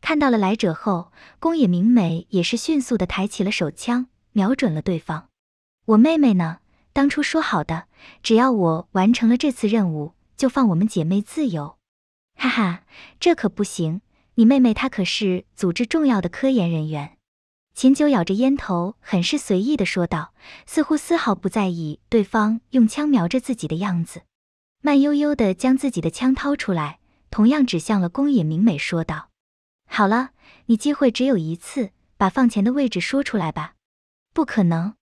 看到了来者后，宫野明美也是迅速的抬起了手枪，瞄准了对方。我妹妹呢？当初说好的，只要我完成了这次任务，就放我们姐妹自由。哈哈，这可不行！你妹妹她可是组织重要的科研人员。秦九咬着烟头，很是随意的说道，似乎丝毫不在意对方用枪瞄着自己的样子，慢悠悠的将自己的枪掏出来，同样指向了宫野明美，说道：“好了，你机会只有一次，把放钱的位置说出来吧。”不可能。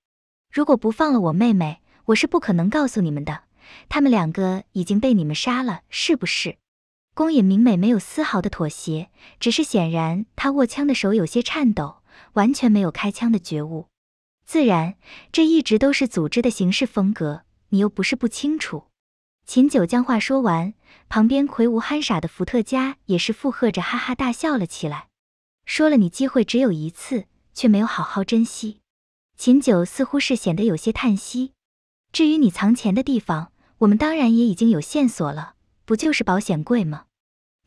如果不放了我妹妹，我是不可能告诉你们的。他们两个已经被你们杀了，是不是？宫野明美没有丝毫的妥协，只是显然她握枪的手有些颤抖，完全没有开枪的觉悟。自然，这一直都是组织的行事风格，你又不是不清楚。秦九将话说完，旁边魁梧憨傻的伏特加也是附和着哈哈大笑了起来。说了你机会只有一次，却没有好好珍惜。秦九似乎是显得有些叹息。至于你藏钱的地方，我们当然也已经有线索了，不就是保险柜吗？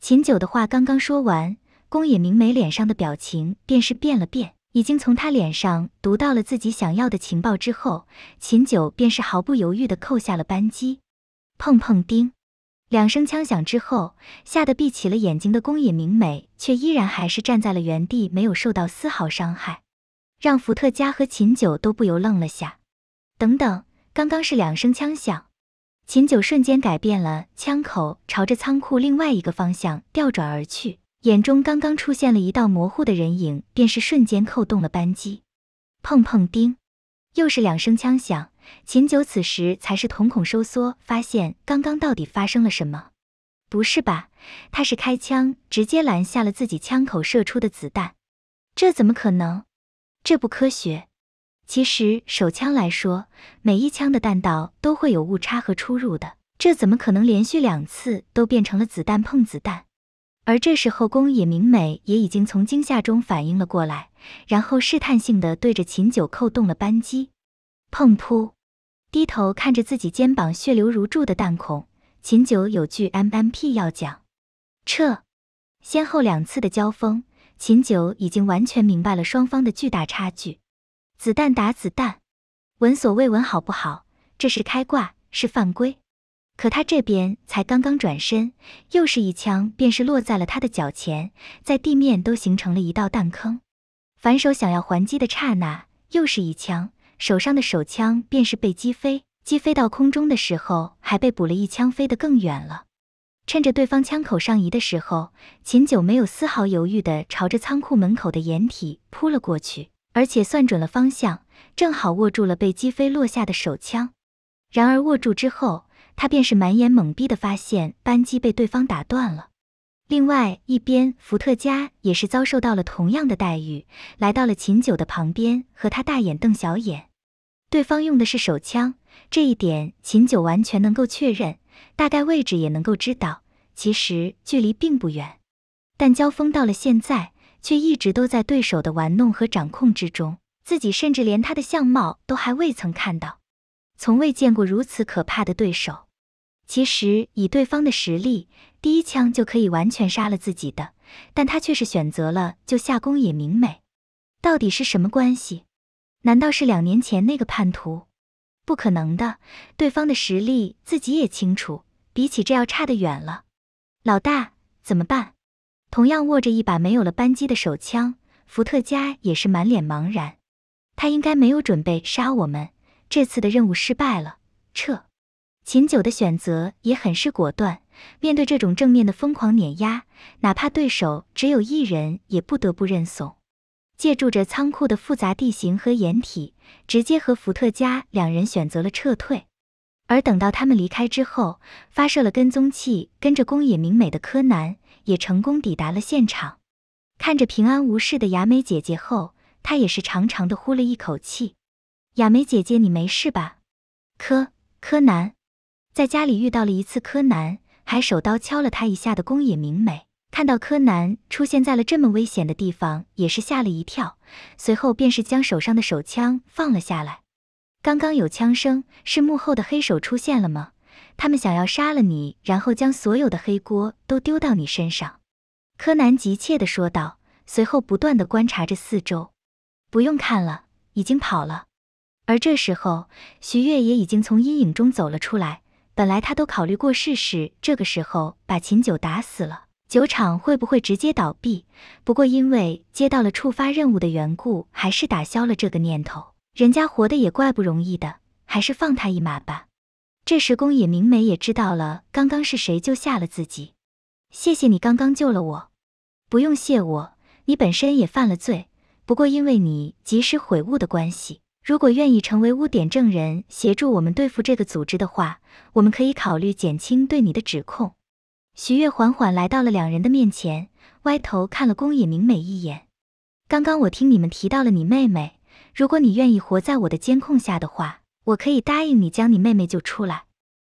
秦九的话刚刚说完，宫野明美脸上的表情便是变了变，已经从她脸上读到了自己想要的情报之后，秦九便是毫不犹豫的扣下了扳机。砰砰！叮，两声枪响之后，吓得闭起了眼睛的宫野明美却依然还是站在了原地，没有受到丝毫伤害。让伏特加和秦九都不由愣了下。等等，刚刚是两声枪响，秦九瞬间改变了枪口，朝着仓库另外一个方向调转而去，眼中刚刚出现了一道模糊的人影，便是瞬间扣动了扳机。砰砰叮，又是两声枪响，秦九此时才是瞳孔收缩，发现刚刚到底发生了什么？不是吧？他是开枪直接拦下了自己枪口射出的子弹？这怎么可能？这不科学。其实，手枪来说，每一枪的弹道都会有误差和出入的。这怎么可能连续两次都变成了子弹碰子弹？而这时候，宫野明美也已经从惊吓中反应了过来，然后试探性的对着秦九扣动了扳机。砰！噗！低头看着自己肩膀血流如注的弹孔，秦九有句 M M P 要讲：撤。先后两次的交锋。秦九已经完全明白了双方的巨大差距，子弹打子弹，闻所未闻，好不好？这是开挂，是犯规。可他这边才刚刚转身，又是一枪，便是落在了他的脚前，在地面都形成了一道弹坑。反手想要还击的刹那，又是一枪，手上的手枪便是被击飞，击飞到空中的时候还被补了一枪，飞得更远了。趁着对方枪口上移的时候，秦九没有丝毫犹豫地朝着仓库门口的掩体扑了过去，而且算准了方向，正好握住了被击飞落下的手枪。然而握住之后，他便是满眼懵逼地发现扳机被对方打断了。另外一边，伏特加也是遭受到了同样的待遇，来到了秦九的旁边，和他大眼瞪小眼。对方用的是手枪，这一点秦九完全能够确认。大概位置也能够知道，其实距离并不远，但交锋到了现在，却一直都在对手的玩弄和掌控之中。自己甚至连他的相貌都还未曾看到，从未见过如此可怕的对手。其实以对方的实力，第一枪就可以完全杀了自己的，但他却是选择了救夏宫野明美。到底是什么关系？难道是两年前那个叛徒？不可能的，对方的实力自己也清楚，比起这要差得远了。老大，怎么办？同样握着一把没有了扳机的手枪，伏特加也是满脸茫然。他应该没有准备杀我们，这次的任务失败了，撤。秦九的选择也很是果断，面对这种正面的疯狂碾压，哪怕对手只有一人，也不得不认怂。借助着仓库的复杂地形和掩体，直接和伏特加两人选择了撤退。而等到他们离开之后，发射了跟踪器，跟着宫野明美的柯南也成功抵达了现场。看着平安无事的雅美姐姐后，他也是长长的呼了一口气：“雅美姐姐，你没事吧？”柯柯南在家里遇到了一次柯南，还手刀敲了他一下的宫野明美。看到柯南出现在了这么危险的地方，也是吓了一跳，随后便是将手上的手枪放了下来。刚刚有枪声，是幕后的黑手出现了吗？他们想要杀了你，然后将所有的黑锅都丢到你身上。柯南急切的说道，随后不断的观察着四周。不用看了，已经跑了。而这时候，徐月也已经从阴影中走了出来。本来他都考虑过试试，这个时候把秦九打死了。酒厂会不会直接倒闭？不过因为接到了触发任务的缘故，还是打消了这个念头。人家活得也怪不容易的，还是放他一马吧。这时，宫野明美也知道了刚刚是谁救下了自己。谢谢你刚刚救了我。不用谢我，你本身也犯了罪。不过因为你及时悔悟的关系，如果愿意成为污点证人，协助我们对付这个组织的话，我们可以考虑减轻对你的指控。徐月缓缓来到了两人的面前，歪头看了宫野明美一眼。刚刚我听你们提到了你妹妹，如果你愿意活在我的监控下的话，我可以答应你将你妹妹救出来。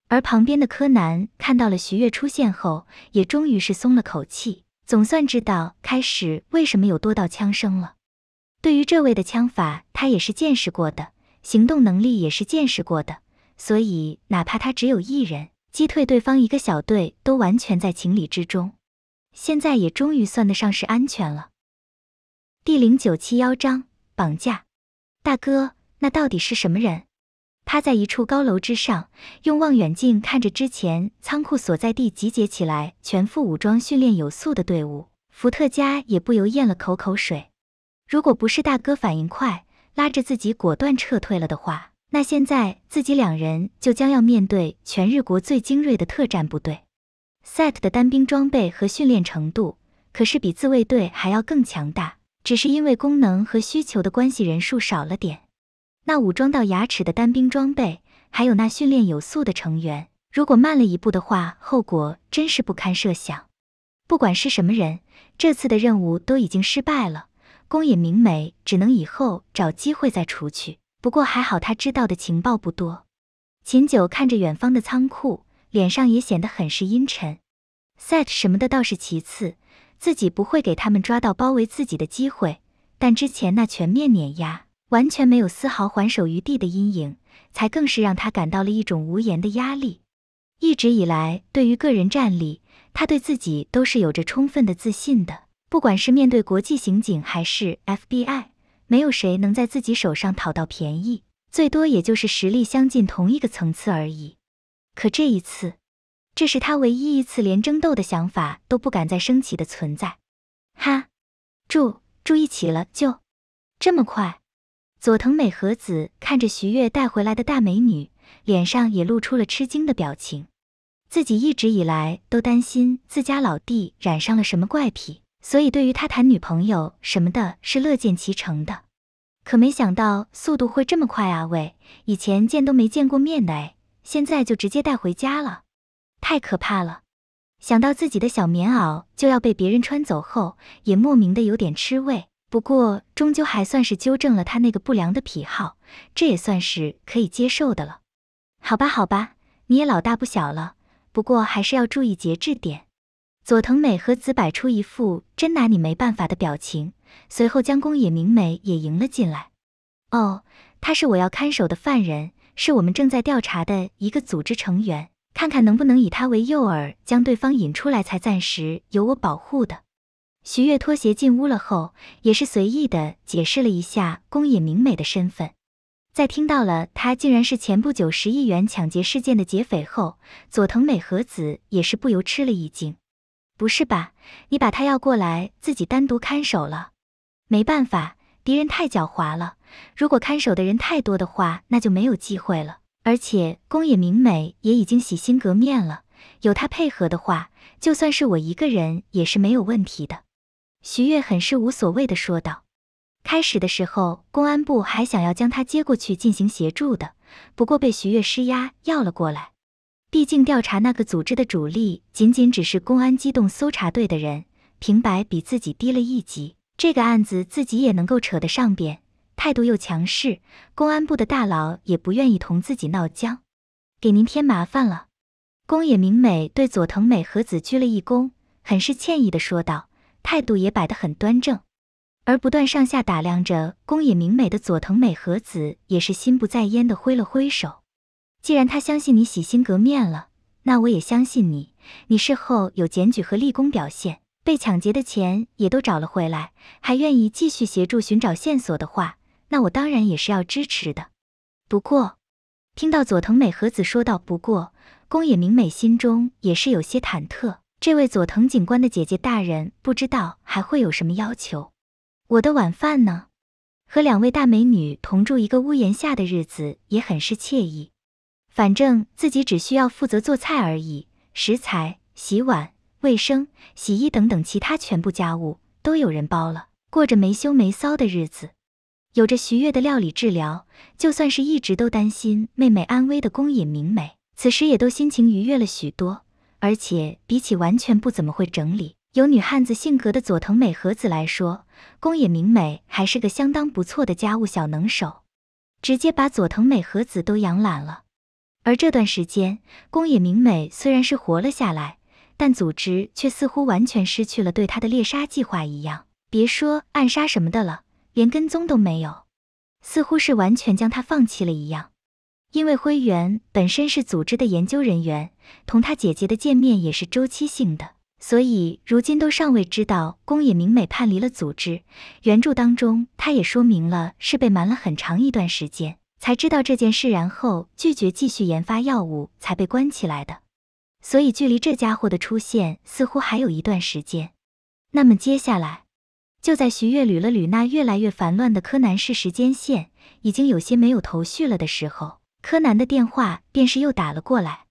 而旁边的柯南看到了徐月出现后，也终于是松了口气，总算知道开始为什么有多道枪声了。对于这位的枪法，他也是见识过的，行动能力也是见识过的，所以哪怕他只有一人。击退对方一个小队都完全在情理之中，现在也终于算得上是安全了。第零九七幺章绑架，大哥，那到底是什么人？趴在一处高楼之上，用望远镜看着之前仓库所在地集结起来、全副武装、训练有素的队伍，伏特加也不由咽了口口水。如果不是大哥反应快，拉着自己果断撤退了的话。那现在自己两人就将要面对全日国最精锐的特战部队，SET 的单兵装备和训练程度可是比自卫队还要更强大，只是因为功能和需求的关系，人数少了点。那武装到牙齿的单兵装备，还有那训练有素的成员，如果慢了一步的话，后果真是不堪设想。不管是什么人，这次的任务都已经失败了，宫野明美只能以后找机会再除去。不过还好，他知道的情报不多。秦九看着远方的仓库，脸上也显得很是阴沉。set 什么的倒是其次，自己不会给他们抓到包围自己的机会。但之前那全面碾压，完全没有丝毫还手余地的阴影，才更是让他感到了一种无言的压力。一直以来，对于个人战力，他对自己都是有着充分的自信的。不管是面对国际刑警，还是 FBI。没有谁能在自己手上讨到便宜，最多也就是实力相近同一个层次而已。可这一次，这是他唯一一次连争斗的想法都不敢再升起的存在。哈，住，住一起了就，这么快？佐藤美和子看着徐悦带回来的大美女，脸上也露出了吃惊的表情。自己一直以来都担心自家老弟染上了什么怪癖。所以对于他谈女朋友什么的，是乐见其成的。可没想到速度会这么快啊！喂，以前见都没见过面的哎，现在就直接带回家了，太可怕了！想到自己的小棉袄就要被别人穿走后，也莫名的有点吃味。不过终究还算是纠正了他那个不良的癖好，这也算是可以接受的了。好吧，好吧，你也老大不小了，不过还是要注意节制点。佐藤美和子摆出一副真拿你没办法的表情，随后将宫野明美也迎了进来。哦，他是我要看守的犯人，是我们正在调查的一个组织成员，看看能不能以他为诱饵将对方引出来才暂时由我保护的。徐月脱鞋进屋了后，也是随意的解释了一下宫野明美的身份。在听到了他竟然是前不久十亿元抢劫事件的劫匪后，佐藤美和子也是不由吃了一惊。不是吧？你把他要过来，自己单独看守了？没办法，敌人太狡猾了。如果看守的人太多的话，那就没有机会了。而且，宫野明美也已经洗心革面了。有他配合的话，就算是我一个人也是没有问题的。徐悦很是无所谓的说道。开始的时候，公安部还想要将他接过去进行协助的，不过被徐悦施压要了过来。毕竟调查那个组织的主力仅仅只是公安机动搜查队的人，平白比自己低了一级，这个案子自己也能够扯得上边，态度又强势，公安部的大佬也不愿意同自己闹僵。给您添麻烦了，宫野明美对佐藤美和子鞠了一躬，很是歉意的说道，态度也摆得很端正。而不断上下打量着宫野明美的佐藤美和子也是心不在焉的挥了挥手。既然他相信你洗心革面了，那我也相信你。你事后有检举和立功表现，被抢劫的钱也都找了回来，还愿意继续协助寻找线索的话，那我当然也是要支持的。不过，听到佐藤美和子说道：“不过，宫野明美心中也是有些忐忑。这位佐藤警官的姐姐大人，不知道还会有什么要求。”我的晚饭呢？和两位大美女同住一个屋檐下的日子也很是惬意。反正自己只需要负责做菜而已，食材、洗碗、卫生、洗衣等等其他全部家务都有人包了，过着没羞没臊的日子。有着徐悦的料理治疗，就算是一直都担心妹妹安危的宫野明美，此时也都心情愉悦了许多。而且比起完全不怎么会整理、有女汉子性格的佐藤美和子来说，宫野明美还是个相当不错的家务小能手，直接把佐藤美和子都养懒了。而这段时间，宫野明美虽然是活了下来，但组织却似乎完全失去了对她的猎杀计划一样，别说暗杀什么的了，连跟踪都没有，似乎是完全将她放弃了一样。因为灰原本身是组织的研究人员，同他姐姐的见面也是周期性的，所以如今都尚未知道宫野明美叛离了组织。原著当中，他也说明了是被瞒了很长一段时间。才知道这件事，然后拒绝继续研发药物，才被关起来的。所以，距离这家伙的出现似乎还有一段时间。那么，接下来，就在徐悦捋了捋那越来越烦乱的柯南式时间线，已经有些没有头绪了的时候，柯南的电话便是又打了过来。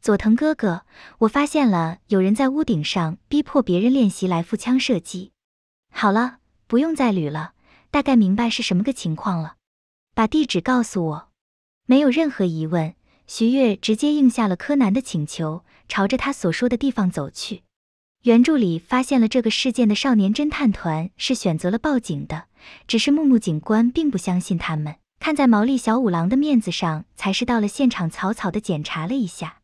佐藤哥哥，我发现了有人在屋顶上逼迫别人练习来复枪射击。好了，不用再捋了，大概明白是什么个情况了。把地址告诉我，没有任何疑问。徐悦直接应下了柯南的请求，朝着他所说的地方走去。原著里发现了这个事件的少年侦探团是选择了报警的，只是木木警官并不相信他们，看在毛利小五郎的面子上，才是到了现场草草的检查了一下，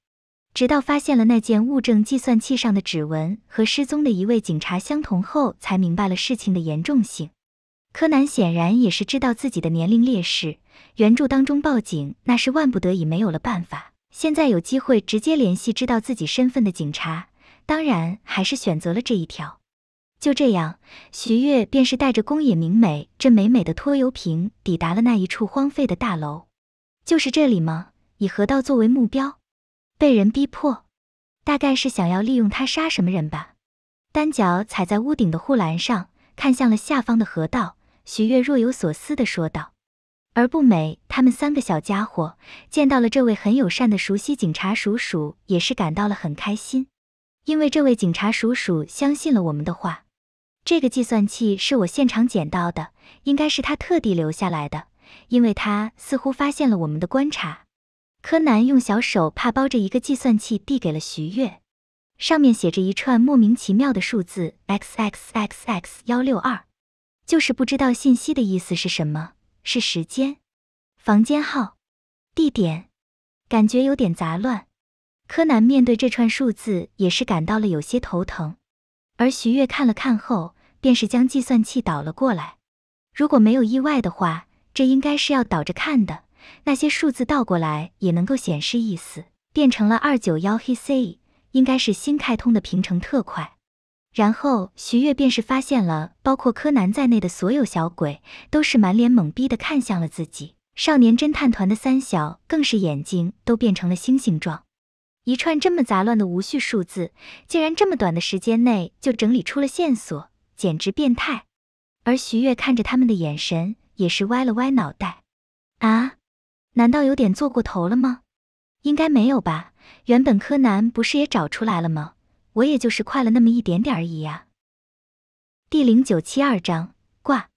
直到发现了那件物证计算器上的指纹和失踪的一位警察相同后，才明白了事情的严重性。柯南显然也是知道自己的年龄劣势，原著当中报警那是万不得已没有了办法，现在有机会直接联系知道自己身份的警察，当然还是选择了这一条。就这样，徐月便是带着宫野明美这美美的拖油瓶抵达了那一处荒废的大楼，就是这里吗？以河道作为目标，被人逼迫，大概是想要利用他杀什么人吧。单脚踩在屋顶的护栏上，看向了下方的河道。许月若有所思地说道，而不美他们三个小家伙见到了这位很友善的熟悉警察叔叔，也是感到了很开心，因为这位警察叔叔相信了我们的话。这个计算器是我现场捡到的，应该是他特地留下来的，因为他似乎发现了我们的观察。柯南用小手帕包着一个计算器递给了许月，上面写着一串莫名其妙的数字：x x x x 幺六二。就是不知道信息的意思是什么，是时间、房间号、地点，感觉有点杂乱。柯南面对这串数字也是感到了有些头疼，而徐悦看了看后，便是将计算器倒了过来。如果没有意外的话，这应该是要倒着看的，那些数字倒过来也能够显示意思，变成了二九幺 He C，应该是新开通的平城特快。然后徐月便是发现了，包括柯南在内的所有小鬼都是满脸懵逼的看向了自己。少年侦探团的三小更是眼睛都变成了星星状。一串这么杂乱的无序数字，竟然这么短的时间内就整理出了线索，简直变态。而徐月看着他们的眼神也是歪了歪脑袋。啊？难道有点做过头了吗？应该没有吧。原本柯南不是也找出来了吗？我也就是快了那么一点点而已呀。第零九七二章挂。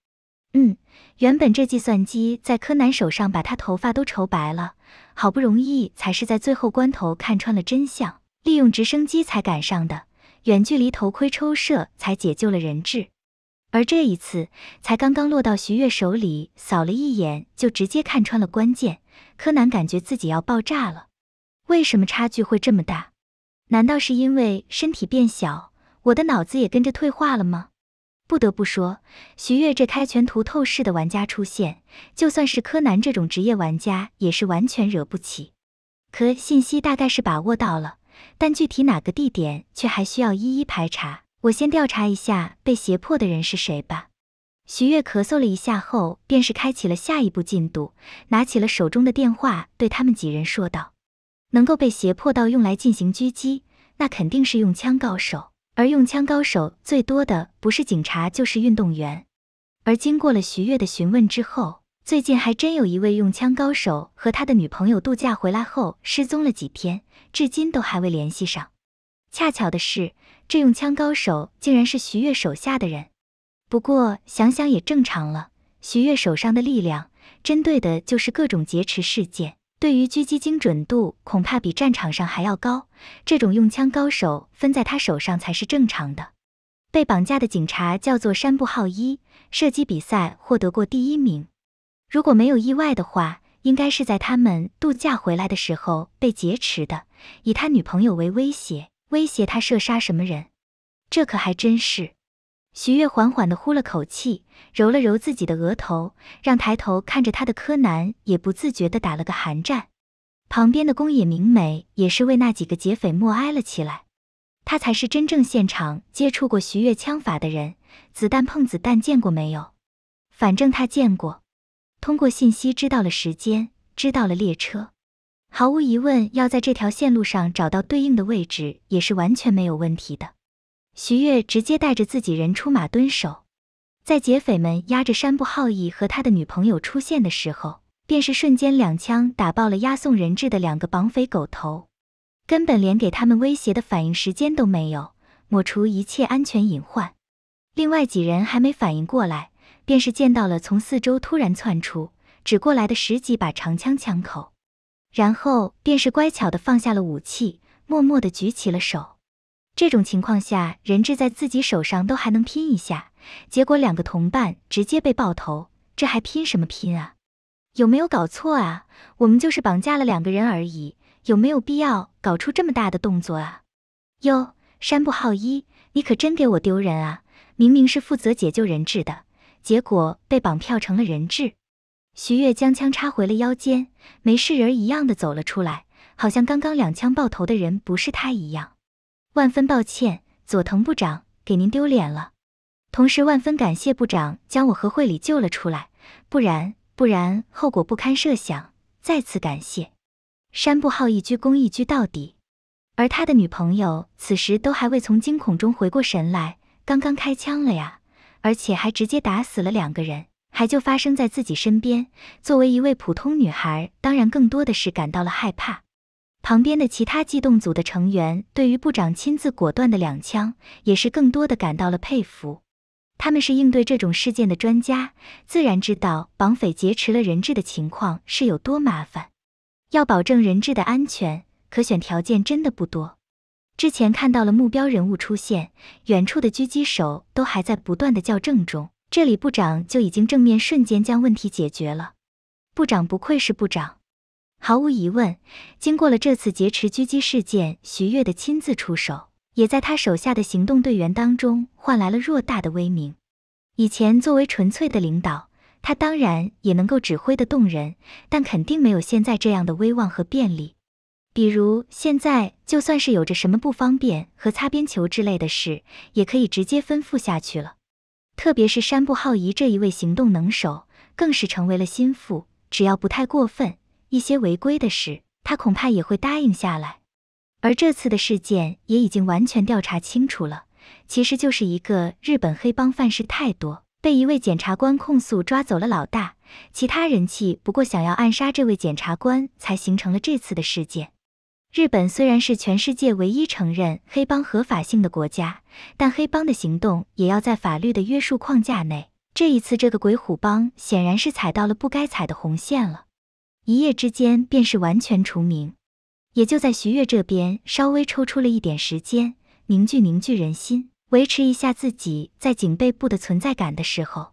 嗯，原本这计算机在柯南手上把他头发都愁白了，好不容易才是在最后关头看穿了真相，利用直升机才赶上的，远距离头盔抽射才解救了人质。而这一次，才刚刚落到徐悦手里，扫了一眼就直接看穿了关键。柯南感觉自己要爆炸了，为什么差距会这么大？难道是因为身体变小，我的脑子也跟着退化了吗？不得不说，徐悦这开全图透视的玩家出现，就算是柯南这种职业玩家也是完全惹不起。可信息大概是把握到了，但具体哪个地点却还需要一一排查。我先调查一下被胁迫的人是谁吧。徐悦咳嗽了一下后，便是开启了下一步进度，拿起了手中的电话，对他们几人说道。能够被胁迫到用来进行狙击，那肯定是用枪高手。而用枪高手最多的不是警察，就是运动员。而经过了徐悦的询问之后，最近还真有一位用枪高手和他的女朋友度假回来后失踪了几天，至今都还未联系上。恰巧的是，这用枪高手竟然是徐悦手下的人。不过想想也正常了，徐悦手上的力量针对的就是各种劫持事件。对于狙击精准度，恐怕比战场上还要高。这种用枪高手，分在他手上才是正常的。被绑架的警察叫做山部浩一，射击比赛获得过第一名。如果没有意外的话，应该是在他们度假回来的时候被劫持的，以他女朋友为威胁，威胁他射杀什么人。这可还真是。徐月缓缓地呼了口气，揉了揉自己的额头，让抬头看着他的柯南也不自觉地打了个寒战。旁边的宫野明美也是为那几个劫匪默哀了起来。他才是真正现场接触过徐月枪法的人，子弹碰子弹见过没有？反正他见过。通过信息知道了时间，知道了列车，毫无疑问要在这条线路上找到对应的位置也是完全没有问题的。徐悦直接带着自己人出马蹲守，在劫匪们押着山布浩义和他的女朋友出现的时候，便是瞬间两枪打爆了押送人质的两个绑匪狗头，根本连给他们威胁的反应时间都没有，抹除一切安全隐患。另外几人还没反应过来，便是见到了从四周突然窜出指过来的十几把长枪枪口，然后便是乖巧的放下了武器，默默的举起了手。这种情况下，人质在自己手上都还能拼一下，结果两个同伴直接被爆头，这还拼什么拼啊？有没有搞错啊？我们就是绑架了两个人而已，有没有必要搞出这么大的动作啊？哟，山部浩一，你可真给我丢人啊！明明是负责解救人质的，结果被绑票成了人质。徐月将枪插回了腰间，没事人一样的走了出来，好像刚刚两枪爆头的人不是他一样。万分抱歉，佐藤部长，给您丢脸了。同时万分感谢部长将我和会里救了出来，不然，不然后果不堪设想。再次感谢。山部浩一鞠躬，一鞠到底。而他的女朋友此时都还未从惊恐中回过神来，刚刚开枪了呀，而且还直接打死了两个人，还就发生在自己身边。作为一位普通女孩，当然更多的是感到了害怕。旁边的其他机动组的成员对于部长亲自果断的两枪，也是更多的感到了佩服。他们是应对这种事件的专家，自然知道绑匪劫持了人质的情况是有多麻烦。要保证人质的安全，可选条件真的不多。之前看到了目标人物出现，远处的狙击手都还在不断的叫正中，这里部长就已经正面瞬间将问题解决了。部长不愧是部长。毫无疑问，经过了这次劫持狙击事件，徐悦的亲自出手，也在他手下的行动队员当中换来了偌大的威名。以前作为纯粹的领导，他当然也能够指挥的动人，但肯定没有现在这样的威望和便利。比如现在，就算是有着什么不方便和擦边球之类的事，也可以直接吩咐下去了。特别是山部浩一这一位行动能手，更是成为了心腹，只要不太过分。一些违规的事，他恐怕也会答应下来。而这次的事件也已经完全调查清楚了，其实就是一个日本黑帮犯事太多，被一位检察官控诉抓走了老大，其他人气不过想要暗杀这位检察官，才形成了这次的事件。日本虽然是全世界唯一承认黑帮合法性的国家，但黑帮的行动也要在法律的约束框架内。这一次，这个鬼虎帮显然是踩到了不该踩的红线了。一夜之间便是完全除名，也就在徐悦这边稍微抽出了一点时间，凝聚凝聚人心，维持一下自己在警备部的存在感的时候，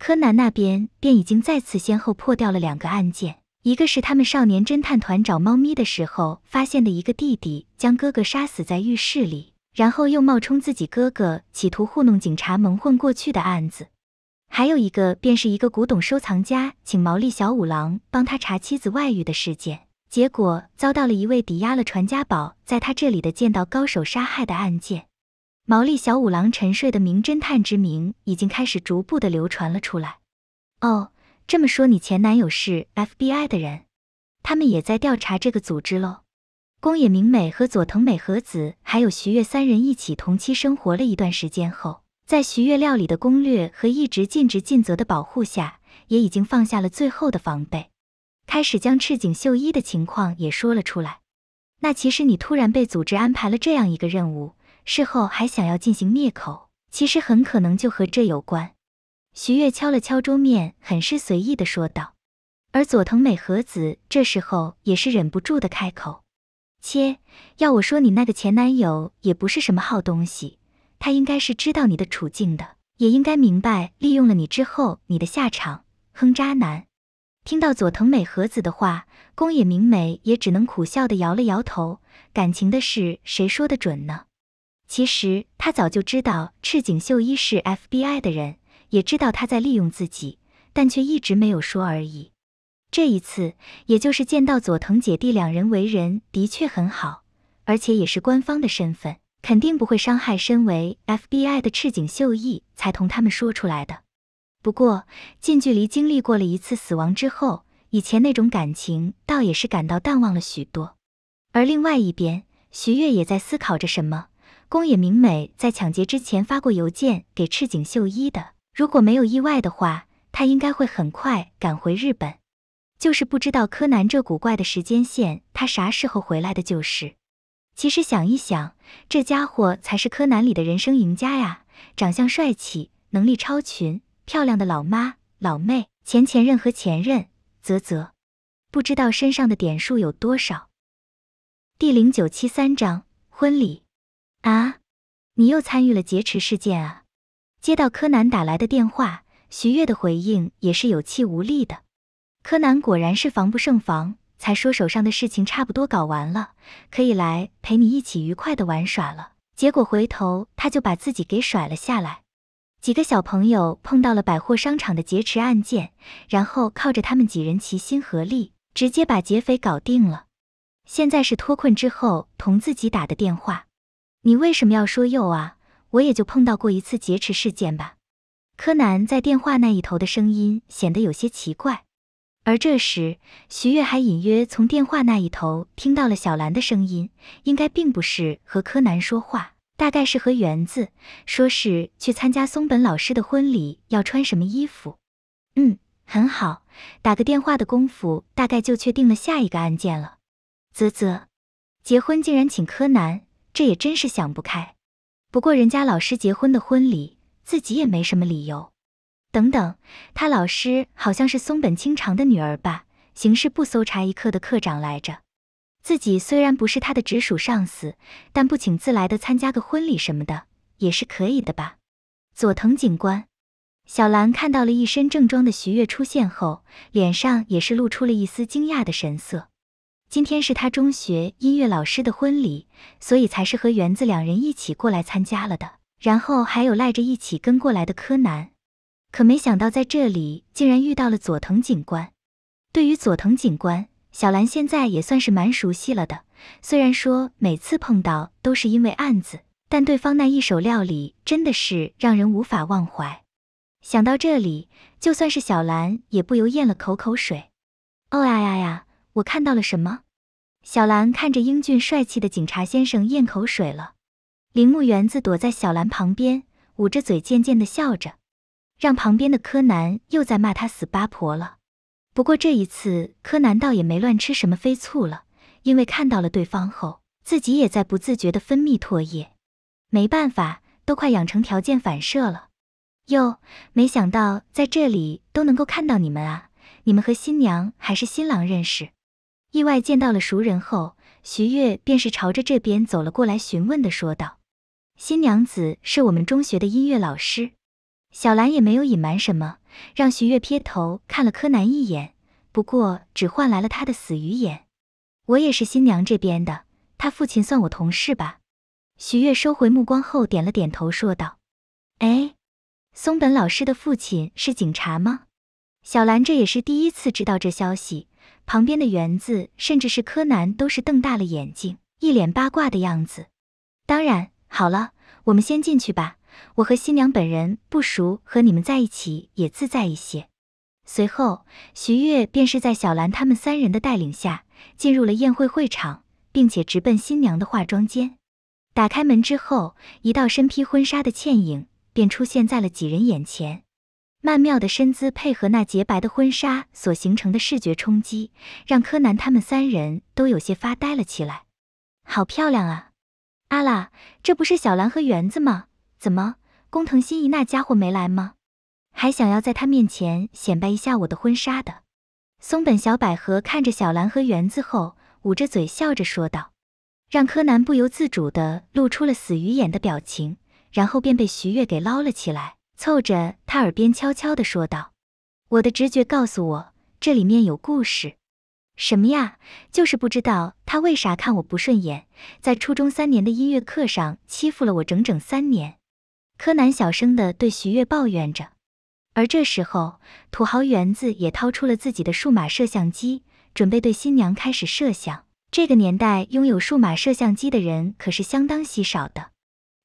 柯南那边便已经再次先后破掉了两个案件，一个是他们少年侦探团找猫咪的时候发现的一个弟弟将哥哥杀死在浴室里，然后又冒充自己哥哥，企图糊弄警察蒙混过去的案子。还有一个便是一个古董收藏家请毛利小五郎帮他查妻子外遇的事件，结果遭到了一位抵押了传家宝在他这里的剑道高手杀害的案件。毛利小五郎沉睡的名侦探之名已经开始逐步的流传了出来。哦，这么说你前男友是 FBI 的人，他们也在调查这个组织喽。宫野明美和佐藤美和子还有徐悦三人一起同期生活了一段时间后。在徐月料理的攻略和一直尽职尽责的保护下，也已经放下了最后的防备，开始将赤井秀一的情况也说了出来。那其实你突然被组织安排了这样一个任务，事后还想要进行灭口，其实很可能就和这有关。徐月敲了敲桌面，很是随意的说道。而佐藤美和子这时候也是忍不住的开口：“切，要我说你那个前男友也不是什么好东西。”他应该是知道你的处境的，也应该明白利用了你之后你的下场。哼，渣男！听到佐藤美和子的话，宫野明美也只能苦笑的摇了摇头。感情的事，谁说得准呢？其实她早就知道赤井秀一是 FBI 的人，也知道他在利用自己，但却一直没有说而已。这一次，也就是见到佐藤姐弟两人，为人的确很好，而且也是官方的身份。肯定不会伤害身为 FBI 的赤井秀一，才同他们说出来的。不过近距离经历过了一次死亡之后，以前那种感情倒也是感到淡忘了许多。而另外一边，徐悦也在思考着什么。宫野明美在抢劫之前发过邮件给赤井秀一的，如果没有意外的话，他应该会很快赶回日本。就是不知道柯南这古怪的时间线，他啥时候回来的，就是。其实想一想，这家伙才是柯南里的人生赢家呀！长相帅气，能力超群，漂亮的老妈、老妹、前前任和前任，啧啧，不知道身上的点数有多少。第零九七三章婚礼啊！你又参与了劫持事件啊！接到柯南打来的电话，徐月的回应也是有气无力的。柯南果然是防不胜防。才说手上的事情差不多搞完了，可以来陪你一起愉快的玩耍了。结果回头他就把自己给甩了下来。几个小朋友碰到了百货商场的劫持案件，然后靠着他们几人齐心合力，直接把劫匪搞定了。现在是脱困之后同自己打的电话，你为什么要说又啊？我也就碰到过一次劫持事件吧。柯南在电话那一头的声音显得有些奇怪。而这时，徐月还隐约从电话那一头听到了小兰的声音，应该并不是和柯南说话，大概是和园子，说是去参加松本老师的婚礼，要穿什么衣服。嗯，很好，打个电话的功夫，大概就确定了下一个案件了。啧啧，结婚竟然请柯南，这也真是想不开。不过人家老师结婚的婚礼，自己也没什么理由。等等，他老师好像是松本清长的女儿吧？刑事不搜查一课的课长来着。自己虽然不是他的直属上司，但不请自来的参加个婚礼什么的，也是可以的吧？佐藤警官，小兰看到了一身正装的徐月出现后，脸上也是露出了一丝惊讶的神色。今天是他中学音乐老师的婚礼，所以才是和园子两人一起过来参加了的。然后还有赖着一起跟过来的柯南。可没想到在这里竟然遇到了佐藤警官。对于佐藤警官，小兰现在也算是蛮熟悉了的。虽然说每次碰到都是因为案子，但对方那一手料理真的是让人无法忘怀。想到这里，就算是小兰也不由咽了口口水。哦呀呀呀！我看到了什么？小兰看着英俊帅气的警察先生咽口水了。铃木园子躲在小兰旁边，捂着嘴，渐渐地笑着。让旁边的柯南又在骂他死八婆了。不过这一次，柯南倒也没乱吃什么飞醋了，因为看到了对方后，自己也在不自觉的分泌唾液。没办法，都快养成条件反射了。哟，没想到在这里都能够看到你们啊！你们和新娘还是新郎认识？意外见到了熟人后，徐悦便是朝着这边走了过来，询问的说道：“新娘子是我们中学的音乐老师。”小兰也没有隐瞒什么，让徐月撇头看了柯南一眼，不过只换来了他的死鱼眼。我也是新娘这边的，他父亲算我同事吧。徐月收回目光后，点了点头，说道：“哎，松本老师的父亲是警察吗？”小兰这也是第一次知道这消息，旁边的园子甚至是柯南都是瞪大了眼睛，一脸八卦的样子。当然，好了，我们先进去吧。我和新娘本人不熟，和你们在一起也自在一些。随后，徐悦便是在小兰他们三人的带领下，进入了宴会会场，并且直奔新娘的化妆间。打开门之后，一道身披婚纱的倩影便出现在了几人眼前。曼妙的身姿配合那洁白的婚纱所形成的视觉冲击，让柯南他们三人都有些发呆了起来。好漂亮啊！阿拉，这不是小兰和园子吗？怎么，工藤新一那家伙没来吗？还想要在他面前显摆一下我的婚纱的？松本小百合看着小兰和园子后，捂着嘴笑着说道，让柯南不由自主的露出了死鱼眼的表情，然后便被徐月给捞了起来，凑着他耳边悄悄的说道：“我的直觉告诉我，这里面有故事。什么呀？就是不知道他为啥看我不顺眼，在初中三年的音乐课上欺负了我整整三年。”柯南小声的对徐月抱怨着，而这时候，土豪园子也掏出了自己的数码摄像机，准备对新娘开始摄像。这个年代拥有数码摄像机的人可是相当稀少的。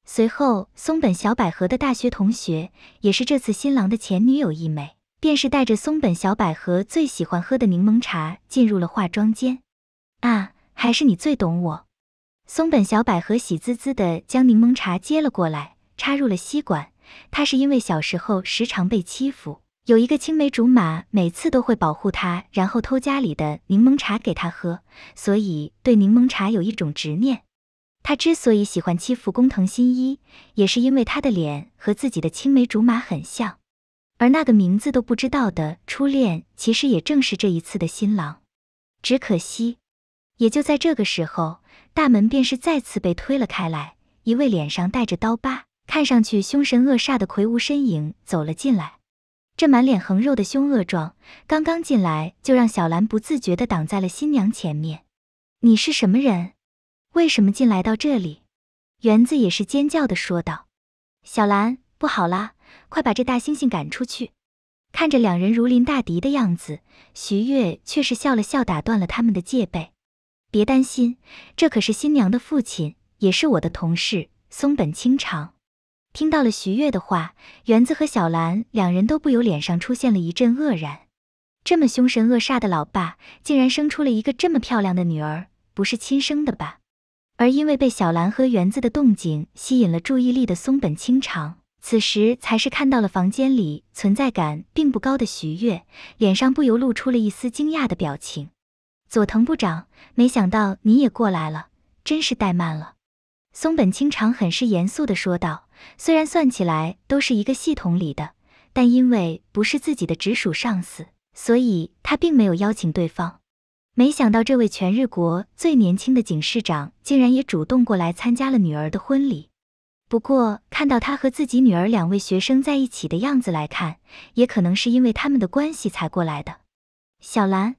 随后，松本小百合的大学同学，也是这次新郎的前女友一枚，便是带着松本小百合最喜欢喝的柠檬茶进入了化妆间。啊，还是你最懂我。松本小百合喜滋滋的将柠檬茶接了过来。插入了吸管。他是因为小时候时常被欺负，有一个青梅竹马，每次都会保护他，然后偷家里的柠檬茶给他喝，所以对柠檬茶有一种执念。他之所以喜欢欺负工藤新一，也是因为他的脸和自己的青梅竹马很像。而那个名字都不知道的初恋，其实也正是这一次的新郎。只可惜，也就在这个时候，大门便是再次被推了开来，一位脸上带着刀疤。看上去凶神恶煞的魁梧身影走了进来，这满脸横肉的凶恶状，刚刚进来就让小兰不自觉地挡在了新娘前面。你是什么人？为什么进来到这里？园子也是尖叫地说道：“小兰，不好啦，快把这大猩猩赶出去！”看着两人如临大敌的样子，徐悦却是笑了笑，打断了他们的戒备：“别担心，这可是新娘的父亲，也是我的同事松本清长。”听到了徐悦的话，园子和小兰两人都不由脸上出现了一阵愕然。这么凶神恶煞的老爸，竟然生出了一个这么漂亮的女儿，不是亲生的吧？而因为被小兰和园子的动静吸引了注意力的松本清长，此时才是看到了房间里存在感并不高的徐悦，脸上不由露出了一丝惊讶的表情。佐藤部长，没想到你也过来了，真是怠慢了。松本清长很是严肃的说道。虽然算起来都是一个系统里的，但因为不是自己的直属上司，所以他并没有邀请对方。没想到这位全日国最年轻的警视长竟然也主动过来参加了女儿的婚礼。不过看到他和自己女儿两位学生在一起的样子来看，也可能是因为他们的关系才过来的。小兰，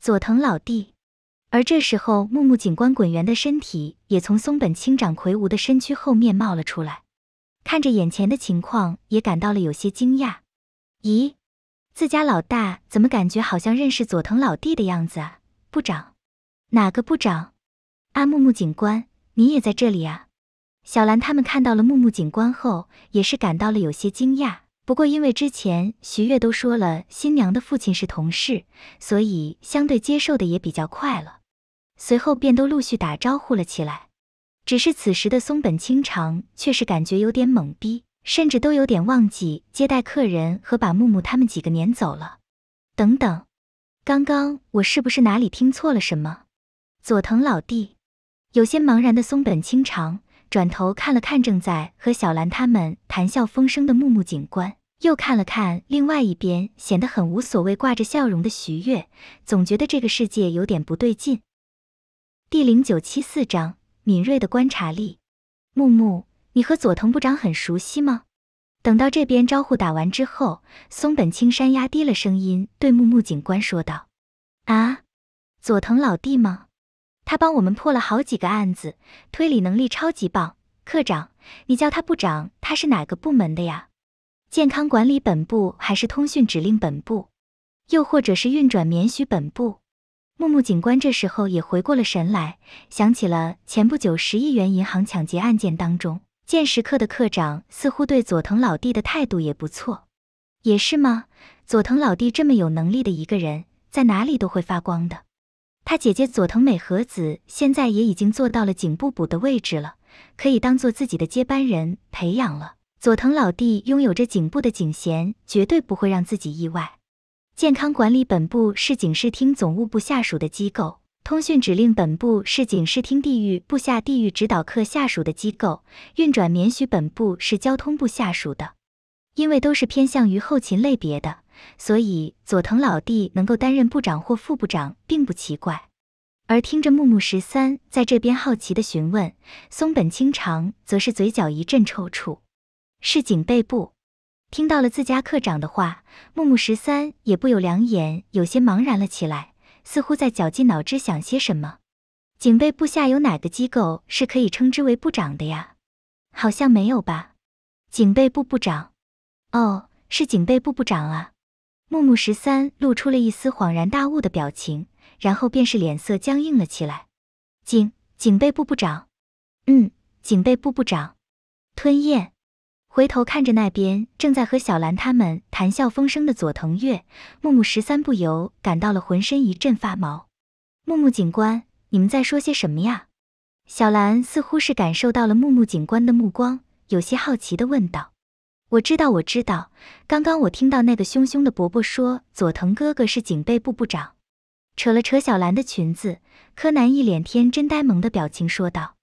佐藤老弟。而这时候，木木警官滚圆的身体也从松本清长魁梧的身躯后面冒了出来。看着眼前的情况，也感到了有些惊讶。咦，自家老大怎么感觉好像认识佐藤老弟的样子啊？部长，哪个部长？阿木木警官，你也在这里啊？小兰他们看到了木木警官后，也是感到了有些惊讶。不过因为之前徐月都说了新娘的父亲是同事，所以相对接受的也比较快了。随后便都陆续打招呼了起来。只是此时的松本清长却是感觉有点懵逼，甚至都有点忘记接待客人和把木木他们几个撵走了。等等，刚刚我是不是哪里听错了什么？佐藤老弟，有些茫然的松本清长转头看了看正在和小兰他们谈笑风生的木木警官，又看了看另外一边显得很无所谓、挂着笑容的徐月，总觉得这个世界有点不对劲。第零九七四章。敏锐的观察力，木木，你和佐藤部长很熟悉吗？等到这边招呼打完之后，松本青山压低了声音对木木警官说道：“啊，佐藤老弟吗？他帮我们破了好几个案子，推理能力超级棒。科长，你叫他部长，他是哪个部门的呀？健康管理本部还是通讯指令本部，又或者是运转免许本部？”木木警官这时候也回过了神来，想起了前不久十亿元银行抢劫案件当中，剑识课的课长似乎对佐藤老弟的态度也不错。也是吗？佐藤老弟这么有能力的一个人，在哪里都会发光的。他姐姐佐藤美和子现在也已经做到了警部补的位置了，可以当做自己的接班人培养了。佐藤老弟拥有着警部的警衔，绝对不会让自己意外。健康管理本部是警视厅总务部下属的机构，通讯指令本部是警视厅地域部下地域指导课下属的机构，运转免许本部是交通部下属的。因为都是偏向于后勤类别的，所以佐藤老弟能够担任部长或副部长并不奇怪。而听着木木十三在这边好奇的询问，松本清长则是嘴角一阵抽搐。是警备部。听到了自家课长的话，木木十三也不由两眼有些茫然了起来，似乎在绞尽脑汁想些什么。警备部下有哪个机构是可以称之为部长的呀？好像没有吧？警备部部长？哦，是警备部部长啊！木木十三露出了一丝恍然大悟的表情，然后便是脸色僵硬了起来。警警备部部长？嗯，警备部部长。吞咽。回头看着那边正在和小兰他们谈笑风生的佐藤月，木木十三不由感到了浑身一阵发毛。木木警官，你们在说些什么呀？小兰似乎是感受到了木木警官的目光，有些好奇地问道。我知道，我知道，刚刚我听到那个凶凶的伯伯说佐藤哥哥是警备部部长。扯了扯小兰的裙子，柯南一脸天真呆萌的表情说道。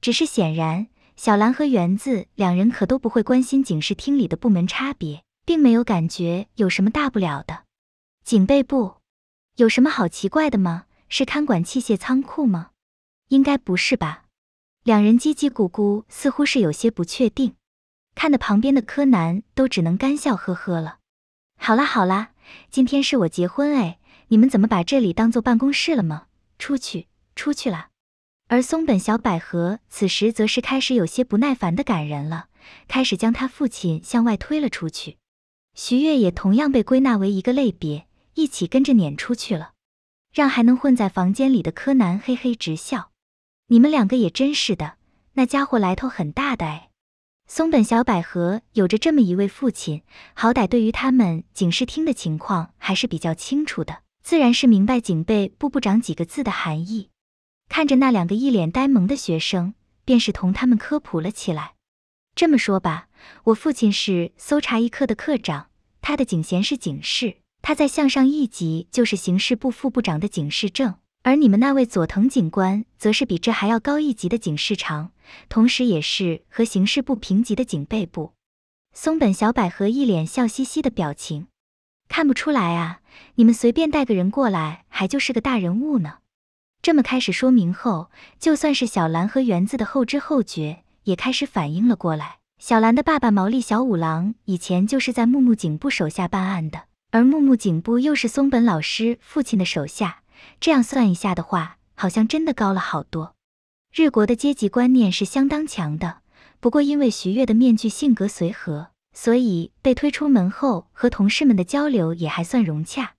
只是显然。小兰和园子两人可都不会关心警视厅里的部门差别，并没有感觉有什么大不了的。警备部有什么好奇怪的吗？是看管器械仓库吗？应该不是吧？两人叽叽咕咕，似乎是有些不确定。看得旁边的柯南都只能干笑呵呵了。好啦好啦，今天是我结婚哎，你们怎么把这里当做办公室了吗？出去，出去啦！而松本小百合此时则是开始有些不耐烦的赶人了，开始将他父亲向外推了出去。徐悦也同样被归纳为一个类别，一起跟着撵出去了，让还能混在房间里的柯南嘿嘿直笑。你们两个也真是的，那家伙来头很大的哎。松本小百合有着这么一位父亲，好歹对于他们警视厅的情况还是比较清楚的，自然是明白“警备部部长”几个字的含义。看着那两个一脸呆萌的学生，便是同他们科普了起来。这么说吧，我父亲是搜查一课的科长，他的警衔是警士，他在向上一级就是刑事部副部长的警士证，而你们那位佐藤警官则是比这还要高一级的警士长，同时也是和刑事部平级的警备部。松本小百合一脸笑嘻嘻的表情，看不出来啊，你们随便带个人过来，还就是个大人物呢。这么开始说明后，就算是小兰和园子的后知后觉，也开始反应了过来。小兰的爸爸毛利小五郎以前就是在木木警部手下办案的，而木木警部又是松本老师父亲的手下，这样算一下的话，好像真的高了好多。日国的阶级观念是相当强的，不过因为徐悦的面具性格随和，所以被推出门后和同事们的交流也还算融洽。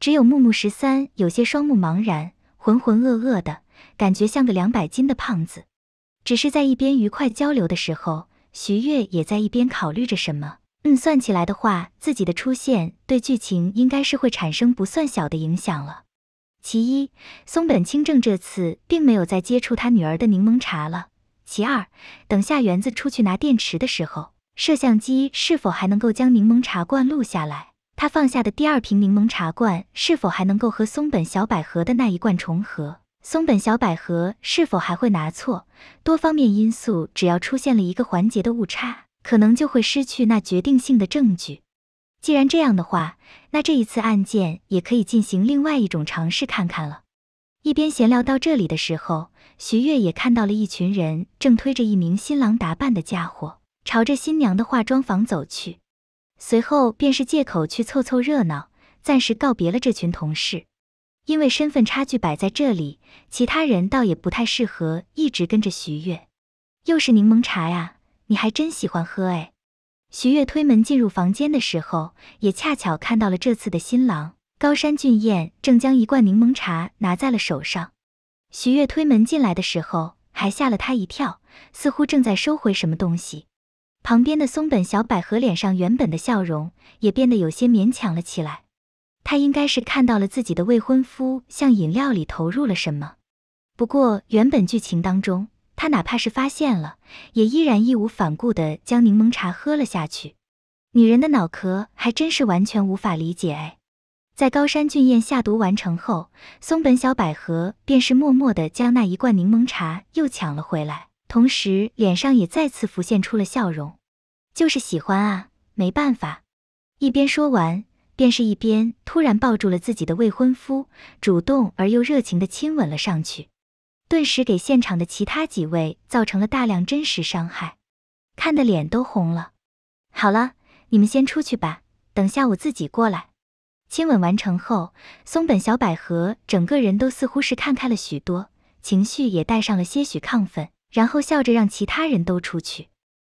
只有木木十三有些双目茫然。浑浑噩噩的感觉像个两百斤的胖子，只是在一边愉快交流的时候，徐悦也在一边考虑着什么。嗯，算起来的话，自己的出现对剧情应该是会产生不算小的影响了。其一，松本清正这次并没有再接触他女儿的柠檬茶了；其二，等下园子出去拿电池的时候，摄像机是否还能够将柠檬茶罐录下来？他放下的第二瓶柠檬茶罐是否还能够和松本小百合的那一罐重合？松本小百合是否还会拿错？多方面因素，只要出现了一个环节的误差，可能就会失去那决定性的证据。既然这样的话，那这一次案件也可以进行另外一种尝试看看了。一边闲聊到这里的时候，徐月也看到了一群人正推着一名新郎打扮的家伙，朝着新娘的化妆房走去。随后便是借口去凑凑热闹，暂时告别了这群同事。因为身份差距摆在这里，其他人倒也不太适合一直跟着徐悦。又是柠檬茶呀，你还真喜欢喝哎。徐悦推门进入房间的时候，也恰巧看到了这次的新郎高山俊彦正将一罐柠檬茶拿在了手上。徐悦推门进来的时候，还吓了他一跳，似乎正在收回什么东西。旁边的松本小百合脸上原本的笑容也变得有些勉强了起来，她应该是看到了自己的未婚夫向饮料里投入了什么。不过原本剧情当中，她哪怕是发现了，也依然义无反顾地将柠檬茶喝了下去。女人的脑壳还真是完全无法理解哎。在高山俊彦下毒完成后，松本小百合便是默默地将那一罐柠檬茶又抢了回来。同时，脸上也再次浮现出了笑容，就是喜欢啊，没办法。一边说完，便是一边突然抱住了自己的未婚夫，主动而又热情地亲吻了上去，顿时给现场的其他几位造成了大量真实伤害，看的脸都红了。好了，你们先出去吧，等下我自己过来。亲吻完成后，松本小百合整个人都似乎是看开了许多，情绪也带上了些许亢奋。然后笑着让其他人都出去。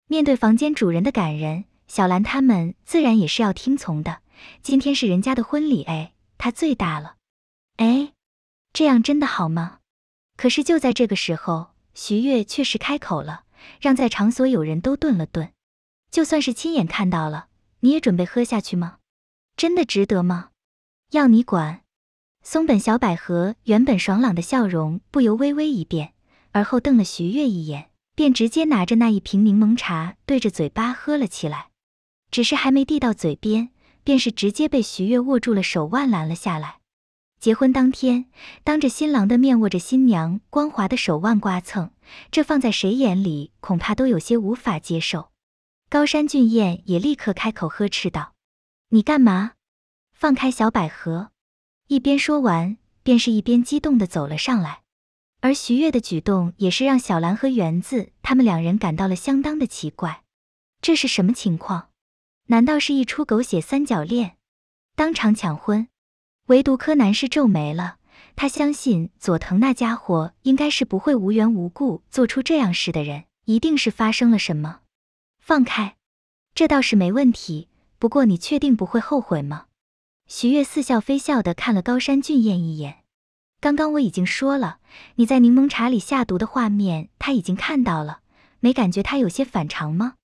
面对房间主人的感人，小兰他们自然也是要听从的。今天是人家的婚礼，哎，他最大了。哎，这样真的好吗？可是就在这个时候，徐悦确实开口了，让在场所有人都顿了顿。就算是亲眼看到了，你也准备喝下去吗？真的值得吗？要你管！松本小百合原本爽朗的笑容不由微微一变。而后瞪了徐月一眼，便直接拿着那一瓶柠檬茶对着嘴巴喝了起来。只是还没递到嘴边，便是直接被徐月握住了手腕拦了下来。结婚当天，当着新郎的面握着新娘光滑的手腕刮蹭，这放在谁眼里恐怕都有些无法接受。高山俊彦也立刻开口呵斥道：“你干嘛？放开小百合！”一边说完，便是一边激动地走了上来。而徐悦的举动也是让小兰和园子他们两人感到了相当的奇怪，这是什么情况？难道是一出狗血三角恋，当场抢婚？唯独柯南是皱眉了，他相信佐藤那家伙应该是不会无缘无故做出这样事的人，一定是发生了什么。放开，这倒是没问题，不过你确定不会后悔吗？徐悦似笑非笑的看了高山俊彦一眼。刚刚我已经说了，你在柠檬茶里下毒的画面他已经看到了，没感觉他有些反常吗？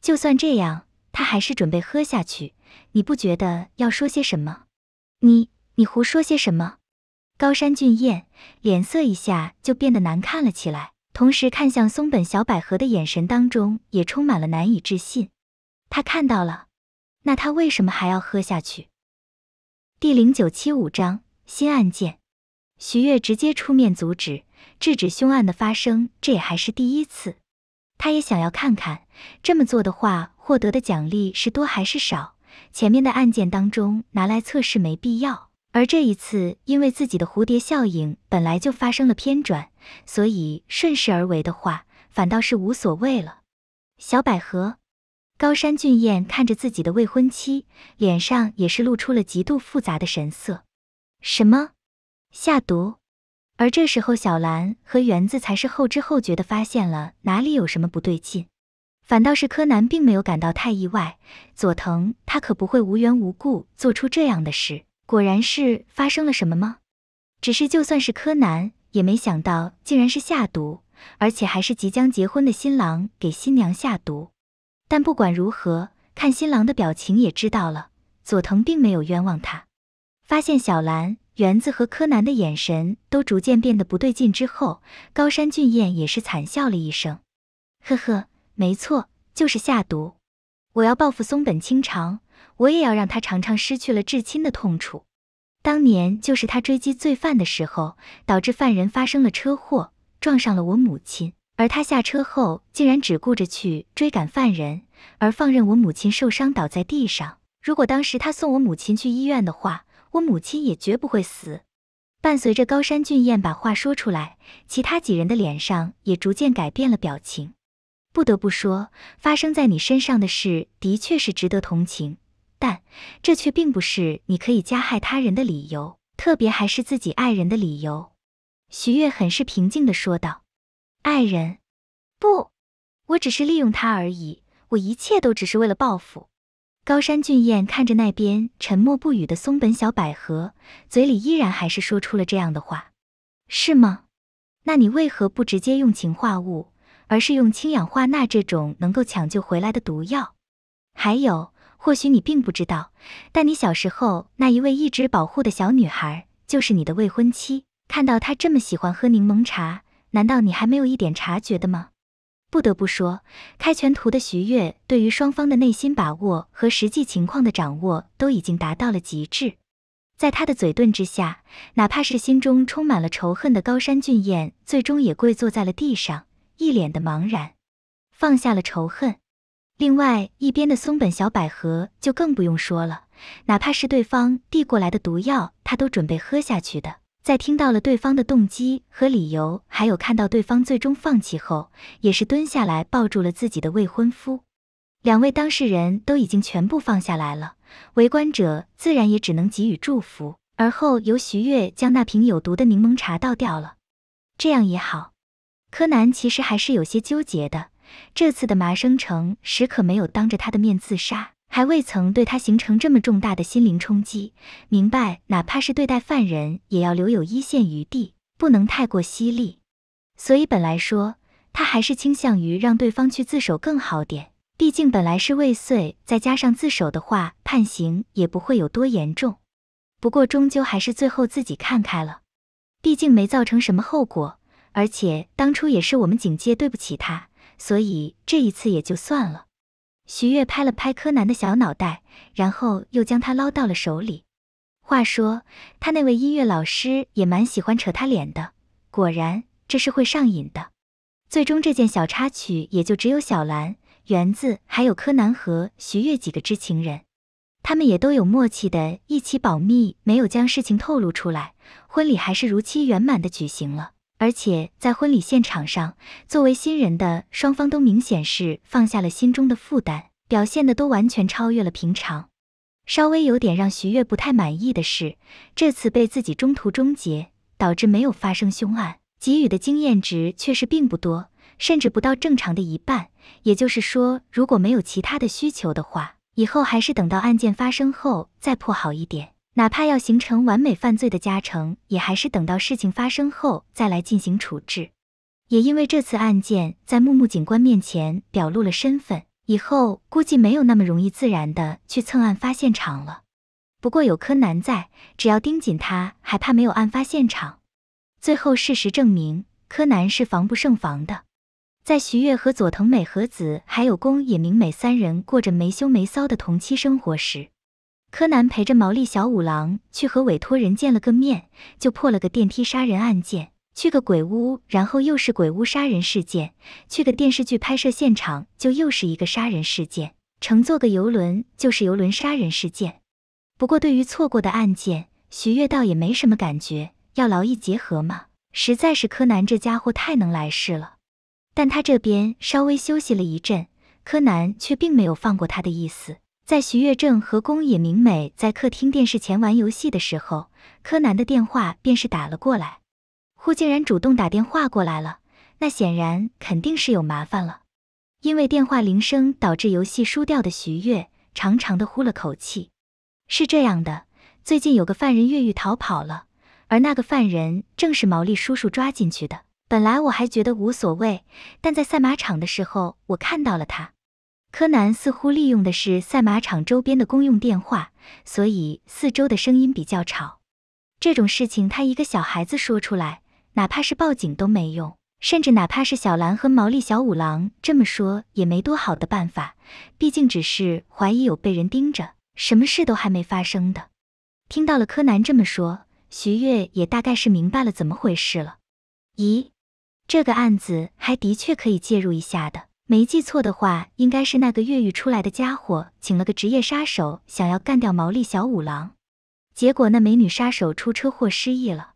就算这样，他还是准备喝下去，你不觉得要说些什么？你你胡说些什么？高山俊彦脸色一下就变得难看了起来，同时看向松本小百合的眼神当中也充满了难以置信。他看到了，那他为什么还要喝下去？第零九七五章新案件。徐悦直接出面阻止，制止凶案的发生，这也还是第一次。他也想要看看，这么做的话，获得的奖励是多还是少。前面的案件当中拿来测试没必要，而这一次，因为自己的蝴蝶效应本来就发生了偏转，所以顺势而为的话，反倒是无所谓了。小百合，高山俊彦看着自己的未婚妻，脸上也是露出了极度复杂的神色。什么？下毒，而这时候小兰和园子才是后知后觉的发现了哪里有什么不对劲，反倒是柯南并没有感到太意外。佐藤他可不会无缘无故做出这样的事，果然是发生了什么吗？只是就算是柯南也没想到，竟然是下毒，而且还是即将结婚的新郎给新娘下毒。但不管如何，看新郎的表情也知道了，佐藤并没有冤枉他。发现小兰。园子和柯南的眼神都逐渐变得不对劲。之后，高山俊彦也是惨笑了一声：“呵呵，没错，就是下毒。我要报复松本清长，我也要让他尝尝失去了至亲的痛楚。当年就是他追击罪犯的时候，导致犯人发生了车祸，撞上了我母亲。而他下车后，竟然只顾着去追赶犯人，而放任我母亲受伤倒在地上。如果当时他送我母亲去医院的话，”我母亲也绝不会死。伴随着高山俊彦把话说出来，其他几人的脸上也逐渐改变了表情。不得不说，发生在你身上的事的确是值得同情，但这却并不是你可以加害他人的理由，特别还是自己爱人的理由。徐月很是平静地说道：“爱人？不，我只是利用他而已。我一切都只是为了报复。”高山俊彦看着那边沉默不语的松本小百合，嘴里依然还是说出了这样的话：“是吗？那你为何不直接用氰化物，而是用氢氧化钠这种能够抢救回来的毒药？还有，或许你并不知道，但你小时候那一位一直保护的小女孩，就是你的未婚妻。看到她这么喜欢喝柠檬茶，难道你还没有一点察觉的吗？”不得不说，开全图的徐悦对于双方的内心把握和实际情况的掌握都已经达到了极致。在他的嘴遁之下，哪怕是心中充满了仇恨的高山俊彦，最终也跪坐在了地上，一脸的茫然，放下了仇恨。另外一边的松本小百合就更不用说了，哪怕是对方递过来的毒药，她都准备喝下去的。在听到了对方的动机和理由，还有看到对方最终放弃后，也是蹲下来抱住了自己的未婚夫。两位当事人都已经全部放下来了，围观者自然也只能给予祝福。而后由徐悦将那瓶有毒的柠檬茶倒掉了，这样也好。柯南其实还是有些纠结的，这次的麻生城时可没有当着他的面自杀。还未曾对他形成这么重大的心灵冲击，明白哪怕是对待犯人，也要留有一线余地，不能太过犀利。所以本来说他还是倾向于让对方去自首更好点，毕竟本来是未遂，再加上自首的话，判刑也不会有多严重。不过终究还是最后自己看开了，毕竟没造成什么后果，而且当初也是我们警界对不起他，所以这一次也就算了。徐悦拍了拍柯南的小脑袋，然后又将他捞到了手里。话说，他那位音乐老师也蛮喜欢扯他脸的，果然这是会上瘾的。最终，这件小插曲也就只有小兰、园子，还有柯南和徐悦几个知情人，他们也都有默契的一起保密，没有将事情透露出来。婚礼还是如期圆满的举行了。而且在婚礼现场上，作为新人的双方都明显是放下了心中的负担，表现的都完全超越了平常。稍微有点让徐悦不太满意的是，这次被自己中途终结，导致没有发生凶案，给予的经验值却是并不多，甚至不到正常的一半。也就是说，如果没有其他的需求的话，以后还是等到案件发生后再破好一点。哪怕要形成完美犯罪的加成，也还是等到事情发生后再来进行处置。也因为这次案件在木木警官面前表露了身份，以后估计没有那么容易自然的去蹭案发现场了。不过有柯南在，只要盯紧他，还怕没有案发现场？最后事实证明，柯南是防不胜防的。在徐月和佐藤美和子还有宫野明美三人过着没羞没臊的同妻生活时，柯南陪着毛利小五郎去和委托人见了个面，就破了个电梯杀人案件；去个鬼屋，然后又是鬼屋杀人事件；去个电视剧拍摄现场，就又是一个杀人事件；乘坐个游轮，就是游轮杀人事件。不过，对于错过的案件，徐月倒也没什么感觉。要劳逸结合嘛，实在是柯南这家伙太能来事了。但他这边稍微休息了一阵，柯南却并没有放过他的意思。在徐月正和宫野明美在客厅电视前玩游戏的时候，柯南的电话便是打了过来。忽竟然主动打电话过来了，那显然肯定是有麻烦了。因为电话铃声导致游戏输掉的徐月，长长的呼了口气。是这样的，最近有个犯人越狱逃跑了，而那个犯人正是毛利叔叔抓进去的。本来我还觉得无所谓，但在赛马场的时候，我看到了他。柯南似乎利用的是赛马场周边的公用电话，所以四周的声音比较吵。这种事情，他一个小孩子说出来，哪怕是报警都没用，甚至哪怕是小兰和毛利小五郎这么说也没多好的办法，毕竟只是怀疑有被人盯着，什么事都还没发生的。听到了柯南这么说，徐悦也大概是明白了怎么回事了。咦，这个案子还的确可以介入一下的。没记错的话，应该是那个越狱出来的家伙请了个职业杀手，想要干掉毛利小五郎。结果那美女杀手出车祸失忆了，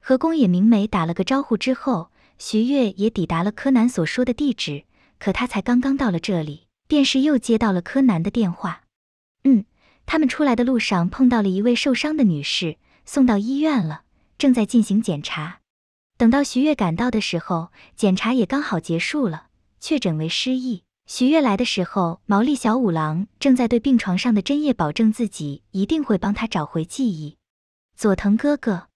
和宫野明美打了个招呼之后，徐悦也抵达了柯南所说的地址。可他才刚刚到了这里，便是又接到了柯南的电话。嗯，他们出来的路上碰到了一位受伤的女士，送到医院了，正在进行检查。等到徐悦赶到的时候，检查也刚好结束了。确诊为失忆。徐月来的时候，毛利小五郎正在对病床上的真叶保证自己一定会帮他找回记忆。佐藤哥哥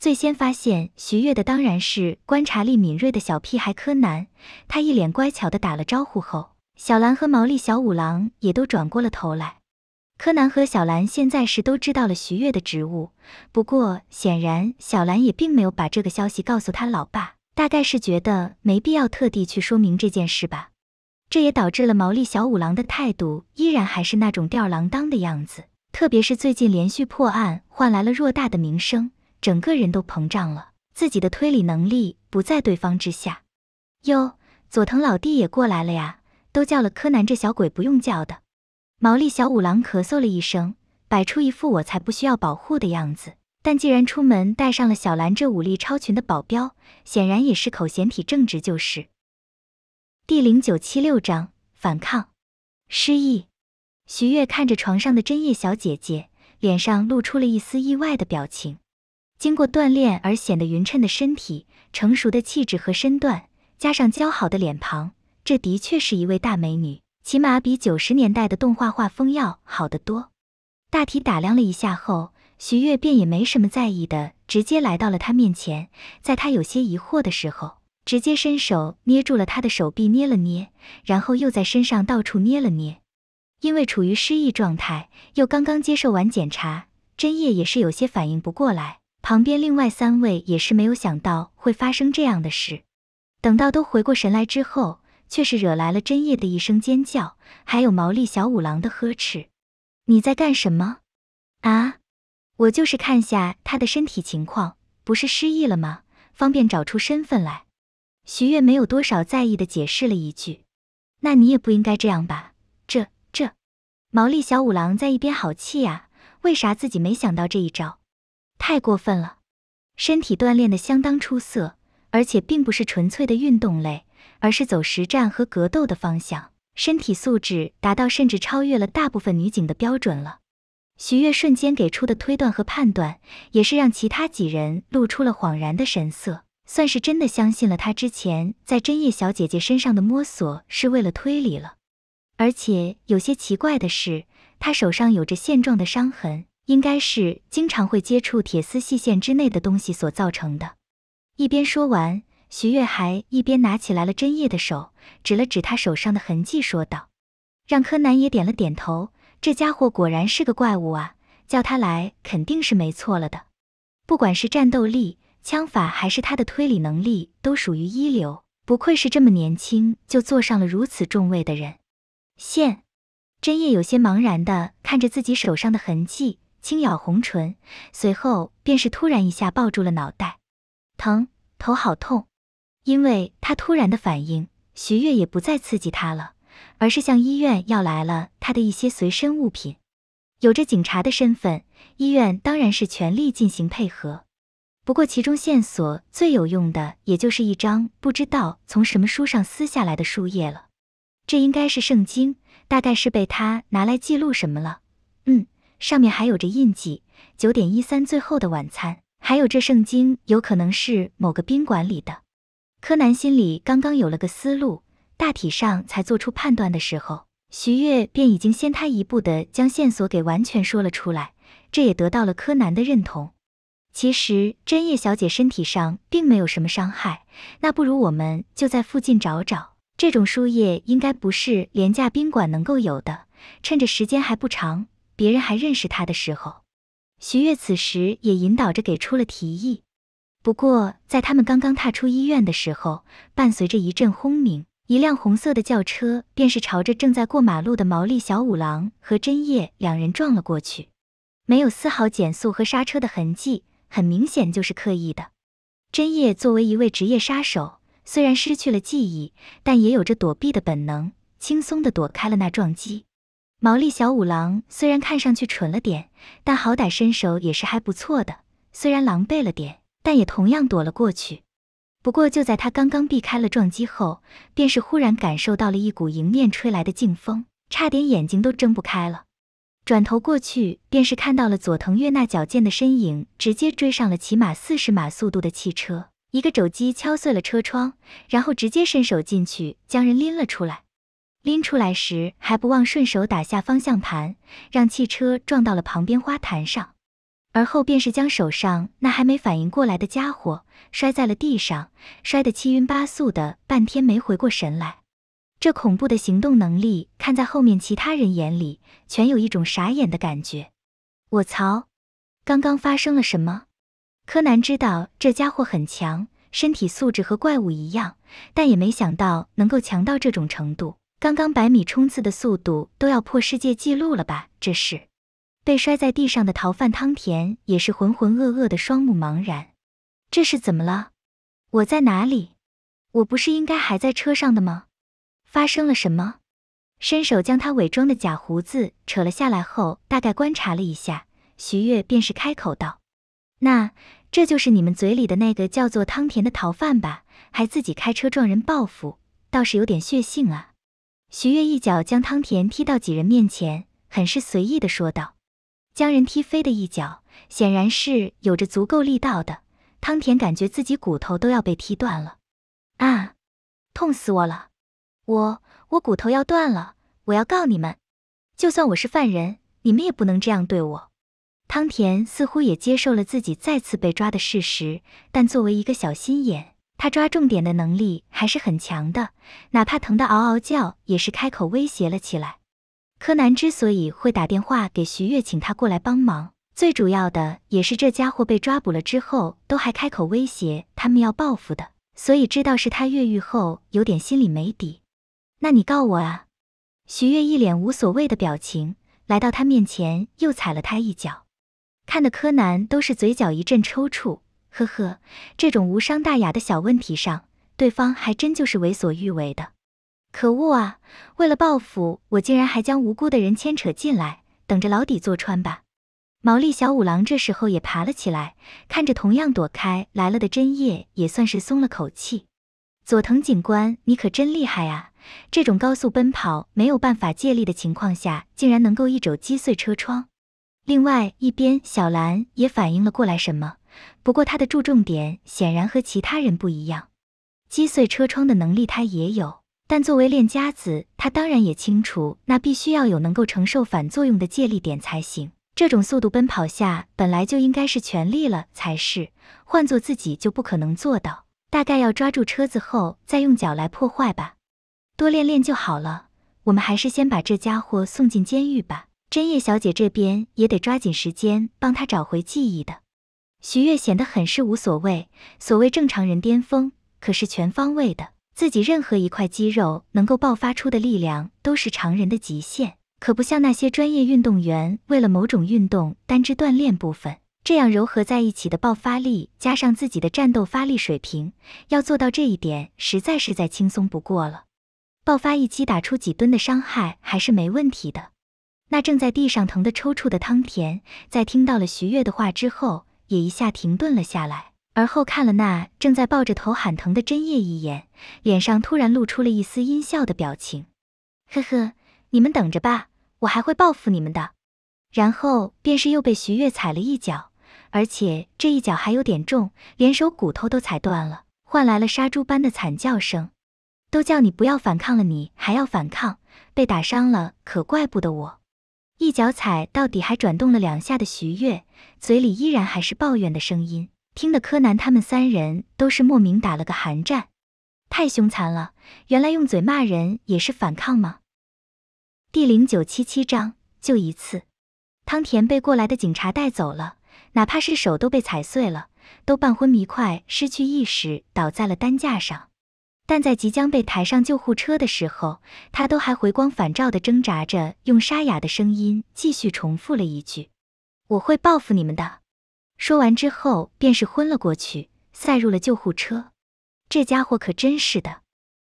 最先发现徐月的当然是观察力敏锐的小屁孩柯南，他一脸乖巧的打了招呼后，小兰和毛利小五郎也都转过了头来。柯南和小兰现在是都知道了徐月的职务，不过显然小兰也并没有把这个消息告诉他老爸。大概是觉得没必要特地去说明这件事吧，这也导致了毛利小五郎的态度依然还是那种吊儿郎当的样子。特别是最近连续破案，换来了偌大的名声，整个人都膨胀了，自己的推理能力不在对方之下。哟，佐藤老弟也过来了呀，都叫了柯南这小鬼不用叫的。毛利小五郎咳嗽了一声，摆出一副我才不需要保护的样子。但既然出门带上了小兰这武力超群的保镖，显然也是口嫌体正直。就是第零九七六章反抗，失忆。徐月看着床上的真叶小姐姐，脸上露出了一丝意外的表情。经过锻炼而显得匀称的身体、成熟的气质和身段，加上姣好的脸庞，这的确是一位大美女，起码比九十年代的动画画风要好得多。大体打量了一下后。徐月便也没什么在意的，直接来到了他面前。在他有些疑惑的时候，直接伸手捏住了他的手臂，捏了捏，然后又在身上到处捏了捏。因为处于失忆状态，又刚刚接受完检查，真叶也是有些反应不过来。旁边另外三位也是没有想到会发生这样的事。等到都回过神来之后，却是惹来了真叶的一声尖叫，还有毛利小五郎的呵斥：“你在干什么？”啊！我就是看下他的身体情况，不是失忆了吗？方便找出身份来。徐月没有多少在意的解释了一句：“那你也不应该这样吧？”这这，毛利小五郎在一边好气啊，为啥自己没想到这一招？太过分了！身体锻炼的相当出色，而且并不是纯粹的运动类，而是走实战和格斗的方向，身体素质达到甚至超越了大部分女警的标准了。徐月瞬间给出的推断和判断，也是让其他几人露出了恍然的神色，算是真的相信了他之前在真叶小姐姐身上的摸索是为了推理了。而且有些奇怪的是，她手上有着线状的伤痕，应该是经常会接触铁丝细线之内的东西所造成的。一边说完，徐月还一边拿起来了真叶的手，指了指他手上的痕迹，说道：“让柯南也点了点头。”这家伙果然是个怪物啊！叫他来肯定是没错了的。不管是战斗力、枪法，还是他的推理能力，都属于一流。不愧是这么年轻就坐上了如此重位的人。现，真叶有些茫然的看着自己手上的痕迹，轻咬红唇，随后便是突然一下抱住了脑袋，疼，头好痛。因为他突然的反应，徐悦也不再刺激他了。而是向医院要来了他的一些随身物品，有着警察的身份，医院当然是全力进行配合。不过其中线索最有用的，也就是一张不知道从什么书上撕下来的书页了。这应该是圣经，大概是被他拿来记录什么了。嗯，上面还有着印记。九点一三，最后的晚餐，还有这圣经有可能是某个宾馆里的。柯南心里刚刚有了个思路。大体上才做出判断的时候，徐月便已经先他一步的将线索给完全说了出来，这也得到了柯南的认同。其实真叶小姐身体上并没有什么伤害，那不如我们就在附近找找。这种输液应该不是廉价宾馆能够有的。趁着时间还不长，别人还认识她的时候，徐月此时也引导着给出了提议。不过在他们刚刚踏出医院的时候，伴随着一阵轰鸣。一辆红色的轿车便是朝着正在过马路的毛利小五郎和真叶两人撞了过去，没有丝毫减速和刹车的痕迹，很明显就是刻意的。真叶作为一位职业杀手，虽然失去了记忆，但也有着躲避的本能，轻松的躲开了那撞击。毛利小五郎虽然看上去蠢了点，但好歹身手也是还不错的，虽然狼狈了点，但也同样躲了过去。不过就在他刚刚避开了撞击后，便是忽然感受到了一股迎面吹来的劲风，差点眼睛都睁不开了。转头过去，便是看到了佐藤月那矫健的身影，直接追上了骑马四十码速度的汽车，一个肘击敲碎了车窗，然后直接伸手进去将人拎了出来。拎出来时还不忘顺手打下方向盘，让汽车撞到了旁边花坛上。而后便是将手上那还没反应过来的家伙摔在了地上，摔得七晕八素的，半天没回过神来。这恐怖的行动能力，看在后面其他人眼里，全有一种傻眼的感觉。我操！刚刚发生了什么？柯南知道这家伙很强，身体素质和怪物一样，但也没想到能够强到这种程度。刚刚百米冲刺的速度都要破世界纪录了吧？这是。被摔在地上的逃犯汤田也是浑浑噩噩的，双目茫然。这是怎么了？我在哪里？我不是应该还在车上的吗？发生了什么？伸手将他伪装的假胡子扯了下来后，大概观察了一下，徐月便是开口道：“那这就是你们嘴里的那个叫做汤田的逃犯吧？还自己开车撞人报复，倒是有点血性啊！”徐月一脚将汤田踢到几人面前，很是随意的说道。将人踢飞的一脚，显然是有着足够力道的。汤田感觉自己骨头都要被踢断了，啊，痛死我了！我我骨头要断了，我要告你们！就算我是犯人，你们也不能这样对我！汤田似乎也接受了自己再次被抓的事实，但作为一个小心眼，他抓重点的能力还是很强的，哪怕疼得嗷嗷叫，也是开口威胁了起来。柯南之所以会打电话给徐月，请他过来帮忙，最主要的也是这家伙被抓捕了之后，都还开口威胁他们要报复的，所以知道是他越狱后，有点心里没底。那你告我啊？徐月一脸无所谓的表情，来到他面前，又踩了他一脚，看得柯南都是嘴角一阵抽搐。呵呵，这种无伤大雅的小问题上，对方还真就是为所欲为的。可恶啊！为了报复，我竟然还将无辜的人牵扯进来，等着牢底坐穿吧。毛利小五郎这时候也爬了起来，看着同样躲开来了的真叶，也算是松了口气。佐藤警官，你可真厉害啊！这种高速奔跑没有办法借力的情况下，竟然能够一肘击碎车窗。另外一边，小兰也反应了过来什么，不过她的注重点显然和其他人不一样，击碎车窗的能力她也有。但作为练家子，他当然也清楚，那必须要有能够承受反作用的借力点才行。这种速度奔跑下，本来就应该是全力了才是，换做自己就不可能做到。大概要抓住车子后再用脚来破坏吧。多练练就好了。我们还是先把这家伙送进监狱吧。真叶小姐这边也得抓紧时间帮他找回记忆的。徐悦显得很是无所谓。所谓正常人巅峰，可是全方位的。自己任何一块肌肉能够爆发出的力量都是常人的极限，可不像那些专业运动员为了某种运动单只锻炼部分，这样糅合在一起的爆发力加上自己的战斗发力水平，要做到这一点实在是再轻松不过了。爆发一击打出几吨的伤害还是没问题的。那正在地上疼得抽搐的汤田，在听到了徐月的话之后，也一下停顿了下来。而后看了那正在抱着头喊疼的真叶一眼，脸上突然露出了一丝阴笑的表情。呵呵，你们等着吧，我还会报复你们的。然后便是又被徐月踩了一脚，而且这一脚还有点重，连手骨头都踩断了，换来了杀猪般的惨叫声。都叫你不要反抗了，你还要反抗？被打伤了可怪不得我。一脚踩到底还转动了两下的徐月，嘴里依然还是抱怨的声音。听得柯南他们三人都是莫名打了个寒战，太凶残了！原来用嘴骂人也是反抗吗？第零九七七章，就一次。汤田被过来的警察带走了，哪怕是手都被踩碎了，都半昏迷快失去意识倒在了担架上。但在即将被抬上救护车的时候，他都还回光返照的挣扎着，用沙哑的声音继续重复了一句：“我会报复你们的。”说完之后，便是昏了过去，塞入了救护车。这家伙可真是的。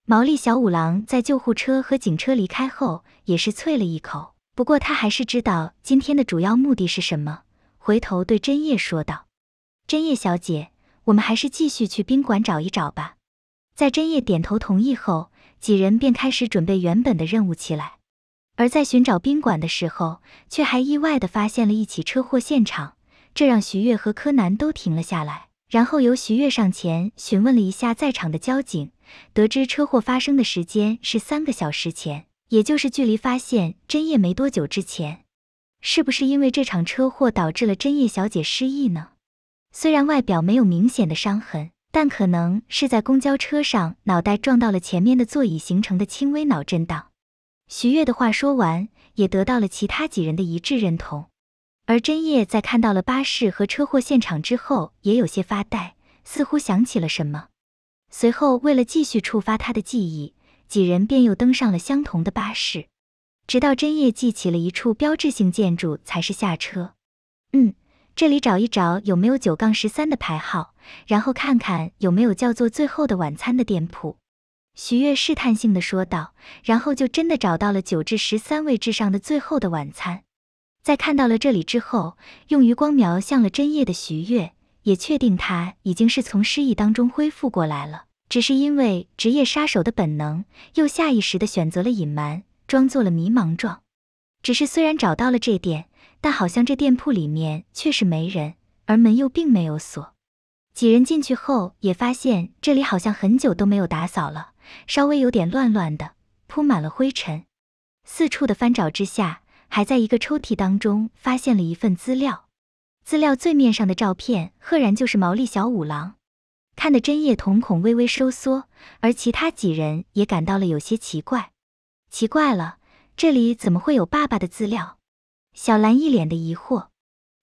毛利小五郎在救护车和警车离开后，也是啐了一口。不过他还是知道今天的主要目的是什么，回头对真叶说道：“真叶小姐，我们还是继续去宾馆找一找吧。”在真叶点头同意后，几人便开始准备原本的任务起来。而在寻找宾馆的时候，却还意外的发现了一起车祸现场。这让徐悦和柯南都停了下来，然后由徐悦上前询问了一下在场的交警，得知车祸发生的时间是三个小时前，也就是距离发现真叶没多久之前，是不是因为这场车祸导致了真叶小姐失忆呢？虽然外表没有明显的伤痕，但可能是在公交车上脑袋撞到了前面的座椅形成的轻微脑震荡。徐悦的话说完，也得到了其他几人的一致认同。而真叶在看到了巴士和车祸现场之后，也有些发呆，似乎想起了什么。随后，为了继续触发他的记忆，几人便又登上了相同的巴士，直到真叶记起了一处标志性建筑，才是下车。嗯，这里找一找有没有九杠十三的牌号，然后看看有没有叫做“最后的晚餐”的店铺。徐月试探性的说道，然后就真的找到了九至十三位置上的“最后的晚餐”。在看到了这里之后，用余光瞄向了真叶的徐悦，也确定他已经是从失忆当中恢复过来了，只是因为职业杀手的本能，又下意识的选择了隐瞒，装作了迷茫状。只是虽然找到了这店，但好像这店铺里面确实没人，而门又并没有锁。几人进去后，也发现这里好像很久都没有打扫了，稍微有点乱乱的，铺满了灰尘。四处的翻找之下。还在一个抽屉当中发现了一份资料，资料最面上的照片赫然就是毛利小五郎，看的真叶瞳孔微微收缩，而其他几人也感到了有些奇怪，奇怪了，这里怎么会有爸爸的资料？小兰一脸的疑惑。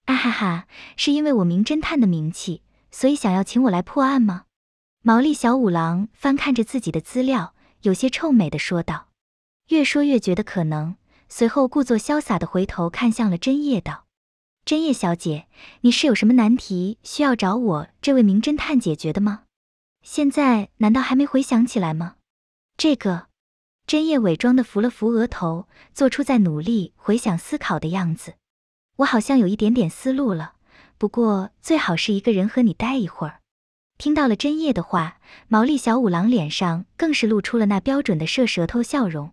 啊哈哈，是因为我名侦探的名气，所以想要请我来破案吗？毛利小五郎翻看着自己的资料，有些臭美的说道，越说越觉得可能。随后，故作潇洒地回头看向了真叶，道：“真叶小姐，你是有什么难题需要找我这位名侦探解决的吗？现在难道还没回想起来吗？”这个，真叶伪装的扶了扶额头，做出在努力回想思考的样子。我好像有一点点思路了，不过最好是一个人和你待一会儿。听到了真叶的话，毛利小五郎脸上更是露出了那标准的射舌头笑容。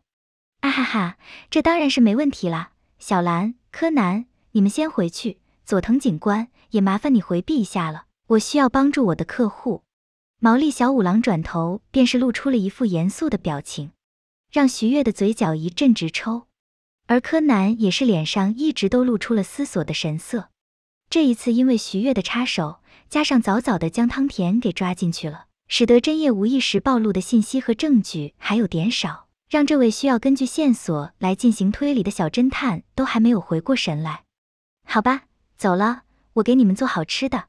啊哈哈，这当然是没问题啦！小兰、柯南，你们先回去。佐藤警官，也麻烦你回避一下了，我需要帮助我的客户。毛利小五郎转头便是露出了一副严肃的表情，让徐月的嘴角一阵直抽。而柯南也是脸上一直都露出了思索的神色。这一次因为徐月的插手，加上早早的将汤田给抓进去了，使得真叶无意识暴露的信息和证据还有点少。让这位需要根据线索来进行推理的小侦探都还没有回过神来，好吧，走了，我给你们做好吃的。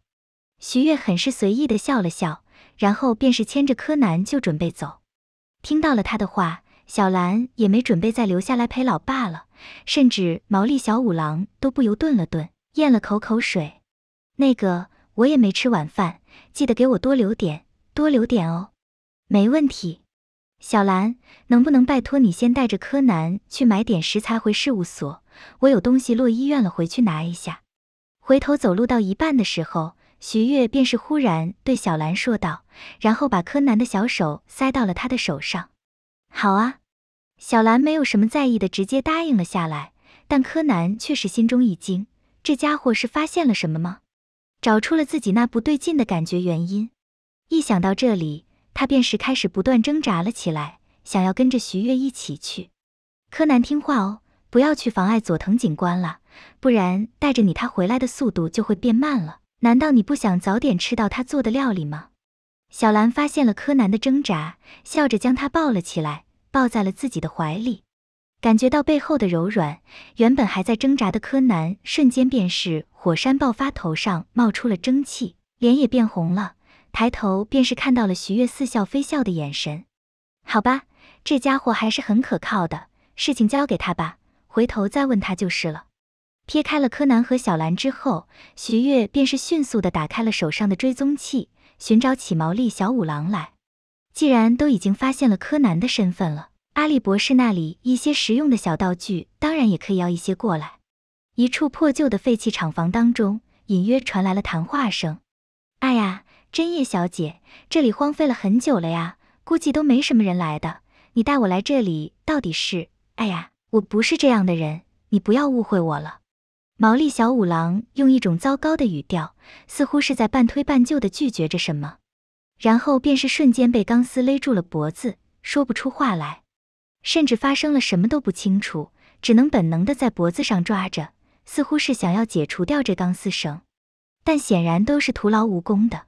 徐月很是随意的笑了笑，然后便是牵着柯南就准备走。听到了他的话，小兰也没准备再留下来陪老爸了，甚至毛利小五郎都不由顿了顿，咽了口口水。那个，我也没吃晚饭，记得给我多留点多留点哦。没问题。小兰，能不能拜托你先带着柯南去买点食材回事务所？我有东西落医院了，回去拿一下。回头走路到一半的时候，徐月便是忽然对小兰说道，然后把柯南的小手塞到了她的手上。好啊，小兰没有什么在意的，直接答应了下来。但柯南却是心中一惊，这家伙是发现了什么吗？找出了自己那不对劲的感觉原因。一想到这里。他便是开始不断挣扎了起来，想要跟着徐悦一起去。柯南听话哦，不要去妨碍佐藤警官了，不然带着你他回来的速度就会变慢了。难道你不想早点吃到他做的料理吗？小兰发现了柯南的挣扎，笑着将他抱了起来，抱在了自己的怀里。感觉到背后的柔软，原本还在挣扎的柯南瞬间便是火山爆发，头上冒出了蒸汽，脸也变红了。抬头便是看到了徐月似笑非笑的眼神，好吧，这家伙还是很可靠的，事情交给他吧，回头再问他就是了。撇开了柯南和小兰之后，徐月便是迅速的打开了手上的追踪器，寻找起毛利小五郎来。既然都已经发现了柯南的身份了，阿笠博士那里一些实用的小道具，当然也可以要一些过来。一处破旧的废弃厂房当中，隐约传来了谈话声。哎呀！真叶小姐，这里荒废了很久了呀，估计都没什么人来的。你带我来这里到底是……哎呀，我不是这样的人，你不要误会我了。毛利小五郎用一种糟糕的语调，似乎是在半推半就的拒绝着什么，然后便是瞬间被钢丝勒住了脖子，说不出话来，甚至发生了什么都不清楚，只能本能的在脖子上抓着，似乎是想要解除掉这钢丝绳，但显然都是徒劳无功的。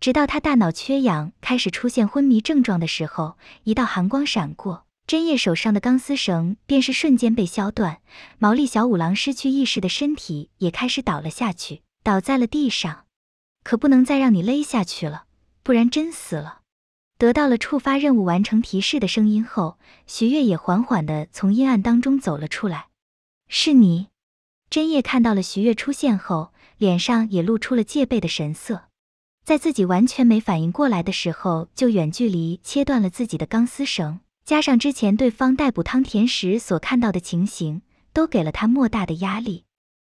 直到他大脑缺氧开始出现昏迷症状的时候，一道寒光闪过，真叶手上的钢丝绳便是瞬间被削断，毛利小五郎失去意识的身体也开始倒了下去，倒在了地上。可不能再让你勒下去了，不然真死了。得到了触发任务完成提示的声音后，徐月也缓缓的从阴暗当中走了出来。是你？真叶看到了徐月出现后，脸上也露出了戒备的神色。在自己完全没反应过来的时候，就远距离切断了自己的钢丝绳。加上之前对方逮捕汤田时所看到的情形，都给了他莫大的压力。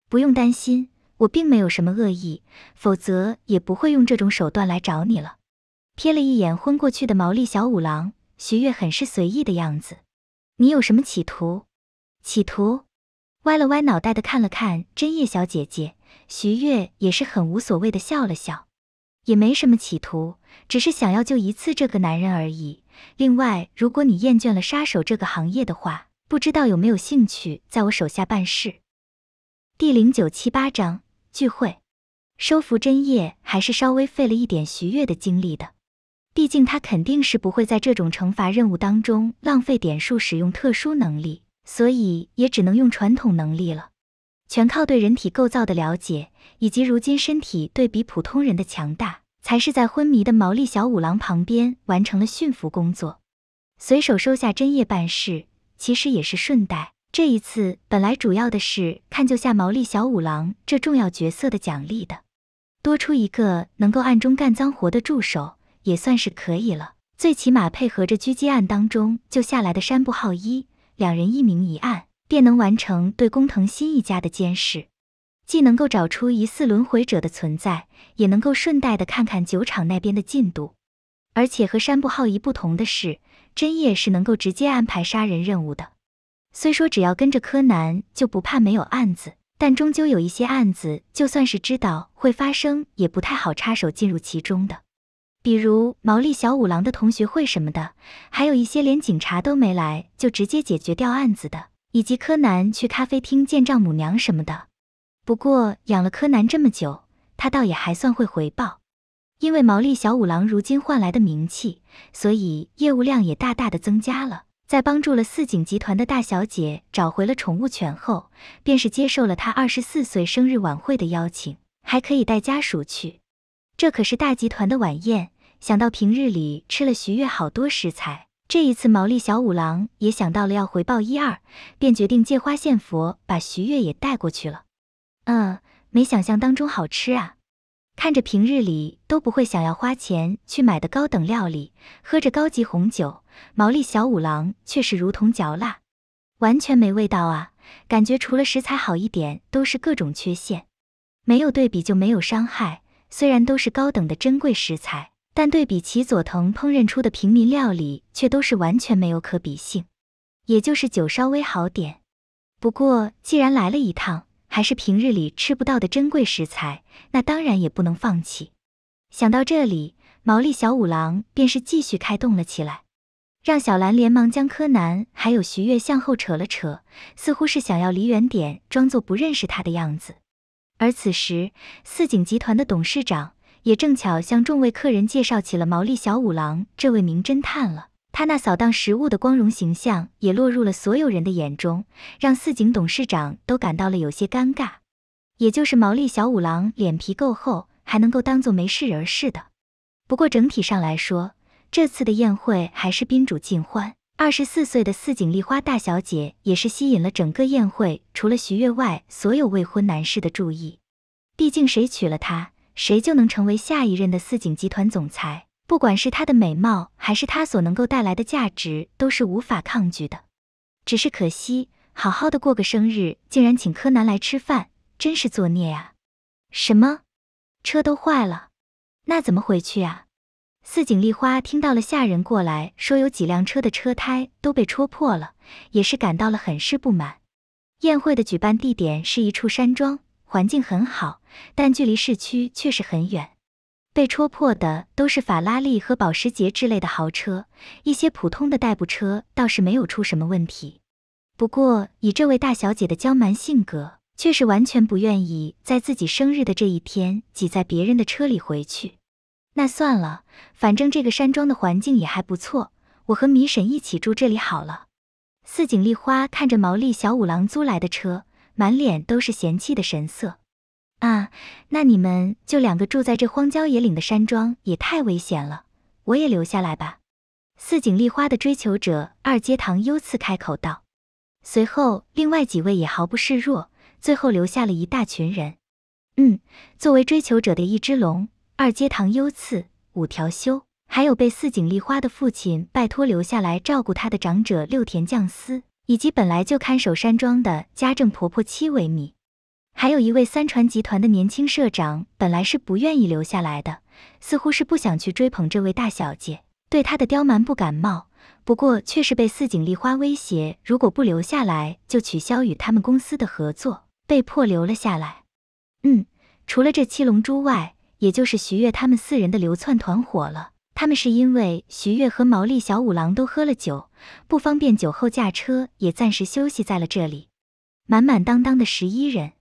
不用担心，我并没有什么恶意，否则也不会用这种手段来找你了。瞥了一眼昏过去的毛利小五郎，徐月很是随意的样子。你有什么企图？企图？歪了歪脑袋的看了看真叶小姐姐，徐月也是很无所谓的笑了笑。也没什么企图，只是想要救一次这个男人而已。另外，如果你厌倦了杀手这个行业的话，不知道有没有兴趣在我手下办事。第零九七八章聚会，收服真叶还是稍微费了一点徐悦的精力的。毕竟他肯定是不会在这种惩罚任务当中浪费点数使用特殊能力，所以也只能用传统能力了。全靠对人体构造的了解，以及如今身体对比普通人的强大，才是在昏迷的毛利小五郎旁边完成了驯服工作。随手收下真叶办事，其实也是顺带。这一次本来主要的是看救下毛利小五郎这重要角色的奖励的，多出一个能够暗中干脏活的助手也算是可以了。最起码配合着狙击案当中救下来的山部浩一，两人一明一暗。便能完成对工藤新一家的监视，既能够找出疑似轮回者的存在，也能够顺带的看看酒厂那边的进度。而且和山部浩一不同的是，真夜是能够直接安排杀人任务的。虽说只要跟着柯南就不怕没有案子，但终究有一些案子，就算是知道会发生，也不太好插手进入其中的。比如毛利小五郎的同学会什么的，还有一些连警察都没来就直接解决掉案子的。以及柯南去咖啡厅见丈母娘什么的，不过养了柯南这么久，他倒也还算会回报。因为毛利小五郎如今换来的名气，所以业务量也大大的增加了。在帮助了四井集团的大小姐找回了宠物犬后，便是接受了她二十四岁生日晚会的邀请，还可以带家属去。这可是大集团的晚宴，想到平日里吃了徐月好多食材。这一次，毛利小五郎也想到了要回报一二，便决定借花献佛，把徐悦也带过去了。嗯，没想象当中好吃啊！看着平日里都不会想要花钱去买的高等料理，喝着高级红酒，毛利小五郎却是如同嚼蜡，完全没味道啊！感觉除了食材好一点，都是各种缺陷。没有对比就没有伤害，虽然都是高等的珍贵食材。但对比起佐藤烹饪出的平民料理，却都是完全没有可比性。也就是酒稍微好点。不过既然来了一趟，还是平日里吃不到的珍贵食材，那当然也不能放弃。想到这里，毛利小五郎便是继续开动了起来，让小兰连忙将柯南还有徐月向后扯了扯，似乎是想要离远点，装作不认识他的样子。而此时，四井集团的董事长。也正巧向众位客人介绍起了毛利小五郎这位名侦探了，他那扫荡食物的光荣形象也落入了所有人的眼中，让四井董事长都感到了有些尴尬。也就是毛利小五郎脸皮够厚，还能够当做没事人似的。不过整体上来说，这次的宴会还是宾主尽欢。二十四岁的四井丽花大小姐也是吸引了整个宴会除了徐月外所有未婚男士的注意，毕竟谁娶了她？谁就能成为下一任的四井集团总裁？不管是她的美貌，还是她所能够带来的价值，都是无法抗拒的。只是可惜，好好的过个生日，竟然请柯南来吃饭，真是作孽啊！什么？车都坏了，那怎么回去啊？四井丽花听到了下人过来说有几辆车的车胎都被戳破了，也是感到了很是不满。宴会的举办地点是一处山庄。环境很好，但距离市区确实很远。被戳破的都是法拉利和保时捷之类的豪车，一些普通的代步车倒是没有出什么问题。不过，以这位大小姐的娇蛮性格，却是完全不愿意在自己生日的这一天挤在别人的车里回去。那算了，反正这个山庄的环境也还不错，我和米婶一起住这里好了。四井丽花看着毛利小五郎租来的车。满脸都是嫌弃的神色。啊，那你们就两个住在这荒郊野岭的山庄也太危险了，我也留下来吧。四井丽花的追求者二阶堂优次开口道。随后，另外几位也毫不示弱，最后留下了一大群人。嗯，作为追求者的一只龙，二阶堂优次、五条修，还有被四井丽花的父亲拜托留下来照顾他的长者六田将司。以及本来就看守山庄的家政婆婆七维米，还有一位三传集团的年轻社长本来是不愿意留下来的，似乎是不想去追捧这位大小姐，对她的刁蛮不感冒。不过却是被四井丽花威胁，如果不留下来就取消与他们公司的合作，被迫留了下来。嗯，除了这七龙珠外，也就是徐悦他们四人的流窜团伙了。他们是因为徐悦和毛利小五郎都喝了酒，不方便酒后驾车，也暂时休息在了这里。满满当当的十一人，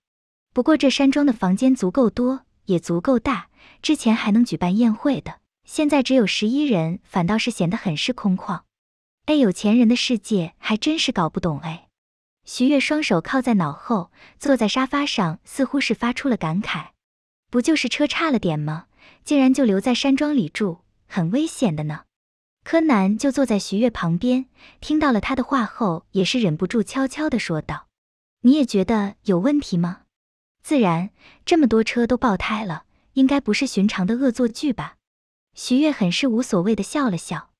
不过这山庄的房间足够多，也足够大，之前还能举办宴会的，现在只有十一人，反倒是显得很是空旷。哎，有钱人的世界还真是搞不懂哎。徐悦双手靠在脑后，坐在沙发上，似乎是发出了感慨：不就是车差了点吗？竟然就留在山庄里住。很危险的呢，柯南就坐在徐月旁边，听到了他的话后，也是忍不住悄悄的说道：“你也觉得有问题吗？”“自然，这么多车都爆胎了，应该不是寻常的恶作剧吧？”徐月很是无所谓的笑了笑，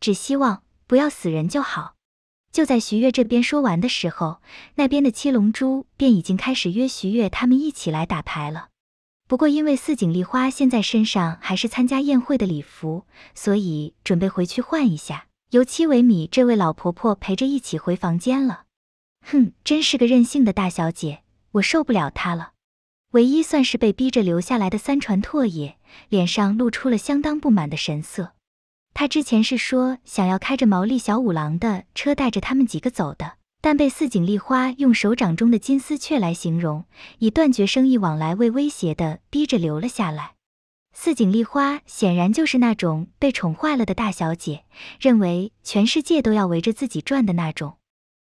只希望不要死人就好。就在徐月这边说完的时候，那边的七龙珠便已经开始约徐月他们一起来打牌了。不过，因为四井丽花现在身上还是参加宴会的礼服，所以准备回去换一下，由七尾米这位老婆婆陪着一起回房间了。哼，真是个任性的大小姐，我受不了她了。唯一算是被逼着留下来的三船拓也脸上露出了相当不满的神色。他之前是说想要开着毛利小五郎的车带着他们几个走的。但被四井丽花用手掌中的金丝雀来形容，以断绝生意往来为威胁的，逼着留了下来。四井丽花显然就是那种被宠坏了的大小姐，认为全世界都要围着自己转的那种。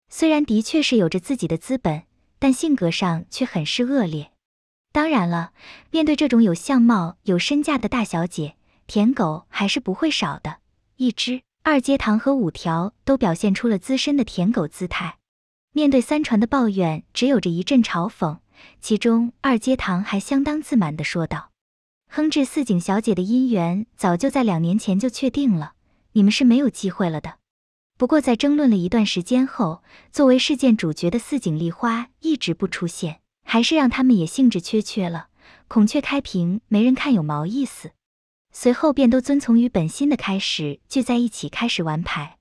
虽然的确是有着自己的资本，但性格上却很是恶劣。当然了，面对这种有相貌有身价的大小姐，舔狗还是不会少的。一只二阶堂和五条都表现出了资深的舔狗姿态。面对三传的抱怨，只有着一阵嘲讽。其中二阶堂还相当自满地说道：“哼，志四井小姐的姻缘早就在两年前就确定了，你们是没有机会了的。”不过在争论了一段时间后，作为事件主角的四井丽花一直不出现，还是让他们也兴致缺缺了。孔雀开屏没人看有毛意思。随后便都遵从于本心的开始聚在一起开始玩牌。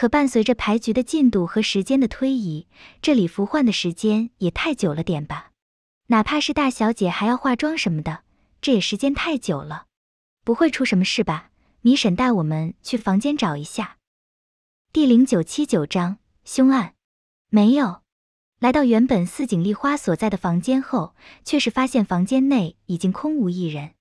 可伴随着牌局的进度和时间的推移，这礼服换的时间也太久了点吧？哪怕是大小姐还要化妆什么的，这也时间太久了，不会出什么事吧？米婶带我们去房间找一下。第零九七九章凶案。没有。来到原本四井丽花所在的房间后，却是发现房间内已经空无一人。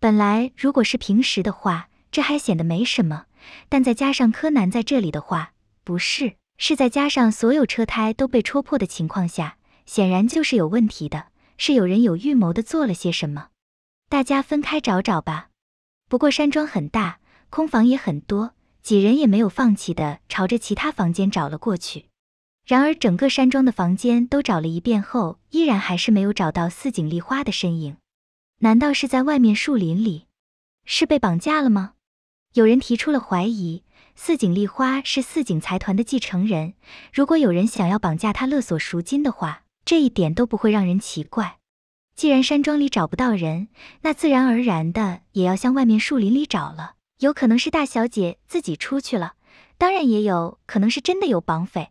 本来如果是平时的话，这还显得没什么。但再加上柯南在这里的话，不是，是再加上所有车胎都被戳破的情况下，显然就是有问题的，是有人有预谋的做了些什么。大家分开找找吧。不过山庄很大，空房也很多，几人也没有放弃的朝着其他房间找了过去。然而整个山庄的房间都找了一遍后，依然还是没有找到四井丽花的身影。难道是在外面树林里？是被绑架了吗？有人提出了怀疑，四井丽花是四井财团的继承人。如果有人想要绑架她勒索赎金的话，这一点都不会让人奇怪。既然山庄里找不到人，那自然而然的也要向外面树林里找了。有可能是大小姐自己出去了，当然也有可能是真的有绑匪。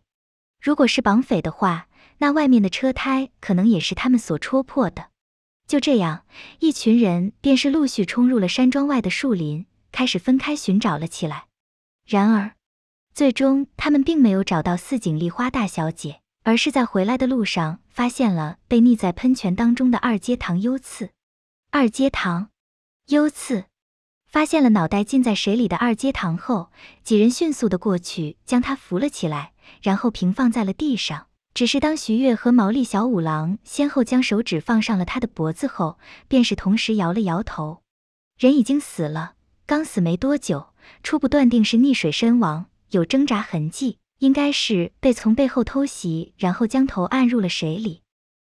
如果是绑匪的话，那外面的车胎可能也是他们所戳破的。就这样，一群人便是陆续冲入了山庄外的树林。开始分开寻找了起来，然而，最终他们并没有找到四井丽花大小姐，而是在回来的路上发现了被溺在喷泉当中的二阶堂优次。二阶堂优次发现了脑袋浸在水里的二阶堂后，几人迅速的过去将他扶了起来，然后平放在了地上。只是当徐月和毛利小五郎先后将手指放上了他的脖子后，便是同时摇了摇头，人已经死了。刚死没多久，初步断定是溺水身亡，有挣扎痕迹，应该是被从背后偷袭，然后将头按入了水里。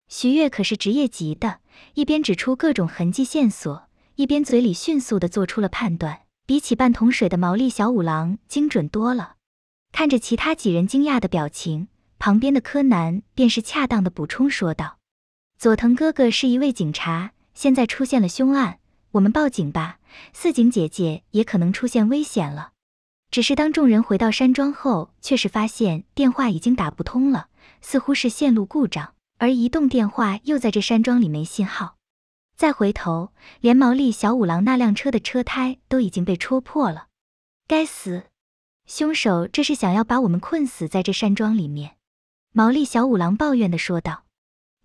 徐悦可是职业级的，一边指出各种痕迹线索，一边嘴里迅速的做出了判断，比起半桶水的毛利小五郎精准多了。看着其他几人惊讶的表情，旁边的柯南便是恰当的补充说道：“佐藤哥哥是一位警察，现在出现了凶案，我们报警吧。”四井姐姐也可能出现危险了，只是当众人回到山庄后，却是发现电话已经打不通了，似乎是线路故障，而移动电话又在这山庄里没信号。再回头，连毛利小五郎那辆车的车胎都已经被戳破了。该死，凶手这是想要把我们困死在这山庄里面。毛利小五郎抱怨地说道。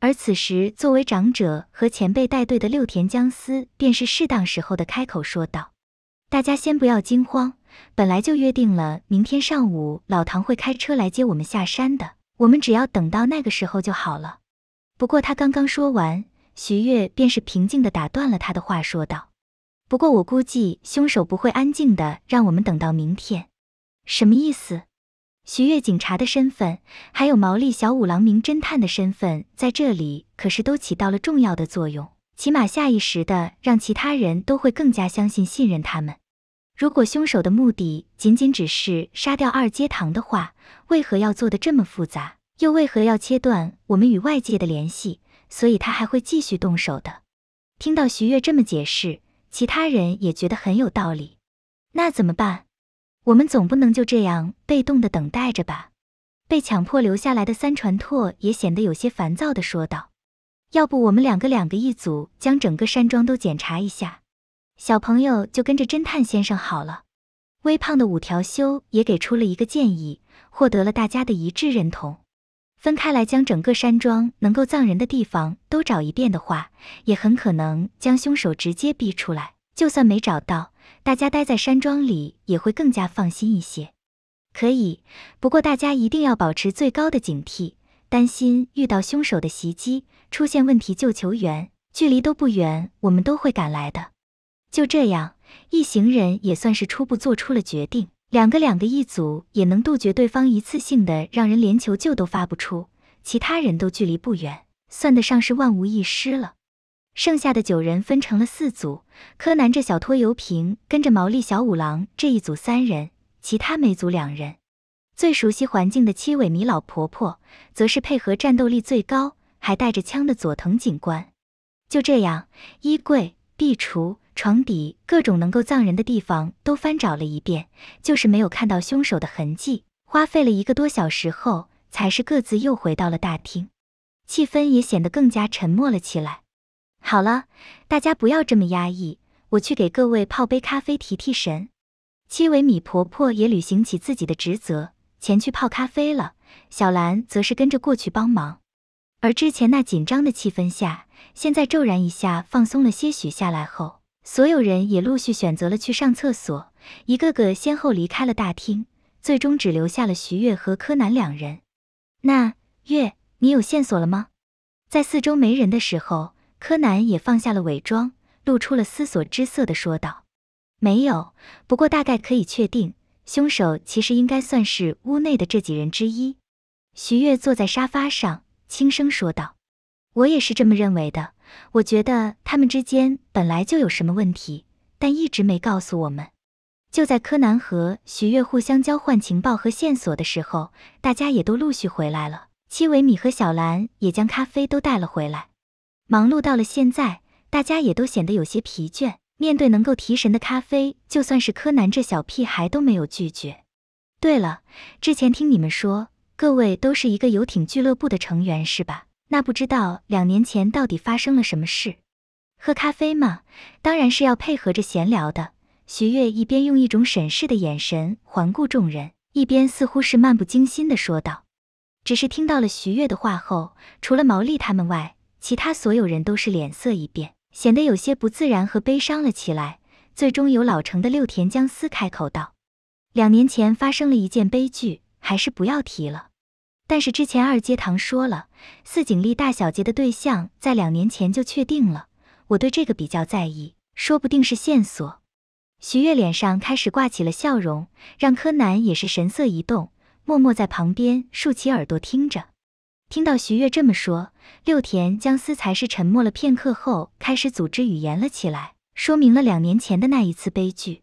而此时，作为长者和前辈带队的六田江司便是适当时候的开口说道：“大家先不要惊慌，本来就约定了明天上午老唐会开车来接我们下山的，我们只要等到那个时候就好了。”不过他刚刚说完，徐月便是平静的打断了他的话说道：“不过我估计凶手不会安静的让我们等到明天，什么意思？”徐月警察的身份，还有毛利小五郎名侦探的身份，在这里可是都起到了重要的作用，起码下意识的让其他人都会更加相信、信任他们。如果凶手的目的仅仅只是杀掉二阶堂的话，为何要做的这么复杂？又为何要切断我们与外界的联系？所以他还会继续动手的。听到徐月这么解释，其他人也觉得很有道理。那怎么办？我们总不能就这样被动的等待着吧？被强迫留下来的三船拓也显得有些烦躁的说道：“要不我们两个两个一组，将整个山庄都检查一下，小朋友就跟着侦探先生好了。”微胖的五条修也给出了一个建议，获得了大家的一致认同。分开来将整个山庄能够葬人的地方都找一遍的话，也很可能将凶手直接逼出来。就算没找到，大家待在山庄里也会更加放心一些，可以。不过大家一定要保持最高的警惕，担心遇到凶手的袭击，出现问题就求援，距离都不远，我们都会赶来的。就这样，一行人也算是初步做出了决定。两个两个一组，也能杜绝对方一次性的让人连求救都发不出，其他人都距离不远，算得上是万无一失了。剩下的九人分成了四组，柯南这小拖油瓶跟着毛利小五郎这一组三人，其他每组两人。最熟悉环境的七尾米老婆婆，则是配合战斗力最高还带着枪的佐藤警官。就这样，衣柜、壁橱、床底各种能够葬人的地方都翻找了一遍，就是没有看到凶手的痕迹。花费了一个多小时后，才是各自又回到了大厅，气氛也显得更加沉默了起来。好了，大家不要这么压抑，我去给各位泡杯咖啡提提神。七尾米婆婆也履行起自己的职责，前去泡咖啡了。小兰则是跟着过去帮忙。而之前那紧张的气氛下，现在骤然一下放松了些许下来后，所有人也陆续选择了去上厕所，一个个先后离开了大厅，最终只留下了徐月和柯南两人。那月，你有线索了吗？在四周没人的时候。柯南也放下了伪装，露出了思索之色的说道：“没有，不过大概可以确定，凶手其实应该算是屋内的这几人之一。”徐月坐在沙发上，轻声说道：“我也是这么认为的。我觉得他们之间本来就有什么问题，但一直没告诉我们。”就在柯南和徐月互相交换情报和线索的时候，大家也都陆续回来了。七尾米和小兰也将咖啡都带了回来。忙碌到了现在，大家也都显得有些疲倦。面对能够提神的咖啡，就算是柯南这小屁孩都没有拒绝。对了，之前听你们说各位都是一个游艇俱乐部的成员是吧？那不知道两年前到底发生了什么事？喝咖啡嘛，当然是要配合着闲聊的。徐悦一边用一种审视的眼神环顾众人，一边似乎是漫不经心的说道：“只是听到了徐悦的话后，除了毛利他们外。”其他所有人都是脸色一变，显得有些不自然和悲伤了起来。最终，由老成的六田江司开口道：“两年前发生了一件悲剧，还是不要提了。但是之前二阶堂说了，四井丽大小姐的对象在两年前就确定了。我对这个比较在意，说不定是线索。”徐月脸上开始挂起了笑容，让柯南也是神色一动，默默在旁边竖起耳朵听着。听到徐悦这么说，六田将司才是沉默了片刻后，开始组织语言了起来，说明了两年前的那一次悲剧。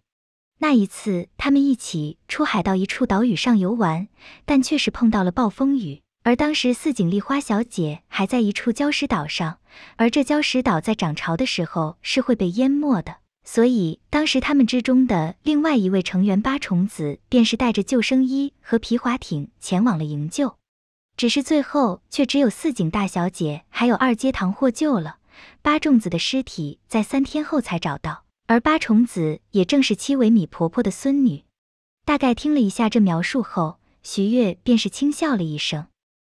那一次，他们一起出海到一处岛屿上游玩，但却是碰到了暴风雨。而当时四井丽花小姐还在一处礁石岛上，而这礁石岛在涨潮的时候是会被淹没的。所以当时他们之中的另外一位成员八重子，便是带着救生衣和皮划艇前往了营救。只是最后却只有四井大小姐还有二阶堂获救了，八重子的尸体在三天后才找到，而八重子也正是七尾米婆婆的孙女。大概听了一下这描述后，徐悦便是轻笑了一声，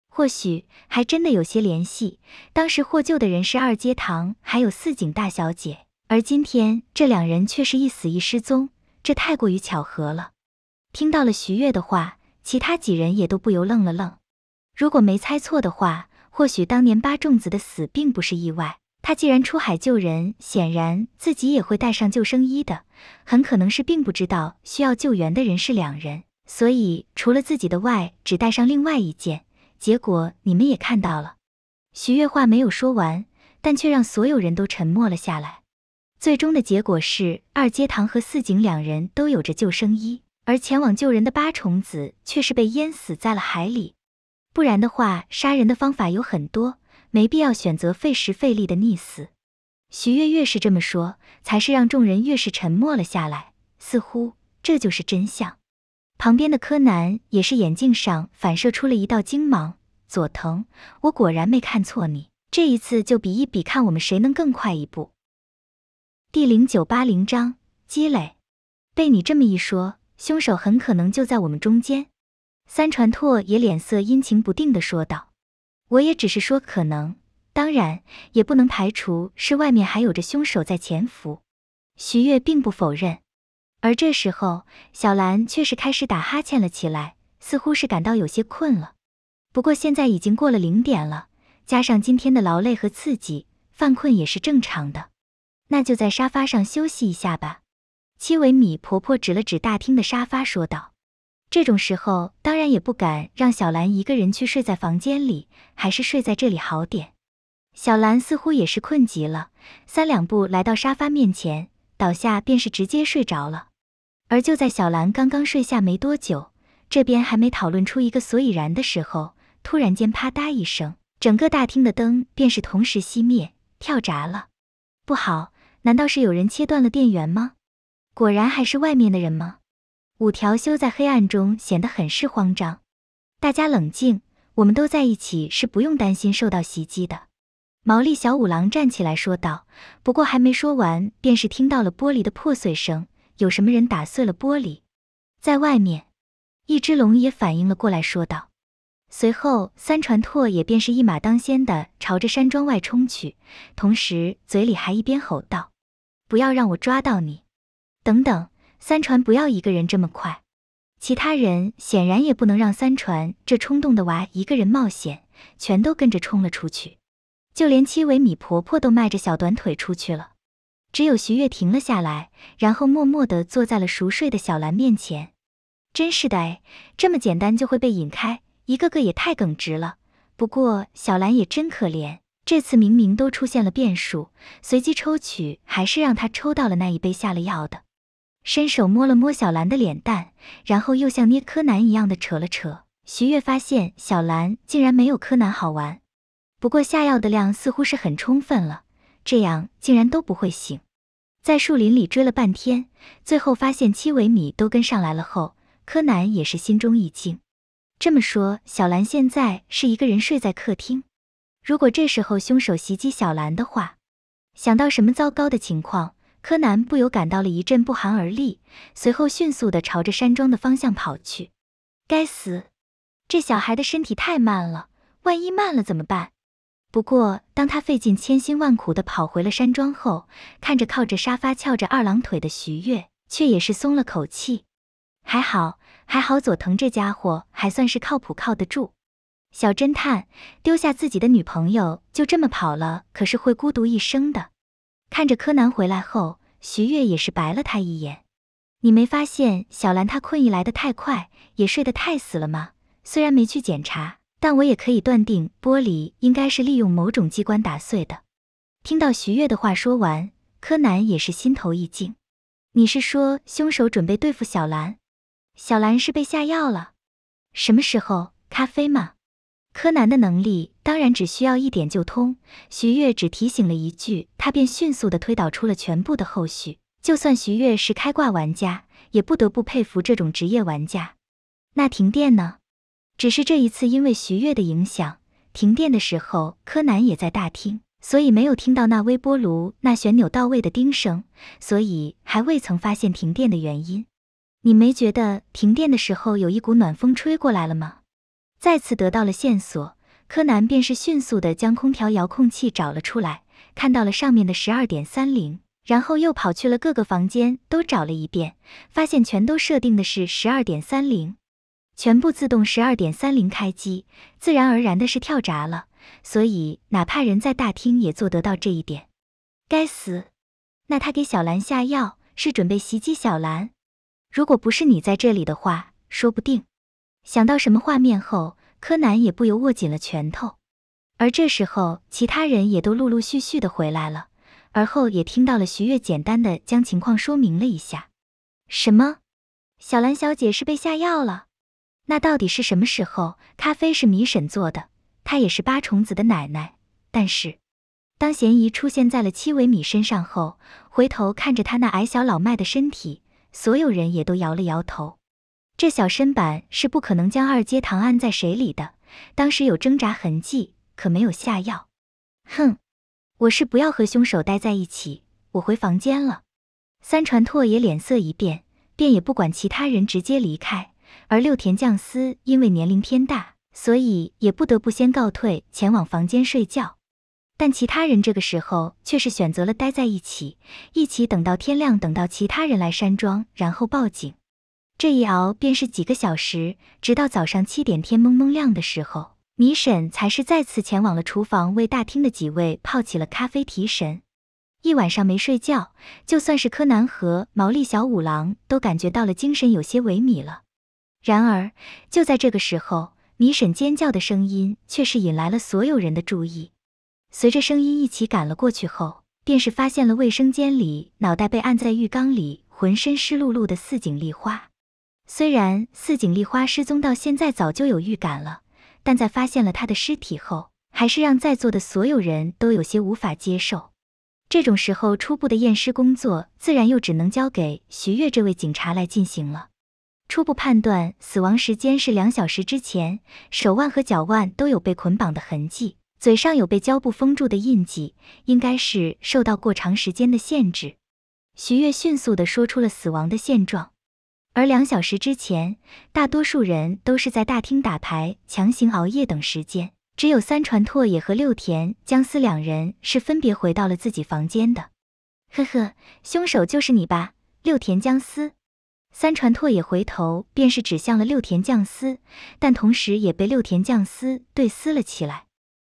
或许还真的有些联系。当时获救的人是二阶堂还有四井大小姐，而今天这两人却是一死一失踪，这太过于巧合了。听到了徐悦的话，其他几人也都不由愣了愣。如果没猜错的话，或许当年八重子的死并不是意外。他既然出海救人，显然自己也会带上救生衣的，很可能是并不知道需要救援的人是两人，所以除了自己的外，只带上另外一件。结果你们也看到了，徐月话没有说完，但却让所有人都沉默了下来。最终的结果是，二阶堂和四井两人都有着救生衣，而前往救人的八重子却是被淹死在了海里。不然的话，杀人的方法有很多，没必要选择费时费力的溺死。徐悦越是这么说，才是让众人越是沉默了下来，似乎这就是真相。旁边的柯南也是眼镜上反射出了一道精芒。佐藤，我果然没看错你，这一次就比一比，看我们谁能更快一步。第零九八零章积累。被你这么一说，凶手很可能就在我们中间。三传拓也脸色阴晴不定地说道：“我也只是说可能，当然也不能排除是外面还有着凶手在潜伏。”徐月并不否认。而这时候，小兰却是开始打哈欠了起来，似乎是感到有些困了。不过现在已经过了零点了，加上今天的劳累和刺激，犯困也是正常的。那就在沙发上休息一下吧。”七尾米婆婆指了指大厅的沙发，说道。这种时候当然也不敢让小兰一个人去睡在房间里，还是睡在这里好点。小兰似乎也是困极了，三两步来到沙发面前，倒下便是直接睡着了。而就在小兰刚刚睡下没多久，这边还没讨论出一个所以然的时候，突然间啪嗒一声，整个大厅的灯便是同时熄灭，跳闸了。不好，难道是有人切断了电源吗？果然还是外面的人吗？五条修在黑暗中显得很是慌张，大家冷静，我们都在一起，是不用担心受到袭击的。毛利小五郎站起来说道。不过还没说完，便是听到了玻璃的破碎声，有什么人打碎了玻璃？在外面，一只龙也反应了过来，说道。随后，三船拓也便是一马当先的朝着山庄外冲去，同时嘴里还一边吼道：“不要让我抓到你！”等等。三船不要一个人这么快，其他人显然也不能让三船这冲动的娃一个人冒险，全都跟着冲了出去，就连七尾米婆婆都迈着小短腿出去了，只有徐悦停了下来，然后默默地坐在了熟睡的小兰面前。真是的，哎，这么简单就会被引开，一个个也太耿直了。不过小兰也真可怜，这次明明都出现了变数，随机抽取还是让她抽到了那一杯下了药的。伸手摸了摸小兰的脸蛋，然后又像捏柯南一样的扯了扯。徐月发现小兰竟然没有柯南好玩，不过下药的量似乎是很充分了，这样竟然都不会醒。在树林里追了半天，最后发现七尾米都跟上来了后，柯南也是心中一惊。这么说，小兰现在是一个人睡在客厅。如果这时候凶手袭击小兰的话，想到什么糟糕的情况？柯南不由感到了一阵不寒而栗，随后迅速地朝着山庄的方向跑去。该死，这小孩的身体太慢了，万一慢了怎么办？不过，当他费尽千辛万苦地跑回了山庄后，看着靠着沙发翘着二郎腿的徐悦，却也是松了口气。还好，还好，佐藤这家伙还算是靠谱靠得住。小侦探丢下自己的女朋友就这么跑了，可是会孤独一生的。看着柯南回来后，徐月也是白了他一眼。你没发现小兰她困意来得太快，也睡得太死了吗？虽然没去检查，但我也可以断定玻璃应该是利用某种机关打碎的。听到徐月的话说完，柯南也是心头一惊。你是说凶手准备对付小兰？小兰是被下药了？什么时候？咖啡吗？柯南的能力当然只需要一点就通，徐悦只提醒了一句，他便迅速的推导出了全部的后续。就算徐悦是开挂玩家，也不得不佩服这种职业玩家。那停电呢？只是这一次因为徐悦的影响，停电的时候柯南也在大厅，所以没有听到那微波炉那旋钮到位的叮声，所以还未曾发现停电的原因。你没觉得停电的时候有一股暖风吹过来了吗？再次得到了线索，柯南便是迅速的将空调遥控器找了出来，看到了上面的十二点三零，然后又跑去了各个房间都找了一遍，发现全都设定的是十二点三零，全部自动十二点三零开机，自然而然的是跳闸了，所以哪怕人在大厅也做得到这一点。该死，那他给小兰下药是准备袭击小兰？如果不是你在这里的话，说不定。想到什么画面后，柯南也不由握紧了拳头，而这时候，其他人也都陆陆续续的回来了，而后也听到了徐悦简单的将情况说明了一下。什么？小兰小姐是被下药了？那到底是什么时候？咖啡是米婶做的，她也是八重子的奶奶。但是，当嫌疑出现在了七尾米身上后，回头看着他那矮小老迈的身体，所有人也都摇了摇头。这小身板是不可能将二阶堂按在水里的。当时有挣扎痕迹，可没有下药。哼，我是不要和凶手待在一起，我回房间了。三传拓也脸色一变，便也不管其他人，直接离开。而六田将司因为年龄偏大，所以也不得不先告退，前往房间睡觉。但其他人这个时候却是选择了待在一起，一起等到天亮，等到其他人来山庄，然后报警。这一熬便是几个小时，直到早上七点天蒙蒙亮的时候，米婶才是再次前往了厨房，为大厅的几位泡起了咖啡提神。一晚上没睡觉，就算是柯南和毛利小五郎都感觉到了精神有些萎靡了。然而就在这个时候，米婶尖叫的声音却是引来了所有人的注意。随着声音一起赶了过去后，便是发现了卫生间里脑袋被按在浴缸里、浑身湿漉漉的四井丽花。虽然四井丽花失踪到现在早就有预感了，但在发现了她的尸体后，还是让在座的所有人都有些无法接受。这种时候，初步的验尸工作自然又只能交给徐悦这位警察来进行了。初步判断，死亡时间是两小时之前，手腕和脚腕都有被捆绑的痕迹，嘴上有被胶布封住的印记，应该是受到过长时间的限制。徐悦迅速地说出了死亡的现状。而两小时之前，大多数人都是在大厅打牌、强行熬夜等时间，只有三传拓也和六田江司两人是分别回到了自己房间的。呵呵，凶手就是你吧，六田江司。三传拓也回头便是指向了六田将司，但同时也被六田将司对撕了起来。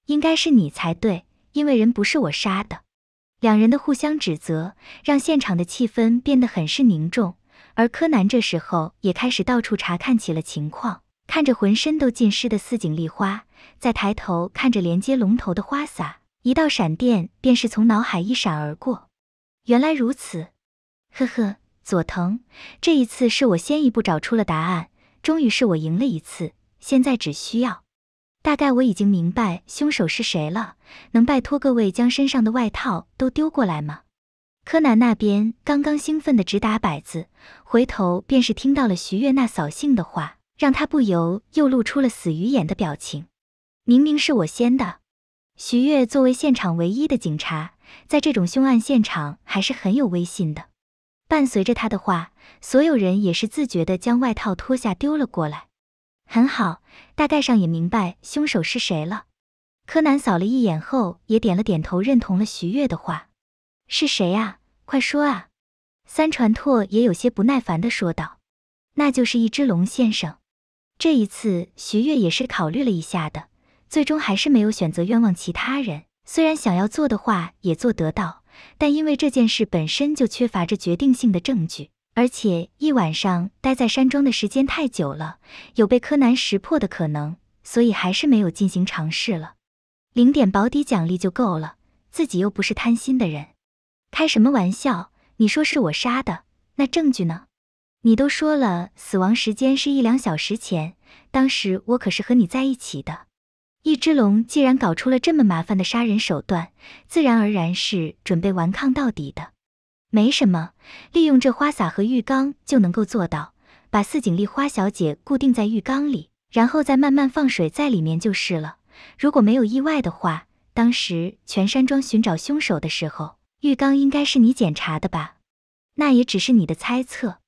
应该是你才对，因为人不是我杀的。两人的互相指责，让现场的气氛变得很是凝重。而柯南这时候也开始到处查看起了情况，看着浑身都浸湿的四井丽花，再抬头看着连接龙头的花洒，一道闪电便是从脑海一闪而过。原来如此，呵呵，佐藤，这一次是我先一步找出了答案，终于是我赢了一次。现在只需要，大概我已经明白凶手是谁了，能拜托各位将身上的外套都丢过来吗？柯南那边刚刚兴奋的直打摆子，回头便是听到了徐悦那扫兴的话，让他不由又露出了死鱼眼的表情。明明是我先的。徐悦作为现场唯一的警察，在这种凶案现场还是很有威信的。伴随着他的话，所有人也是自觉的将外套脱下丢了过来。很好，大概上也明白凶手是谁了。柯南扫了一眼后，也点了点头，认同了徐悦的话。是谁呀？快说啊！三船拓也有些不耐烦地说道：“那就是一只龙先生。”这一次，徐悦也是考虑了一下的，最终还是没有选择冤枉其他人。虽然想要做的话也做得到，但因为这件事本身就缺乏着决定性的证据，而且一晚上待在山庄的时间太久了，有被柯南识破的可能，所以还是没有进行尝试了。零点保底奖励就够了，自己又不是贪心的人。开什么玩笑？你说是我杀的，那证据呢？你都说了，死亡时间是一两小时前，当时我可是和你在一起的。一只龙既然搞出了这么麻烦的杀人手段，自然而然是准备顽抗到底的。没什么，利用这花洒和浴缸就能够做到，把四井丽花小姐固定在浴缸里，然后再慢慢放水在里面就是了。如果没有意外的话，当时全山庄寻找凶手的时候。浴缸应该是你检查的吧？那也只是你的猜测。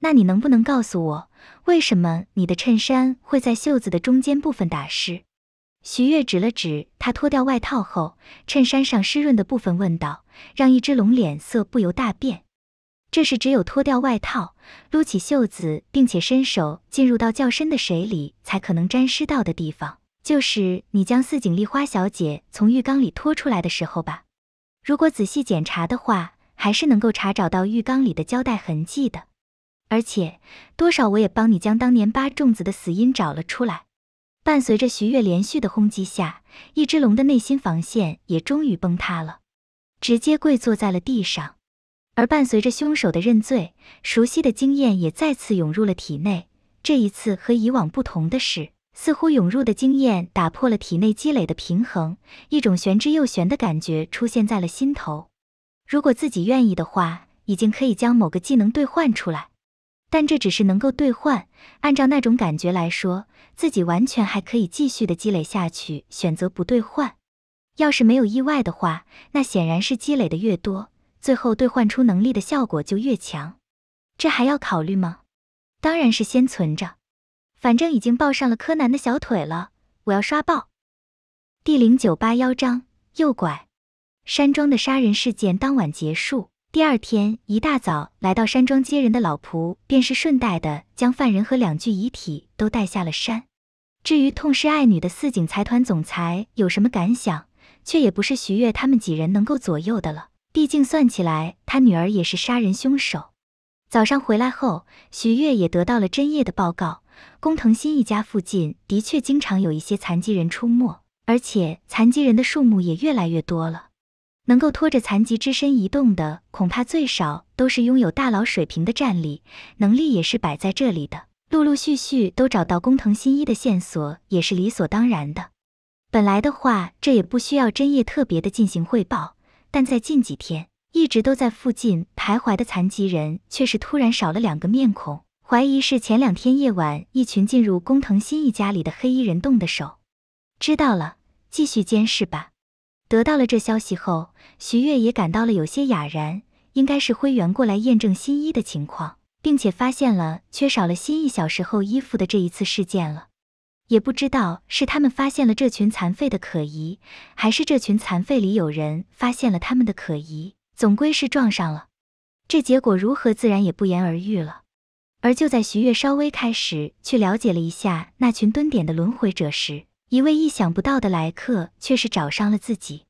那你能不能告诉我，为什么你的衬衫会在袖子的中间部分打湿？徐月指了指他脱掉外套后衬衫上湿润的部分，问道，让一只龙脸色不由大变。这是只有脱掉外套、撸起袖子，并且伸手进入到较深的水里，才可能沾湿到的地方。就是你将四井丽花小姐从浴缸里拖出来的时候吧。如果仔细检查的话，还是能够查找到浴缸里的胶带痕迹的。而且，多少我也帮你将当年八粽子的死因找了出来。伴随着徐悦连续的轰击下，一只龙的内心防线也终于崩塌了，直接跪坐在了地上。而伴随着凶手的认罪，熟悉的经验也再次涌入了体内。这一次和以往不同的是。似乎涌入的经验打破了体内积累的平衡，一种玄之又玄的感觉出现在了心头。如果自己愿意的话，已经可以将某个技能兑换出来，但这只是能够兑换。按照那种感觉来说，自己完全还可以继续的积累下去，选择不兑换。要是没有意外的话，那显然是积累的越多，最后兑换出能力的效果就越强。这还要考虑吗？当然是先存着。反正已经抱上了柯南的小腿了，我要刷爆。第零九八幺章右拐。山庄的杀人事件当晚结束，第二天一大早来到山庄接人的老仆，便是顺带的将犯人和两具遗体都带下了山。至于痛失爱女的四井财团总裁有什么感想，却也不是徐月他们几人能够左右的了。毕竟算起来，他女儿也是杀人凶手。早上回来后，徐月也得到了真叶的报告。工藤新一家附近的确经常有一些残疾人出没，而且残疾人的数目也越来越多了。能够拖着残疾之身移动的，恐怕最少都是拥有大佬水平的战力，能力也是摆在这里的。陆陆续续都找到工藤新一的线索，也是理所当然的。本来的话，这也不需要真叶特别的进行汇报，但在近几天一直都在附近徘徊的残疾人，却是突然少了两个面孔。怀疑是前两天夜晚一群进入工藤新一家里的黑衣人动的手。知道了，继续监视吧。得到了这消息后，徐悦也感到了有些哑然，应该是灰原过来验证新一的情况，并且发现了缺少了新一小时候衣服的这一次事件了。也不知道是他们发现了这群残废的可疑，还是这群残废里有人发现了他们的可疑，总归是撞上了。这结果如何，自然也不言而喻了。而就在徐月稍微开始去了解了一下那群蹲点的轮回者时，一位意想不到的来客却是找上了自己。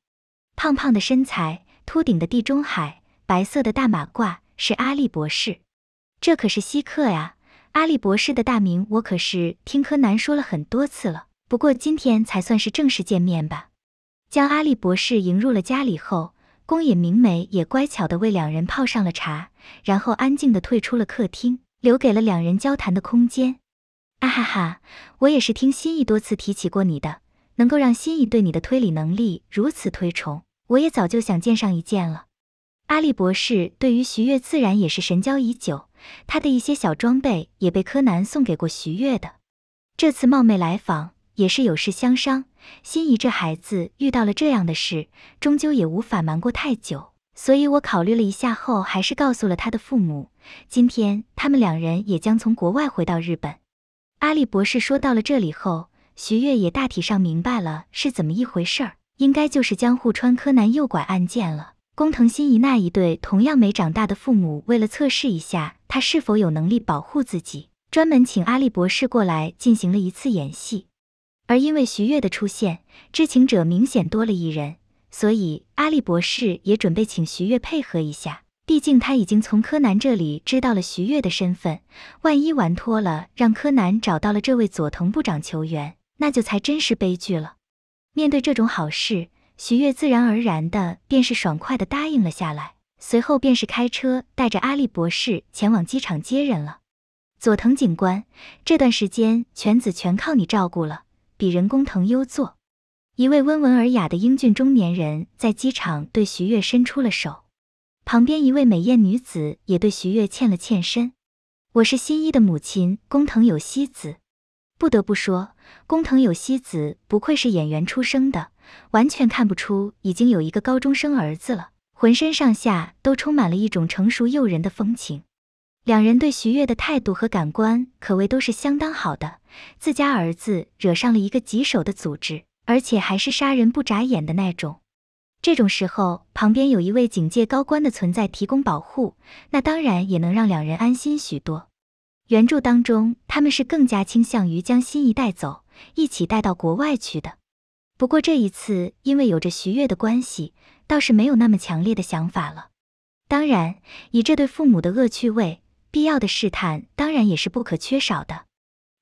胖胖的身材，秃顶的地中海，白色的大马褂，是阿笠博士。这可是稀客呀！阿笠博士的大名我可是听柯南说了很多次了，不过今天才算是正式见面吧。将阿笠博士迎入了家里后，宫野明美也乖巧地为两人泡上了茶，然后安静地退出了客厅。留给了两人交谈的空间。啊哈哈，我也是听心意多次提起过你的，能够让心意对你的推理能力如此推崇，我也早就想见上一见了。阿力博士对于徐悦自然也是神交已久，他的一些小装备也被柯南送给过徐悦的。这次冒昧来访，也是有事相商。心仪这孩子遇到了这样的事，终究也无法瞒过太久。所以，我考虑了一下后，还是告诉了他的父母。今天，他们两人也将从国外回到日本。阿笠博士说到了这里后，徐悦也大体上明白了是怎么一回事儿，应该就是江户川柯南诱拐案件了。工藤新一那一对同样没长大的父母，为了测试一下他是否有能力保护自己，专门请阿笠博士过来进行了一次演戏。而因为徐悦的出现，知情者明显多了一人。所以，阿笠博士也准备请徐悦配合一下，毕竟他已经从柯南这里知道了徐悦的身份，万一玩脱了，让柯南找到了这位佐藤部长求援，那就才真是悲剧了。面对这种好事，徐悦自然而然的便是爽快的答应了下来，随后便是开车带着阿笠博士前往机场接人了。佐藤警官，这段时间犬子全靠你照顾了，比人工疼优作。一位温文尔雅的英俊中年人在机场对徐悦伸出了手，旁边一位美艳女子也对徐悦欠了欠身。我是新一的母亲工藤有希子。不得不说，工藤有希子不愧是演员出生的，完全看不出已经有一个高中生儿子了，浑身上下都充满了一种成熟诱人的风情。两人对徐悦的态度和感官可谓都是相当好的。自家儿子惹上了一个棘手的组织。而且还是杀人不眨眼的那种。这种时候，旁边有一位警戒高官的存在提供保护，那当然也能让两人安心许多。原著当中，他们是更加倾向于将心仪带走，一起带到国外去的。不过这一次，因为有着徐悦的关系，倒是没有那么强烈的想法了。当然，以这对父母的恶趣味，必要的试探当然也是不可缺少的。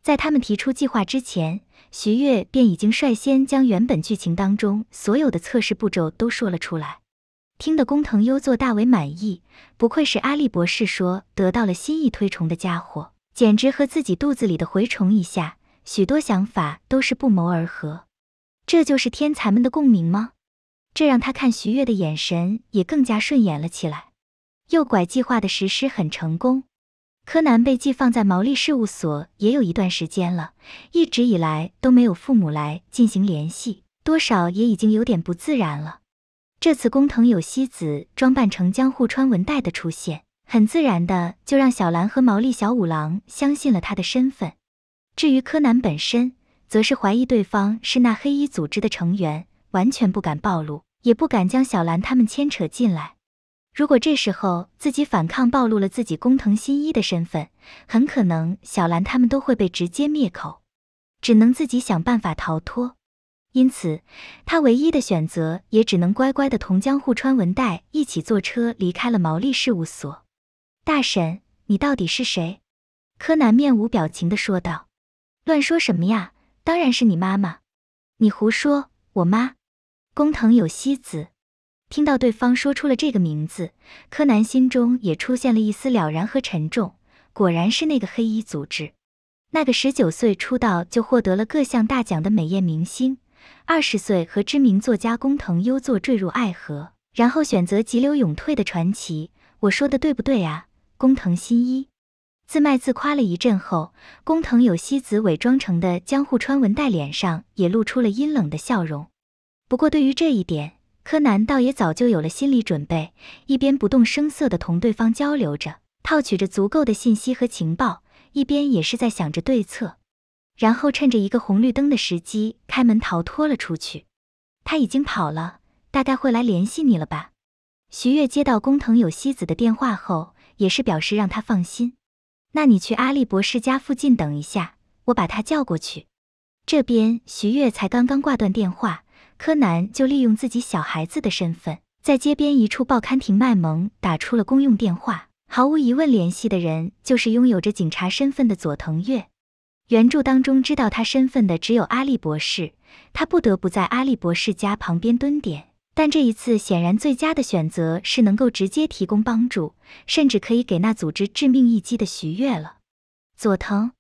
在他们提出计划之前。徐悦便已经率先将原本剧情当中所有的测试步骤都说了出来，听得工藤优作大为满意。不愧是阿笠博士说得到了心意推崇的家伙，简直和自己肚子里的蛔虫一下，许多想法都是不谋而合。这就是天才们的共鸣吗？这让他看徐悦的眼神也更加顺眼了起来。诱拐计划的实施很成功。柯南被寄放在毛利事务所也有一段时间了，一直以来都没有父母来进行联系，多少也已经有点不自然了。这次工藤有希子装扮成江户川文代的出现，很自然的就让小兰和毛利小五郎相信了他的身份。至于柯南本身，则是怀疑对方是那黑衣组织的成员，完全不敢暴露，也不敢将小兰他们牵扯进来。如果这时候自己反抗，暴露了自己工藤新一的身份，很可能小兰他们都会被直接灭口，只能自己想办法逃脱。因此，他唯一的选择也只能乖乖的同江户川文代一起坐车离开了毛利事务所。大婶，你到底是谁？柯南面无表情的说道：“乱说什么呀？当然是你妈妈。”你胡说，我妈，工藤有希子。听到对方说出了这个名字，柯南心中也出现了一丝了然和沉重。果然是那个黑衣组织，那个十九岁出道就获得了各项大奖的美艳明星，二十岁和知名作家工藤优作坠入爱河，然后选择急流勇退的传奇。我说的对不对啊？工藤新一自卖自夸了一阵后，工藤有希子伪装成的江户川文代脸上也露出了阴冷的笑容。不过对于这一点。柯南倒也早就有了心理准备，一边不动声色地同对方交流着，套取着足够的信息和情报，一边也是在想着对策，然后趁着一个红绿灯的时机开门逃脱了出去。他已经跑了，大概会来联系你了吧？徐月接到工藤有希子的电话后，也是表示让他放心。那你去阿笠博士家附近等一下，我把他叫过去。这边徐月才刚刚挂断电话。柯南就利用自己小孩子的身份，在街边一处报刊亭卖萌，打出了公用电话。毫无疑问，联系的人就是拥有着警察身份的佐藤月。原著当中知道他身份的只有阿笠博士，他不得不在阿笠博士家旁边蹲点。但这一次，显然最佳的选择是能够直接提供帮助，甚至可以给那组织致命一击的徐月了。佐藤，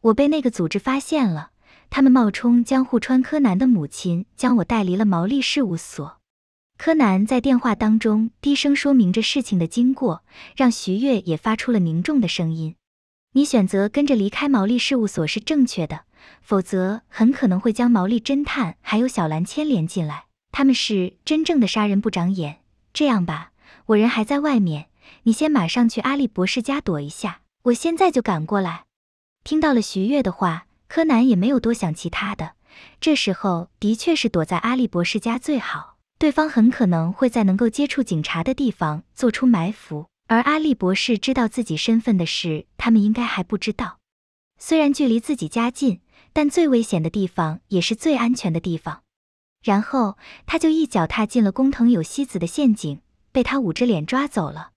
我被那个组织发现了。他们冒充江户川柯南的母亲，将我带离了毛利事务所。柯南在电话当中低声说明着事情的经过，让徐悦也发出了凝重的声音。你选择跟着离开毛利事务所是正确的，否则很可能会将毛利侦探还有小兰牵连进来。他们是真正的杀人不长眼。这样吧，我人还在外面，你先马上去阿笠博士家躲一下，我现在就赶过来。听到了徐悦的话。柯南也没有多想其他的，这时候的确是躲在阿笠博士家最好，对方很可能会在能够接触警察的地方做出埋伏，而阿笠博士知道自己身份的事，他们应该还不知道。虽然距离自己家近，但最危险的地方也是最安全的地方。然后他就一脚踏进了工藤有希子的陷阱，被他捂着脸抓走了。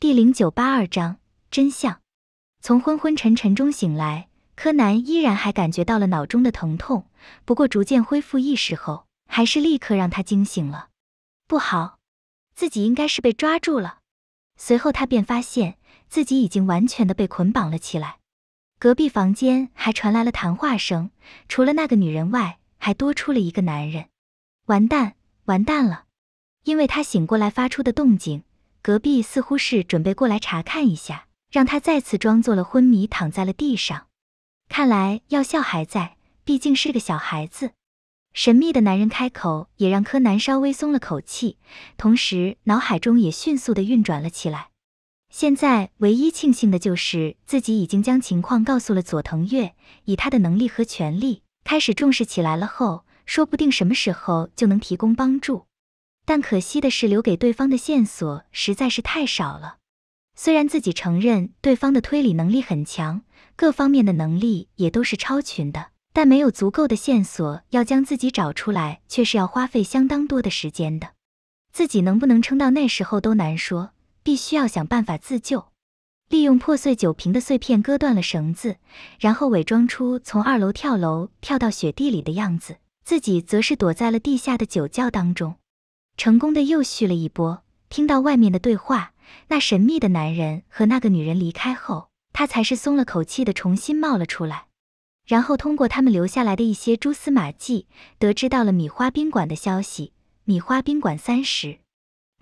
第零九八二章：真相。从昏昏沉沉中醒来。柯南依然还感觉到了脑中的疼痛，不过逐渐恢复意识后，还是立刻让他惊醒了。不好，自己应该是被抓住了。随后他便发现自己已经完全的被捆绑了起来。隔壁房间还传来了谈话声，除了那个女人外，还多出了一个男人。完蛋，完蛋了！因为他醒过来发出的动静，隔壁似乎是准备过来查看一下，让他再次装作了昏迷，躺在了地上。看来药效还在，毕竟是个小孩子。神秘的男人开口，也让柯南稍微松了口气，同时脑海中也迅速的运转了起来。现在唯一庆幸的就是自己已经将情况告诉了佐藤月，以他的能力和权力开始重视起来了后，说不定什么时候就能提供帮助。但可惜的是，留给对方的线索实在是太少了。虽然自己承认对方的推理能力很强。各方面的能力也都是超群的，但没有足够的线索，要将自己找出来却是要花费相当多的时间的。自己能不能撑到那时候都难说，必须要想办法自救。利用破碎酒瓶的碎片割断了绳子，然后伪装出从二楼跳楼跳到雪地里的样子，自己则是躲在了地下的酒窖当中，成功的又续了一波。听到外面的对话，那神秘的男人和那个女人离开后。他才是松了口气的，重新冒了出来，然后通过他们留下来的一些蛛丝马迹，得知到了米花宾馆的消息。米花宾馆三十，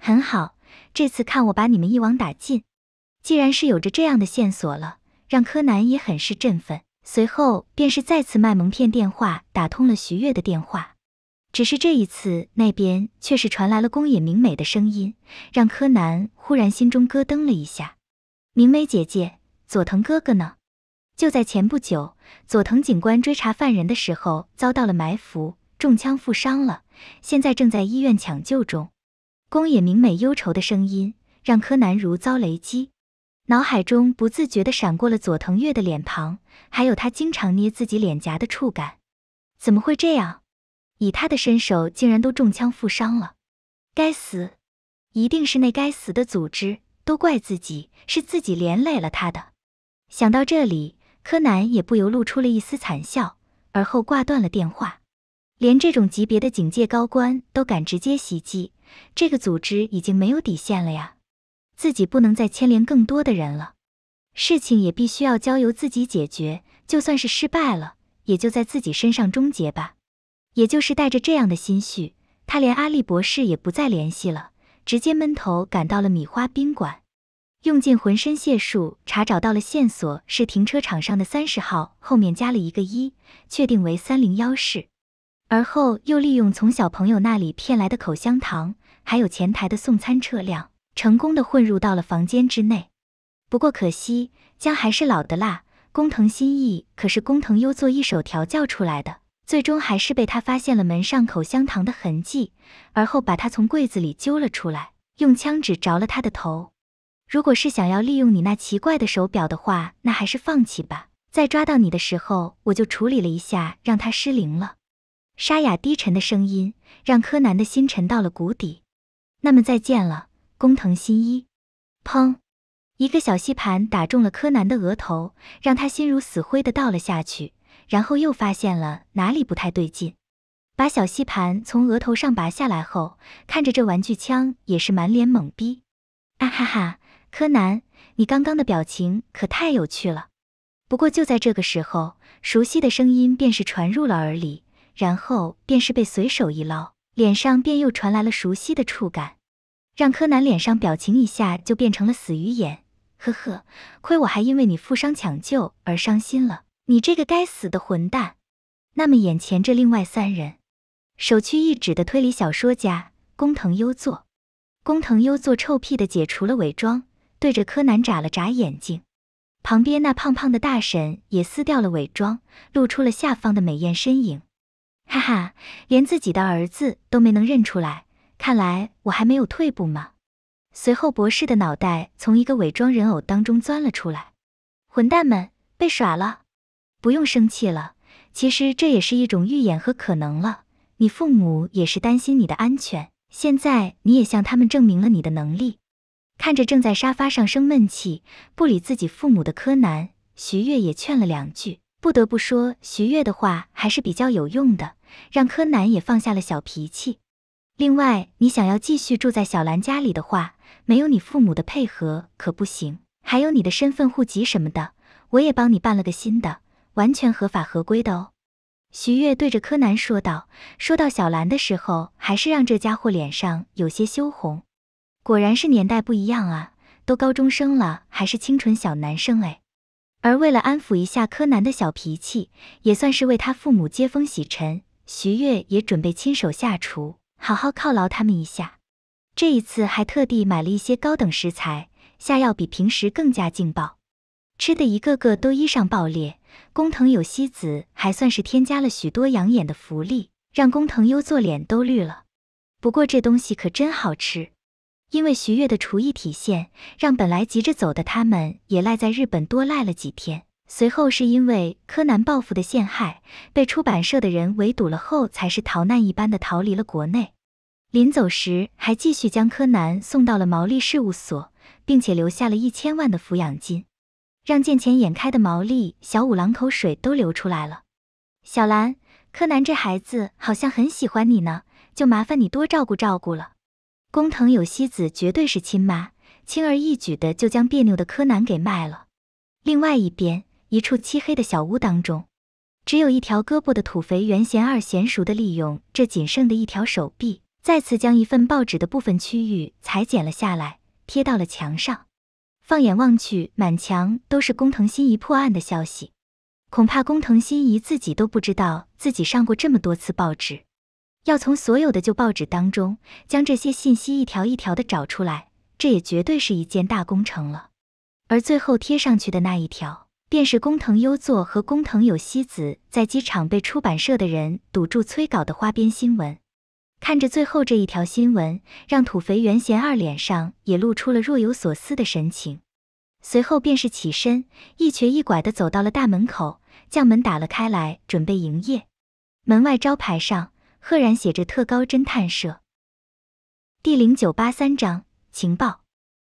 很好，这次看我把你们一网打尽。既然是有着这样的线索了，让柯南也很是振奋。随后便是再次卖萌骗电话，打通了徐月的电话。只是这一次，那边却是传来了宫野明美的声音，让柯南忽然心中咯噔了一下。明美姐姐。佐藤哥哥呢？就在前不久，佐藤警官追查犯人的时候遭到了埋伏，中枪负伤了，现在正在医院抢救中。宫野明美忧愁的声音让柯南如遭雷击，脑海中不自觉的闪过了佐藤月的脸庞，还有他经常捏自己脸颊的触感。怎么会这样？以他的身手，竟然都中枪负伤了！该死，一定是那该死的组织，都怪自己，是自己连累了他的。想到这里，柯南也不由露出了一丝惨笑，而后挂断了电话。连这种级别的警戒高官都敢直接袭击，这个组织已经没有底线了呀！自己不能再牵连更多的人了，事情也必须要交由自己解决。就算是失败了，也就在自己身上终结吧。也就是带着这样的心绪，他连阿笠博士也不再联系了，直接闷头赶到了米花宾馆。用尽浑身解数，查找到了线索，是停车场上的三十号后面加了一个一，确定为三零幺室。而后又利用从小朋友那里骗来的口香糖，还有前台的送餐车辆，成功的混入到了房间之内。不过可惜，姜还是老的辣，工藤新一可是工藤优作一手调教出来的，最终还是被他发现了门上口香糖的痕迹，而后把他从柜子里揪了出来，用枪指着了他的头。如果是想要利用你那奇怪的手表的话，那还是放弃吧。在抓到你的时候，我就处理了一下，让它失灵了。沙哑低沉的声音让柯南的心沉到了谷底。那么再见了，工藤新一。砰！一个小吸盘打中了柯南的额头，让他心如死灰的倒了下去。然后又发现了哪里不太对劲，把小吸盘从额头上拔下来后，看着这玩具枪也是满脸懵逼。啊哈哈！柯南，你刚刚的表情可太有趣了。不过就在这个时候，熟悉的声音便是传入了耳里，然后便是被随手一捞，脸上便又传来了熟悉的触感，让柯南脸上表情一下就变成了死鱼眼。呵呵，亏我还因为你负伤抢救而伤心了，你这个该死的混蛋！那么眼前这另外三人，首屈一指的推理小说家工藤优作，工藤优作臭屁的解除了伪装。对着柯南眨了眨眼睛，旁边那胖胖的大婶也撕掉了伪装，露出了下方的美艳身影。哈哈，连自己的儿子都没能认出来，看来我还没有退步嘛。随后，博士的脑袋从一个伪装人偶当中钻了出来。混蛋们，被耍了！不用生气了，其实这也是一种预演和可能了。你父母也是担心你的安全，现在你也向他们证明了你的能力。看着正在沙发上生闷气、不理自己父母的柯南，徐悦也劝了两句。不得不说，徐悦的话还是比较有用的，让柯南也放下了小脾气。另外，你想要继续住在小兰家里的话，没有你父母的配合可不行。还有你的身份、户籍什么的，我也帮你办了个新的，完全合法合规的哦。徐悦对着柯南说道。说到小兰的时候，还是让这家伙脸上有些羞红。果然是年代不一样啊，都高中生了，还是清纯小男生哎。而为了安抚一下柯南的小脾气，也算是为他父母接风洗尘，徐悦也准备亲手下厨，好好犒劳他们一下。这一次还特地买了一些高等食材，下药比平时更加劲爆，吃的一个个都衣裳爆裂。工藤有希子还算是添加了许多养眼的福利，让工藤优作脸都绿了。不过这东西可真好吃。因为徐悦的厨艺体现，让本来急着走的他们也赖在日本多赖了几天。随后是因为柯南报复的陷害，被出版社的人围堵了后，才是逃难一般的逃离了国内。临走时还继续将柯南送到了毛利事务所，并且留下了一千万的抚养金，让见钱眼开的毛利小五郎口水都流出来了。小兰，柯南这孩子好像很喜欢你呢，就麻烦你多照顾照顾了。工藤有希子绝对是亲妈，轻而易举的就将别扭的柯南给卖了。另外一边，一处漆黑的小屋当中，只有一条胳膊的土肥原贤二娴熟的利用这仅剩的一条手臂，再次将一份报纸的部分区域裁剪了下来，贴到了墙上。放眼望去，满墙都是工藤新一破案的消息，恐怕工藤新一自己都不知道自己上过这么多次报纸。要从所有的旧报纸当中将这些信息一条一条的找出来，这也绝对是一件大工程了。而最后贴上去的那一条，便是工藤优作和工藤有希子在机场被出版社的人堵住催稿的花边新闻。看着最后这一条新闻，让土肥原贤二脸上也露出了若有所思的神情。随后便是起身，一瘸一拐的走到了大门口，将门打了开来，准备营业。门外招牌上。赫然写着“特高侦探社”，第零九八三章情报。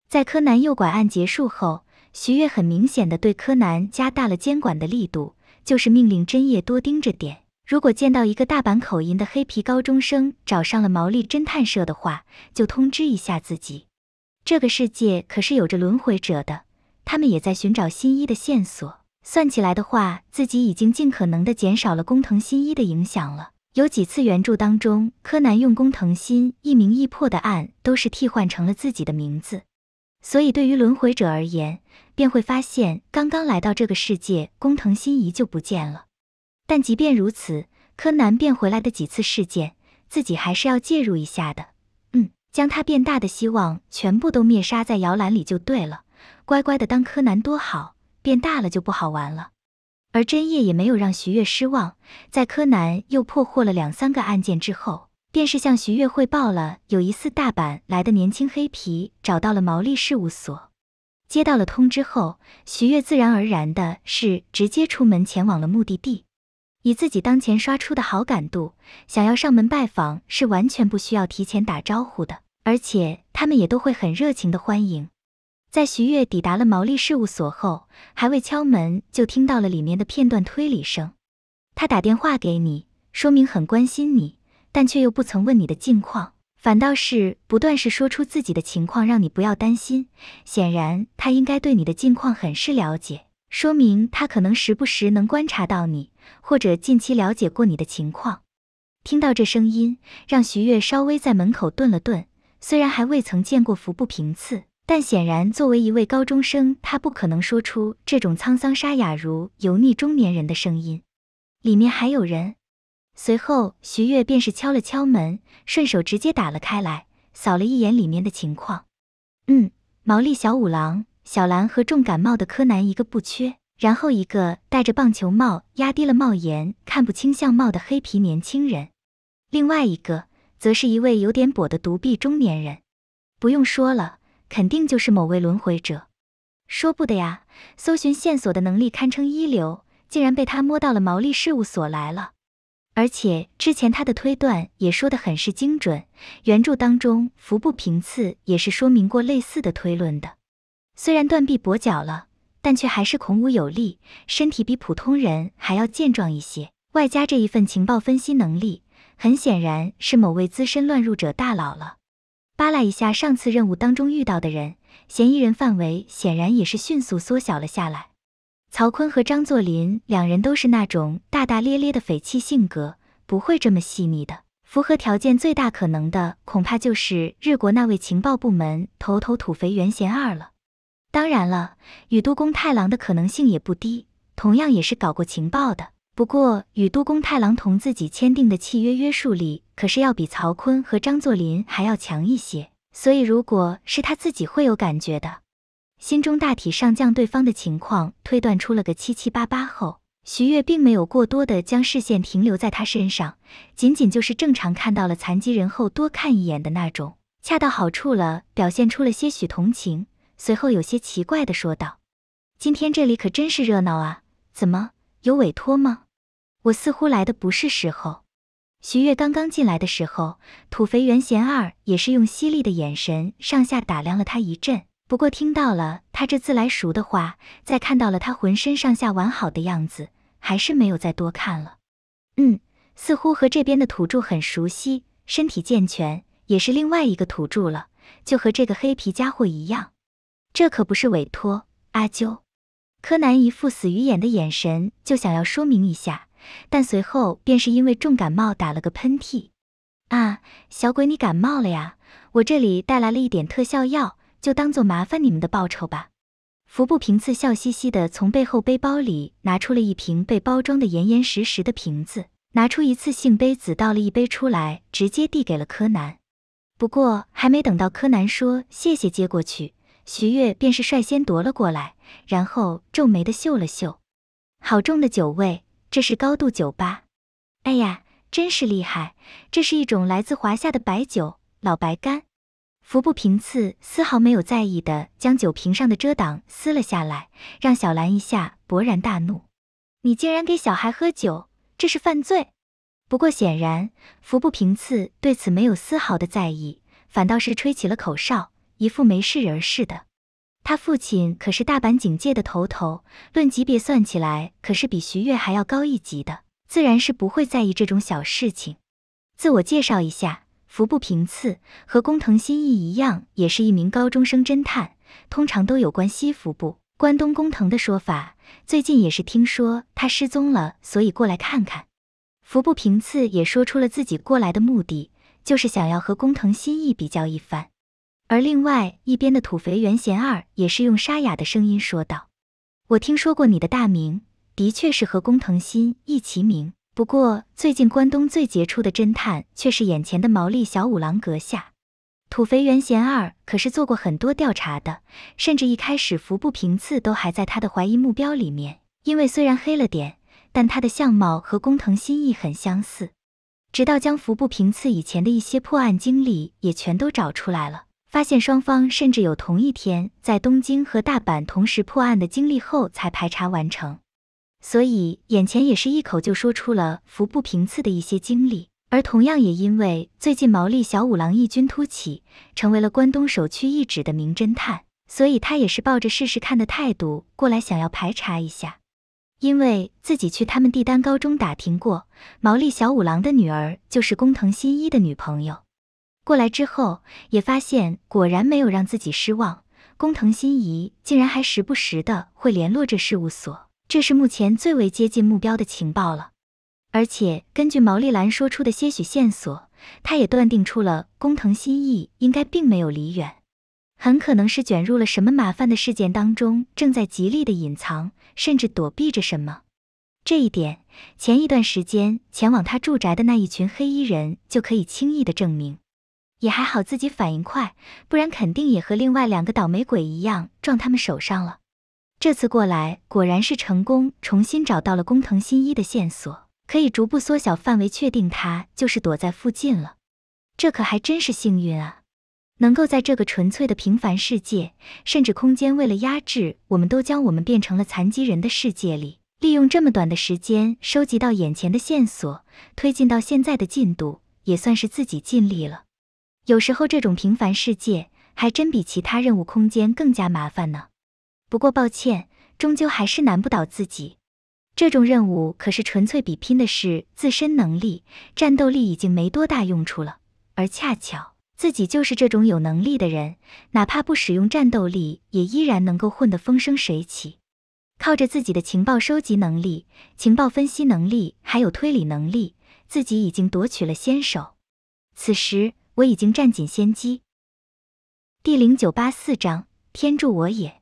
在柯南诱拐案结束后，徐悦很明显的对柯南加大了监管的力度，就是命令真叶多盯着点。如果见到一个大阪口音的黑皮高中生找上了毛利侦探社的话，就通知一下自己。这个世界可是有着轮回者的，他们也在寻找新一的线索。算起来的话，自己已经尽可能的减少了工藤新一的影响了。有几次原著当中，柯南用工藤新一名易破的案，都是替换成了自己的名字。所以对于轮回者而言，便会发现刚刚来到这个世界，工藤新一就不见了。但即便如此，柯南变回来的几次事件，自己还是要介入一下的。嗯，将他变大的希望全部都灭杀在摇篮里就对了。乖乖的当柯南多好，变大了就不好玩了。而真夜也没有让徐月失望，在柯南又破获了两三个案件之后，便是向徐月汇报了有疑似大阪来的年轻黑皮找到了毛利事务所。接到了通知后，徐月自然而然的是直接出门前往了目的地。以自己当前刷出的好感度，想要上门拜访是完全不需要提前打招呼的，而且他们也都会很热情的欢迎。在徐悦抵达了毛利事务所后，还未敲门就听到了里面的片段推理声。他打电话给你，说明很关心你，但却又不曾问你的近况，反倒是不断是说出自己的情况，让你不要担心。显然，他应该对你的近况很是了解，说明他可能时不时能观察到你，或者近期了解过你的情况。听到这声音，让徐悦稍微在门口顿了顿。虽然还未曾见过服部平次。但显然，作为一位高中生，他不可能说出这种沧桑沙哑如油腻中年人的声音。里面还有人。随后，徐悦便是敲了敲门，顺手直接打了开来，扫了一眼里面的情况。嗯，毛利小五郎、小兰和重感冒的柯南一个不缺。然后，一个戴着棒球帽压低了帽檐，看不清相貌的黑皮年轻人，另外一个则是一位有点跛的独臂中年人。不用说了。肯定就是某位轮回者，说不得呀！搜寻线索的能力堪称一流，竟然被他摸到了毛利事务所来了。而且之前他的推断也说得很是精准，原著当中服部平次也是说明过类似的推论的。虽然断臂跛脚了，但却还是孔武有力，身体比普通人还要健壮一些，外加这一份情报分析能力，很显然是某位资深乱入者大佬了。扒拉一下上次任务当中遇到的人，嫌疑人范围显然也是迅速缩小了下来。曹坤和张作霖两人都是那种大大咧咧的匪气性格，不会这么细腻的。符合条件最大可能的，恐怕就是日国那位情报部门头头土肥原贤二了。当然了，宇都宫太郎的可能性也不低，同样也是搞过情报的。不过，与都宫太郎同自己签订的契约约束力可是要比曹坤和张作霖还要强一些，所以如果是他自己会有感觉的。心中大体上将对方的情况推断出了个七七八八后，徐悦并没有过多的将视线停留在他身上，仅仅就是正常看到了残疾人后多看一眼的那种，恰到好处了，表现出了些许同情。随后有些奇怪的说道：“今天这里可真是热闹啊，怎么有委托吗？”我似乎来的不是时候。徐悦刚刚进来的时候，土肥原贤二也是用犀利的眼神上下打量了他一阵。不过听到了他这自来熟的话，再看到了他浑身上下完好的样子，还是没有再多看了。嗯，似乎和这边的土著很熟悉，身体健全，也是另外一个土著了，就和这个黑皮家伙一样。这可不是委托，阿鸠。柯南一副死鱼眼的眼神，就想要说明一下。但随后便是因为重感冒打了个喷嚏，啊，小鬼你感冒了呀！我这里带来了一点特效药，就当做麻烦你们的报酬吧。服部平次笑嘻嘻地从背后背包里拿出了一瓶被包装的严严实实的瓶子，拿出一次性杯子倒了一杯出来，直接递给了柯南。不过还没等到柯南说谢谢接过去，徐悦便是率先夺了过来，然后皱眉的嗅了嗅，好重的酒味。这是高度酒吧，哎呀，真是厉害！这是一种来自华夏的白酒，老白干。服部平次丝毫没有在意的将酒瓶上的遮挡撕了下来，让小兰一下勃然大怒：“你竟然给小孩喝酒，这是犯罪！”不过显然，服部平次对此没有丝毫的在意，反倒是吹起了口哨，一副没事人似的。他父亲可是大阪警界的头头，论级别算起来可是比徐月还要高一级的，自然是不会在意这种小事情。自我介绍一下，服部平次和工藤新一一样，也是一名高中生侦探，通常都有关西服部、关东工藤的说法，最近也是听说他失踪了，所以过来看看。服部平次也说出了自己过来的目的，就是想要和工藤新一比较一番。而另外一边的土肥原贤二也是用沙哑的声音说道：“我听说过你的大名，的确是和工藤新一齐名。不过最近关东最杰出的侦探却是眼前的毛利小五郎阁下。土肥原贤二可是做过很多调查的，甚至一开始服部平次都还在他的怀疑目标里面，因为虽然黑了点，但他的相貌和工藤新一很相似。直到将服部平次以前的一些破案经历也全都找出来了。”发现双方甚至有同一天在东京和大阪同时破案的经历后，才排查完成。所以眼前也是一口就说出了服部平次的一些经历。而同样也因为最近毛利小五郎异军突起，成为了关东首屈一指的名侦探，所以他也是抱着试试看的态度过来，想要排查一下。因为自己去他们帝丹高中打听过，毛利小五郎的女儿就是工藤新一的女朋友。过来之后，也发现果然没有让自己失望。工藤新一竟然还时不时的会联络着事务所，这是目前最为接近目标的情报了。而且根据毛利兰说出的些许线索，他也断定出了工藤新一应该并没有离远，很可能是卷入了什么麻烦的事件当中，正在极力的隐藏，甚至躲避着什么。这一点，前一段时间前往他住宅的那一群黑衣人就可以轻易的证明。也还好自己反应快，不然肯定也和另外两个倒霉鬼一样撞他们手上了。这次过来果然是成功重新找到了工藤新一的线索，可以逐步缩小范围，确定他就是躲在附近了。这可还真是幸运啊！能够在这个纯粹的平凡世界，甚至空间为了压制我们都将我们变成了残疾人的世界里，利用这么短的时间收集到眼前的线索，推进到现在的进度，也算是自己尽力了。有时候，这种平凡世界还真比其他任务空间更加麻烦呢。不过，抱歉，终究还是难不倒自己。这种任务可是纯粹比拼的是自身能力，战斗力已经没多大用处了。而恰巧，自己就是这种有能力的人，哪怕不使用战斗力，也依然能够混得风生水起。靠着自己的情报收集能力、情报分析能力，还有推理能力，自己已经夺取了先手。此时。我已经占尽先机。第零九八四章，天助我也！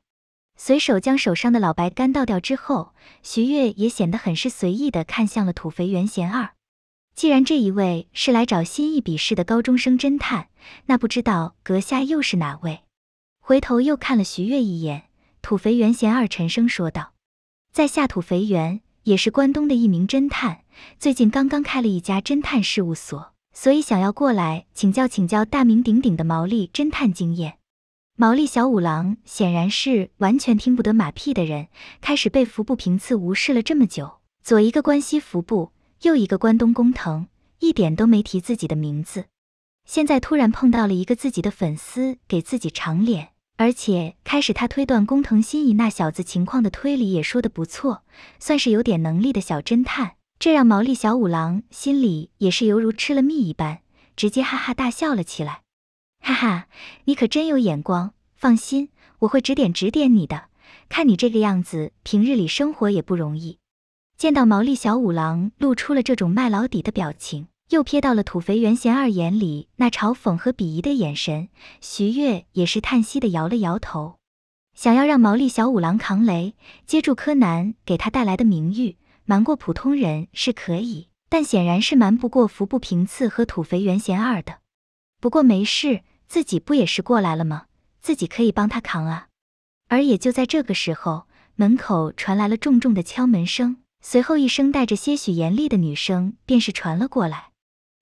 随手将手上的老白干倒掉之后，徐悦也显得很是随意的看向了土肥原贤二。既然这一位是来找新一比试的高中生侦探，那不知道阁下又是哪位？回头又看了徐悦一眼，土肥原贤二沉声说道：“在下土肥原，也是关东的一名侦探，最近刚刚开了一家侦探事务所。”所以想要过来请教请教大名鼎鼎的毛利侦探经验，毛利小五郎显然是完全听不得马屁的人，开始被服部平次无视了这么久，左一个关西服部，右一个关东工藤，一点都没提自己的名字。现在突然碰到了一个自己的粉丝给自己长脸，而且开始他推断工藤新一那小子情况的推理也说得不错，算是有点能力的小侦探。这让毛利小五郎心里也是犹如吃了蜜一般，直接哈哈大笑了起来。哈哈，你可真有眼光，放心，我会指点指点你的。看你这个样子，平日里生活也不容易。见到毛利小五郎露出了这种卖老底的表情，又瞥到了土肥原贤二眼里那嘲讽和鄙夷的眼神，徐月也是叹息的摇了摇头，想要让毛利小五郎扛雷，接住柯南给他带来的名誉。瞒过普通人是可以，但显然是瞒不过服部平次和土肥原贤二的。不过没事，自己不也是过来了吗？自己可以帮他扛啊。而也就在这个时候，门口传来了重重的敲门声，随后一声带着些许严厉的女声便是传了过来。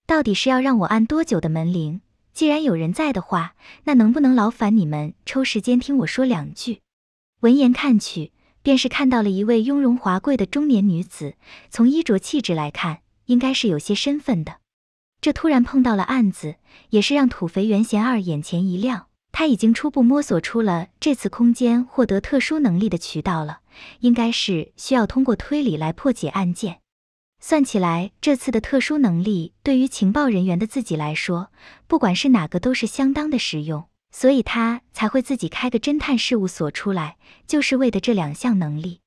到底是要让我按多久的门铃？既然有人在的话，那能不能劳烦你们抽时间听我说两句？闻言看去。便是看到了一位雍容华贵的中年女子，从衣着气质来看，应该是有些身份的。这突然碰到了案子，也是让土肥原贤二眼前一亮。他已经初步摸索出了这次空间获得特殊能力的渠道了，应该是需要通过推理来破解案件。算起来，这次的特殊能力对于情报人员的自己来说，不管是哪个都是相当的实用。所以他才会自己开个侦探事务所出来，就是为的这两项能力。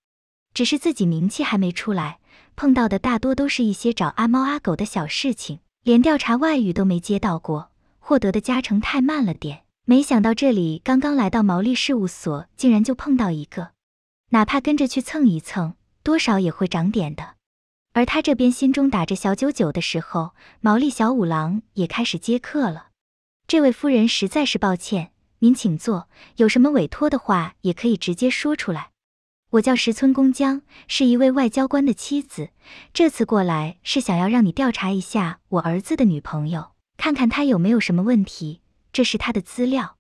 只是自己名气还没出来，碰到的大多都是一些找阿猫阿狗的小事情，连调查外语都没接到过，获得的加成太慢了点。没想到这里刚刚来到毛利事务所，竟然就碰到一个，哪怕跟着去蹭一蹭，多少也会长点的。而他这边心中打着小九九的时候，毛利小五郎也开始接客了。这位夫人实在是抱歉，您请坐。有什么委托的话，也可以直接说出来。我叫石村公江，是一位外交官的妻子。这次过来是想要让你调查一下我儿子的女朋友，看看她有没有什么问题。这是她的资料。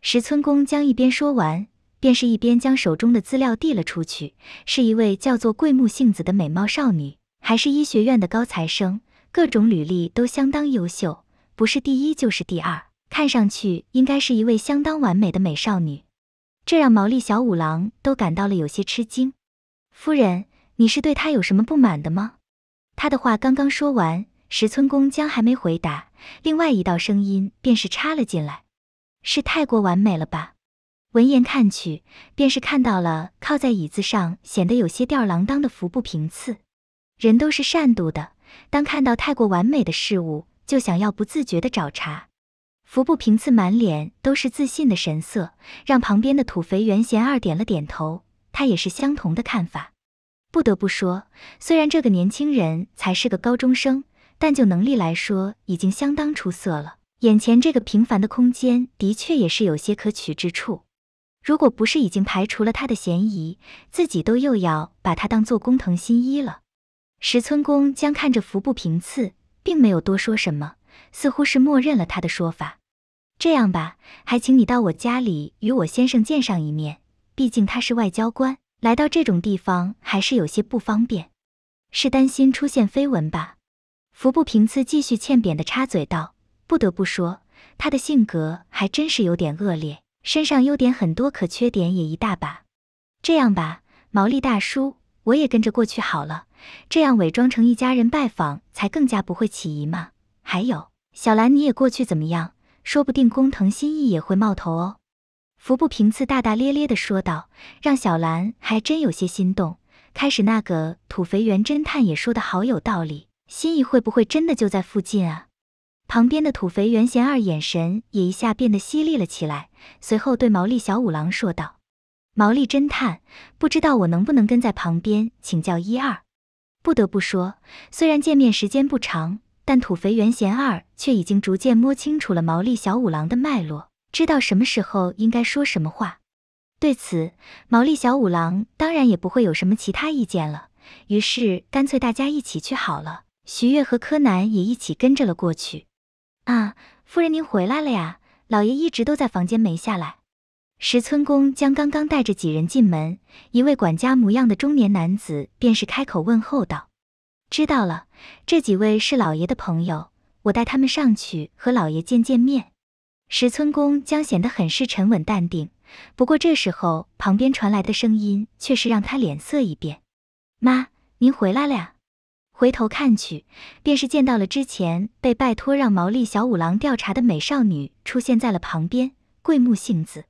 石村公江一边说完，便是一边将手中的资料递了出去。是一位叫做桂木杏子的美貌少女，还是医学院的高材生，各种履历都相当优秀。不是第一就是第二，看上去应该是一位相当完美的美少女，这让毛利小五郎都感到了有些吃惊。夫人，你是对她有什么不满的吗？他的话刚刚说完，石村公江还没回答，另外一道声音便是插了进来：“是太过完美了吧？”闻言看去，便是看到了靠在椅子上显得有些吊儿郎当的服部平次。人都是善妒的，当看到太过完美的事物。就想要不自觉的找茬，服部平次满脸都是自信的神色，让旁边的土肥原贤二点了点头，他也是相同的看法。不得不说，虽然这个年轻人才是个高中生，但就能力来说，已经相当出色了。眼前这个平凡的空间，的确也是有些可取之处。如果不是已经排除了他的嫌疑，自己都又要把他当做工藤新一了。石村公将看着服部平次。并没有多说什么，似乎是默认了他的说法。这样吧，还请你到我家里与我先生见上一面，毕竟他是外交官，来到这种地方还是有些不方便。是担心出现绯闻吧？服部平次继续欠扁的插嘴道：“不得不说，他的性格还真是有点恶劣，身上优点很多，可缺点也一大把。这样吧，毛利大叔，我也跟着过去好了。”这样伪装成一家人拜访，才更加不会起疑嘛。还有，小兰，你也过去怎么样？说不定工藤新一也会冒头哦。服部平次大大咧咧地说道，让小兰还真有些心动。开始那个土肥圆侦探也说的好有道理，新一会不会真的就在附近啊？旁边的土肥原贤二眼神也一下变得犀利了起来，随后对毛利小五郎说道：“毛利侦探，不知道我能不能跟在旁边请教一二？”不得不说，虽然见面时间不长，但土肥原贤二却已经逐渐摸清楚了毛利小五郎的脉络，知道什么时候应该说什么话。对此，毛利小五郎当然也不会有什么其他意见了，于是干脆大家一起去好了。徐月和柯南也一起跟着了过去。啊，夫人您回来了呀，老爷一直都在房间没下来。石村公将刚刚带着几人进门，一位管家模样的中年男子便是开口问候道：“知道了，这几位是老爷的朋友，我带他们上去和老爷见见面。”石村公将显得很是沉稳淡定，不过这时候旁边传来的声音却是让他脸色一变：“妈，您回来了呀！”回头看去，便是见到了之前被拜托让毛利小五郎调查的美少女出现在了旁边，桂木杏子。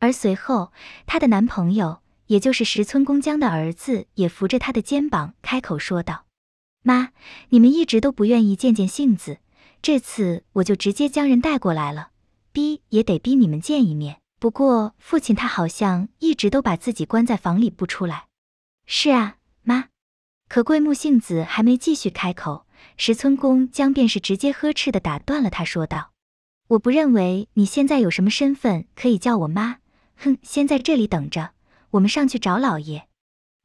而随后，她的男朋友，也就是石村公江的儿子，也扶着她的肩膀，开口说道：“妈，你们一直都不愿意见见杏子，这次我就直接将人带过来了，逼也得逼你们见一面。不过父亲他好像一直都把自己关在房里不出来。”“是啊，妈。”可桂木杏子还没继续开口，石村公江便是直接呵斥的打断了他，说道：“我不认为你现在有什么身份可以叫我妈。”哼，先在这里等着，我们上去找老爷。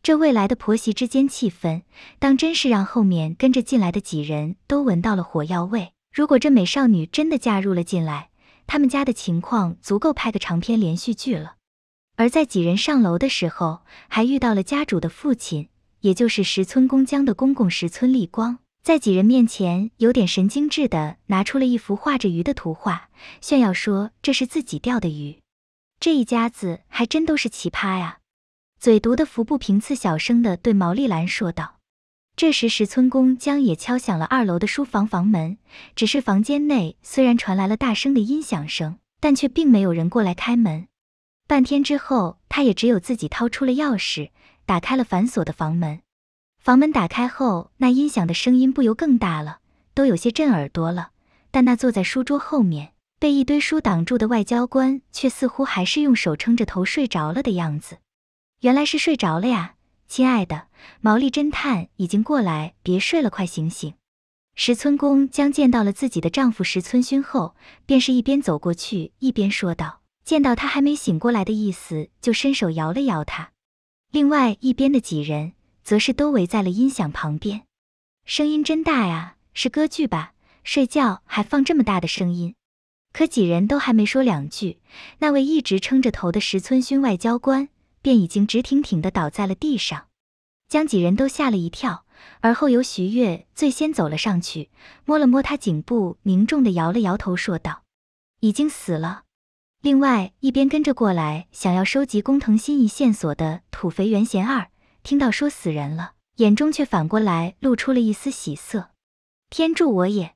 这未来的婆媳之间气氛，当真是让后面跟着进来的几人都闻到了火药味。如果这美少女真的嫁入了进来，他们家的情况足够拍个长篇连续剧了。而在几人上楼的时候，还遇到了家主的父亲，也就是石村公江的公公石村立光，在几人面前有点神经质的拿出了一幅画着鱼的图画，炫耀说这是自己钓的鱼。这一家子还真都是奇葩呀！嘴毒的服部平次小声的对毛利兰说道。这时石村公将也敲响了二楼的书房房门，只是房间内虽然传来了大声的音响声，但却并没有人过来开门。半天之后，他也只有自己掏出了钥匙，打开了反锁的房门。房门打开后，那音响的声音不由更大了，都有些震耳朵了。但那坐在书桌后面。被一堆书挡住的外交官，却似乎还是用手撑着头睡着了的样子。原来是睡着了呀，亲爱的，毛利侦探已经过来，别睡了，快醒醒！石村公将见到了自己的丈夫石村勋后，便是一边走过去，一边说道，见到他还没醒过来的意思，就伸手摇了摇他。另外一边的几人，则是都围在了音响旁边，声音真大呀，是歌剧吧？睡觉还放这么大的声音？可几人都还没说两句，那位一直撑着头的石村勋外交官便已经直挺挺地倒在了地上，将几人都吓了一跳。而后由徐悦最先走了上去，摸了摸他颈部，凝重地摇了摇头，说道：“已经死了。”另外一边跟着过来想要收集工藤新一线索的土肥原贤二，听到说死人了，眼中却反过来露出了一丝喜色：“天助我也！”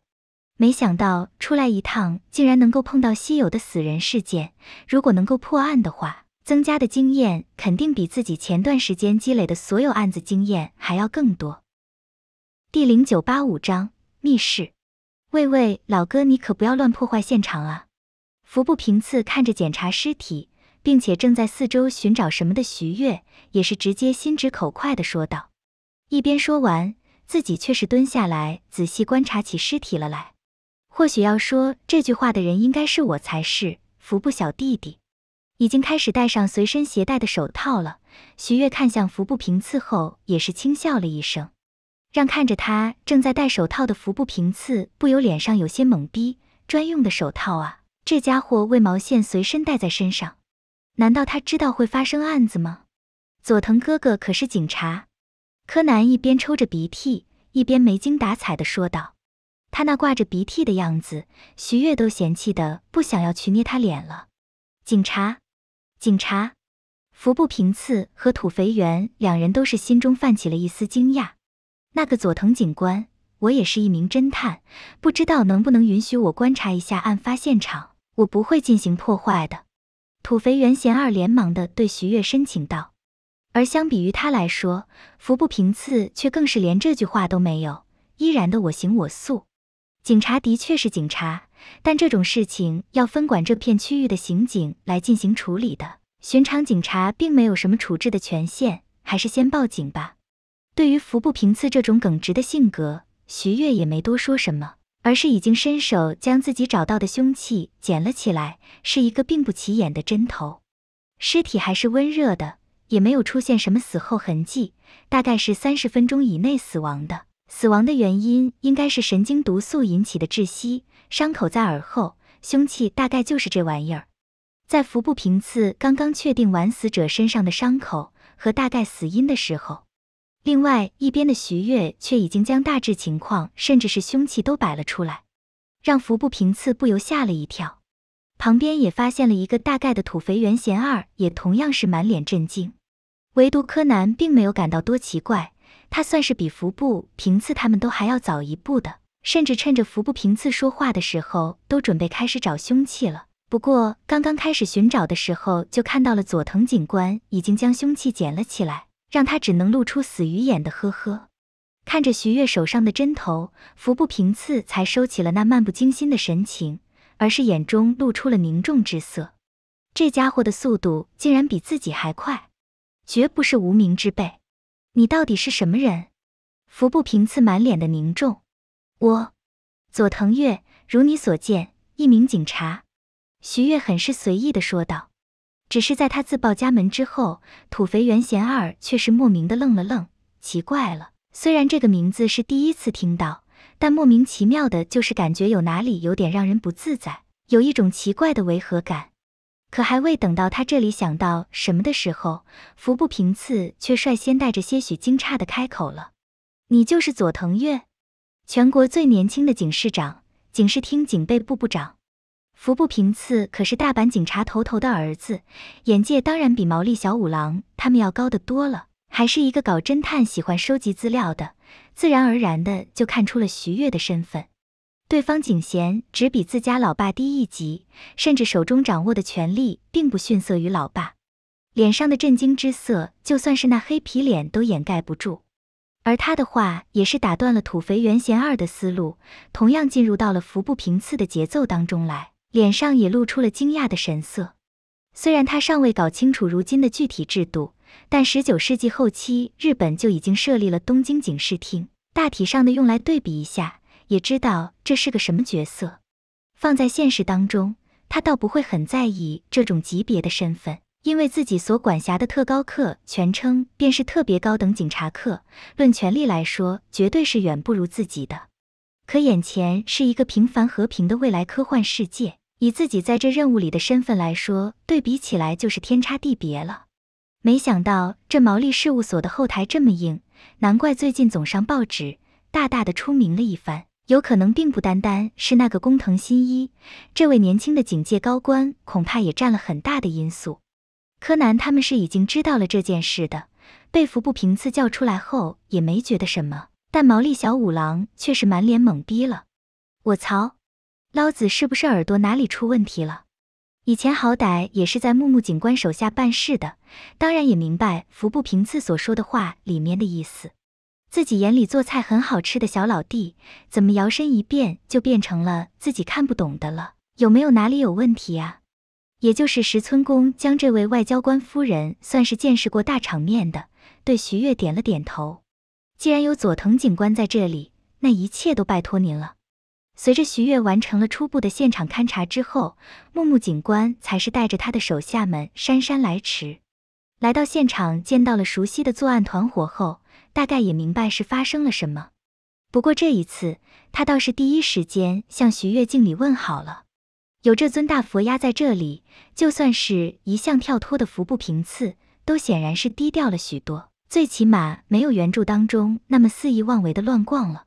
没想到出来一趟，竟然能够碰到稀有的死人事件。如果能够破案的话，增加的经验肯定比自己前段时间积累的所有案子经验还要更多。第零九八五章密室。喂喂，老哥，你可不要乱破坏现场啊！服部平次看着检查尸体，并且正在四周寻找什么的徐月，也是直接心直口快地说道。一边说完，自己却是蹲下来仔细观察起尸体了来。或许要说这句话的人应该是我才是。服部小弟弟已经开始戴上随身携带的手套了。徐悦看向服部平次后，也是轻笑了一声，让看着他正在戴手套的服部平次不由脸上有些懵逼。专用的手套啊，这家伙为毛线随身带在身上？难道他知道会发生案子吗？佐藤哥哥可是警察。柯南一边抽着鼻涕，一边没精打采的说道。他那挂着鼻涕的样子，徐月都嫌弃的不想要去捏他脸了。警察，警察，服部平次和土肥原两人都是心中泛起了一丝惊讶。那个佐藤警官，我也是一名侦探，不知道能不能允许我观察一下案发现场？我不会进行破坏的。土肥原贤二连忙的对徐月申请道。而相比于他来说，服部平次却更是连这句话都没有，依然的我行我素。警察的确是警察，但这种事情要分管这片区域的刑警来进行处理的。寻常警察并没有什么处置的权限，还是先报警吧。对于服部平次这种耿直的性格，徐悦也没多说什么，而是已经伸手将自己找到的凶器捡了起来，是一个并不起眼的针头。尸体还是温热的，也没有出现什么死后痕迹，大概是三十分钟以内死亡的。死亡的原因应该是神经毒素引起的窒息，伤口在耳后，凶器大概就是这玩意儿。在服部平次刚刚确定完死者身上的伤口和大概死因的时候，另外一边的徐月却已经将大致情况，甚至是凶器都摆了出来，让服部平次不由吓了一跳。旁边也发现了一个大概的土肥原贤二，也同样是满脸震惊，唯独柯南并没有感到多奇怪。他算是比服部平次他们都还要早一步的，甚至趁着服部平次说话的时候，都准备开始找凶器了。不过刚刚开始寻找的时候，就看到了佐藤警官已经将凶器捡了起来，让他只能露出死鱼眼的呵呵。看着徐悦手上的针头，服部平次才收起了那漫不经心的神情，而是眼中露出了凝重之色。这家伙的速度竟然比自己还快，绝不是无名之辈。你到底是什么人？服部平次满脸的凝重。我，佐藤月，如你所见，一名警察。徐月很是随意的说道。只是在他自报家门之后，土肥原贤二却是莫名的愣了愣，奇怪了。虽然这个名字是第一次听到，但莫名其妙的就是感觉有哪里有点让人不自在，有一种奇怪的违和感。可还未等到他这里想到什么的时候，服部平次却率先带着些许惊诧的开口了：“你就是佐藤月，全国最年轻的警视长，警视厅警备部部长。服部平次可是大阪警察头头的儿子，眼界当然比毛利小五郎他们要高得多了，还是一个搞侦探、喜欢收集资料的，自然而然的就看出了徐月的身份。”对方警衔只比自家老爸低一级，甚至手中掌握的权力并不逊色于老爸。脸上的震惊之色，就算是那黑皮脸都掩盖不住。而他的话也是打断了土肥原贤二的思路，同样进入到了服不平次的节奏当中来，脸上也露出了惊讶的神色。虽然他尚未搞清楚如今的具体制度，但十九世纪后期日本就已经设立了东京警视厅，大体上的用来对比一下。也知道这是个什么角色，放在现实当中，他倒不会很在意这种级别的身份，因为自己所管辖的特高课全称便是特别高等警察课，论权力来说，绝对是远不如自己的。可眼前是一个平凡和平的未来科幻世界，以自己在这任务里的身份来说，对比起来就是天差地别了。没想到这毛利事务所的后台这么硬，难怪最近总上报纸，大大的出名了一番。有可能并不单单是那个工藤新一，这位年轻的警界高官恐怕也占了很大的因素。柯南他们是已经知道了这件事的，被服部平次叫出来后也没觉得什么，但毛利小五郎却是满脸懵逼了。我操，捞子是不是耳朵哪里出问题了？以前好歹也是在木木警官手下办事的，当然也明白服部平次所说的话里面的意思。自己眼里做菜很好吃的小老弟，怎么摇身一变就变成了自己看不懂的了？有没有哪里有问题啊？也就是石村公将这位外交官夫人算是见识过大场面的，对徐月点了点头。既然有佐藤警官在这里，那一切都拜托您了。随着徐月完成了初步的现场勘查之后，木木警官才是带着他的手下们姗姗来迟，来到现场见到了熟悉的作案团伙后。大概也明白是发生了什么，不过这一次他倒是第一时间向徐月敬礼问好了。有这尊大佛压在这里，就算是一向跳脱的服部平次，都显然是低调了许多，最起码没有原著当中那么肆意妄为的乱逛了。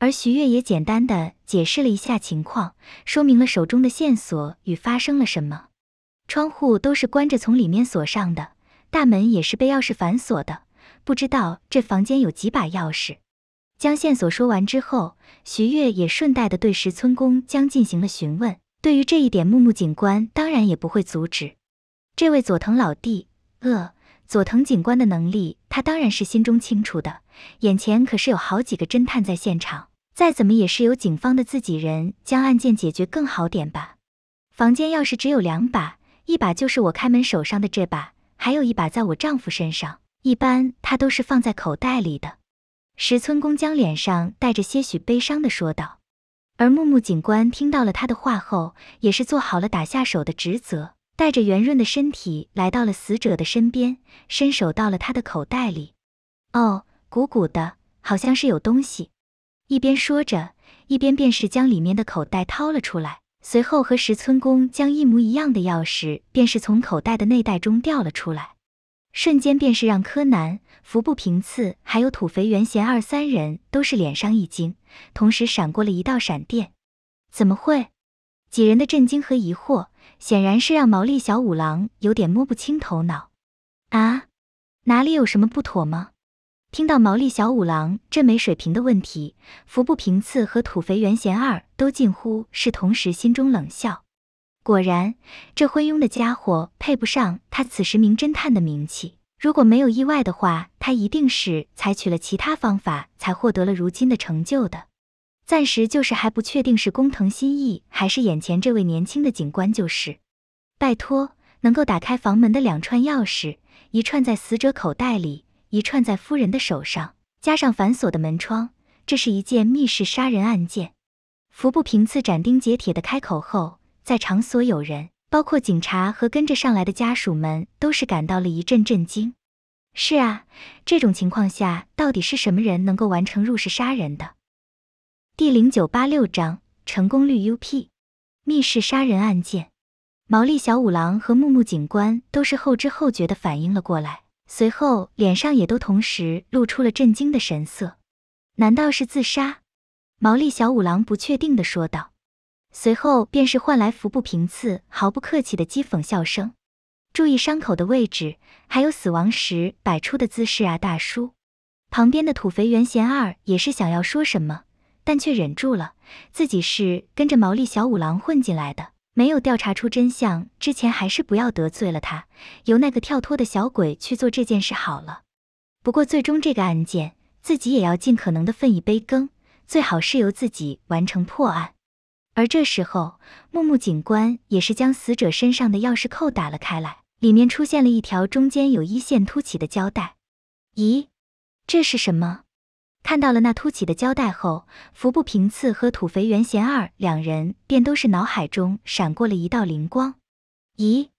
而徐月也简单的解释了一下情况，说明了手中的线索与发生了什么。窗户都是关着，从里面锁上的，大门也是被钥匙反锁的。不知道这房间有几把钥匙。将线索说完之后，徐悦也顺带的对石村公将进行了询问。对于这一点，木木警官当然也不会阻止。这位佐藤老弟，呃，佐藤警官的能力，他当然是心中清楚的。眼前可是有好几个侦探在现场，再怎么也是由警方的自己人将案件解决更好点吧。房间钥匙只有两把，一把就是我开门手上的这把，还有一把在我丈夫身上。一般他都是放在口袋里的，石村公将脸上带着些许悲伤的说道。而木木警官听到了他的话后，也是做好了打下手的职责，带着圆润的身体来到了死者的身边，伸手到了他的口袋里。哦，鼓鼓的，好像是有东西。一边说着，一边便是将里面的口袋掏了出来，随后和石村公将一模一样的钥匙便是从口袋的内袋中掉了出来。瞬间便是让柯南、服部平次还有土肥原贤二三人都是脸上一惊，同时闪过了一道闪电。怎么会？几人的震惊和疑惑显然是让毛利小五郎有点摸不清头脑。啊？哪里有什么不妥吗？听到毛利小五郎这没水平的问题，服部平次和土肥原贤二都近乎是同时心中冷笑。果然，这昏庸的家伙配不上他此时名侦探的名气。如果没有意外的话，他一定是采取了其他方法才获得了如今的成就的。暂时就是还不确定是工藤新一还是眼前这位年轻的警官。就是，拜托，能够打开房门的两串钥匙，一串在死者口袋里，一串在夫人的手上，加上反锁的门窗，这是一件密室杀人案件。服部平次斩钉截铁的开口后。在场所有人，包括警察和跟着上来的家属们，都是感到了一阵震惊。是啊，这种情况下，到底是什么人能够完成入室杀人的？第零九八六章成功率 UP，密室杀人案件。毛利小五郎和木木警官都是后知后觉的反应了过来，随后脸上也都同时露出了震惊的神色。难道是自杀？毛利小五郎不确定的说道。随后便是换来服部平次毫不客气的讥讽笑声。注意伤口的位置，还有死亡时摆出的姿势啊，大叔！旁边的土肥原贤二也是想要说什么，但却忍住了。自己是跟着毛利小五郎混进来的，没有调查出真相之前，还是不要得罪了他。由那个跳脱的小鬼去做这件事好了。不过最终这个案件，自己也要尽可能的分一杯羹，最好是由自己完成破案。而这时候，木木警官也是将死者身上的钥匙扣打了开来，里面出现了一条中间有一线凸起的胶带。咦，这是什么？看到了那凸起的胶带后，服部平次和土肥原贤二两人便都是脑海中闪过了一道灵光。咦，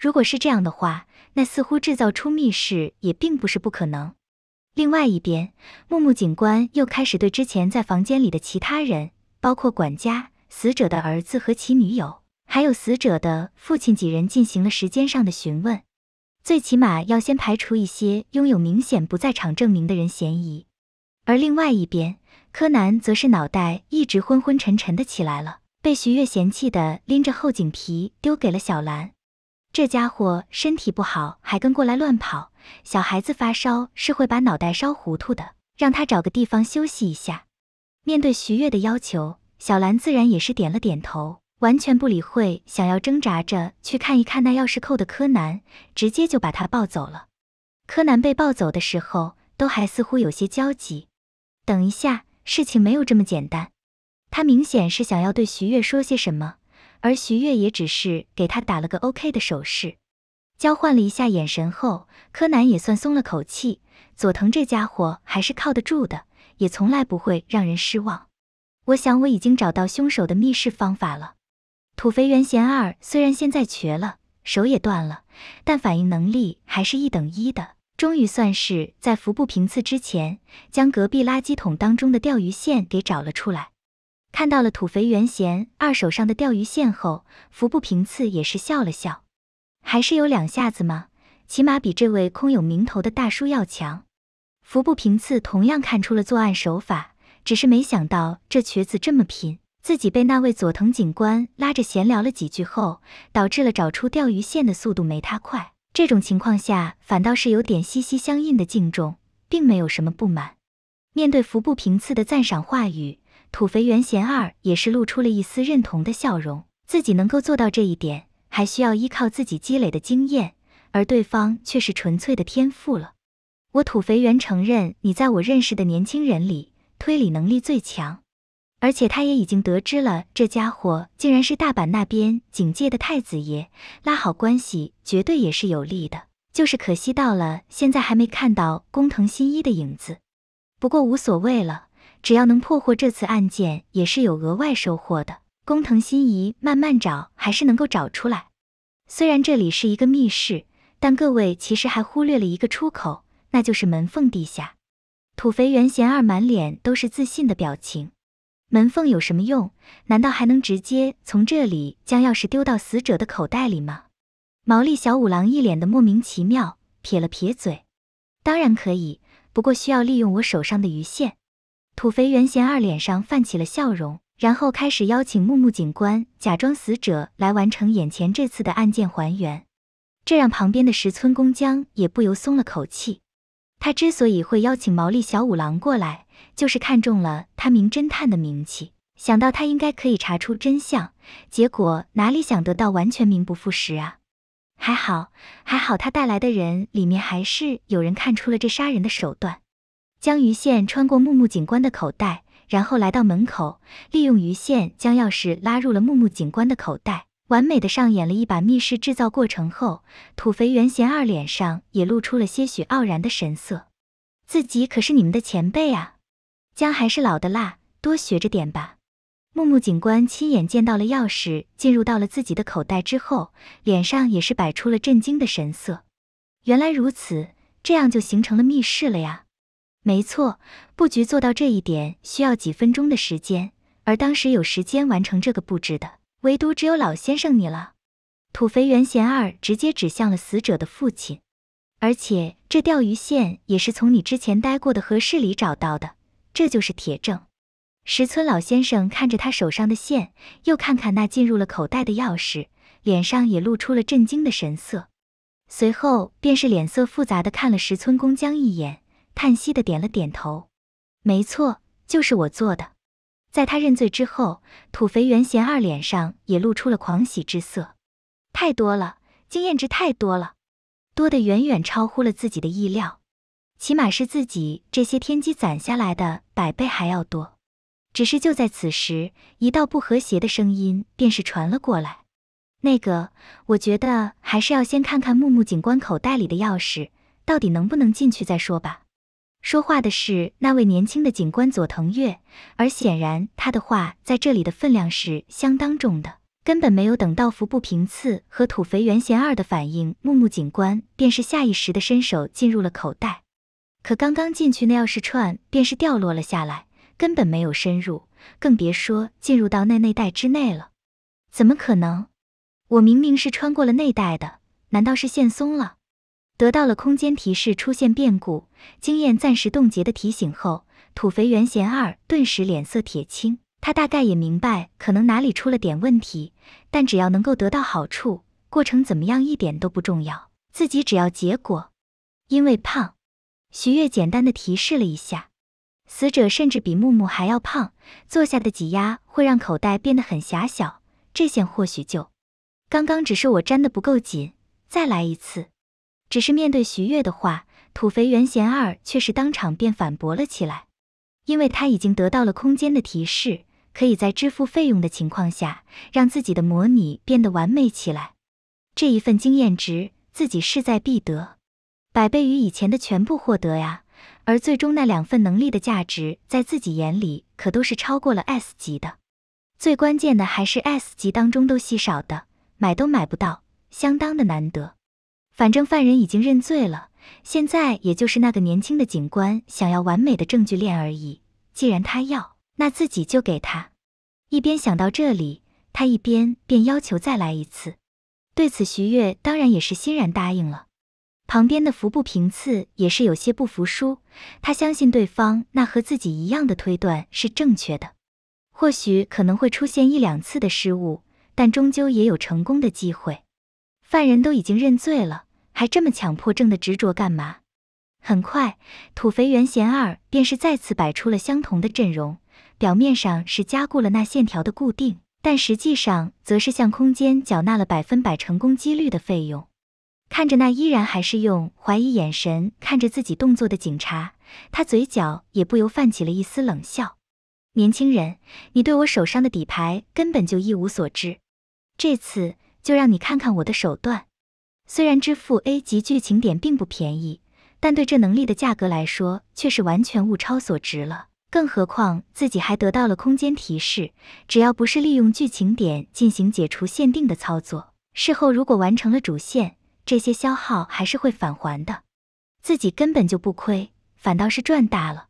如果是这样的话，那似乎制造出密室也并不是不可能。另外一边，木木警官又开始对之前在房间里的其他人，包括管家。死者的儿子和其女友，还有死者的父亲几人进行了时间上的询问，最起码要先排除一些拥有明显不在场证明的人嫌疑。而另外一边，柯南则是脑袋一直昏昏沉沉的起来了，被徐月嫌弃的拎着后颈皮丢给了小兰。这家伙身体不好，还跟过来乱跑，小孩子发烧是会把脑袋烧糊涂的，让他找个地方休息一下。面对徐月的要求。小兰自然也是点了点头，完全不理会想要挣扎着去看一看那钥匙扣的柯南，直接就把他抱走了。柯南被抱走的时候，都还似乎有些焦急。等一下，事情没有这么简单。他明显是想要对徐悦说些什么，而徐悦也只是给他打了个 OK 的手势，交换了一下眼神后，柯南也算松了口气。佐藤这家伙还是靠得住的，也从来不会让人失望。我想我已经找到凶手的密室方法了。土肥原贤二虽然现在瘸了，手也断了，但反应能力还是一等一的。终于算是在服部平次之前，将隔壁垃圾桶当中的钓鱼线给找了出来。看到了土肥原贤二手上的钓鱼线后，服部平次也是笑了笑，还是有两下子嘛，起码比这位空有名头的大叔要强。服部平次同样看出了作案手法。只是没想到这瘸子这么拼，自己被那位佐藤警官拉着闲聊了几句后，导致了找出钓鱼线的速度没他快。这种情况下，反倒是有点息息相印的敬重，并没有什么不满。面对服部平次的赞赏话语，土肥原贤二也是露出了一丝认同的笑容。自己能够做到这一点，还需要依靠自己积累的经验，而对方却是纯粹的天赋了。我土肥原承认，你在我认识的年轻人里。推理能力最强，而且他也已经得知了这家伙竟然是大阪那边警界的太子爷，拉好关系绝对也是有利的。就是可惜到了现在还没看到工藤新一的影子，不过无所谓了，只要能破获这次案件，也是有额外收获的。工藤新一慢慢找，还是能够找出来。虽然这里是一个密室，但各位其实还忽略了一个出口，那就是门缝地下。土肥原贤二满脸都是自信的表情。门缝有什么用？难道还能直接从这里将钥匙丢到死者的口袋里吗？毛利小五郎一脸的莫名其妙，撇了撇嘴。当然可以，不过需要利用我手上的鱼线。土肥原贤二脸上泛起了笑容，然后开始邀请木木警官假装死者来完成眼前这次的案件还原。这让旁边的石村工江也不由松了口气。他之所以会邀请毛利小五郎过来，就是看中了他名侦探的名气，想到他应该可以查出真相。结果哪里想得到，完全名不副实啊！还好，还好，他带来的人里面还是有人看出了这杀人的手段。将鱼线穿过木木警官的口袋，然后来到门口，利用鱼线将钥匙拉入了木木警官的口袋。完美的上演了一把密室制造过程后，土肥原贤二脸上也露出了些许傲然的神色。自己可是你们的前辈啊，姜还是老的辣，多学着点吧。木木警官亲眼见到了钥匙进入到了自己的口袋之后，脸上也是摆出了震惊的神色。原来如此，这样就形成了密室了呀。没错，布局做到这一点需要几分钟的时间，而当时有时间完成这个布置的。唯独只有老先生你了，土肥原贤二直接指向了死者的父亲，而且这钓鱼线也是从你之前待过的合适里找到的，这就是铁证。石村老先生看着他手上的线，又看看那进入了口袋的钥匙，脸上也露出了震惊的神色，随后便是脸色复杂的看了石村公江一眼，叹息的点了点头，没错，就是我做的。在他认罪之后，土肥原贤二脸上也露出了狂喜之色。太多了，经验值太多了，多的远远超乎了自己的意料，起码是自己这些天积攒下来的百倍还要多。只是就在此时，一道不和谐的声音便是传了过来：“那个，我觉得还是要先看看木木警官口袋里的钥匙到底能不能进去再说吧。”说话的是那位年轻的警官佐藤月，而显然他的话在这里的分量是相当重的。根本没有等到服部平次和土肥原贤二的反应，木木警官便是下意识的伸手进入了口袋，可刚刚进去那钥匙串便是掉落了下来，根本没有深入，更别说进入到那内袋之内了。怎么可能？我明明是穿过了内袋的，难道是线松了？得到了空间提示出现变故，经验暂时冻结的提醒后，土肥原贤二顿时脸色铁青。他大概也明白，可能哪里出了点问题。但只要能够得到好处，过程怎么样一点都不重要，自己只要结果。因为胖，徐月简单的提示了一下，死者甚至比木木还要胖，坐下的挤压会让口袋变得很狭小。这线或许就……刚刚只是我粘的不够紧，再来一次。只是面对徐悦的话，土肥原贤二却是当场便反驳了起来，因为他已经得到了空间的提示，可以在支付费用的情况下，让自己的模拟变得完美起来。这一份经验值自己势在必得，百倍于以前的全部获得呀！而最终那两份能力的价值，在自己眼里可都是超过了 S 级的，最关键的还是 S 级当中都稀少的，买都买不到，相当的难得。反正犯人已经认罪了，现在也就是那个年轻的警官想要完美的证据链而已。既然他要，那自己就给他。一边想到这里，他一边便要求再来一次。对此，徐悦当然也是欣然答应了。旁边的服部平次也是有些不服输，他相信对方那和自己一样的推断是正确的。或许可能会出现一两次的失误，但终究也有成功的机会。犯人都已经认罪了，还这么强迫症的执着干嘛？很快，土肥原贤二便是再次摆出了相同的阵容，表面上是加固了那线条的固定，但实际上则是向空间缴纳了百分百成功几率的费用。看着那依然还是用怀疑眼神看着自己动作的警察，他嘴角也不由泛起了一丝冷笑。年轻人，你对我手上的底牌根本就一无所知。这次。就让你看看我的手段。虽然支付 A 级剧情点并不便宜，但对这能力的价格来说，却是完全物超所值了。更何况自己还得到了空间提示，只要不是利用剧情点进行解除限定的操作，事后如果完成了主线，这些消耗还是会返还的。自己根本就不亏，反倒是赚大了。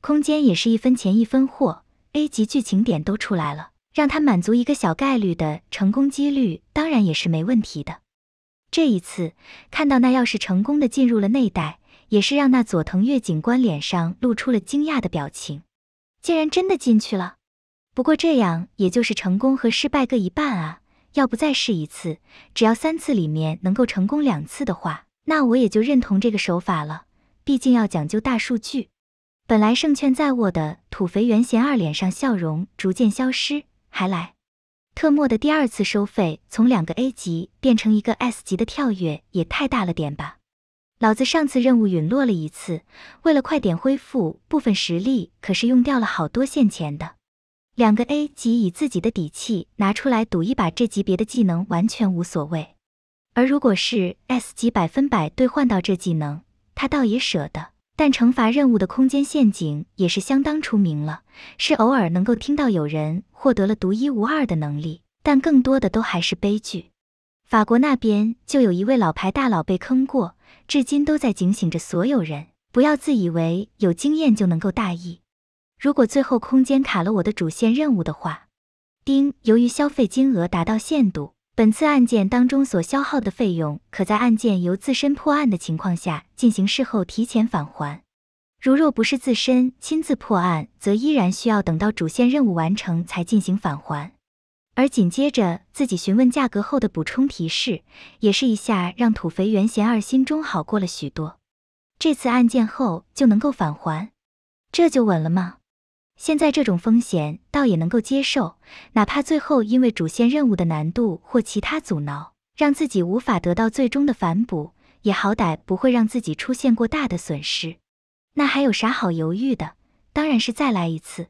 空间也是一分钱一分货，A 级剧情点都出来了。让他满足一个小概率的成功几率，当然也是没问题的。这一次看到那要是成功的进入了内袋，也是让那佐藤岳警官脸上露出了惊讶的表情，竟然真的进去了。不过这样也就是成功和失败各一半啊，要不再试一次？只要三次里面能够成功两次的话，那我也就认同这个手法了。毕竟要讲究大数据。本来胜券在握的土肥原贤二脸上笑容逐渐消失。还来，特莫的第二次收费从两个 A 级变成一个 S 级的跳跃也太大了点吧？老子上次任务陨落了一次，为了快点恢复部分实力，可是用掉了好多现钱的。两个 A 级以自己的底气拿出来赌一把，这级别的技能完全无所谓。而如果是 S 级百分百兑换到这技能，他倒也舍得。但惩罚任务的空间陷阱也是相当出名了，是偶尔能够听到有人获得了独一无二的能力，但更多的都还是悲剧。法国那边就有一位老牌大佬被坑过，至今都在警醒着所有人，不要自以为有经验就能够大意。如果最后空间卡了我的主线任务的话，丁，由于消费金额达到限度。本次案件当中所消耗的费用，可在案件由自身破案的情况下进行事后提前返还；如若不是自身亲自破案，则依然需要等到主线任务完成才进行返还。而紧接着自己询问价格后的补充提示，也是一下让土肥原贤二心中好过了许多。这次案件后就能够返还，这就稳了吗？现在这种风险倒也能够接受，哪怕最后因为主线任务的难度或其他阻挠，让自己无法得到最终的反哺，也好歹不会让自己出现过大的损失。那还有啥好犹豫的？当然是再来一次。